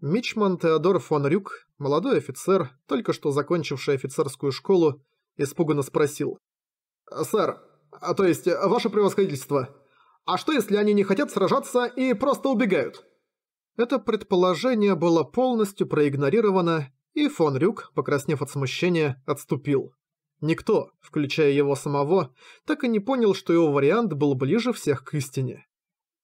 Мичман Теодор фон Рюк, молодой офицер, только что закончивший офицерскую школу, испуганно спросил. «Сэр, а то есть, ваше превосходительство, а что если они не хотят сражаться и просто убегают?» Это предположение было полностью проигнорировано, и фон Рюк, покраснев от смущения, отступил. Никто, включая его самого, так и не понял, что его вариант был ближе всех к истине.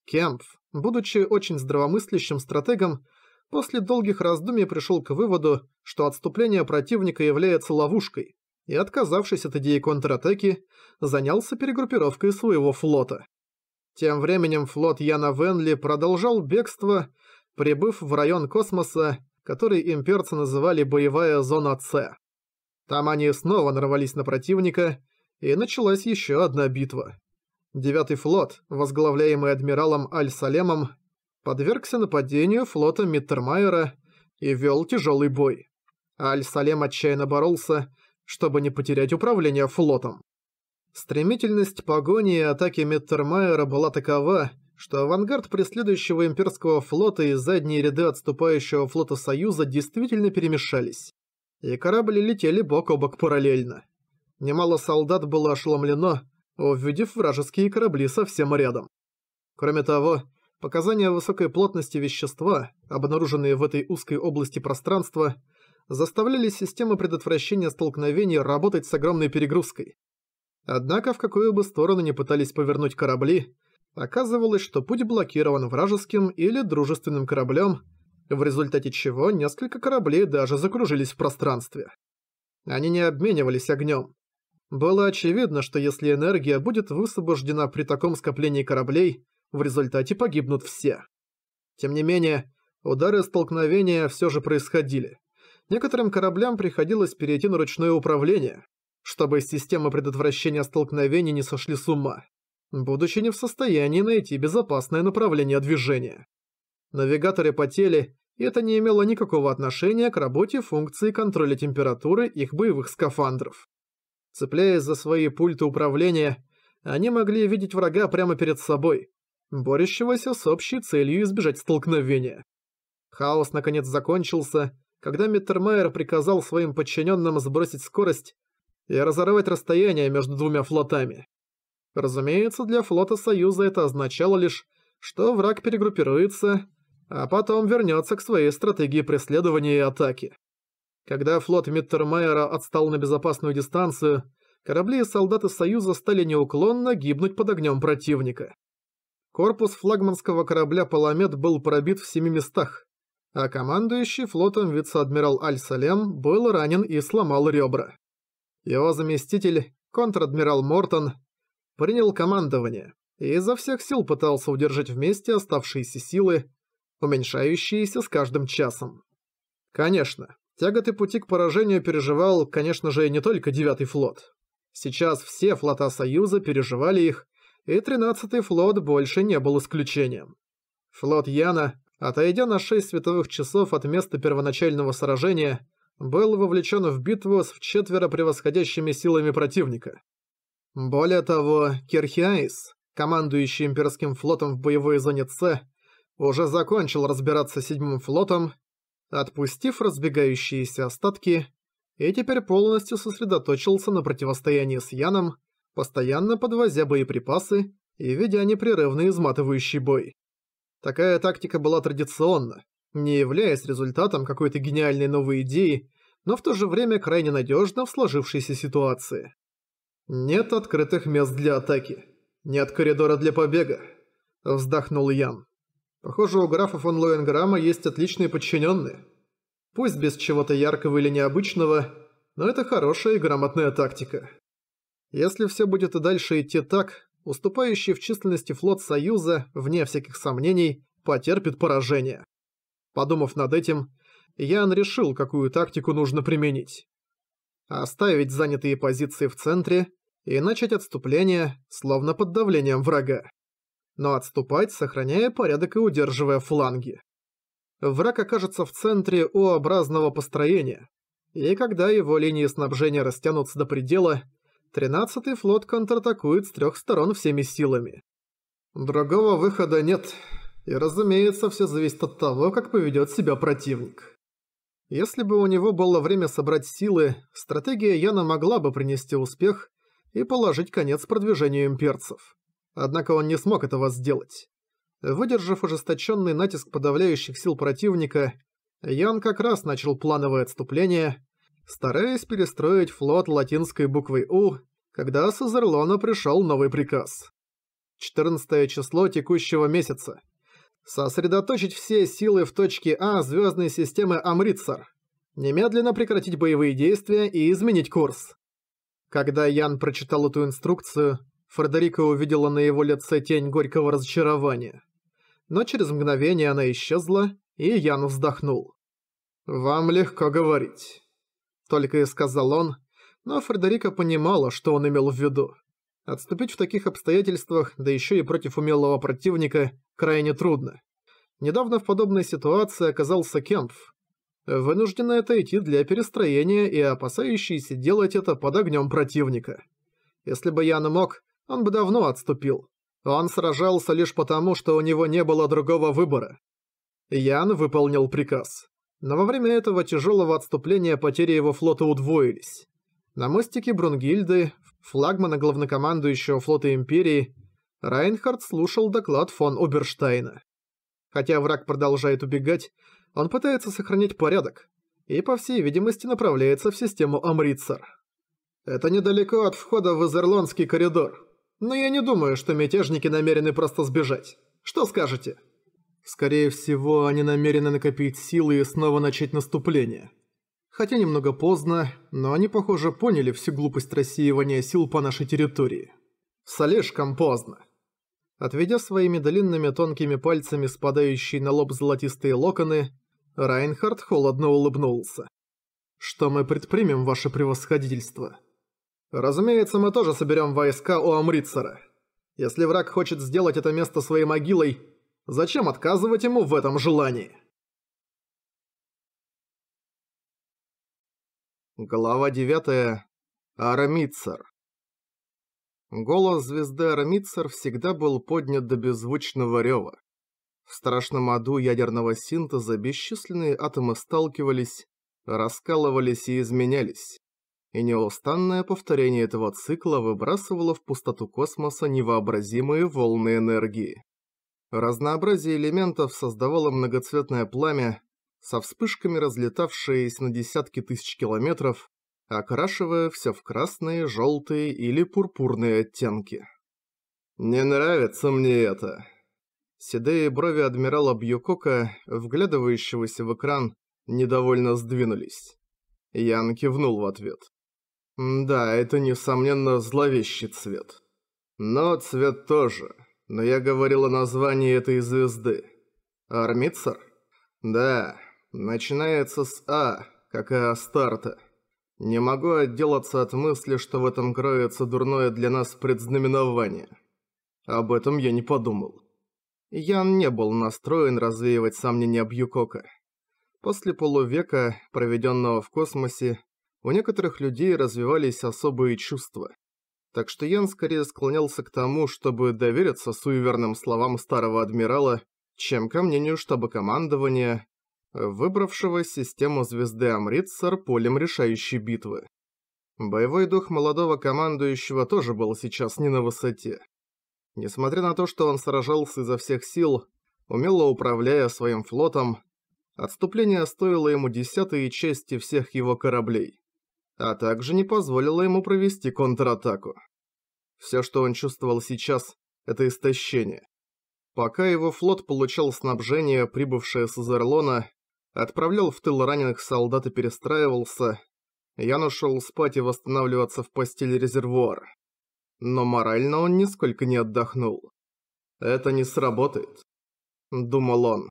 Кемпф, будучи очень здравомыслящим стратегом, после долгих раздумий пришел к выводу, что отступление противника является ловушкой, и, отказавшись от идеи контратаки, занялся перегруппировкой своего флота. Тем временем флот Яна Венли продолжал бегство, прибыв в район космоса который имперцы называли «боевая зона С». Там они снова нарвались на противника, и началась еще одна битва. Девятый флот, возглавляемый адмиралом Аль-Салемом, подвергся нападению флота Миттермайера и вел тяжелый бой. Аль-Салем отчаянно боролся, чтобы не потерять управление флотом. Стремительность погони и атаки Миттермайера была такова, что авангард преследующего имперского флота и задние ряды отступающего флота Союза действительно перемешались, и корабли летели бок о бок параллельно. Немало солдат было ошеломлено, увидев вражеские корабли совсем рядом. Кроме того, показания высокой плотности вещества, обнаруженные в этой узкой области пространства, заставляли системы предотвращения столкновений работать с огромной перегрузкой. Однако в какую бы сторону ни пытались повернуть корабли, Оказывалось, что путь блокирован вражеским или дружественным кораблем, в результате чего несколько кораблей даже закружились в пространстве. Они не обменивались огнем. Было очевидно, что если энергия будет высвобождена при таком скоплении кораблей, в результате погибнут все. Тем не менее, удары столкновения все же происходили. Некоторым кораблям приходилось перейти на ручное управление, чтобы системы предотвращения столкновений не сошли с ума будучи не в состоянии найти безопасное направление движения. Навигаторы потели, и это не имело никакого отношения к работе функции контроля температуры их боевых скафандров. Цепляясь за свои пульты управления, они могли видеть врага прямо перед собой, борющегося с общей целью избежать столкновения. Хаос наконец закончился, когда Миттермайер приказал своим подчиненным сбросить скорость и разорвать расстояние между двумя флотами. Разумеется, для флота Союза это означало лишь, что враг перегруппируется, а потом вернется к своей стратегии преследования и атаки. Когда флот Миттермайера отстал на безопасную дистанцию, корабли и солдаты Союза стали неуклонно гибнуть под огнем противника. Корпус флагманского корабля «Паламет» был пробит в семи местах, а командующий флотом вице-адмирал Аль-Салем был ранен и сломал ребра. Его заместитель, контр-адмирал Мортон, принял командование и изо всех сил пытался удержать вместе оставшиеся силы, уменьшающиеся с каждым часом. Конечно, тяготы пути к поражению переживал, конечно же, не только Девятый флот. Сейчас все флота Союза переживали их, и Тринадцатый флот больше не был исключением. Флот Яна, отойдя на 6 световых часов от места первоначального сражения, был вовлечен в битву с вчетверо превосходящими силами противника. Более того, Кирхиаис, командующий имперским флотом в боевой зоне С, уже закончил разбираться с седьмым флотом, отпустив разбегающиеся остатки, и теперь полностью сосредоточился на противостоянии с Яном, постоянно подвозя боеприпасы и ведя непрерывный изматывающий бой. Такая тактика была традиционна, не являясь результатом какой-то гениальной новой идеи, но в то же время крайне надежна в сложившейся ситуации. «Нет открытых мест для атаки. Нет коридора для побега», – вздохнул Ян. «Похоже, у графа фон Лоенграма есть отличные подчиненные. Пусть без чего-то яркого или необычного, но это хорошая и грамотная тактика. Если все будет и дальше идти так, уступающий в численности флот Союза, вне всяких сомнений, потерпит поражение». Подумав над этим, Ян решил, какую тактику нужно применить оставить занятые позиции в центре и начать отступление, словно под давлением врага. Но отступать, сохраняя порядок и удерживая фланги. Враг окажется в центре О-образного построения, и когда его линии снабжения растянутся до предела, 13-й флот контратакует с трех сторон всеми силами. Другого выхода нет, и разумеется, все зависит от того, как поведет себя противник. Если бы у него было время собрать силы, стратегия Яна могла бы принести успех и положить конец продвижению имперцев. Однако он не смог этого сделать. Выдержав ожесточенный натиск подавляющих сил противника, Ян как раз начал плановое отступление, стараясь перестроить флот латинской буквой «У», когда с Азерлона пришел новый приказ. 14 число текущего месяца – Сосредоточить все силы в точке А звездной системы Амрицар. Немедленно прекратить боевые действия и изменить курс. Когда Ян прочитал эту инструкцию, Фредерика увидела на его лице тень горького разочарования. Но через мгновение она исчезла, и Ян вздохнул. «Вам легко говорить», — только и сказал он, но Фредерика понимала, что он имел в виду. Отступить в таких обстоятельствах, да еще и против умелого противника, крайне трудно. Недавно в подобной ситуации оказался Кемпф. Вынужденный отойти для перестроения и опасающийся делать это под огнем противника. Если бы Ян мог, он бы давно отступил. Он сражался лишь потому, что у него не было другого выбора. Ян выполнил приказ. Но во время этого тяжелого отступления потери его флота удвоились. На мостике Брунгильды, в флагмана главнокомандующего флота Империи, Райнхард слушал доклад фон Оберштейна. Хотя враг продолжает убегать, он пытается сохранять порядок и, по всей видимости, направляется в систему Амрицар. «Это недалеко от входа в Изерлонский коридор, но я не думаю, что мятежники намерены просто сбежать. Что скажете?» «Скорее всего, они намерены накопить силы и снова начать наступление», Хотя немного поздно, но они, похоже, поняли всю глупость рассеивания сил по нашей территории. Слишком поздно. Отведя своими длинными тонкими пальцами спадающие на лоб золотистые локоны, Райнхард холодно улыбнулся. «Что мы предпримем, ваше превосходительство?» «Разумеется, мы тоже соберем войска у Амрицера. Если враг хочет сделать это место своей могилой, зачем отказывать ему в этом желании?» Глава 9. Арамицер. Голос звезды Арамицер всегда был поднят до беззвучного рева. В страшном аду ядерного синтеза бесчисленные атомы сталкивались, раскалывались и изменялись. И неустанное повторение этого цикла выбрасывало в пустоту космоса невообразимые волны энергии. Разнообразие элементов создавало многоцветное пламя, со вспышками разлетавшиеся на десятки тысяч километров, окрашивая все в красные, желтые или пурпурные оттенки. «Не нравится мне это!» Седые брови адмирала Бьюкока, вглядывающегося в экран, недовольно сдвинулись. Ян кивнул в ответ. «Да, это, несомненно, зловещий цвет. Но цвет тоже. Но я говорил о названии этой звезды. Армицер?» «Да, Начинается с А, как и Астарта. Не могу отделаться от мысли, что в этом кроется дурное для нас предзнаменование. Об этом я не подумал. Ян не был настроен развеивать сомнения Бьюкока. После полувека, проведенного в космосе, у некоторых людей развивались особые чувства. Так что Ян скорее склонялся к тому, чтобы довериться суеверным словам старого адмирала, чем ко мнению штаба командования, выбравшего систему звезды Амритсар полем решающей битвы. Боевой дух молодого командующего тоже был сейчас не на высоте. Несмотря на то, что он сражался изо всех сил, умело управляя своим флотом, отступление стоило ему десятые части всех его кораблей, а также не позволило ему провести контратаку. Все, что он чувствовал сейчас, это истощение. Пока его флот получал снабжение, прибывшее с Азерлона, Отправлял в тыл раненых солдат и перестраивался. Ян ушел спать и восстанавливаться в постели резервуар. Но морально он нисколько не отдохнул. «Это не сработает», — думал он.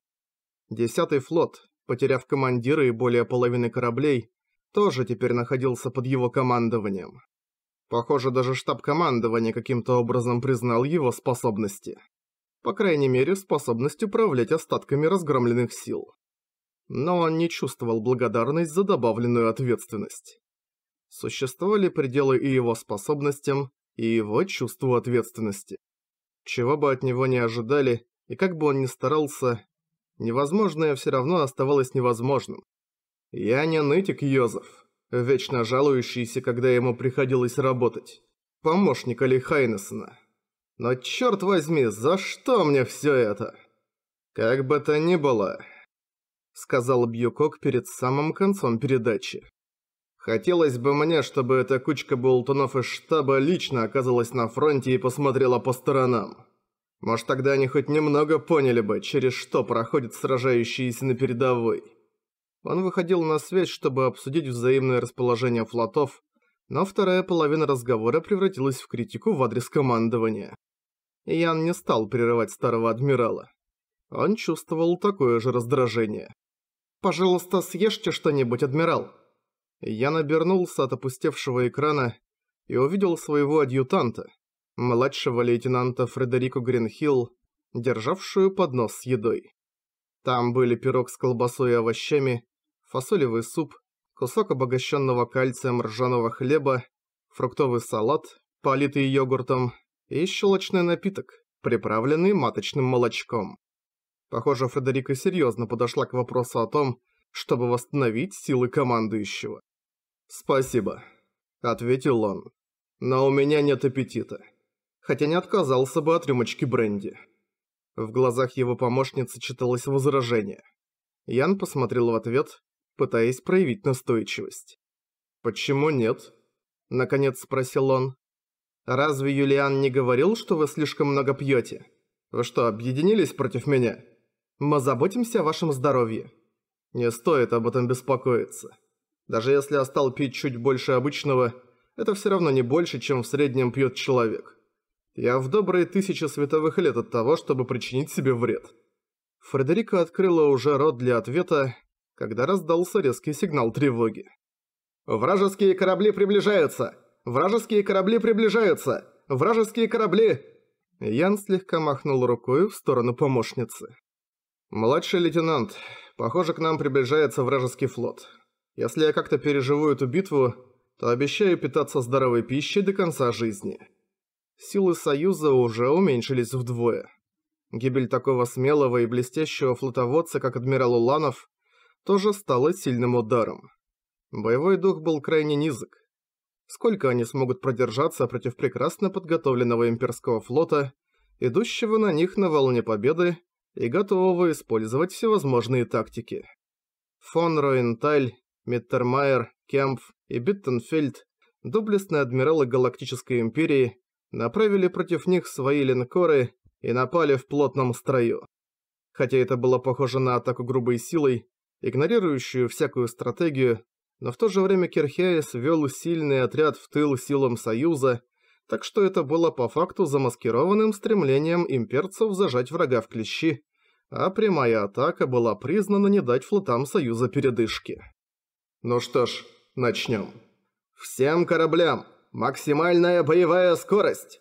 Десятый флот, потеряв командира и более половины кораблей, тоже теперь находился под его командованием. Похоже, даже штаб командования каким-то образом признал его способности. По крайней мере, способность управлять остатками разгромленных сил но он не чувствовал благодарность за добавленную ответственность. Существовали пределы и его способностям, и его чувству ответственности. Чего бы от него не ожидали, и как бы он ни старался, невозможное все равно оставалось невозможным. Я не нытик Йозеф, вечно жалующийся, когда ему приходилось работать. Помощник Али Хайнессена. Но черт возьми, за что мне все это? Как бы то ни было сказал Бьюкок перед самым концом передачи. Хотелось бы мне, чтобы эта кучка болтунов из штаба лично оказалась на фронте и посмотрела по сторонам. Может, тогда они хоть немного поняли бы, через что проходят сражающиеся на передовой. Он выходил на связь, чтобы обсудить взаимное расположение флотов, но вторая половина разговора превратилась в критику в адрес командования. Ян не стал прерывать старого адмирала. Он чувствовал такое же раздражение. «Пожалуйста, съешьте что-нибудь, адмирал!» Я набернулся от опустевшего экрана и увидел своего адъютанта, младшего лейтенанта Фредерико Гринхилл, державшую поднос с едой. Там были пирог с колбасой и овощами, фасолевый суп, кусок обогащенного кальцием ржаного хлеба, фруктовый салат, политый йогуртом, и щелочный напиток, приправленный маточным молочком. Похоже, Фредерика серьезно подошла к вопросу о том, чтобы восстановить силы командующего. «Спасибо», — ответил он. «Но у меня нет аппетита. Хотя не отказался бы от рюмочки бренди». В глазах его помощницы читалось возражение. Ян посмотрел в ответ, пытаясь проявить настойчивость. «Почему нет?» – наконец спросил он. «Разве Юлиан не говорил, что вы слишком много пьете? Вы что, объединились против меня?» Мы заботимся о вашем здоровье. Не стоит об этом беспокоиться. Даже если я стал пить чуть больше обычного, это все равно не больше, чем в среднем пьет человек. Я в добрые тысячи световых лет от того, чтобы причинить себе вред. Фредерика открыла уже рот для ответа, когда раздался резкий сигнал тревоги. «Вражеские корабли приближаются! Вражеские корабли приближаются! Вражеские корабли!» Ян слегка махнул рукой в сторону помощницы. «Младший лейтенант, похоже, к нам приближается вражеский флот. Если я как-то переживу эту битву, то обещаю питаться здоровой пищей до конца жизни». Силы Союза уже уменьшились вдвое. Гибель такого смелого и блестящего флотоводца, как адмирал Уланов, тоже стала сильным ударом. Боевой дух был крайне низок. Сколько они смогут продержаться против прекрасно подготовленного имперского флота, идущего на них на волне победы и готового использовать всевозможные тактики. Фон Роенталь, Миттермайер, Кемпф и Биттенфельд, доблестные адмиралы Галактической Империи, направили против них свои линкоры и напали в плотном строю. Хотя это было похоже на атаку грубой силой, игнорирующую всякую стратегию, но в то же время Кирхиаис вел сильный отряд в тыл силам Союза так что это было по факту замаскированным стремлением имперцев зажать врага в клещи, а прямая атака была признана не дать флотам Союза передышки. Ну что ж, начнем. Всем кораблям! Максимальная боевая скорость!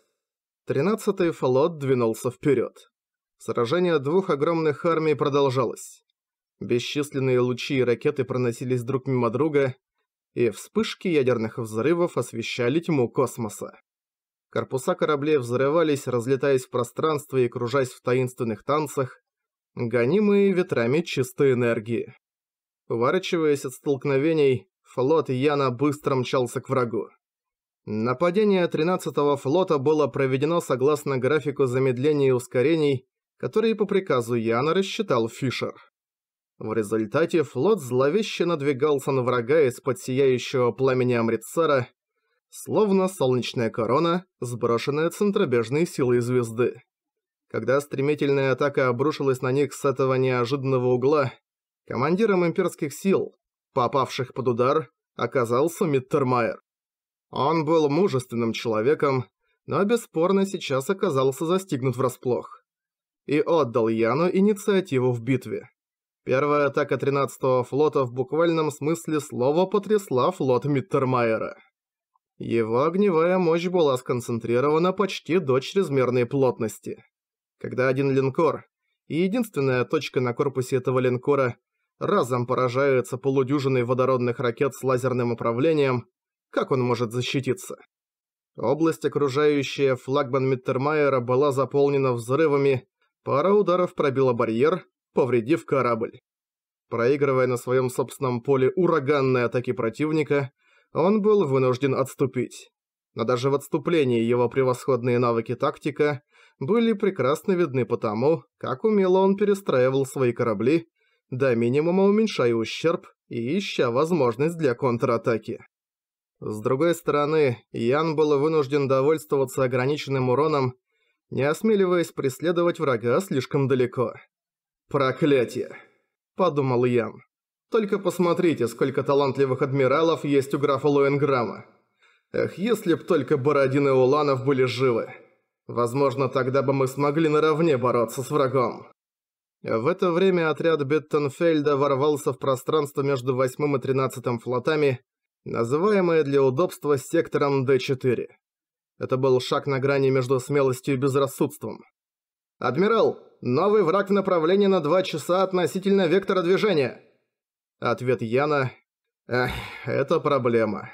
Тринадцатый флот двинулся вперед. Сражение двух огромных армий продолжалось. Бесчисленные лучи и ракеты проносились друг мимо друга, и вспышки ядерных взрывов освещали тьму космоса. Корпуса кораблей взрывались, разлетаясь в пространстве и кружась в таинственных танцах, гонимые ветрами чистой энергии. Уворачиваясь от столкновений, флот Яна быстро мчался к врагу. Нападение 13-го флота было проведено согласно графику замедлений и ускорений, которые по приказу Яна рассчитал Фишер. В результате флот зловеще надвигался на врага из-под сияющего пламени Амрицара, словно солнечная корона, сброшенная центробежной силой звезды. Когда стремительная атака обрушилась на них с этого неожиданного угла, командиром имперских сил, попавших под удар, оказался Миттермайер. Он был мужественным человеком, но бесспорно сейчас оказался застигнут врасплох. И отдал Яну инициативу в битве. Первая атака 13-го флота в буквальном смысле слова потрясла флот Миттермайера. Его огневая мощь была сконцентрирована почти до чрезмерной плотности. Когда один линкор, и единственная точка на корпусе этого линкора, разом поражается полудюжиной водородных ракет с лазерным управлением, как он может защититься? Область, окружающая флагман Миттермайера, была заполнена взрывами, пара ударов пробила барьер, повредив корабль. Проигрывая на своем собственном поле ураганные атаки противника, он был вынужден отступить. Но даже в отступлении его превосходные навыки тактика были прекрасно видны потому, как умело он перестраивал свои корабли, до минимума уменьшая ущерб и ища возможность для контратаки. С другой стороны, Ян был вынужден довольствоваться ограниченным уроном, не осмеливаясь преследовать врага слишком далеко. «Проклятие!» – подумал Ян. Только посмотрите, сколько талантливых адмиралов есть у графа Лоенграма. Эх, если б только Бородин и Уланов были живы. Возможно, тогда бы мы смогли наравне бороться с врагом. В это время отряд Беттенфельда ворвался в пространство между 8 и 13 флотами, называемое для удобства сектором D4. Это был шаг на грани между смелостью и безрассудством. «Адмирал, новый враг в направлении на 2 часа относительно вектора движения!» Ответ Яна «Эх, это проблема».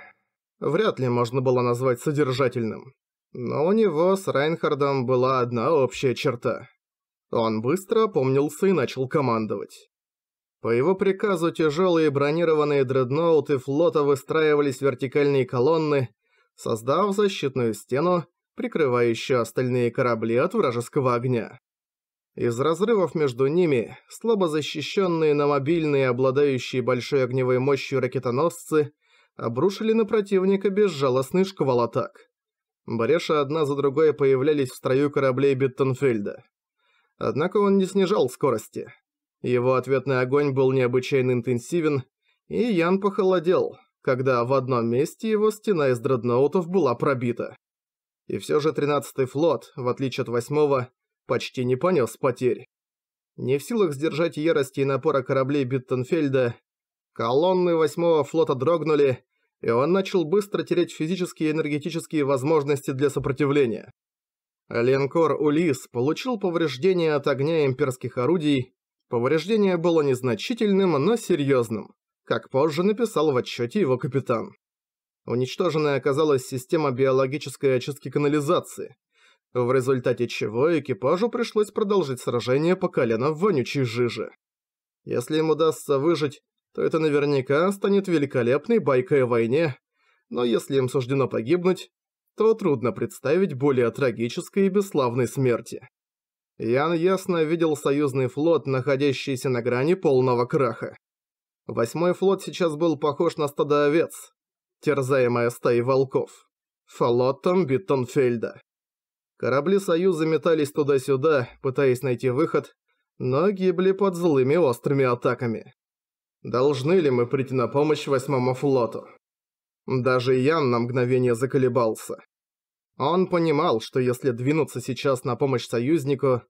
Вряд ли можно было назвать содержательным. Но у него с Райнхардом была одна общая черта. Он быстро опомнился и начал командовать. По его приказу тяжелые бронированные дредноуты флота выстраивались в вертикальные колонны, создав защитную стену, прикрывающую остальные корабли от вражеского огня. Из разрывов между ними, слабо защищенные на мобильные, обладающие большой огневой мощью ракетоносцы, обрушили на противника безжалостный шквал атак. Бреша одна за другой появлялись в строю кораблей Биттенфельда. Однако он не снижал скорости. Его ответный огонь был необычайно интенсивен, и Ян похолодел, когда в одном месте его стена из дредноутов была пробита. И все же 13-й флот, в отличие от 8 почти не понес потерь. Не в силах сдержать ярости и напора кораблей Биттенфельда, колонны восьмого флота дрогнули, и он начал быстро терять физические и энергетические возможности для сопротивления. Линкор «Улис» получил повреждения от огня имперских орудий. Повреждение было незначительным, но серьезным, как позже написал в отчете его капитан. Уничтоженной оказалась система биологической очистки канализации, в результате чего экипажу пришлось продолжить сражение по колено в вонючей жиже. Если им удастся выжить, то это наверняка станет великолепной байкой о войне, но если им суждено погибнуть, то трудно представить более трагической и бесславной смерти. Ян ясно видел союзный флот, находящийся на грани полного краха. Восьмой флот сейчас был похож на стадо овец, терзаемое стаей волков, фалотом Биттонфельда. Корабли Союза метались туда-сюда, пытаясь найти выход, но гибли под злыми острыми атаками. Должны ли мы прийти на помощь восьмому флоту? Даже Ян на мгновение заколебался. Он понимал, что если двинуться сейчас на помощь союзнику,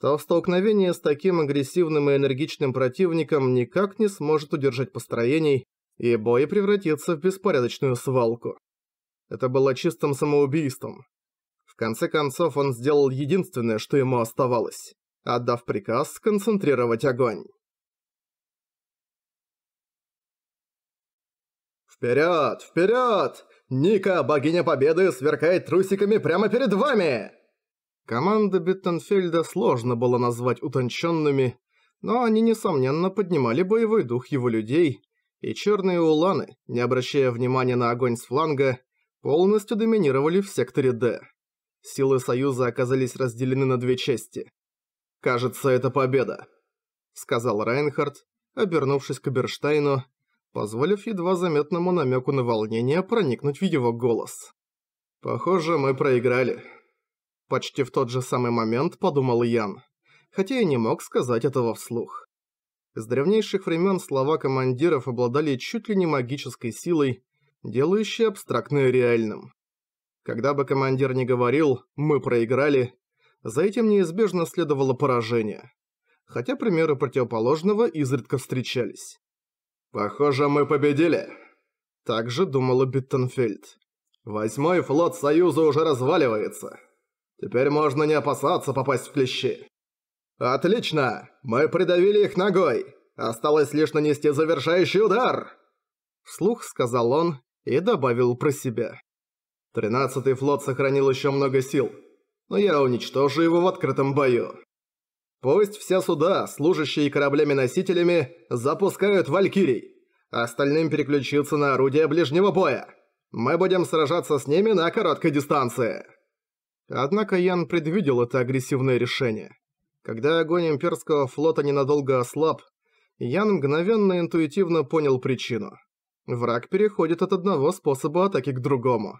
то в столкновении с таким агрессивным и энергичным противником никак не сможет удержать построений, и бой превратится в беспорядочную свалку. Это было чистым самоубийством конце концов он сделал единственное, что ему оставалось, отдав приказ сконцентрировать огонь. «Вперед! Вперед! Ника, богиня победы, сверкает трусиками прямо перед вами!» Команды Биттенфельда сложно было назвать утончёнными, но они, несомненно, поднимали боевой дух его людей, и чёрные уланы, не обращая внимания на огонь с фланга, полностью доминировали в секторе «Д». Силы Союза оказались разделены на две части. «Кажется, это победа», — сказал Райнхард, обернувшись к Берштайну, позволив едва заметному намеку на волнение проникнуть в его голос. «Похоже, мы проиграли». Почти в тот же самый момент подумал Ян, хотя и не мог сказать этого вслух. С древнейших времен слова командиров обладали чуть ли не магической силой, делающей абстрактное реальным. Когда бы командир не говорил «мы проиграли», за этим неизбежно следовало поражение. Хотя примеры противоположного изредка встречались. «Похоже, мы победили!» Так же думала Биттенфельд. «Восьмой флот Союза уже разваливается. Теперь можно не опасаться попасть в клещи». «Отлично! Мы придавили их ногой! Осталось лишь нанести завершающий удар!» Вслух сказал он и добавил про себя. Тринадцатый флот сохранил еще много сил, но я уничтожу его в открытом бою. Пусть все суда, служащие кораблями-носителями, запускают «Валькирий», а остальным переключиться на орудия ближнего боя. Мы будем сражаться с ними на короткой дистанции». Однако Ян предвидел это агрессивное решение. Когда огонь имперского флота ненадолго ослаб, Ян мгновенно интуитивно понял причину. Враг переходит от одного способа атаки к другому.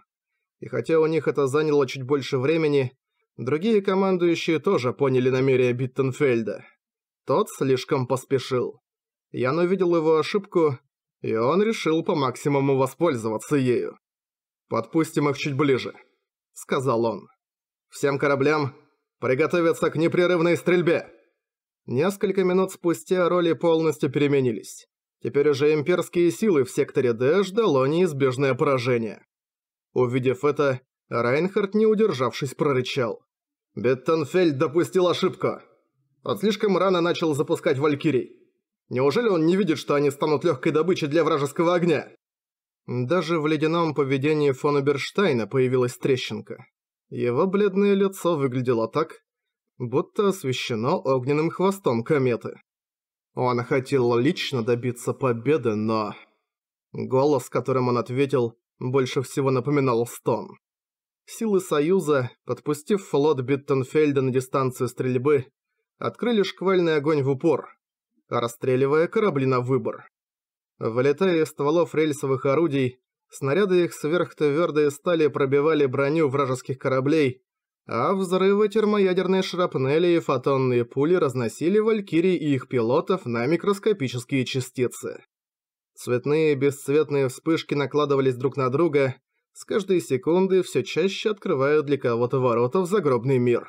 И хотя у них это заняло чуть больше времени, другие командующие тоже поняли намерение Биттенфельда. Тот слишком поспешил. Ян увидел его ошибку, и он решил по максимуму воспользоваться ею. «Подпустим их чуть ближе», — сказал он. «Всем кораблям приготовиться к непрерывной стрельбе!» Несколько минут спустя роли полностью переменились. Теперь уже имперские силы в секторе Д ждало неизбежное поражение. Увидев это, Райнхард, не удержавшись, прорычал. «Беттенфельд допустил ошибку. Он слишком рано начал запускать валькирий. Неужели он не видит, что они станут легкой добычей для вражеского огня?» Даже в ледяном поведении фон Берштайна появилась трещинка. Его бледное лицо выглядело так, будто освещено огненным хвостом кометы. Он хотел лично добиться победы, но... Голос, которым он ответил, больше всего напоминал стон. Силы Союза, подпустив флот Биттенфельда на дистанцию стрельбы, открыли шквальный огонь в упор, расстреливая корабли на выбор. Вылетая из стволов рельсовых орудий, снаряды их сверхтвердые стали пробивали броню вражеских кораблей, а взрывы термоядерной шрапнели и фотонные пули разносили валькирий и их пилотов на микроскопические частицы. Цветные и бесцветные вспышки накладывались друг на друга, с каждой секунды все чаще открывают для кого-то ворота в загробный мир.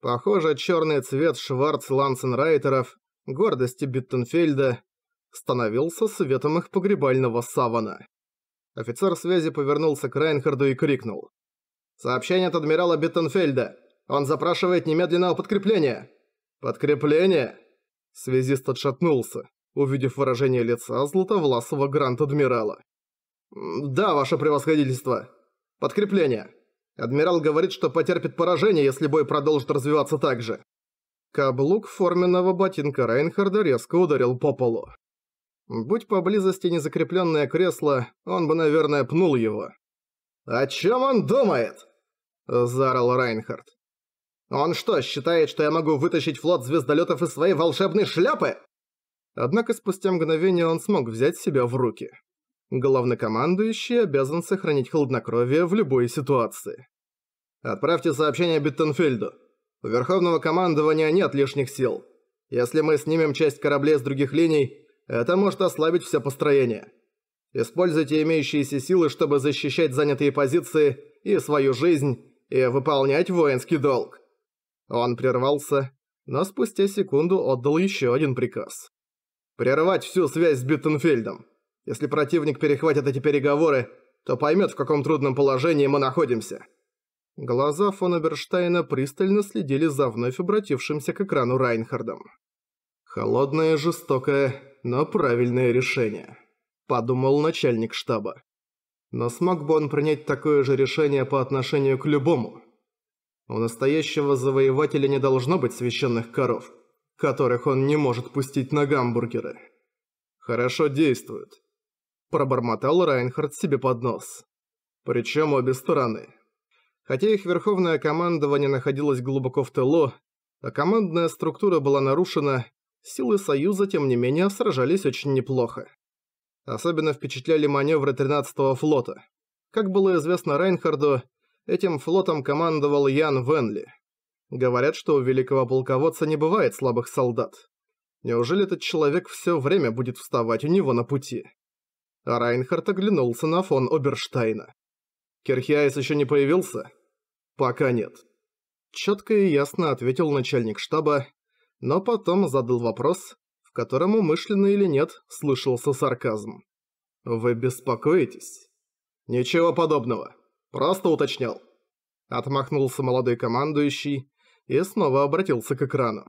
Похоже, черный цвет Шварц Лансенрайтеров, гордости Биттенфельда, становился светом их погребального савана. Офицер связи повернулся к Райнхарду и крикнул. «Сообщение от адмирала Биттенфельда! Он запрашивает немедленного подкрепления!» «Подкрепление?» Связист отшатнулся увидев выражение лица златовласого гранд-адмирала. «Да, ваше превосходительство. Подкрепление. Адмирал говорит, что потерпит поражение, если бой продолжит развиваться так же». Каблук форменного ботинка Рейнхарда резко ударил по полу. Будь поблизости незакрепленное кресло, он бы, наверное, пнул его. «О чем он думает?» – заорал Рейнхард. «Он что, считает, что я могу вытащить флот звездолетов из своей волшебной шляпы?» Однако спустя мгновение он смог взять себя в руки. Главнокомандующий обязан сохранить хладнокровие в любой ситуации. «Отправьте сообщение Биттенфельду. У Верховного командования нет лишних сил. Если мы снимем часть кораблей с других линий, это может ослабить все построение. Используйте имеющиеся силы, чтобы защищать занятые позиции и свою жизнь, и выполнять воинский долг». Он прервался, но спустя секунду отдал еще один приказ. Прервать всю связь с Биттенфельдом. Если противник перехватит эти переговоры, то поймет, в каком трудном положении мы находимся». Глаза фон Оберштейна пристально следили за вновь обратившимся к экрану Райнхардом. «Холодное, жестокое, но правильное решение», – подумал начальник штаба. Но смог бы он принять такое же решение по отношению к любому. У настоящего завоевателя не должно быть священных коров – которых он не может пустить на гамбургеры. «Хорошо действует», – пробормотал Райнхард себе под нос. Причем обе стороны. Хотя их верховное командование находилось глубоко в тылу, а командная структура была нарушена, силы Союза, тем не менее, сражались очень неплохо. Особенно впечатляли маневры 13-го флота. Как было известно Райнхарду, этим флотом командовал Ян Венли – Говорят, что у великого полководца не бывает слабых солдат. Неужели этот человек все время будет вставать у него на пути? А Райнхард оглянулся на фон Оберштайна. «Кирхиайс еще не появился?» «Пока нет». Четко и ясно ответил начальник штаба, но потом задал вопрос, в котором умышленно или нет слышался сарказм. «Вы беспокоитесь?» «Ничего подобного. Просто уточнял». Отмахнулся молодой командующий, и снова обратился к экрану.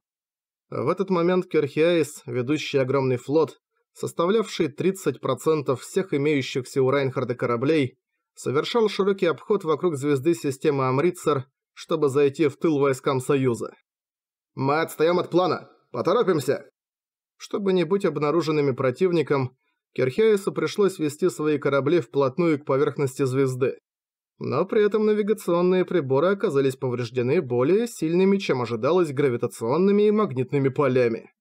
В этот момент Керхиайс, ведущий огромный флот, составлявший 30% всех имеющихся у Райнхарда кораблей, совершал широкий обход вокруг звезды системы Амрицер, чтобы зайти в тыл войскам Союза. «Мы отстаем от плана! Поторопимся!» Чтобы не быть обнаруженными противником, Керхиаису пришлось вести свои корабли вплотную к поверхности звезды но при этом навигационные приборы оказались повреждены более сильными, чем ожидалось гравитационными и магнитными полями.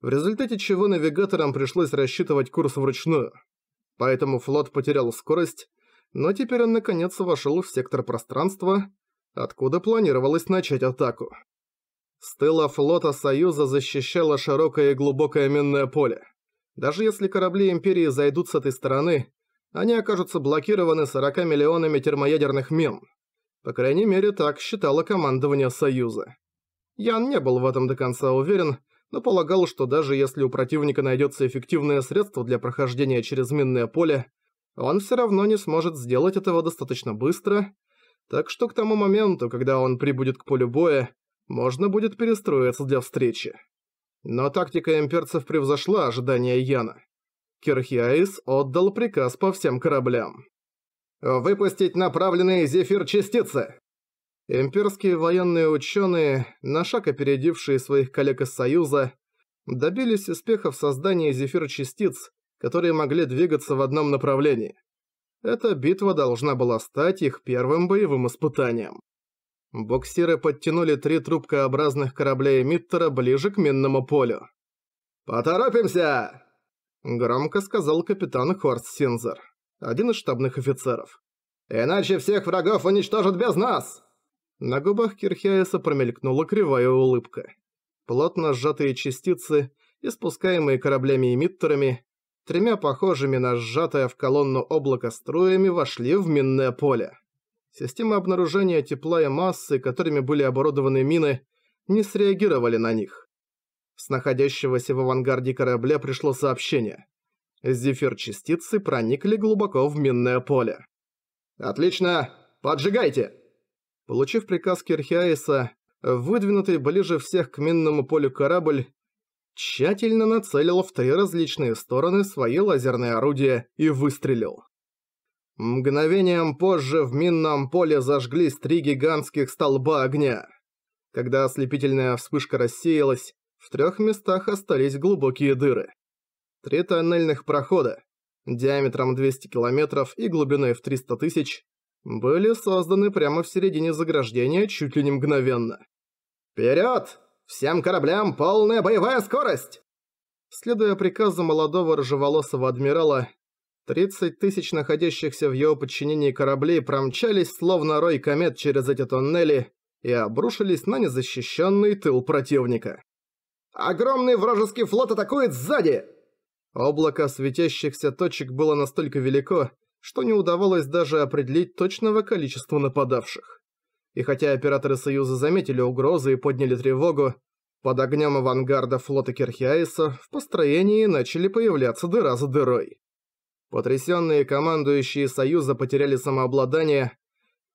В результате чего навигаторам пришлось рассчитывать курс вручную. Поэтому флот потерял скорость, но теперь он наконец вошел в сектор пространства, откуда планировалось начать атаку. С тыла флота Союза защищало широкое и глубокое минное поле. Даже если корабли Империи зайдут с этой стороны, они окажутся блокированы 40 миллионами термоядерных мин. По крайней мере, так считало командование Союза. Ян не был в этом до конца уверен, но полагал, что даже если у противника найдется эффективное средство для прохождения через минное поле, он все равно не сможет сделать этого достаточно быстро, так что к тому моменту, когда он прибудет к полю боя, можно будет перестроиться для встречи. Но тактика имперцев превзошла ожидания Яна. Кирхиаис отдал приказ по всем кораблям. «Выпустить направленные зефир-частицы!» Имперские военные ученые, на шаг опередившие своих коллег из Союза, добились успеха в создании зефир-частиц, которые могли двигаться в одном направлении. Эта битва должна была стать их первым боевым испытанием. Боксиры подтянули три трубкообразных корабля Эмиттера ближе к минному полю. «Поторопимся!» Громко сказал капитан Хорст Синзер, один из штабных офицеров. «Иначе всех врагов уничтожат без нас!» На губах Кирхиаса промелькнула кривая улыбка. Плотно сжатые частицы, испускаемые кораблями эмиттерами, тремя похожими на сжатое в колонну облако струями вошли в минное поле. Системы обнаружения тепла и массы, которыми были оборудованы мины, не среагировали на них. С находящегося в авангарде корабля пришло сообщение. Зефир-частицы проникли глубоко в минное поле. «Отлично! Поджигайте!» Получив приказ Кирхиаиса, выдвинутый ближе всех к минному полю корабль тщательно нацелил в три различные стороны свои лазерные орудия и выстрелил. Мгновением позже в минном поле зажглись три гигантских столба огня. Когда ослепительная вспышка рассеялась, в трех местах остались глубокие дыры. Три тоннельных прохода, диаметром 200 километров и глубиной в 300 тысяч, были созданы прямо в середине заграждения чуть ли не мгновенно. «Вперед! Всем кораблям полная боевая скорость!» Следуя приказу молодого рыжеволосого адмирала, 30 тысяч находящихся в его подчинении кораблей промчались словно рой комет через эти тоннели и обрушились на незащищенный тыл противника. Огромный вражеский флот атакует сзади!» Облако светящихся точек было настолько велико, что не удавалось даже определить точного количества нападавших. И хотя операторы Союза заметили угрозы и подняли тревогу, под огнем авангарда флота Кирхиаиса в построении начали появляться дыра за дырой. Потрясенные командующие Союза потеряли самообладание,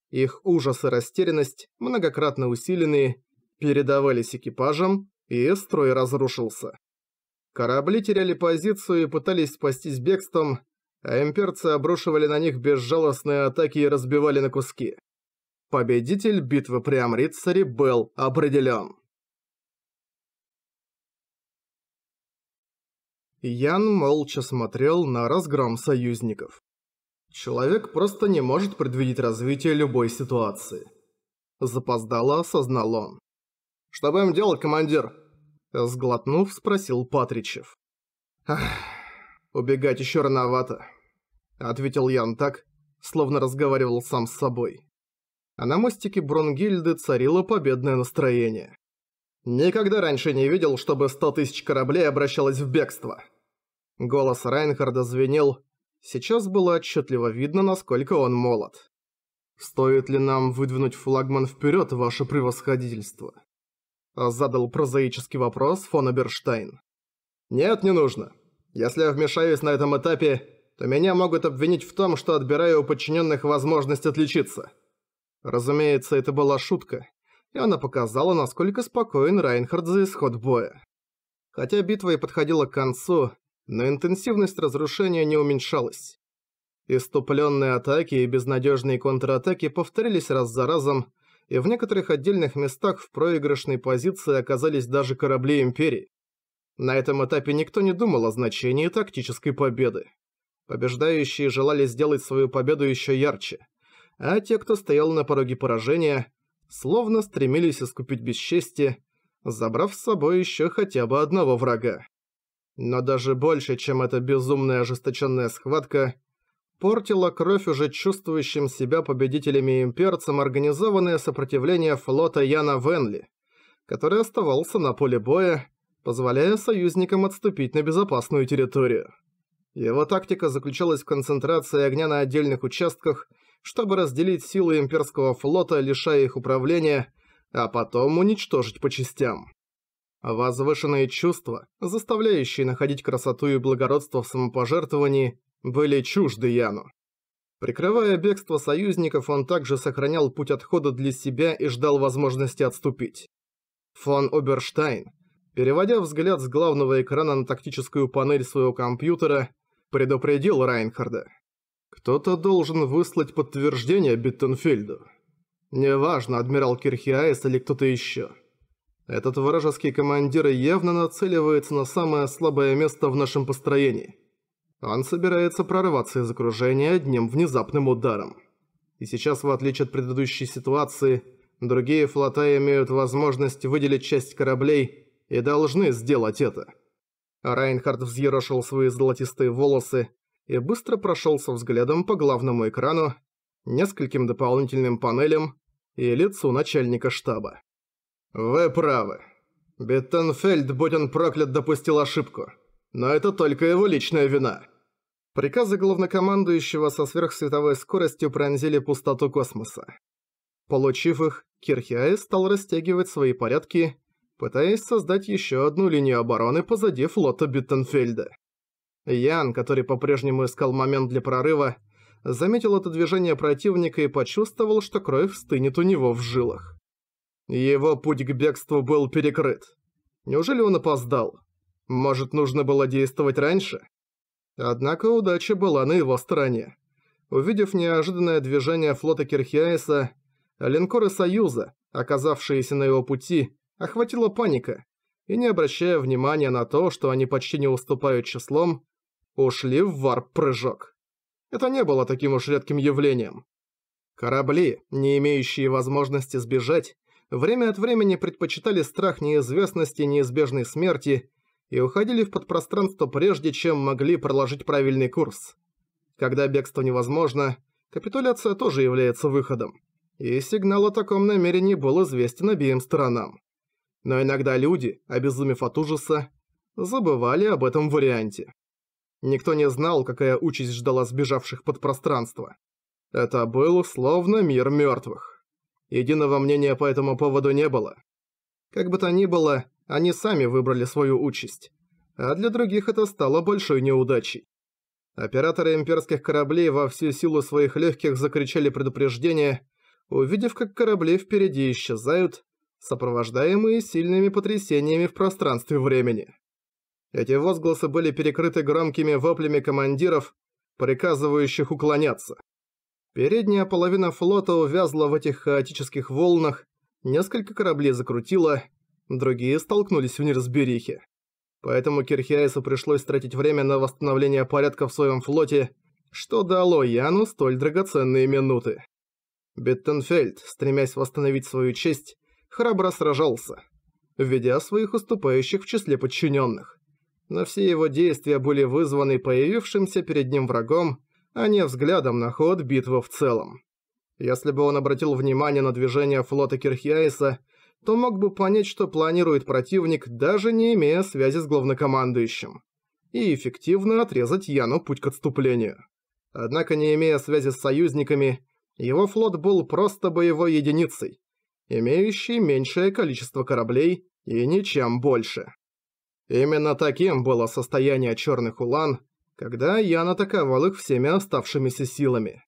их ужас и растерянность, многократно усиленные, передавались экипажам, и строй разрушился. Корабли теряли позицию и пытались спастись бегством, а имперцы обрушивали на них безжалостные атаки и разбивали на куски. Победитель битвы при Амритсаре был определен. Ян молча смотрел на разгром союзников. Человек просто не может предвидеть развитие любой ситуации. Запоздало осознал он. «Что будем делать, командир?» Сглотнув, спросил Патричев. убегать еще рановато», — ответил Ян так, словно разговаривал сам с собой. А на мостике Бронгильды царило победное настроение. «Никогда раньше не видел, чтобы сто тысяч кораблей обращалось в бегство». Голос Райнхарда звенел. Сейчас было отчетливо видно, насколько он молод. «Стоит ли нам выдвинуть флагман вперед, ваше превосходительство?» А, задал прозаический вопрос фон Аберштайн. «Нет, не нужно. Если я вмешаюсь на этом этапе, то меня могут обвинить в том, что отбираю у подчиненных возможность отличиться». Разумеется, это была шутка, и она показала, насколько спокоен Райнхард за исход боя. Хотя битва и подходила к концу, но интенсивность разрушения не уменьшалась. Иступленные атаки и безнадежные контратаки повторились раз за разом, и в некоторых отдельных местах в проигрышной позиции оказались даже корабли Империи. На этом этапе никто не думал о значении тактической победы. Побеждающие желали сделать свою победу еще ярче, а те, кто стоял на пороге поражения, словно стремились искупить бесчестие, забрав с собой еще хотя бы одного врага. Но даже больше, чем эта безумная ожесточенная схватка – портила кровь уже чувствующим себя победителями и имперцам организованное сопротивление флота Яна Венли, который оставался на поле боя, позволяя союзникам отступить на безопасную территорию. Его тактика заключалась в концентрации огня на отдельных участках, чтобы разделить силы имперского флота, лишая их управления, а потом уничтожить по частям. Возвышенные чувства, заставляющие находить красоту и благородство в самопожертвовании, были чужды Яну. Прикрывая бегство союзников, он также сохранял путь отхода для себя и ждал возможности отступить. Фон Оберштайн, переводя взгляд с главного экрана на тактическую панель своего компьютера, предупредил Райнхарда. «Кто-то должен выслать подтверждение Биттенфельду. Неважно, адмирал Кирхиаис или кто-то еще. Этот вражеский командир явно нацеливается на самое слабое место в нашем построении» Он собирается прорваться из окружения одним внезапным ударом. И сейчас, в отличие от предыдущей ситуации, другие флота имеют возможность выделить часть кораблей и должны сделать это. Райнхард взъерошил свои золотистые волосы и быстро прошелся взглядом по главному экрану, нескольким дополнительным панелям и лицу начальника штаба. «Вы правы. Беттенфельд, будь он проклят, допустил ошибку. Но это только его личная вина». Приказы главнокомандующего со сверхсветовой скоростью пронзили пустоту космоса. Получив их, Кирхиай стал растягивать свои порядки, пытаясь создать еще одну линию обороны позади флота Биттенфельда. Ян, который по-прежнему искал момент для прорыва, заметил это движение противника и почувствовал, что кровь стынет у него в жилах. Его путь к бегству был перекрыт. Неужели он опоздал? Может, нужно было действовать раньше? Однако удача была на его стороне. Увидев неожиданное движение флота Кирхиаиса, линкоры Союза, оказавшиеся на его пути, охватила паника, и не обращая внимания на то, что они почти не уступают числом, ушли в варп-прыжок. Это не было таким уж редким явлением. Корабли, не имеющие возможности сбежать, время от времени предпочитали страх неизвестности и неизбежной смерти и уходили в подпространство прежде, чем могли проложить правильный курс. Когда бегство невозможно, капитуляция тоже является выходом. И сигнал о таком намерении был известен обеим сторонам. Но иногда люди, обезумев от ужаса, забывали об этом варианте. Никто не знал, какая участь ждала сбежавших под пространство. Это был словно мир мёртвых. Единого мнения по этому поводу не было. Как бы то ни было, они сами выбрали свою участь. А для других это стало большой неудачей. Операторы имперских кораблей во всю силу своих легких закричали предупреждение, увидев, как корабли впереди исчезают, сопровождаемые сильными потрясениями в пространстве времени. Эти возгласы были перекрыты громкими воплями командиров, приказывающих уклоняться. Передняя половина флота увязла в этих хаотических волнах, несколько кораблей закрутило, другие столкнулись в неразберихе. Поэтому Кирхиаису пришлось тратить время на восстановление порядка в своем флоте, что дало Яну столь драгоценные минуты. Беттенфельд, стремясь восстановить свою честь, храбро сражался, ведя своих уступающих в числе подчиненных. Но все его действия были вызваны появившимся перед ним врагом, а не взглядом на ход битвы в целом. Если бы он обратил внимание на движение флота Кирхиаиса, то мог бы понять, что планирует противник, даже не имея связи с главнокомандующим, и эффективно отрезать Яну путь к отступлению. Однако, не имея связи с союзниками, его флот был просто боевой единицей, имеющей меньшее количество кораблей и ничем больше. Именно таким было состояние черных улан, когда Ян атаковал их всеми оставшимися силами.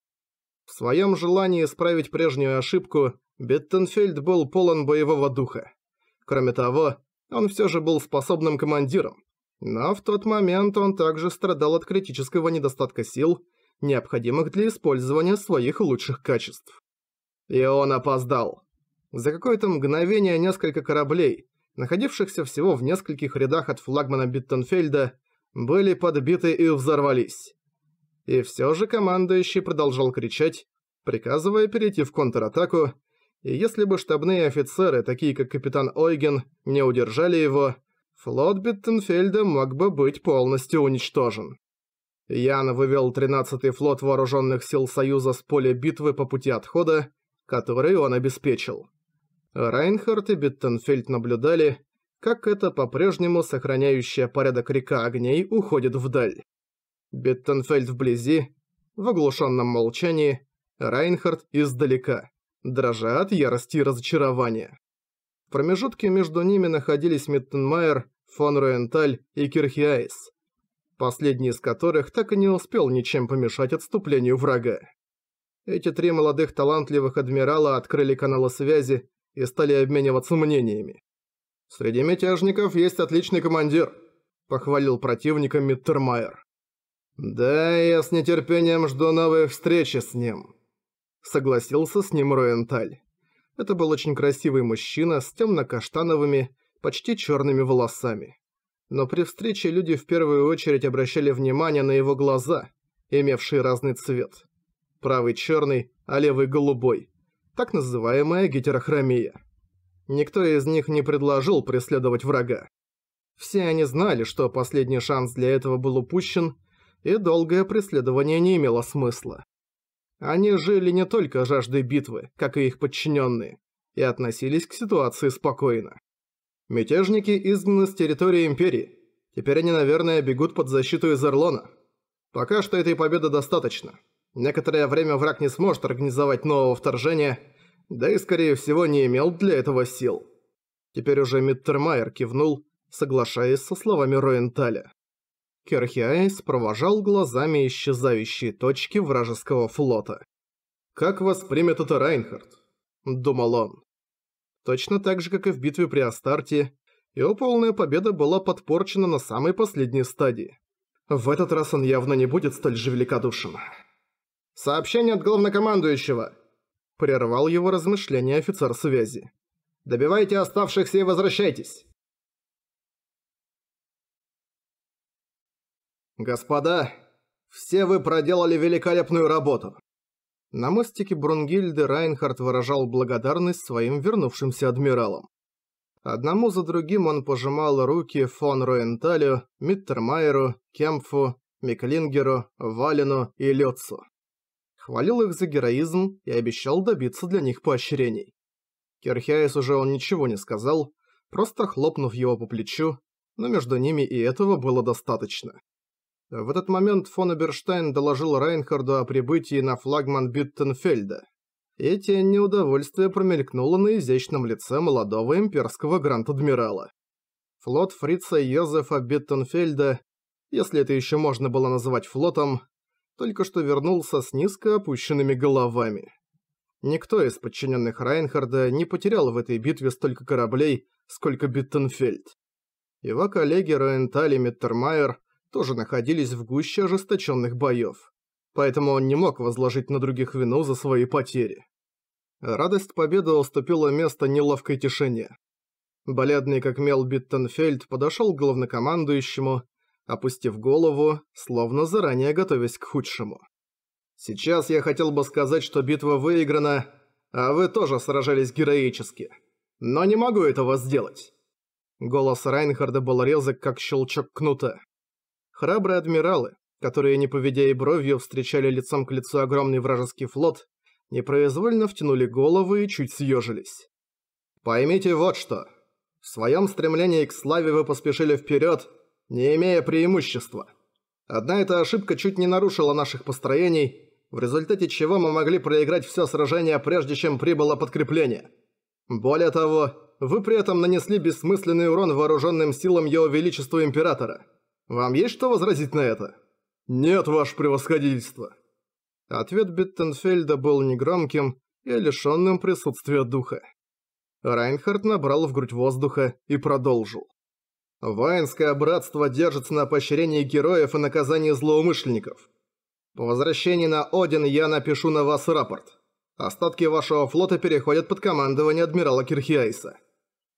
В своем желании исправить прежнюю ошибку, Беттенфельд был полон боевого духа. Кроме того, он все же был способным командиром. Но в тот момент он также страдал от критического недостатка сил, необходимых для использования своих лучших качеств. И он опоздал. За какое-то мгновение несколько кораблей, находившихся всего в нескольких рядах от флагмана Биттенфельда, были подбиты и взорвались. И все же командующий продолжал кричать, приказывая перейти в контратаку, и если бы штабные офицеры, такие как капитан Ойген, не удержали его, флот Биттенфельда мог бы быть полностью уничтожен. Ян вывел 13-й флот вооруженных сил Союза с поля битвы по пути отхода, который он обеспечил. Райнхард и Биттенфельд наблюдали, как эта по-прежнему сохраняющая порядок река огней уходит вдаль. Биттенфельд вблизи, в оглушенном молчании, Райнхард издалека дрожа от ярости и разочарования. В промежутке между ними находились Миттенмайер, фон Руенталь и Кирхиайс, последний из которых так и не успел ничем помешать отступлению врага. Эти три молодых талантливых адмирала открыли каналы связи и стали обмениваться мнениями. «Среди мятежников есть отличный командир», – похвалил противника Миттермайер. «Да, я с нетерпением жду новой встречи с ним», согласился с ним Роенталь. Это был очень красивый мужчина с темно-каштановыми, почти черными волосами. Но при встрече люди в первую очередь обращали внимание на его глаза, имевшие разный цвет. Правый черный, а левый голубой. Так называемая гетерохромия. Никто из них не предложил преследовать врага. Все они знали, что последний шанс для этого был упущен, и долгое преследование не имело смысла. Они жили не только жаждой битвы, как и их подчиненные, и относились к ситуации спокойно. Мятежники изгнаны с территории Империи. Теперь они, наверное, бегут под защиту из Эрлона. Пока что этой победы достаточно. Некоторое время враг не сможет организовать нового вторжения, да и, скорее всего, не имел для этого сил. Теперь уже Миттермайер кивнул, соглашаясь со словами Роенталя. Керхиаис провожал глазами исчезающие точки вражеского флота. «Как воспримет это Райнхард?» – думал он. Точно так же, как и в битве при Астарте, его полная победа была подпорчена на самой последней стадии. В этот раз он явно не будет столь же великодушен. «Сообщение от главнокомандующего!» – прервал его размышления офицер связи. «Добивайте оставшихся и возвращайтесь!» «Господа, все вы проделали великолепную работу!» На мостике Брунгильды Райнхард выражал благодарность своим вернувшимся адмиралам. Одному за другим он пожимал руки фон Руенталю, Миттермайеру, Кемфу, Миклингеру, Валину и Лёцу. Хвалил их за героизм и обещал добиться для них поощрений. Кирхиаис уже он ничего не сказал, просто хлопнув его по плечу, но между ними и этого было достаточно. В этот момент фон Эберштайн доложил Райнхарду о прибытии на флагман Бюттенфельда. И тень неудовольствия промелькнула на изящном лице молодого имперского гранд-адмирала. Флот фрица Йозефа Бюттенфельда, если это еще можно было называть флотом, только что вернулся с низко опущенными головами. Никто из подчиненных Райнхарда не потерял в этой битве столько кораблей, сколько Биттенфельд. Его коллеги Роенталь и Миттермайер тоже находились в гуще ожесточенных боев, поэтому он не мог возложить на других вину за свои потери. Радость победы уступила место неловкой тишине. Бледный как мел Биттенфельд подошел к главнокомандующему, опустив голову, словно заранее готовясь к худшему. «Сейчас я хотел бы сказать, что битва выиграна, а вы тоже сражались героически. Но не могу этого сделать!» Голос Райнхарда был резок, как щелчок кнута. Храбрые адмиралы, которые, не поведя и бровью, встречали лицом к лицу огромный вражеский флот, непроизвольно втянули головы и чуть съежились. «Поймите вот что. В своем стремлении к славе вы поспешили вперед, не имея преимущества. Одна эта ошибка чуть не нарушила наших построений, в результате чего мы могли проиграть все сражение, прежде чем прибыло подкрепление. Более того, вы при этом нанесли бессмысленный урон вооруженным силам Его Величества Императора». Вам есть что возразить на это?» «Нет, ваше превосходительство!» Ответ Биттенфельда был негромким и лишённым присутствия духа. Райнхард набрал в грудь воздуха и продолжил. «Воинское братство держится на поощрении героев и наказании злоумышленников. По возвращении на Один я напишу на вас рапорт. Остатки вашего флота переходят под командование адмирала Кирхиайса.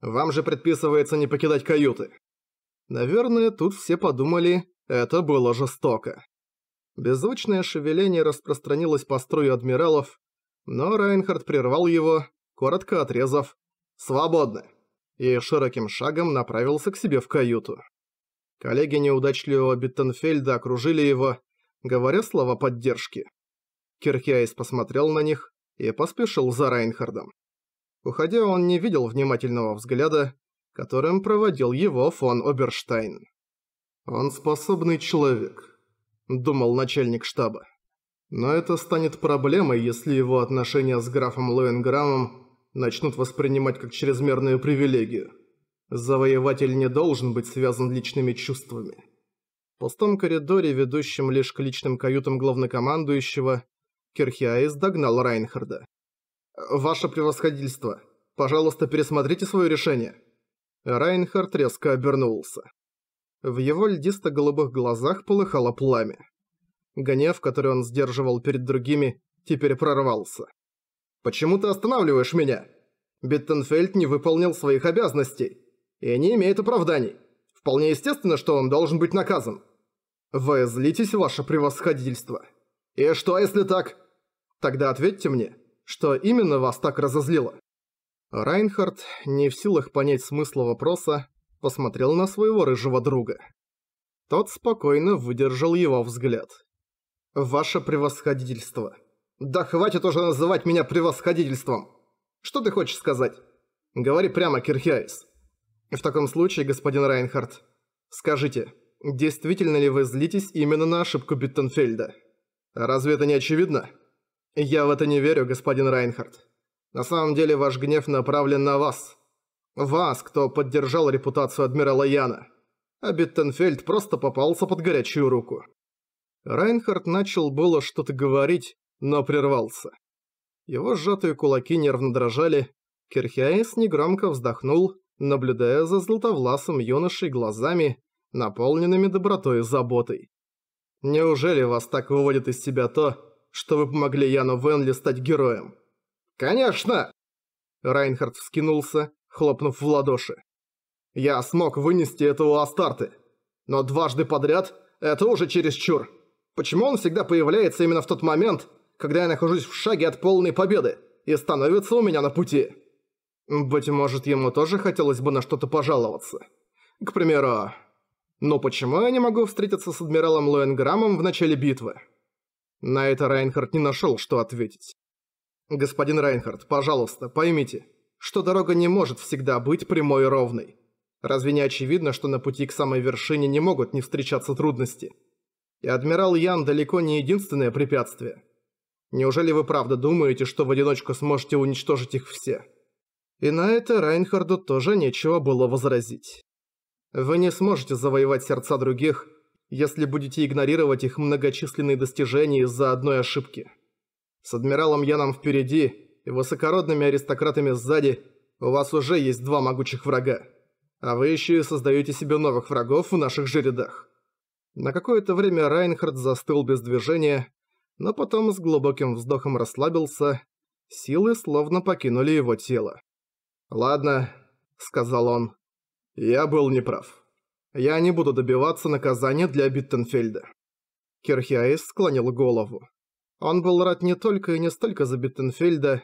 Вам же предписывается не покидать каюты». Наверное, тут все подумали, это было жестоко. Беззвучное шевеление распространилось по строю адмиралов, но Райнхард прервал его, коротко отрезав "Свободны!" и широким шагом направился к себе в каюту. Коллеги неудачливого Биттенфельда окружили его, говоря слова поддержки. Кирхиайс посмотрел на них и поспешил за Райнхардом. Уходя, он не видел внимательного взгляда, которым проводил его фон Оберштейн. «Он способный человек», – думал начальник штаба. Но это станет проблемой, если его отношения с графом Лоенграмом начнут воспринимать как чрезмерную привилегию. Завоеватель не должен быть связан личными чувствами. В пустом коридоре, ведущем лишь к личным каютам главнокомандующего, Кирхиаис догнал Райнхарда. «Ваше превосходительство, пожалуйста, пересмотрите свое решение». Райнхард резко обернулся. В его льдисто-голубых глазах полыхало пламя. Гнев, который он сдерживал перед другими, теперь прорвался. «Почему ты останавливаешь меня? Биттенфельд не выполнил своих обязанностей и не имеет оправданий. Вполне естественно, что он должен быть наказан. Вы злитесь, ваше превосходительство. И что, если так? Тогда ответьте мне, что именно вас так разозлило?» Райнхард, не в силах понять смысла вопроса, посмотрел на своего рыжего друга. Тот спокойно выдержал его взгляд. «Ваше превосходительство!» «Да хватит уже называть меня превосходительством!» «Что ты хочешь сказать?» «Говори прямо, Кирхиайс!» «В таком случае, господин Райнхард, скажите, действительно ли вы злитесь именно на ошибку Биттенфельда? Разве это не очевидно?» «Я в это не верю, господин Райнхард. На самом деле ваш гнев направлен на вас. Вас, кто поддержал репутацию адмирала Яна. А Биттенфельд просто попался под горячую руку. Райнхард начал было что-то говорить, но прервался. Его сжатые кулаки нервно дрожали. Кирхиаис негромко вздохнул, наблюдая за златовласым юношей глазами, наполненными добротой и заботой. «Неужели вас так выводит из себя то, что вы помогли Яну Венли стать героем?» «Конечно!» Райнхард вскинулся, хлопнув в ладоши. «Я смог вынести это у Астарты. Но дважды подряд — это уже чересчур. Почему он всегда появляется именно в тот момент, когда я нахожусь в шаге от полной победы и становится у меня на пути?» Быть может, ему тоже хотелось бы на что-то пожаловаться. К примеру, «Но почему я не могу встретиться с адмиралом Лоенграммом в начале битвы?» На это Райнхард не нашел, что ответить. «Господин Райнхард, пожалуйста, поймите, что дорога не может всегда быть прямой и ровной. Разве не очевидно, что на пути к самой вершине не могут не встречаться трудности? И адмирал Ян далеко не единственное препятствие. Неужели вы правда думаете, что в одиночку сможете уничтожить их все?» И на это Райнхарду тоже нечего было возразить. Вы не сможете завоевать сердца других, если будете игнорировать их многочисленные достижения из-за одной ошибки. С адмиралом Яном впереди и высокородными аристократами сзади у вас уже есть два могучих врага. А вы еще и создаете себе новых врагов в наших же рядах. На какое-то время Райнхард застыл без движения, но потом с глубоким вздохом расслабился, силы словно покинули его тело. «Ладно», — сказал он, — «я был неправ. Я не буду добиваться наказания для Биттенфельда». Кирхиаис склонил голову. Он был рад не только и не столько за Биттенфельда,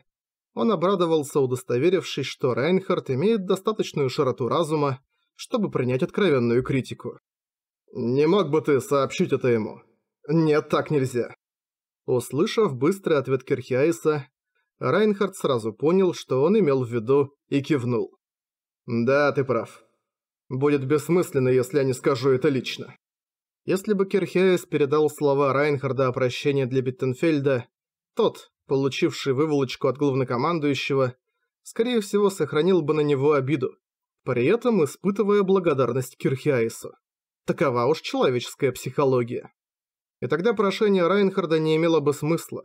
он обрадовался, удостоверившись, что Рейнхард имеет достаточную широту разума, чтобы принять откровенную критику. «Не мог бы ты сообщить это ему?» «Нет, так нельзя». Услышав быстрый ответ Кирхиаиса, Райнхард сразу понял, что он имел в виду, и кивнул. «Да, ты прав. Будет бессмысленно, если я не скажу это лично». Если бы Кирхеес передал слова Райнхарда о прощении для Биттенфельда, тот, получивший выволочку от главнокомандующего, скорее всего сохранил бы на него обиду, при этом испытывая благодарность Кирхиаису. Такова уж человеческая психология. И тогда прошение Райнхарда не имело бы смысла.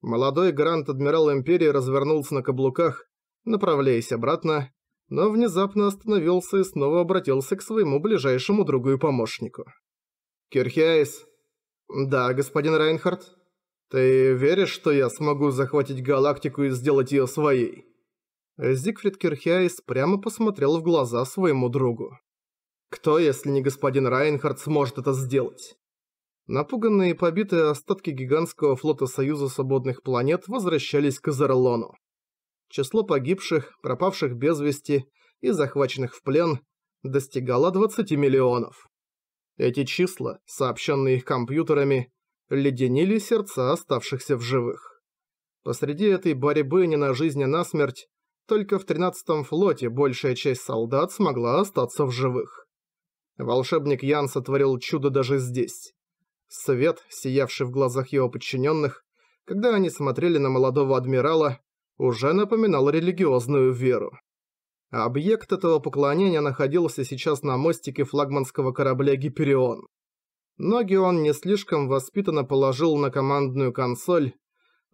Молодой грант-адмирал Империи развернулся на каблуках, направляясь обратно, но внезапно остановился и снова обратился к своему ближайшему другу и помощнику. Кирхейс. Да, господин Райнхард. Ты веришь, что я смогу захватить галактику и сделать ее своей? Зигфрид Кирхейс прямо посмотрел в глаза своему другу. Кто, если не господин Райнхард, сможет это сделать? Напуганные и побитые остатки гигантского флота Союза Свободных Планет возвращались к Зерлону. Число погибших, пропавших без вести и захваченных в плен достигало 20 миллионов. Эти числа, сообщенные их компьютерами, леденили сердца оставшихся в живых. Посреди этой борьбы не на жизнь, а на смерть, только в 13-м флоте большая часть солдат смогла остаться в живых. Волшебник Ян сотворил чудо даже здесь. Свет, сиявший в глазах его подчиненных, когда они смотрели на молодого адмирала, уже напоминал религиозную веру. Объект этого поклонения находился сейчас на мостике флагманского корабля «Гиперион». Ноги он не слишком воспитанно положил на командную консоль,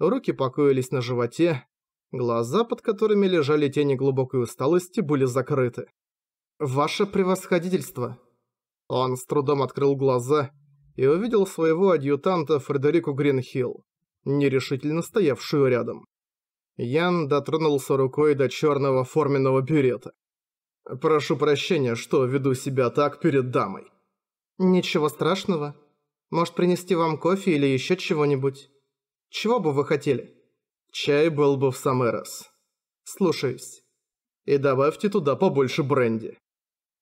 руки покоились на животе, глаза, под которыми лежали тени глубокой усталости, были закрыты. «Ваше превосходительство!» Он с трудом открыл глаза и увидел своего адъютанта Фредерику Гринхилл, нерешительно стоявшую рядом. Ян дотронулся рукой до черного форменного бюрета. «Прошу прощения, что веду себя так перед дамой». «Ничего страшного. Может, принести вам кофе или еще чего-нибудь? Чего бы вы хотели?» «Чай был бы в самый раз». «Слушаюсь». «И добавьте туда побольше бренди».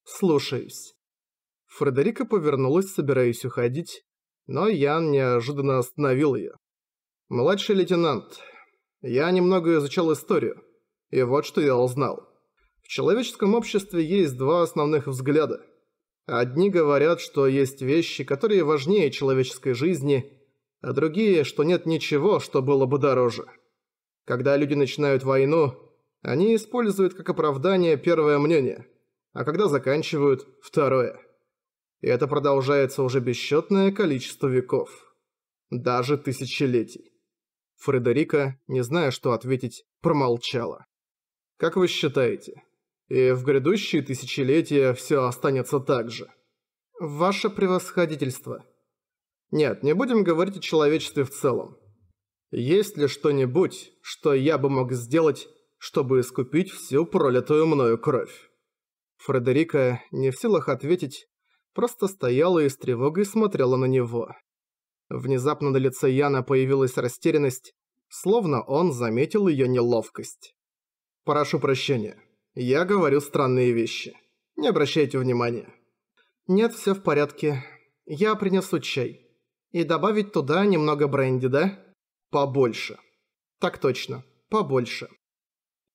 «Слушаюсь». Фредерика повернулась, собираясь уходить, но Ян неожиданно остановил ее. «Младший лейтенант, я немного изучал историю, и вот что я узнал. В человеческом обществе есть два основных взгляда. Одни говорят, что есть вещи, которые важнее человеческой жизни, а другие, что нет ничего, что было бы дороже. Когда люди начинают войну, они используют как оправдание первое мнение, а когда заканчивают – второе. И это продолжается уже бесчетное количество веков. Даже тысячелетий. Фредерика, не зная, что ответить, промолчала. «Как вы считаете, и в грядущие тысячелетия все останется так же?» «Ваше превосходительство». «Нет, не будем говорить о человечестве в целом. Есть ли что-нибудь, что я бы мог сделать, чтобы искупить всю пролитую мною кровь?» Фредерика, не в силах ответить, просто стояла и с тревогой смотрела на него. Внезапно на лице Яна появилась растерянность, словно он заметил ее неловкость. «Прошу прощения, я говорю странные вещи. Не обращайте внимания». «Нет, все в порядке. Я принесу чай. И добавить туда немного бренди, да?» «Побольше». «Так точно, побольше».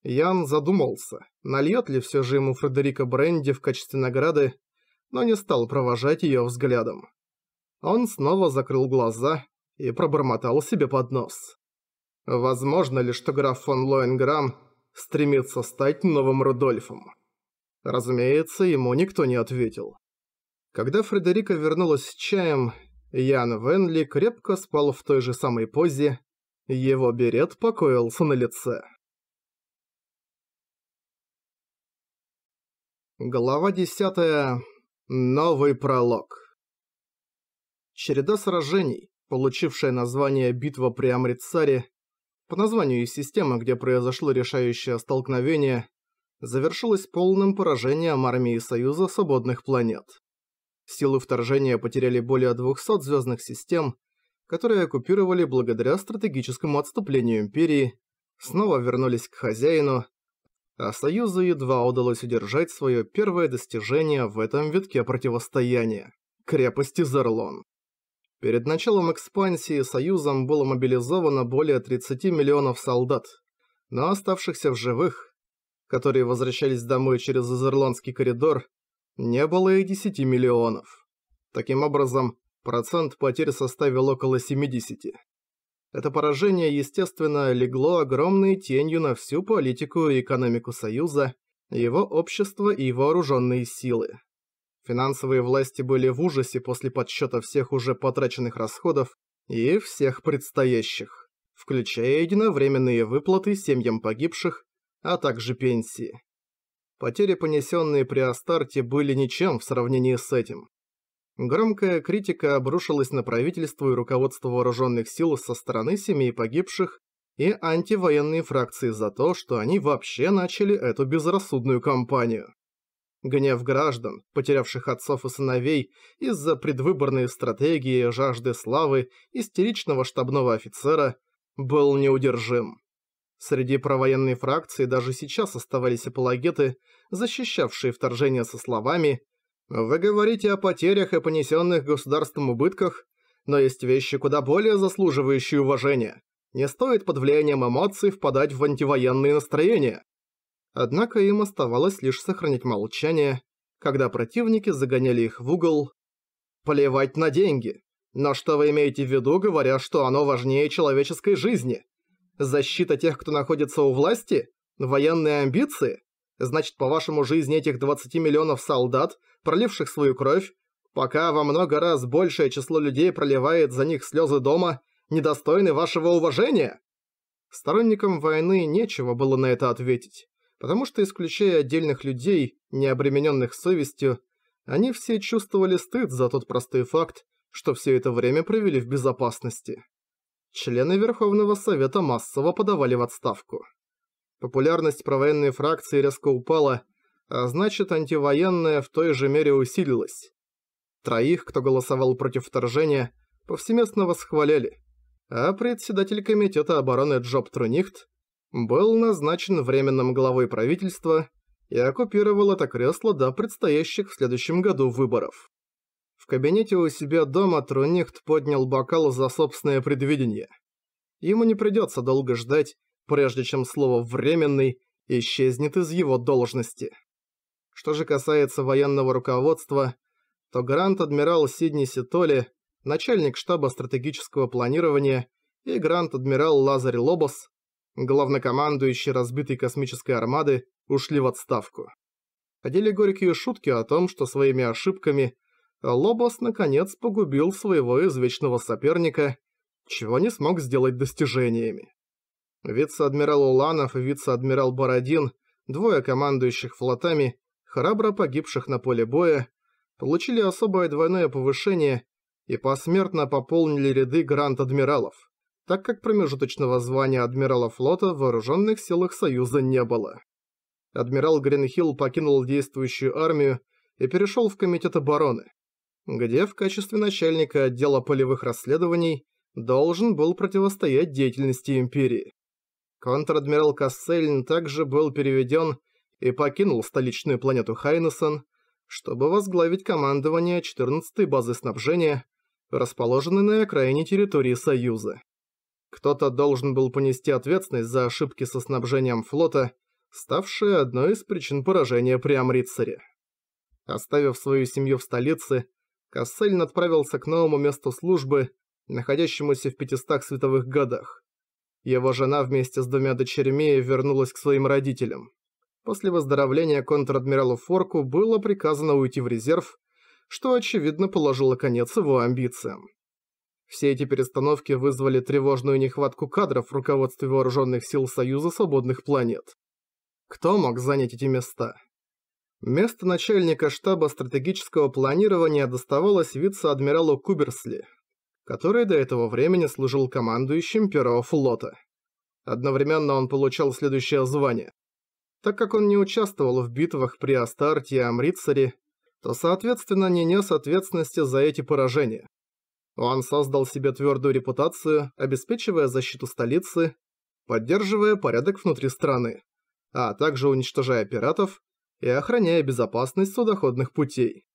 Ян задумался, нальет ли все же ему Фредерика бренди в качестве награды, но не стал провожать ее взглядом. Он снова закрыл глаза и пробормотал себе под нос. Возможно ли, что граф фон Лоенграм стремится стать новым Рудольфом? Разумеется, ему никто не ответил. Когда Фредерика вернулась с чаем, Ян Венли крепко спал в той же самой позе, его берет покоился на лице. Глава 10. Новый пролог. Череда сражений, получившая название «Битва при Амритсаре», по названию и система, где произошло решающее столкновение, завершилась полным поражением армии Союза Свободных Планет. Силы вторжения потеряли более 200 звездных систем, которые оккупировали благодаря стратегическому отступлению Империи, снова вернулись к хозяину, а Союзу едва удалось удержать свое первое достижение в этом витке противостояния – крепости Зерлон. Перед началом экспансии Союзом было мобилизовано более 30 миллионов солдат, но оставшихся в живых, которые возвращались домой через Изерландский коридор, не было и 10 миллионов. Таким образом, процент потерь составил около 70. Это поражение, естественно, легло огромной тенью на всю политику и экономику Союза, его общество и вооруженные силы. Финансовые власти были в ужасе после подсчета всех уже потраченных расходов и всех предстоящих, включая единовременные выплаты семьям погибших, а также пенсии. Потери, понесенные при Астарте, были ничем в сравнении с этим. Громкая критика обрушилась на правительство и руководство вооруженных сил со стороны семей погибших и антивоенные фракции за то, что они вообще начали эту безрассудную кампанию. Гнев граждан, потерявших отцов и сыновей из-за предвыборной стратегии жажды славы истеричного штабного офицера, был неудержим. Среди провоенной фракции даже сейчас оставались апологеты, защищавшие вторжение со словами «Вы говорите о потерях и понесенных государством убытках, но есть вещи куда более заслуживающие уважения. Не стоит под влиянием эмоций впадать в антивоенные настроения. Однако им оставалось лишь сохранить молчание, когда противники загоняли их в угол. «Плевать на деньги! Но что вы имеете в виду, говоря, что оно важнее человеческой жизни? Защита тех, кто находится у власти? Военные амбиции? Значит, по-вашему, жизнь этих 20 миллионов солдат, проливших свою кровь, пока во много раз большее число людей проливает за них слезы дома, недостойны вашего уважения?» Сторонникам войны нечего было на это ответить потому что, исключая отдельных людей, не обремененных совестью, они все чувствовали стыд за тот простой факт, что все это время провели в безопасности. Члены Верховного Совета массово подавали в отставку. Популярность провоенной фракции резко упала, а значит антивоенная в той же мере усилилась. Троих, кто голосовал против вторжения, повсеместно восхваляли, а председатель Комитета обороны Джоб Трунихт был назначен временным главой правительства и оккупировал это кресло до предстоящих в следующем году выборов. В кабинете у себя дома Трунихт поднял бокал за собственное предвидение. Ему не придется долго ждать, прежде чем слово «временный» исчезнет из его должности. Что же касается военного руководства, то Грант-адмирал Сидни Ситоли, начальник штаба стратегического планирования, и Грант-адмирал Лазарь Лобос главнокомандующий разбитой космической армады, ушли в отставку. Ходили горькие шутки о том, что своими ошибками Лобос наконец погубил своего извечного соперника, чего не смог сделать достижениями. Вице-адмирал Уланов и вице-адмирал Бородин, двое командующих флотами, храбро погибших на поле боя, получили особое двойное повышение и посмертно пополнили ряды гранд-адмиралов так как промежуточного звания адмирала флота в вооруженных силах Союза не было. Адмирал Гринхилл покинул действующую армию и перешел в Комитет обороны, где в качестве начальника отдела полевых расследований должен был противостоять деятельности империи. Контр-адмирал Кассельн также был переведен и покинул столичную планету Хайнесон, чтобы возглавить командование 14-й базы снабжения, расположенной на окраине территории Союза. Кто-то должен был понести ответственность за ошибки со снабжением флота, ставшие одной из причин поражения при Амрицаре. Оставив свою семью в столице, Кассельн отправился к новому месту службы, находящемуся в 500 световых годах. Его жена вместе с двумя дочерьми вернулась к своим родителям. После выздоровления контр-адмиралу Форку было приказано уйти в резерв, что, очевидно, положило конец его амбициям. Все эти перестановки вызвали тревожную нехватку кадров в руководстве Вооруженных сил Союза Свободных Планет. Кто мог занять эти места? Место начальника штаба стратегического планирования доставалось вице-адмиралу Куберсли, который до этого времени служил командующим Первого флота. Одновременно он получал следующее звание. Так как он не участвовал в битвах при Астарте и Амрицаре, то, соответственно, не нес ответственности за эти поражения. Он создал себе твердую репутацию, обеспечивая защиту столицы, поддерживая порядок внутри страны, а также уничтожая пиратов и охраняя безопасность судоходных путей.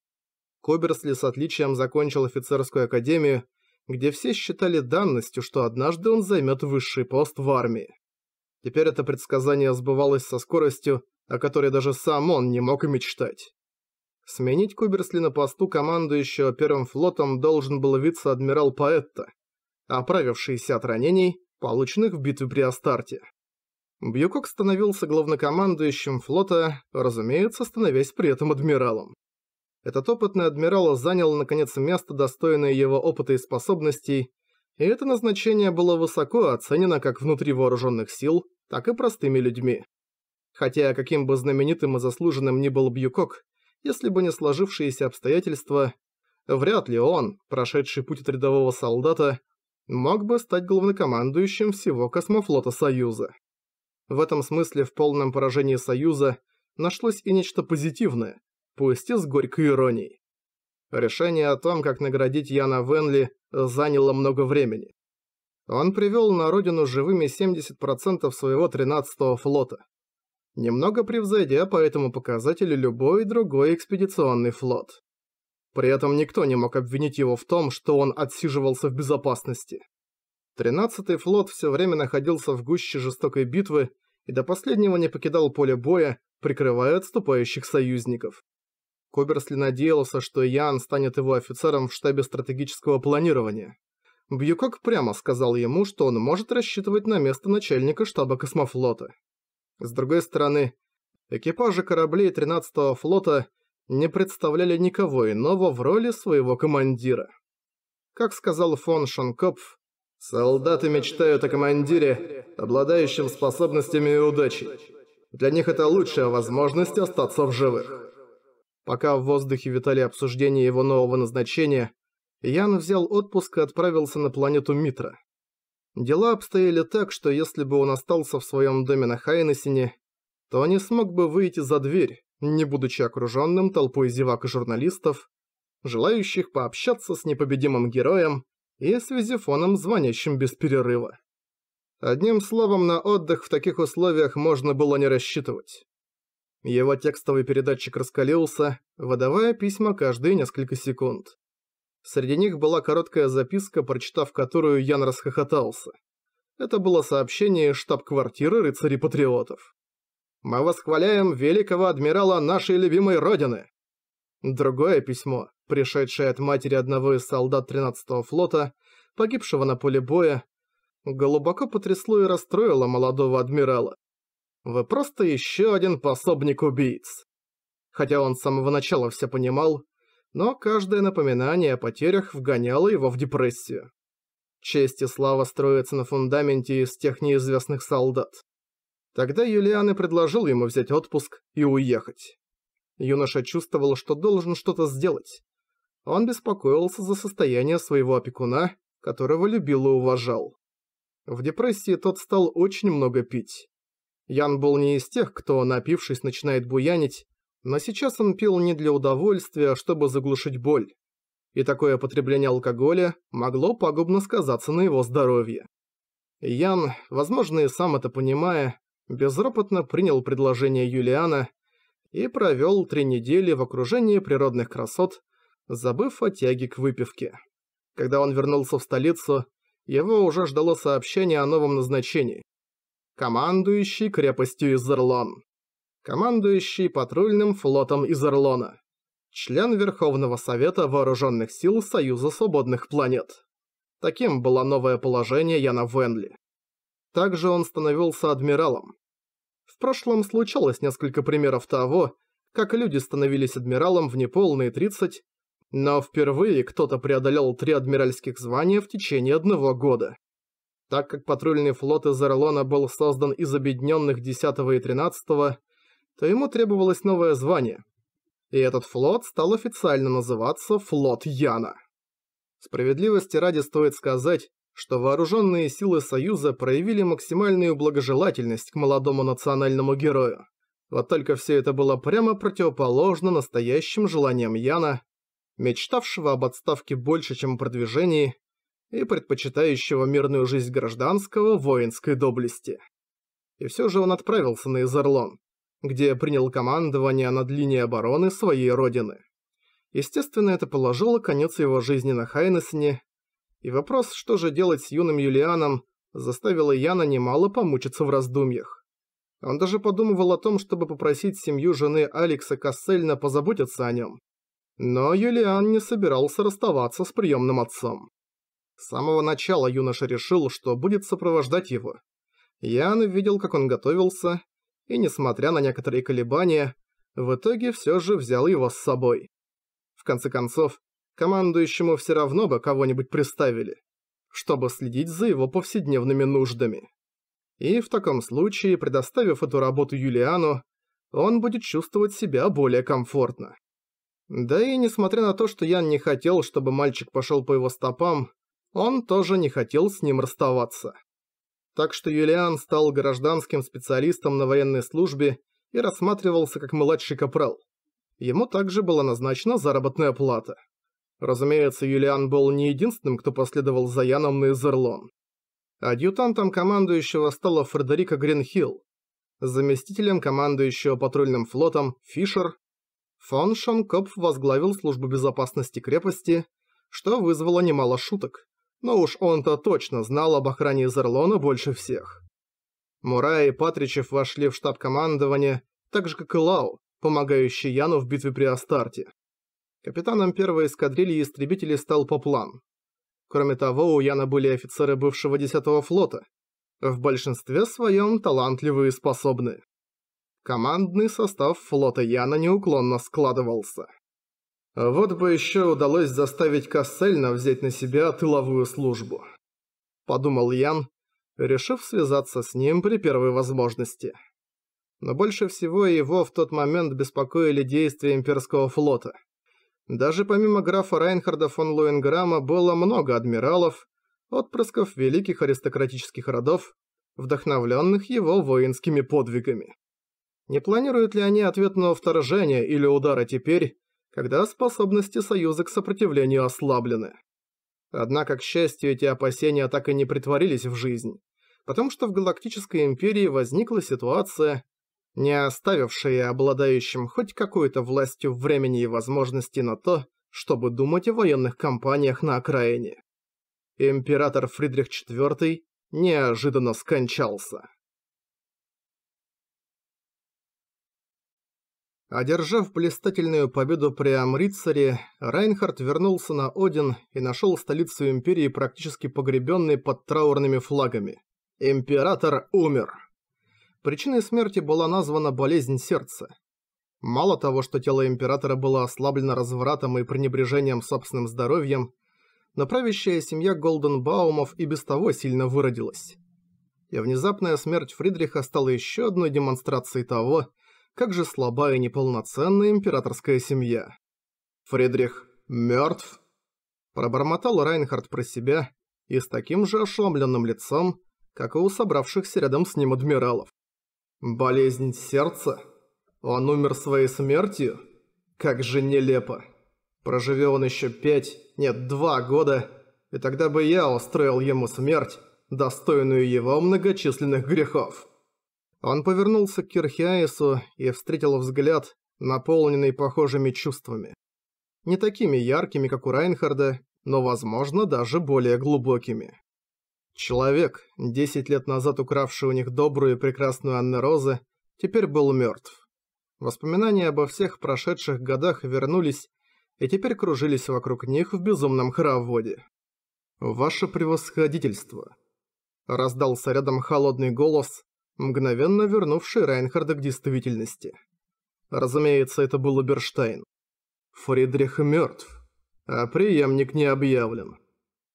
Коберсли с отличием закончил офицерскую академию, где все считали данностью, что однажды он займет высший пост в армии. Теперь это предсказание сбывалось со скоростью, о которой даже сам он не мог и мечтать. Сменить Куберсли на посту командующего Первым флотом должен был вице-адмирал Паэтта, оправившийся от ранений, полученных в битве при Астарте. Бьюкок становился главнокомандующим флота, разумеется, становясь при этом адмиралом. Этот опытный адмирал занял, наконец, место, достойное его опыта и способностей, и это назначение было высоко оценено как внутри вооруженных сил, так и простыми людьми. Хотя каким бы знаменитым и заслуженным ни был Бьюкок, если бы не сложившиеся обстоятельства, вряд ли он, прошедший путь от рядового солдата, мог бы стать главнокомандующим всего космофлота Союза. В этом смысле в полном поражении Союза нашлось и нечто позитивное, пусть и с горькой иронией. Решение о том, как наградить Яна Венли, заняло много времени. Он привел на родину живыми 70% своего 13-го флота немного превзойдя по этому показателю любой другой экспедиционный флот. При этом никто не мог обвинить его в том, что он отсиживался в безопасности. Тринадцатый флот все время находился в гуще жестокой битвы и до последнего не покидал поле боя, прикрывая отступающих союзников. Коберсли надеялся, что Ян станет его офицером в штабе стратегического планирования. Бьюкок прямо сказал ему, что он может рассчитывать на место начальника штаба космофлота. С другой стороны, экипажи кораблей 13-го флота не представляли никого иного в роли своего командира. Как сказал фон Шанкопф, «Солдаты мечтают о командире, обладающем способностями и удачей. Для них это лучшая возможность остаться в живых». Пока в воздухе витали обсуждения его нового назначения, Ян взял отпуск и отправился на планету Митра. Дела обстояли так, что если бы он остался в своем доме на Хайнесине, то не смог бы выйти за дверь, не будучи окруженным толпой зевак и журналистов, желающих пообщаться с непобедимым героем и с визифоном, звонящим без перерыва. Одним словом, на отдых в таких условиях можно было не рассчитывать. Его текстовый передатчик раскалился, выдавая письма каждые несколько секунд. Среди них была короткая записка, прочитав которую Ян расхохотался. Это было сообщение штаб-квартиры рыцарей-патриотов. «Мы восхваляем великого адмирала нашей любимой родины!» Другое письмо, пришедшее от матери одного из солдат 13-го флота, погибшего на поле боя, глубоко потрясло и расстроило молодого адмирала. «Вы просто еще один пособник убийц!» Хотя он с самого начала все понимал, но каждое напоминание о потерях вгоняло его в депрессию. Честь и слава строятся на фундаменте из тех неизвестных солдат. Тогда Юлиан и предложил ему взять отпуск и уехать. Юноша чувствовал, что должен что-то сделать. Он беспокоился за состояние своего опекуна, которого любил и уважал. В депрессии тот стал очень много пить. Ян был не из тех, кто, напившись, начинает буянить но сейчас он пил не для удовольствия, а чтобы заглушить боль. И такое потребление алкоголя могло пагубно сказаться на его здоровье. Ян, возможно и сам это понимая, безропотно принял предложение Юлиана и провел три недели в окружении природных красот, забыв о тяге к выпивке. Когда он вернулся в столицу, его уже ждало сообщение о новом назначении. Командующий крепостью Изерлон командующий патрульным флотом из Эрлона, член Верховного Совета Вооруженных Сил Союза Свободных Планет. Таким было новое положение Яна Венли. Также он становился адмиралом. В прошлом случалось несколько примеров того, как люди становились адмиралом в неполные 30, но впервые кто-то преодолел три адмиральских звания в течение одного года. Так как патрульный флот из Эрлона был создан из объединенных 10 и 13 то ему требовалось новое звание. И этот флот стал официально называться «Флот Яна». Справедливости ради стоит сказать, что вооруженные силы Союза проявили максимальную благожелательность к молодому национальному герою. Вот только все это было прямо противоположно настоящим желаниям Яна, мечтавшего об отставке больше, чем о продвижении, и предпочитающего мирную жизнь гражданского воинской доблести. И все же он отправился на Изерлон где принял командование над линией обороны своей родины. Естественно, это положило конец его жизни на Хайнесне, и вопрос, что же делать с юным Юлианом, заставило Яна немало помучиться в раздумьях. Он даже подумывал о том, чтобы попросить семью жены Алекса Кассельна позаботиться о нем. Но Юлиан не собирался расставаться с приемным отцом. С самого начала юноша решил, что будет сопровождать его. Ян видел, как он готовился, и несмотря на некоторые колебания, в итоге все же взял его с собой. В конце концов, командующему все равно бы кого-нибудь приставили, чтобы следить за его повседневными нуждами. И в таком случае, предоставив эту работу Юлиану, он будет чувствовать себя более комфортно. Да и несмотря на то, что Ян не хотел, чтобы мальчик пошел по его стопам, он тоже не хотел с ним расставаться так что Юлиан стал гражданским специалистом на военной службе и рассматривался как младший капрал. Ему также была назначена заработная плата. Разумеется, Юлиан был не единственным, кто последовал за Яном на Изерлон. Адъютантом командующего стала Фредерика Гринхилл, заместителем командующего патрульным флотом Фишер. Фон Шонкопф возглавил службу безопасности крепости, что вызвало немало шуток но уж он-то точно знал об охране Зерлона больше всех. Мура и Патричев вошли в штаб командования, так же как и Лау, помогающий Яну в битве при Астарте. Капитаном первой эскадрильи истребителей стал Поплан. Кроме того, у Яна были офицеры бывшего 10-го флота, в большинстве своем талантливые и способные. Командный состав флота Яна неуклонно складывался. Вот бы еще удалось заставить Кассельна взять на себя тыловую службу. Подумал Ян, решив связаться с ним при первой возможности. Но больше всего его в тот момент беспокоили действия имперского флота. Даже помимо графа Райнхарда фон Луинграма было много адмиралов, отпрысков великих аристократических родов, вдохновленных его воинскими подвигами. Не планируют ли они ответного вторжения или удара теперь, когда способности Союза к сопротивлению ослаблены. Однако, к счастью, эти опасения так и не притворились в жизнь, потому что в Галактической Империи возникла ситуация, не оставившая обладающим хоть какой-то властью времени и возможности на то, чтобы думать о военных кампаниях на окраине. Император Фридрих IV неожиданно скончался. Одержав блистательную победу при Амрицаре, Райнхард вернулся на Один и нашел столицу Империи практически погребенной под траурными флагами. Император умер. Причиной смерти была названа болезнь сердца. Мало того, что тело Императора было ослаблено развратом и пренебрежением собственным здоровьем, но правящая семья Голденбаумов и без того сильно выродилась. И внезапная смерть Фридриха стала еще одной демонстрацией того, что как же слаба и неполноценная императорская семья. Фридрих мертв? Пробормотал Райнхард про себя и с таким же ошеломленным лицом, как и у собравшихся рядом с ним адмиралов. Болезнь сердца? Он умер своей смертью? Как же нелепо. Проживе он еще пять, нет, два года, и тогда бы я устроил ему смерть, достойную его многочисленных грехов. Он повернулся к Кирхиаису и встретил взгляд, наполненный похожими чувствами. Не такими яркими, как у Райнхарда, но, возможно, даже более глубокими. Человек, десять лет назад укравший у них добрую и прекрасную Анны Розы, теперь был мертв. Воспоминания обо всех прошедших годах вернулись и теперь кружились вокруг них в безумном хороводе. «Ваше превосходительство!» Раздался рядом холодный голос, мгновенно вернувший Райнхарда к действительности. Разумеется, это был Уберштайн. Фридрих мертв, а преемник не объявлен.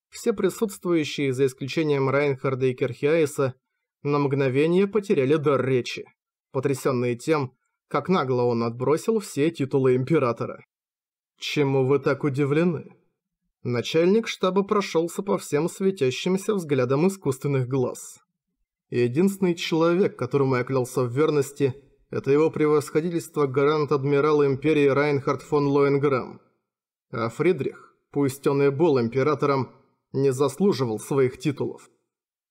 Все присутствующие, за исключением Райнхарда и Керхиаиса, на мгновение потеряли дар речи, потрясенные тем, как нагло он отбросил все титулы Императора. «Чему вы так удивлены?» Начальник штаба прошелся по всем светящимся взглядам искусственных глаз. Единственный человек, которому я клялся в верности, это его превосходительство гарант-адмирал Империи Райнхард фон Лоенграм. А Фридрих, пусть он и был императором, не заслуживал своих титулов.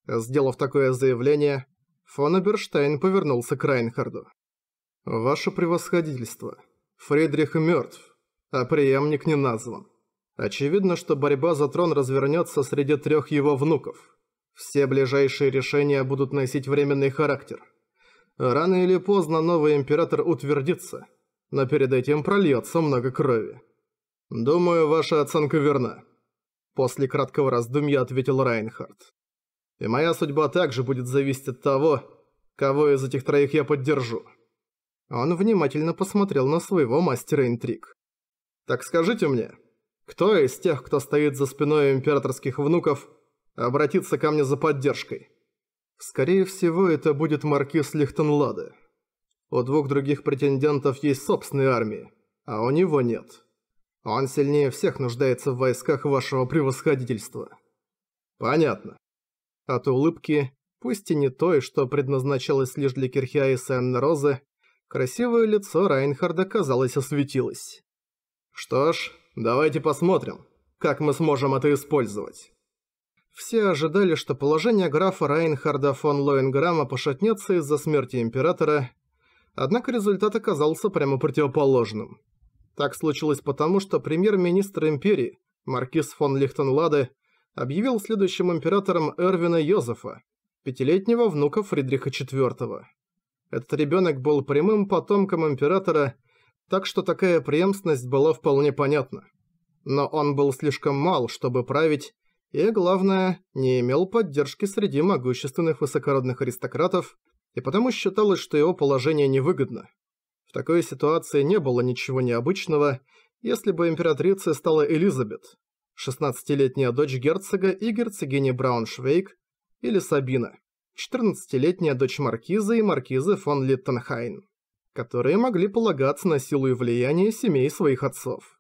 Сделав такое заявление, фон Аберштейн повернулся к Райнхарду. «Ваше превосходительство, Фридрих мертв, а преемник не назван. Очевидно, что борьба за трон развернется среди трех его внуков». Все ближайшие решения будут носить временный характер. Рано или поздно новый император утвердится, но перед этим прольется много крови. Думаю, ваша оценка верна. После краткого раздумья ответил Райнхард. И моя судьба также будет зависеть от того, кого из этих троих я поддержу. Он внимательно посмотрел на своего мастера интриг. «Так скажите мне, кто из тех, кто стоит за спиной императорских внуков, обратиться ко мне за поддержкой. Скорее всего, это будет маркиз Лихтенлады. У двух других претендентов есть собственные армии, а у него нет. Он сильнее всех нуждается в войсках вашего превосходительства. Понятно. От улыбки, пусть и не той, что предназначалось лишь для Кирхиа и Сен-Розы, красивое лицо Райнхарда, казалось, осветилось. Что ж, давайте посмотрим, как мы сможем это использовать. Все ожидали, что положение графа Райнхарда фон Лоенграма пошатнется из-за смерти императора, однако результат оказался прямо противоположным. Так случилось потому, что премьер-министр империи, маркиз фон Лихтенладе, объявил следующим императором Эрвина Йозефа, пятилетнего внука Фридриха IV. Этот ребенок был прямым потомком императора, так что такая преемственность была вполне понятна. Но он был слишком мал, чтобы править, и, главное, не имел поддержки среди могущественных высокородных аристократов, и потому считалось, что его положение невыгодно. В такой ситуации не было ничего необычного, если бы императрицей стала Элизабет, 16-летняя дочь герцога и герцогини Брауншвейк, или Сабина, 14-летняя дочь маркиза и маркизы фон Литтенхайн, которые могли полагаться на силу и влияние семей своих отцов.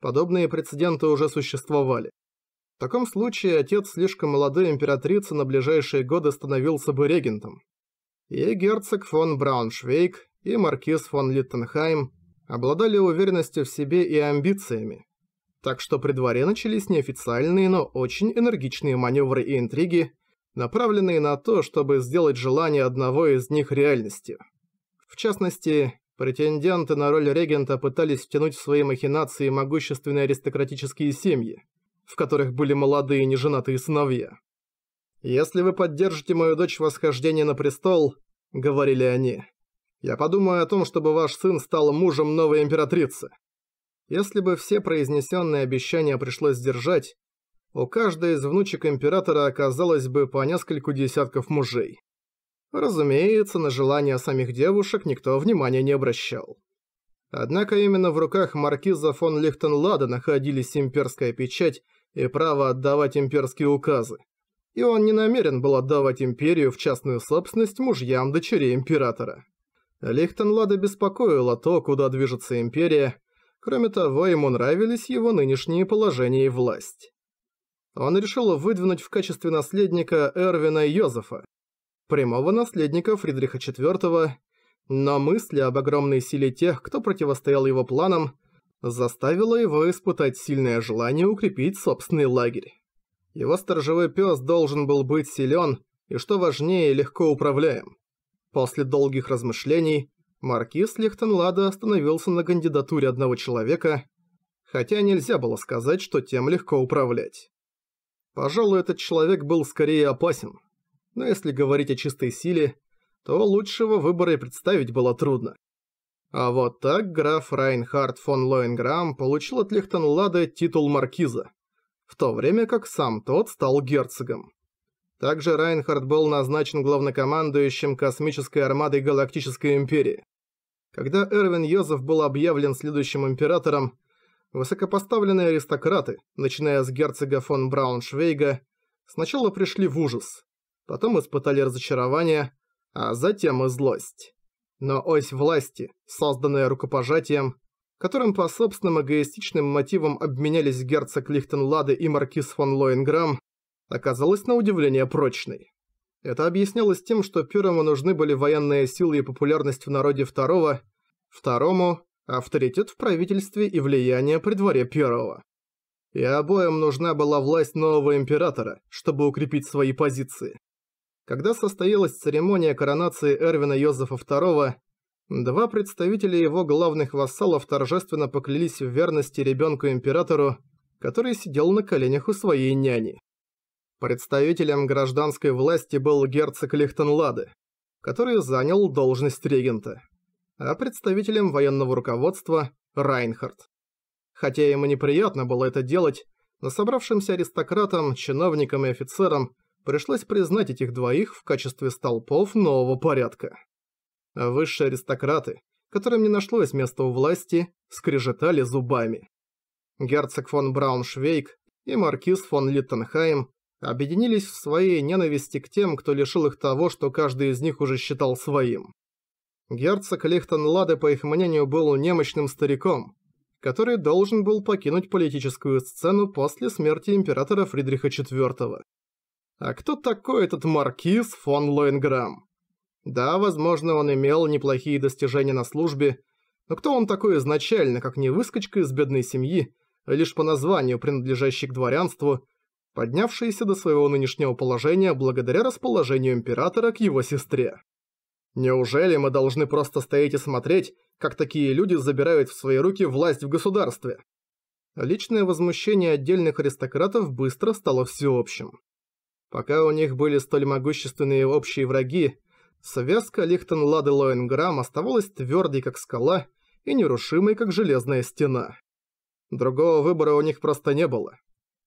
Подобные прецеденты уже существовали. В таком случае отец слишком молодой императрицы на ближайшие годы становился бы регентом. И герцог фон Брауншвейк, и маркиз фон Литтенхайм обладали уверенностью в себе и амбициями. Так что при дворе начались неофициальные, но очень энергичные маневры и интриги, направленные на то, чтобы сделать желание одного из них реальностью. В частности, претенденты на роль регента пытались втянуть в свои махинации могущественные аристократические семьи – в которых были молодые неженатые сыновья. «Если вы поддержите мою дочь в восхождении на престол», — говорили они, — «я подумаю о том, чтобы ваш сын стал мужем новой императрицы». Если бы все произнесенные обещания пришлось сдержать, у каждой из внучек императора оказалось бы по нескольку десятков мужей. Разумеется, на желания самих девушек никто внимания не обращал. Однако именно в руках маркиза фон Лихтенлада находились имперская печать и право отдавать имперские указы. И он не намерен был отдавать империю в частную собственность мужьям дочерей императора. Лихтенлада беспокоило то, куда движется империя. Кроме того, ему нравились его нынешние положения и власть. Он решил выдвинуть в качестве наследника Эрвина Йозефа, прямого наследника Фридриха IV, но мысли об огромной силе тех, кто противостоял его планам, заставило его испытать сильное желание укрепить собственный лагерь. Его сторожевой пес должен был быть силен и, что важнее, легко управляем. После долгих размышлений маркиз Лихтенлада остановился на кандидатуре одного человека, хотя нельзя было сказать, что тем легко управлять. Пожалуй, этот человек был скорее опасен. Но если говорить о чистой силе, то лучшего выбора и представить было трудно. А вот так граф Райнхард фон Лоенграм получил от Лихтенлада титул маркиза, в то время как сам тот стал герцогом. Также Райнхард был назначен главнокомандующим космической армадой Галактической Империи. Когда Эрвин Йозеф был объявлен следующим императором, высокопоставленные аристократы, начиная с герцога фон Брауншвейга, сначала пришли в ужас, потом испытали разочарование, а затем и злость. Но ось власти, созданная рукопожатием, которым по собственным эгоистичным мотивам обменялись герцог Лихтенлады и маркиз фон Лоенграм, оказалась на удивление прочной. Это объяснялось тем, что первому нужны были военные силы и популярность в народе второго, второму – авторитет в правительстве и влияние при дворе первого. И обоим нужна была власть нового императора, чтобы укрепить свои позиции. Когда состоялась церемония коронации Эрвина Йозефа II, два представителя его главных вассалов торжественно поклялись в верности ребенку-императору, который сидел на коленях у своей няни. Представителем гражданской власти был герцог Лихтенлады, который занял должность регента, а представителем военного руководства – Райнхард. Хотя ему неприятно было это делать, но собравшимся аристократам, чиновникам и офицерам – пришлось признать этих двоих в качестве столпов нового порядка. высшие аристократы, которым не нашлось места у власти, скрежетали зубами. Герцог фон Брауншвейк и маркиз фон Литтенхайм объединились в своей ненависти к тем, кто лишил их того, что каждый из них уже считал своим. Герцог Лихтенлады, по их мнению, был немощным стариком, который должен был покинуть политическую сцену после смерти императора Фридриха IV. А кто такой этот маркиз фон Лоинграм? Да, возможно, он имел неплохие достижения на службе, но кто он такой изначально, как не выскочка из бедной семьи, а лишь по названию принадлежащий к дворянству, поднявшийся до своего нынешнего положения благодаря расположению императора к его сестре? Неужели мы должны просто стоять и смотреть, как такие люди забирают в свои руки власть в государстве? Личное возмущение отдельных аристократов быстро стало всеобщим. Пока у них были столь могущественные общие враги, связка Лихтенлад и Лоенграм оставалась твердой, как скала, и нерушимой, как железная стена. Другого выбора у них просто не было.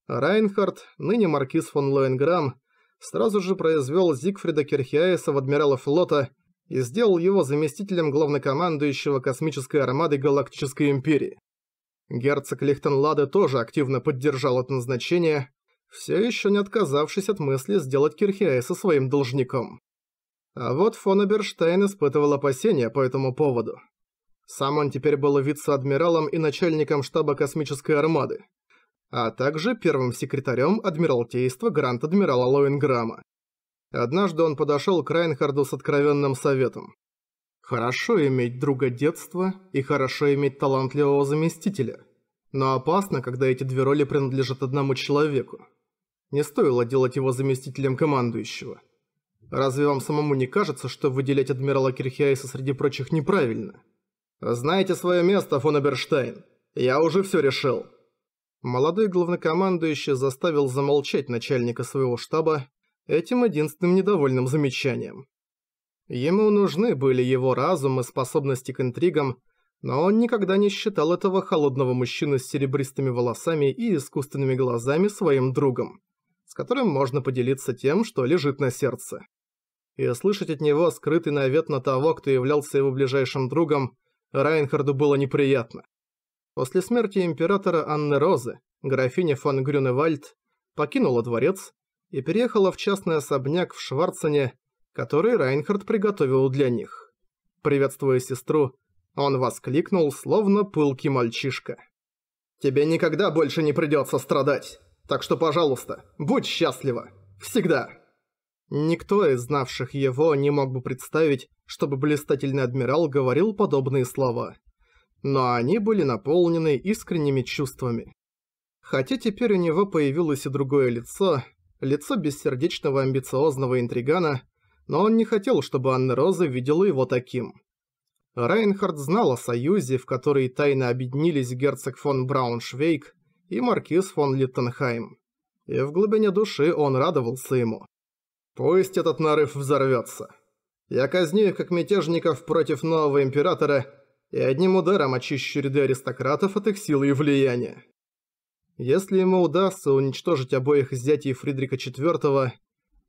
Райнхард, ныне маркиз фон Лоенграм, сразу же произвел Зигфрида Кирхиаеса в адмирала флота и сделал его заместителем главнокомандующего космической армады Галактической Империи. Герцог Лихтенлады тоже активно поддержал это назначение, все еще не отказавшись от мысли сделать со своим должником. А вот фон Аберштейн испытывал опасения по этому поводу. Сам он теперь был вице-адмиралом и начальником штаба космической армады, а также первым секретарем Адмиралтейства Гранд-Адмирала Лоинграма. Однажды он подошел к Райнхарду с откровенным советом. «Хорошо иметь друга детства и хорошо иметь талантливого заместителя, но опасно, когда эти две роли принадлежат одному человеку. Не стоило делать его заместителем командующего. Разве вам самому не кажется, что выделять адмирала Кирхиайса среди прочих неправильно? Знаете свое место, фон Эберштейн. Я уже все решил. Молодой главнокомандующий заставил замолчать начальника своего штаба этим единственным недовольным замечанием. Ему нужны были его разум и способности к интригам, но он никогда не считал этого холодного мужчины с серебристыми волосами и искусственными глазами своим другом которым можно поделиться тем, что лежит на сердце. И слышать от него скрытый навет на того, кто являлся его ближайшим другом, Райнхарду было неприятно. После смерти императора Анны Розы, графиня фон Грюневальд покинула дворец и переехала в частный особняк в Шварцене, который Райнхард приготовил для них. Приветствуя сестру, он воскликнул, словно пылкий мальчишка. «Тебе никогда больше не придется страдать!» Так что, пожалуйста, будь счастлива. Всегда. Никто из знавших его не мог бы представить, чтобы блистательный адмирал говорил подобные слова. Но они были наполнены искренними чувствами. Хотя теперь у него появилось и другое лицо, лицо бессердечного амбициозного интригана, но он не хотел, чтобы Анна Роза видела его таким. Райнхард знал о союзе, в который тайно объединились герцог фон Брауншвейк, и маркиз фон Литтенхайм. И в глубине души он радовался ему. «Пусть этот нарыв взорвется. Я казню их как мятежников против нового императора и одним ударом очищу ряды аристократов от их силы и влияния». Если ему удастся уничтожить обоих зятей Фридрика IV,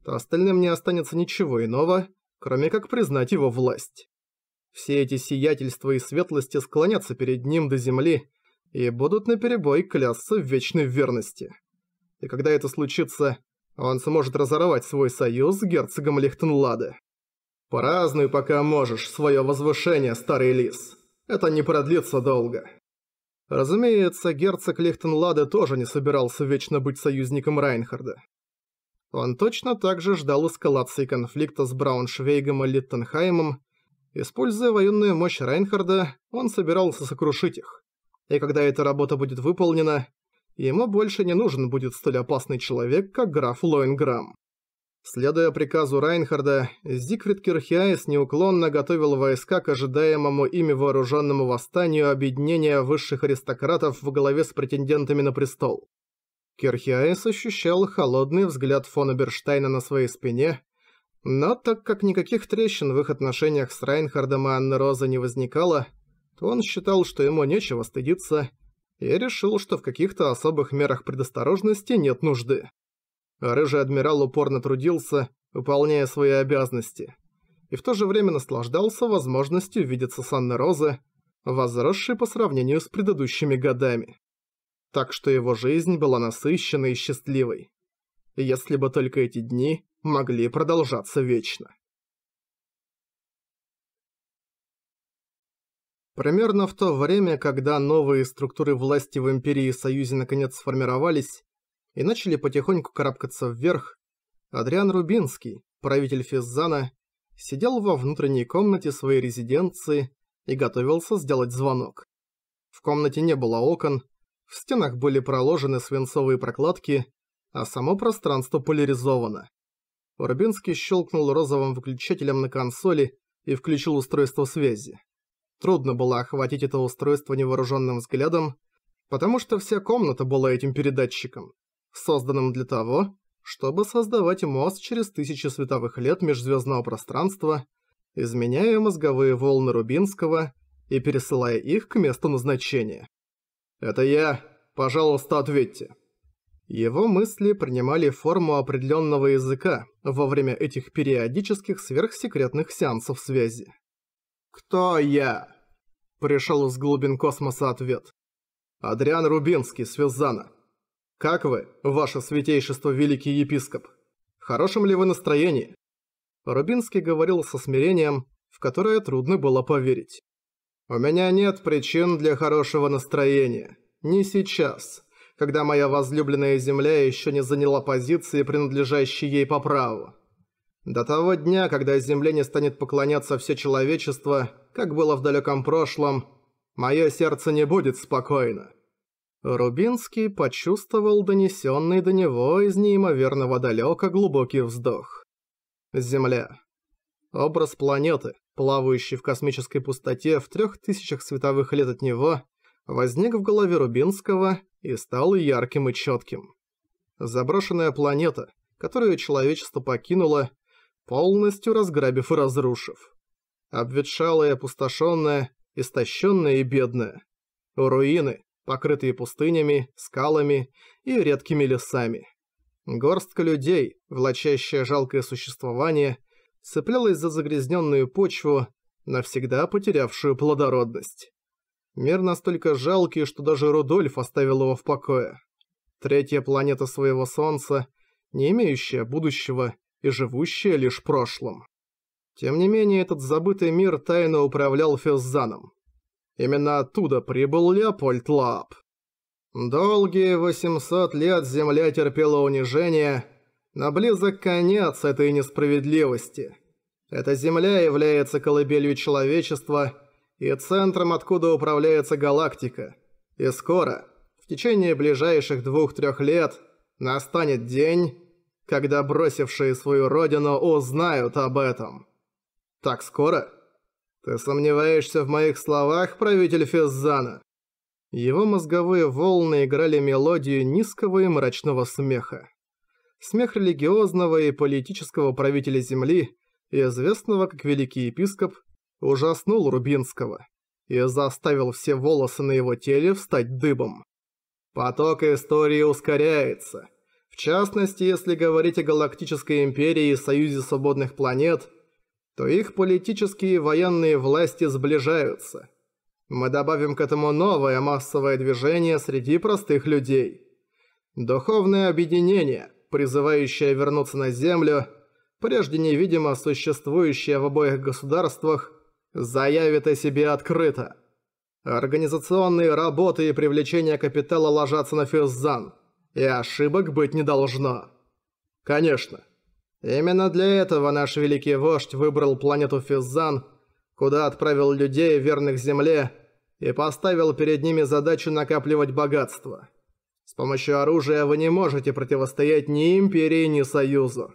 то остальным не останется ничего иного, кроме как признать его власть. Все эти сиятельства и светлости склонятся перед ним до земли, и будут наперебой клясться в вечной верности. И когда это случится, он сможет разорвать свой союз с герцогом Лихтенлада. «Поразную пока можешь свое возвышение, старый лис. Это не продлится долго». Разумеется, герцог Лихтенладе тоже не собирался вечно быть союзником Райнхарда. Он точно так же ждал эскалации конфликта с Брауншвейгом и Литтенхаймом. Используя военную мощь Райнхарда, он собирался сокрушить их. И когда эта работа будет выполнена, ему больше не нужен будет столь опасный человек, как граф Лоинграм. Следуя приказу Райнхарда, Зигфрид Кирхиайс неуклонно готовил войска к ожидаемому ими вооруженному восстанию объединения высших аристократов во главе с претендентами на престол. Кирхиайс ощущал холодный взгляд фон Берштайна на своей спине, но так как никаких трещин в их отношениях с Райнхардом и Анной Розой не возникало, то он считал, что ему нечего стыдиться, и решил, что в каких-то особых мерах предосторожности нет нужды. Рыжий адмирал упорно трудился, выполняя свои обязанности, и в то же время наслаждался возможностью видеться с Анной Розы, возросшей по сравнению с предыдущими годами. Так что его жизнь была насыщенной и счастливой. Если бы только эти дни могли продолжаться вечно. Примерно в то время, когда новые структуры власти в Империи и Союзе наконец сформировались и начали потихоньку карабкаться вверх, Адриан Рубинский, правитель Физзана, сидел во внутренней комнате своей резиденции и готовился сделать звонок. В комнате не было окон, в стенах были проложены свинцовые прокладки, а само пространство поляризовано. Рубинский щелкнул розовым выключателем на консоли и включил устройство связи. Трудно было охватить это устройство невооруженным взглядом, потому что вся комната была этим передатчиком, созданным для того, чтобы создавать мост через тысячи световых лет межзвездного пространства, изменяя мозговые волны Рубинского и пересылая их к месту назначения. «Это я. Пожалуйста, ответьте». Его мысли принимали форму определенного языка во время этих периодических сверхсекретных сеансов связи. «Кто я?» – пришел из глубин космоса ответ. «Адриан Рубинский, Связана. Как вы, ваше святейшество, великий епископ? В хорошем ли вы настроении?» Рубинский говорил со смирением, в которое трудно было поверить. «У меня нет причин для хорошего настроения. Не сейчас, когда моя возлюбленная земля еще не заняла позиции, принадлежащей ей по праву. До того дня, когда Земле не станет поклоняться все человечество, как было в далеком прошлом, мое сердце не будет спокойно. Рубинский почувствовал донесенный до него из неимоверного далека глубокий вздох. Земля. Образ планеты, плавающей в космической пустоте в трех тысячах световых лет от него, возник в голове Рубинского и стал ярким и четким. Заброшенная планета, которую человечество покинуло, полностью разграбив и разрушив. Обветшалое, опустошенное, истощенное и бедное. Руины, покрытые пустынями, скалами и редкими лесами. Горстка людей, влачащая жалкое существование, цеплялась за загрязненную почву, навсегда потерявшую плодородность. Мир настолько жалкий, что даже Рудольф оставил его в покое. Третья планета своего Солнца, не имеющая будущего, и живущее лишь прошлым. Тем не менее, этот забытый мир тайно управлял Фюззаном. Именно оттуда прибыл Леопольд Лаап. Долгие 800 лет Земля терпела унижение, но близок конец этой несправедливости. Эта Земля является колыбелью человечества и центром, откуда управляется галактика. И скоро, в течение ближайших двух-трех лет, настанет день, когда бросившие свою родину узнают об этом. Так скоро? Ты сомневаешься в моих словах, правитель Физзана? Его мозговые волны играли мелодию низкого и мрачного смеха. Смех религиозного и политического правителя Земли, известного как Великий Епископ, ужаснул Рубинского и заставил все волосы на его теле встать дыбом. Поток истории ускоряется – в частности, если говорить о Галактической Империи и Союзе Свободных Планет, то их политические и военные власти сближаются. Мы добавим к этому новое массовое движение среди простых людей. Духовное объединение, призывающее вернуться на Землю, прежде невидимо существующее в обоих государствах, заявит о себе открыто. Организационные работы и привлечение капитала ложатся на Фюззан – и ошибок быть не должно. Конечно. Именно для этого наш великий вождь выбрал планету Физзан, куда отправил людей, верных Земле, и поставил перед ними задачу накапливать богатство. С помощью оружия вы не можете противостоять ни Империи, ни Союзу.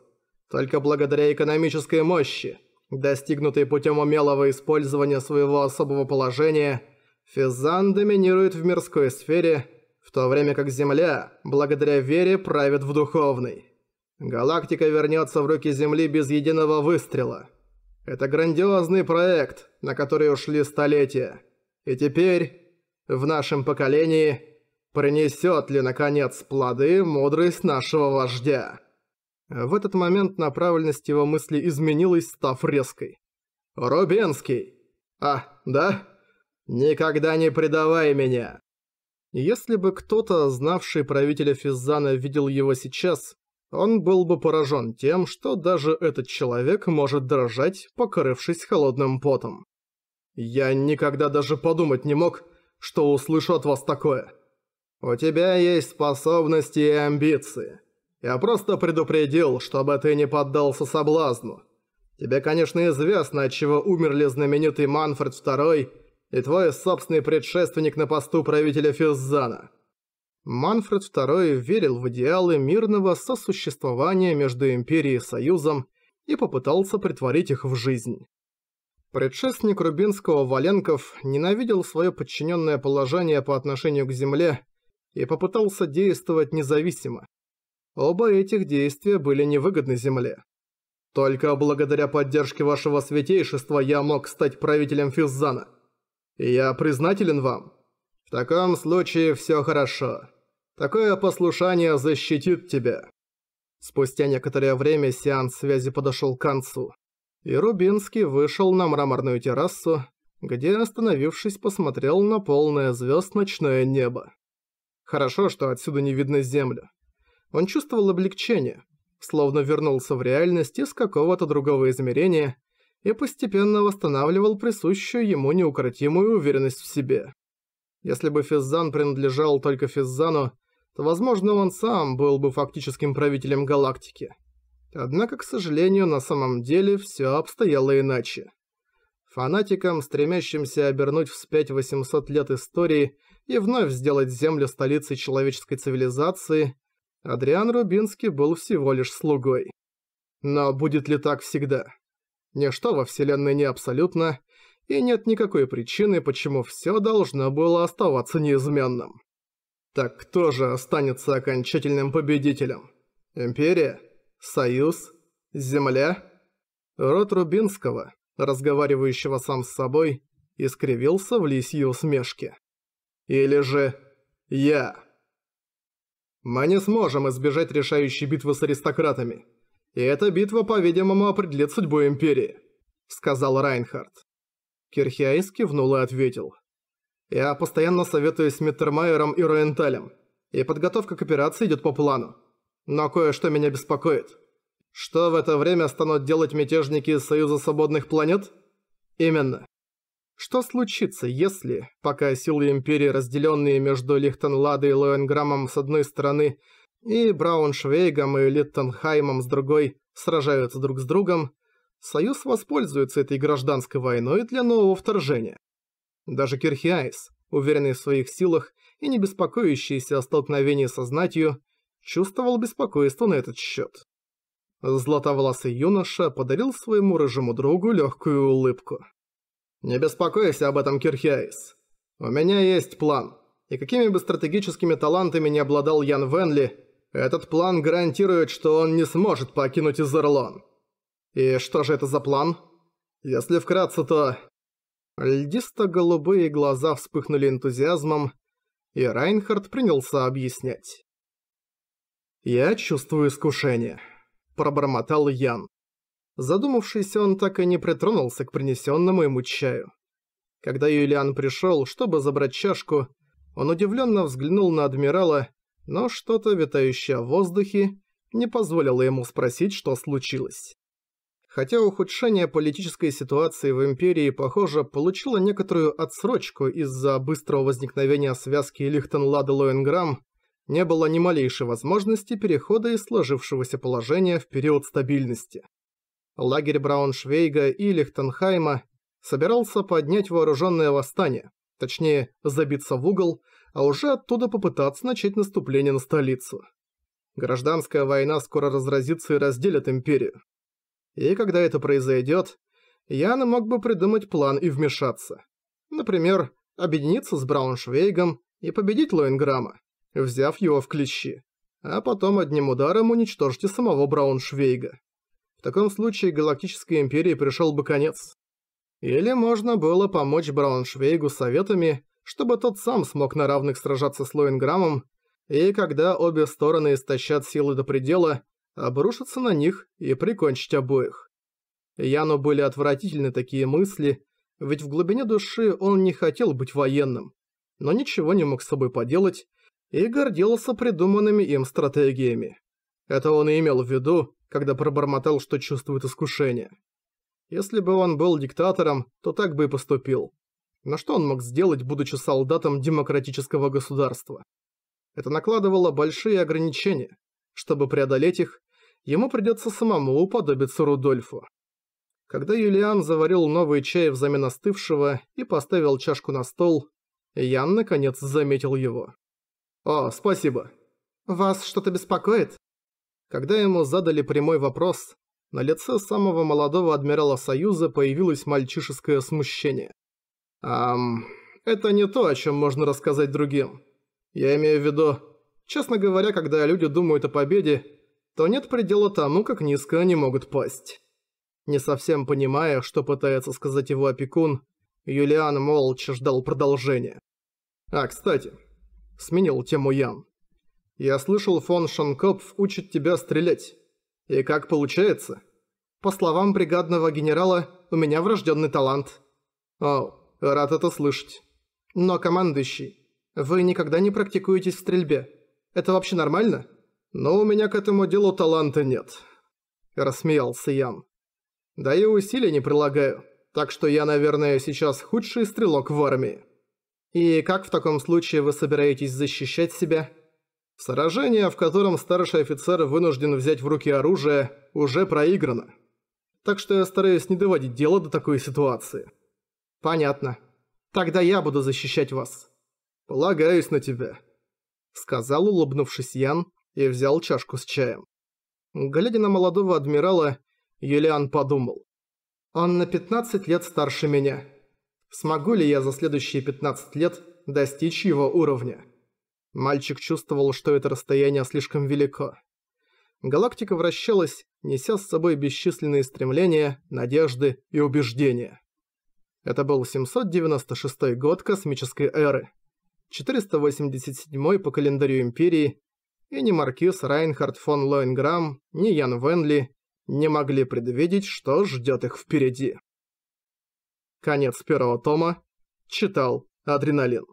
Только благодаря экономической мощи, достигнутой путем умелого использования своего особого положения, Физан доминирует в мирской сфере – в то время как Земля, благодаря вере, правит в духовной. Галактика вернется в руки Земли без единого выстрела. Это грандиозный проект, на который ушли столетия. И теперь, в нашем поколении, принесет ли, наконец, плоды мудрость нашего вождя? В этот момент направленность его мысли изменилась, став резкой. «Рубенский! А, да? Никогда не предавай меня!» Если бы кто-то, знавший правителя Физзана, видел его сейчас, он был бы поражен тем, что даже этот человек может дрожать, покрывшись холодным потом. «Я никогда даже подумать не мог, что услышу от вас такое. У тебя есть способности и амбиции. Я просто предупредил, чтобы ты не поддался соблазну. Тебе, конечно, известно, от чего умерли знаменитый Манфред второй и твой собственный предшественник на посту правителя Физзана. Манфред II верил в идеалы мирного сосуществования между Империей и Союзом и попытался притворить их в жизнь. Предшественник Рубинского Валенков ненавидел свое подчиненное положение по отношению к Земле и попытался действовать независимо. Оба этих действия были невыгодны Земле. Только благодаря поддержке вашего святейшества я мог стать правителем Физзана я признателен вам. В таком случае все хорошо. Такое послушание защитит тебя». Спустя некоторое время сеанс связи подошел к концу, и Рубинский вышел на мраморную террасу, где, остановившись, посмотрел на полное звезд ночное небо. Хорошо, что отсюда не видно землю. Он чувствовал облегчение, словно вернулся в реальность из какого-то другого измерения и постепенно восстанавливал присущую ему неукротимую уверенность в себе. Если бы Физзан принадлежал только Физзану, то, возможно, он сам был бы фактическим правителем галактики. Однако, к сожалению, на самом деле все обстояло иначе. Фанатикам, стремящимся обернуть вспять 800 лет истории и вновь сделать Землю столицей человеческой цивилизации, Адриан Рубинский был всего лишь слугой. Но будет ли так всегда? Ничто во Вселенной не абсолютно, и нет никакой причины, почему все должно было оставаться неизменным. Так кто же останется окончательным победителем? Империя? Союз? Земля? Рот Рубинского, разговаривающего сам с собой, искривился в лисьей усмешке. Или же «Я». Мы не сможем избежать решающей битвы с аристократами. И эта битва, по-видимому, определит судьбу Империи», — сказал Райнхард. Кирхиайс кивнул и ответил. «Я постоянно советуюсь с Миттермайером и Роенталем, и подготовка к операции идет по плану. Но кое-что меня беспокоит. Что в это время станут делать мятежники из Союза Свободных Планет? Именно. Что случится, если, пока силы Империи, разделенные между Лихтенладой и Лоенграммом с одной стороны, и Брауншвейгом и Литтенхаймом с другой сражаются друг с другом, Союз воспользуется этой гражданской войной для нового вторжения. Даже Кирхиайс, уверенный в своих силах и не беспокоящийся о столкновении со знатью, чувствовал беспокойство на этот счет. Златовласый юноша подарил своему рыжему другу легкую улыбку. «Не беспокойся об этом, Кирхиайс. У меня есть план, и какими бы стратегическими талантами не обладал Ян Венли, этот план гарантирует, что он не сможет покинуть Изерлон. И что же это за план? Если вкратце, то... Льдисто-голубые глаза вспыхнули энтузиазмом, и Райнхард принялся объяснять. «Я чувствую искушение», – пробормотал Ян. Задумавшись, он так и не притронулся к принесенному ему чаю. Когда Юлиан пришел, чтобы забрать чашку, он удивленно взглянул на адмирала но что-то, витающее в воздухе, не позволило ему спросить, что случилось. Хотя ухудшение политической ситуации в Империи, похоже, получило некоторую отсрочку из-за быстрого возникновения связки Лихтенлада-Лоенграмм, не было ни малейшей возможности перехода из сложившегося положения в период стабильности. Лагерь Брауншвейга и Лихтенхайма собирался поднять вооруженное восстание, точнее, забиться в угол а уже оттуда попытаться начать наступление на столицу. Гражданская война скоро разразится и разделит империю. И когда это произойдет, Ян мог бы придумать план и вмешаться. Например, объединиться с Брауншвейгом и победить Лоинграма, взяв его в клещи, а потом одним ударом уничтожить самого Брауншвейга. В таком случае Галактической Империи пришел бы конец. Или можно было помочь Брауншвейгу советами чтобы тот сам смог на равных сражаться с Лоинграмом, и когда обе стороны истощат силы до предела, обрушиться на них и прикончить обоих. Яну были отвратительны такие мысли, ведь в глубине души он не хотел быть военным, но ничего не мог с собой поделать и гордился придуманными им стратегиями. Это он и имел в виду, когда пробормотал, что чувствует искушение. Если бы он был диктатором, то так бы и поступил. Но что он мог сделать, будучи солдатом демократического государства? Это накладывало большие ограничения. Чтобы преодолеть их, ему придется самому уподобиться Рудольфу. Когда Юлиан заварил новый чай взамен остывшего и поставил чашку на стол, Ян наконец заметил его. «О, спасибо. Вас что-то беспокоит?» Когда ему задали прямой вопрос, на лице самого молодого адмирала Союза появилось мальчишеское смущение. Эм, это не то, о чем можно рассказать другим. Я имею в виду, честно говоря, когда люди думают о победе, то нет предела тому, как низко они могут пасть. Не совсем понимая, что пытается сказать его опекун, Юлиан молча ждал продолжения. «А, кстати», — сменил тему Ян. «Я слышал, фон Шанкопф учит тебя стрелять. И как получается?» По словам бригадного генерала, у меня врожденный талант. О, Рад это слышать. Но, командующий, вы никогда не практикуетесь в стрельбе. Это вообще нормально? Но у меня к этому делу таланта нет. Рассмеялся Ян. Да и усилий не прилагаю. Так что я, наверное, сейчас худший стрелок в армии. И как в таком случае вы собираетесь защищать себя? Сражение, в котором старший офицер вынужден взять в руки оружие, уже проиграно. Так что я стараюсь не доводить дело до такой ситуации. «Понятно. Тогда я буду защищать вас». «Полагаюсь на тебя», — сказал, улыбнувшись Ян, и взял чашку с чаем. Глядя на молодого адмирала, Юлиан подумал. «Он на 15 лет старше меня. Смогу ли я за следующие 15 лет достичь его уровня?» Мальчик чувствовал, что это расстояние слишком велико. Галактика вращалась, неся с собой бесчисленные стремления, надежды и убеждения. Это был 796 год космической эры, 487 по календарю Империи, и ни Маркиз Райнхард фон Лоенграм, ни Ян Венли не могли предвидеть, что ждет их впереди. Конец первого тома. Читал Адреналин.